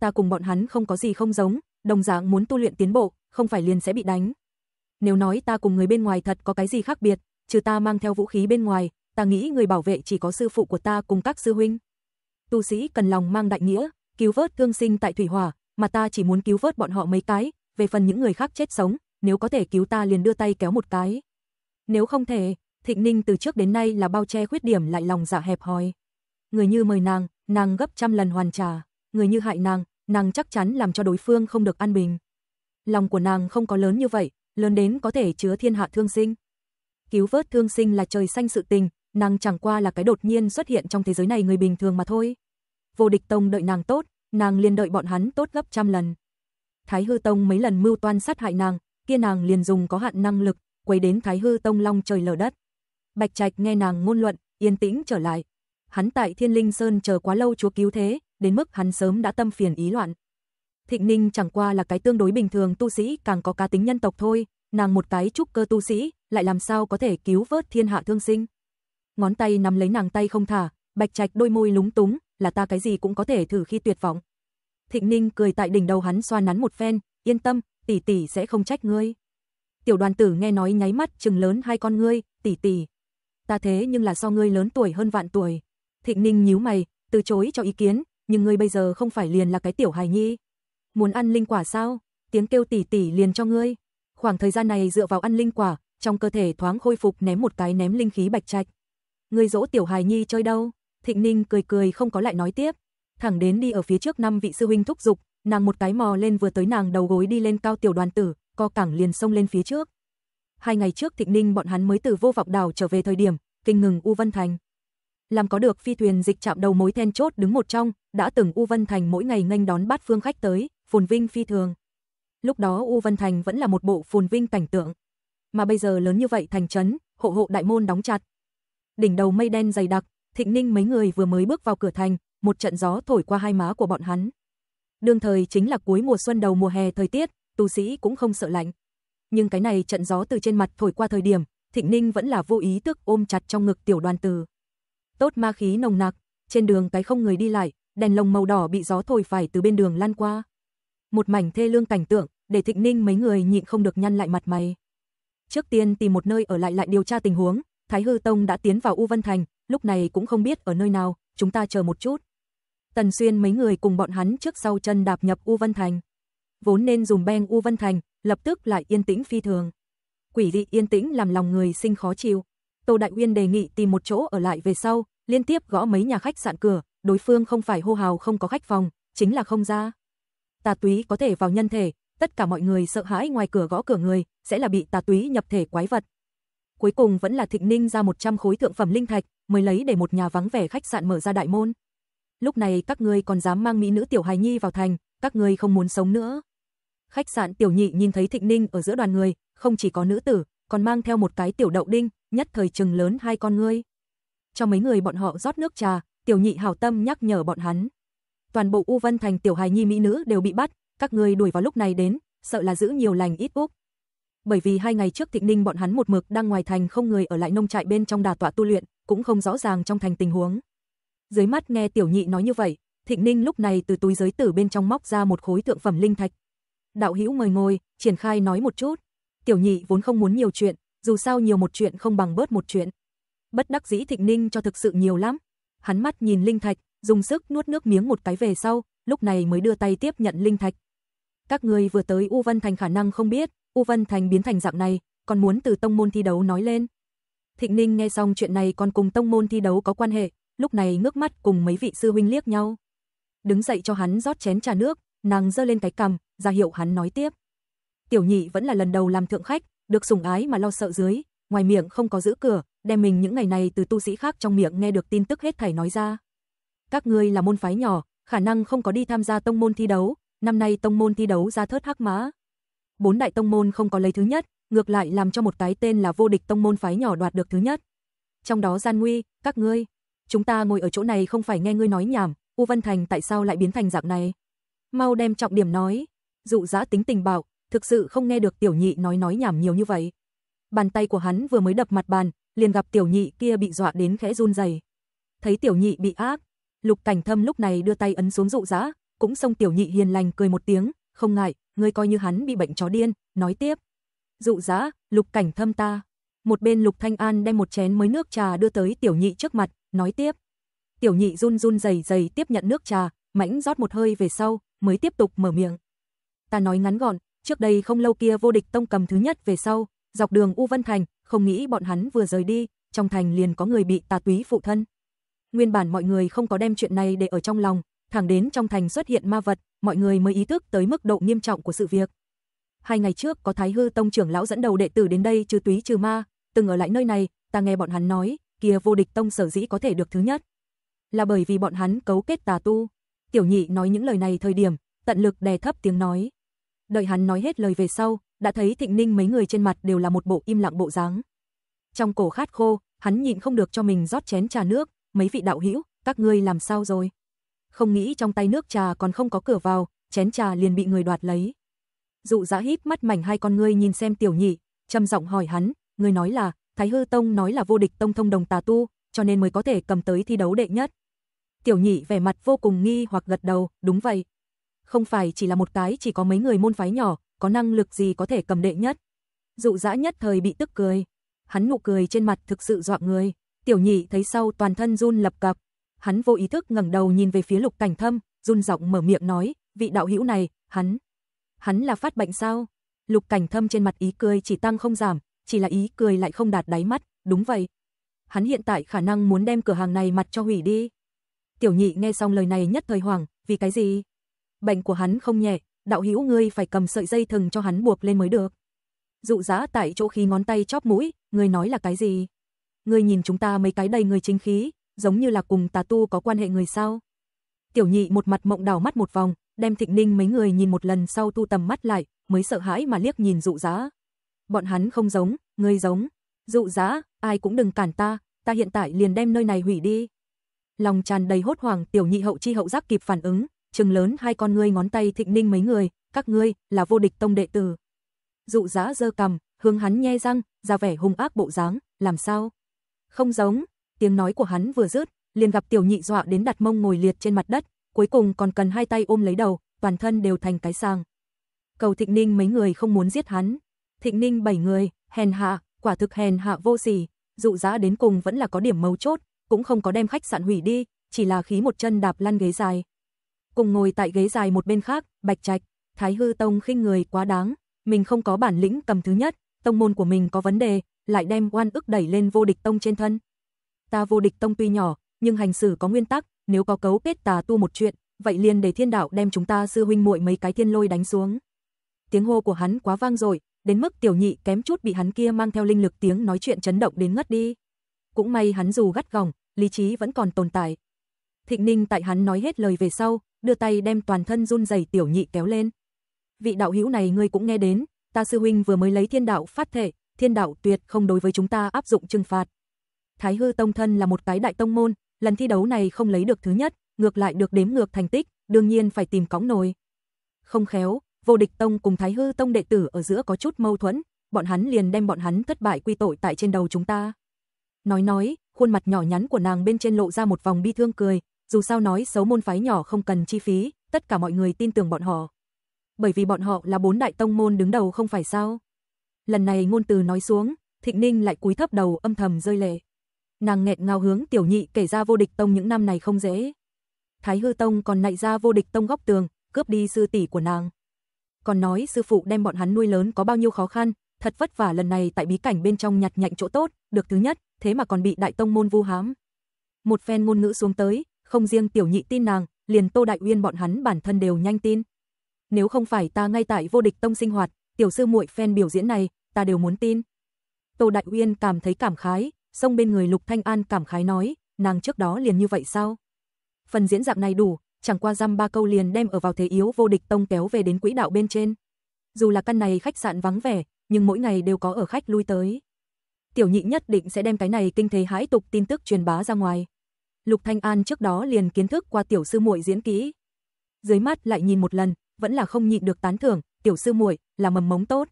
Ta cùng bọn hắn không có gì không giống, đồng dạng muốn tu luyện tiến bộ, không phải liền sẽ bị đánh. Nếu nói ta cùng người bên ngoài thật có cái gì khác biệt, trừ ta mang theo vũ khí bên ngoài, ta nghĩ người bảo vệ chỉ có sư phụ của ta cùng các sư huynh. Tu sĩ cần lòng mang đại nghĩa, cứu vớt thương sinh tại thủy hỏa, mà ta chỉ muốn cứu vớt bọn họ mấy cái, về phần những người khác chết sống, nếu có thể cứu ta liền đưa tay kéo một cái. Nếu không thể, Thịnh Ninh từ trước đến nay là bao che khuyết điểm lại lòng dạ hẹp hòi. Người như mời nàng, nàng gấp trăm lần hoàn trả, người như hại nàng, nàng chắc chắn làm cho đối phương không được an bình. Lòng của nàng không có lớn như vậy, lớn đến có thể chứa thiên hạ thương sinh. Cứu vớt thương sinh là trời xanh sự tình, nàng chẳng qua là cái đột nhiên xuất hiện trong thế giới này người bình thường mà thôi. Vô địch tông đợi nàng tốt, nàng liền đợi bọn hắn tốt gấp trăm lần. Thái hư tông mấy lần mưu toan sát hại nàng, kia nàng liền dùng có hạn năng lực, quấy đến Thái hư tông long trời lở đất. Bạch Trạch nghe nàng ngôn luận, yên tĩnh trở lại. Hắn tại Thiên Linh Sơn chờ quá lâu chúa cứu thế, đến mức hắn sớm đã tâm phiền ý loạn. Thịnh Ninh chẳng qua là cái tương đối bình thường tu sĩ càng có cá tính nhân tộc thôi, nàng một cái trúc cơ tu sĩ, lại làm sao có thể cứu vớt thiên hạ thương sinh. Ngón tay nắm lấy nàng tay không thả, Bạch Trạch đôi môi lúng túng, là ta cái gì cũng có thể thử khi tuyệt vọng. Thịnh Ninh cười tại đỉnh đầu hắn xoa nắn một phen, yên tâm, tỷ tỷ sẽ không trách ngươi. Tiểu đoàn tử nghe nói nháy mắt trừng lớn hai con ngươi, tỷ tỷ, ta thế nhưng là do ngươi lớn tuổi hơn vạn tuổi. Thịnh Ninh nhíu mày, từ chối cho ý kiến, nhưng ngươi bây giờ không phải liền là cái tiểu hài nhi. Muốn ăn linh quả sao? Tiếng kêu tỉ tỉ liền cho ngươi. Khoảng thời gian này dựa vào ăn linh quả, trong cơ thể thoáng khôi phục ném một cái ném linh khí bạch trạch. Ngươi dỗ tiểu hài nhi chơi đâu? Thịnh Ninh cười cười không có lại nói tiếp, thẳng đến đi ở phía trước năm vị sư huynh thúc dục, nàng một cái mò lên vừa tới nàng đầu gối đi lên cao tiểu đoàn tử, co cẳng liền xông lên phía trước hai ngày trước Thịnh Ninh bọn hắn mới từ vô vọng đảo trở về thời điểm, kinh ngừng U Vân Thành. Làm có được phi thuyền dịch chạm đầu mối then chốt đứng một trong, đã từng U Vân Thành mỗi ngày nghênh đón bát phương khách tới, phồn vinh phi thường. Lúc đó U Vân Thành vẫn là một bộ phồn vinh cảnh tượng. Mà bây giờ lớn như vậy thành trấn, hộ hộ đại môn đóng chặt. Đỉnh đầu mây đen dày đặc, Thịnh Ninh mấy người vừa mới bước vào cửa thành, một trận gió thổi qua hai má của bọn hắn. Đương thời chính là cuối mùa xuân đầu mùa hè thời tiết, tu sĩ cũng không sợ lạnh nhưng cái này trận gió từ trên mặt thổi qua thời điểm, Thịnh Ninh vẫn là vô ý thức ôm chặt trong ngực tiểu đoàn tử. Tốt ma khí nồng nặc, trên đường cái không người đi lại, đèn lồng màu đỏ bị gió thổi phải từ bên đường lan qua. Một mảnh thê lương cảnh tượng, để Thịnh Ninh mấy người nhịn không được nhăn lại mặt mày. Trước tiên tìm một nơi ở lại lại điều tra tình huống, Thái Hư Tông đã tiến vào U Vân Thành, lúc này cũng không biết ở nơi nào, chúng ta chờ một chút. Tần Xuyên mấy người cùng bọn hắn trước sau chân đạp nhập U Vân Thành vốn nên dùng beng U Vân Thành, lập tức lại yên tĩnh phi thường. Quỷ dị yên tĩnh làm lòng người sinh khó chịu. Tô Đại Uyên đề nghị tìm một chỗ ở lại về sau, liên tiếp gõ mấy nhà khách sạn cửa, đối phương không phải hô hào không có khách phòng, chính là không ra. Tà túy có thể vào nhân thể, tất cả mọi người sợ hãi ngoài cửa gõ cửa người, sẽ là bị tà túy nhập thể quái vật. Cuối cùng vẫn là Thịnh Ninh ra 100 khối thượng phẩm linh thạch, mới lấy để một nhà vắng vẻ khách sạn mở ra đại môn. Lúc này các ngươi còn dám mang mỹ nữ tiểu hài nhi vào thành, các ngươi không muốn sống nữa. Khách sạn Tiểu Nhị nhìn thấy Thịnh Ninh ở giữa đoàn người, không chỉ có nữ tử, còn mang theo một cái tiểu đậu đinh, nhất thời trừng lớn hai con ngươi. Cho mấy người bọn họ rót nước trà, Tiểu Nhị hảo tâm nhắc nhở bọn hắn. Toàn bộ U Vân Thành tiểu hài nhi mỹ nữ đều bị bắt, các ngươi đuổi vào lúc này đến, sợ là giữ nhiều lành ít úp. Bởi vì hai ngày trước Thịnh Ninh bọn hắn một mực đang ngoài thành không người ở lại nông trại bên trong đà tọa tu luyện, cũng không rõ ràng trong thành tình huống. Dưới mắt nghe Tiểu Nhị nói như vậy, Thịnh Ninh lúc này từ túi giới tử bên trong móc ra một khối thượng phẩm linh thạch, đạo hữu mời ngồi, triển khai nói một chút. Tiểu nhị vốn không muốn nhiều chuyện, dù sao nhiều một chuyện không bằng bớt một chuyện. Bất đắc dĩ Thịnh Ninh cho thực sự nhiều lắm. Hắn mắt nhìn linh thạch, dùng sức nuốt nước miếng một cái về sau, lúc này mới đưa tay tiếp nhận linh thạch. Các người vừa tới U Vân Thành khả năng không biết, U Vân Thành biến thành dạng này, còn muốn từ tông môn thi đấu nói lên. Thịnh Ninh nghe xong chuyện này còn cùng tông môn thi đấu có quan hệ, lúc này ngước mắt cùng mấy vị sư huynh liếc nhau. Đứng dậy cho hắn rót chén trà nước, nàng giơ lên cái cầm ra hiệu hắn nói tiếp. Tiểu nhị vẫn là lần đầu làm thượng khách, được sủng ái mà lo sợ dưới, ngoài miệng không có giữ cửa, đem mình những ngày này từ tu sĩ khác trong miệng nghe được tin tức hết thảy nói ra. Các ngươi là môn phái nhỏ, khả năng không có đi tham gia tông môn thi đấu, năm nay tông môn thi đấu ra thớt hắc mã. Bốn đại tông môn không có lấy thứ nhất, ngược lại làm cho một cái tên là vô địch tông môn phái nhỏ đoạt được thứ nhất. Trong đó gian nguy, các ngươi, chúng ta ngồi ở chỗ này không phải nghe ngươi nói nhảm, U Vân Thành tại sao lại biến thành dạng này? Mau đem trọng điểm nói, dụ dã tính tình bảo, thực sự không nghe được tiểu nhị nói nói nhảm nhiều như vậy. Bàn tay của hắn vừa mới đập mặt bàn, liền gặp tiểu nhị kia bị dọa đến khẽ run rẩy. Thấy tiểu nhị bị ác, Lục Cảnh Thâm lúc này đưa tay ấn xuống dụ dã, cũng xông tiểu nhị hiền lành cười một tiếng, không ngại, ngươi coi như hắn bị bệnh chó điên, nói tiếp. Dụ dã, Lục Cảnh Thâm ta. Một bên Lục Thanh An đem một chén mới nước trà đưa tới tiểu nhị trước mặt, nói tiếp. Tiểu nhị run run rẩy rẩy tiếp nhận nước trà, mãnh rót một hơi về sau, mới tiếp tục mở miệng ta nói ngắn gọn, trước đây không lâu kia vô địch tông cầm thứ nhất về sau, dọc đường U Vân Thành, không nghĩ bọn hắn vừa rời đi, trong thành liền có người bị tà túy phụ thân. Nguyên bản mọi người không có đem chuyện này để ở trong lòng, thẳng đến trong thành xuất hiện ma vật, mọi người mới ý thức tới mức độ nghiêm trọng của sự việc. Hai ngày trước có Thái Hư Tông trưởng lão dẫn đầu đệ tử đến đây trừ túy trừ ma, từng ở lại nơi này, ta nghe bọn hắn nói, kia vô địch tông sở dĩ có thể được thứ nhất. Là bởi vì bọn hắn cấu kết tà tu. Tiểu nhị nói những lời này thời điểm, tận lực đè thấp tiếng nói, Đợi hắn nói hết lời về sau, đã thấy Thịnh Ninh mấy người trên mặt đều là một bộ im lặng bộ dáng. Trong cổ khát khô, hắn nhịn không được cho mình rót chén trà nước, mấy vị đạo hữu, các ngươi làm sao rồi? Không nghĩ trong tay nước trà còn không có cửa vào, chén trà liền bị người đoạt lấy. Dụ Dã híp mắt mảnh hai con ngươi nhìn xem Tiểu Nhị, trầm giọng hỏi hắn, ngươi nói là, Thái Hư Tông nói là vô địch tông thông đồng tà tu, cho nên mới có thể cầm tới thi đấu đệ nhất. Tiểu Nhị vẻ mặt vô cùng nghi hoặc gật đầu, đúng vậy, không phải chỉ là một cái chỉ có mấy người môn phái nhỏ, có năng lực gì có thể cầm đệ nhất. Dụ dã nhất thời bị tức cười, hắn nụ cười trên mặt thực sự dọa người, tiểu nhị thấy sau toàn thân run lập cập, hắn vô ý thức ngẩng đầu nhìn về phía Lục Cảnh Thâm, run giọng mở miệng nói, vị đạo hữu này, hắn, hắn là phát bệnh sao? Lục Cảnh Thâm trên mặt ý cười chỉ tăng không giảm, chỉ là ý cười lại không đạt đáy mắt, đúng vậy. Hắn hiện tại khả năng muốn đem cửa hàng này mặt cho hủy đi. Tiểu nhị nghe xong lời này nhất thời hoảng, vì cái gì? bệnh của hắn không nhẹ, đạo hữu ngươi phải cầm sợi dây thừng cho hắn buộc lên mới được. Dụ dã tại chỗ khí ngón tay chóp mũi, ngươi nói là cái gì? Ngươi nhìn chúng ta mấy cái đầy người chính khí, giống như là cùng tà tu có quan hệ người sao? Tiểu nhị một mặt mộng đảo mắt một vòng, đem thịnh ninh mấy người nhìn một lần sau tu tầm mắt lại, mới sợ hãi mà liếc nhìn dụ dã. Bọn hắn không giống, ngươi giống. Dụ dã, ai cũng đừng cản ta, ta hiện tại liền đem nơi này hủy đi. Lòng tràn đầy hốt hoảng, tiểu nhị hậu chi hậu giác kịp phản ứng, trừng lớn hai con ngươi ngón tay thịnh ninh mấy người, các ngươi là vô địch tông đệ tử. Dụ dã dơ cầm, hướng hắn nhe răng, ra vẻ hung ác bộ dáng, làm sao? Không giống, tiếng nói của hắn vừa dứt, liền gặp tiểu nhị dọa đến đặt mông ngồi liệt trên mặt đất, cuối cùng còn cần hai tay ôm lấy đầu, toàn thân đều thành cái sàng. Cầu Thịnh Ninh mấy người không muốn giết hắn. Thịnh Ninh bảy người, hèn hạ, quả thực hèn hạ vô sỉ, dụ dã đến cùng vẫn là có điểm mấu chốt, cũng không có đem khách sạn hủy đi, chỉ là khí một chân đạp lăn ghế dài, cùng ngồi tại ghế dài một bên khác, Bạch Trạch, Thái Hư Tông khinh người quá đáng, mình không có bản lĩnh cầm thứ nhất, tông môn của mình có vấn đề, lại đem oan ức đẩy lên vô địch tông trên thân. Ta vô địch tông tuy nhỏ, nhưng hành xử có nguyên tắc, nếu có cấu kết tà tu một chuyện, vậy liền để thiên đạo đem chúng ta sư huynh muội mấy cái thiên lôi đánh xuống. Tiếng hô của hắn quá vang rồi, đến mức tiểu nhị kém chút bị hắn kia mang theo linh lực tiếng nói chuyện chấn động đến ngất đi. Cũng may hắn dù gắt gỏng, lý trí vẫn còn tồn tại. Thịnh Ninh tại hắn nói hết lời về sau, đưa tay đem toàn thân run rẩy tiểu nhị kéo lên. Vị đạo hữu này ngươi cũng nghe đến, ta sư huynh vừa mới lấy thiên đạo phát thể, thiên đạo tuyệt không đối với chúng ta áp dụng trừng phạt. Thái Hư Tông thân là một cái đại tông môn, lần thi đấu này không lấy được thứ nhất, ngược lại được đếm ngược thành tích, đương nhiên phải tìm cõng nồi. Không khéo, Vô Địch Tông cùng Thái Hư Tông đệ tử ở giữa có chút mâu thuẫn, bọn hắn liền đem bọn hắn thất bại quy tội tại trên đầu chúng ta. Nói nói, khuôn mặt nhỏ nhắn của nàng bên trên lộ ra một vòng bi thương cười, dù sao nói xấu môn phái nhỏ không cần chi phí, tất cả mọi người tin tưởng bọn họ. Bởi vì bọn họ là bốn đại tông môn đứng đầu không phải sao? Lần này ngôn từ nói xuống, Thịnh Ninh lại cúi thấp đầu âm thầm rơi lệ. Nàng nghẹt ngào hướng tiểu nhị kể ra vô địch tông những năm này không dễ. Thái hư tông còn nạy ra vô địch tông góc tường, cướp đi sư tỷ của nàng. Còn nói sư phụ đem bọn hắn nuôi lớn có bao nhiêu khó khăn, thật vất vả lần này tại bí cảnh bên trong nhặt nhạnh chỗ tốt, được thứ nhất, thế mà còn bị đại tông môn vu hám. Một phen ngôn ngữ xuống tới, không riêng tiểu nhị tin nàng, liền Tô Đại Uyên bọn hắn bản thân đều nhanh tin. Nếu không phải ta ngay tại vô địch tông sinh hoạt, tiểu sư muội fan biểu diễn này, ta đều muốn tin. Tô Đại Uyên cảm thấy cảm khái, song bên người Lục Thanh An cảm khái nói, nàng trước đó liền như vậy sao? Phần diễn dạng này đủ, chẳng qua dăm ba câu liền đem ở vào thế yếu vô địch tông kéo về đến quỹ đạo bên trên. Dù là căn này khách sạn vắng vẻ, nhưng mỗi ngày đều có ở khách lui tới. Tiểu nhị nhất định sẽ đem cái này kinh thế hãi tục tin tức truyền bá ra ngoài. Lục Thanh An trước đó liền kiến thức qua tiểu sư muội diễn kỹ. Dưới mắt lại nhìn một lần, vẫn là không nhịn được tán thưởng, tiểu sư muội là mầm mống tốt.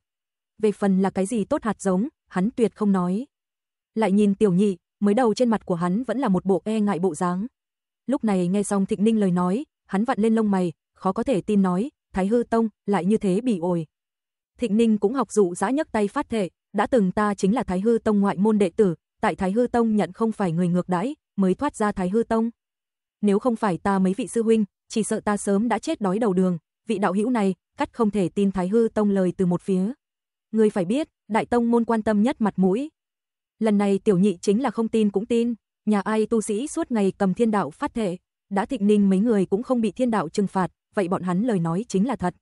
Về phần là cái gì tốt hạt giống, hắn tuyệt không nói. Lại nhìn tiểu nhị, mới đầu trên mặt của hắn vẫn là một bộ e ngại bộ dáng. Lúc này nghe xong Thịnh Ninh lời nói, hắn vặn lên lông mày, khó có thể tin nói, Thái Hư Tông lại như thế bị ổi. Thịnh Ninh cũng học dụ dã nhấc tay phát thể, đã từng ta chính là Thái Hư Tông ngoại môn đệ tử, tại Thái Hư Tông nhận không phải người ngược đãi, mới thoát ra Thái Hư Tông. Nếu không phải ta mấy vị sư huynh, chỉ sợ ta sớm đã chết đói đầu đường, vị đạo hữu này, cắt không thể tin Thái Hư Tông lời từ một phía. Người phải biết, đại tông môn quan tâm nhất mặt mũi. Lần này tiểu nhị chính là không tin cũng tin, nhà ai tu sĩ suốt ngày cầm thiên đạo phát thể, đã thịnh ninh mấy người cũng không bị thiên đạo trừng phạt, vậy bọn hắn lời nói chính là thật.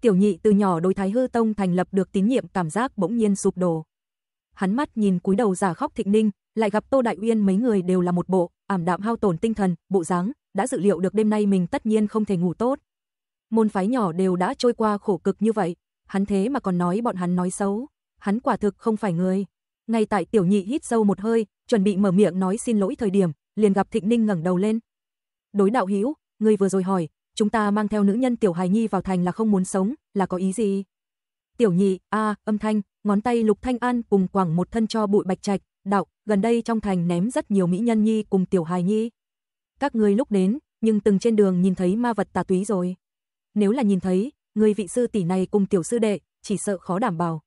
Tiểu nhị từ nhỏ đối Thái Hư Tông thành lập được tín nhiệm cảm giác bỗng nhiên sụp đổ. Hắn mắt nhìn cúi đầu giả khóc thịnh ninh, lại gặp Tô Đại Uyên mấy người đều là một bộ ảm đạm hao tổn tinh thần, bộ dáng đã dự liệu được đêm nay mình tất nhiên không thể ngủ tốt. Môn phái nhỏ đều đã trôi qua khổ cực như vậy, hắn thế mà còn nói bọn hắn nói xấu, hắn quả thực không phải người. Ngay tại tiểu nhị hít sâu một hơi, chuẩn bị mở miệng nói xin lỗi thời điểm, liền gặp Thịnh Ninh ngẩng đầu lên. "Đối đạo hữu, ngươi vừa rồi hỏi, chúng ta mang theo nữ nhân tiểu hài nhi vào thành là không muốn sống, là có ý gì?" Tiểu nhị, a, âm thanh, ngón tay Lục Thanh An cùng quẳng một thân cho bụi bạch trạch, đạo, gần đây trong thành ném rất nhiều mỹ nhân nhi cùng tiểu hài nhi. Các ngươi lúc đến, nhưng từng trên đường nhìn thấy ma vật tà túy rồi. Nếu là nhìn thấy, người vị sư tỷ này cùng tiểu sư đệ, chỉ sợ khó đảm bảo.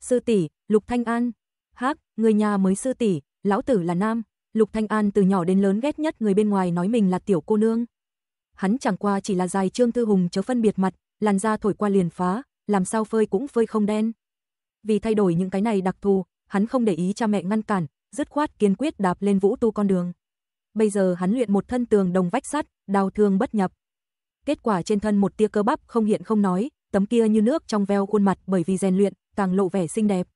Sư tỷ, Lục Thanh An. Hắc, người nhà mới sư tỷ, lão tử là nam. Lục Thanh An từ nhỏ đến lớn ghét nhất người bên ngoài nói mình là tiểu cô nương. Hắn chẳng qua chỉ là dài trương thư hùng chớ phân biệt mặt, làn da thổi qua liền phá, làm sao phơi cũng phơi không đen. Vì thay đổi những cái này đặc thù, hắn không để ý cha mẹ ngăn cản, dứt khoát kiên quyết đạp lên vũ tu con đường. Bây giờ hắn luyện một thân tường đồng vách sắt, đau thương bất nhập. Kết quả trên thân một tia cơ bắp không hiện không nói, tấm kia như nước trong veo khuôn mặt bởi vì rèn luyện, càng lộ vẻ xinh đẹp.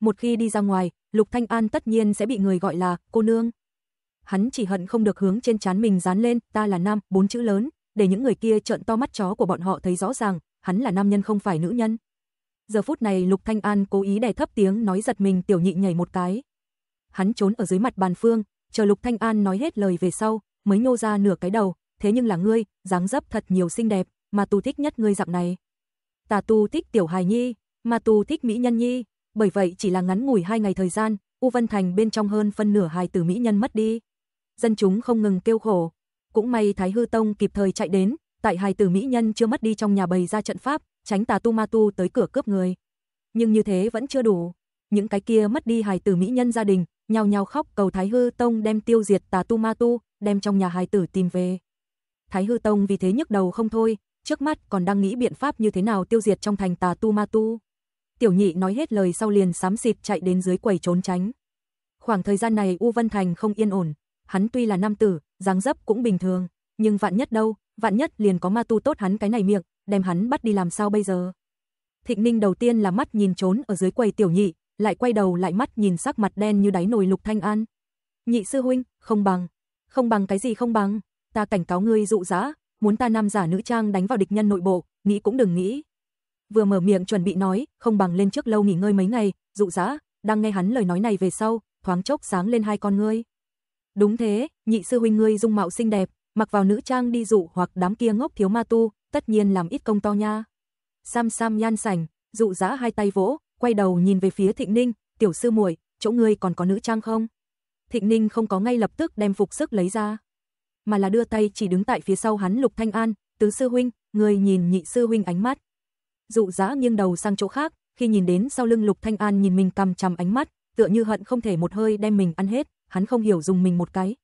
Một khi đi ra ngoài, Lục Thanh An tất nhiên sẽ bị người gọi là cô nương. Hắn chỉ hận không được hướng trên trán mình dán lên ta là nam, bốn chữ lớn, để những người kia trợn to mắt chó của bọn họ thấy rõ ràng, hắn là nam nhân không phải nữ nhân. Giờ phút này Lục Thanh An cố ý đè thấp tiếng nói giật mình tiểu nhị nhảy một cái. Hắn trốn ở dưới mặt bàn phương, chờ Lục Thanh An nói hết lời về sau, mới nhô ra nửa cái đầu, thế nhưng là ngươi, dáng dấp thật nhiều xinh đẹp, mà tu thích nhất ngươi dạng này. ta tu thích tiểu hài nhi, mà tu thích mỹ nhân nhi, bởi vậy chỉ là ngắn ngủi hai ngày thời gian, U Vân Thành bên trong hơn phân nửa hài tử mỹ nhân mất đi. Dân chúng không ngừng kêu khổ, cũng may Thái Hư Tông kịp thời chạy đến, tại hài tử mỹ nhân chưa mất đi trong nhà bày ra trận pháp, tránh tà tu ma tu tới cửa cướp người. Nhưng như thế vẫn chưa đủ, những cái kia mất đi hài tử mỹ nhân gia đình, nhao nhao khóc cầu Thái Hư Tông đem tiêu diệt tà tu ma tu, đem trong nhà hài tử tìm về. Thái Hư Tông vì thế nhức đầu không thôi, trước mắt còn đang nghĩ biện pháp như thế nào tiêu diệt trong thành tà tu ma tu. Tiểu nhị nói hết lời sau liền xám xịt chạy đến dưới quầy trốn tránh. Khoảng thời gian này U Vân Thành không yên ổn, hắn tuy là nam tử, dáng dấp cũng bình thường, nhưng vạn nhất đâu, vạn nhất liền có ma tu tốt hắn cái này miệng, đem hắn bắt đi làm sao bây giờ? Thịnh Ninh đầu tiên là mắt nhìn trốn ở dưới quầy tiểu nhị, lại quay đầu lại mắt nhìn sắc mặt đen như đáy nồi Lục Thanh An. Nhị sư huynh, không bằng. Không bằng cái gì không bằng? Ta cảnh cáo ngươi dụ dã, muốn ta nam giả nữ trang đánh vào địch nhân nội bộ, nghĩ cũng đừng nghĩ. Vừa mở miệng chuẩn bị nói, không bằng lên trước lâu nghỉ ngơi mấy ngày, dụ dã, đang nghe hắn lời nói này về sau, thoáng chốc sáng lên hai con ngươi. Đúng thế, nhị sư huynh ngươi dung mạo xinh đẹp, mặc vào nữ trang đi dụ hoặc đám kia ngốc thiếu ma tu, tất nhiên làm ít công to nha. Sam Sam nhan sành, dụ dã hai tay vỗ, quay đầu nhìn về phía Thịnh Ninh, tiểu sư muội, chỗ ngươi còn có nữ trang không? Thịnh Ninh không có ngay lập tức đem phục sức lấy ra, mà là đưa tay chỉ đứng tại phía sau hắn Lục Thanh An, tứ sư huynh, người nhìn nhị sư huynh ánh mắt. Dụ dã nghiêng đầu sang chỗ khác, khi nhìn đến sau lưng Lục Thanh An nhìn mình cầm chằm ánh mắt, tựa như hận không thể một hơi đem mình ăn hết, hắn không hiểu dùng mình một cái.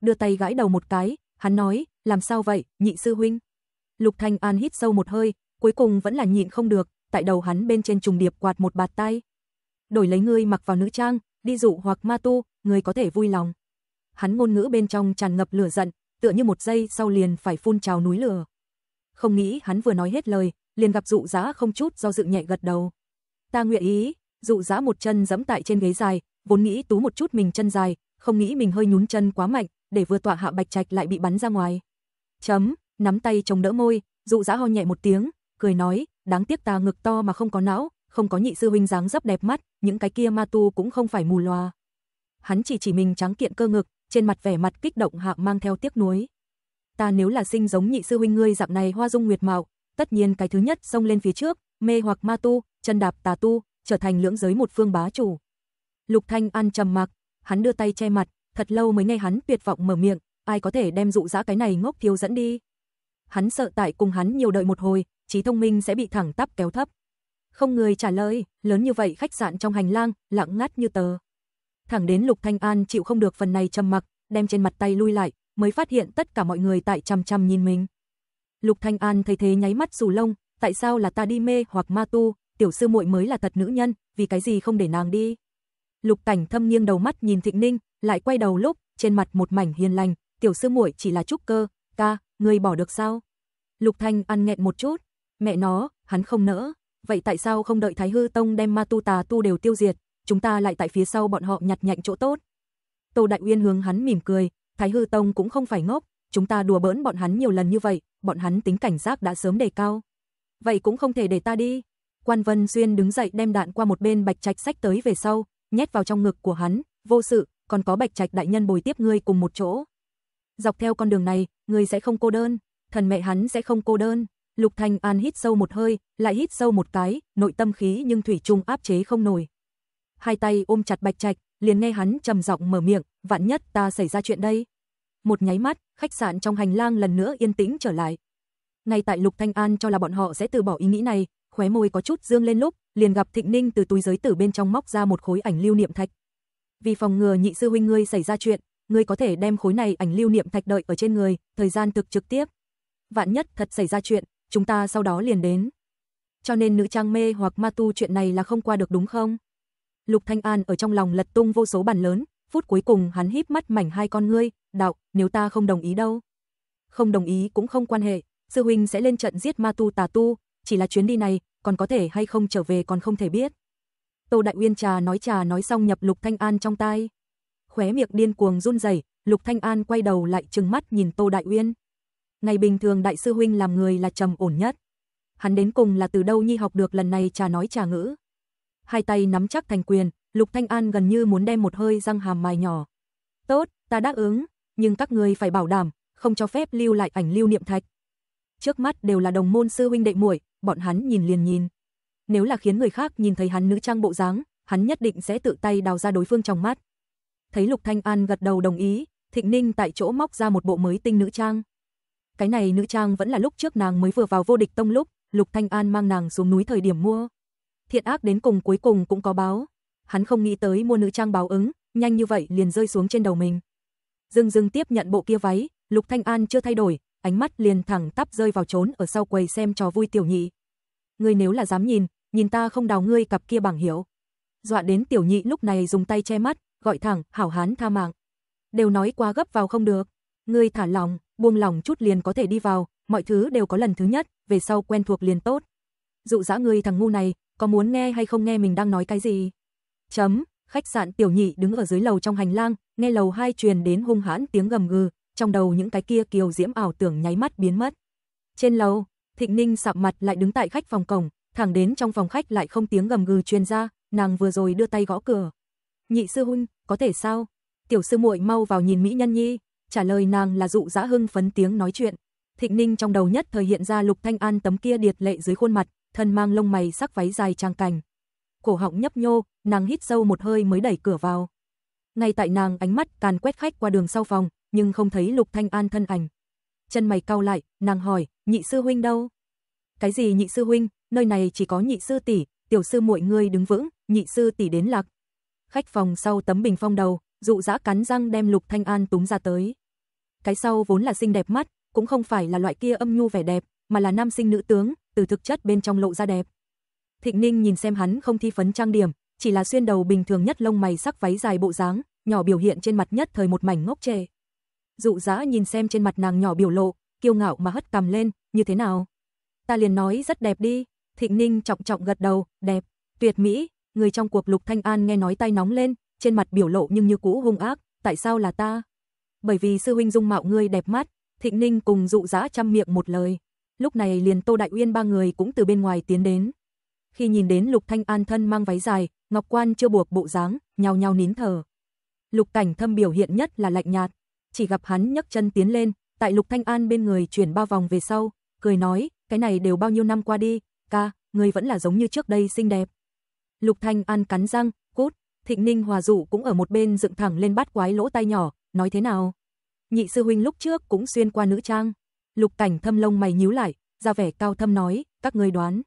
Đưa tay gãi đầu một cái, hắn nói, làm sao vậy, nhị sư huynh? Lục Thanh An hít sâu một hơi, cuối cùng vẫn là nhịn không được, tại đầu hắn bên trên trùng điệp quạt một bạt tay. Đổi lấy ngươi mặc vào nữ trang, đi dụ hoặc ma tu, ngươi có thể vui lòng. Hắn ngôn ngữ bên trong tràn ngập lửa giận, tựa như một giây sau liền phải phun trào núi lửa. Không nghĩ hắn vừa nói hết lời, liền gặp dụ giá không chút do dự nhẹ gật đầu. Ta nguyện ý, dụ giá một chân giẫm tại trên ghế dài, vốn nghĩ tú một chút mình chân dài, không nghĩ mình hơi nhún chân quá mạnh, để vừa tọa hạ bạch trạch lại bị bắn ra ngoài. Chấm, nắm tay chống đỡ môi, dụ dã ho nhẹ một tiếng, cười nói, đáng tiếc ta ngực to mà không có não, không có nhị sư huynh dáng dấp đẹp mắt, những cái kia ma tu cũng không phải mù loà. Hắn chỉ chỉ mình trắng kiện cơ ngực, trên mặt vẻ mặt kích động hạ mang theo tiếc nuối. Ta nếu là sinh giống nhị sư huynh ngươi dạng này hoa dung nguyệt mạo, tất nhiên cái thứ nhất xông lên phía trước, mê hoặc ma tu, chân đạp tà tu, trở thành lưỡng giới một phương bá chủ. Lục Thanh An trầm mặc, hắn đưa tay che mặt, thật lâu mới nghe hắn tuyệt vọng mở miệng, ai có thể đem dụ dã cái này ngốc thiếu dẫn đi hắn sợ tại cùng hắn nhiều đợi một hồi, trí thông minh sẽ bị thẳng tắp kéo thấp. Không người trả lời, lớn như vậy khách sạn trong hành lang, lặng ngắt như tờ. Thẳng đến Lục Thanh An chịu không được phần này trầm mặc, đem trên mặt tay lui lại, mới phát hiện tất cả mọi người tại chằm chằm nhìn mình. Lục Thanh An thấy thế nháy mắt rủ lông, tại sao là ta đi mê hoặc ma tu, tiểu sư muội mới là thật nữ nhân, vì cái gì không để nàng đi? Lục Cảnh Thâm nghiêng đầu mắt nhìn Thịnh Ninh, lại quay đầu lúc, trên mặt một mảnh hiền lành, tiểu sư muội chỉ là trúc cơ, ca, ngươi bỏ được sao? Lục Thanh ăn nghẹn một chút, mẹ nó, hắn không nỡ, vậy tại sao không đợi Thái Hư Tông đem ma tu tà tu đều tiêu diệt, chúng ta lại tại phía sau bọn họ nhặt nhạnh chỗ tốt? Tô Đại Uyên hướng hắn mỉm cười, Thái Hư Tông cũng không phải ngốc, chúng ta đùa bỡn bọn hắn nhiều lần như vậy, bọn hắn tính cảnh giác đã sớm đề cao. Vậy cũng không thể để ta đi. Quan Vân Xuyên đứng dậy đem đạn qua một bên Bạch Trạch sách tới về sau, nhét vào trong ngực của hắn, vô sự, còn có Bạch Trạch đại nhân bồi tiếp ngươi cùng một chỗ dọc theo con đường này, người sẽ không cô đơn, thần mẹ hắn sẽ không cô đơn. Lục Thành An hít sâu một hơi, lại hít sâu một cái, nội tâm khí nhưng thủy chung áp chế không nổi. Hai tay ôm chặt Bạch Trạch, liền nghe hắn trầm giọng mở miệng, "Vạn nhất ta xảy ra chuyện đây." Một nháy mắt, khách sạn trong hành lang lần nữa yên tĩnh trở lại. Ngay tại Lục Thanh An cho là bọn họ sẽ từ bỏ ý nghĩ này, khóe môi có chút dương lên lúc, liền gặp Thịnh Ninh từ túi giới tử bên trong móc ra một khối ảnh lưu niệm thạch. Vì phòng ngừa nhị sư huynh ngươi xảy ra chuyện, ngươi có thể đem khối này ảnh lưu niệm thạch đợi ở trên người, thời gian thực trực tiếp. Vạn nhất thật xảy ra chuyện, chúng ta sau đó liền đến. Cho nên nữ trang mê hoặc ma tu chuyện này là không qua được đúng không? Lục Thanh An ở trong lòng lật tung vô số bản lớn, phút cuối cùng hắn híp mắt mảnh hai con ngươi, đạo, nếu ta không đồng ý đâu. Không đồng ý cũng không quan hệ, sư huynh sẽ lên trận giết ma tu tà tu, chỉ là chuyến đi này, còn có thể hay không trở về còn không thể biết. Tô Đại Uyên trà nói trà nói xong nhập Lục Thanh An trong tai khóe miệng điên cuồng run rẩy, Lục Thanh An quay đầu lại trừng mắt nhìn Tô Đại Uyên. Ngày bình thường đại sư huynh làm người là trầm ổn nhất. Hắn đến cùng là từ đâu nhi học được lần này trà nói trà ngữ. Hai tay nắm chắc thành quyền, Lục Thanh An gần như muốn đem một hơi răng hàm mài nhỏ. "Tốt, ta đáp ứng, nhưng các người phải bảo đảm, không cho phép lưu lại ảnh lưu niệm thạch." Trước mắt đều là đồng môn sư huynh đệ muội, bọn hắn nhìn liền nhìn. Nếu là khiến người khác nhìn thấy hắn nữ trang bộ dáng, hắn nhất định sẽ tự tay đào ra đối phương trong mắt thấy Lục Thanh An gật đầu đồng ý, Thịnh Ninh tại chỗ móc ra một bộ mới tinh nữ trang. Cái này nữ trang vẫn là lúc trước nàng mới vừa vào vô địch tông lúc, Lục Thanh An mang nàng xuống núi thời điểm mua. Thiện ác đến cùng cuối cùng cũng có báo. Hắn không nghĩ tới mua nữ trang báo ứng, nhanh như vậy liền rơi xuống trên đầu mình. Dương Dương tiếp nhận bộ kia váy, Lục Thanh An chưa thay đổi, ánh mắt liền thẳng tắp rơi vào trốn ở sau quầy xem trò vui tiểu nhị. Ngươi nếu là dám nhìn, nhìn ta không đào ngươi cặp kia bảng hiểu. Dọa đến tiểu nhị lúc này dùng tay che mắt, gọi thẳng, hảo hán tha mạng. Đều nói quá gấp vào không được. Ngươi thả lòng, buông lòng chút liền có thể đi vào, mọi thứ đều có lần thứ nhất, về sau quen thuộc liền tốt. Dụ dã ngươi thằng ngu này, có muốn nghe hay không nghe mình đang nói cái gì? Chấm, khách sạn tiểu nhị đứng ở dưới lầu trong hành lang, nghe lầu hai truyền đến hung hãn tiếng gầm gừ, trong đầu những cái kia kiều diễm ảo tưởng nháy mắt biến mất. Trên lầu, Thịnh Ninh sạm mặt lại đứng tại khách phòng cổng, thẳng đến trong phòng khách lại không tiếng gầm gừ truyền ra, nàng vừa rồi đưa tay gõ cửa. Nhị sư huynh, có thể sao? Tiểu sư muội mau vào nhìn mỹ nhân nhi, trả lời nàng là dụ dã hưng phấn tiếng nói chuyện. Thịnh Ninh trong đầu nhất thời hiện ra Lục Thanh An tấm kia điệt lệ dưới khuôn mặt, thân mang lông mày sắc váy dài trang cành. Cổ họng nhấp nhô, nàng hít sâu một hơi mới đẩy cửa vào. Ngay tại nàng ánh mắt càn quét khách qua đường sau phòng, nhưng không thấy Lục Thanh An thân ảnh. Chân mày cau lại, nàng hỏi, "Nhị sư huynh đâu?" "Cái gì nhị sư huynh, nơi này chỉ có nhị sư tỷ, tiểu sư muội ngươi đứng vững, nhị sư tỷ đến lạc." khách phòng sau tấm bình phong đầu, dụ dã cắn răng đem Lục Thanh An túm ra tới. Cái sau vốn là xinh đẹp mắt, cũng không phải là loại kia âm nhu vẻ đẹp, mà là nam sinh nữ tướng, từ thực chất bên trong lộ ra đẹp. Thịnh Ninh nhìn xem hắn không thi phấn trang điểm, chỉ là xuyên đầu bình thường nhất lông mày sắc váy dài bộ dáng, nhỏ biểu hiện trên mặt nhất thời một mảnh ngốc trệ. Dụ dã nhìn xem trên mặt nàng nhỏ biểu lộ, kiêu ngạo mà hất cằm lên, như thế nào? Ta liền nói rất đẹp đi, Thịnh Ninh trọng trọng gật đầu, đẹp, tuyệt mỹ, người trong cuộc Lục Thanh An nghe nói tay nóng lên, trên mặt biểu lộ nhưng như cũ hung ác, tại sao là ta? Bởi vì sư huynh dung mạo ngươi đẹp mắt, Thịnh Ninh cùng dụ dã trăm miệng một lời. Lúc này liền Tô Đại Uyên ba người cũng từ bên ngoài tiến đến. Khi nhìn đến Lục Thanh An thân mang váy dài, ngọc quan chưa buộc bộ dáng, nhao nhao nín thở. Lục Cảnh Thâm biểu hiện nhất là lạnh nhạt, chỉ gặp hắn nhấc chân tiến lên, tại Lục Thanh An bên người chuyển ba vòng về sau, cười nói, cái này đều bao nhiêu năm qua đi, ca, ngươi vẫn là giống như trước đây xinh đẹp. Lục Thanh An cắn răng, cút, Thịnh Ninh Hòa Dụ cũng ở một bên dựng thẳng lên bắt quái lỗ tai nhỏ, nói thế nào? Nhị sư huynh lúc trước cũng xuyên qua nữ trang. Lục Cảnh Thâm lông mày nhíu lại, ra vẻ cao thâm nói, các ngươi đoán.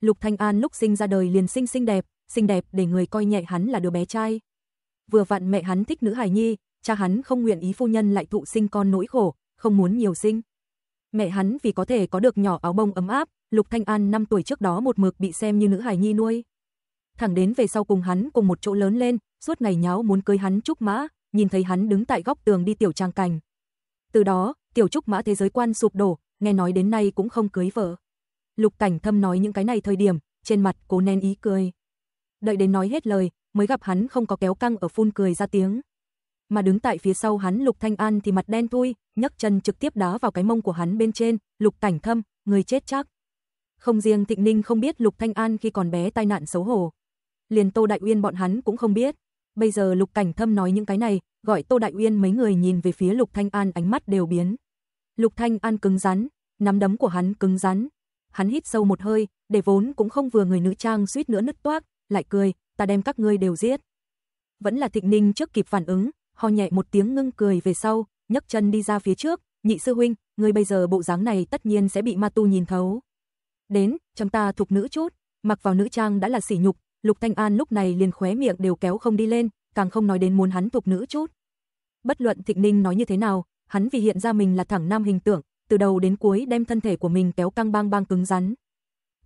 Lục Thanh An lúc sinh ra đời liền sinh xinh đẹp, xinh đẹp để người coi nhẹ hắn là đứa bé trai. Vừa vặn mẹ hắn thích nữ hài nhi, cha hắn không nguyện ý phu nhân lại thụ sinh con nỗi khổ, không muốn nhiều sinh. Mẹ hắn vì có thể có được nhỏ áo bông ấm áp, Lục Thanh An 5 tuổi trước đó một mực bị xem như nữ hài nhi nuôi thẳng đến về sau cùng hắn cùng một chỗ lớn lên, suốt ngày nháo muốn cưới hắn Trúc Mã, nhìn thấy hắn đứng tại góc tường đi tiểu trang cảnh Từ đó, tiểu Trúc Mã thế giới quan sụp đổ, nghe nói đến nay cũng không cưới vợ. Lục Cảnh Thâm nói những cái này thời điểm, trên mặt cố nén ý cười. Đợi đến nói hết lời, mới gặp hắn không có kéo căng ở phun cười ra tiếng. Mà đứng tại phía sau hắn Lục Thanh An thì mặt đen thui, nhấc chân trực tiếp đá vào cái mông của hắn bên trên, Lục Cảnh Thâm, người chết chắc. Không riêng Thịnh Ninh không biết Lục Thanh An khi còn bé tai nạn xấu hổ, liền Tô Đại Uyên bọn hắn cũng không biết. Bây giờ Lục Cảnh Thâm nói những cái này, gọi Tô Đại Uyên mấy người nhìn về phía Lục Thanh An ánh mắt đều biến. Lục Thanh An cứng rắn, nắm đấm của hắn cứng rắn. Hắn hít sâu một hơi, để vốn cũng không vừa người nữ trang suýt nữa nứt toác, lại cười, ta đem các ngươi đều giết. Vẫn là Thịnh Ninh trước kịp phản ứng, ho nhẹ một tiếng ngưng cười về sau, nhấc chân đi ra phía trước, nhị sư huynh, ngươi bây giờ bộ dáng này tất nhiên sẽ bị ma tu nhìn thấu. Đến, chúng ta thuộc nữ chút, mặc vào nữ trang đã là sỉ nhục, Lục Thanh An lúc này liền khóe miệng đều kéo không đi lên, càng không nói đến muốn hắn tục nữ chút. Bất luận Thịnh Ninh nói như thế nào, hắn vì hiện ra mình là thẳng nam hình tượng, từ đầu đến cuối đem thân thể của mình kéo căng bang bang cứng rắn.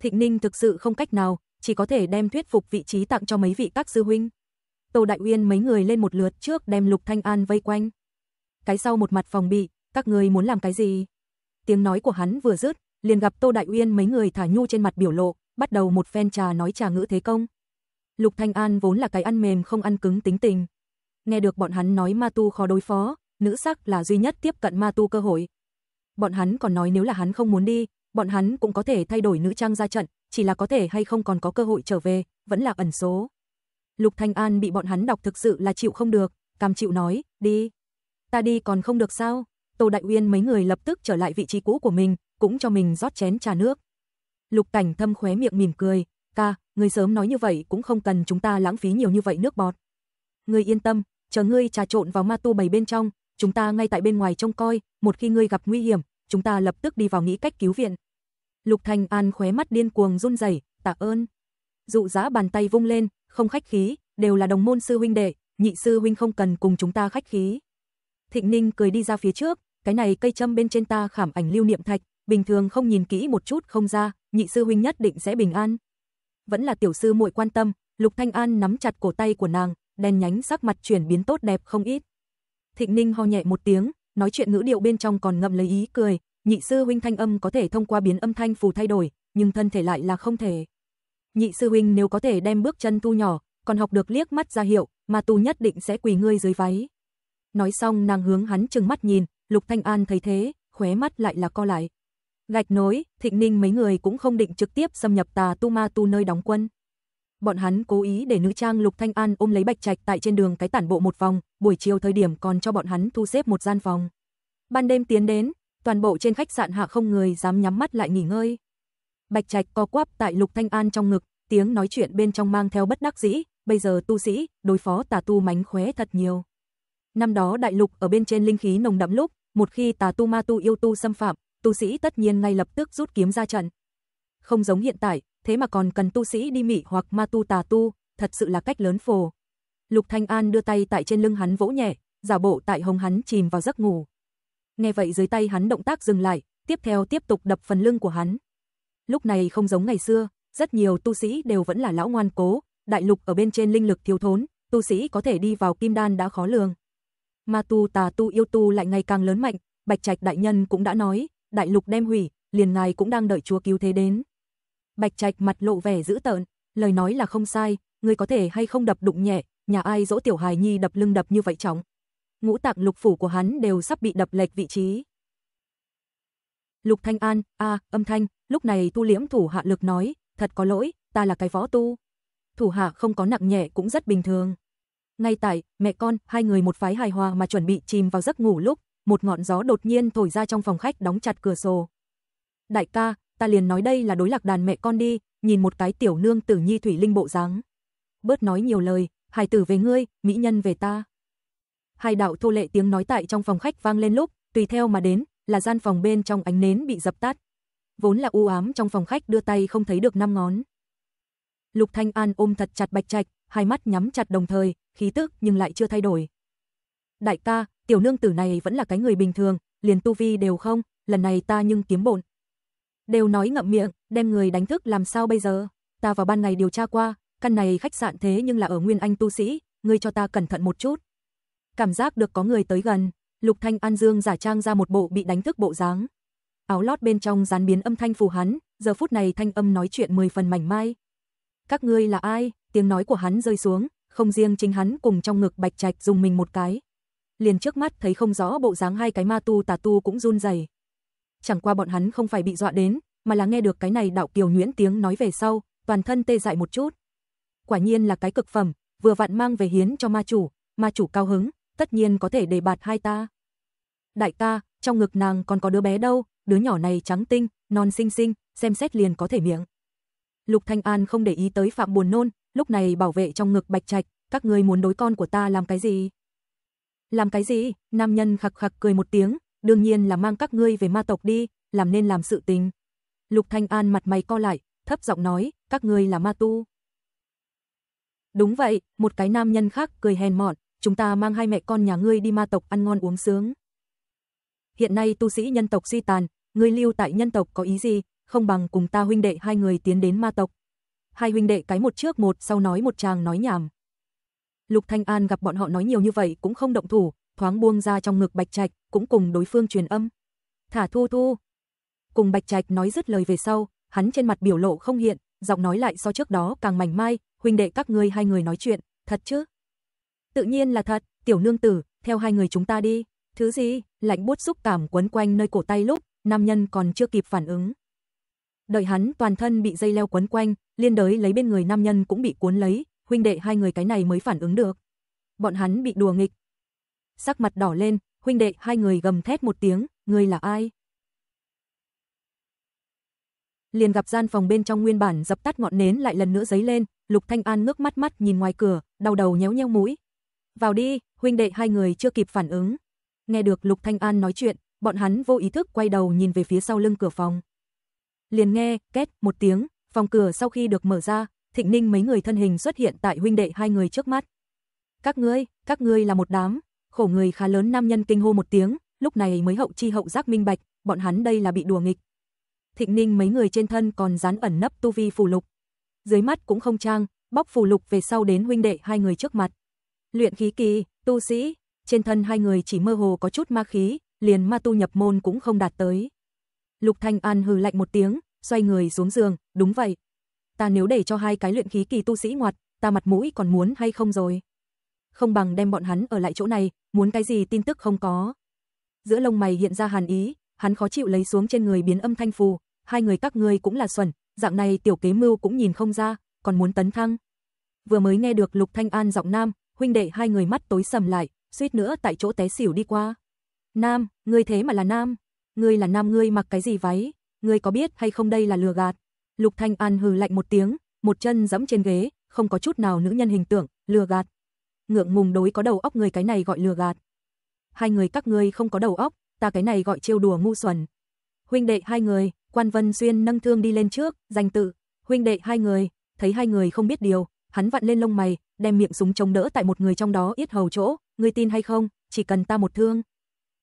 Thịnh Ninh thực sự không cách nào, chỉ có thể đem thuyết phục vị trí tặng cho mấy vị các sư huynh. Tô Đại Uyên mấy người lên một lượt trước đem Lục Thanh An vây quanh. Cái sau một mặt phòng bị, các người muốn làm cái gì? Tiếng nói của hắn vừa dứt, liền gặp Tô Đại Uyên mấy người thả nhu trên mặt biểu lộ, bắt đầu một phen trà nói trà ngữ thế công. Lục Thanh An vốn là cái ăn mềm không ăn cứng tính tình. Nghe được bọn hắn nói ma tu khó đối phó, nữ sắc là duy nhất tiếp cận ma tu cơ hội. Bọn hắn còn nói nếu là hắn không muốn đi, bọn hắn cũng có thể thay đổi nữ trang ra trận, chỉ là có thể hay không còn có cơ hội trở về, vẫn là ẩn số. Lục Thanh An bị bọn hắn đọc thực sự là chịu không được, cam chịu nói, đi. Ta đi còn không được sao? Tô Đại Uyên mấy người lập tức trở lại vị trí cũ của mình, cũng cho mình rót chén trà nước. Lục Cảnh Thâm khóe miệng mỉm cười, ta, ngươi sớm nói như vậy cũng không cần chúng ta lãng phí nhiều như vậy nước bọt. người yên tâm, chờ ngươi trà trộn vào ma tu bầy bên trong, chúng ta ngay tại bên ngoài trông coi, một khi ngươi gặp nguy hiểm, chúng ta lập tức đi vào nghĩ cách cứu viện. Lục Thành An khóe mắt điên cuồng run rẩy, tạ ơn. Dụ giá bàn tay vung lên, không khách khí, đều là đồng môn sư huynh đệ, nhị sư huynh không cần cùng chúng ta khách khí. Thịnh Ninh cười đi ra phía trước, cái này cây châm bên trên ta khảm ảnh lưu niệm thạch, bình thường không nhìn kỹ một chút không ra, nhị sư huynh nhất định sẽ bình an vẫn là tiểu sư muội quan tâm, Lục Thanh An nắm chặt cổ tay của nàng, đen nhánh sắc mặt chuyển biến tốt đẹp không ít. Thịnh Ninh ho nhẹ một tiếng, nói chuyện ngữ điệu bên trong còn ngậm lấy ý cười, nhị sư huynh thanh âm có thể thông qua biến âm thanh phù thay đổi, nhưng thân thể lại là không thể. Nhị sư huynh nếu có thể đem bước chân tu nhỏ, còn học được liếc mắt ra hiệu, mà tu nhất định sẽ quỳ ngươi dưới váy. Nói xong nàng hướng hắn trừng mắt nhìn, Lục Thanh An thấy thế, khóe mắt lại là co lại. Gạch nối, Thịnh Ninh mấy người cũng không định trực tiếp xâm nhập Tà Tu Ma Tu nơi đóng quân. Bọn hắn cố ý để nữ trang Lục Thanh An ôm lấy Bạch Trạch tại trên đường cái tản bộ một vòng, buổi chiều thời điểm còn cho bọn hắn thu xếp một gian phòng. Ban đêm tiến đến, toàn bộ trên khách sạn hạ không người dám nhắm mắt lại nghỉ ngơi. Bạch Trạch co quắp tại Lục Thanh An trong ngực, tiếng nói chuyện bên trong mang theo bất đắc dĩ, bây giờ tu sĩ, đối phó tà tu mánh khóe thật nhiều. Năm đó đại lục ở bên trên linh khí nồng đậm lúc, một khi tà tu ma tu yêu tu xâm phạm, tu sĩ tất nhiên ngay lập tức rút kiếm ra trận. Không giống hiện tại, thế mà còn cần tu sĩ đi mị hoặc ma tu tà tu, thật sự là cách lớn phồ. Lục Thanh An đưa tay tại trên lưng hắn vỗ nhẹ, giả bộ tại hồng hắn chìm vào giấc ngủ. Nghe vậy dưới tay hắn động tác dừng lại, tiếp theo tiếp tục đập phần lưng của hắn. Lúc này không giống ngày xưa, rất nhiều tu sĩ đều vẫn là lão ngoan cố, đại lục ở bên trên linh lực thiếu thốn, tu sĩ có thể đi vào kim đan đã khó lường. Ma tu tà tu yêu tu lại ngày càng lớn mạnh, Bạch Trạch đại nhân cũng đã nói, đại lục đem hủy, liền ngài cũng đang đợi Chúa cứu thế đến. Bạch Trạch mặt lộ vẻ dữ tợn, lời nói là không sai, người có thể hay không đập đụng nhẹ, nhà ai dỗ tiểu hài nhi đập lưng đập như vậy chóng, Ngũ tạng lục phủ của hắn đều sắp bị đập lệch vị trí. Lục Thanh An, a, âm thanh, lúc này Tu Liễm thủ hạ lực nói, thật có lỗi, ta là cái võ tu. Thủ hạ không có nặng nhẹ cũng rất bình thường. Ngay tại, mẹ con, hai người một phái hài hòa mà chuẩn bị chìm vào giấc ngủ lúc, một ngọn gió đột nhiên thổi ra trong phòng khách đóng chặt cửa sổ. Đại ca, ta liền nói đây là đối lạc đàn mẹ con đi, nhìn một cái tiểu nương tử nhi thủy linh bộ dáng. Bớt nói nhiều lời, hài tử về ngươi, mỹ nhân về ta. Hai đạo thô lệ tiếng nói tại trong phòng khách vang lên lúc, tùy theo mà đến, là gian phòng bên trong ánh nến bị dập tắt. Vốn là u ám trong phòng khách đưa tay không thấy được năm ngón. Lục Thanh An ôm thật chặt Bạch Trạch, hai mắt nhắm chặt đồng thời, khí tức nhưng lại chưa thay đổi. Đại ca, tiểu nương tử này vẫn là cái người bình thường, liền tu vi đều không, lần này ta nhưng kiếm bổn. Đều nói ngậm miệng, đem người đánh thức làm sao bây giờ? Ta vào ban ngày điều tra qua, căn này khách sạn thế nhưng là ở Nguyên Anh tu sĩ, ngươi cho ta cẩn thận một chút. Cảm giác được có người tới gần, Lục Thanh An Dương giả trang ra một bộ bị đánh thức bộ dáng. Áo lót bên trong gián biến âm thanh phù hắn, giờ phút này thanh âm nói chuyện mười phần mảnh mai. Các ngươi là ai? Tiếng nói của hắn rơi xuống, không riêng chính hắn cùng trong ngực Bạch Trạch dùng mình một cái liền trước mắt thấy không rõ bộ dáng hai cái ma tu tà tu cũng run rẩy. Chẳng qua bọn hắn không phải bị dọa đến, mà là nghe được cái này đạo kiều nhuyễn tiếng nói về sau, toàn thân tê dại một chút. Quả nhiên là cái cực phẩm, vừa vặn mang về hiến cho ma chủ, ma chủ cao hứng, tất nhiên có thể để bạt hai ta. Đại ca, trong ngực nàng còn có đứa bé đâu, đứa nhỏ này trắng tinh, non xinh xinh, xem xét liền có thể miệng. Lục Thanh An không để ý tới Phạm Buồn Nôn, lúc này bảo vệ trong ngực Bạch Trạch, các ngươi muốn đối con của ta làm cái gì? Làm cái gì? Nam nhân khặc khặc cười một tiếng, đương nhiên là mang các ngươi về ma tộc đi, làm nên làm sự tình. Lục Thanh An mặt mày co lại, thấp giọng nói, các ngươi là ma tu. Đúng vậy, một cái nam nhân khác cười hèn mọn, chúng ta mang hai mẹ con nhà ngươi đi ma tộc ăn ngon uống sướng. Hiện nay tu sĩ nhân tộc suy tàn, ngươi lưu tại nhân tộc có ý gì, không bằng cùng ta huynh đệ hai người tiến đến ma tộc. Hai huynh đệ cái một trước một sau nói một chàng nói nhảm. Lục Thanh An gặp bọn họ nói nhiều như vậy cũng không động thủ, thoáng buông ra trong ngực Bạch Trạch, cũng cùng đối phương truyền âm. "Thả Thu Thu." Cùng Bạch Trạch nói dứt lời về sau, hắn trên mặt biểu lộ không hiện, giọng nói lại so trước đó càng mảnh mai, "Huynh đệ các ngươi hai người nói chuyện, thật chứ?" "Tự nhiên là thật, tiểu nương tử, theo hai người chúng ta đi." Thứ gì? Lạnh buốt xúc cảm quấn quanh nơi cổ tay lúc, nam nhân còn chưa kịp phản ứng. Đợi hắn toàn thân bị dây leo quấn quanh, liên đới lấy bên người nam nhân cũng bị cuốn lấy, huynh đệ hai người cái này mới phản ứng được. Bọn hắn bị đùa nghịch. Sắc mặt đỏ lên, huynh đệ hai người gầm thét một tiếng, người là ai? Liền gặp gian phòng bên trong nguyên bản dập tắt ngọn nến lại lần nữa giấy lên, Lục Thanh An ngước mắt mắt nhìn ngoài cửa, đau đầu nhéo nhéo mũi. Vào đi, huynh đệ hai người chưa kịp phản ứng. Nghe được Lục Thanh An nói chuyện, bọn hắn vô ý thức quay đầu nhìn về phía sau lưng cửa phòng. Liền nghe, két, một tiếng, phòng cửa sau khi được mở ra, Thịnh Ninh mấy người thân hình xuất hiện tại huynh đệ hai người trước mắt. Các ngươi, các ngươi là một đám, khổ người khá lớn nam nhân kinh hô một tiếng, lúc này mới hậu chi hậu giác minh bạch, bọn hắn đây là bị đùa nghịch. Thịnh Ninh mấy người trên thân còn dán ẩn nấp tu vi phù lục. Dưới mắt cũng không trang, bóc phù lục về sau đến huynh đệ hai người trước mặt. Luyện khí kỳ, tu sĩ, trên thân hai người chỉ mơ hồ có chút ma khí, liền ma tu nhập môn cũng không đạt tới. Lục Thanh An hừ lạnh một tiếng, xoay người xuống giường, đúng vậy, ta nếu để cho hai cái luyện khí kỳ tu sĩ ngoặt, ta mặt mũi còn muốn hay không rồi. Không bằng đem bọn hắn ở lại chỗ này, muốn cái gì tin tức không có. Giữa lông mày hiện ra hàn ý, hắn khó chịu lấy xuống trên người biến âm thanh phù, hai người các ngươi cũng là xuẩn, dạng này tiểu kế mưu cũng nhìn không ra, còn muốn tấn thăng. Vừa mới nghe được Lục Thanh An giọng nam, huynh đệ hai người mắt tối sầm lại, suýt nữa tại chỗ té xỉu đi qua. Nam, ngươi thế mà là nam, ngươi là nam ngươi mặc cái gì váy, ngươi có biết hay không đây là lừa gạt. Lục Thanh An hừ lạnh một tiếng, một chân giẫm trên ghế, không có chút nào nữ nhân hình tượng, lừa gạt. Ngượng ngùng đối có đầu óc người cái này gọi lừa gạt. Hai người các ngươi không có đầu óc, ta cái này gọi trêu đùa ngu xuẩn. Huynh đệ hai người, Quan Vân Xuyên nâng thương đi lên trước, danh tự, huynh đệ hai người, thấy hai người không biết điều, hắn vặn lên lông mày, đem miệng súng chống đỡ tại một người trong đó yết hầu chỗ, ngươi tin hay không, chỉ cần ta một thương,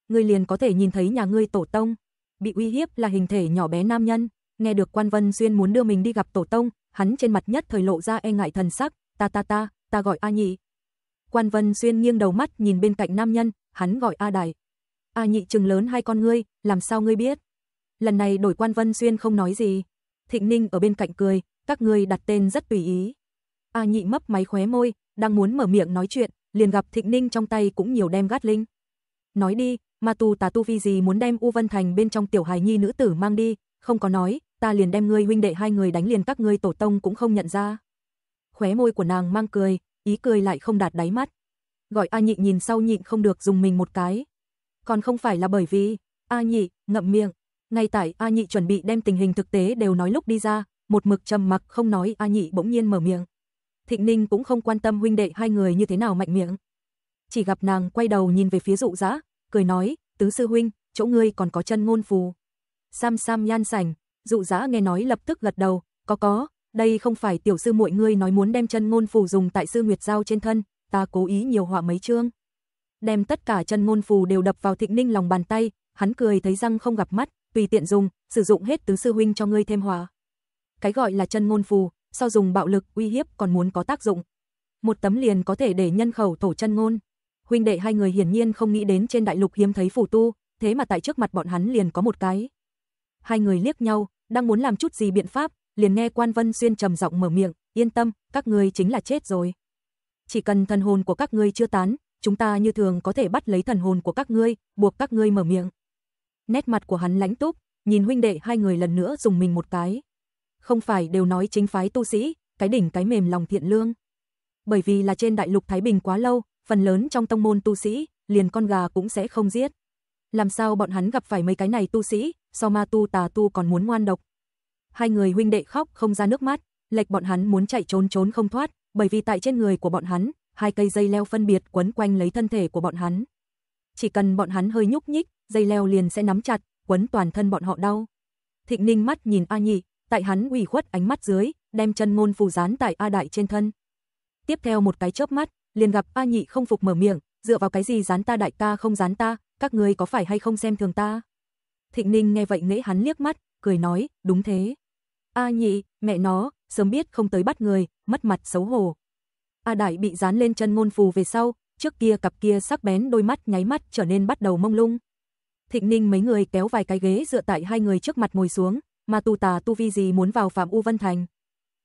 ngươi liền có thể nhìn thấy nhà ngươi tổ tông. Bị uy hiếp là hình thể nhỏ bé nam nhân, nghe được Quan Vân Xuyên muốn đưa mình đi gặp tổ tông, hắn trên mặt nhất thời lộ ra e ngại thần sắc, "Ta ta ta, ta gọi A Nhị." Quan Vân Xuyên nghiêng đầu mắt nhìn bên cạnh nam nhân, hắn gọi A Đài. A Nhị trừng lớn hai con ngươi, "Làm sao ngươi biết?" Lần này đổi Quan Vân Xuyên không nói gì, Thịnh Ninh ở bên cạnh cười, "Các ngươi đặt tên rất tùy ý." A Nhị mấp máy khóe môi, đang muốn mở miệng nói chuyện, liền gặp Thịnh Ninh trong tay cũng nhiều đem gát linh. "Nói đi, ma tu tà tu vi gì muốn đem U Vân Thành bên trong tiểu hài nhi nữ tử mang đi?" Không có nói, ta liền đem ngươi huynh đệ hai người đánh liền các ngươi tổ tông cũng không nhận ra. Khóe môi của nàng mang cười, ý cười lại không đạt đáy mắt. Gọi A Nhị nhìn sau nhịn không được dùng mình một cái. Còn không phải là bởi vì, A Nhị, ngậm miệng. Ngay tại A Nhị chuẩn bị đem tình hình thực tế đều nói lúc đi ra, một mực trầm mặc không nói A Nhị bỗng nhiên mở miệng. Thịnh Ninh cũng không quan tâm huynh đệ hai người như thế nào mạnh miệng. Chỉ gặp nàng quay đầu nhìn về phía dụ dã cười nói, tứ sư huynh, chỗ ngươi còn có chân ngôn phù. Sam Sam nhan sảnh, dụ dã nghe nói lập tức gật đầu, có có, đây không phải tiểu sư muội ngươi nói muốn đem chân ngôn phù dùng tại sư Nguyệt Giao trên thân, ta cố ý nhiều họa mấy chương. Đem tất cả chân ngôn phù đều đập vào thịnh ninh lòng bàn tay, hắn cười thấy răng không gặp mắt, tùy tiện dùng, sử dụng hết tứ sư huynh cho ngươi thêm hòa. Cái gọi là chân ngôn phù, so dùng bạo lực uy hiếp còn muốn có tác dụng. Một tấm liền có thể để nhân khẩu tổ chân ngôn. Huynh đệ hai người hiển nhiên không nghĩ đến trên đại lục hiếm thấy phù tu, thế mà tại trước mặt bọn hắn liền có một cái. Hai người liếc nhau, đang muốn làm chút gì biện pháp, liền nghe Quan Vân Xuyên trầm giọng mở miệng, yên tâm, các ngươi chính là chết rồi. Chỉ cần thần hồn của các ngươi chưa tán, chúng ta như thường có thể bắt lấy thần hồn của các ngươi, buộc các ngươi mở miệng. Nét mặt của hắn lãnh túc, nhìn huynh đệ hai người lần nữa dùng mình một cái. Không phải đều nói chính phái tu sĩ, cái đỉnh cái mềm lòng thiện lương. Bởi vì là trên đại lục Thái Bình quá lâu, phần lớn trong tông môn tu sĩ, liền con gà cũng sẽ không giết. Làm sao bọn hắn gặp phải mấy cái này tu sĩ, so ma tu tà tu còn muốn ngoan độc. Hai người huynh đệ khóc không ra nước mắt, lệch bọn hắn muốn chạy trốn trốn không thoát, bởi vì tại trên người của bọn hắn, hai cây dây leo phân biệt quấn quanh lấy thân thể của bọn hắn. Chỉ cần bọn hắn hơi nhúc nhích, dây leo liền sẽ nắm chặt, quấn toàn thân bọn họ đau. Thịnh Ninh mắt nhìn A Nhị, tại hắn ủy khuất ánh mắt dưới, đem chân ngôn phù dán tại A Đại trên thân. Tiếp theo một cái chớp mắt, liền gặp A Nhị không phục mở miệng, dựa vào cái gì dán ta đại ca không dán ta, các người có phải hay không xem thường ta? Thịnh Ninh nghe vậy nễ hắn liếc mắt, cười nói, đúng thế. A nhị, mẹ nó, sớm biết không tới bắt người, mất mặt xấu hổ. A đại bị dán lên chân ngôn phù về sau, trước kia cặp kia sắc bén đôi mắt nháy mắt trở nên bắt đầu mông lung. Thịnh Ninh mấy người kéo vài cái ghế dựa tại hai người trước mặt ngồi xuống, mà tu tà tu vi gì muốn vào Phạm U Vân Thành.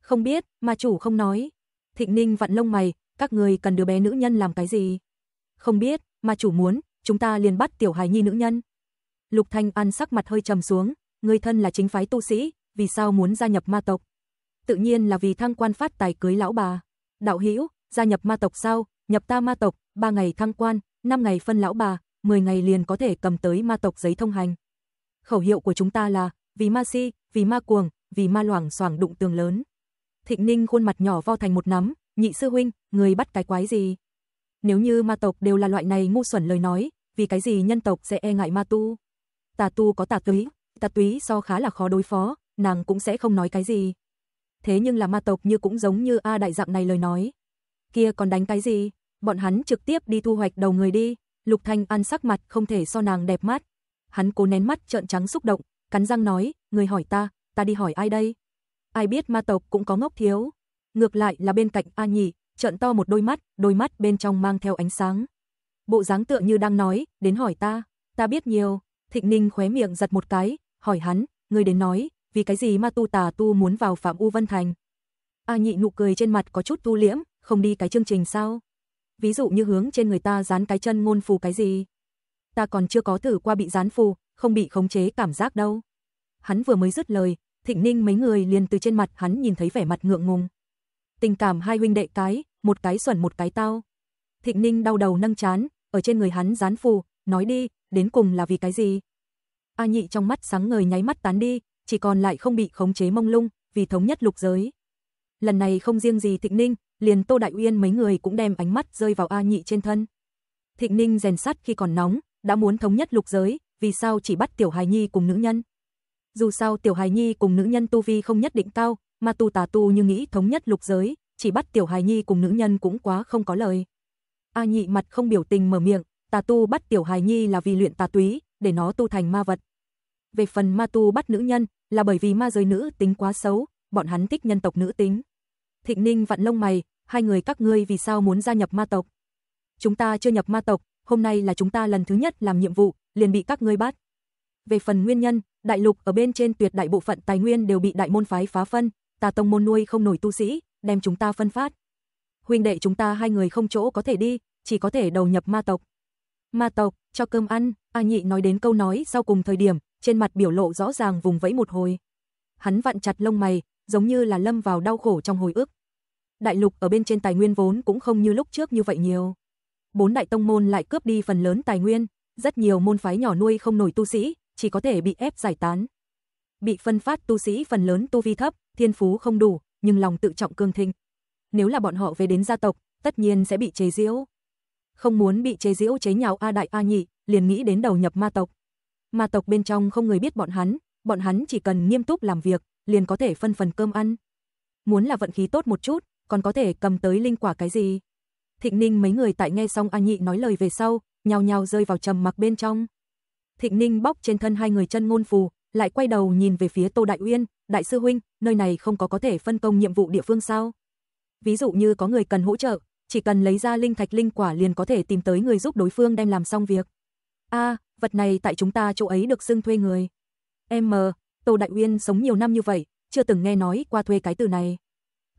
Không biết, mà chủ không nói. Thịnh Ninh vặn lông mày, các người cần đứa bé nữ nhân làm cái gì? Không biết, mà chủ muốn, chúng ta liền bắt tiểu hài nhi nữ nhân. Lục Thanh An sắc mặt hơi trầm xuống, người thân là chính phái tu sĩ, vì sao muốn gia nhập ma tộc? Tự nhiên là vì thăng quan phát tài cưới lão bà. Đạo hữu gia nhập ma tộc sao, nhập ta ma tộc, 3 ngày thăng quan, 5 ngày phân lão bà, 10 ngày liền có thể cầm tới ma tộc giấy thông hành. Khẩu hiệu của chúng ta là, vì ma si, vì ma cuồng, vì ma loảng xoảng đụng tường lớn. Thịnh Ninh khuôn mặt nhỏ vo thành một nắm, nhị sư huynh, người bắt cái quái gì? Nếu như ma tộc đều là loại này ngu xuẩn lời nói, vì cái gì nhân tộc sẽ e ngại ma tu? tà tu có tà túy, tà túy so khá là khó đối phó, nàng cũng sẽ không nói cái gì. Thế nhưng là ma tộc như cũng giống như A đại dạng này lời nói. Kia còn đánh cái gì, bọn hắn trực tiếp đi thu hoạch đầu người đi, Lục Thanh ăn sắc mặt không thể so nàng đẹp mắt. Hắn cố nén mắt trợn trắng xúc động, cắn răng nói, người hỏi ta, ta đi hỏi ai đây? Ai biết ma tộc cũng có ngốc thiếu. Ngược lại là bên cạnh A Nhị, trợn to một đôi mắt, đôi mắt bên trong mang theo ánh sáng. Bộ dáng tựa như đang nói, đến hỏi ta, ta biết nhiều, Thịnh Ninh khóe miệng giật một cái, hỏi hắn, người đến nói, vì cái gì mà tu tà tu muốn vào Phạm U Vân Thành? A nhị nụ cười trên mặt có chút tu liễm, không đi cái chương trình sao? Ví dụ như hướng trên người ta dán cái chân ngôn phù cái gì? Ta còn chưa có thử qua bị dán phù, không bị khống chế cảm giác đâu. Hắn vừa mới dứt lời, Thịnh Ninh mấy người liền từ trên mặt hắn nhìn thấy vẻ mặt ngượng ngùng. Tình cảm hai huynh đệ cái, một cái xuẩn một cái tao. Thịnh Ninh đau đầu nâng chán, ở trên người hắn dán phù, nói đi, đến cùng là vì cái gì? A nhị trong mắt sáng ngời nháy mắt tán đi, chỉ còn lại không bị khống chế mông lung, vì thống nhất lục giới. Lần này không riêng gì Thịnh Ninh, liền Tô Đại Uyên mấy người cũng đem ánh mắt rơi vào A nhị trên thân. Thịnh Ninh rèn sắt khi còn nóng, đã muốn thống nhất lục giới, vì sao chỉ bắt Tiểu Hài Nhi cùng nữ nhân? Dù sao Tiểu Hài Nhi cùng nữ nhân tu vi không nhất định cao, mà tu tà tu như nghĩ thống nhất lục giới, chỉ bắt Tiểu Hài Nhi cùng nữ nhân cũng quá không có lời. A nhị mặt không biểu tình mở miệng, tà tu bắt tiểu hài nhi là vì luyện tà túy, để nó tu thành ma vật. Về phần ma tu bắt nữ nhân, là bởi vì ma giới nữ tính quá xấu, bọn hắn thích nhân tộc nữ tính. Thịnh Ninh vặn lông mày, hai người các ngươi vì sao muốn gia nhập ma tộc? Chúng ta chưa nhập ma tộc, hôm nay là chúng ta lần thứ nhất làm nhiệm vụ, liền bị các ngươi bắt. Về phần nguyên nhân, đại lục ở bên trên tuyệt đại bộ phận tài nguyên đều bị đại môn phái phá phân, tà tông môn nuôi không nổi tu sĩ, đem chúng ta phân phát. Huynh đệ chúng ta hai người không chỗ có thể đi, chỉ có thể đầu nhập ma tộc. Ma tộc, cho cơm ăn, A Nhị nói đến câu nói sau cùng thời điểm, trên mặt biểu lộ rõ ràng vùng vẫy một hồi. Hắn vặn chặt lông mày, giống như là lâm vào đau khổ trong hồi ức. Đại lục ở bên trên tài nguyên vốn cũng không như lúc trước như vậy nhiều. Bốn đại tông môn lại cướp đi phần lớn tài nguyên, rất nhiều môn phái nhỏ nuôi không nổi tu sĩ, chỉ có thể bị ép giải tán. Bị phân phát tu sĩ phần lớn tu vi thấp, thiên phú không đủ, nhưng lòng tự trọng cương thịnh. Nếu là bọn họ về đến gia tộc, tất nhiên sẽ bị chế diễu không muốn bị chế giễu chế nhạo A Đại A Nhị, liền nghĩ đến đầu nhập ma tộc. Ma tộc bên trong không người biết bọn hắn, bọn hắn chỉ cần nghiêm túc làm việc, liền có thể phân phần cơm ăn. Muốn là vận khí tốt một chút, còn có thể cầm tới linh quả cái gì. Thịnh Ninh mấy người tại nghe xong A Nhị nói lời về sau, nhao nhao rơi vào trầm mặc bên trong. Thịnh Ninh bóc trên thân hai người chân ngôn phù, lại quay đầu nhìn về phía Tô Đại Uyên, "Đại sư huynh, nơi này không có có thể phân công nhiệm vụ địa phương sao? Ví dụ như có người cần hỗ trợ, chỉ cần lấy ra linh thạch linh quả liền có thể tìm tới người giúp đối phương đem làm xong việc. A, vật này tại chúng ta chỗ ấy được xưng thuê người. Em M, Tô Đại Uyên sống nhiều năm như vậy, chưa từng nghe nói qua thuê cái từ này.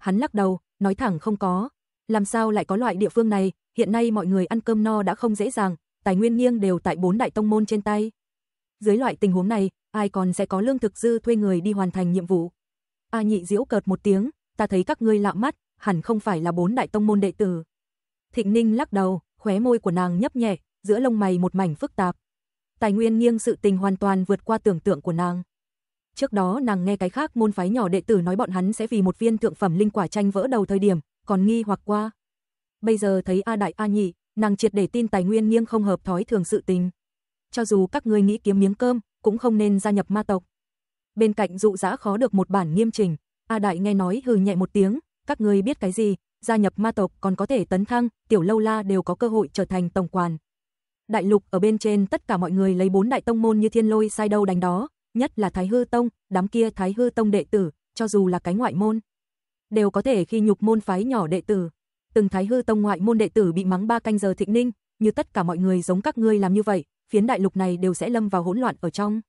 Hắn lắc đầu, nói thẳng không có. Làm sao lại có loại địa phương này, hiện nay mọi người ăn cơm no đã không dễ dàng, tài nguyên nghiêng đều tại bốn đại tông môn trên tay. Dưới loại tình huống này, ai còn sẽ có lương thực dư thuê người đi hoàn thành nhiệm vụ. A nhị diễu cợt một tiếng, ta thấy các ngươi lạ mắt, hẳn không phải là bốn đại tông môn đệ tử. Thịnh Ninh lắc đầu, khóe môi của nàng nhấp nhẹ, giữa lông mày một mảnh phức tạp. Tài nguyên nghiêng sự tình hoàn toàn vượt qua tưởng tượng của nàng. Trước đó nàng nghe cái khác môn phái nhỏ đệ tử nói bọn hắn sẽ vì một viên thượng phẩm linh quả tranh vỡ đầu thời điểm, còn nghi hoặc qua. Bây giờ thấy A Đại A Nhị, nàng triệt để tin tài nguyên nghiêng không hợp thói thường sự tình. Cho dù các ngươi nghĩ kiếm miếng cơm, cũng không nên gia nhập ma tộc. Bên cạnh dụ dã khó được một bản nghiêm trình, A Đại nghe nói hừ nhẹ một tiếng, các ngươi biết cái gì, gia nhập ma tộc còn có thể tấn thăng, tiểu lâu la đều có cơ hội trở thành tổng quản. Đại lục ở bên trên tất cả mọi người lấy bốn đại tông môn như thiên lôi sai đâu đánh đó, nhất là Thái Hư Tông, đám kia Thái Hư Tông đệ tử, cho dù là cái ngoại môn, đều có thể khi nhục môn phái nhỏ đệ tử. Từng Thái Hư Tông ngoại môn đệ tử bị mắng ba canh giờ thịnh ninh, như tất cả mọi người giống các ngươi làm như vậy, phiến đại lục này đều sẽ lâm vào hỗn loạn ở trong.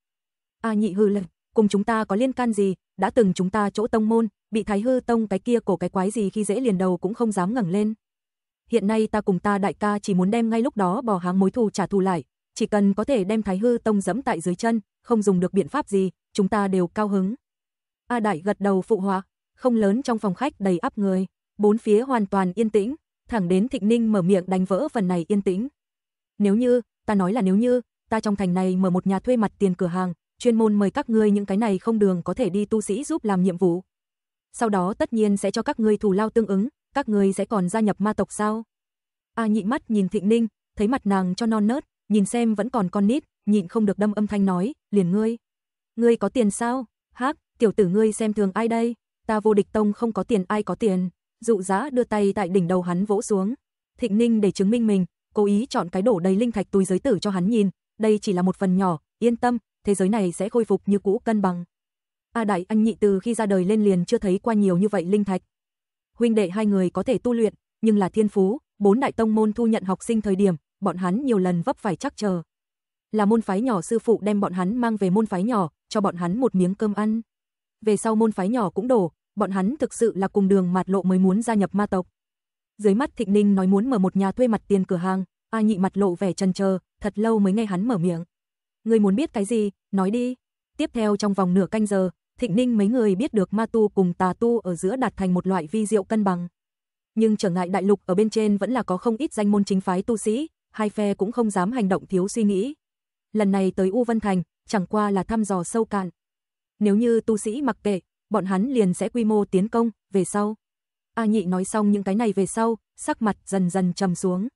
A Nhị Hư lần, cùng chúng ta có liên can gì, đã từng chúng ta chỗ tông môn, bị Thái Hư Tông cái kia cổ cái quái gì khi dễ liền đầu cũng không dám ngẩng lên. Hiện nay ta cùng ta đại ca chỉ muốn đem ngay lúc đó bỏ háng mối thù trả thù lại, chỉ cần có thể đem Thái Hư Tông dẫm tại dưới chân, không dùng được biện pháp gì, chúng ta đều cao hứng. A Đại gật đầu phụ họa, không lớn trong phòng khách đầy áp người, bốn phía hoàn toàn yên tĩnh, thẳng đến Thịnh Ninh mở miệng đánh vỡ phần này yên tĩnh. Nếu như, ta nói là nếu như, ta trong thành này mở một nhà thuê mặt tiền cửa hàng, chuyên môn mời các ngươi những cái này không đường có thể đi tu sĩ giúp làm nhiệm vụ, sau đó tất nhiên sẽ cho các ngươi thù lao tương ứng, các ngươi sẽ còn gia nhập ma tộc sao? A nhị mắt nhìn Thịnh Ninh, thấy mặt nàng cho non nớt, nhìn xem vẫn còn con nít, nhịn không được đâm âm thanh nói, liền ngươi. Ngươi có tiền sao? Hác, tiểu tử ngươi xem thường ai đây? Ta vô địch tông không có tiền ai có tiền. Dụ giá đưa tay tại đỉnh đầu hắn vỗ xuống. Thịnh Ninh để chứng minh mình, cố ý chọn cái đổ đầy linh thạch túi giới tử cho hắn nhìn. Đây chỉ là một phần nhỏ, yên tâm, thế giới này sẽ khôi phục như cũ cân bằng. A à Đại Anh Nhị từ khi ra đời lên liền chưa thấy qua nhiều như vậy linh thạch. Huynh đệ hai người có thể tu luyện, nhưng là thiên phú, bốn đại tông môn thu nhận học sinh thời điểm, bọn hắn nhiều lần vấp phải chắc chờ. Là môn phái nhỏ sư phụ đem bọn hắn mang về môn phái nhỏ, cho bọn hắn một miếng cơm ăn. Về sau môn phái nhỏ cũng đổ, bọn hắn thực sự là cùng đường mạt lộ mới muốn gia nhập ma tộc. Dưới mắt Thịnh Ninh nói muốn mở một nhà thuê mặt tiền cửa hàng, A Nhị mặt lộ vẻ chần chờ, thật lâu mới nghe hắn mở miệng. Ngươi muốn biết cái gì, nói đi. Tiếp theo trong vòng nửa canh giờ, Thịnh Ninh mấy người biết được ma tu cùng tà tu ở giữa đạt thành một loại vi diệu cân bằng. Nhưng trở ngại đại lục ở bên trên vẫn là có không ít danh môn chính phái tu sĩ, hai phe cũng không dám hành động thiếu suy nghĩ. Lần này tới U Vân Thành, chẳng qua là thăm dò sâu cạn. Nếu như tu sĩ mặc kệ, bọn hắn liền sẽ quy mô tiến công, về sau. A Nhị nói xong những cái này về sau, sắc mặt dần dần trầm xuống.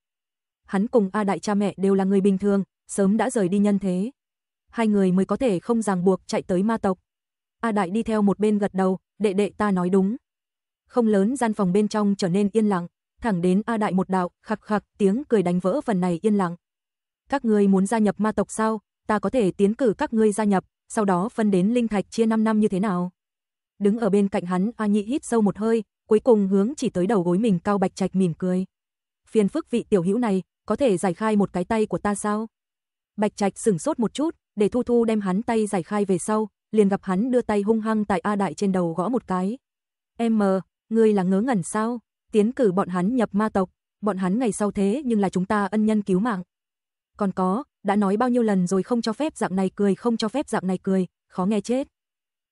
Hắn cùng A Đại cha mẹ đều là người bình thường, sớm đã rời đi nhân thế. Hai người mới có thể không ràng buộc chạy tới ma tộc. A Đại đi theo một bên gật đầu, đệ đệ ta nói đúng. Không lớn gian phòng bên trong trở nên yên lặng, thẳng đến A Đại một đạo, khặc khặc, tiếng cười đánh vỡ phần này yên lặng. Các ngươi muốn gia nhập ma tộc sao? Ta có thể tiến cử các ngươi gia nhập, sau đó phân đến linh thạch chia 5 năm như thế nào? Đứng ở bên cạnh hắn, A Nhị hít sâu một hơi, cuối cùng hướng chỉ tới đầu gối mình cao bạch trạch mỉm cười. Phiền phức vị tiểu hữu này, có thể giải khai một cái tay của ta sao? Bạch Trạch sửng sốt một chút, để Thu Thu đem hắn tay giải khai về sau, liền gặp hắn đưa tay hung hăng tại A Đại trên đầu gõ một cái. "Em mờ, ngươi là ngớ ngẩn sao? Tiến cử bọn hắn nhập ma tộc, bọn hắn ngày sau thế nhưng là chúng ta ân nhân cứu mạng." Còn có, đã nói bao nhiêu lần rồi không cho phép dạng này cười, không cho phép dạng này cười, khó nghe chết.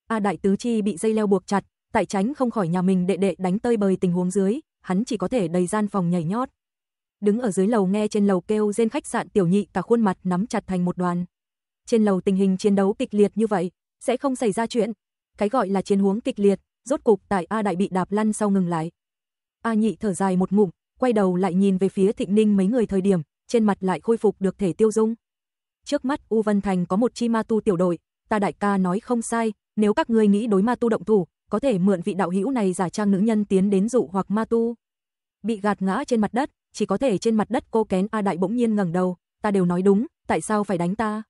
A Đại Tứ Chi bị dây leo buộc chặt, tại tránh không khỏi nhà mình đệ đệ đánh tơi bời tình huống dưới, hắn chỉ có thể đầy gian phòng nhảy nhót. Đứng ở dưới lầu nghe trên lầu kêu rên khách sạn tiểu nhị cả khuôn mặt nắm chặt thành một đoàn. Trên lầu tình hình chiến đấu kịch liệt như vậy, sẽ không xảy ra chuyện. Cái gọi là chiến huống kịch liệt, rốt cục tại A Đại bị đạp lăn sau ngừng lại. A Nhị thở dài một ngụm, quay đầu lại nhìn về phía Thịnh Ninh mấy người thời điểm, trên mặt lại khôi phục được thể tiêu dung. Trước mắt U Vân Thành có một chi ma tu tiểu đội, ta đại ca nói không sai, nếu các ngươi nghĩ đối ma tu động thủ, có thể mượn vị đạo hữu này giả trang nữ nhân tiến đến dụ hoặc ma tu. Bị gạt ngã trên mặt đất, chỉ có thể trên mặt đất cô kén A Đại bỗng nhiên ngẩng đầu, ta đều nói đúng, tại sao phải đánh ta?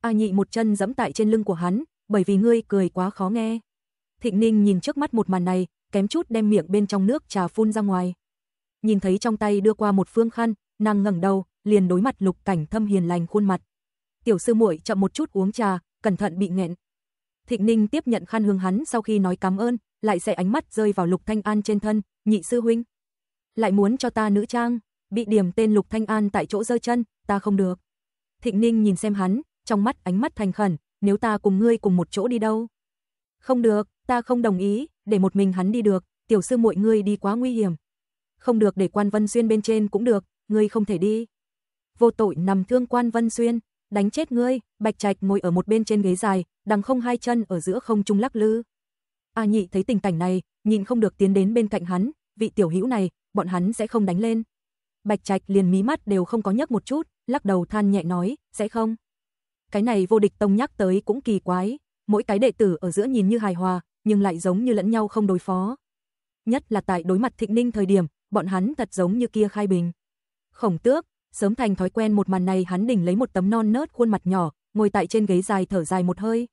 A Nhị một chân giẫm tại trên lưng của hắn, bởi vì ngươi cười quá khó nghe. Thịnh Ninh nhìn trước mắt một màn này, kém chút đem miệng bên trong nước trà phun ra ngoài. Nhìn thấy trong tay đưa qua một phương khăn, nàng ngẩng đầu, liền đối mặt Lục Cảnh Thâm hiền lành khuôn mặt. Tiểu sư muội chậm một chút uống trà, cẩn thận bị nghẹn. Thịnh Ninh tiếp nhận khăn hương hắn sau khi nói cảm ơn, lại sẽ ánh mắt rơi vào Lục Thanh An trên thân, nhị sư huynh. Lại muốn cho ta nữ trang, bị điểm tên Lục Thanh An tại chỗ giơ chân, ta không được. Thịnh Ninh nhìn xem hắn, trong mắt ánh mắt thành khẩn, nếu ta cùng ngươi cùng một chỗ đi đâu? Không được, ta không đồng ý, để một mình hắn đi được, tiểu sư muội ngươi đi quá nguy hiểm. Không được để Quan Vân Xuyên bên trên cũng được, ngươi không thể đi. Vô tội nằm thương Quan Vân Xuyên, đánh chết ngươi, Bạch Trạch ngồi ở một bên trên ghế dài, đằng không hai chân ở giữa không trung lắc lư. A Nhị thấy tình cảnh này, nhìn không được tiến đến bên cạnh hắn, vị tiểu hữu này, bọn hắn sẽ không đánh lên. Bạch Trạch liền mí mắt đều không có nhấc một chút, lắc đầu than nhẹ nói, sẽ không. Cái này vô địch tông nhắc tới cũng kỳ quái, mỗi cái đệ tử ở giữa nhìn như hài hòa, nhưng lại giống như lẫn nhau không đối phó. Nhất là tại đối mặt Thịnh Ninh thời điểm, bọn hắn thật giống như kia khai bình. Khổng Tước, sớm thành thói quen một màn này, hắn đỉnh lấy một tấm non nớt khuôn mặt nhỏ, ngồi tại trên ghế dài thở dài một hơi.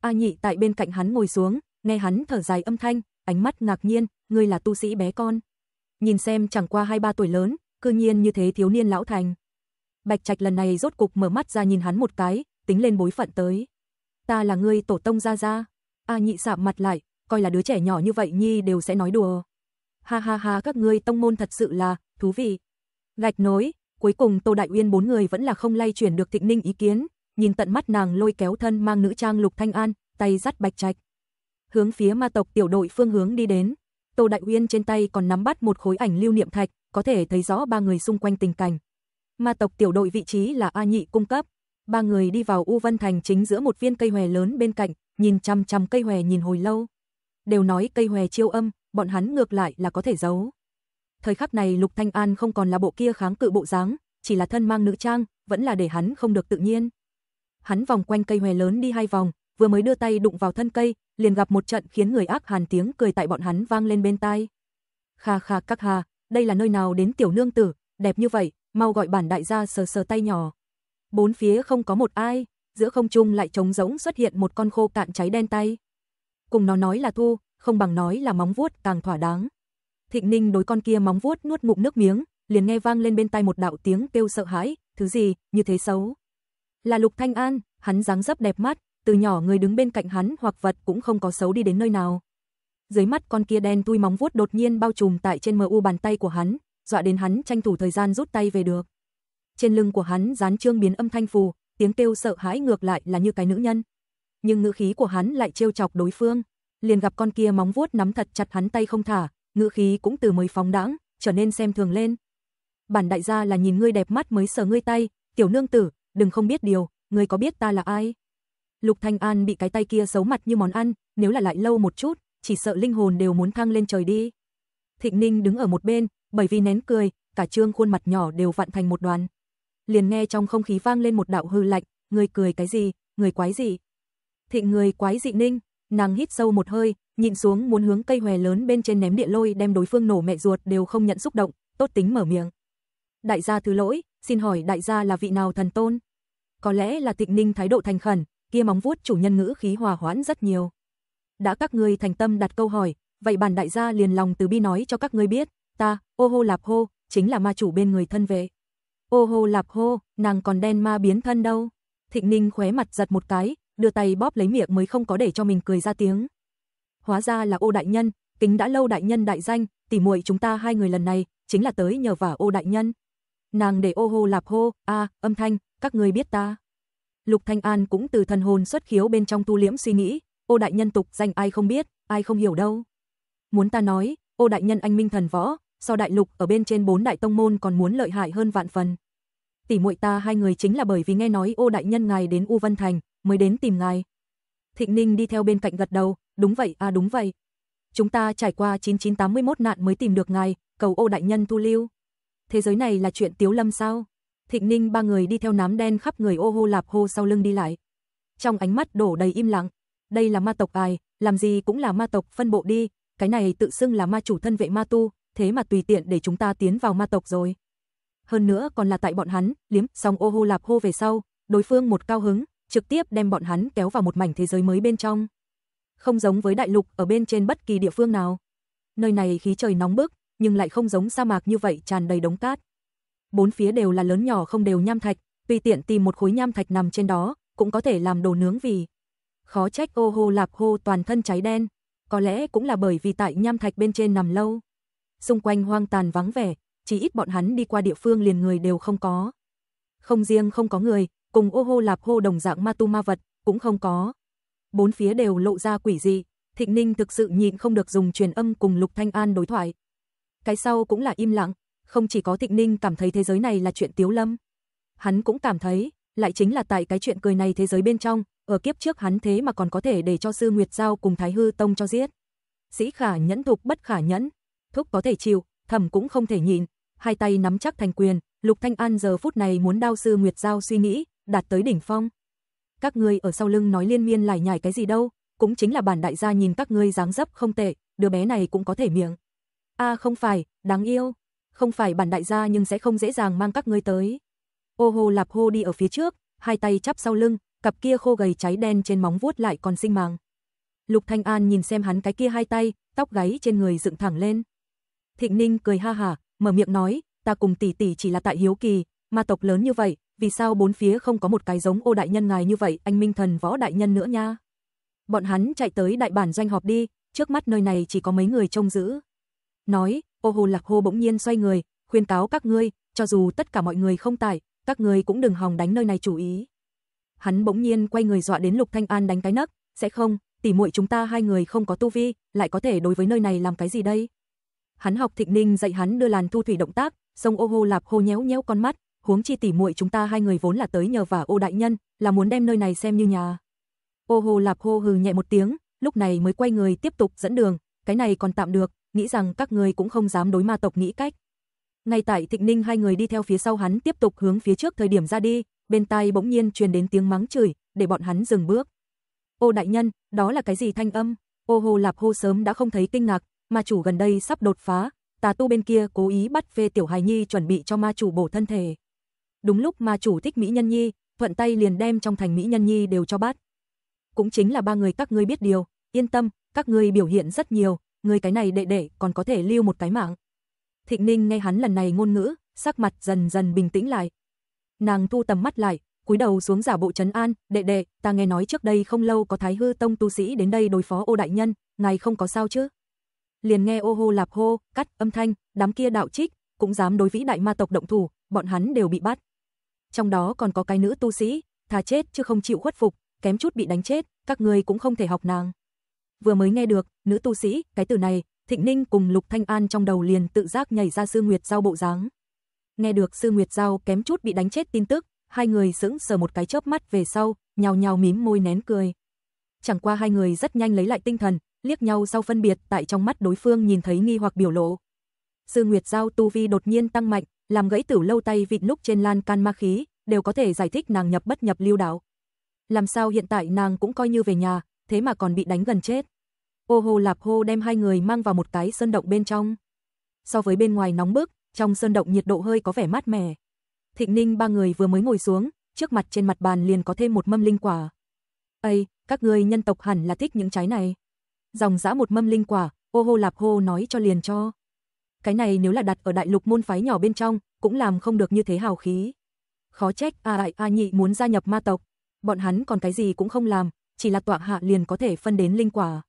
A Nhị tại bên cạnh hắn ngồi xuống, nghe hắn thở dài âm thanh, ánh mắt ngạc nhiên, ngươi là tu sĩ bé con. Nhìn xem chẳng qua hai ba tuổi lớn, cư nhiên như thế thiếu niên lão thành. Bạch Trạch lần này rốt cục mở mắt ra nhìn hắn một cái, tính lên bối phận tới. Ta là ngươi tổ tông gia gia. A nhị sạm mặt lại, coi là đứa trẻ nhỏ như vậy nhi đều sẽ nói đùa. Ha ha ha, các ngươi tông môn thật sự là thú vị. Gạch nối, cuối cùng Tô Đại Uyên bốn người vẫn là không lay chuyển được Thịnh Ninh ý kiến, nhìn tận mắt nàng lôi kéo thân mang nữ trang Lục Thanh An, tay dắt Bạch Trạch, hướng phía ma tộc tiểu đội phương hướng đi đến. Tô Đại Uyên trên tay còn nắm bắt một khối ảnh lưu niệm thạch, có thể thấy rõ ba người xung quanh tình cảnh ma tộc tiểu đội vị trí là A Nhị cung cấp. Ba người đi vào U Vân Thành chính giữa một viên cây hòe lớn bên cạnh, nhìn chăm chăm cây hòe nhìn hồi lâu. Đều nói cây hòe chiêu âm, bọn hắn ngược lại là có thể giấu. Thời khắc này Lục Thanh An không còn là bộ kia kháng cự bộ dáng, chỉ là thân mang nữ trang, vẫn là để hắn không được tự nhiên. Hắn vòng quanh cây hòe lớn đi hai vòng, vừa mới đưa tay đụng vào thân cây, liền gặp một trận khiến người ác hàn tiếng cười tại bọn hắn vang lên bên tai. Kha kha các hà, đây là nơi nào đến tiểu nương tử, đẹp như vậy, mau gọi bản đại gia sờ sờ tay nhỏ. Bốn phía không có một ai, giữa không trung lại trống rỗng xuất hiện một con khô cạn cháy đen tay. Cùng nó nói là thu, không bằng nói là móng vuốt càng thỏa đáng. Thịnh Ninh đối con kia móng vuốt nuốt ngụm nước miếng, liền nghe vang lên bên tai một đạo tiếng kêu sợ hãi, thứ gì, như thế xấu. Là Lục Thanh An, hắn dáng dấp đẹp mắt, từ nhỏ người đứng bên cạnh hắn hoặc vật cũng không có xấu đi đến nơi nào. Dưới mắt con kia đen tui móng vuốt đột nhiên bao trùm tại trên mờ u bàn tay của hắn, dọa đến hắn tranh thủ thời gian rút tay về được. Trên lưng của hắn dán trương biến âm thanh phù, tiếng kêu sợ hãi ngược lại là như cái nữ nhân. Nhưng ngữ khí của hắn lại trêu chọc đối phương, liền gặp con kia móng vuốt nắm thật chặt hắn tay không thả, ngữ khí cũng từ mới phóng đãng, trở nên xem thường lên. Bản đại gia là nhìn ngươi đẹp mắt mới sờ ngươi tay, tiểu nương tử, đừng không biết điều, ngươi có biết ta là ai? Lục Thanh An bị cái tay kia xấu mặt như món ăn, nếu là lại lâu một chút, chỉ sợ linh hồn đều muốn thăng lên trời đi. Thịnh Ninh đứng ở một bên, bởi vì nén cười, cả trương khuôn mặt nhỏ đều vặn thành một đoàn. Liền nghe trong không khí vang lên một đạo hư lạnh, người cười cái gì, người quái gì? Thịnh người quái dị ninh, nàng hít sâu một hơi, nhìn xuống muốn hướng cây hòe lớn bên trên ném địa lôi đem đối phương nổ mẹ ruột đều không nhận xúc động, tốt tính mở miệng. Đại gia thứ lỗi, xin hỏi đại gia là vị nào thần tôn? Có lẽ là Thịnh Ninh thái độ thành khẩn, kia móng vuốt chủ nhân ngữ khí hòa hoãn rất nhiều. Đã các ngươi thành tâm đặt câu hỏi, vậy bản đại gia liền lòng từ bi nói cho các ngươi biết, ta, ô hô lạp hô, chính là ma chủ bên người thân vệ. Ô hô lạp hô, nàng còn đen ma biến thân đâu. Thịnh Ninh khóe mặt giật một cái, đưa tay bóp lấy miệng mới không có để cho mình cười ra tiếng. Hóa ra là ô đại nhân, kính đã lâu đại nhân đại danh, tỉ muội chúng ta hai người lần này, chính là tới nhờ vả ô đại nhân. Nàng để ô hô lạp hô, a âm thanh, các người biết ta. Lục Thanh An cũng từ thần hồn xuất khiếu bên trong tu liễm suy nghĩ, ô đại nhân tục danh ai không biết, ai không hiểu đâu. Muốn ta nói, ô đại nhân anh minh thần võ, so đại lục ở bên trên bốn đại tông môn còn muốn lợi hại hơn vạn phần. Tỷ muội ta hai người chính là bởi vì nghe nói Ô đại nhân ngài đến U Vân Thành, mới đến tìm ngài. Thịnh Ninh đi theo bên cạnh gật đầu, đúng vậy à đúng vậy. Chúng ta trải qua 9981 nạn mới tìm được ngài, cầu Ô đại nhân thu lưu. Thế giới này là chuyện tiếu lâm sao? Thịnh Ninh ba người đi theo nám đen khắp người ô hô lạp hô sau lưng đi lại. Trong ánh mắt đổ đầy im lặng, đây là ma tộc ai, làm gì cũng là ma tộc phân bộ đi, cái này tự xưng là ma chủ thân vệ ma tu, thế mà tùy tiện để chúng ta tiến vào ma tộc rồi. Hơn nữa còn là tại bọn hắn, liếm xong ô hô lạp hô về sau, đối phương một cao hứng, trực tiếp đem bọn hắn kéo vào một mảnh thế giới mới bên trong. Không giống với đại lục ở bên trên bất kỳ địa phương nào. Nơi này khí trời nóng bức, nhưng lại không giống sa mạc như vậy tràn đầy đống cát. Bốn phía đều là lớn nhỏ không đều nham thạch, tùy tiện tìm một khối nham thạch nằm trên đó, cũng có thể làm đồ nướng vì. Khó trách ô hô lạp hô toàn thân cháy đen, có lẽ cũng là bởi vì tại nham thạch bên trên nằm lâu xung quanh hoang tàn vắng vẻ, chỉ ít bọn hắn đi qua địa phương liền người đều không có. Không riêng không có người, cùng ô hô lạp hô đồng dạng ma tu ma vật, cũng không có. Bốn phía đều lộ ra quỷ dị, Thịnh Ninh thực sự nhịn không được dùng truyền âm cùng Lục Thanh An đối thoại. Cái sau cũng là im lặng, không chỉ có Thịnh Ninh cảm thấy thế giới này là chuyện tiếu lâm. Hắn cũng cảm thấy, lại chính là tại cái chuyện cười này thế giới bên trong, ở kiếp trước hắn thế mà còn có thể để cho Sư Nguyệt Giao cùng Thái Hư Tông cho giết. Sĩ khả nhẫn thục bất khả nhẫn, thúc có thể chịu, thẩm cũng không thể nhịn, hai tay nắm chắc thành quyền, Lục Thanh An giờ phút này muốn đao sư Nguyệt Giao suy nghĩ, đạt tới đỉnh phong. Các ngươi ở sau lưng nói liên miên lải nhải cái gì đâu, cũng chính là bản đại gia nhìn các ngươi dáng dấp không tệ, đứa bé này cũng có thể miệng. A à, không phải, đáng yêu, không phải bản đại gia nhưng sẽ không dễ dàng mang các ngươi tới. Ô hô lạp hô đi ở phía trước, hai tay chắp sau lưng, cặp kia khô gầy cháy đen trên móng vuốt lại còn sinh màng Lục Thanh An nhìn xem hắn cái kia hai tay, tóc gáy trên người dựng thẳng lên. Thịnh Ninh cười ha hả, mở miệng nói, ta cùng tỷ tỷ chỉ là tại hiếu kỳ, ma tộc lớn như vậy, vì sao bốn phía không có một cái giống ô đại nhân ngài như vậy, anh Minh thần võ đại nhân nữa nha. Bọn hắn chạy tới đại bản doanh họp đi, trước mắt nơi này chỉ có mấy người trông giữ. Nói, ô hồ lạc hô bỗng nhiên xoay người, khuyên cáo các ngươi, cho dù tất cả mọi người không tại, các ngươi cũng đừng hòng đánh nơi này chủ ý. Hắn bỗng nhiên quay người dọa đến Lục Thanh An đánh cái nấc, sẽ không, tỷ muội chúng ta hai người không có tu vi, lại có thể đối với nơi này làm cái gì đây? hắn học Thịnh Ninh dạy hắn đưa làn thu thủy động tác, sông ô hô lạp hô nhéo nhéo con mắt, huống chi tỉ muội chúng ta hai người vốn là tới nhờ vả ô đại nhân, là muốn đem nơi này xem như nhà. Ô hô lạp hô hừ nhẹ một tiếng, lúc này mới quay người tiếp tục dẫn đường, cái này còn tạm được, nghĩ rằng các người cũng không dám đối ma tộc nghĩ cách. Ngay tại Thịnh Ninh hai người đi theo phía sau hắn tiếp tục hướng phía trước thời điểm ra đi, bên tai bỗng nhiên truyền đến tiếng mắng chửi, để bọn hắn dừng bước. Ô đại nhân, đó là cái gì thanh âm? Ô hô lạp hô sớm đã không thấy kinh ngạc, ma chủ gần đây sắp đột phá, tà tu bên kia cố ý bắt phê tiểu hài nhi chuẩn bị cho ma chủ bổ thân thể. Đúng lúc ma chủ thích mỹ nhân nhi, thuận tay liền đem trong thành mỹ nhân nhi đều cho bát. Cũng chính là ba người các ngươi biết điều, yên tâm, các ngươi biểu hiện rất nhiều, người cái này đệ đệ còn có thể lưu một cái mạng. Thịnh Ninh nghe hắn lần này ngôn ngữ, sắc mặt dần dần bình tĩnh lại. Nàng thu tầm mắt lại, cúi đầu xuống giả bộ trấn an, "Đệ đệ, ta nghe nói trước đây không lâu có Thái Hư tông tu sĩ đến đây đối phó Ô đại nhân, ngài không có sao chứ?" liền nghe ô hô lạp hô, cắt âm thanh, đám kia đạo trích cũng dám đối vĩ đại ma tộc động thủ, bọn hắn đều bị bắt. Trong đó còn có cái nữ tu sĩ, thà chết chứ không chịu khuất phục, kém chút bị đánh chết, các người cũng không thể học nàng. Vừa mới nghe được, nữ tu sĩ, cái từ này, Thịnh Ninh cùng Lục Thanh An trong đầu liền tự giác nhảy ra sư Nguyệt Giao bộ dáng. Nghe được sư Nguyệt Giao kém chút bị đánh chết tin tức, hai người sững sờ một cái chớp mắt về sau, nhào nhào mím môi nén cười. Chẳng qua hai người rất nhanh lấy lại tinh thần, liếc nhau sau phân biệt, tại trong mắt đối phương nhìn thấy nghi hoặc biểu lộ. Sư Nguyệt Giao tu vi đột nhiên tăng mạnh, làm gãy Tử Lâu tay vịt lúc trên lan can ma khí, đều có thể giải thích nàng nhập bất nhập lưu đạo. Làm sao hiện tại nàng cũng coi như về nhà, thế mà còn bị đánh gần chết. Ô hô lạp hô đem hai người mang vào một cái sơn động bên trong. So với bên ngoài nóng bức, trong sơn động nhiệt độ hơi có vẻ mát mẻ. Thịnh Ninh ba người vừa mới ngồi xuống, trước mặt trên mặt bàn liền có thêm một mâm linh quả. "Ây, các ngươi nhân tộc hẳn là thích những trái này." dòng dã một mâm linh quả, ô hô lạp hô nói cho liền cho. Cái này nếu là đặt ở đại lục môn phái nhỏ bên trong, cũng làm không được như thế hào khí. Khó trách A à, Đại A Nhị muốn gia nhập ma tộc, bọn hắn còn cái gì cũng không làm, chỉ là tọa hạ liền có thể phân đến linh quả.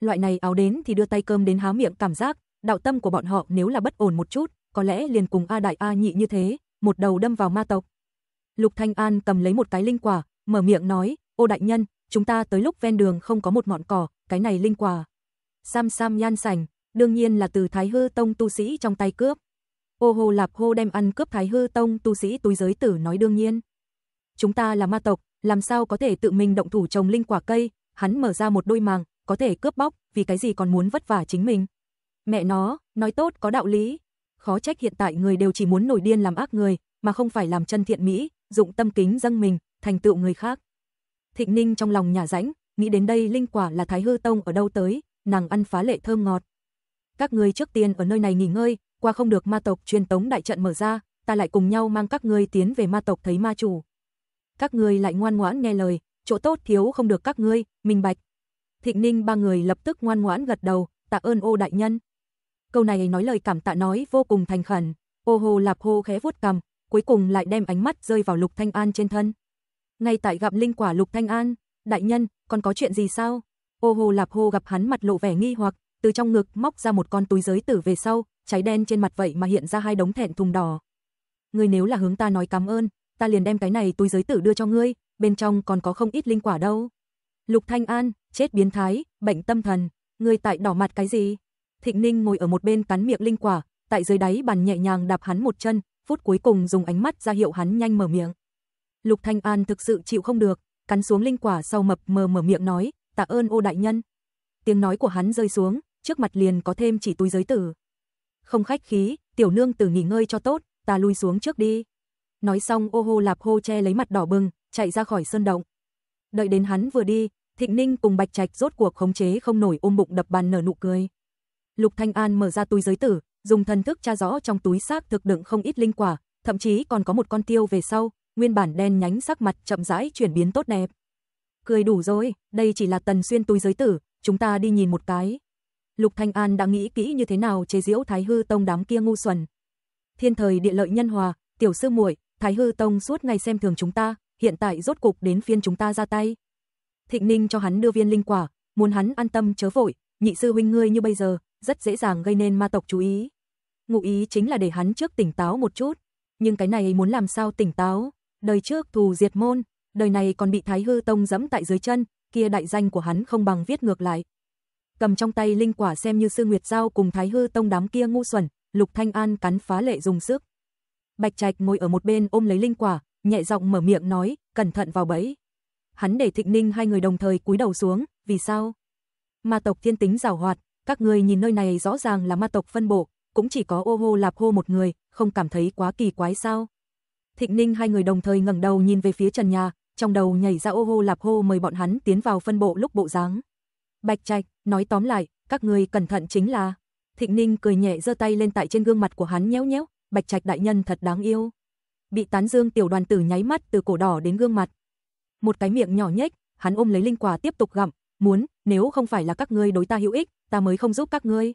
Loại này áo đến thì đưa tay cơm đến há miệng cảm giác, đạo tâm của bọn họ nếu là bất ổn một chút, có lẽ liền cùng A Đại A Nhị như thế, một đầu đâm vào ma tộc. Lục Thanh An cầm lấy một cái linh quả, mở miệng nói, ô đại nhân, chúng ta tới lúc ven đường không có một mọn cỏ, cái này linh quả. Sam Sam nhan sành, đương nhiên là từ Thái Hư Tông tu sĩ trong tay cướp. Ô hô lạp hô đem ăn cướp Thái Hư Tông tu sĩ túi giới tử nói đương nhiên. Chúng ta là ma tộc, làm sao có thể tự mình động thủ trồng linh quả cây, hắn mở ra một đôi màng, có thể cướp bóc, vì cái gì còn muốn vất vả chính mình. Mẹ nó, nói tốt có đạo lý. Khó trách hiện tại người đều chỉ muốn nổi điên làm ác người, mà không phải làm chân thiện mỹ, dụng tâm kính dâng mình, thành tựu người khác. Thịnh Ninh trong lòng nhà rãnh, nghĩ đến đây linh quả là Thái Hư Tông ở đâu tới, nàng ăn phá lệ thơm ngọt. Các người trước tiên ở nơi này nghỉ ngơi, qua không được ma tộc truyền tống đại trận mở ra, ta lại cùng nhau mang các ngươi tiến về ma tộc thấy ma chủ. Các người lại ngoan ngoãn nghe lời, chỗ tốt thiếu không được các ngươi, minh bạch. Thịnh Ninh ba người lập tức ngoan ngoãn gật đầu, tạ ơn ô đại nhân. Câu này nói lời cảm tạ nói vô cùng thành khẩn, ô hô lạp hô khẽ vuốt cầm, cuối cùng lại đem ánh mắt rơi vào Lục Thanh An trên thân. Ngay tại gặp linh quả Lục Thanh An, đại nhân, còn có chuyện gì sao? Ô hồ lạp hô gặp hắn mặt lộ vẻ nghi hoặc, từ trong ngực móc ra một con túi giới tử về sau, cháy đen trên mặt vậy mà hiện ra hai đống thẹn thùng đỏ. người nếu là hướng ta nói cảm ơn, ta liền đem cái này túi giới tử đưa cho ngươi, bên trong còn có không ít linh quả đâu. Lục Thanh An, chết biến thái, bệnh tâm thần, người tại đỏ mặt cái gì? Thịnh Ninh ngồi ở một bên cắn miệng linh quả, tại dưới đáy bàn nhẹ nhàng đạp hắn một chân, phút cuối cùng dùng ánh mắt ra hiệu hắn nhanh mở miệng. Lục Thanh An thực sự chịu không được, cắn xuống linh quả sau mập mờ mở miệng nói, tạ ơn ô đại nhân. Tiếng nói của hắn rơi xuống, trước mặt liền có thêm chỉ túi giới tử. Không khách khí, tiểu nương tử nghỉ ngơi cho tốt, ta lui xuống trước đi. Nói xong ô hô lạp hô che lấy mặt đỏ bừng, chạy ra khỏi sơn động. Đợi đến hắn vừa đi, Thịnh Ninh cùng Bạch Trạch rốt cuộc khống chế không nổi ôm bụng đập bàn nở nụ cười. Lục Thanh An mở ra túi giới tử, dùng thần thức tra rõ trong túi xác thực đựng không ít linh quả, thậm chí còn có một con tiêu về sau, nguyên bản đen nhánh sắc mặt chậm rãi chuyển biến tốt đẹp. Cười đủ rồi, đây chỉ là tần xuyên túi giới tử, chúng ta đi nhìn một cái. Lục Thanh An đã nghĩ kỹ như thế nào chế diễu Thái Hư Tông đám kia ngu xuẩn. Thiên thời địa lợi nhân hòa, tiểu sư muội, Thái Hư Tông suốt ngày xem thường chúng ta, hiện tại rốt cục đến phiên chúng ta ra tay. Thịnh Ninh cho hắn đưa viên linh quả, muốn hắn an tâm chớ vội, nhị sư huynh ngươi như bây giờ, rất dễ dàng gây nên ma tộc chú ý. Ngụ ý chính là để hắn trước tỉnh táo một chút, nhưng cái này ấy muốn làm sao tỉnh táo, đời trước thù diệt môn, đời này còn bị Thái Hư Tông giẫm tại dưới chân, kia đại danh của hắn không bằng viết ngược lại. Cầm trong tay linh quả xem như sư Nguyệt Giao cùng Thái Hư Tông đám kia ngu xuẩn, Lục Thanh An cắn phá lệ dùng sức. Bạch Trạch ngồi ở một bên ôm lấy linh quả, nhẹ giọng mở miệng nói, cẩn thận vào bẫy. Hắn để Thịnh Ninh hai người đồng thời cúi đầu xuống, vì sao? Ma tộc thiên tính giàu hoạt, các người nhìn nơi này rõ ràng là ma tộc phân bộ, cũng chỉ có ô hô lạp hô một người, không cảm thấy quá kỳ quái sao? Thịnh Ninh hai người đồng thời ngẩng đầu nhìn về phía trần nhà, trong đầu nhảy ra ô hô lạp hô mời bọn hắn tiến vào phân bộ lúc bộ dáng. Bạch Trạch, nói tóm lại, các người cẩn thận chính là. Thịnh Ninh cười nhẹ giơ tay lên tại trên gương mặt của hắn nhéo nhéo, Bạch Trạch đại nhân thật đáng yêu. Bị tán dương tiểu đoàn tử nháy mắt từ cổ đỏ đến gương mặt. Một cái miệng nhỏ nhếch, hắn ôm lấy linh quả tiếp tục gặm, muốn, nếu không phải là các ngươi đối ta hữu ích, ta mới không giúp các ngươi.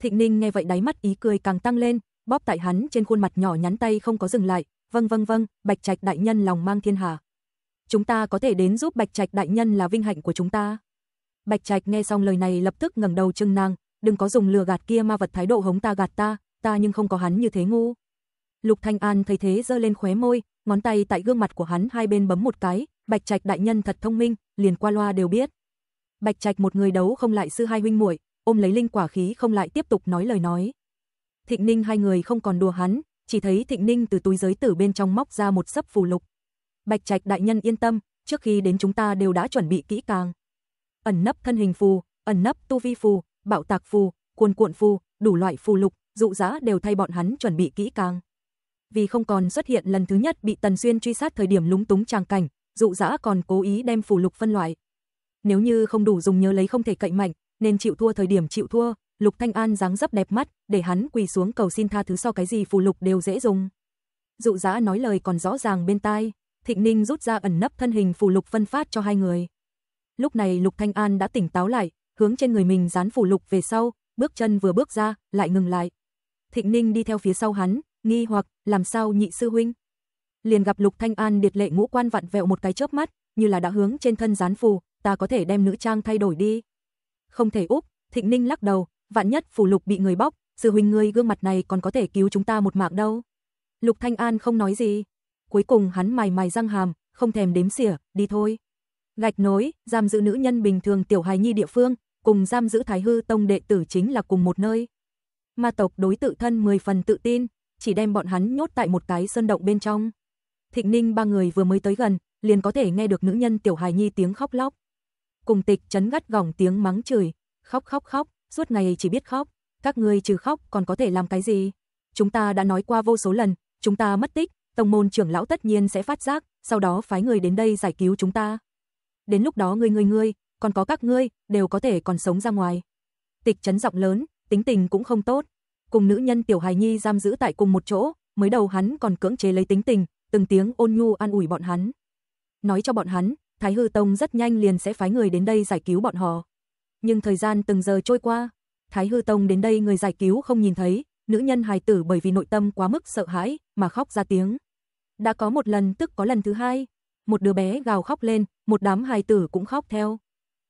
Thịnh Ninh nghe vậy đáy mắt ý cười càng tăng lên, bóp tại hắn trên khuôn mặt nhỏ nhắn tay không có dừng lại, Vâng vâng vâng, Bạch Trạch đại nhân lòng mang thiên hà Chúng ta có thể đến giúp Bạch Trạch đại nhân là vinh hạnh của chúng ta. Bạch Trạch nghe xong lời này lập tức ngẩng đầu trừng nàng, đừng có dùng lừa gạt kia ma vật thái độ hống ta gạt ta, ta nhưng không có hắn như thế ngu. Lục Thanh An thấy thế giơ lên khóe môi, ngón tay tại gương mặt của hắn hai bên bấm một cái, Bạch Trạch đại nhân thật thông minh, liền qua loa đều biết. Bạch Trạch một người đấu không lại sư hai huynh muội, ôm lấy linh quả khí không lại tiếp tục nói lời nói. Thịnh Ninh hai người không còn đùa hắn, chỉ thấy Thịnh Ninh từ túi giới tử bên trong móc ra một sấp phù lục. Bạch Trạch đại nhân yên tâm, trước khi đến chúng ta đều đã chuẩn bị kỹ càng. Ẩn nấp thân hình phù, ẩn nấp tu vi phù, bạo tạc phù, cuồn cuộn phù, đủ loại phù lục, dụ dã đều thay bọn hắn chuẩn bị kỹ càng. Vì không còn xuất hiện lần thứ nhất bị Tần Xuyên truy sát thời điểm lúng túng tràng cảnh, dụ dã còn cố ý đem phù lục phân loại. Nếu như không đủ dùng nhớ lấy không thể cậy mạnh, nên chịu thua thời điểm chịu thua, Lục Thanh An dáng dấp đẹp mắt, để hắn quỳ xuống cầu xin tha thứ sau cái gì phù lục đều dễ dùng. Dụ Dã nói lời còn rõ ràng bên tai, Thịnh Ninh rút ra ẩn nấp thân hình phù lục phân phát cho hai người. Lúc này Lục Thanh An đã tỉnh táo lại, hướng trên người mình dán phù lục về sau, bước chân vừa bước ra, lại ngừng lại. Thịnh Ninh đi theo phía sau hắn, nghi hoặc, làm sao nhị sư huynh? Liền gặp Lục Thanh An điệt lệ ngũ quan vặn vẹo một cái chớp mắt, như là đã hướng trên thân dán phù, ta có thể đem nữ trang thay đổi đi. Không thể úp, Thịnh Ninh lắc đầu, vạn nhất phủ lục bị người bóc, sư huynh ngươi gương mặt này còn có thể cứu chúng ta một mạng đâu. Lục Thanh An không nói gì. Cuối cùng hắn mày mày răng hàm, không thèm đếm xỉa, đi thôi. Gạch nối, giam giữ nữ nhân bình thường tiểu hài nhi địa phương, cùng giam giữ thái hư tông đệ tử chính là cùng một nơi. Ma tộc đối tự thân 10 phần tự tin, chỉ đem bọn hắn nhốt tại một cái sơn động bên trong. Thịnh Ninh ba người vừa mới tới gần, liền có thể nghe được nữ nhân tiểu hài nhi tiếng khóc lóc. Cùng tịch chấn gắt gỏng tiếng mắng chửi, khóc khóc khóc, suốt ngày chỉ biết khóc, các ngươi trừ khóc còn có thể làm cái gì? Chúng ta đã nói qua vô số lần, chúng ta mất tích, tông môn trưởng lão tất nhiên sẽ phát giác, sau đó phái người đến đây giải cứu chúng ta. Đến lúc đó ngươi ngươi ngươi, còn có các ngươi, đều có thể còn sống ra ngoài. Tịch Trấn giọng lớn, tính tình cũng không tốt. Cùng nữ nhân tiểu hài nhi giam giữ tại cùng một chỗ, mới đầu hắn còn cưỡng chế lấy tính tình, từng tiếng ôn nhu an ủi bọn hắn. Nói cho bọn hắn, Thái Hư Tông rất nhanh liền sẽ phái người đến đây giải cứu bọn họ nhưng thời gian từng giờ trôi qua, Thái Hư Tông đến đây người giải cứu không nhìn thấy, nữ nhân hài tử bởi vì nội tâm quá mức sợ hãi mà khóc ra tiếng. Đã có một lần tức có lần thứ hai, một đứa bé gào khóc lên, một đám hài tử cũng khóc theo.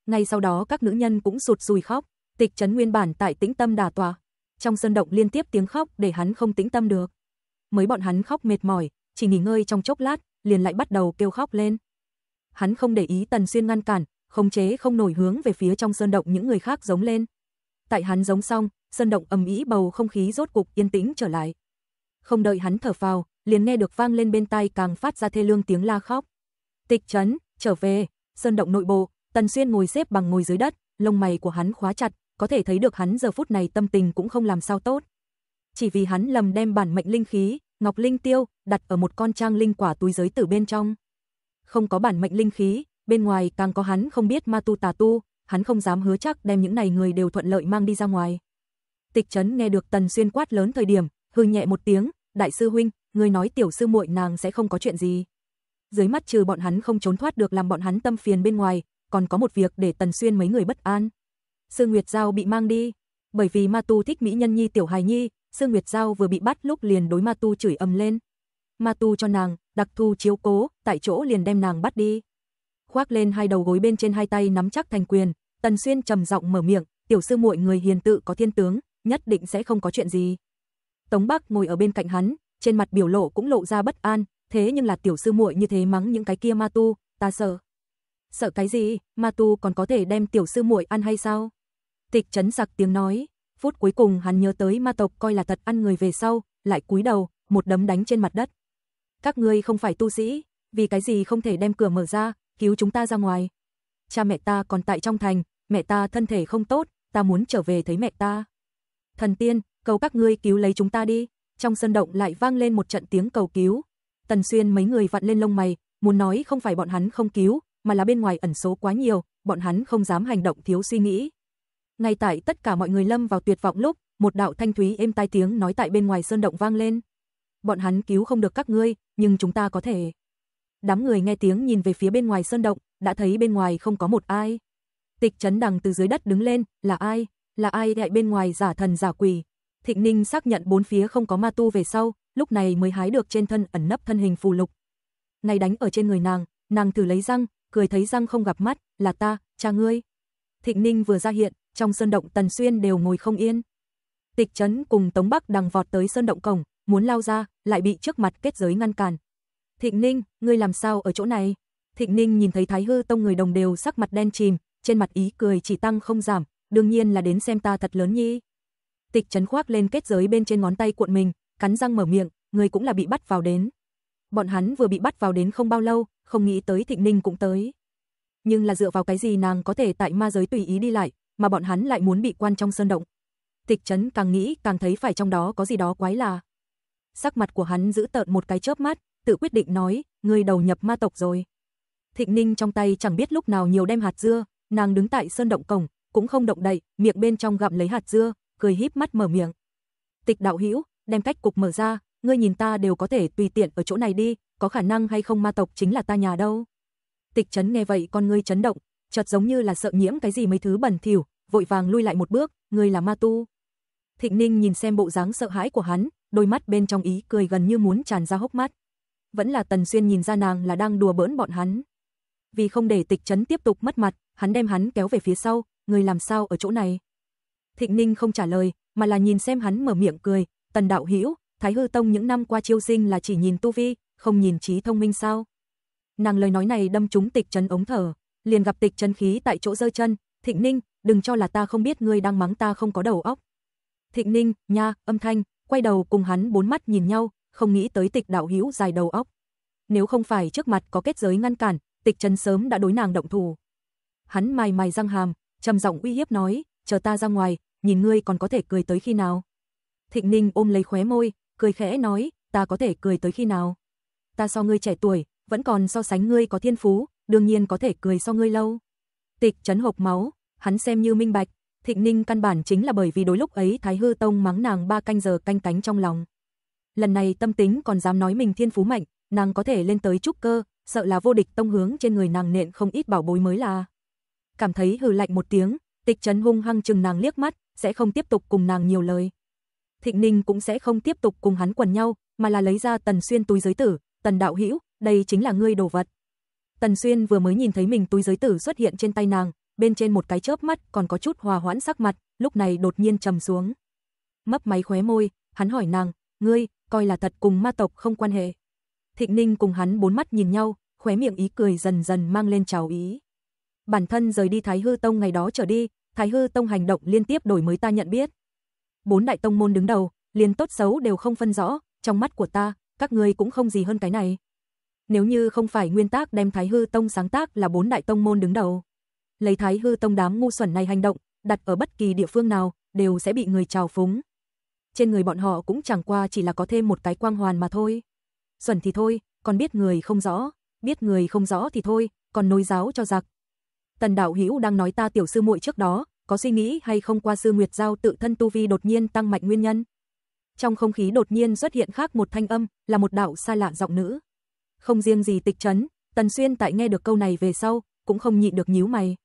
Ngay sau đó các nữ nhân cũng sụt sùi khóc, tịch trấn nguyên bản tại tĩnh tâm đà tòa. Trong sơn động liên tiếp tiếng khóc để hắn không tĩnh tâm được. mới bọn hắn khóc mệt mỏi, chỉ nghỉ ngơi trong chốc lát, liền lại bắt đầu kêu khóc lên. Hắn không để ý Tần Xuyên ngăn cản, khống chế không nổi hướng về phía trong sơn động những người khác giống lên. Tại hắn giống xong, sơn động ầm ĩ bầu không khí rốt cục yên tĩnh trở lại. Không đợi hắn thở vào liền nghe được vang lên bên tai càng phát ra thê lương tiếng la khóc. Tịch trấn, trở về, sơn động nội bộ, Tần Xuyên ngồi xếp bằng ngồi dưới đất, lông mày của hắn khóa chặt, có thể thấy được hắn giờ phút này tâm tình cũng không làm sao tốt. Chỉ vì hắn lầm đem bản mệnh linh khí, Ngọc Linh Tiêu, đặt ở một con trang linh quả túi giới tử bên trong. Không có bản mệnh linh khí, bên ngoài càng có hắn không biết ma tu tà tu, hắn không dám hứa chắc đem những này người đều thuận lợi mang đi ra ngoài. Tịch Trấn nghe được Tần Xuyên quát lớn thời điểm, hừ nhẹ một tiếng, "Đại sư huynh, người nói tiểu sư muội nàng sẽ không có chuyện gì." Dưới mắt trừ bọn hắn không trốn thoát được làm bọn hắn tâm phiền bên ngoài, còn có một việc để Tần Xuyên mấy người bất an. sư Nguyệt Giao bị mang đi, bởi vì Ma Tu thích mỹ nhân nhi tiểu hài nhi, sư Nguyệt Giao vừa bị bắt lúc liền đối Ma Tu chửi ầm lên. Ma Tu cho nàng đặc thu chiếu cố, tại chỗ liền đem nàng bắt đi khoác lên hai đầu gối bên trên hai tay nắm chắc thành quyền, Tần Xuyên trầm giọng mở miệng, "Tiểu sư muội người hiền tự có thiên tướng, nhất định sẽ không có chuyện gì." Tống Bắc ngồi ở bên cạnh hắn, trên mặt biểu lộ cũng lộ ra bất an, thế nhưng là tiểu sư muội như thế mắng những cái kia ma tu, ta sợ. Sợ cái gì, ma tu còn có thể đem tiểu sư muội ăn hay sao? Tịch chấn sặc tiếng nói, phút cuối cùng hắn nhớ tới ma tộc coi là thật ăn người về sau, lại cúi đầu, một đấm đánh trên mặt đất. Các ngươi không phải tu sĩ, vì cái gì không thể đem cửa mở ra, cứu chúng ta ra ngoài. Cha mẹ ta còn tại trong thành, mẹ ta thân thể không tốt, ta muốn trở về thấy mẹ ta. Thần tiên, cầu các ngươi cứu lấy chúng ta đi. Trong sân động lại vang lên một trận tiếng cầu cứu. Tần Xuyên mấy người vặn lên lông mày, muốn nói không phải bọn hắn không cứu, mà là bên ngoài ẩn số quá nhiều, bọn hắn không dám hành động thiếu suy nghĩ. Ngay tại tất cả mọi người lâm vào tuyệt vọng lúc, một đạo thanh thúy êm tai tiếng nói tại bên ngoài sơn động vang lên. Bọn hắn cứu không được các ngươi, nhưng chúng ta có thể. Đám người nghe tiếng nhìn về phía bên ngoài sơn động, đã thấy bên ngoài không có một ai. Tịch Chấn Đằng từ dưới đất đứng lên, là ai? Là ai đại bên ngoài giả thần giả quỷ? Thịnh Ninh xác nhận bốn phía không có ma tu về sau, lúc này mới hái được trên thân ẩn nấp thân hình phù lục. Này đánh ở trên người nàng, nàng thử lấy răng, cười thấy răng không gặp mắt, là ta, cha ngươi. Thịnh Ninh vừa ra hiện, trong sơn động Tần Xuyên đều ngồi không yên. Tịch chấn cùng Tống Bắc đằng vọt tới sơn động cổng, muốn lao ra, lại bị trước mặt kết giới ngăn cản, Thịnh Ninh, ngươi làm sao ở chỗ này? Thịnh Ninh nhìn thấy Thái Hư Tông người đồng đều sắc mặt đen chìm, trên mặt ý cười chỉ tăng không giảm, đương nhiên là đến xem ta thật lớn nhi. Tịch Trấn khoác lên kết giới bên trên ngón tay cuộn mình, cắn răng mở miệng, người cũng là bị bắt vào đến. Bọn hắn vừa bị bắt vào đến không bao lâu, không nghĩ tới Thịnh Ninh cũng tới. Nhưng là dựa vào cái gì nàng có thể tại ma giới tùy ý đi lại, mà bọn hắn lại muốn bị quan trong sơn động. Tịch Trấn càng nghĩ càng thấy phải trong đó có gì đó quái lạ. Sắc mặt của hắn giữ tợn một cái chớp mắt, tự quyết định nói, ngươi đầu nhập ma tộc rồi. Thịnh Ninh trong tay chẳng biết lúc nào nhiều đem hạt dưa, nàng đứng tại sơn động cổng, cũng không động đậy, miệng bên trong gặm lấy hạt dưa, cười híp mắt mở miệng. Tịch đạo hữu, đem cách cục mở ra, ngươi nhìn ta đều có thể tùy tiện ở chỗ này đi, có khả năng hay không ma tộc chính là ta nhà đâu. Tịch Chấn nghe vậy con ngươi chấn động, chợt giống như là sợ nhiễm cái gì mấy thứ bẩn thỉu, vội vàng lui lại một bước, ngươi là ma tu. Thịnh Ninh nhìn xem bộ dáng sợ hãi của hắn, đôi mắt bên trong ý cười gần như muốn tràn ra hốc mắt vẫn là Tần Xuyên nhìn ra nàng là đang đùa bỡn bọn hắn. Vì không để tịch trấn tiếp tục mất mặt, hắn đem hắn kéo về phía sau, người làm sao ở chỗ này? Thịnh Ninh không trả lời, mà là nhìn xem hắn mở miệng cười, Tần Đạo Hữu Thái Hư Tông những năm qua chiêu sinh là chỉ nhìn tu vi, không nhìn trí thông minh sao? Nàng lời nói này đâm trúng tịch trấn ống thở, liền gặp tịch trấn khí tại chỗ rơi chân, Thịnh Ninh, đừng cho là ta không biết ngươi đang mắng ta không có đầu óc. Thịnh Ninh, nha, âm thanh, quay đầu cùng hắn bốn mắt nhìn nhau, không nghĩ tới tịch đạo hữu dài đầu óc. Nếu không phải trước mặt có kết giới ngăn cản, tịch trần sớm đã đối nàng động thủ. Hắn mài mài răng hàm, trầm giọng uy hiếp nói, chờ ta ra ngoài, nhìn ngươi còn có thể cười tới khi nào. Thịnh Ninh ôm lấy khóe môi, cười khẽ nói, ta có thể cười tới khi nào. Ta so ngươi trẻ tuổi, vẫn còn so sánh ngươi có thiên phú, đương nhiên có thể cười so ngươi lâu. Tịch chấn hộp máu, hắn xem như minh bạch, Thịnh Ninh căn bản chính là bởi vì đối lúc ấy Thái Hư Tông mắng nàng ba canh giờ canh cánh trong lòng lần này tâm tính còn dám nói mình thiên phú mạnh, nàng có thể lên tới trúc cơ, sợ là vô địch tông hướng trên người nàng nện không ít bảo bối mới là. Cảm thấy hừ lạnh một tiếng, Tịch Trấn hung hăng chừng nàng liếc mắt, sẽ không tiếp tục cùng nàng nhiều lời. Thịnh Ninh cũng sẽ không tiếp tục cùng hắn quần nhau, mà là lấy ra Tần Xuyên túi giới tử, "Tần đạo hữu, đây chính là ngươi đồ vật." Tần Xuyên vừa mới nhìn thấy mình túi giới tử xuất hiện trên tay nàng, bên trên một cái chớp mắt còn có chút hòa hoãn sắc mặt, lúc này đột nhiên trầm xuống. Mấp máy khóe môi, hắn hỏi nàng, "Ngươi, coi là thật cùng ma tộc không quan hệ. Thịnh Ninh cùng hắn bốn mắt nhìn nhau, khóe miệng ý cười dần dần mang lên trào ý. Bản thân rời đi Thái Hư Tông ngày đó trở đi, Thái Hư Tông hành động liên tiếp đổi mới ta nhận biết. Bốn đại tông môn đứng đầu, liền tốt xấu đều không phân rõ, trong mắt của ta, các ngươi cũng không gì hơn cái này. Nếu như không phải nguyên tác đem Thái Hư Tông sáng tác là bốn đại tông môn đứng đầu, lấy Thái Hư Tông đám ngu xuẩn này hành động, đặt ở bất kỳ địa phương nào, đều sẽ bị người trào phúng trên người bọn họ cũng chẳng qua chỉ là có thêm một cái quang hoàn mà thôi. Xuẩn thì thôi, còn biết người không rõ, biết người không rõ thì thôi, còn nối giáo cho giặc. Tần Đạo Hữu đang nói ta tiểu sư muội trước đó, có suy nghĩ hay không qua sư Nguyệt Giao tự thân tu vi đột nhiên tăng mạnh nguyên nhân. Trong không khí đột nhiên xuất hiện khác một thanh âm, là một đạo xa lạ giọng nữ. Không riêng gì tịch trấn, Tần Xuyên tại nghe được câu này về sau, cũng không nhịn được nhíu mày.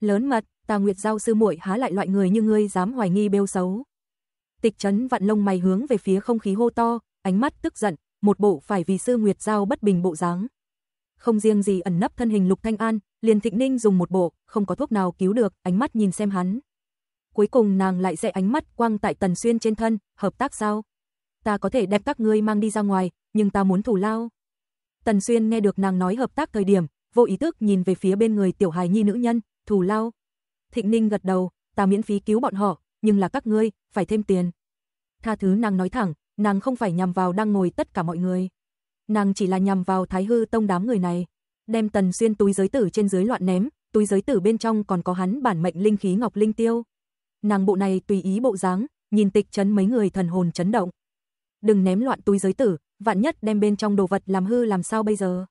Lớn mật, ta Nguyệt Giao sư muội há lại loại người như ngươi dám hoài nghi bêu xấu. Tịch chấn vặn lông mày hướng về phía không khí hô to, ánh mắt tức giận, một bộ phải vì sư Nguyệt Giao bất bình bộ dáng. Không riêng gì ẩn nấp thân hình Lục Thanh An, liền Thịnh Ninh dùng một bộ, không có thuốc nào cứu được, ánh mắt nhìn xem hắn. Cuối cùng nàng lại dè ánh mắt quang tại Tần Xuyên trên thân, hợp tác sao? Ta có thể đem các ngươi mang đi ra ngoài, nhưng ta muốn thủ lao. Tần Xuyên nghe được nàng nói hợp tác thời điểm, vô ý thức nhìn về phía bên người tiểu hài nhi nữ nhân, thủ lao. Thịnh Ninh gật đầu, ta miễn phí cứu bọn họ, nhưng là các ngươi, phải thêm tiền. Tha thứ nàng nói thẳng, nàng không phải nhằm vào đang ngồi tất cả mọi người. Nàng chỉ là nhằm vào Thái Hư Tông đám người này, đem Tần Xuyên túi giới tử trên dưới loạn ném, túi giới tử bên trong còn có hắn bản mệnh linh khí ngọc linh tiêu. Nàng bộ này tùy ý bộ dáng, nhìn Tịch chấn mấy người thần hồn chấn động. Đừng ném loạn túi giới tử, vạn nhất đem bên trong đồ vật làm hư làm sao bây giờ?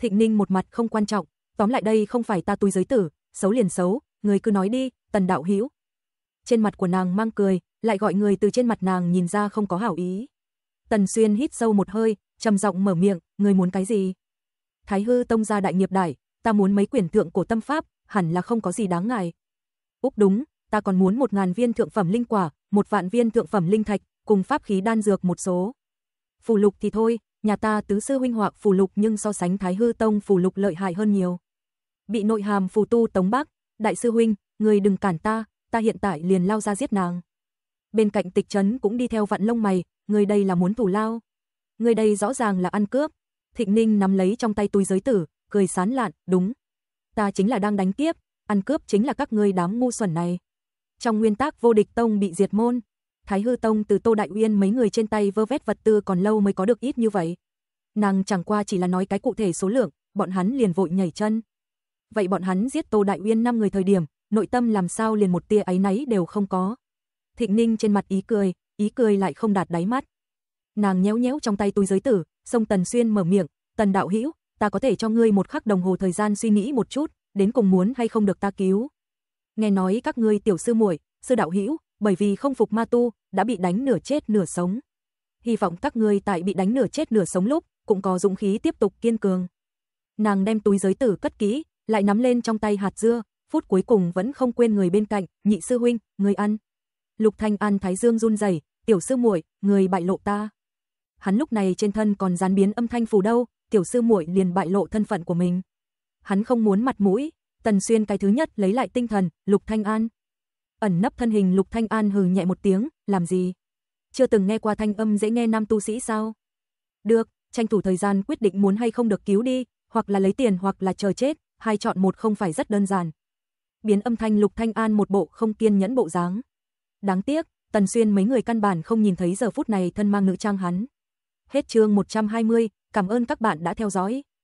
Thịnh Ninh một mặt không quan trọng, tóm lại đây không phải ta túi giới tử, xấu liền xấu, người cứ nói đi, Tần đạo hữu, trên mặt của nàng mang cười, lại gọi người từ trên mặt nàng nhìn ra không có hảo ý. Tần Xuyên hít sâu một hơi, trầm giọng mở miệng, người muốn cái gì? Thái hư tông gia đại nghiệp đại, ta muốn mấy quyển thượng cổ tâm pháp, hẳn là không có gì đáng ngại. Úc đúng, ta còn muốn một ngàn viên thượng phẩm linh quả, một vạn viên thượng phẩm linh thạch, cùng pháp khí đan dược một số. Phù lục thì thôi, nhà ta tứ sư huynh hoặc phù lục nhưng so sánh Thái Hư Tông phù lục lợi hại hơn nhiều. Bị nội hàm phù tu Tống bác, đại sư huynh, người đừng cản ta, ta hiện tại liền lao ra giết nàng. Bên cạnh tịch trấn cũng đi theo vặn lông mày, người đây là muốn thủ lao. Người đây rõ ràng là ăn cướp. Thịnh Ninh nắm lấy trong tay túi giới tử, cười sán lạn, đúng. Ta chính là đang đánh kiếp, ăn cướp chính là các ngươi đám ngu xuẩn này. Trong nguyên tắc vô địch tông bị diệt môn, Thái Hư Tông từ Tô Đại Uyên mấy người trên tay vơ vét vật tư còn lâu mới có được ít như vậy. Nàng chẳng qua chỉ là nói cái cụ thể số lượng, bọn hắn liền vội nhảy chân. Vậy bọn hắn giết Tô Đại Uyên 5 người thời điểm, nội tâm làm sao liền một tia ấy náy đều không có. Thịnh Ninh trên mặt ý cười, ý cười lại không đạt đáy mắt. Nàng nhéo nhéo trong tay túi giới tử, sông Tần Xuyên mở miệng, "Tần đạo hữu, ta có thể cho ngươi một khắc đồng hồ thời gian suy nghĩ một chút, đến cùng muốn hay không được ta cứu?" Nghe nói các ngươi tiểu sư muội, sư đạo hữu, bởi vì không phục ma tu, đã bị đánh nửa chết nửa sống. Hy vọng các ngươi tại bị đánh nửa chết nửa sống lúc, cũng có dũng khí tiếp tục kiên cường. Nàng đem túi giới tử cất kỹ, lại nắm lên trong tay hạt dưa, phút cuối cùng vẫn không quên người bên cạnh, nhị sư huynh, người ăn. Lục Thanh An Thái Dương run rẩy, tiểu sư muội, người bại lộ ta. Hắn lúc này trên thân còn gián biến âm thanh phù đâu, tiểu sư muội liền bại lộ thân phận của mình. Hắn không muốn mặt mũi, Tần Xuyên cái thứ nhất lấy lại tinh thần, Lục Thanh An. Ẩn nấp thân hình Lục Thanh An hừ nhẹ một tiếng, làm gì? Chưa từng nghe qua thanh âm dễ nghe nam tu sĩ sao? Được, tranh thủ thời gian quyết định muốn hay không được cứu đi, hoặc là lấy tiền hoặc là chờ chết, hai chọn một không phải rất đơn giản biến âm thanh Lục Thanh An một bộ không kiên nhẫn bộ dáng. Đáng tiếc, Tần Xuyên mấy người căn bản không nhìn thấy giờ phút này thân mang nữ trang hắn. Hết chương 120, cảm ơn các bạn đã theo dõi.